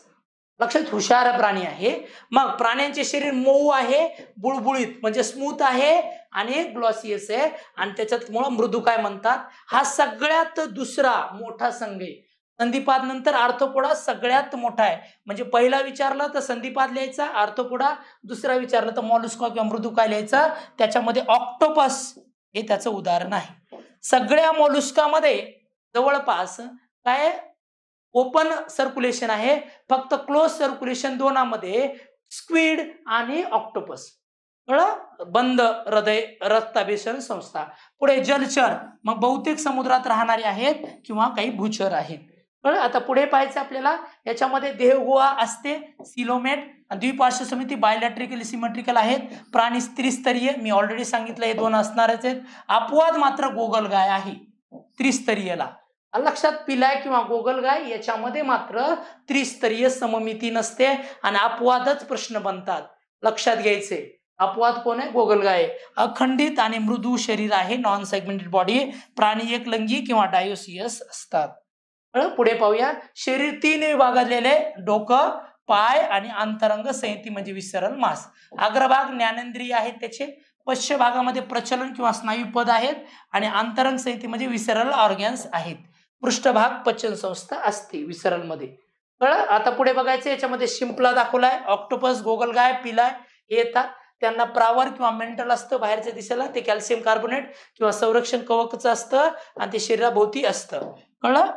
लक्षात हुशार प्राणी आहे मग प्राण्यांचे शरीर मऊ आहे बुळबुळीत म्हणजे स्मूथ आहे आणि ग्लॉसियस आहे आणि त्याच्यात मुळ मृदू काय म्हणतात हा सगळ्यात दुसरा मोठा संघ आहे संधिपाद नंतर आर्थोपोडा सगळ्यात मोठा आहे म्हणजे पहिला विचारला तर संधिपाद लिहायचा आर्थोपोडा दुसरा विचारला तर मोलुस्का किंवा मृदू काय लिहायचा त्याच्यामध्ये ऑक्टोपस हे त्याचं उदाहरण आहे सगळ्या मोलुस्कामध्ये जवळपास काय ओपन सर्क्युलेशन आहे फक्त क्लोज सर्क्युलेशन दोनामध्ये स्क्विड आणि ऑक्टोपस बंद हृदय रक्ताभिसरण संस्था पुढे जलचर मग बहुतेक समुद्रात राहणारे आहेत किंवा काही भूचर आहेत आता पुढे पाहायचं आपल्याला याच्यामध्ये देहगोवा असते सिलोमेट द्विपार्श्व समिती बायोलॅट्रिकल सिमेट्रिकल आहेत प्राणी त्रिस्तरीय मी ऑलरेडी सांगितलं हे दोन असणारच आहेत अपवाद मात्र गोगल गाय आहे त्रिस्तरीयला लक्षात पिलाय किंवा गोगलगाय याच्यामध्ये मात्र त्रिस्तरीय सममिती नसते आणि अपवादच प्रश्न बनतात लक्षात घ्यायचे अपवाद कोण आहे गोगलगाय अखंडित आणि मृदू शरीर आहे नॉन सेगमेंटेड बॉडी प्राणी एक लंगी किंवा डायोसियस असतात पुढे पाहूया शरीर तीन विभागलेले डोकं पाय आणि अंतरंग संहिती म्हणजे विसरल मास अग्रभाग ज्ञानेंद्रिय आहेत त्याचे पश्चिम भागामध्ये प्रचलन किंवा स्नायूपद आहेत आणि अंतरंग संहिती म्हणजे विसरल ऑर्गन्स आहेत पृष्ठभाग पचन संस्था असते विसरणमध्ये कळलं आता पुढे बघायचं याच्यामध्ये शिंपला दाखवलाय ऑक्टोपस गोगलगाय पिलाय हे येतात त्यांना प्रावर किंवा मेंटल असतं बाहेरच्या दिशेला ते कॅल्शियम कार्बोनेट किंवा संरक्षण कवकचं असतं आणि ते शरीराभोवती असतं कळलं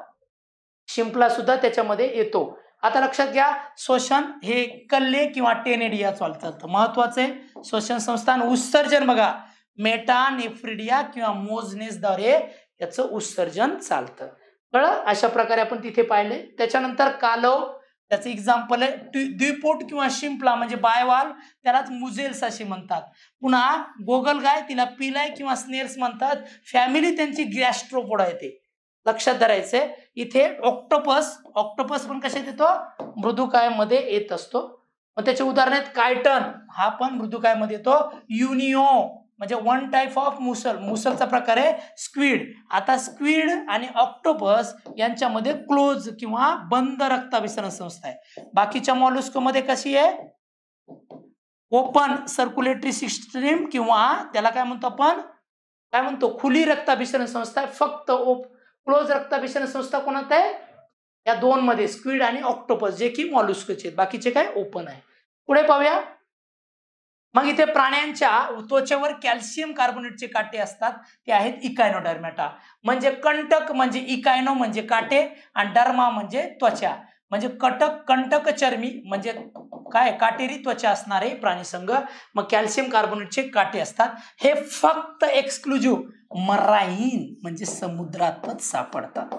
शिंपला सुद्धा त्याच्यामध्ये येतो आता लक्षात घ्या श्वसन हे कल्ले किंवा टेनेडिया चालतात महत्वाचं आहे श्वसन संस्थान उत्सर्जन बघा मेटानेफ्रिडिया किंवा मोजनेसद्वारे याचं उत्सर्जन चालतं कळलं अशा प्रकारे आपण तिथे पाहिले त्याच्यानंतर कालव त्याचं एक्झाम्पल आहे द्विपोट किंवा शिंपला म्हणजे बायवाल त्यालाच मुझेल्स असे म्हणतात पुन्हा गोगल गाय तिला पिलाय किंवा स्नेल्स म्हणतात फॅमिली त्यांची गॅस्ट्रोपोड येते लक्षात धरायचंय इथे ऑक्टोपस ऑक्टोपस पण कशात येतो मृदुकायमध्ये येत असतो मग त्याचे उदाहरण आहेत कायटन हा पण मृदुकायमध्ये येतो युनिओ म्हणजे वन टाईप ऑफ मुसल मुसलचा प्रकार आहे स्क्विड आता स्क्विड आणि ऑक्टोपस यांच्यामध्ये क्लोज किंवा बंद रक्ताभिसरण संस्था आहे बाकीच्या मॉलुस्कोमध्ये कशी आहे ओपन सर्क्युलेटरी सिस्टीम किंवा त्याला काय म्हणतो आपण काय म्हणतो खुली रक्ताभिसरण संस्था आहे फक्त ओप क्लोज रक्ताभिसरण संस्था कोणत आहे या दोन मध्ये स्क्विड आणि ऑक्टोपस जे की मॉलुस्कचे आहेत बाकीचे काय ओपन आहे पुढे पाहूया मग इथे प्राण्यांच्या त्वचेवर कॅल्शियम कार्बोनेटचे काटे असतात ते आहेत इकायनो डर्मॅटा म्हणजे कंटक म्हणजे इकायनो म्हणजे काटे आणि डर्मा म्हणजे त्वचा म्हणजे कटक कंटक चर्मी म्हणजे काय काटेरी त्वचा असणारे प्राणीसंघ मग कॅल्शियम कार्बोनेटचे काटे असतात हे फक्त एक्सक्लुझिव्ह मराईन म्हणजे समुद्रातच सापडतात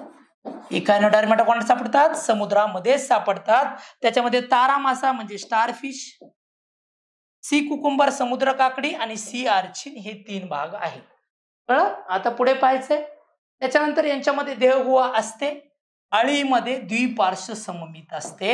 डर्मॅटा कोण सापडतात समुद्रामध्ये सापडतात त्याच्यामध्ये तारा मासा म्हणजे स्टारफिश सी कुकुंबर समुद्र काकडी आणि सी आर्चिन हे तीन भाग आहेत कळ आता पुढे पाहायचंय त्याच्यानंतर यांच्यामध्ये देहगुहा असते अळीमध्ये द्विपार्श्व सममित असते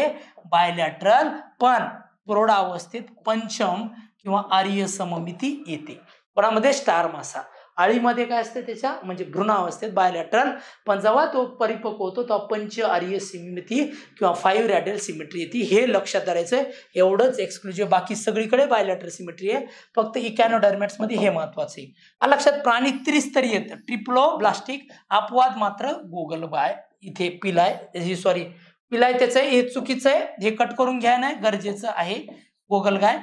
बायलॅटरल पण प्रौढावस्थेत पंचम किंवा आर्य सममिती येते कोणामध्ये स्टार मासा अळीमध्ये काय असते त्याच्या म्हणजे भ्रूणावस्थेत बायलॅटरल पण जेव्हा तो परिपक्व होतो तेव्हा पंच आर्य सिमिती किंवा फाईव्ह रॅडल सिमेट्री येते हे लक्षात धरायचं आहे एवढंच एक्सक्लुझिव्ह बाकी सगळीकडे बायलॅटरल सिमेट्री आहे फक्त इकॅनोडर्मॅट्समध्ये हे महत्वाचं आहे लक्षात प्राणी त्रिस्तरीय येतं ट्रिप्लो ब्लास्टिक अपवाद मात्र गोगल बाय इथे पिलाय सॉरी पिलाय त्याचं हे चुकीचं आहे हे कट करून घ्या नाही गरजेचं आहे गोगल गाय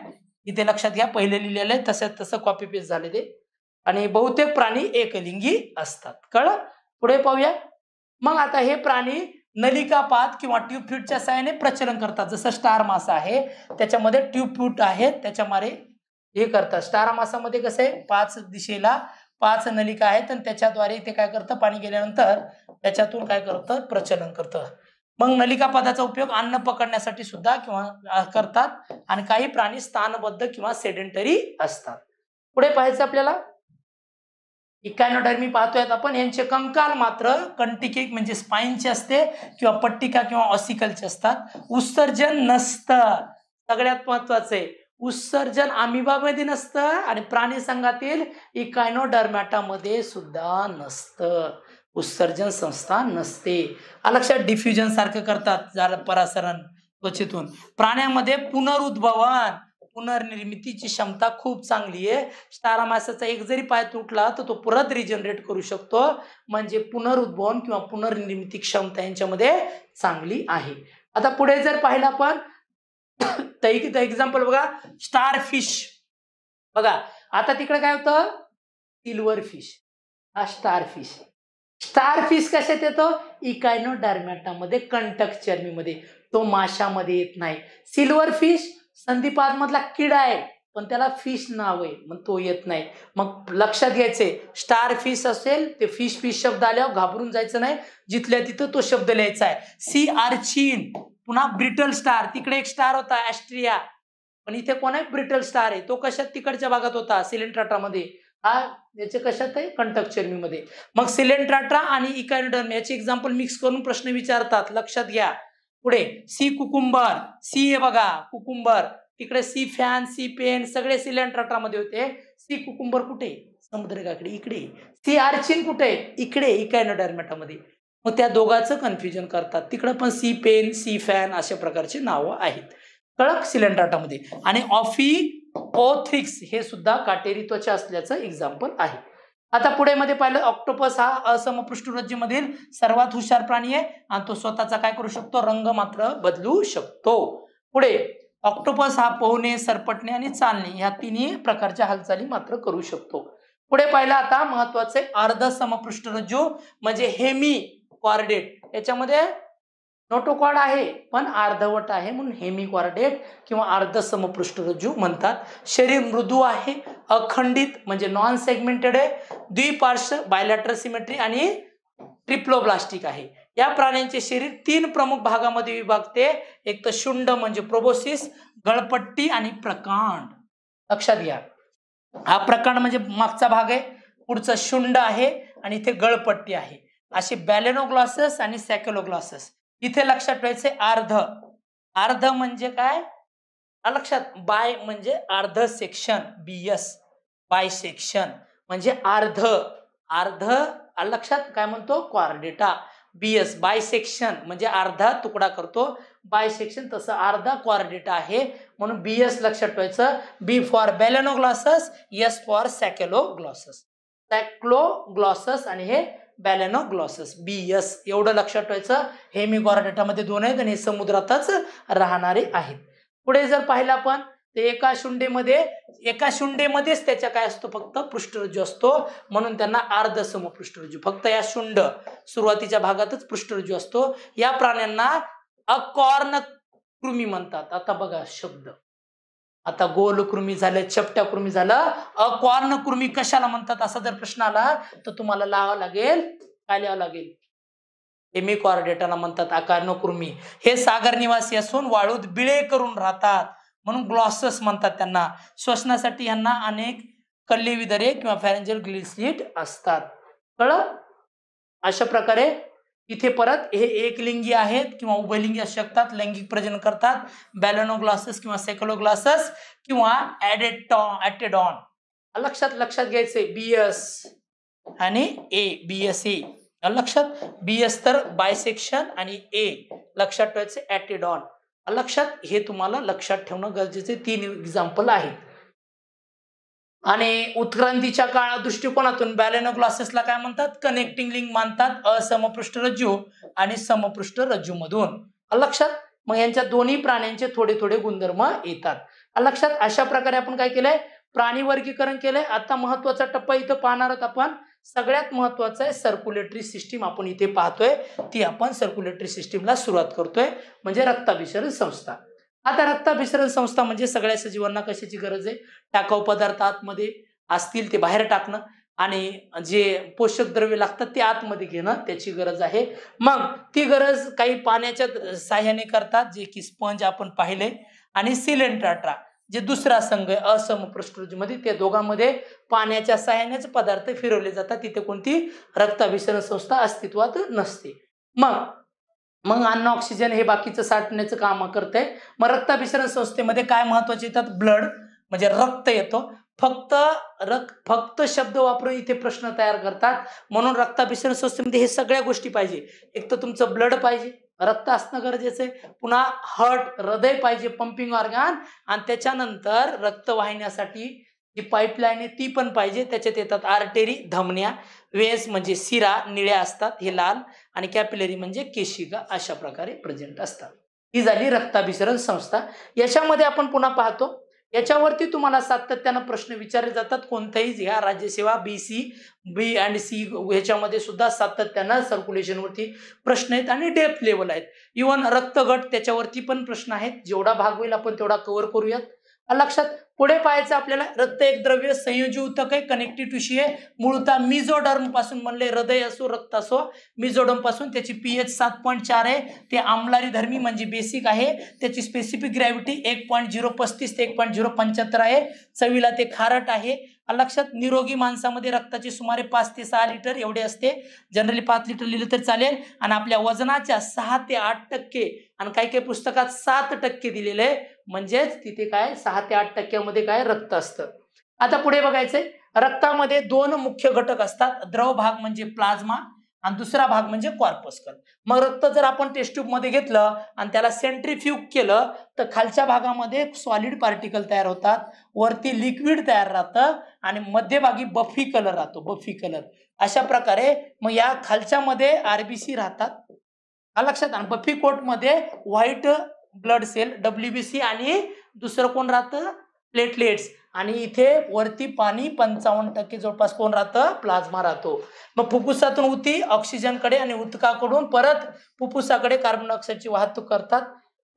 इथे लक्षात घ्या पहिले लिहिलेलं आहे तसं तसं कॉपी पेस्ट झाले ते आणि बहुतेक प्राणी एकलिंगी असतात कळ पुढे पाहूया मग आता हे प्राणी नलिकापात किंवा ट्यूब फ्यूटच्या साहाय्याने प्रचलन करतात जसं स्टार मास आहे त्याच्यामध्ये ट्यूब फ्यूट आहेत त्याच्यामध्ये हे करतात स्टार मासामध्ये कसं आहे पाच दिशेला पाच नलिका आहेत आणि त्याच्याद्वारे ते काय करतं पाणी गेल्यानंतर त्याच्यातून काय करतं प्रचलन करतं मग नलिकापादाचा उपयोग अन्न पकडण्यासाठी सुद्धा किंवा करतात आणि काही प्राणी स्थानबद्ध किंवा सेडेंटरी असतात पुढे पाहायचं आपल्याला इकायनोडर्मी पाहतोय आपण यांचे कंकाल मात्र कंटिके म्हणजे स्पाईनचे असते किंवा पट्टिका किंवा ऑसिकलचे असतात उत्सर्जन नसतं सगळ्यात महत्वाचं आहे उत्सर्जन आमिबामध्ये नसतं आणि प्राणी संघातील इकायनोडर्मॅटामध्ये सुद्धा नसतं उत्सर्जन संस्था नसते लक्षात डिफ्युजन सारखं करतात झालं परासरण त्वचेतून प्राण्यामध्ये पुनरुद्भवन पुनर्निर्मितीची क्षमता खूप चांगली आहे स्टारा माशाचा एक जरी पाय तुटला तर तो परत रिजनरेट करू शकतो म्हणजे पुनरुद्भवन किंवा पुनर्निर्मिती क्षमता यांच्यामध्ये चांगली आहे आता पुढे जर पाहिलं आपण तर एक्झाम्पल बघा स्टार फिश बघा आता तिकडे काय होतं सिल्वर फिश हा स्टार फिश स्टार फिश कशात येतो इकायनो डार्मॅटामध्ये कंटक चर्मीमध्ये तो माशामध्ये येत नाही सिल्वर फिश संधिपाद मधला किडा आहे पण त्याला फिश नाव आहे मग तो येत नाही मग लक्षात घ्यायचंय स्टार फिश असेल ते फिश फिश शब्द आल्यावर घाबरून जायचं नाही जिथल्या तिथं तो शब्द लिहायचा आहे सी आर चीन पुन्हा ब्रिटल स्टार तिकडे एक स्टार होता एस्ट्रिया पण इथे कोण आहे ब्रिटल स्टार आहे तो कशात तिकडच्या भागात होता सिलेंट्राटामध्ये हा याचे कशात आहे कंटक चर्मीमध्ये मग सिलेंट्राटा आणि इकॅनडर्म याचे एक्झाम्पल मिक्स करून प्रश्न विचारतात लक्षात घ्या पुढे सी कुकुंबर सी हे बघा कुकुंबर तिकडे सी फॅन सी पेन सगळे सिलेंड्राटामध्ये होते सी कुकुंबर कुठे समुद्रकाकडे इकडे सी आर्चिन कुठे इकडे इकायनोडर्मेटामध्ये मग त्या दोघांचं कन्फ्युजन करतात तिकडं पण सी पेन सी फॅन अशा प्रकारचे नावं आहेत कळक सिलेंड्राटामध्ये आणि ऑफी ओथ्रिक्स हे सुद्धा काटेरी त्वचा असल्याचं एक्झाम्पल आहे आता पुढे मध्ये पाहिलं ऑक्टोपस हा मधील सर्वात हुशार प्राणी आहे आणि तो स्वतःचा काय करू शकतो रंग मात्र बदलू शकतो पुढे ऑक्टोपस हा पोहणे सरपटणे आणि चालणे या तिन्ही प्रकारच्या हालचाली मात्र करू शकतो पुढे पाहिलं आता महत्वाचे अर्ध समपृष्ठरज्जू म्हणजे हेमी कॉर्डेट याच्यामध्ये नोटोकॉड आहे पण अर्धवट आहे म्हणून हेमिकॉर्डेट किंवा अर्ध समपृष्ठरज्जू म्हणतात शरीर मृदू आहे अखंडित म्हणजे नॉन सेगमेंटेड आहे द्विपार्श्व बायलॅट्रल सिमेट्री आणि ट्रिप्लोब्लास्टिक आहे या प्राण्यांचे शरीर तीन प्रमुख भागामध्ये विभागते एक तर शुंड म्हणजे प्रोबोसिस गळपट्टी आणि प्रकांड लक्षात घ्या हा प्रकांड म्हणजे मागचा भाग आहे पुढचा शुंड आहे आणि इथे गळपट्टी आहे असे बॅलेनोग्लॉसस आणि सॅकेलोग्लॉसस इथे लक्षात ठेवायचे अर्ध अर्ध म्हणजे काय लक्षात बाय म्हणजे अर्ध section B S bi section म्हणजे अर्ध अर्ध लक्षात काय म्हणतो क्वारडेटा एस बाय सेक्शन म्हणजे अर्धा तुकडा करतो बाय सेक्शन तसं अर्धा क्वारडेटा आहे म्हणून बी एस लक्षात ठेवायचं B for balanoglossus S for saccoglossus saccoglossus आणि हे बॅलेनोग्लॉसस बी एस एवढं लक्षात ठेवायचं हे मी गोराटामध्ये दोन आहेत आणि हे समुद्रातच राहणारे आहेत पुढे जर पाहिलं आपण तर एका शुंडेमध्ये एका शुंडेमध्येच त्याच्या काय असतो फक्त पृष्ठरज्जू असतो म्हणून त्यांना अर्ध पृष्ठरज्जू फक्त या शुंड सुरुवातीच्या भागातच पृष्ठरज्जू असतो या प्राण्यांना अकॉर्न कृमी म्हणतात आता बघा शब्द आता गोल कृमी झालं चपट्या कृमी झालं अकॉर्न कृमी कशाला म्हणतात असा जर प्रश्न आला तर तुम्हाला लावा लागेल काय लिहावं लागेल एमी कॉर्डेटाला म्हणतात कृमी हे सागर निवासी असून वाळूत बिळे करून राहतात म्हणून ग्लॉसस म्हणतात त्यांना श्वसनासाठी यांना अनेक विदरे किंवा फॅरेंजल ग्लिसलिट असतात कळ अशा प्रकारे इथे परत हे एकलिंगी आहेत किंवा उभयलिंगी असू शकतात लैंगिक प्रजन करतात बॅलोनोग्लासेस किंवा सेकलोग्लासेस किंवा ऍडेटॉन ऍटेडॉन लक्षात लक्षात बी एस आणि ए बी एस ए लक्षात बी एस तर बायसेक्शन आणि ए लक्षात ठेवायचे ऍटेडॉन लक्षात हे तुम्हाला लक्षात ठेवणं गरजेचे तीन एक्झाम्पल आहेत आणि उत्क्रांतीच्या काळात दृष्टिकोनातून बॅलेनो ग्लासेसला काय म्हणतात कनेक्टिंग लिंक मानतात असमपृष्ठ रज्जू आणि समपृष्ठ रज्जू मधून लक्षात मग यांच्या दोन्ही प्राण्यांचे थोडे थोडे गुणधर्म येतात लक्षात अशा प्रकारे आपण काय केलंय प्राणी वर्गीकरण केलंय आता महत्वाचा टप्पा इथं पाहणार आहोत आपण सगळ्यात महत्वाचं आहे सर्क्युलेटरी सिस्टीम आपण इथे पाहतोय ती आपण सर्क्युलेटरी सिस्टीमला सुरुवात करतोय म्हणजे रक्ताभिसरण संस्था आता रक्ताभिसरण संस्था म्हणजे सगळ्या सजीवांना कशाची गरज आहे टाकाऊ पदार्थ आतमध्ये असतील ते बाहेर टाकणं आणि जे पोषक द्रव्य लागतात ते आतमध्ये घेणं त्याची गरज आहे मग ती गरज काही पाण्याच्या साह्याने करतात जे की स्पंज आपण पाहिले आणि सिलेंड्राट्रा जे दुसरा संघ आहे असमपृष्ठमध्ये त्या दोघांमध्ये पाण्याच्या साह्यानेच पदार्थ फिरवले जातात तिथे कोणती रक्ताभिसरण संस्था अस्तित्वात नसते मग मग अन्न ऑक्सिजन हे बाकीचं साठण्याचं काम करतंय मग रक्ताभिसरण संस्थेमध्ये काय महत्वाचे येतात ब्लड म्हणजे रक्त येतो फक्त रक्त फक्त शब्द वापरून इथे प्रश्न तयार करतात म्हणून रक्ताभिसरण संस्थेमध्ये हे सगळ्या गोष्टी पाहिजे एक तर तुमचं ब्लड पाहिजे रक्त असणं गरजेचं आहे पुन्हा हर्ट हृदय पाहिजे पंपिंग ऑर्गन आणि त्याच्यानंतर रक्त वाहिन्यासाठी जी पाईपलाईन आहे ती पण पाहिजे त्याच्यात येतात आर्टेरी धमन्या वेस म्हणजे सिरा निळ्या असतात हे लाल आणि कॅपिलरी म्हणजे केशिका अशा प्रकारे प्रेझेंट असतात ही झाली रक्ताभिसरण संस्था याच्यामध्ये आपण पुन्हा पाहतो याच्यावरती तुम्हाला सातत्यानं प्रश्न विचारले जातात कोणत्याही ह्या राज्यसेवा B C B and C ह्याच्यामध्ये सुद्धा सातत्यानं सर्क्युलेशनवरती प्रश्न आहेत आणि डेप्थ लेवल आहेत इवन रक्तगट त्याच्यावरती पण प्रश्न आहेत जेवढा भाग होईल आपण तेवढा कव्हर करूयात लक्षात पुढे पाहायचं आपल्याला रक्त एक द्रव्य संयोजी उतक आहे कनेक्टिव्ह टिश्यू आहे मूळता मिझोडर्म पासून म्हणले हृदय असो रक्त असो मिझोडर्म पासून त्याची पीएच सात पॉईंट चार आहे ते आमलारी धर्मी म्हणजे बेसिक आहे त्याची स्पेसिफिक ग्रॅव्हिटी एक पॉईंट झिरो पस्तीस ते एक पॉईंट झिरो पंच्याहत्तर आहे चवीला ते खारट आहे लक्षात निरोगी माणसामध्ये रक्ताचे सुमारे पाच ते सहा लिटर एवढे असते जनरली पाच लिटर लिहिलं तर चालेल आणि आपल्या वजनाच्या सहा ते आठ टक्के आणि काही काही पुस्तकात सात टक्के दिलेले म्हणजेच तिथे काय सहा ते आठ टक्क्यामध्ये काय रक्त असतं आता पुढे बघायचंय रक्तामध्ये दोन मुख्य घटक असतात द्रव भाग म्हणजे प्लाझ्मा आणि दुसरा भाग म्हणजे कॉर्पस्कल मग रक्त जर आपण टेस्ट मध्ये घेतलं आणि त्याला सेंट्रीफ्यूग केलं तर खालच्या भागामध्ये सॉलिड पार्टिकल तयार होतात वरती लिक्विड तयार राहतं आणि मध्यभागी बफी कलर राहतो बफी कलर अशा प्रकारे मग या खालच्यामध्ये आरबीसी राहतात हा लक्षात आण बफी कोटमध्ये white blood cell W B C आणि दुसरं कोण राहतं प्लेटलेट्स आणि इथे वरती पाणी पंचावन्न टक्के जवळपास कोण राहतं प्लाझ्मा राहतो मग फुफ्फुसातून उती ऑक्सिजनकडे आणि उदकाकडून परत फुफ्फुसाकडे कार्बन डायऑक्साईडची वाहतूक करतात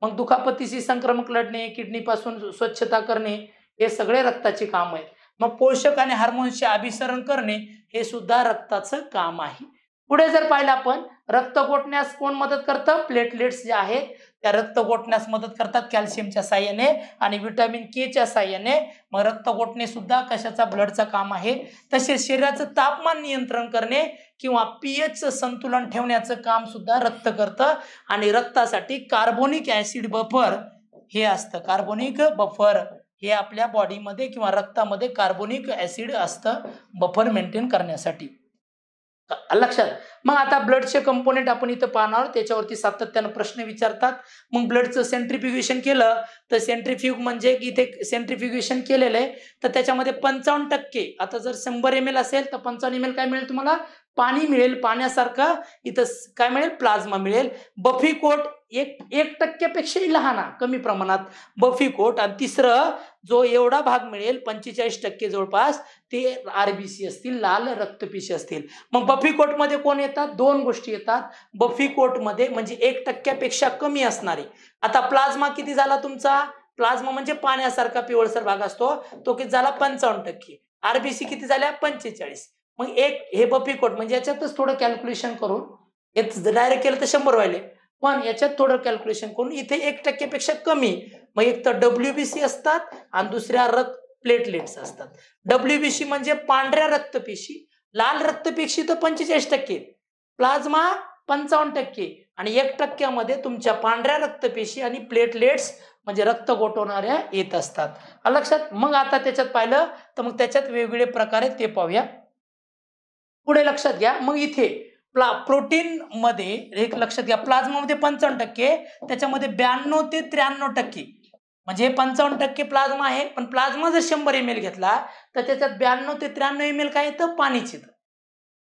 मग दुखापतीशी संक्रमक लढणे किडनीपासून स्वच्छता करणे हे सगळे रक्ताचे काम आहे मग पोषक आणि हार्मोन्सचे अभिसरण करणे हे सुद्धा रक्ताचं काम आहे पुढे जर पाहिलं आपण रक्त गोठण्यास कोण मदत करतं प्लेटलेट्स जे आहेत त्या रक्त गोठण्यास मदत करतात कॅल्शियमच्या साह्याने आणि व्हिटॅमिन केच्या साह्याने मग रक्त गोठणे सुद्धा कशाचा ब्लडचं काम आहे तसेच शरीराचं तापमान नियंत्रण करणे किंवा पीएचचं संतुलन ठेवण्याचं काम सुद्धा रक्त करतं आणि रक्तासाठी कार्बोनिक ॲसिड बफर हे असतं कार्बोनिक बफर हे आपल्या बॉडीमध्ये किंवा रक्तामध्ये कार्बोनिक ॲसिड असतं बफर मेंटेन करण्यासाठी लक्षात मग आता ब्लडचे कंपोनेंट आपण इथं पाहणार त्याच्यावरती सातत्यानं प्रश्न विचारतात मग ब्लडचं सेंट्रिफ्युगेशन केलं तर सेंट्रिफ्युग म्हणजे इथे सेंट्रिफ्युगेशन केलेलं आहे तर त्याच्यामध्ये पंचावन्न टक्के आता जर शंभर एम एल असेल तर पंचावन्न एम एल काय मिळेल तुम्हाला पाणी मिळेल पाण्यासारखं इथं काय मिळेल प्लाझ्मा मिळेल बफी कोट एक एक टक्क्यापेक्षाही लहान कमी प्रमाणात बफी आणि तिसरं जो एवढा भाग मिळेल पंचेचाळीस टक्के जवळपास ते आरबीसी असतील लाल रक्तपेशी असतील मग बफी कोटमध्ये कोण येतात दोन गोष्टी येतात बफी कोटमध्ये म्हणजे एक टक्क्यापेक्षा कमी असणारे आता प्लाझ्मा किती झाला तुमचा प्लाझ्मा म्हणजे पाण्यासारखा पिवळसर भाग असतो तो किती झाला पंचावन्न टक्के आरबीसी किती झाल्या पंचेचाळीस मग एक हे बफी कोट म्हणजे याच्यातच थोडं कॅल्क्युलेशन करून डायरेक्ट केलं तर शंभर व्हायला पण याच्यात थोडं कॅल्क्युलेशन करून इथे एक टक्केपेक्षा कमी मग एक तर डब्ल्यू बी सी असतात आणि दुसऱ्या रक्त प्लेटलेट्स असतात डब्ल्यू बी सी म्हणजे पांढऱ्या रक्तपेशी लाल रक्तपेशी तर पंचेचाळीस टक्के प्लाझ्मा पंचावन्न टक्के आणि एक टक्क्यामध्ये तुमच्या पांढऱ्या रक्तपेशी आणि प्लेटलेट्स म्हणजे रक्त गोठवणाऱ्या येत असतात लक्षात मग आता त्याच्यात पाहिलं तर मग त्याच्यात वेगवेगळे प्रकारे ते पाहूया पुढे लक्षात घ्या मग इथे प्ला मध्ये एक लक्षात घ्या प्लाझ्मा मध्ये पंचावन्न टक्के त्याच्यामध्ये ब्याण्णव ते त्र्याण्णव टक्के म्हणजे हे पंचावन्न टक्के प्लाझ्मा आहे पण प्लाझ्मा जर शंभर एम एल घेतला तर त्याच्यात ब्याण्णव ते त्र्याण्णव एम एल काय येतं पाणीचे येतं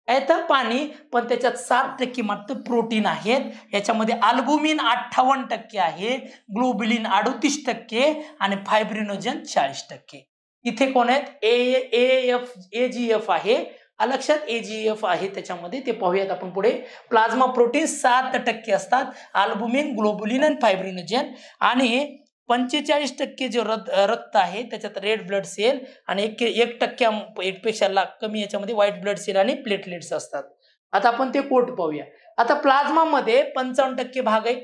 काय येतं पाणी पण त्याच्यात सात टक्के मात्र प्रोटीन आहेत याच्यामध्ये अल्बुमिन अठ्ठावन्न टक्के आहे ग्लोबिलिन अडतीस टक्के आणि फायब्रिनोजन चाळीस टक्के इथे कोण आहेत A F A G F आहे लक्षात ए जी एफ आहे त्याच्यामध्ये ते पाहूयात आपण पुढे प्लाझ्मा प्रोटीन सात टक्के असतात आल्बुमिन ग्लोबुलिन अँड फायब्रिनोजन आणि पंचेचाळीस टक्के जे रक्त रक्त आहे त्याच्यात रेड ब्लड सेल आणि एक एक टक्क्या एकपेक्षा ला कमी याच्यामध्ये व्हाईट ब्लड सेल आणि प्लेटलेट्स असतात आता आपण ते कोट पाहूया आता प्लाझ्मामध्ये पंचावन्न टक्के भाग आहे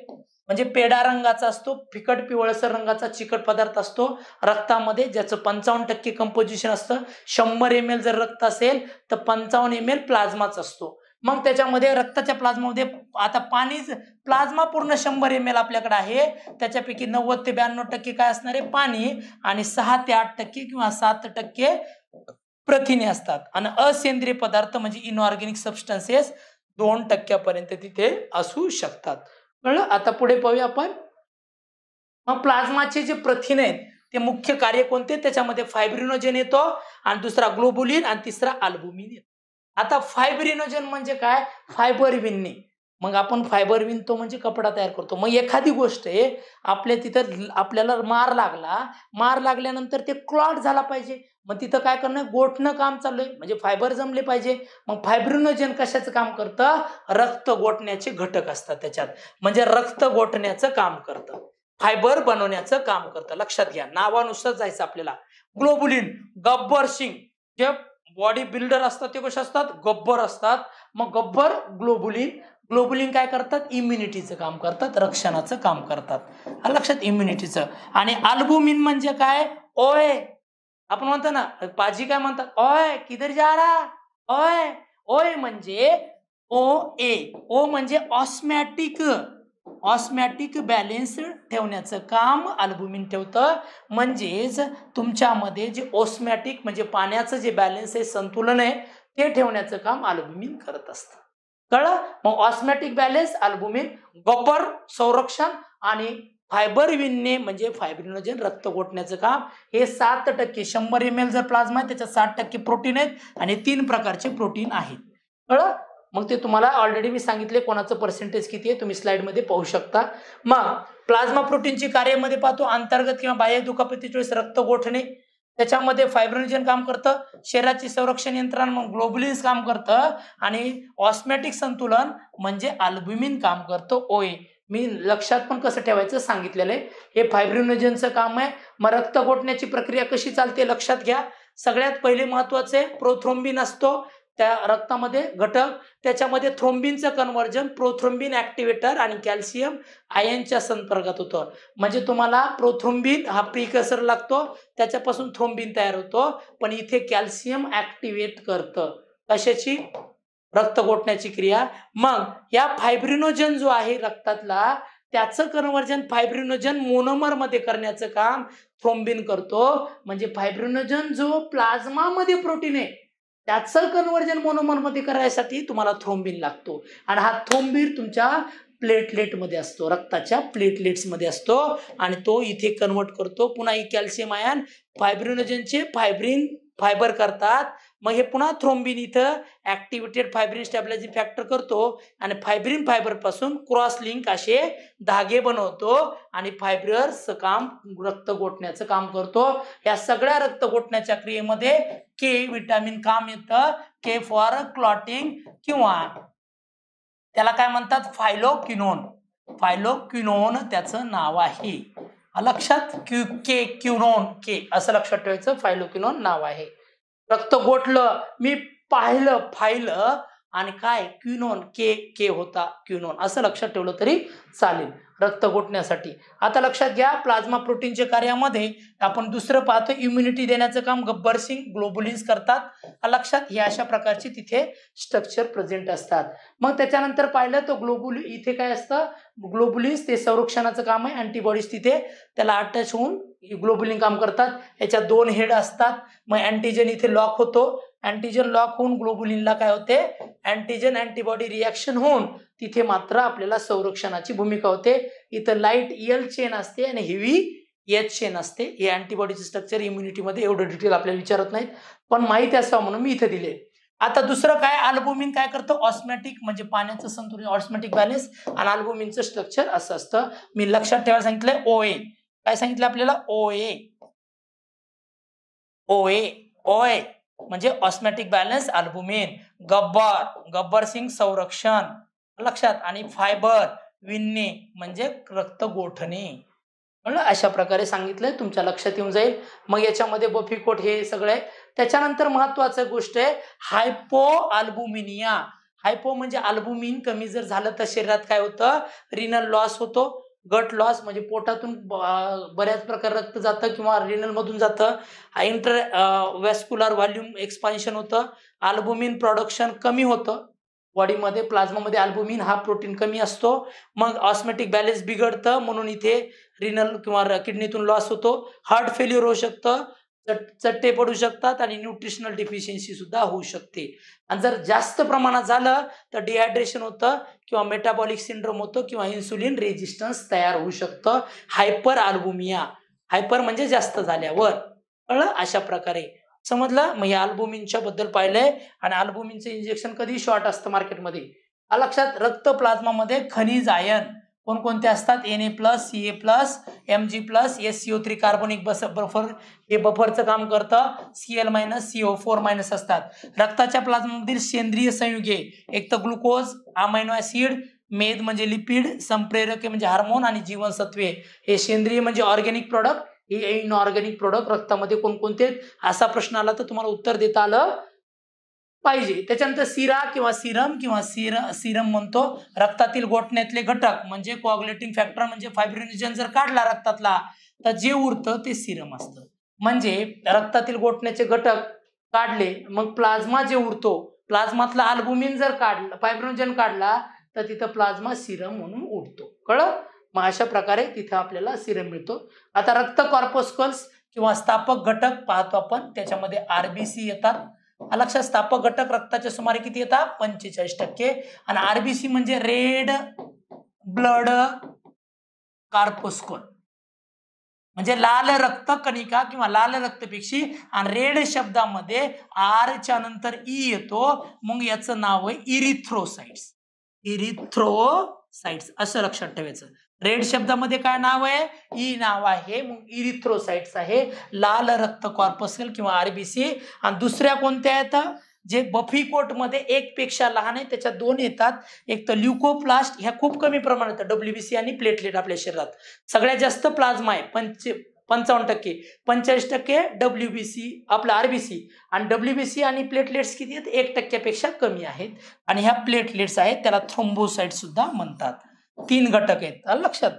म्हणजे पेडा रंगाचा असतो फिकट पिवळसर रंगाचा चिकट पदार्थ असतो रक्तामध्ये ज्याचं पंचावन्न टक्के कंपोजिशन असतं शंभर एम एल जर रक्त असेल तर पंचावन्न एम एल प्लाझ्माच असतो मग त्याच्यामध्ये रक्ताच्या प्लाझ्मामध्ये आता पाणी प्लाझ्मा पूर्ण शंभर एम एल आपल्याकडे आहे त्याच्यापैकी नव्वद ते ब्याण्णव टक्के काय असणार आहे पाणी आणि सहा ते आठ टक्के किंवा सात टक्के प्रथिने असतात आणि असेंद्रिय पदार्थ म्हणजे इनऑर्गेनिक सबस्टन्सेस दोन टक्क्यापर्यंत तिथे असू शकतात कळलं आता पुढे पाहूया आपण मग प्लाझ्माचे जे प्रथिन आहेत ते मुख्य कार्य कोणते त्याच्यामध्ये फायब्रिनोजेन येतो आणि दुसरा ग्लोबुलिन आणि तिसरा आल्बुमिन येतो आता फायब्रिनोजेन म्हणजे काय फायबर विनने मग आपण फायबर तो म्हणजे कपडा तयार करतो मग एखादी गोष्ट आहे आपल्या तिथं आपल्याला मार लागला मार लागल्यानंतर ते क्लॉट झाला पाहिजे मग तिथं काय करणं गोठणं काम चालू आहे म्हणजे फायबर जमले पाहिजे मग फायब्रिनोजन कशाचं काम करतं रक्त गोठण्याचे घटक असतात त्याच्यात म्हणजे रक्त गोठण्याचं काम करतं फायबर बनवण्याचं काम करतं लक्षात घ्या नावानुसार जायचं आपल्याला ग्लोबुलिन गब्बर सिंग जे बॉडी बिल्डर असतात ते कसे असतात गब्बर असतात मग गब्बर ग्लोबुलिन ग्लोबुलिन काय करतात इम्युनिटीचं काम करतात रक्षणाचं काम करतात लक्षात इम्युनिटीचं आणि अल्बुमिन म्हणजे काय ओए आपण म्हणतो ना पाजी काय म्हणतात ओय किधर जा रहा ओय ओय म्हणजे ओ ए ओ म्हणजे ऑस्मॅटिक ऑस्मॅटिक बॅलेन्स ठेवण्याचं काम अल्बुमिन ठेवतं म्हणजेच तुमच्यामध्ये जे ऑस्मॅटिक म्हणजे पाण्याचं जे बॅलेन्स आहे संतुलन आहे ते ठेवण्याचं काम अल्बुमिन करत असतं कळलं मग ऑस्मॅटिक बॅलेन्स अल्बुमिन गोपर संरक्षण आणि फायबर म्हणजे फायब्रिनोजन रक्त गोठण्याचं काम हे सात टक्के शंभर एम एल जर प्लाझ्मा आहे त्याच्यात साठ टक्के प्रोटीन आहेत आणि तीन प्रकारचे प्रोटीन आहेत कळलं मग ते तुम्हाला ऑलरेडी मी सांगितले कोणाचं पर्सेंटेज किती आहे तुम्ही स्लाइडमध्ये पाहू शकता मग प्लाझ्मा प्रोटीनची कार्यामध्ये पाहतो अंतर्गत किंवा बाह्य दुखापतीच्या वेळेस रक्त गोठणे त्याच्यामध्ये फायब्रोनिजन काम करतं शरीराची संरक्षण यंत्रणा मग काम करतं आणि ऑस्मॅटिक संतुलन म्हणजे अल्ब्युमिन काम करतं ओए मी लक्षात पण कसं ठेवायचं सांगितलेलं आहे हे फायब्रिनोजनचं काम आहे मग रक्त गोठण्याची प्रक्रिया कशी चालते लक्षात घ्या सगळ्यात पहिले महत्वाचं आहे प्रोथ्रोम्बिन असतो त्या रक्तामध्ये घटक त्याच्यामध्ये थ्रोम्बिनचं कन्वर्जन प्रोथ्रोम्बिन ऍक्टिवेटर आणि कॅल्शियम आयनच्या संपर्कात होतं म्हणजे तुम्हाला प्रोथ्रोम्बिन हा प्रिकसर लागतो त्याच्यापासून थ्रोम्बिन तयार होतो पण इथे कॅल्शियम ॲक्टिवेट करतं अशाची रक्त गोठण्याची क्रिया मग या फायब्रिनोजन जो आहे रक्तातला त्याचं कन्वर्जन फायब्रिनोजन मोनोमर मध्ये करण्याचं काम थ्रोम्बिन करतो म्हणजे फायब्रिनोजन जो प्लाझ्मामध्ये प्रोटीन आहे त्याचं कन्वर्जन मोनोमर मध्ये करायसाठी तुम्हाला थ्रोम्बिन लागतो आणि हा थ्रोम्बिन तुमच्या प्लेटलेटमध्ये असतो रक्ताच्या प्लेटलेट्समध्ये असतो आणि तो इथे कन्वर्ट करतो पुन्हा ही कॅल्शियम आयन फायब्रिनोजनचे फायब्रिन फायबर करतात मग हे पुन्हा थ्रोम्बिन इथं ऍक्टिव्हेटेड फायब्रिन स्टॅबिलायझिंग फॅक्टर करतो आणि फायब्रिन पासून क्रॉस लिंक असे धागे बनवतो आणि फायब्रिअर काम रक्त गोठण्याचं काम करतो या सगळ्या रक्त गोठण्याच्या क्रियेमध्ये के विटॅमिन काम येतं के फॉर क्लॉटिंग किंवा त्याला काय म्हणतात फायलो फायलोक्युनोन त्याचं नाव आहे लक्षात क्यू के क्युनोन के असं लक्षात ठेवायचं क्युनोन नाव आहे रक्त गोठलं मी पाहिलं पाहिलं आणि काय क्युनोन के के होता क्युनोन असं लक्षात ठेवलं तरी चालेल रक्त गोठण्यासाठी आता लक्षात घ्या प्लाझ्मा प्रोटीनच्या कार्यामध्ये आपण दुसरं पाहतो इम्युनिटी देण्याचं काम गब्बर सिंग ग्लोबुलिन्स करतात लक्षात हे अशा प्रकारचे तिथे स्ट्रक्चर प्रेझेंट असतात मग त्याच्यानंतर पाहिलं तर ग्लोबुल इथे काय असतं ग्लोबुलिन्स ते संरक्षणाचं काम आहे अँटीबॉडीज तिथे त्याला अटॅच होऊन ग्लोबुलिन काम करतात याच्यात दोन हेड असतात मग अँटीजेन इथे लॉक होतो अँटीजन लॉक होऊन ग्लोबुलिनला काय होते अँटीजन अँटीबॉडी रिॲक्शन होऊन तिथे मात्र आपल्याला संरक्षणाची भूमिका होते इथं लाईट एल चेन असते आणि हेवी एच चेन असते हे अँटीबॉडीचे स्ट्रक्चर इम्युनिटीमध्ये एवढं डिटेल आपल्याला विचारत नाहीत पण माहिती असावं म्हणून मी इथे दिले आता दुसरं काय अल्बुमिन काय करतं ऑस्मॅटिक म्हणजे पाण्याचं संतुलन ऑस्मॅटिक बॅलेन्स आणि अल्बुमिनचं स्ट्रक्चर असं असतं मी लक्षात ठेवायला सांगितलंय ओ ए काय सांगितलं आपल्याला ओ ए ओ ए ओ ए म्हणजे osmotic balance albumin Gabbar Gabbar Singh संरक्षण लक्षात आणि फायबर विन्नी म्हणजे रक्त गोठणे म्हणलं अशा प्रकारे सांगितलंय तुमच्या लक्षात येऊन जाईल मग याच्यामध्ये बफिकोट हे सगळे त्याच्यानंतर महत्वाचं गोष्ट आहे हायपो अल्बुमिनिया हायपो म्हणजे अल्बुमिन कमी जर झालं तर शरीरात काय होतं रिनल लॉस होतो गट लॉस म्हणजे पोटातून बऱ्याच प्रकार रक्त जातं किंवा रिनलमधून जातं इंटर वॅस्क्युलर व्हॉल्यूम एक्सपान्शन होतं अल्बुमिन प्रोडक्शन कमी होतं बॉडीमध्ये प्लाझ्मामध्ये अल्बुमिन हा प्रोटीन कमी असतो मग ऑस्मेटिक बॅलेन्स बिघडतं म्हणून इथे रिनल किंवा किडनीतून लॉस होतो हार्ट फेल्युअर होऊ शकतं चट्टे पडू शकतात आणि न्यूट्रिशनल डिफिशियन्सी सुद्धा होऊ शकते आणि जर जास्त प्रमाणात झालं तर डिहायड्रेशन होतं किंवा मेटाबॉलिक सिंड्रोम होतं किंवा इन्सुलिन रेजिस्टन्स तयार होऊ शकतं हायपर आल्बुमिया हायपर म्हणजे जास्त झाल्यावर कळलं अशा प्रकारे समजलं मग या अल्बुमिनच्या बद्दल पाहिलंय आणि अल्बुमिनचं इंजेक्शन कधी शॉर्ट असतं मार्केटमध्ये लक्षात रक्त प्लाझ्मामध्ये खनिज आयन कोणकोणते असतात N A plus C A plus M G plus S C O three carbonic बस बफर हे बफरचं काम करतं C L minus C O four minus असतात रक्ताच्या प्लाझ्मामधील सेंद्रिय संयुगे एक तर ग्लुकोज आमायनो ॲसिड मेद म्हणजे लिपिड संप्रेरके म्हणजे हार्मोन आणि जीवनसत्वे हे सेंद्रिय म्हणजे ऑर्गॅनिक प्रॉडक्ट हे इनऑर्गॅनिक प्रोडक्ट रक्तामध्ये कोणकोणते असा प्रश्न आला तर तुम्हाला उत्तर देता आलं पाहिजे त्याच्यानंतर सिरा किंवा सिरम किंवा सिर सिरम म्हणतो रक्तातील गोठण्यातले घटक म्हणजे कॉग्युलेटिंग फॅक्टर म्हणजे फायब्रिनिजन जर काढला रक्तातला तर जे उरतं ते सिरम असतं म्हणजे रक्तातील गोठण्याचे घटक काढले मग प्लाझ्मा जे उरतो प्लाझ्मातला अल्बुमिन जर काढलं फायब्रोजन काढला तर तिथं प्लाझ्मा सिरम म्हणून उरतो कळलं मग अशा प्रकारे तिथं आपल्याला सिरम मिळतो आता रक्त कॉर्पोस्कल्स किंवा स्थापक घटक पाहतो आपण त्याच्यामध्ये आरबीसी येतात हा स्थापक घटक रक्ताच्या सुमारे किती येतात पंचेचाळीस टक्के आणि आरबीसी म्हणजे रेड ब्लड कार्पोस्कोल म्हणजे लाल रक्त कणिका किंवा लाल रक्तपेक्षी आणि रेड शब्दामध्ये च्या नंतर ई e येतो मग याचं नाव आहे इरिथ्रोसाइट्स इरिथ्रोसाइट्स असं लक्षात ठेवायचं रेड शब्दामध्ये काय नाव आहे ई नाव आहे मग इरिथ्रोसाइट्स आहे लाल रक्त कॉर्पसेल किंवा आरबीसी आणि दुसऱ्या कोणत्या आहेत जे बफिकोटमध्ये एक पेक्षा लहान आहे त्याच्या दोन येतात एक तर ल्युकोप्लास्ट ह्या खूप कमी प्रमाणात डब्ल्यू बी सी आणि प्लेटलेट आपल्या शरीरात सगळ्यात जास्त प्लाझ्मा आहे पंच पंचावन्न टक्के पंचेचाळीस टक्के डब्ल्यू बी सी आपलं आर बी सी आणि डब्ल्यू बी सी आणि प्लेटलेट्स किती आहेत एक टक्क्यापेक्षा कमी आहेत आणि ह्या प्लेटलेट्स आहेत त्याला थ्रोम्बोसाइट सुद्धा म्हणतात तीन घटक आहेत लक्षात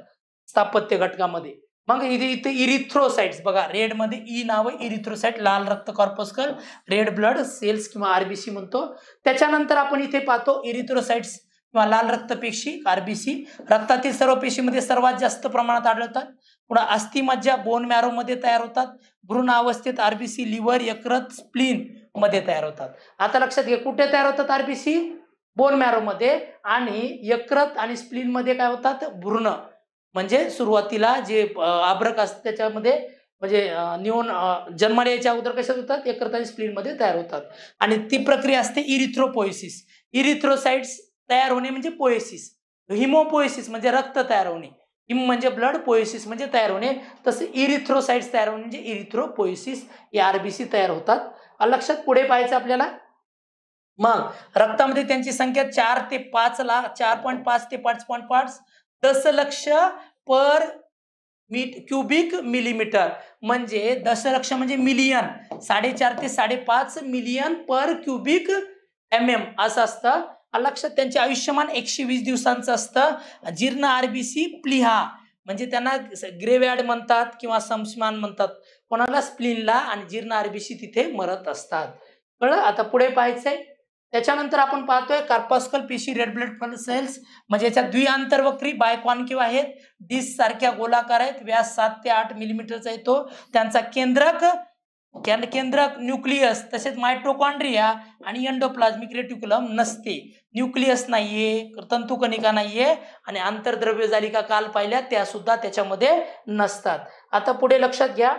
स्थापत्य घटकामध्ये मग इथे इथे इरिथ्रोसाइट्स बघा रेड मध्ये ई e नाव इरिथ्रोसाइट लाल रक्त कॉर्पोस्कल रेड ब्लड सेल्स किंवा आरबीसी म्हणतो त्याच्यानंतर आपण इथे पाहतो इरिथ्रोसाइट्स किंवा लाल रक्त पेशी आरबीसी रक्तातील सर्व पेशीमध्ये सर्वात जास्त प्रमाणात आढळतात पुन्हा अस्थिमज्जा बोन मॅरो मध्ये तयार होतात भ्रूण अवस्थेत आरबीसी लिव्हर यकृत स्प्लीन मध्ये तयार होतात आता लक्षात घ्या कुठे तयार होतात आरबीसी बोन मॅरोमध्ये आणि यकृत आणि स्प्लिनमध्ये काय होतात भ्रूण म्हणजे सुरुवातीला जे आब्रक असतात त्याच्यामध्ये म्हणजे न्यून जन्माला याच्या अगोदर कशात होतात यकृत आणि स्प्लीनमध्ये तयार होतात आणि ती प्रक्रिया असते इरिथ्रोपोएसिस इरिथ्रोसाइट्स तयार होणे म्हणजे पोएसिस हिमोपोएसिस म्हणजे रक्त तयार होणे हिम म्हणजे ब्लड पोएसिस म्हणजे तयार होणे तसे इरिथ्रोसाइट्स तयार होणे म्हणजे इरिथ्रोपोएसिस या आरबीसी तयार होतात लक्षात पुढे पाहायचं आपल्याला मग रक्तामध्ये त्यांची संख्या चार ते पाच लाख चार पॉईंट पाच ते पाच पॉईंट पाच दशलक्ष पर मीट क्युबिक मिलीमीटर म्हणजे दशलक्ष म्हणजे मिलियन साडेचार ते साडेपाच million per cubic M M असं असतं लक्षात त्यांचे आयुष्यमान एकशे वीस दिवसांचं असतं जीर्ण आरबीसी प्लिहा म्हणजे त्यांना ग्रेवॅड म्हणतात किंवा समस्मान म्हणतात कोणाला स्प्लिनला आणि जीर्ण आरबीसी तिथे मरत असतात कळ आता पुढे पाहायचंय त्याच्यानंतर आपण पाहतोय कार्पास्कल पेशी रेड ब्लड सेल्स म्हणजे याच्या बायकॉन किंवा आहेत डिस सारख्या गोलाकार आहेत व्यास सात ते आठ मिलीमीटरचा येतो त्यांचा केंद्रक केंद्रक न्यूक्लियस तसेच मायट्रोकॉन्ड्रिया आणि एन्डोप्लाझ्मिक रेट्युकुलम नसते न्यूक्लियस नाहीये तंतुकणिका नाहीये आणि आंतरद्रव्य जालिका काल पाहिल्या त्या सुद्धा त्याच्यामध्ये नसतात आता पुढे लक्षात घ्या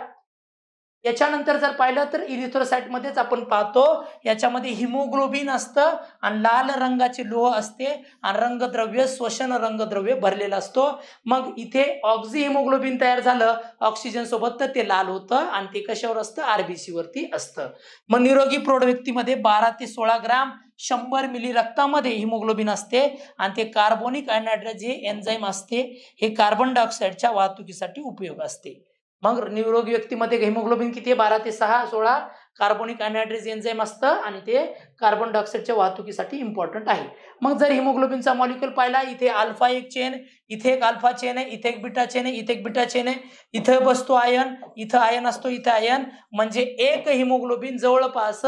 याच्यानंतर जर पाहिलं तर मध्येच आपण पाहतो याच्यामध्ये हिमोग्लोबिन असतं आणि लाल रंगाचे लोह असते आणि रंगद्रव्य श्वसन रंगद्रव्य भरलेलं असतो मग इथे ऑक्झी हिमोग्लोबिन तयार झालं ऑक्सिजन सोबत तर ते लाल होतं आणि ते कशावर असतं आरबीसीवरती असतं मग निरोगी प्रौढ व्यक्तीमध्ये बारा ते सोळा ग्राम शंभर मिली रक्तामध्ये हिमोग्लोबिन असते आणि ते कार्बोनिक अनहायड्रेट जे एन्झाईम असते हे कार्बन डायऑक्साईडच्या वाहतुकीसाठी उपयोग असते मग निरोगी व्यक्तीमध्ये हिमोग्लोबिन किती आहे बारा ते सहा सोळा कार्बोनिक अनहायड्रेज एन्झाईम असतं आणि ते कार्बन डायऑक्साईडच्या वाहतुकीसाठी इम्पॉर्टंट आहे मग जर हिमोग्लोबिनचा मॉलिक्युल पाहिला इथे अल्फा एक चेन इथे एक अल्फा चेन आहे इथे एक बिटा चेन आहे इथे एक बिटा चेन आहे इथं बसतो आयन इथं आयन असतो इथे आयन म्हणजे एक हिमोग्लोबिन जवळपास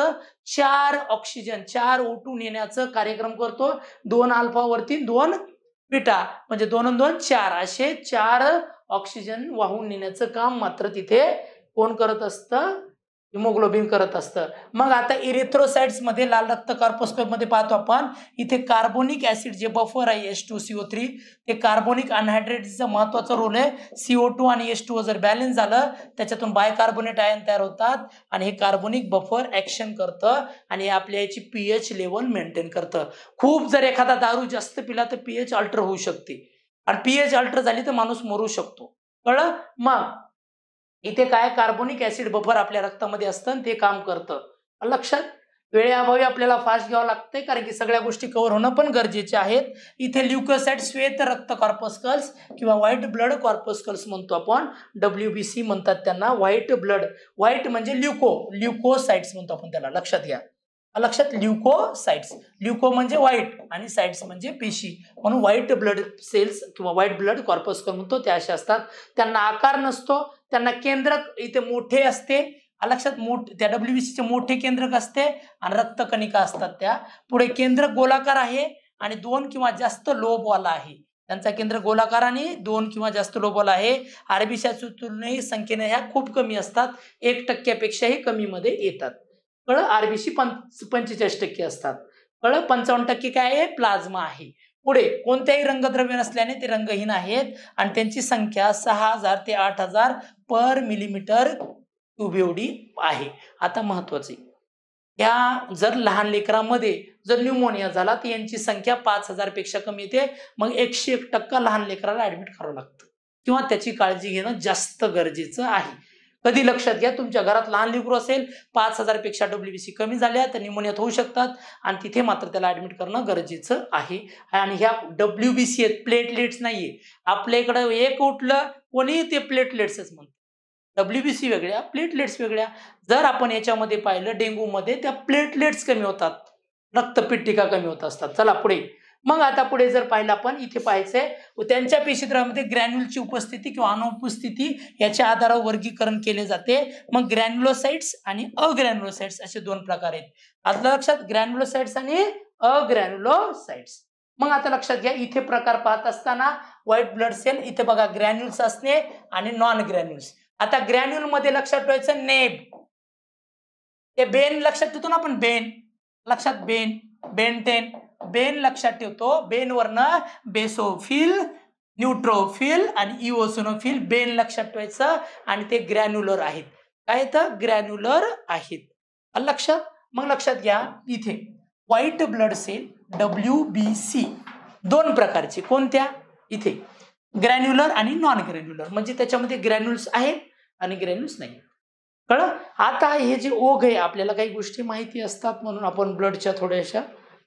चार ऑक्सिजन चार ओटून येण्याचं कार्यक्रम करतो दोन अल्फावरती दोन बिटा म्हणजे दोन दोन चार असे चार ऑक्सिजन वाहून नेण्याचं काम मात्र तिथे कोण करत असतं हिमोग्लोबिन करत असतं मग आता मध्ये लाल रक्त मध्ये पाहतो आपण इथे कार्बोनिक ऍसिड जे बफर आहे एस टू सीओ थ्री ते कार्बोनिक अनहायड्रेटचा महत्वाचा रोल आहे सीओ टू आणि एस टू जर बॅलेन्स झालं त्याच्यातून बायकार्बोनेट आयन तयार होतात आणि हे कार्बोनिक बफर ऍक्शन करतं आणि आपल्या याची पी एच लेवल मेंटेन करतं खूप जर एखादा दारू जास्त पिला तर पी एच अल्टर होऊ शकते आणि पीएच अल्टर झाली तर माणूस मरू शकतो कळलं मग इथे काय कार्बोनिक ऍसिड बफर आपल्या रक्तामध्ये असतं ते काम करतं लक्षात वेळेअभावी आपल्याला फास्ट घ्यावं लागतंय कारण की सगळ्या गोष्टी कव्हर होणं पण गरजेचे आहेत इथे ल्युकोसाइट श्वेत रक्त कॉर्पस्कल्स किंवा व्हाईट ब्लड कॉर्पस्कल्स म्हणतो आपण डब्ल्यू बी सी म्हणतात त्यांना व्हाईट ब्लड व्हाईट म्हणजे ल्युको ल्युकोसाइट्स म्हणतो आपण त्याला लक्षात घ्या लक्षात ल्युकोसाइट्स ल्युको म्हणजे व्हाईट आणि साइट्स म्हणजे पेशी म्हणून व्हाईट ब्लड सेल्स किंवा व्हाईट ब्लड करून म्हणतो त्या अशा असतात त्यांना आकार नसतो त्यांना केंद्रक इथे मोठे असते लक्षात मोठ त्या डब्ल्यू बी चे मोठे केंद्रक असते आणि रक्तकणिका असतात त्या पुढे केंद्र गोलाकार आहे आणि दोन किंवा जास्त वाला आहे त्यांचा केंद्र गोलाकार आणि दोन किंवा जास्त वाला आहे आरबीसीच्या तुलनेही संख्येने ह्या खूप कमी असतात एक टक्क्यापेक्षाही कमीमध्ये येतात कळ आरबीसी पंच पंचेचाळीस टक्के असतात कळ पंचावन्न टक्के काय आहे प्लाझ्मा आहे पुढे कोणत्याही रंगद्रव्य नसल्याने ते रंगहीन आहेत आणि त्यांची संख्या सहा हजार ते आठ हजार पर मिलीमीटर क्यूब एवढी आहे आता महत्वाचे या जर लहान लेकरामध्ये जर न्यूमोनिया झाला तर यांची संख्या पाच हजारपेक्षा कमी येते मग एकशे एक टक्का लहान लेकराला ऍडमिट करावं लागतं किंवा त्याची काळजी घेणं जास्त गरजेचं आहे कधी लक्षात घ्या तुमच्या घरात लहान लिकरू असेल पाच हजारपेक्षा डब्ल्यूबीसी कमी झाल्या तर निमोनियात होऊ शकतात आणि तिथे मात्र त्याला ॲडमिट करणं गरजेचं आहे आणि ह्या डब्ल्यू बी सी आहेत प्लेटलेट्स नाही आहे इकडं एक उठलं कोणी ते प्लेटलेट्सच म्हणतात डब्ल्यू बी सी वेगळ्या प्लेटलेट्स वेगळ्या जर आपण याच्यामध्ये पाहिलं डेंग्यूमध्ये त्या प्लेटलेट्स कमी होतात रक्तपिट्टिका कमी होत असतात चला पुढे मग आता पुढे जर पाहिलं आपण इथे पाहायचंय त्यांच्या पेशीद्रामध्ये ग्रॅन्युलची उपस्थिती किंवा अनुपस्थिती याच्या आधारावर वर्गीकरण केले जाते मग ग्रॅन्युलोसाइट्स आणि अग्रॅन्युलोसाइट्स असे दोन प्रकार आहेत आता लक्षात ग्रॅन्युलोसाइट्स आणि अग्रॅन्युलोसाइट्स मग आता लक्षात घ्या इथे प्रकार पाहत असताना व्हाईट ब्लड सेल इथे बघा ग्रॅन्युल्स असणे आणि नॉन ग्रॅन्युल्स आता ग्रॅन्युल मध्ये लक्षात ठेवायचं नेब ते बेन लक्षात ठेवतो ना आपण बेन लक्षात बेन टेन बेन लक्षात ठेवतो बेनवरनं बेसोफिल न्यूट्रोफिल आणि इओसोनोफिल बेन लक्षात ठेवायचं आणि ते ग्रॅन्युलर आहेत काय तर ग्रॅन्युलर आहेत लक्षात मग लक्षात घ्या इथे white blood cell W B C दोन प्रकारचे कोणत्या इथे ग्रॅन्युलर आणि नॉन ग्रॅन्युलर म्हणजे त्याच्यामध्ये ग्रॅन्युल्स आहेत आणि ग्रॅन्युल्स नाही कळ आता हे जे ओघ आहे आपल्याला काही गोष्टी माहिती असतात म्हणून आपण ब्लडच्या थोड्याशा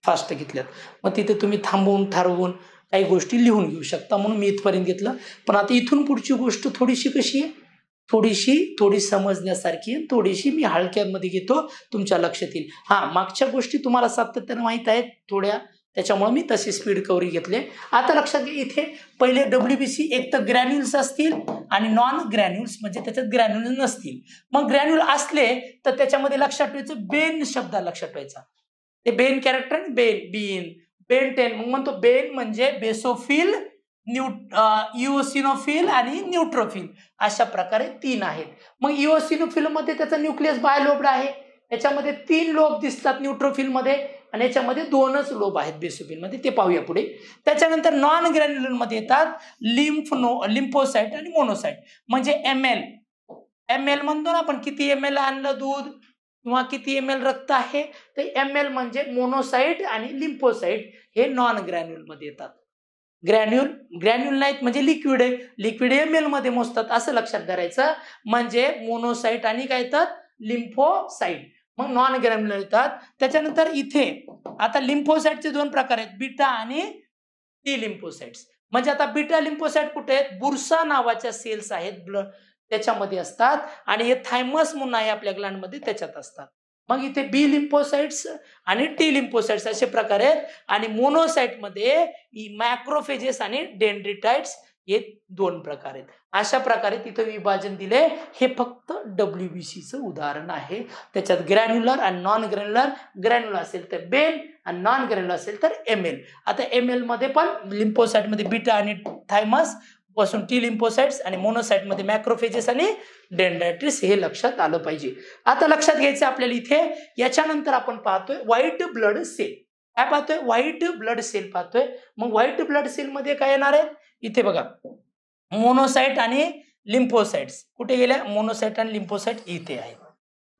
फास्ट घेतल्यात मग तिथे तुम्ही थांबवून ठरवून काही गोष्टी लिहून घेऊ शकता म्हणून मी इथपर्यंत घेतलं पण आता इथून पुढची गोष्ट थोडीशी कशी आहे थोडीशी थोडी समजण्यासारखी आहे थोडीशी मी हलक्यामध्ये घेतो तुमच्या लक्षात येईल हां मागच्या गोष्टी तुम्हाला सातत्यानं माहीत आहेत थोड्या त्याच्यामुळे मी तशी स्पीड कवरी घेतले आता लक्षात घ्या इथे पहिले डब्ल्यू बी सी एक तर ग्रॅन्युल्स असतील आणि नॉन ग्रॅन्युल्स म्हणजे त्याच्यात ग्रॅन्युल नसतील मग ग्रॅन्युल असले तर त्याच्यामध्ये लक्षात ठेवायचं बेन शब्द लक्षात ठेवायचा ते Ben character Ben bean Ben ten मग म्हणतो बेन म्हणजे बेसोफिल न्यू इओसिनोफिल आणि न्यूट्रोफिल अशा प्रकारे तीन आहेत मग इओसिनोफिल मध्ये त्याचा न्यूक्लियस बायलोब्ड आहे याच्यामध्ये तीन लोब दिसतात न्यूट्रोफिलमध्ये आणि याच्यामध्ये दोनच लोब आहेत बेसोफिलमध्ये ते पाहूया पुढे त्याच्यानंतर नॉन ग्रॅन्युलरमध्ये येतात लिम्फ नो लिम्फोसाईट आणि मोनोसाईट म्हणजे एम एल एम एल म्हणतो ना आपण किती एम एल आणलं दूध किंवा किती एम एल रक्त आहे तर एम एल म्हणजे मोनोसाईट आणि लिम्फोसाईट हे नॉन ग्रॅन्युलमध्ये येतात ग्रॅन्युल ग्रॅन्युल नाहीत म्हणजे लिक्विड आहे लिक्विड एम एल मध्ये मोजतात असं लक्षात धरायचं म्हणजे मोनोसाईट आणि काय येतात लिम्फोसाईट मग नॉन ग्रॅन्युलर येतात त्याच्यानंतर इथे आता लिम्फोसाईटचे दोन प्रकार आहेत बिटा आणि टी लिम्फोसाईट्स म्हणजे आता बिटा लिम्फोसाईट कुठे आहेत बुरसा नावाच्या सेल्स आहेत ब्लड त्याच्यामध्ये असतात आणि हे थायमस म्हणून आहे आपल्या ग्लँडमध्ये त्याच्यात असतात मग इथे बी लिम्पोसाइट्स आणि टी लिम्पोसाइट्स असे प्रकार आहेत आणि मोनोसाइटमध्ये मॅक्रोफेजेस आणि डेंड्रिटाइट्स हे दोन प्रकार आहेत अशा प्रकारे तिथं विभाजन दिले हे फक्त डब्ल्यू बी सीचं उदाहरण आहे त्याच्यात ग्रॅन्युलर आणि नॉन ग्रॅन्युलर ग्रॅन्युलर असेल तर बेन आणि नॉन ग्रॅन्युलर असेल तर एम एल आता एम मध्ये पण लिम्पोसाइटमध्ये बीटा आणि थायमस पासून टी लिम्फोसाइट्स आणि मोनोसाइटमध्ये मॅक्रोफेजेस आणि डेंडायट्रिस हे लक्षात आलं पाहिजे आता लक्षात घ्यायचं आपल्याला इथे याच्यानंतर आपण पाहतोय व्हाईट ब्लड सेल काय पाहतोय व्हाईट ब्लड सेल पाहतोय मग व्हाईट ब्लड सेलमध्ये काय येणार आहेत इथे बघा मोनोसाइट आणि लिम्फोसाइट्स कुठे गेल्या मोनोसाइट आणि लिम्फोसाइट इथे आहे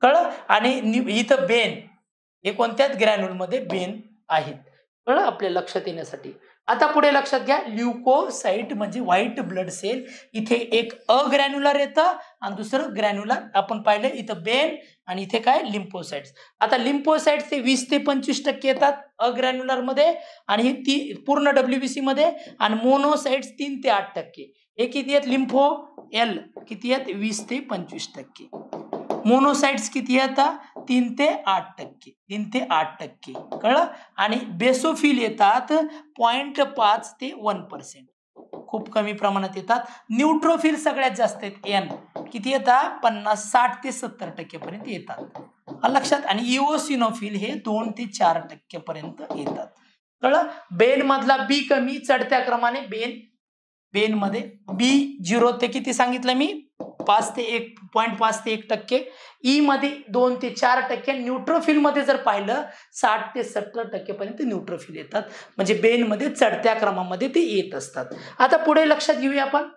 कळ आणि इथं बेन हे कोणत्याच ग्रॅन्युलमध्ये बेन आहेत कळ आपल्या लक्षात येण्यासाठी आता पुढे लक्षात घ्या ल्युकोसाइट म्हणजे व्हाईट ब्लड सेल इथे एक अग्रॅन्युलर येतं आणि दुसरं ग्रॅन्युलर आपण पाहिलं इथं बेन आणि इथे काय लिम्फोसाइट्स आता लिम्फोसाइट्स ते वीस ते पंचवीस टक्के येतात अग्रॅन्युलर मध्ये आणि हे ती पूर्ण डब्ल्यूबीसी मध्ये आणि मोनोसाइट्स तीन ते आठ टक्के हे किती आहेत लिम्फो एल किती आहेत वीस ते पंचवीस टक्के मोनोसाइट्स किती येतात तीन ते आठ टक्के तीन ते आठ टक्के कळलं आणि बेसोफिल येतात पॉइंट पाच ते वन पर्सेंट खूप कमी प्रमाणात येतात न्यूट्रोफिल सगळ्यात जास्त आहेत एन किती येतात पन्नास साठ ते सत्तर टक्केपर्यंत येतात लक्षात आणि इओसिनोफिल हे दोन ते चार टक्केपर्यंत येतात कळलं बेन मधला बी कमी चढत्या क्रमाने बेन बेन मध्ये बी झिरो ते किती सांगितलं मी पाच ते एक पॉईंट पाच ते एक टक्के e मध्ये दोन ते चार टक्के न्यूट्रोफिलमध्ये जर पाहिलं साठ ते सत्तर टक्केपर्यंत न्यूट्रोफिल येतात म्हणजे बेनमध्ये चढत्या क्रमामध्ये ते येत असतात आता पुढे लक्षात घेऊया आपण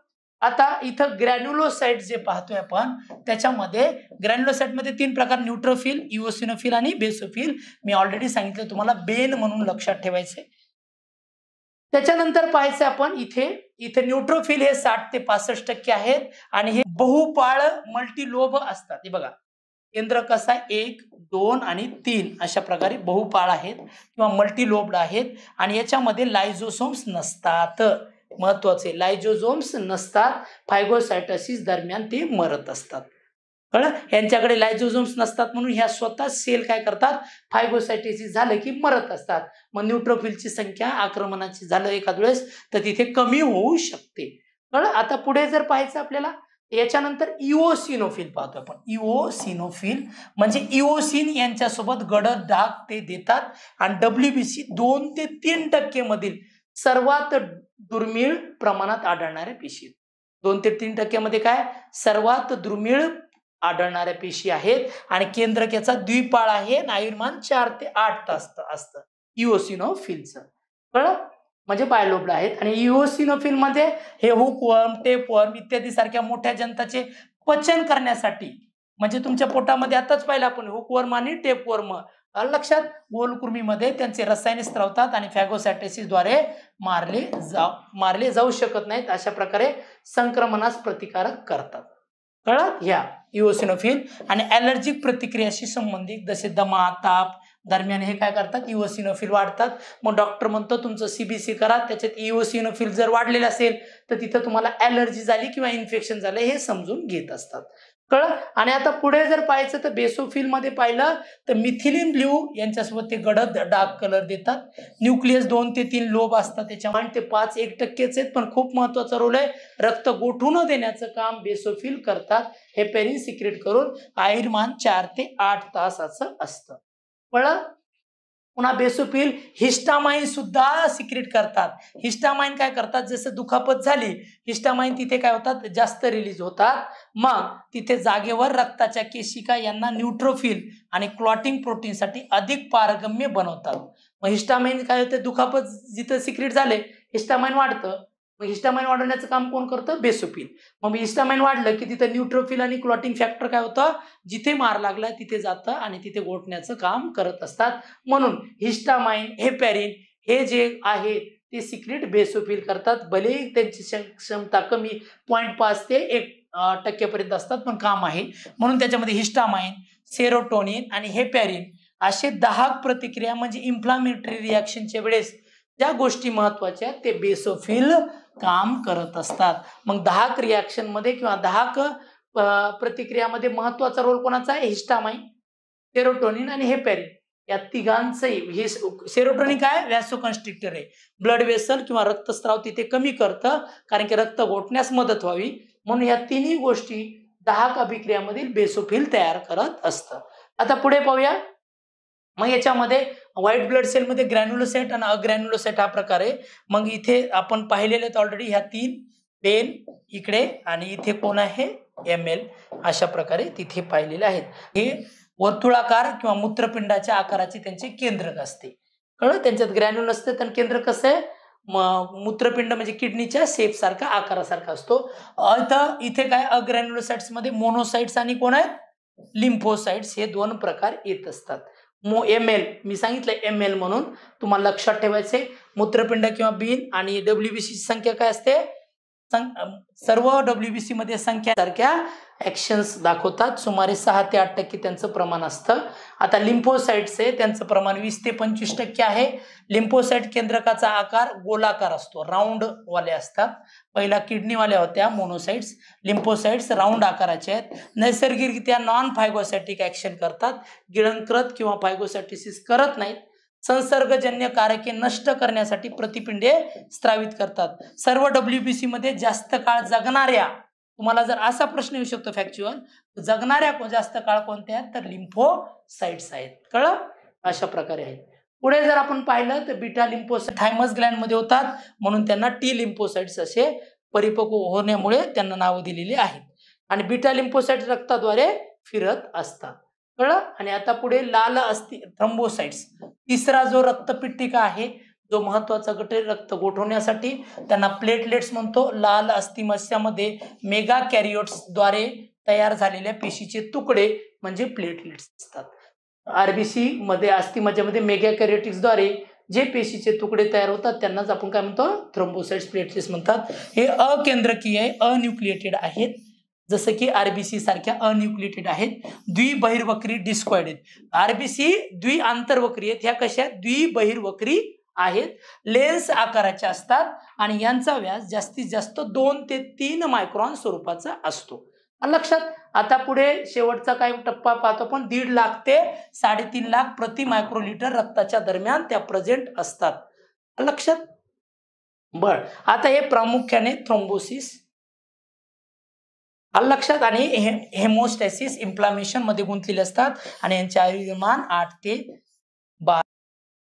आता इथं ग्रॅन्युलोसाईट जे पाहतोय आपण त्याच्यामध्ये ग्रॅन्युलोसाईटमध्ये तीन प्रकार न्यूट्रोफिल इओसिनोफिल आणि बेसोफिल मी ऑलरेडी सांगितलं तुम्हाला बेन म्हणून लक्षात ठेवायचे त्याच्यानंतर पाहायचं आपण इथे इथे न्यूट्रोफिल हे साठ ते पासष्ट टक्के आहेत आणि हे बहुपाळ मल्टीलोभ असतात हे बघा केंद्र कसा एक दोन आणि तीन अशा प्रकारे बहुपाळ आहेत किंवा मल्टीलोब्ड आहेत आणि याच्यामध्ये लायझोसोम्स नसतात महत्वाचे लायझोझोम्स नसतात फायगोसायटसिस दरम्यान ते मरत असतात कळलं यांच्याकडे लायझोझोम्स नसतात म्हणून ह्या स्वतः सेल काय करतात फायगोसायटिसिस झालं की मरत असतात मग न्यूट्रोफिलची संख्या आक्रमणाची झालं एखाद वेळेस तर तिथे कमी होऊ शकते कळलं आता पुढे जर पाहायचं आपल्याला याच्यानंतर इओसिनोफिल पाहतो आपण इओसिनोफिल म्हणजे इओसिन यांच्यासोबत गडद डाग ते देतात आणि डब्ल्यू बी सी दोन ते तीन टक्के मधील सर्वात दुर्मिळ प्रमाणात आढळणारे पेशी दोन ते तीन टक्क्यामध्ये काय सर्वात दुर्मिळ आढळणाऱ्या पेशी आहेत आणि केंद्रकेचा द्विपाळ आहे आयुर्मान चार ते आठ तास असतं इओसिनोफिलचं कळ म्हणजे बायलोब्ड आहेत आणि इओसिनोफिल मध्ये हे हुकवर्म टेपवर्म इत्यादी सारख्या मोठ्या जनताचे पचन करण्यासाठी म्हणजे तुमच्या पोटामध्ये आताच पाहिलं आपण हुकवर्म आणि टेपवर्म लक्षात गोलकुर्मीमध्ये त्यांचे रसायने स्त्रवतात आणि द्वारे मारले जा मारले जाऊ शकत नाहीत अशा प्रकारे संक्रमणास प्रतिकारक करतात कळत घ्या इओसिनोफिल आणि अलर्जिक प्रतिक्रियाशी संबंधित जसे दमा ताप दरम्यान हे काय करतात युओसिनोफिल वाढतात मग डॉक्टर म्हणतो तुमचं सीबीसी करा त्याच्यात इओसिनोफिल जर वाढलेलं असेल तर तिथं तुम्हाला ॲलर्जी झाली किंवा इन्फेक्शन झालं हे समजून घेत असतात कळ आणि आता पुढे जर पाहायचं तर बेसोफिल मध्ये पाहिलं तर मिथिलिन ब्ल्यू यांच्यासोबत ते गडद डार्क कलर देतात न्यूक्लियस दोन ते तीन लोब असतात त्याच्यामुळे ते पाच एक टक्केच आहेत पण खूप महत्वाचा रोल आहे रक्त गोठू न देण्याचं काम बेसोफिल करतात हे पेरिन सिक्रेट करून आयुर्मान चार ते आठ तासाचं असतं पळ पुन्हा बेसोफिल हिस्टामाइन सुद्धा सिक्रेट करतात हिस्टामाइन काय करतात जसं दुखापत झाली हिस्टामाइन तिथे काय होतात जास्त रिलीज होतात मग तिथे जागेवर रक्ताच्या केशिका यांना न्यूट्रोफिल आणि क्लॉटिंग प्रोटीनसाठी अधिक पारगम्य बनवतात मग हिस्टामाइन काय होते दुखापत जिथं सिक्रेट झाले हिस्टामाइन वाढतं मग हिस्टामाइन वाढवण्याचं काम कोण करतं बेसोफिल मग हिस्टामाइन वाढलं की तिथं न्यूट्रोफिल आणि क्लॉटिंग फॅक्टर काय होतं जिथे मार लागला तिथे जातं आणि तिथे गोठण्याचं काम करत असतात म्हणून हिस्टामाइन हेपॅरिन हे जे आहे ते सिक्रेट बेसोफिल करतात भले त्यांची क्षमता कमी पॉईंट पाच ते एक टक्केपर्यंत असतात पण काम आहे म्हणून त्याच्यामध्ये हिस्टामाइन सेरोटोनिन आणि हेपॅरिन असे दहा प्रतिक्रिया म्हणजे इन्फ्लामेटरी रिॲक्शनच्या वेळेस ज्या गोष्टी महत्वाच्या ते बेसोफिल काम करत असतात मग दहाक मध्ये किंवा दहाक प्रतिक्रियामध्ये महत्वाचा रोल कोणाचा आहे हिस्टामाई सेरोटोनिन आणि हेपेरिन या तिघांचंही हे सेरोटोनिन काय व्हॅसोकन्स्ट्रिक्टर आहे ब्लड वेसल किंवा रक्तस्राव तिथे कमी करतं कारण की रक्त गोठण्यास मदत व्हावी म्हणून या तिन्ही गोष्टी दहाक अभिक्रियामधील बेसोफिल तयार करत असतं आता पुढे पाहूया मग याच्यामध्ये व्हाईट ब्लड सेलमध्ये ग्रॅन्युलोसेट आणि अग्रॅन्युलोसेट हा प्रकार आहे मग इथे आपण पाहिलेले आहेत ऑलरेडी ह्या तीन पेन इकडे आणि इथे कोण आहे एम एल अशा प्रकारे तिथे पाहिलेले आहेत हे वर्तुळाकार किंवा मूत्रपिंडाच्या आकाराचे त्यांचे केंद्रक असते कळ त्यांच्यात ग्रॅन्युल असते तर केंद्र कसं आहे मूत्रपिंड म्हणजे किडनीच्या सारखा आकारासारखा असतो आता इथे काय मध्ये मोनोसाइट्स आणि कोण आहेत लिम्फोसाइट्स हे दोन प्रकार येत असतात मो एम एल मी सांगितलं एम एल म्हणून तुम्हाला लक्षात ठेवायचे मूत्रपिंड किंवा बिन आणि डब्ल्यू बी सीची संख्या काय असते सर्व डब्ल्यू बी सीमध्ये संख्या सारख्या ॲक्शन्स दाखवतात सुमारे सहा ते आठ टक्के त्यांचं प्रमाण असतं आता लिम्फोसाईट्स आहे त्यांचं प्रमाण वीस ते पंचवीस टक्के आहे लिम्फोसाईट केंद्रकाचा आकार गोलाकार असतो वाले असतात पहिला किडनीवाल्या होत्या मोनोसाईट्स लिम्फोसाईट्स राऊंड आकाराचे आहेत नैसर्गिकरित्या नॉन फायगोसॅटिक ऍक्शन करतात गिळंकृत किंवा फायगोसॅटिसिस करत नाहीत संसर्गजन्य कारके नष्ट करण्यासाठी प्रतिपिंडे स्त्रावित करतात सर्व डब्ल्यू बी सी मध्ये जास्त काळ जगणाऱ्या तुम्हाला जर असा प्रश्न येऊ शकतो फॅक्च्युअल जगणाऱ्या जास्त काळ कोणत्या आहेत तर लिम्फोसाइट्स आहेत कळलं अशा प्रकारे आहेत पुढे जर आपण पाहिलं तर बिटा लिम्फोसाइट थायमस मध्ये होतात म्हणून त्यांना टी लिम्फोसाइट्स असे परिपक्व होण्यामुळे त्यांना नावं दिलेली आहेत आणि बिटा लिम्फोसाइट रक्ताद्वारे फिरत असतात कळलं आणि आता पुढे लाल अस्थि थ्रम्बोसाइट्स तिसरा जो रक्तपीठिका आहे जो महत्वाचा गट आहे रक्त गोठवण्यासाठी त्यांना प्लेटलेट्स म्हणतो लाल अस्थि मस्यामध्ये मेगा कॅरिओट्सद्वारे तयार झालेल्या पेशीचे तुकडे म्हणजे प्लेटलेट्स असतात आरबीसी मध्ये अस्थि मज्जामध्ये मेगा कॅरिओटिक्सद्वारे जे पेशीचे तुकडे तयार होतात त्यांनाच आपण काय म्हणतो थ्रोम्बोसाइट्स प्लेटलेट्स म्हणतात हे अकेंद्रकीय अन्युक्लिएटेड आहेत जसं की आरबीसी सारख्या अन्युक्लिटेड आहेत बहिर्वक्री डिस्क्वाइड आहेत आरबीसी द्वि आंतरवक्री आहेत ह्या कशा द्वि बहिर्वक्री आहेत लेन्स आकाराच्या असतात आणि यांचा व्यास जास्तीत जास्त दोन ते तीन मायक्रॉन स्वरूपाचा असतो लक्षात आता पुढे शेवटचा काय टप्पा पाहतो पण दीड लाख ते साडेतीन लाख प्रति मायक्रोलिटर रक्ताच्या दरम्यान त्या प्रेझेंट असतात लक्षात बर आता हे प्रामुख्याने थ्रोम्बोसिस लक्षात आणि हेमोस्टॅसिस इम्प्लामेशन मध्ये गुंतलेले असतात आणि यांचे आयुर्मान आठ ते बारा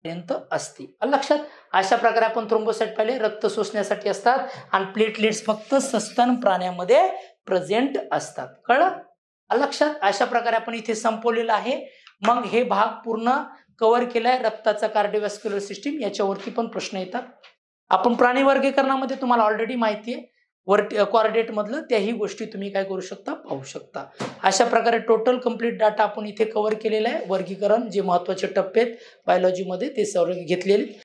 पर्यंत असते लक्षात अशा प्रकारे आपण थ्रोम्बोसाइट पाहिले रक्त सोसण्यासाठी असतात आणि प्लेटलेट्स फक्त सस्तन प्राण्यामध्ये प्रेझेंट असतात कळलं लक्षात अशा प्रकारे आपण इथे संपवलेलं आहे मग हे भाग पूर्ण कव्हर केलाय रक्ताचा कार्डिओवॅस्क्युलर सिस्टीम याच्यावरती पण प्रश्न येतात आपण प्राणी वर्गीकरणामध्ये तुम्हाला ऑलरेडी माहिती आहे वर मधल त्याही गोष्टी तुम्ही काय करू शकता पाहू शकता अशा प्रकारे टोटल कंप्लीट डाटा आपण इथे कवर केलेला आहे वर्गीकरण जे महत्त्वाचे टप्पे आहेत बायोलॉजीमध्ये ते सर्व घेतलेले